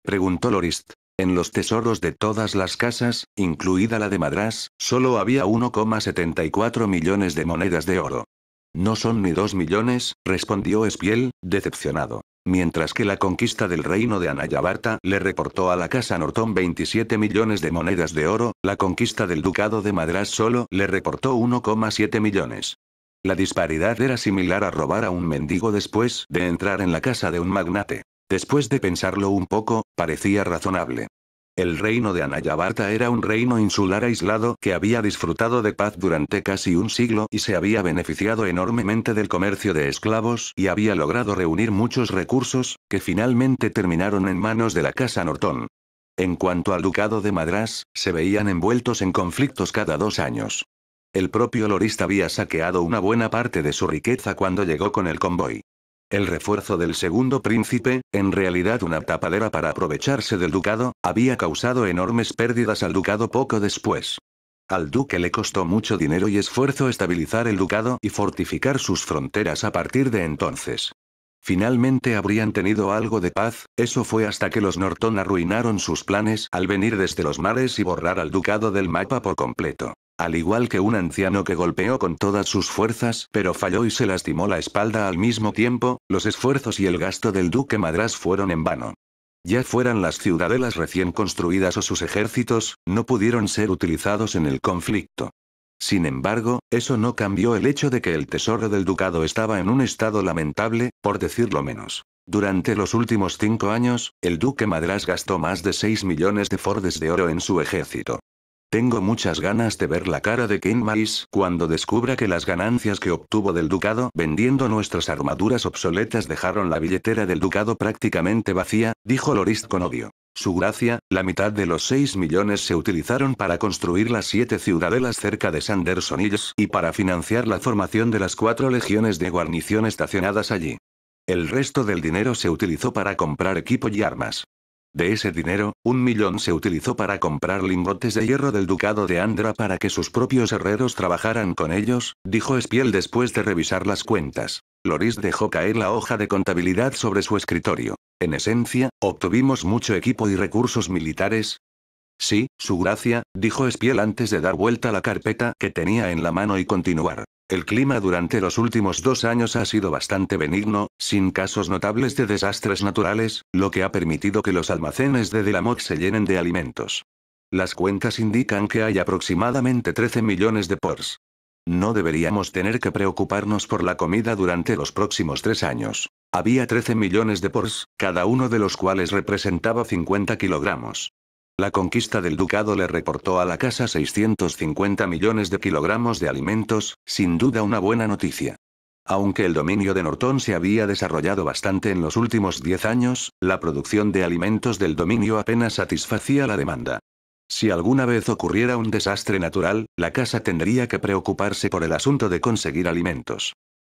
preguntó Lorist. En los tesoros de todas las casas, incluida la de Madras, solo había 1,74 millones de monedas de oro. No son ni 2 millones, respondió Espiel decepcionado mientras que la conquista del reino de Anayabarta le reportó a la casa Norton 27 millones de monedas de oro, la conquista del ducado de Madras solo le reportó 1,7 millones. La disparidad era similar a robar a un mendigo después de entrar en la casa de un magnate. Después de pensarlo un poco, parecía razonable. El reino de Anayabarta era un reino insular aislado que había disfrutado de paz durante casi un siglo y se había beneficiado enormemente del comercio de esclavos y había logrado reunir muchos recursos, que finalmente terminaron en manos de la Casa Nortón. En cuanto al ducado de Madras, se veían envueltos en conflictos cada dos años. El propio Lorista había saqueado una buena parte de su riqueza cuando llegó con el convoy. El refuerzo del segundo príncipe, en realidad una tapadera para aprovecharse del ducado, había causado enormes pérdidas al ducado poco después. Al duque le costó mucho dinero y esfuerzo estabilizar el ducado y fortificar sus fronteras a partir de entonces. Finalmente habrían tenido algo de paz, eso fue hasta que los Norton arruinaron sus planes al venir desde los mares y borrar al ducado del mapa por completo. Al igual que un anciano que golpeó con todas sus fuerzas pero falló y se lastimó la espalda al mismo tiempo, los esfuerzos y el gasto del duque Madrás fueron en vano. Ya fueran las ciudadelas recién construidas o sus ejércitos, no pudieron ser utilizados en el conflicto. Sin embargo, eso no cambió el hecho de que el tesoro del ducado estaba en un estado lamentable, por decirlo menos. Durante los últimos cinco años, el duque Madrás gastó más de 6 millones de fordes de oro en su ejército. Tengo muchas ganas de ver la cara de Ken Mais cuando descubra que las ganancias que obtuvo del ducado vendiendo nuestras armaduras obsoletas dejaron la billetera del ducado prácticamente vacía, dijo Lorist con odio. Su gracia, la mitad de los 6 millones se utilizaron para construir las siete ciudadelas cerca de Sanderson Hills y para financiar la formación de las cuatro legiones de guarnición estacionadas allí. El resto del dinero se utilizó para comprar equipo y armas. De ese dinero, un millón se utilizó para comprar lingotes de hierro del ducado de Andra para que sus propios herreros trabajaran con ellos, dijo Espiel después de revisar las cuentas. Loris dejó caer la hoja de contabilidad sobre su escritorio. En esencia, obtuvimos mucho equipo y recursos militares, Sí, su gracia, dijo Espiel antes de dar vuelta la carpeta que tenía en la mano y continuar. El clima durante los últimos dos años ha sido bastante benigno, sin casos notables de desastres naturales, lo que ha permitido que los almacenes de Delamotte se llenen de alimentos. Las cuentas indican que hay aproximadamente 13 millones de pors. No deberíamos tener que preocuparnos por la comida durante los próximos tres años. Había 13 millones de pors, cada uno de los cuales representaba 50 kilogramos. La conquista del ducado le reportó a la casa 650 millones de kilogramos de alimentos, sin duda una buena noticia. Aunque el dominio de Nortón se había desarrollado bastante en los últimos 10 años, la producción de alimentos del dominio apenas satisfacía la demanda. Si alguna vez ocurriera un desastre natural, la casa tendría que preocuparse por el asunto de conseguir alimentos.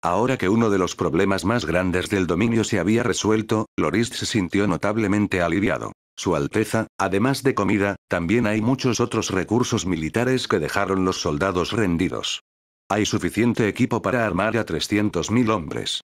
Ahora que uno de los problemas más grandes del dominio se había resuelto, Loris se sintió notablemente aliviado. Su Alteza, además de comida, también hay muchos otros recursos militares que dejaron los soldados rendidos. Hay suficiente equipo para armar a 300.000 hombres.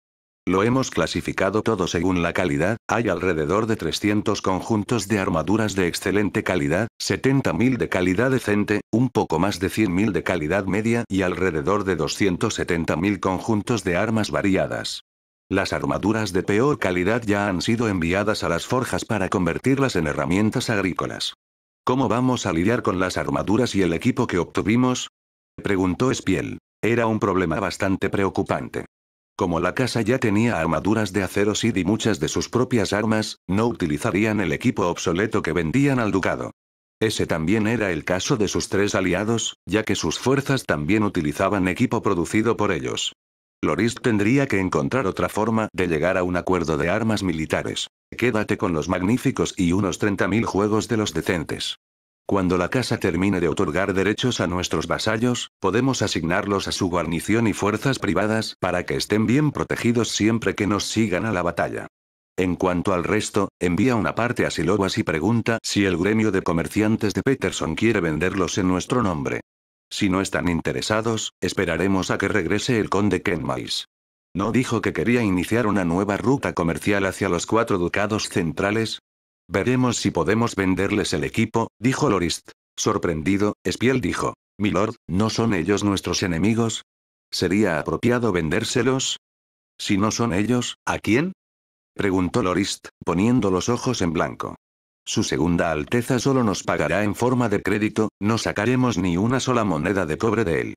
Lo hemos clasificado todo según la calidad, hay alrededor de 300 conjuntos de armaduras de excelente calidad, 70.000 de calidad decente, un poco más de 100.000 de calidad media y alrededor de 270.000 conjuntos de armas variadas. Las armaduras de peor calidad ya han sido enviadas a las forjas para convertirlas en herramientas agrícolas. ¿Cómo vamos a lidiar con las armaduras y el equipo que obtuvimos? Preguntó Spiel. Era un problema bastante preocupante. Como la casa ya tenía armaduras de acero Sid y muchas de sus propias armas, no utilizarían el equipo obsoleto que vendían al ducado. Ese también era el caso de sus tres aliados, ya que sus fuerzas también utilizaban equipo producido por ellos. Loris tendría que encontrar otra forma de llegar a un acuerdo de armas militares. Quédate con los magníficos y unos 30.000 juegos de los decentes. Cuando la casa termine de otorgar derechos a nuestros vasallos, podemos asignarlos a su guarnición y fuerzas privadas para que estén bien protegidos siempre que nos sigan a la batalla. En cuanto al resto, envía una parte a Silowas y pregunta si el gremio de comerciantes de Peterson quiere venderlos en nuestro nombre. Si no están interesados, esperaremos a que regrese el conde Kenmais. ¿No dijo que quería iniciar una nueva ruta comercial hacia los cuatro ducados centrales? Veremos si podemos venderles el equipo, dijo Lorist. Sorprendido, Spiel dijo. Milord, ¿no son ellos nuestros enemigos? ¿Sería apropiado vendérselos? Si no son ellos, ¿a quién? preguntó Lorist, poniendo los ojos en blanco. Su segunda Alteza solo nos pagará en forma de crédito, no sacaremos ni una sola moneda de cobre de él.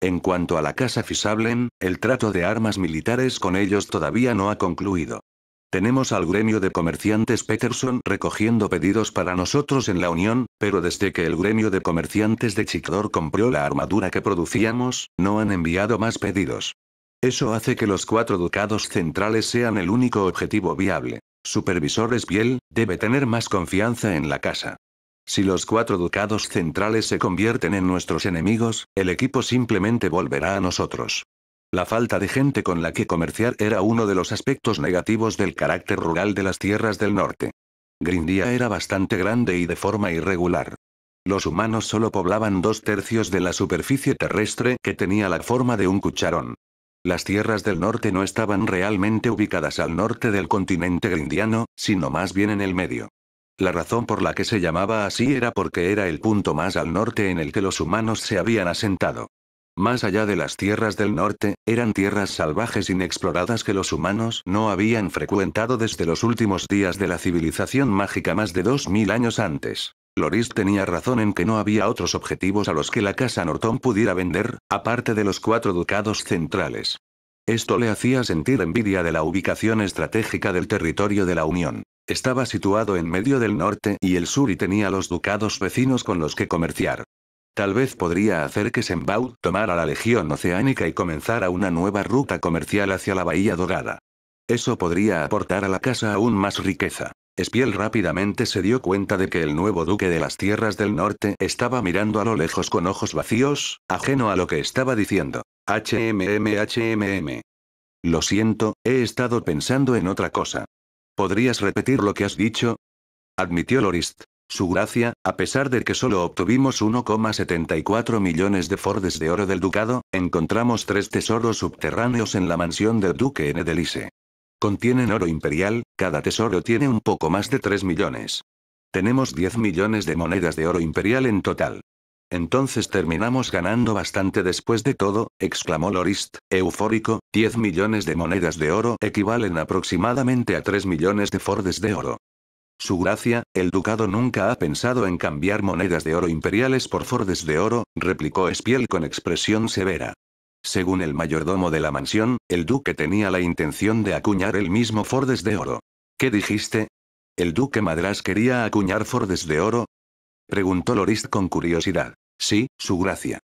En cuanto a la casa Fisablen, el trato de armas militares con ellos todavía no ha concluido. Tenemos al gremio de comerciantes Peterson recogiendo pedidos para nosotros en la Unión, pero desde que el gremio de comerciantes de Chicador compró la armadura que producíamos, no han enviado más pedidos. Eso hace que los cuatro ducados centrales sean el único objetivo viable. Supervisores Biel, debe tener más confianza en la casa. Si los cuatro ducados centrales se convierten en nuestros enemigos, el equipo simplemente volverá a nosotros. La falta de gente con la que comerciar era uno de los aspectos negativos del carácter rural de las tierras del norte. Grindia era bastante grande y de forma irregular. Los humanos solo poblaban dos tercios de la superficie terrestre que tenía la forma de un cucharón. Las tierras del norte no estaban realmente ubicadas al norte del continente grindiano, sino más bien en el medio. La razón por la que se llamaba así era porque era el punto más al norte en el que los humanos se habían asentado. Más allá de las tierras del norte, eran tierras salvajes inexploradas que los humanos no habían frecuentado desde los últimos días de la civilización mágica más de 2.000 años antes. Loris tenía razón en que no había otros objetivos a los que la casa Norton pudiera vender, aparte de los cuatro ducados centrales. Esto le hacía sentir envidia de la ubicación estratégica del territorio de la Unión. Estaba situado en medio del norte y el sur y tenía los ducados vecinos con los que comerciar. Tal vez podría hacer que Sembaud tomara la Legión Oceánica y comenzara una nueva ruta comercial hacia la Bahía Dorada. Eso podría aportar a la casa aún más riqueza. Espiel rápidamente se dio cuenta de que el nuevo duque de las tierras del norte estaba mirando a lo lejos con ojos vacíos, ajeno a lo que estaba diciendo. HMM HMM. Lo siento, he estado pensando en otra cosa. ¿Podrías repetir lo que has dicho? Admitió Lorist. Su gracia, a pesar de que solo obtuvimos 1,74 millones de fordes de oro del ducado, encontramos tres tesoros subterráneos en la mansión del duque en Edelise. Contienen oro imperial, cada tesoro tiene un poco más de 3 millones. Tenemos 10 millones de monedas de oro imperial en total. Entonces terminamos ganando bastante después de todo, exclamó Lorist, eufórico, 10 millones de monedas de oro equivalen aproximadamente a 3 millones de fordes de oro. Su gracia, el ducado nunca ha pensado en cambiar monedas de oro imperiales por fordes de oro, replicó Spiel con expresión severa. Según el mayordomo de la mansión, el duque tenía la intención de acuñar el mismo fordes de oro. ¿Qué dijiste? ¿El duque Madrás quería acuñar fordes de oro? Preguntó Lorist con curiosidad. Sí, su gracia.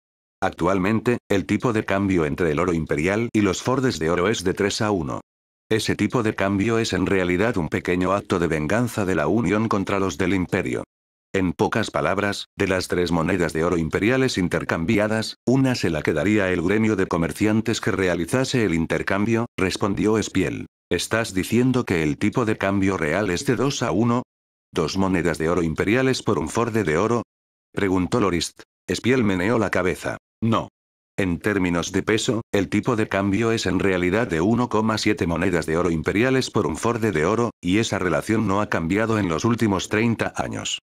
Actualmente, el tipo de cambio entre el oro imperial y los fordes de oro es de 3 a 1. Ese tipo de cambio es en realidad un pequeño acto de venganza de la Unión contra los del Imperio. En pocas palabras, de las tres monedas de oro imperiales intercambiadas, una se la quedaría el gremio de comerciantes que realizase el intercambio, respondió Espiel. ¿Estás diciendo que el tipo de cambio real es de 2 a 1? ¿Dos monedas de oro imperiales por un forde de oro? Preguntó Lorist. Espiel meneó la cabeza. No. En términos de peso, el tipo de cambio es en realidad de 1,7 monedas de oro imperiales por un forde de oro, y esa relación no ha cambiado en los últimos 30 años.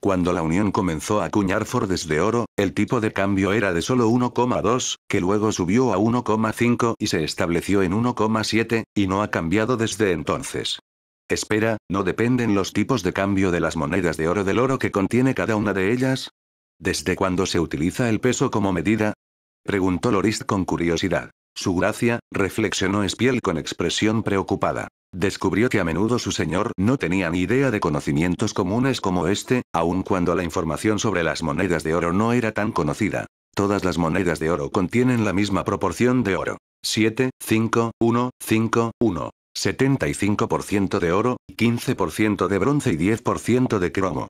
Cuando la Unión comenzó a acuñar fordes de oro, el tipo de cambio era de solo 1,2, que luego subió a 1,5 y se estableció en 1,7, y no ha cambiado desde entonces. Espera, ¿no dependen los tipos de cambio de las monedas de oro del oro que contiene cada una de ellas? ¿Desde cuándo se utiliza el peso como medida? Preguntó Loris con curiosidad. Su gracia, reflexionó Espiel con expresión preocupada. Descubrió que a menudo su señor no tenía ni idea de conocimientos comunes como este, aun cuando la información sobre las monedas de oro no era tan conocida. Todas las monedas de oro contienen la misma proporción de oro. 7, 5, 1, 5, 1. 75% de oro, 15% de bronce y 10% de cromo.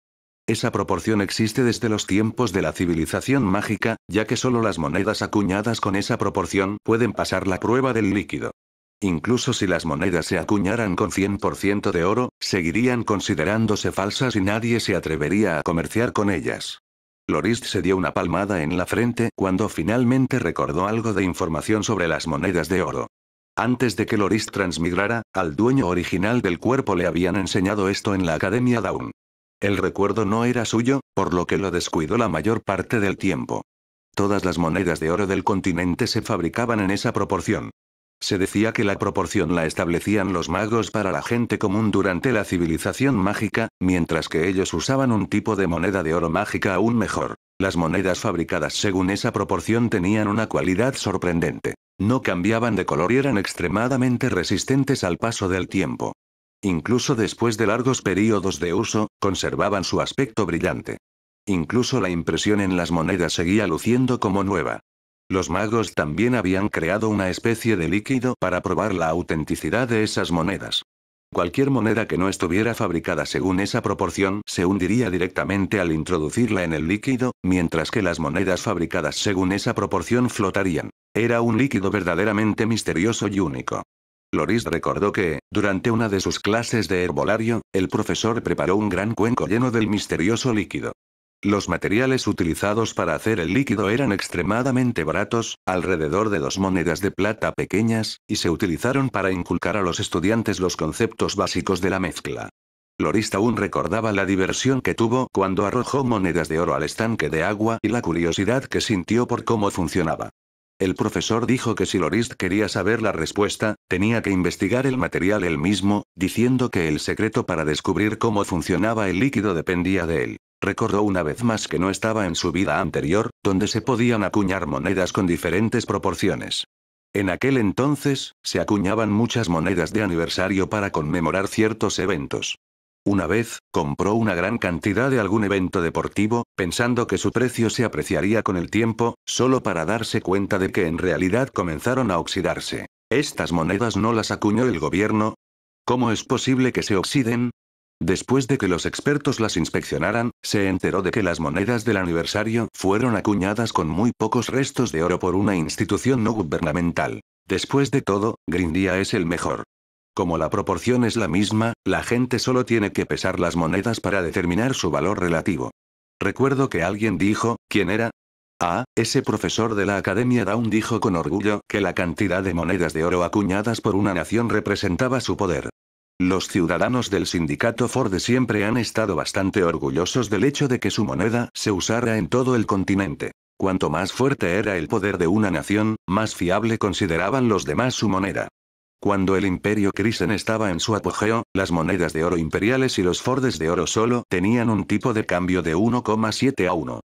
Esa proporción existe desde los tiempos de la civilización mágica, ya que solo las monedas acuñadas con esa proporción pueden pasar la prueba del líquido. Incluso si las monedas se acuñaran con 100% de oro, seguirían considerándose falsas y nadie se atrevería a comerciar con ellas. Lorist se dio una palmada en la frente cuando finalmente recordó algo de información sobre las monedas de oro. Antes de que Lorist transmigrara, al dueño original del cuerpo le habían enseñado esto en la Academia Dawn. El recuerdo no era suyo, por lo que lo descuidó la mayor parte del tiempo. Todas las monedas de oro del continente se fabricaban en esa proporción. Se decía que la proporción la establecían los magos para la gente común durante la civilización mágica, mientras que ellos usaban un tipo de moneda de oro mágica aún mejor. Las monedas fabricadas según esa proporción tenían una cualidad sorprendente. No cambiaban de color y eran extremadamente resistentes al paso del tiempo. Incluso después de largos períodos de uso, conservaban su aspecto brillante. Incluso la impresión en las monedas seguía luciendo como nueva. Los magos también habían creado una especie de líquido para probar la autenticidad de esas monedas. Cualquier moneda que no estuviera fabricada según esa proporción se hundiría directamente al introducirla en el líquido, mientras que las monedas fabricadas según esa proporción flotarían. Era un líquido verdaderamente misterioso y único. Loris recordó que, durante una de sus clases de herbolario, el profesor preparó un gran cuenco lleno del misterioso líquido. Los materiales utilizados para hacer el líquido eran extremadamente baratos, alrededor de dos monedas de plata pequeñas, y se utilizaron para inculcar a los estudiantes los conceptos básicos de la mezcla. Loris aún recordaba la diversión que tuvo cuando arrojó monedas de oro al estanque de agua y la curiosidad que sintió por cómo funcionaba. El profesor dijo que si Lorist quería saber la respuesta, tenía que investigar el material él mismo, diciendo que el secreto para descubrir cómo funcionaba el líquido dependía de él. Recordó una vez más que no estaba en su vida anterior, donde se podían acuñar monedas con diferentes proporciones. En aquel entonces, se acuñaban muchas monedas de aniversario para conmemorar ciertos eventos. Una vez, compró una gran cantidad de algún evento deportivo, pensando que su precio se apreciaría con el tiempo, solo para darse cuenta de que en realidad comenzaron a oxidarse. ¿Estas monedas no las acuñó el gobierno? ¿Cómo es posible que se oxiden? Después de que los expertos las inspeccionaran, se enteró de que las monedas del aniversario fueron acuñadas con muy pocos restos de oro por una institución no gubernamental. Después de todo, Grindia es el mejor. Como la proporción es la misma, la gente solo tiene que pesar las monedas para determinar su valor relativo. Recuerdo que alguien dijo, ¿quién era? Ah, ese profesor de la Academia Down dijo con orgullo que la cantidad de monedas de oro acuñadas por una nación representaba su poder. Los ciudadanos del sindicato Ford siempre han estado bastante orgullosos del hecho de que su moneda se usara en todo el continente. Cuanto más fuerte era el poder de una nación, más fiable consideraban los demás su moneda. Cuando el imperio Krisen estaba en su apogeo, las monedas de oro imperiales y los fordes de oro solo tenían un tipo de cambio de 1,7 a 1.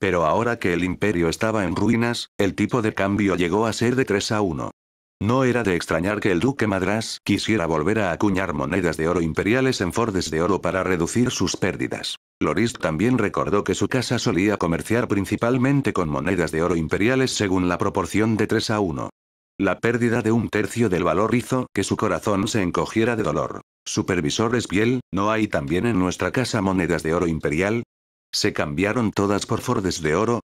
Pero ahora que el imperio estaba en ruinas, el tipo de cambio llegó a ser de 3 a 1. No era de extrañar que el duque Madras quisiera volver a acuñar monedas de oro imperiales en fordes de oro para reducir sus pérdidas. Loris también recordó que su casa solía comerciar principalmente con monedas de oro imperiales según la proporción de 3 a 1. La pérdida de un tercio del valor hizo que su corazón se encogiera de dolor. Supervisor piel. ¿no hay también en nuestra casa monedas de oro imperial? ¿Se cambiaron todas por fordes de oro?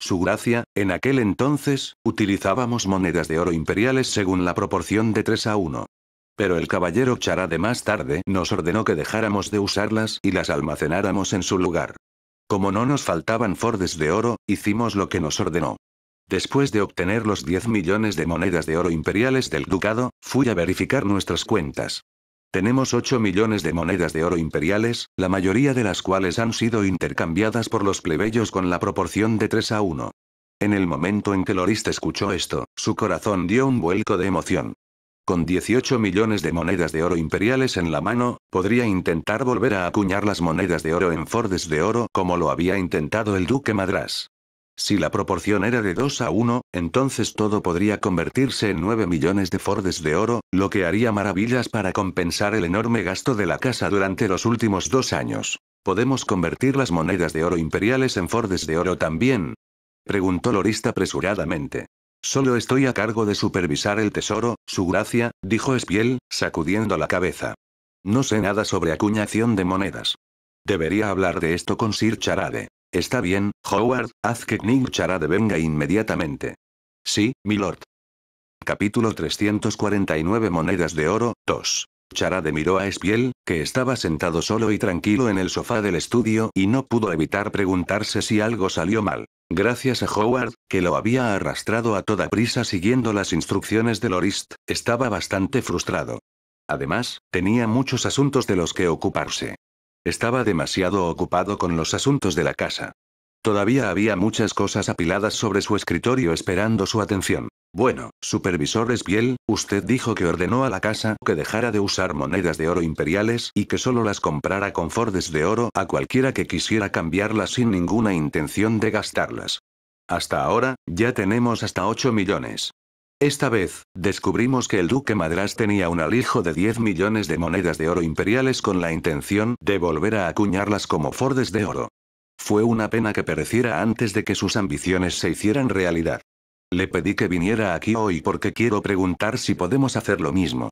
Su gracia, en aquel entonces, utilizábamos monedas de oro imperiales según la proporción de 3 a 1. Pero el caballero Charade más tarde nos ordenó que dejáramos de usarlas y las almacenáramos en su lugar. Como no nos faltaban fordes de oro, hicimos lo que nos ordenó. Después de obtener los 10 millones de monedas de oro imperiales del ducado, fui a verificar nuestras cuentas. Tenemos 8 millones de monedas de oro imperiales, la mayoría de las cuales han sido intercambiadas por los plebeyos con la proporción de 3 a 1. En el momento en que Lorist escuchó esto, su corazón dio un vuelco de emoción. Con 18 millones de monedas de oro imperiales en la mano, podría intentar volver a acuñar las monedas de oro en Fordes de Oro como lo había intentado el duque Madras. Si la proporción era de 2 a 1, entonces todo podría convertirse en 9 millones de Fordes de oro, lo que haría maravillas para compensar el enorme gasto de la casa durante los últimos dos años. ¿Podemos convertir las monedas de oro imperiales en Fordes de oro también? Preguntó Lorista apresuradamente. Solo estoy a cargo de supervisar el tesoro, su gracia, dijo Espiel, sacudiendo la cabeza. No sé nada sobre acuñación de monedas. Debería hablar de esto con Sir Charade. Está bien, Howard, haz que King Charade venga inmediatamente. Sí, milord. Capítulo 349 Monedas de Oro, 2. Charade miró a Espiel, que estaba sentado solo y tranquilo en el sofá del estudio y no pudo evitar preguntarse si algo salió mal. Gracias a Howard, que lo había arrastrado a toda prisa siguiendo las instrucciones de Lorist, estaba bastante frustrado. Además, tenía muchos asuntos de los que ocuparse. Estaba demasiado ocupado con los asuntos de la casa. Todavía había muchas cosas apiladas sobre su escritorio esperando su atención. Bueno, supervisor Espiel, usted dijo que ordenó a la casa que dejara de usar monedas de oro imperiales y que solo las comprara con fordes de oro a cualquiera que quisiera cambiarlas sin ninguna intención de gastarlas. Hasta ahora, ya tenemos hasta 8 millones. Esta vez, descubrimos que el duque Madras tenía un alijo de 10 millones de monedas de oro imperiales con la intención de volver a acuñarlas como fordes de oro. Fue una pena que pereciera antes de que sus ambiciones se hicieran realidad. Le pedí que viniera aquí hoy porque quiero preguntar si podemos hacer lo mismo.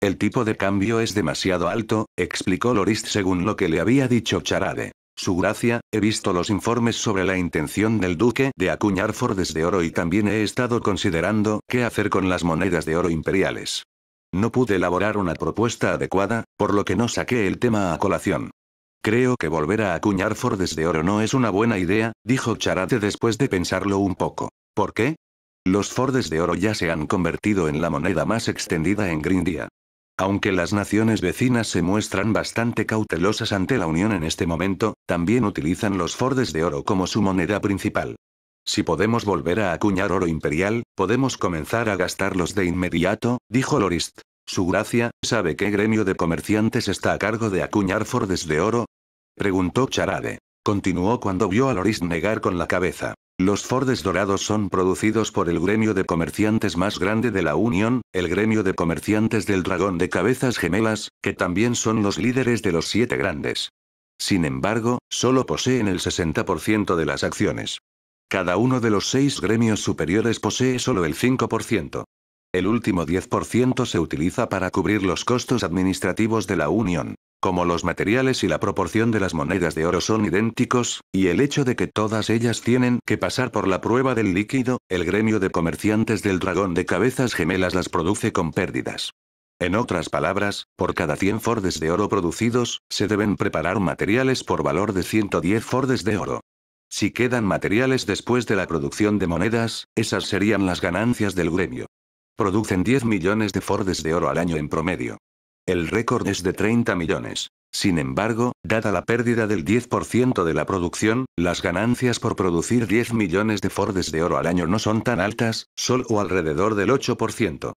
El tipo de cambio es demasiado alto, explicó Lorist según lo que le había dicho Charade. Su gracia, he visto los informes sobre la intención del duque de acuñar fordes de oro y también he estado considerando qué hacer con las monedas de oro imperiales. No pude elaborar una propuesta adecuada, por lo que no saqué el tema a colación. Creo que volver a acuñar fordes de oro no es una buena idea, dijo Charate después de pensarlo un poco. ¿Por qué? Los fordes de oro ya se han convertido en la moneda más extendida en Grindia. Aunque las naciones vecinas se muestran bastante cautelosas ante la Unión en este momento, también utilizan los fordes de oro como su moneda principal. Si podemos volver a acuñar oro imperial, podemos comenzar a gastarlos de inmediato, dijo Lorist. Su gracia, ¿sabe qué gremio de comerciantes está a cargo de acuñar fordes de oro? Preguntó Charade. Continuó cuando vio a Lorist negar con la cabeza. Los Fordes dorados son producidos por el gremio de comerciantes más grande de la Unión, el gremio de comerciantes del dragón de cabezas gemelas, que también son los líderes de los siete grandes. Sin embargo, solo poseen el 60% de las acciones. Cada uno de los seis gremios superiores posee solo el 5%. El último 10% se utiliza para cubrir los costos administrativos de la Unión. Como los materiales y la proporción de las monedas de oro son idénticos, y el hecho de que todas ellas tienen que pasar por la prueba del líquido, el gremio de comerciantes del dragón de cabezas gemelas las produce con pérdidas. En otras palabras, por cada 100 fordes de oro producidos, se deben preparar materiales por valor de 110 fordes de oro. Si quedan materiales después de la producción de monedas, esas serían las ganancias del gremio. Producen 10 millones de fordes de oro al año en promedio. El récord es de 30 millones. Sin embargo, dada la pérdida del 10% de la producción, las ganancias por producir 10 millones de Fordes de oro al año no son tan altas, solo alrededor del 8%.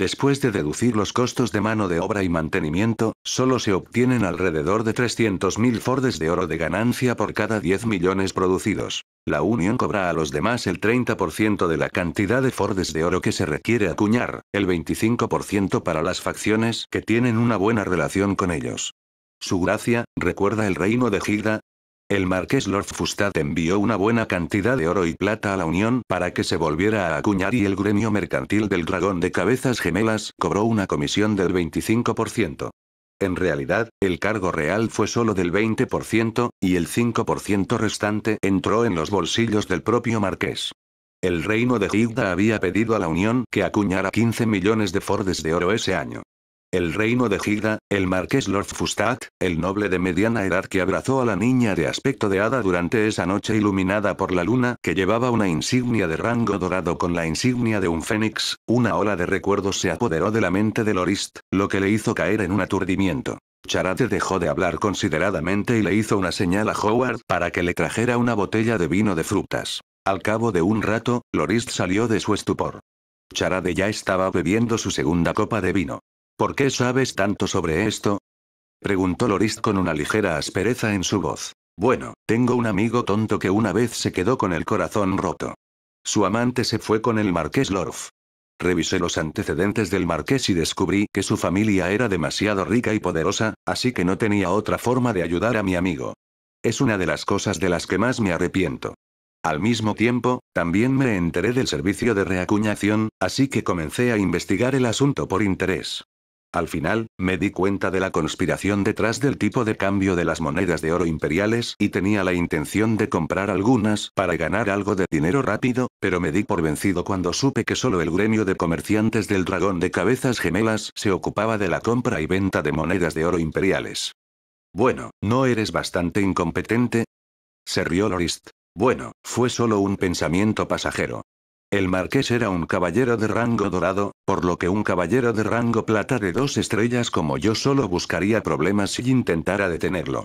Después de deducir los costos de mano de obra y mantenimiento, solo se obtienen alrededor de 300.000 Fordes de oro de ganancia por cada 10 millones producidos. La Unión cobra a los demás el 30% de la cantidad de Fordes de oro que se requiere acuñar, el 25% para las facciones que tienen una buena relación con ellos. Su gracia, recuerda el reino de Gilda, el marqués Lord Fustad envió una buena cantidad de oro y plata a la Unión para que se volviera a acuñar y el gremio mercantil del dragón de cabezas gemelas cobró una comisión del 25%. En realidad, el cargo real fue solo del 20%, y el 5% restante entró en los bolsillos del propio marqués. El reino de Gigda había pedido a la Unión que acuñara 15 millones de fordes de oro ese año. El reino de Gilda, el marqués Lord Fustat, el noble de mediana edad que abrazó a la niña de aspecto de hada durante esa noche iluminada por la luna que llevaba una insignia de rango dorado con la insignia de un fénix, una ola de recuerdos se apoderó de la mente de Lorist, lo que le hizo caer en un aturdimiento. Charade dejó de hablar consideradamente y le hizo una señal a Howard para que le trajera una botella de vino de frutas. Al cabo de un rato, Lorist salió de su estupor. Charade ya estaba bebiendo su segunda copa de vino. ¿Por qué sabes tanto sobre esto? Preguntó Lorist con una ligera aspereza en su voz. Bueno, tengo un amigo tonto que una vez se quedó con el corazón roto. Su amante se fue con el marqués Lorf. Revisé los antecedentes del marqués y descubrí que su familia era demasiado rica y poderosa, así que no tenía otra forma de ayudar a mi amigo. Es una de las cosas de las que más me arrepiento. Al mismo tiempo, también me enteré del servicio de reacuñación, así que comencé a investigar el asunto por interés. Al final, me di cuenta de la conspiración detrás del tipo de cambio de las monedas de oro imperiales y tenía la intención de comprar algunas para ganar algo de dinero rápido, pero me di por vencido cuando supe que solo el gremio de comerciantes del dragón de cabezas gemelas se ocupaba de la compra y venta de monedas de oro imperiales. Bueno, ¿no eres bastante incompetente? Se rió Lorist. Bueno, fue solo un pensamiento pasajero. El marqués era un caballero de rango dorado, por lo que un caballero de rango plata de dos estrellas como yo solo buscaría problemas si intentara detenerlo.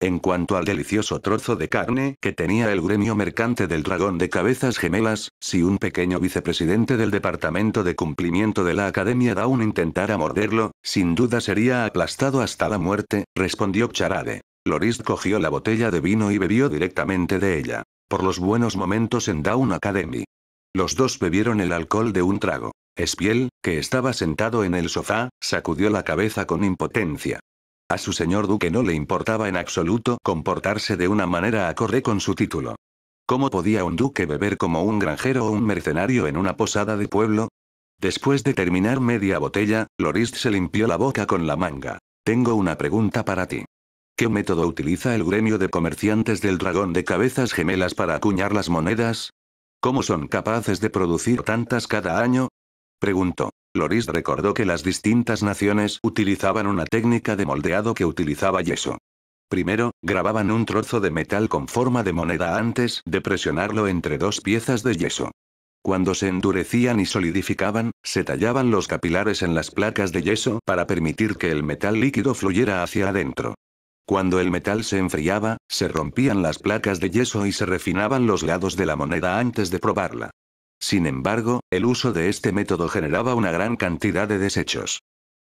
En cuanto al delicioso trozo de carne que tenía el gremio mercante del dragón de cabezas gemelas, si un pequeño vicepresidente del Departamento de Cumplimiento de la Academia Down intentara morderlo, sin duda sería aplastado hasta la muerte, respondió Charade. Loris cogió la botella de vino y bebió directamente de ella. Por los buenos momentos en Down Academy. Los dos bebieron el alcohol de un trago. Espiel, que estaba sentado en el sofá, sacudió la cabeza con impotencia. A su señor duque no le importaba en absoluto comportarse de una manera acorde con su título. ¿Cómo podía un duque beber como un granjero o un mercenario en una posada de pueblo? Después de terminar media botella, Lorist se limpió la boca con la manga. Tengo una pregunta para ti. ¿Qué método utiliza el gremio de comerciantes del dragón de cabezas gemelas para acuñar las monedas? ¿Cómo son capaces de producir tantas cada año? Preguntó. Loris recordó que las distintas naciones utilizaban una técnica de moldeado que utilizaba yeso. Primero, grababan un trozo de metal con forma de moneda antes de presionarlo entre dos piezas de yeso. Cuando se endurecían y solidificaban, se tallaban los capilares en las placas de yeso para permitir que el metal líquido fluyera hacia adentro. Cuando el metal se enfriaba, se rompían las placas de yeso y se refinaban los lados de la moneda antes de probarla. Sin embargo, el uso de este método generaba una gran cantidad de desechos.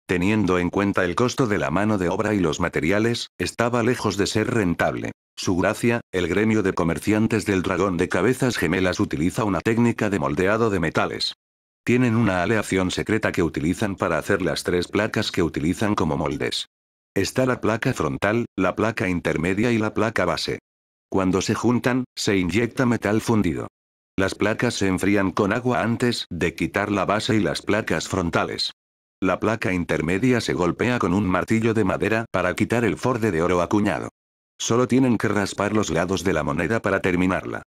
Teniendo en cuenta el costo de la mano de obra y los materiales, estaba lejos de ser rentable. Su gracia, el gremio de comerciantes del dragón de cabezas gemelas utiliza una técnica de moldeado de metales. Tienen una aleación secreta que utilizan para hacer las tres placas que utilizan como moldes. Está la placa frontal, la placa intermedia y la placa base. Cuando se juntan, se inyecta metal fundido. Las placas se enfrían con agua antes de quitar la base y las placas frontales. La placa intermedia se golpea con un martillo de madera para quitar el forde de oro acuñado. Solo tienen que raspar los lados de la moneda para terminarla.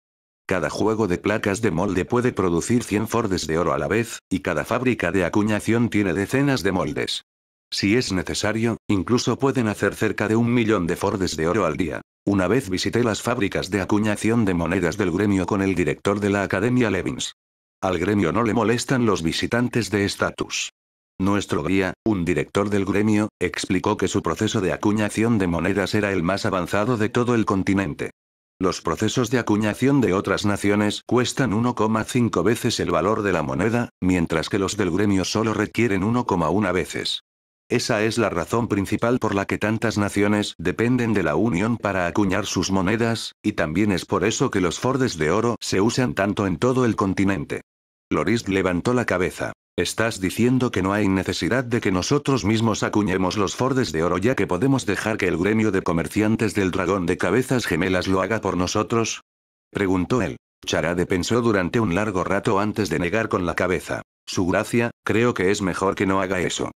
Cada juego de placas de molde puede producir 100 fordes de oro a la vez, y cada fábrica de acuñación tiene decenas de moldes. Si es necesario, incluso pueden hacer cerca de un millón de fordes de oro al día. Una vez visité las fábricas de acuñación de monedas del gremio con el director de la Academia Levins. Al gremio no le molestan los visitantes de estatus. Nuestro guía, un director del gremio, explicó que su proceso de acuñación de monedas era el más avanzado de todo el continente. Los procesos de acuñación de otras naciones cuestan 1,5 veces el valor de la moneda, mientras que los del gremio solo requieren 1,1 veces. Esa es la razón principal por la que tantas naciones dependen de la Unión para acuñar sus monedas, y también es por eso que los fordes de oro se usan tanto en todo el continente. Loris levantó la cabeza. Estás diciendo que no hay necesidad de que nosotros mismos acuñemos los fordes de oro ya que podemos dejar que el gremio de comerciantes del dragón de cabezas gemelas lo haga por nosotros? Preguntó él. Charade pensó durante un largo rato antes de negar con la cabeza. Su gracia, creo que es mejor que no haga eso.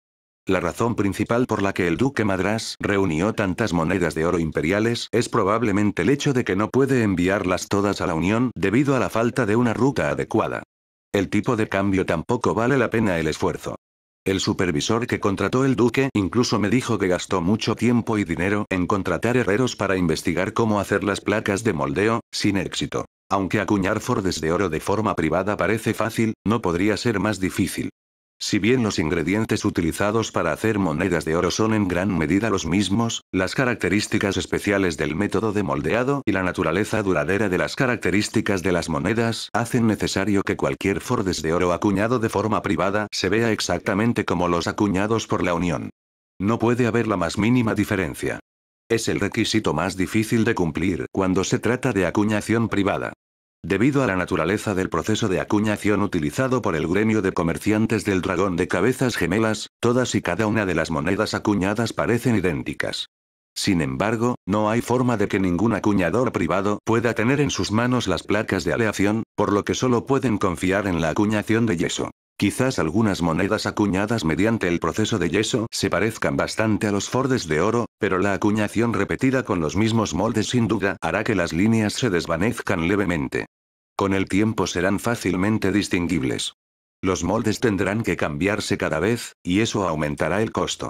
La razón principal por la que el duque Madras reunió tantas monedas de oro imperiales es probablemente el hecho de que no puede enviarlas todas a la Unión debido a la falta de una ruta adecuada. El tipo de cambio tampoco vale la pena el esfuerzo. El supervisor que contrató el duque incluso me dijo que gastó mucho tiempo y dinero en contratar herreros para investigar cómo hacer las placas de moldeo, sin éxito. Aunque acuñar fordes de oro de forma privada parece fácil, no podría ser más difícil. Si bien los ingredientes utilizados para hacer monedas de oro son en gran medida los mismos, las características especiales del método de moldeado y la naturaleza duradera de las características de las monedas hacen necesario que cualquier fordes de oro acuñado de forma privada se vea exactamente como los acuñados por la Unión. No puede haber la más mínima diferencia. Es el requisito más difícil de cumplir cuando se trata de acuñación privada. Debido a la naturaleza del proceso de acuñación utilizado por el gremio de comerciantes del dragón de cabezas gemelas, todas y cada una de las monedas acuñadas parecen idénticas. Sin embargo, no hay forma de que ningún acuñador privado pueda tener en sus manos las placas de aleación, por lo que solo pueden confiar en la acuñación de yeso. Quizás algunas monedas acuñadas mediante el proceso de yeso se parezcan bastante a los fordes de oro, pero la acuñación repetida con los mismos moldes sin duda hará que las líneas se desvanezcan levemente. Con el tiempo serán fácilmente distinguibles. Los moldes tendrán que cambiarse cada vez, y eso aumentará el costo.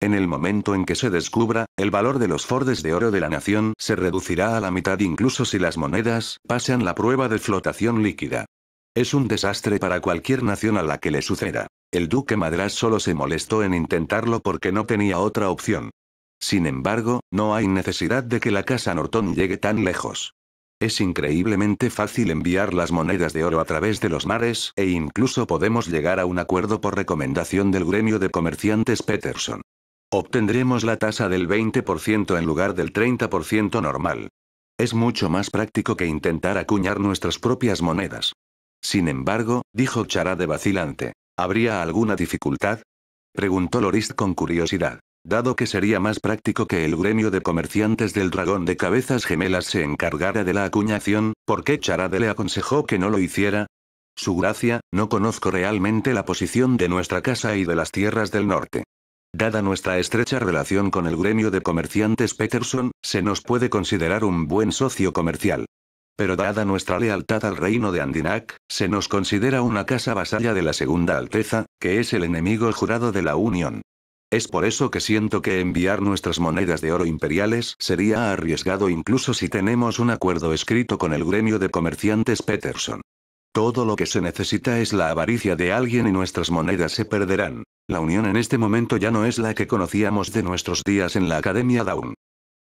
En el momento en que se descubra, el valor de los fordes de oro de la nación se reducirá a la mitad incluso si las monedas pasan la prueba de flotación líquida. Es un desastre para cualquier nación a la que le suceda. El duque Madras solo se molestó en intentarlo porque no tenía otra opción. Sin embargo, no hay necesidad de que la casa Norton llegue tan lejos. Es increíblemente fácil enviar las monedas de oro a través de los mares e incluso podemos llegar a un acuerdo por recomendación del gremio de comerciantes Peterson. Obtendremos la tasa del 20% en lugar del 30% normal. Es mucho más práctico que intentar acuñar nuestras propias monedas. Sin embargo, dijo Charade vacilante. ¿Habría alguna dificultad? Preguntó Lorist con curiosidad. Dado que sería más práctico que el gremio de comerciantes del dragón de cabezas gemelas se encargara de la acuñación, ¿por qué Charade le aconsejó que no lo hiciera? Su gracia, no conozco realmente la posición de nuestra casa y de las tierras del norte. Dada nuestra estrecha relación con el gremio de comerciantes Peterson, se nos puede considerar un buen socio comercial pero dada nuestra lealtad al reino de Andinac, se nos considera una casa vasalla de la Segunda Alteza, que es el enemigo jurado de la Unión. Es por eso que siento que enviar nuestras monedas de oro imperiales sería arriesgado incluso si tenemos un acuerdo escrito con el gremio de comerciantes Peterson. Todo lo que se necesita es la avaricia de alguien y nuestras monedas se perderán. La unión en este momento ya no es la que conocíamos de nuestros días en la Academia Down.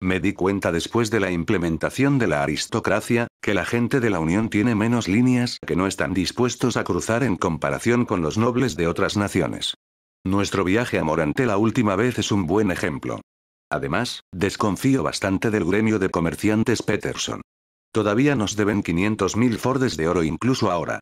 Me di cuenta después de la implementación de la aristocracia, que la gente de la Unión tiene menos líneas que no están dispuestos a cruzar en comparación con los nobles de otras naciones. Nuestro viaje a Morante la última vez es un buen ejemplo. Además, desconfío bastante del gremio de comerciantes Peterson. Todavía nos deben 500.000 fordes de oro incluso ahora.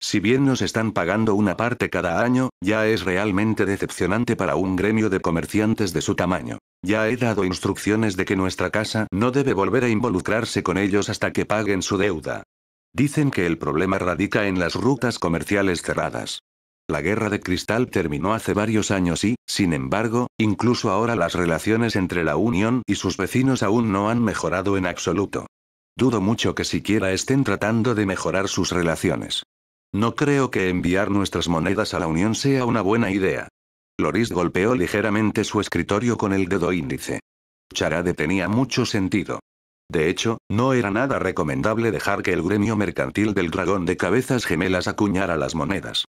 Si bien nos están pagando una parte cada año, ya es realmente decepcionante para un gremio de comerciantes de su tamaño. Ya he dado instrucciones de que nuestra casa no debe volver a involucrarse con ellos hasta que paguen su deuda. Dicen que el problema radica en las rutas comerciales cerradas. La guerra de cristal terminó hace varios años y, sin embargo, incluso ahora las relaciones entre la Unión y sus vecinos aún no han mejorado en absoluto. Dudo mucho que siquiera estén tratando de mejorar sus relaciones. No creo que enviar nuestras monedas a la Unión sea una buena idea. Loris golpeó ligeramente su escritorio con el dedo índice. Charade tenía mucho sentido. De hecho, no era nada recomendable dejar que el gremio mercantil del dragón de cabezas gemelas acuñara las monedas.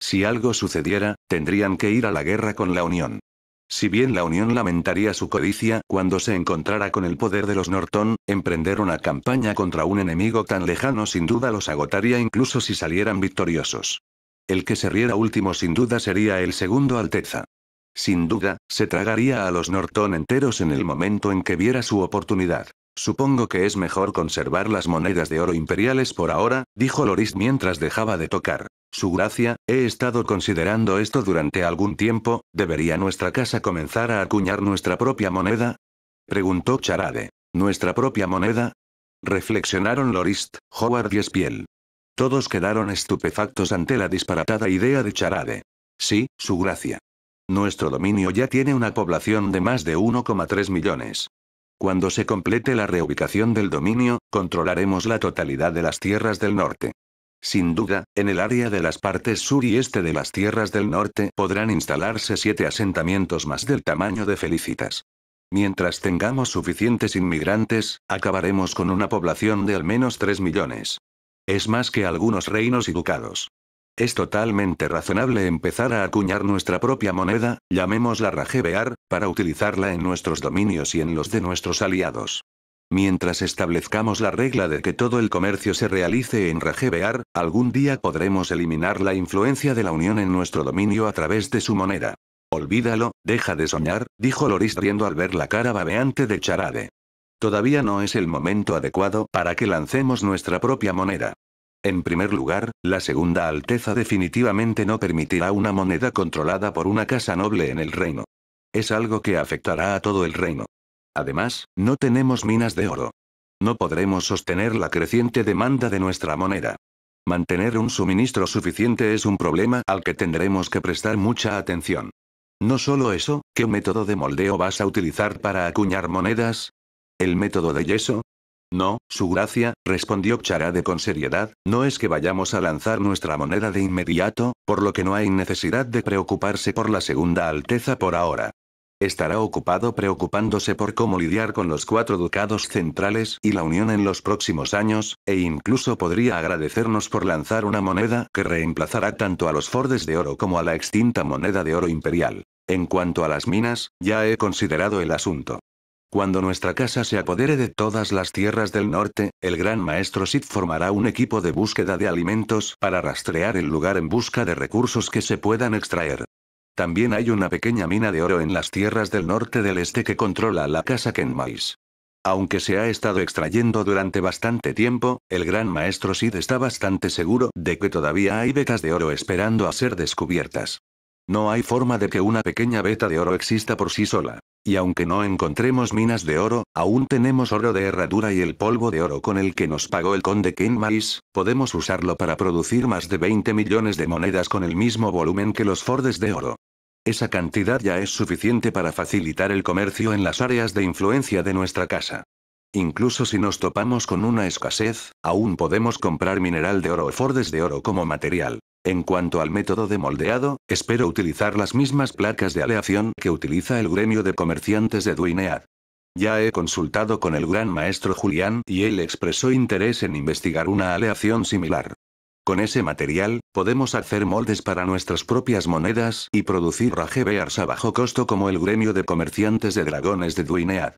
Si algo sucediera, tendrían que ir a la guerra con la Unión. Si bien la Unión lamentaría su codicia cuando se encontrara con el poder de los Norton, emprender una campaña contra un enemigo tan lejano sin duda los agotaría incluso si salieran victoriosos. El que se riera último sin duda sería el segundo Alteza. Sin duda, se tragaría a los Norton enteros en el momento en que viera su oportunidad. Supongo que es mejor conservar las monedas de oro imperiales por ahora, dijo Lorist mientras dejaba de tocar. Su gracia, he estado considerando esto durante algún tiempo, ¿debería nuestra casa comenzar a acuñar nuestra propia moneda? Preguntó Charade. ¿Nuestra propia moneda? Reflexionaron Lorist, Howard y Spiel. Todos quedaron estupefactos ante la disparatada idea de Charade. Sí, su gracia. Nuestro dominio ya tiene una población de más de 1,3 millones. Cuando se complete la reubicación del dominio, controlaremos la totalidad de las tierras del norte. Sin duda, en el área de las partes sur y este de las tierras del norte podrán instalarse siete asentamientos más del tamaño de Felicitas. Mientras tengamos suficientes inmigrantes, acabaremos con una población de al menos 3 millones. Es más que algunos reinos y ducados. Es totalmente razonable empezar a acuñar nuestra propia moneda, llamémosla rajebear, para utilizarla en nuestros dominios y en los de nuestros aliados. Mientras establezcamos la regla de que todo el comercio se realice en rajebear, algún día podremos eliminar la influencia de la Unión en nuestro dominio a través de su moneda. Olvídalo, deja de soñar, dijo Loris riendo al ver la cara babeante de Charade. Todavía no es el momento adecuado para que lancemos nuestra propia moneda. En primer lugar, la segunda Alteza definitivamente no permitirá una moneda controlada por una casa noble en el reino. Es algo que afectará a todo el reino. Además, no tenemos minas de oro. No podremos sostener la creciente demanda de nuestra moneda. Mantener un suministro suficiente es un problema al que tendremos que prestar mucha atención. No solo eso, ¿qué método de moldeo vas a utilizar para acuñar monedas? ¿El método de yeso? No, su gracia, respondió Charade con seriedad, no es que vayamos a lanzar nuestra moneda de inmediato, por lo que no hay necesidad de preocuparse por la segunda alteza por ahora. Estará ocupado preocupándose por cómo lidiar con los cuatro ducados centrales y la unión en los próximos años, e incluso podría agradecernos por lanzar una moneda que reemplazará tanto a los Fordes de oro como a la extinta moneda de oro imperial. En cuanto a las minas, ya he considerado el asunto. Cuando nuestra casa se apodere de todas las tierras del norte, el gran maestro Sid formará un equipo de búsqueda de alimentos para rastrear el lugar en busca de recursos que se puedan extraer. También hay una pequeña mina de oro en las tierras del norte del este que controla la casa Kenmais. Aunque se ha estado extrayendo durante bastante tiempo, el gran maestro Sid está bastante seguro de que todavía hay vetas de oro esperando a ser descubiertas. No hay forma de que una pequeña veta de oro exista por sí sola. Y aunque no encontremos minas de oro, aún tenemos oro de herradura y el polvo de oro con el que nos pagó el conde King podemos usarlo para producir más de 20 millones de monedas con el mismo volumen que los Fordes de oro. Esa cantidad ya es suficiente para facilitar el comercio en las áreas de influencia de nuestra casa. Incluso si nos topamos con una escasez, aún podemos comprar mineral de oro o fordes de oro como material. En cuanto al método de moldeado, espero utilizar las mismas placas de aleación que utiliza el gremio de comerciantes de Duinead. Ya he consultado con el gran maestro Julián y él expresó interés en investigar una aleación similar. Con ese material, podemos hacer moldes para nuestras propias monedas y producir bears a bajo costo como el gremio de comerciantes de dragones de Duinead.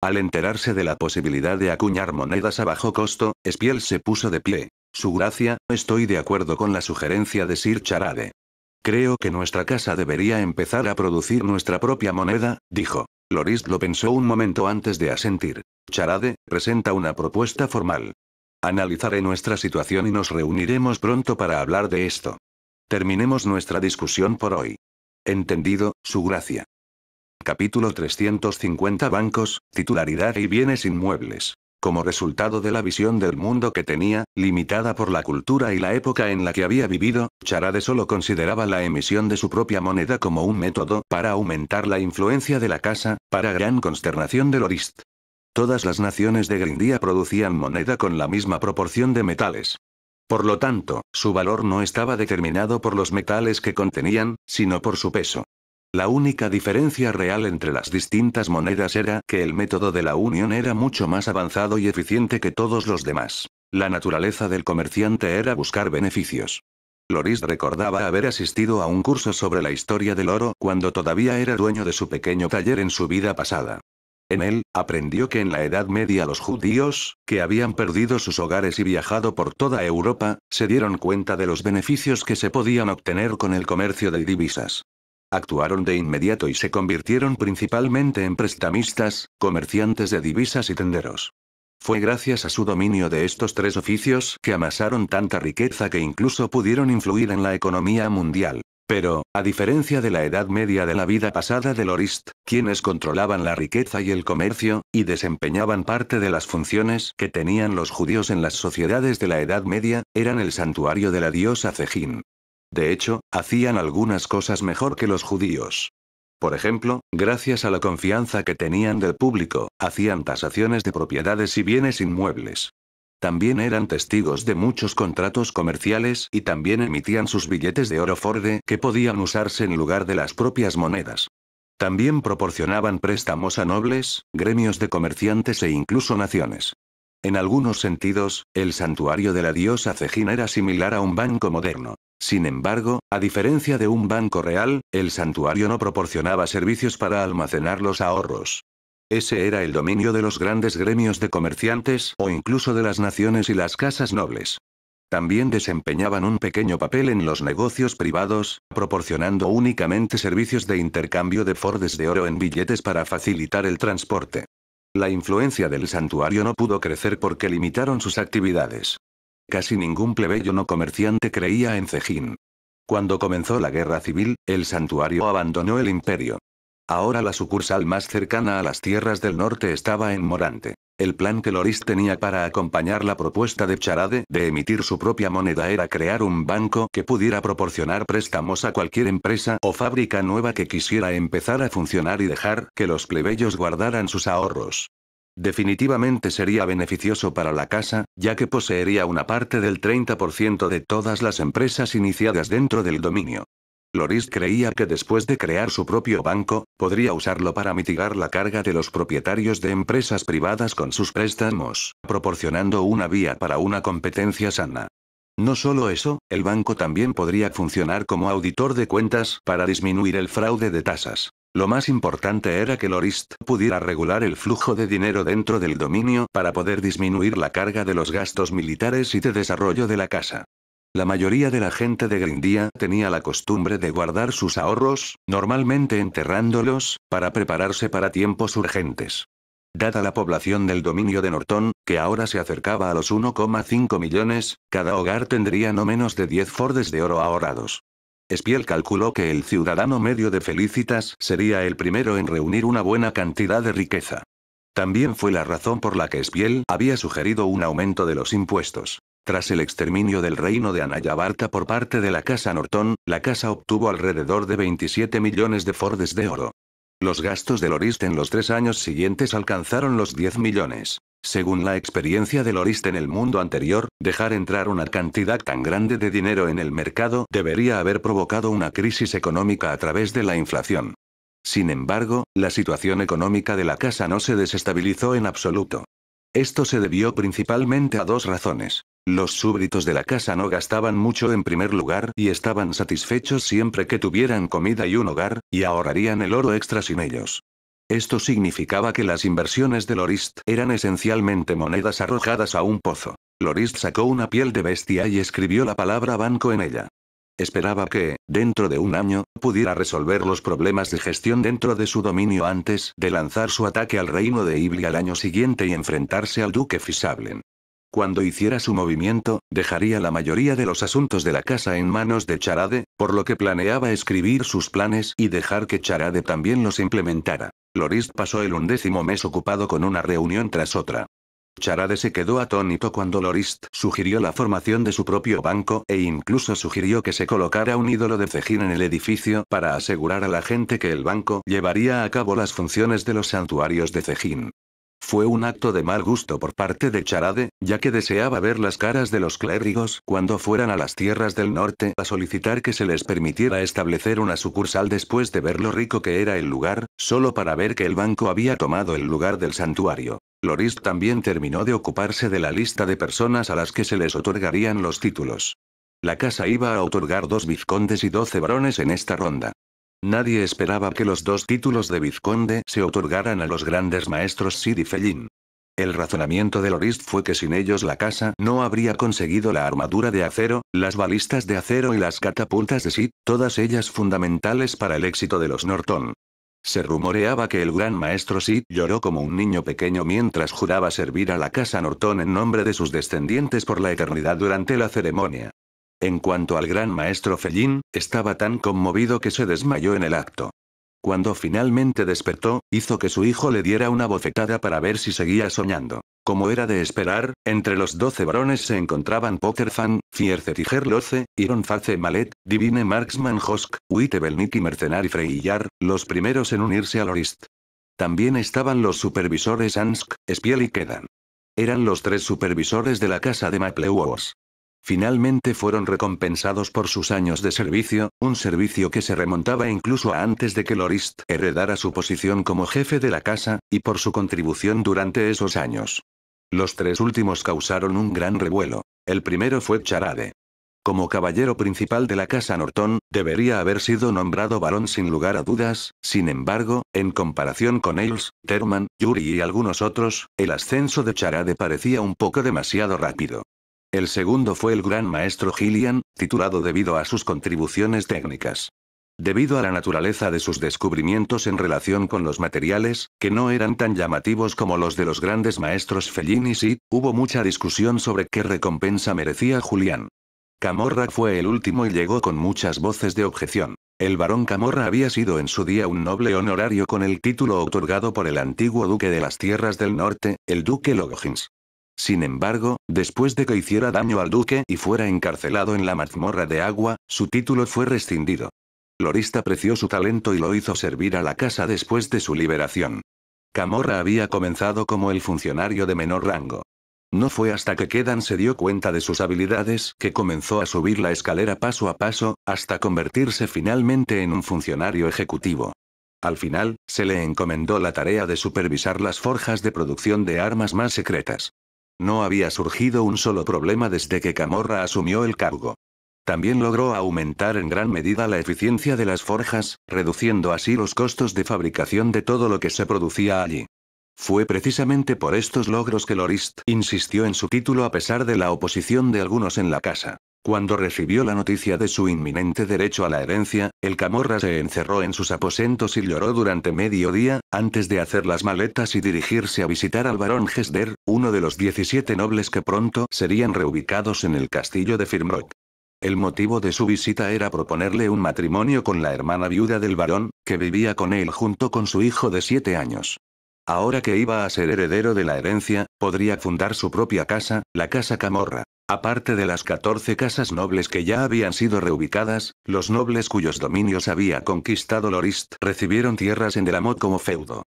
Al enterarse de la posibilidad de acuñar monedas a bajo costo, Spiel se puso de pie. Su gracia, estoy de acuerdo con la sugerencia de Sir Charade. Creo que nuestra casa debería empezar a producir nuestra propia moneda, dijo. Loris lo pensó un momento antes de asentir. Charade, presenta una propuesta formal. Analizaré nuestra situación y nos reuniremos pronto para hablar de esto. Terminemos nuestra discusión por hoy. Entendido, su gracia. Capítulo 350 Bancos, titularidad y bienes inmuebles como resultado de la visión del mundo que tenía, limitada por la cultura y la época en la que había vivido, Charade solo consideraba la emisión de su propia moneda como un método para aumentar la influencia de la casa, para gran consternación de Lorist. Todas las naciones de Grindía producían moneda con la misma proporción de metales. Por lo tanto, su valor no estaba determinado por los metales que contenían, sino por su peso. La única diferencia real entre las distintas monedas era que el método de la unión era mucho más avanzado y eficiente que todos los demás. La naturaleza del comerciante era buscar beneficios. Loris recordaba haber asistido a un curso sobre la historia del oro cuando todavía era dueño de su pequeño taller en su vida pasada. En él, aprendió que en la Edad Media los judíos, que habían perdido sus hogares y viajado por toda Europa, se dieron cuenta de los beneficios que se podían obtener con el comercio de divisas. Actuaron de inmediato y se convirtieron principalmente en prestamistas, comerciantes de divisas y tenderos. Fue gracias a su dominio de estos tres oficios que amasaron tanta riqueza que incluso pudieron influir en la economía mundial. Pero, a diferencia de la edad media de la vida pasada de Lorist, quienes controlaban la riqueza y el comercio, y desempeñaban parte de las funciones que tenían los judíos en las sociedades de la edad media, eran el santuario de la diosa Cejín. De hecho, hacían algunas cosas mejor que los judíos. Por ejemplo, gracias a la confianza que tenían del público, hacían tasaciones de propiedades y bienes inmuebles. También eran testigos de muchos contratos comerciales y también emitían sus billetes de oro Forde que podían usarse en lugar de las propias monedas. También proporcionaban préstamos a nobles, gremios de comerciantes e incluso naciones. En algunos sentidos, el santuario de la diosa Cejín era similar a un banco moderno. Sin embargo, a diferencia de un banco real, el santuario no proporcionaba servicios para almacenar los ahorros. Ese era el dominio de los grandes gremios de comerciantes o incluso de las naciones y las casas nobles. También desempeñaban un pequeño papel en los negocios privados, proporcionando únicamente servicios de intercambio de fordes de oro en billetes para facilitar el transporte. La influencia del santuario no pudo crecer porque limitaron sus actividades. Casi ningún plebeyo no comerciante creía en Cejín. Cuando comenzó la guerra civil, el santuario abandonó el imperio. Ahora la sucursal más cercana a las tierras del norte estaba en Morante. El plan que Loris tenía para acompañar la propuesta de Charade de emitir su propia moneda era crear un banco que pudiera proporcionar préstamos a cualquier empresa o fábrica nueva que quisiera empezar a funcionar y dejar que los plebeyos guardaran sus ahorros. Definitivamente sería beneficioso para la casa, ya que poseería una parte del 30% de todas las empresas iniciadas dentro del dominio. Lorist creía que después de crear su propio banco, podría usarlo para mitigar la carga de los propietarios de empresas privadas con sus préstamos, proporcionando una vía para una competencia sana. No solo eso, el banco también podría funcionar como auditor de cuentas para disminuir el fraude de tasas. Lo más importante era que Lorist pudiera regular el flujo de dinero dentro del dominio para poder disminuir la carga de los gastos militares y de desarrollo de la casa. La mayoría de la gente de Grindía tenía la costumbre de guardar sus ahorros, normalmente enterrándolos, para prepararse para tiempos urgentes. Dada la población del dominio de Norton, que ahora se acercaba a los 1,5 millones, cada hogar tendría no menos de 10 fordes de oro ahorrados. Spiel calculó que el ciudadano medio de Felicitas sería el primero en reunir una buena cantidad de riqueza. También fue la razón por la que Spiel había sugerido un aumento de los impuestos. Tras el exterminio del reino de Anayabarta por parte de la Casa Norton, la casa obtuvo alrededor de 27 millones de fordes de oro. Los gastos del Orist en los tres años siguientes alcanzaron los 10 millones. Según la experiencia del Orist en el mundo anterior, dejar entrar una cantidad tan grande de dinero en el mercado debería haber provocado una crisis económica a través de la inflación. Sin embargo, la situación económica de la casa no se desestabilizó en absoluto. Esto se debió principalmente a dos razones. Los súbditos de la casa no gastaban mucho en primer lugar y estaban satisfechos siempre que tuvieran comida y un hogar, y ahorrarían el oro extra sin ellos. Esto significaba que las inversiones de Lorist eran esencialmente monedas arrojadas a un pozo. Lorist sacó una piel de bestia y escribió la palabra banco en ella. Esperaba que, dentro de un año, pudiera resolver los problemas de gestión dentro de su dominio antes de lanzar su ataque al reino de Iblia al año siguiente y enfrentarse al duque Fisablen. Cuando hiciera su movimiento, dejaría la mayoría de los asuntos de la casa en manos de Charade, por lo que planeaba escribir sus planes y dejar que Charade también los implementara. Lorist pasó el undécimo mes ocupado con una reunión tras otra. Charade se quedó atónito cuando Lorist sugirió la formación de su propio banco e incluso sugirió que se colocara un ídolo de Cejín en el edificio para asegurar a la gente que el banco llevaría a cabo las funciones de los santuarios de Cejín. Fue un acto de mal gusto por parte de Charade, ya que deseaba ver las caras de los clérigos cuando fueran a las tierras del norte a solicitar que se les permitiera establecer una sucursal después de ver lo rico que era el lugar, solo para ver que el banco había tomado el lugar del santuario. Loris también terminó de ocuparse de la lista de personas a las que se les otorgarían los títulos. La casa iba a otorgar dos vizcondes y doce varones en esta ronda. Nadie esperaba que los dos títulos de vizconde se otorgaran a los grandes maestros Sid y Fellin. El razonamiento de Lorist fue que sin ellos la casa no habría conseguido la armadura de acero, las balistas de acero y las catapultas de Sid, todas ellas fundamentales para el éxito de los Norton. Se rumoreaba que el gran maestro Sid lloró como un niño pequeño mientras juraba servir a la casa Norton en nombre de sus descendientes por la eternidad durante la ceremonia. En cuanto al gran maestro Fellin, estaba tan conmovido que se desmayó en el acto. Cuando finalmente despertó, hizo que su hijo le diera una bofetada para ver si seguía soñando. Como era de esperar, entre los doce varones se encontraban Pokerfan, Fiercetigerloce, Loce, Ironface Malet, Divine Marksman Hosk, Witebelnik y Mercenari Freyillar, los primeros en unirse a Lorist. También estaban los supervisores Ansk, Spiel y Kedan. Eran los tres supervisores de la casa de Wars. Finalmente fueron recompensados por sus años de servicio, un servicio que se remontaba incluso a antes de que Lorist heredara su posición como jefe de la casa, y por su contribución durante esos años. Los tres últimos causaron un gran revuelo. El primero fue Charade. Como caballero principal de la casa Norton, debería haber sido nombrado varón sin lugar a dudas, sin embargo, en comparación con Ailes, Terman, Yuri y algunos otros, el ascenso de Charade parecía un poco demasiado rápido. El segundo fue el gran maestro Gillian, titulado debido a sus contribuciones técnicas. Debido a la naturaleza de sus descubrimientos en relación con los materiales, que no eran tan llamativos como los de los grandes maestros Fellini, sí, hubo mucha discusión sobre qué recompensa merecía Julián. Camorra fue el último y llegó con muchas voces de objeción. El barón Camorra había sido en su día un noble honorario con el título otorgado por el antiguo duque de las tierras del norte, el duque Logins. Sin embargo, después de que hiciera daño al duque y fuera encarcelado en la mazmorra de agua, su título fue rescindido. Lorista preció su talento y lo hizo servir a la casa después de su liberación. Camorra había comenzado como el funcionario de menor rango. No fue hasta que Quedan se dio cuenta de sus habilidades que comenzó a subir la escalera paso a paso, hasta convertirse finalmente en un funcionario ejecutivo. Al final, se le encomendó la tarea de supervisar las forjas de producción de armas más secretas. No había surgido un solo problema desde que Camorra asumió el cargo. También logró aumentar en gran medida la eficiencia de las forjas, reduciendo así los costos de fabricación de todo lo que se producía allí. Fue precisamente por estos logros que Lorist insistió en su título a pesar de la oposición de algunos en la casa. Cuando recibió la noticia de su inminente derecho a la herencia, el camorra se encerró en sus aposentos y lloró durante medio día, antes de hacer las maletas y dirigirse a visitar al barón Gesder, uno de los 17 nobles que pronto serían reubicados en el castillo de Firmrock. El motivo de su visita era proponerle un matrimonio con la hermana viuda del barón, que vivía con él junto con su hijo de siete años. Ahora que iba a ser heredero de la herencia, podría fundar su propia casa, la Casa Camorra. Aparte de las 14 casas nobles que ya habían sido reubicadas, los nobles cuyos dominios había conquistado Lorist recibieron tierras en Delamot como feudo.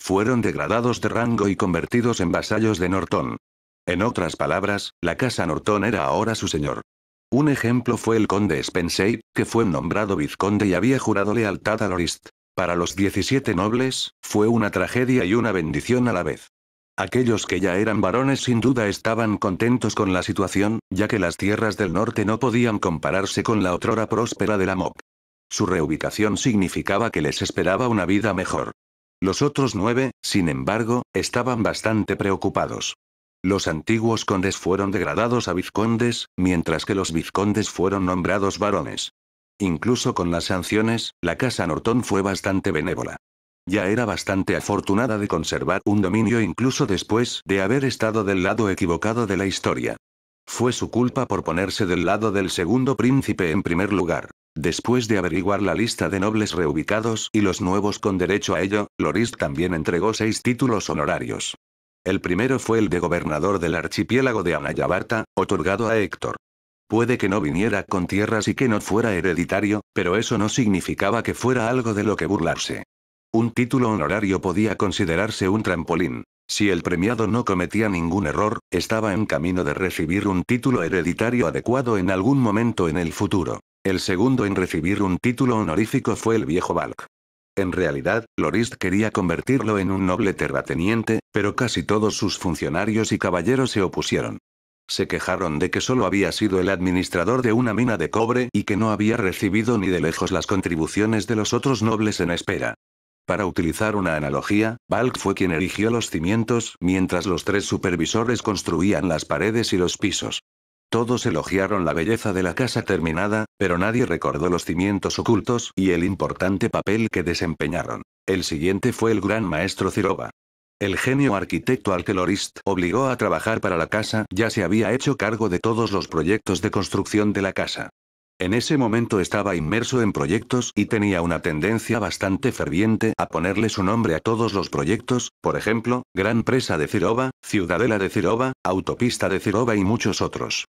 Fueron degradados de rango y convertidos en vasallos de Norton. En otras palabras, la casa Norton era ahora su señor. Un ejemplo fue el conde Spensey, que fue nombrado vizconde y había jurado lealtad a Lorist. Para los 17 nobles, fue una tragedia y una bendición a la vez. Aquellos que ya eran varones sin duda estaban contentos con la situación, ya que las tierras del norte no podían compararse con la otrora próspera de la MOC. Su reubicación significaba que les esperaba una vida mejor. Los otros nueve, sin embargo, estaban bastante preocupados. Los antiguos condes fueron degradados a vizcondes, mientras que los vizcondes fueron nombrados varones. Incluso con las sanciones, la Casa Norton fue bastante benévola. Ya era bastante afortunada de conservar un dominio incluso después de haber estado del lado equivocado de la historia. Fue su culpa por ponerse del lado del segundo príncipe en primer lugar. Después de averiguar la lista de nobles reubicados y los nuevos con derecho a ello, Loris también entregó seis títulos honorarios. El primero fue el de gobernador del archipiélago de Anayabarta, otorgado a Héctor. Puede que no viniera con tierras y que no fuera hereditario, pero eso no significaba que fuera algo de lo que burlarse. Un título honorario podía considerarse un trampolín. Si el premiado no cometía ningún error, estaba en camino de recibir un título hereditario adecuado en algún momento en el futuro. El segundo en recibir un título honorífico fue el viejo Valk. En realidad, Lorist quería convertirlo en un noble terrateniente, pero casi todos sus funcionarios y caballeros se opusieron. Se quejaron de que solo había sido el administrador de una mina de cobre y que no había recibido ni de lejos las contribuciones de los otros nobles en espera. Para utilizar una analogía, Balk fue quien erigió los cimientos mientras los tres supervisores construían las paredes y los pisos. Todos elogiaron la belleza de la casa terminada, pero nadie recordó los cimientos ocultos y el importante papel que desempeñaron. El siguiente fue el gran maestro Ziroba. El genio arquitecto al que Lorist obligó a trabajar para la casa ya se había hecho cargo de todos los proyectos de construcción de la casa. En ese momento estaba inmerso en proyectos y tenía una tendencia bastante ferviente a ponerle su nombre a todos los proyectos, por ejemplo, Gran Presa de Cirova, Ciudadela de Cirova, Autopista de Cirova y muchos otros.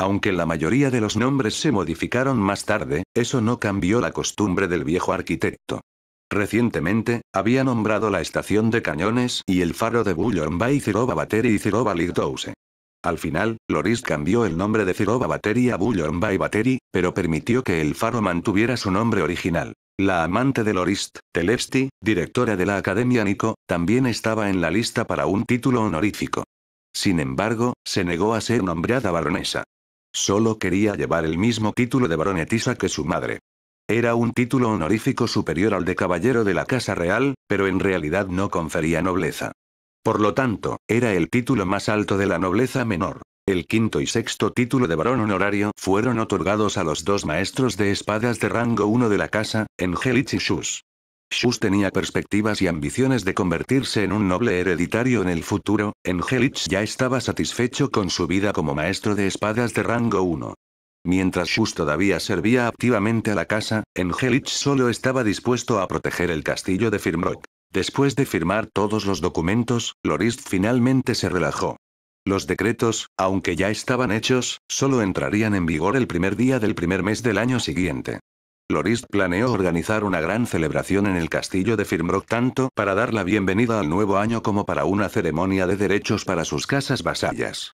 Aunque la mayoría de los nombres se modificaron más tarde, eso no cambió la costumbre del viejo arquitecto. Recientemente, había nombrado la estación de cañones y el faro de bullion y Cirova Bateri y Cirova Ligdouze. Al final, Lorist cambió el nombre de Ciroba Bateri a Bullion by Battery, pero permitió que el faro mantuviera su nombre original. La amante de Lorist, Televsti, directora de la Academia Nico, también estaba en la lista para un título honorífico. Sin embargo, se negó a ser nombrada baronesa. Solo quería llevar el mismo título de baronetisa que su madre. Era un título honorífico superior al de caballero de la Casa Real, pero en realidad no confería nobleza. Por lo tanto, era el título más alto de la nobleza menor. El quinto y sexto título de varón honorario fueron otorgados a los dos maestros de espadas de rango 1 de la casa, Engelich y Shus. Shus tenía perspectivas y ambiciones de convertirse en un noble hereditario en el futuro, Engelich ya estaba satisfecho con su vida como maestro de espadas de rango 1. Mientras Shus todavía servía activamente a la casa, Engelich solo estaba dispuesto a proteger el castillo de Firmrock. Después de firmar todos los documentos, Lorist finalmente se relajó. Los decretos, aunque ya estaban hechos, solo entrarían en vigor el primer día del primer mes del año siguiente. Lorist planeó organizar una gran celebración en el castillo de Firmrock tanto para dar la bienvenida al nuevo año como para una ceremonia de derechos para sus casas vasallas.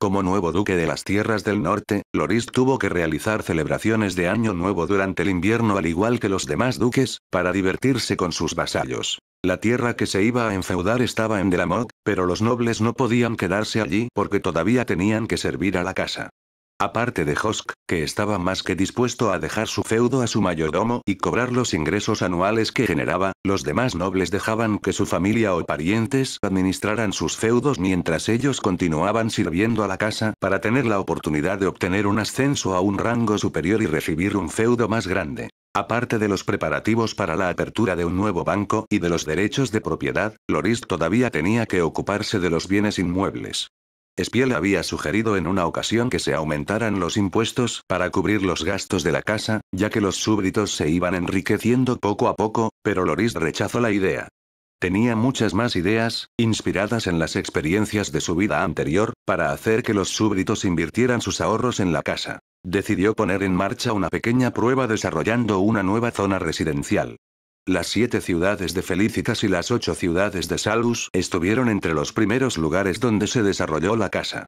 Como nuevo duque de las tierras del norte, Loris tuvo que realizar celebraciones de Año Nuevo durante el invierno al igual que los demás duques, para divertirse con sus vasallos. La tierra que se iba a enfeudar estaba en Delamog, pero los nobles no podían quedarse allí porque todavía tenían que servir a la casa. Aparte de Hosk, que estaba más que dispuesto a dejar su feudo a su mayordomo y cobrar los ingresos anuales que generaba, los demás nobles dejaban que su familia o parientes administraran sus feudos mientras ellos continuaban sirviendo a la casa para tener la oportunidad de obtener un ascenso a un rango superior y recibir un feudo más grande. Aparte de los preparativos para la apertura de un nuevo banco y de los derechos de propiedad, Loris todavía tenía que ocuparse de los bienes inmuebles. Espiel había sugerido en una ocasión que se aumentaran los impuestos para cubrir los gastos de la casa, ya que los súbditos se iban enriqueciendo poco a poco, pero Loris rechazó la idea. Tenía muchas más ideas, inspiradas en las experiencias de su vida anterior, para hacer que los súbditos invirtieran sus ahorros en la casa. Decidió poner en marcha una pequeña prueba desarrollando una nueva zona residencial. Las siete ciudades de Felicitas y las ocho ciudades de Salus estuvieron entre los primeros lugares donde se desarrolló la casa.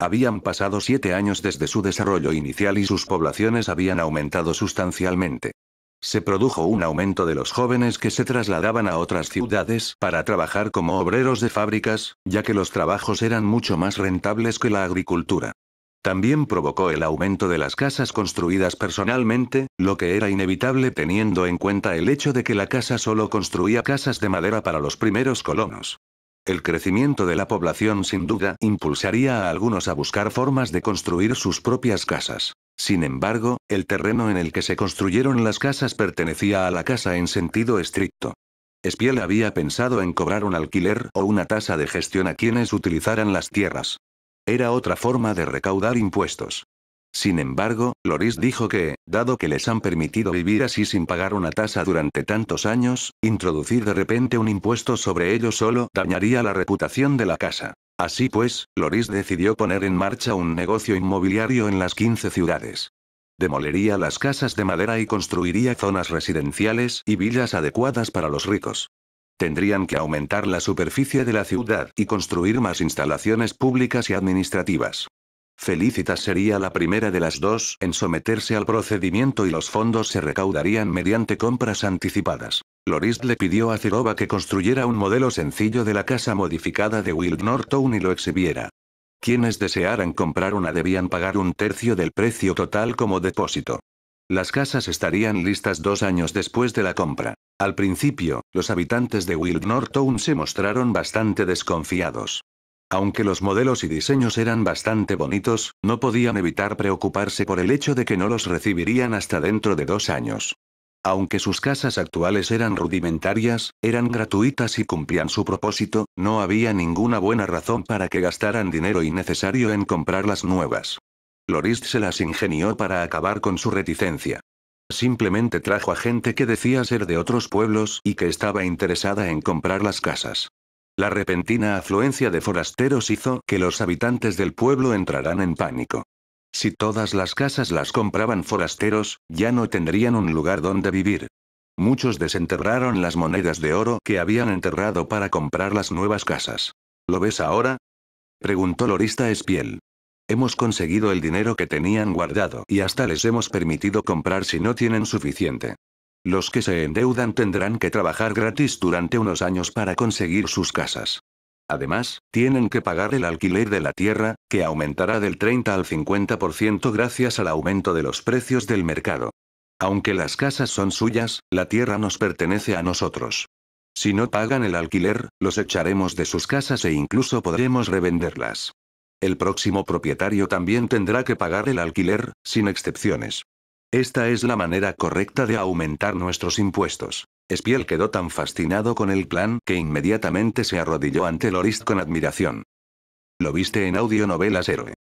Habían pasado siete años desde su desarrollo inicial y sus poblaciones habían aumentado sustancialmente. Se produjo un aumento de los jóvenes que se trasladaban a otras ciudades para trabajar como obreros de fábricas, ya que los trabajos eran mucho más rentables que la agricultura. También provocó el aumento de las casas construidas personalmente, lo que era inevitable teniendo en cuenta el hecho de que la casa solo construía casas de madera para los primeros colonos. El crecimiento de la población sin duda impulsaría a algunos a buscar formas de construir sus propias casas. Sin embargo, el terreno en el que se construyeron las casas pertenecía a la casa en sentido estricto. Espiel había pensado en cobrar un alquiler o una tasa de gestión a quienes utilizaran las tierras. Era otra forma de recaudar impuestos. Sin embargo, Loris dijo que, dado que les han permitido vivir así sin pagar una tasa durante tantos años, introducir de repente un impuesto sobre ellos solo dañaría la reputación de la casa. Así pues, Loris decidió poner en marcha un negocio inmobiliario en las 15 ciudades. Demolería las casas de madera y construiría zonas residenciales y villas adecuadas para los ricos. Tendrían que aumentar la superficie de la ciudad y construir más instalaciones públicas y administrativas. Felicitas sería la primera de las dos en someterse al procedimiento y los fondos se recaudarían mediante compras anticipadas. Loris le pidió a Ceroba que construyera un modelo sencillo de la casa modificada de Wild Norton y lo exhibiera. Quienes desearan comprar una debían pagar un tercio del precio total como depósito. Las casas estarían listas dos años después de la compra. Al principio, los habitantes de North Town se mostraron bastante desconfiados. Aunque los modelos y diseños eran bastante bonitos, no podían evitar preocuparse por el hecho de que no los recibirían hasta dentro de dos años. Aunque sus casas actuales eran rudimentarias, eran gratuitas y cumplían su propósito, no había ninguna buena razón para que gastaran dinero innecesario en comprar las nuevas. Lorist se las ingenió para acabar con su reticencia. Simplemente trajo a gente que decía ser de otros pueblos y que estaba interesada en comprar las casas. La repentina afluencia de forasteros hizo que los habitantes del pueblo entraran en pánico. Si todas las casas las compraban forasteros, ya no tendrían un lugar donde vivir. Muchos desenterraron las monedas de oro que habían enterrado para comprar las nuevas casas. ¿Lo ves ahora? Preguntó Lorista Espiel. Hemos conseguido el dinero que tenían guardado y hasta les hemos permitido comprar si no tienen suficiente. Los que se endeudan tendrán que trabajar gratis durante unos años para conseguir sus casas. Además, tienen que pagar el alquiler de la tierra, que aumentará del 30 al 50% gracias al aumento de los precios del mercado. Aunque las casas son suyas, la tierra nos pertenece a nosotros. Si no pagan el alquiler, los echaremos de sus casas e incluso podremos revenderlas. El próximo propietario también tendrá que pagar el alquiler, sin excepciones. Esta es la manera correcta de aumentar nuestros impuestos. Spiel quedó tan fascinado con el plan que inmediatamente se arrodilló ante Loris con admiración. Lo viste en audionovelas héroe.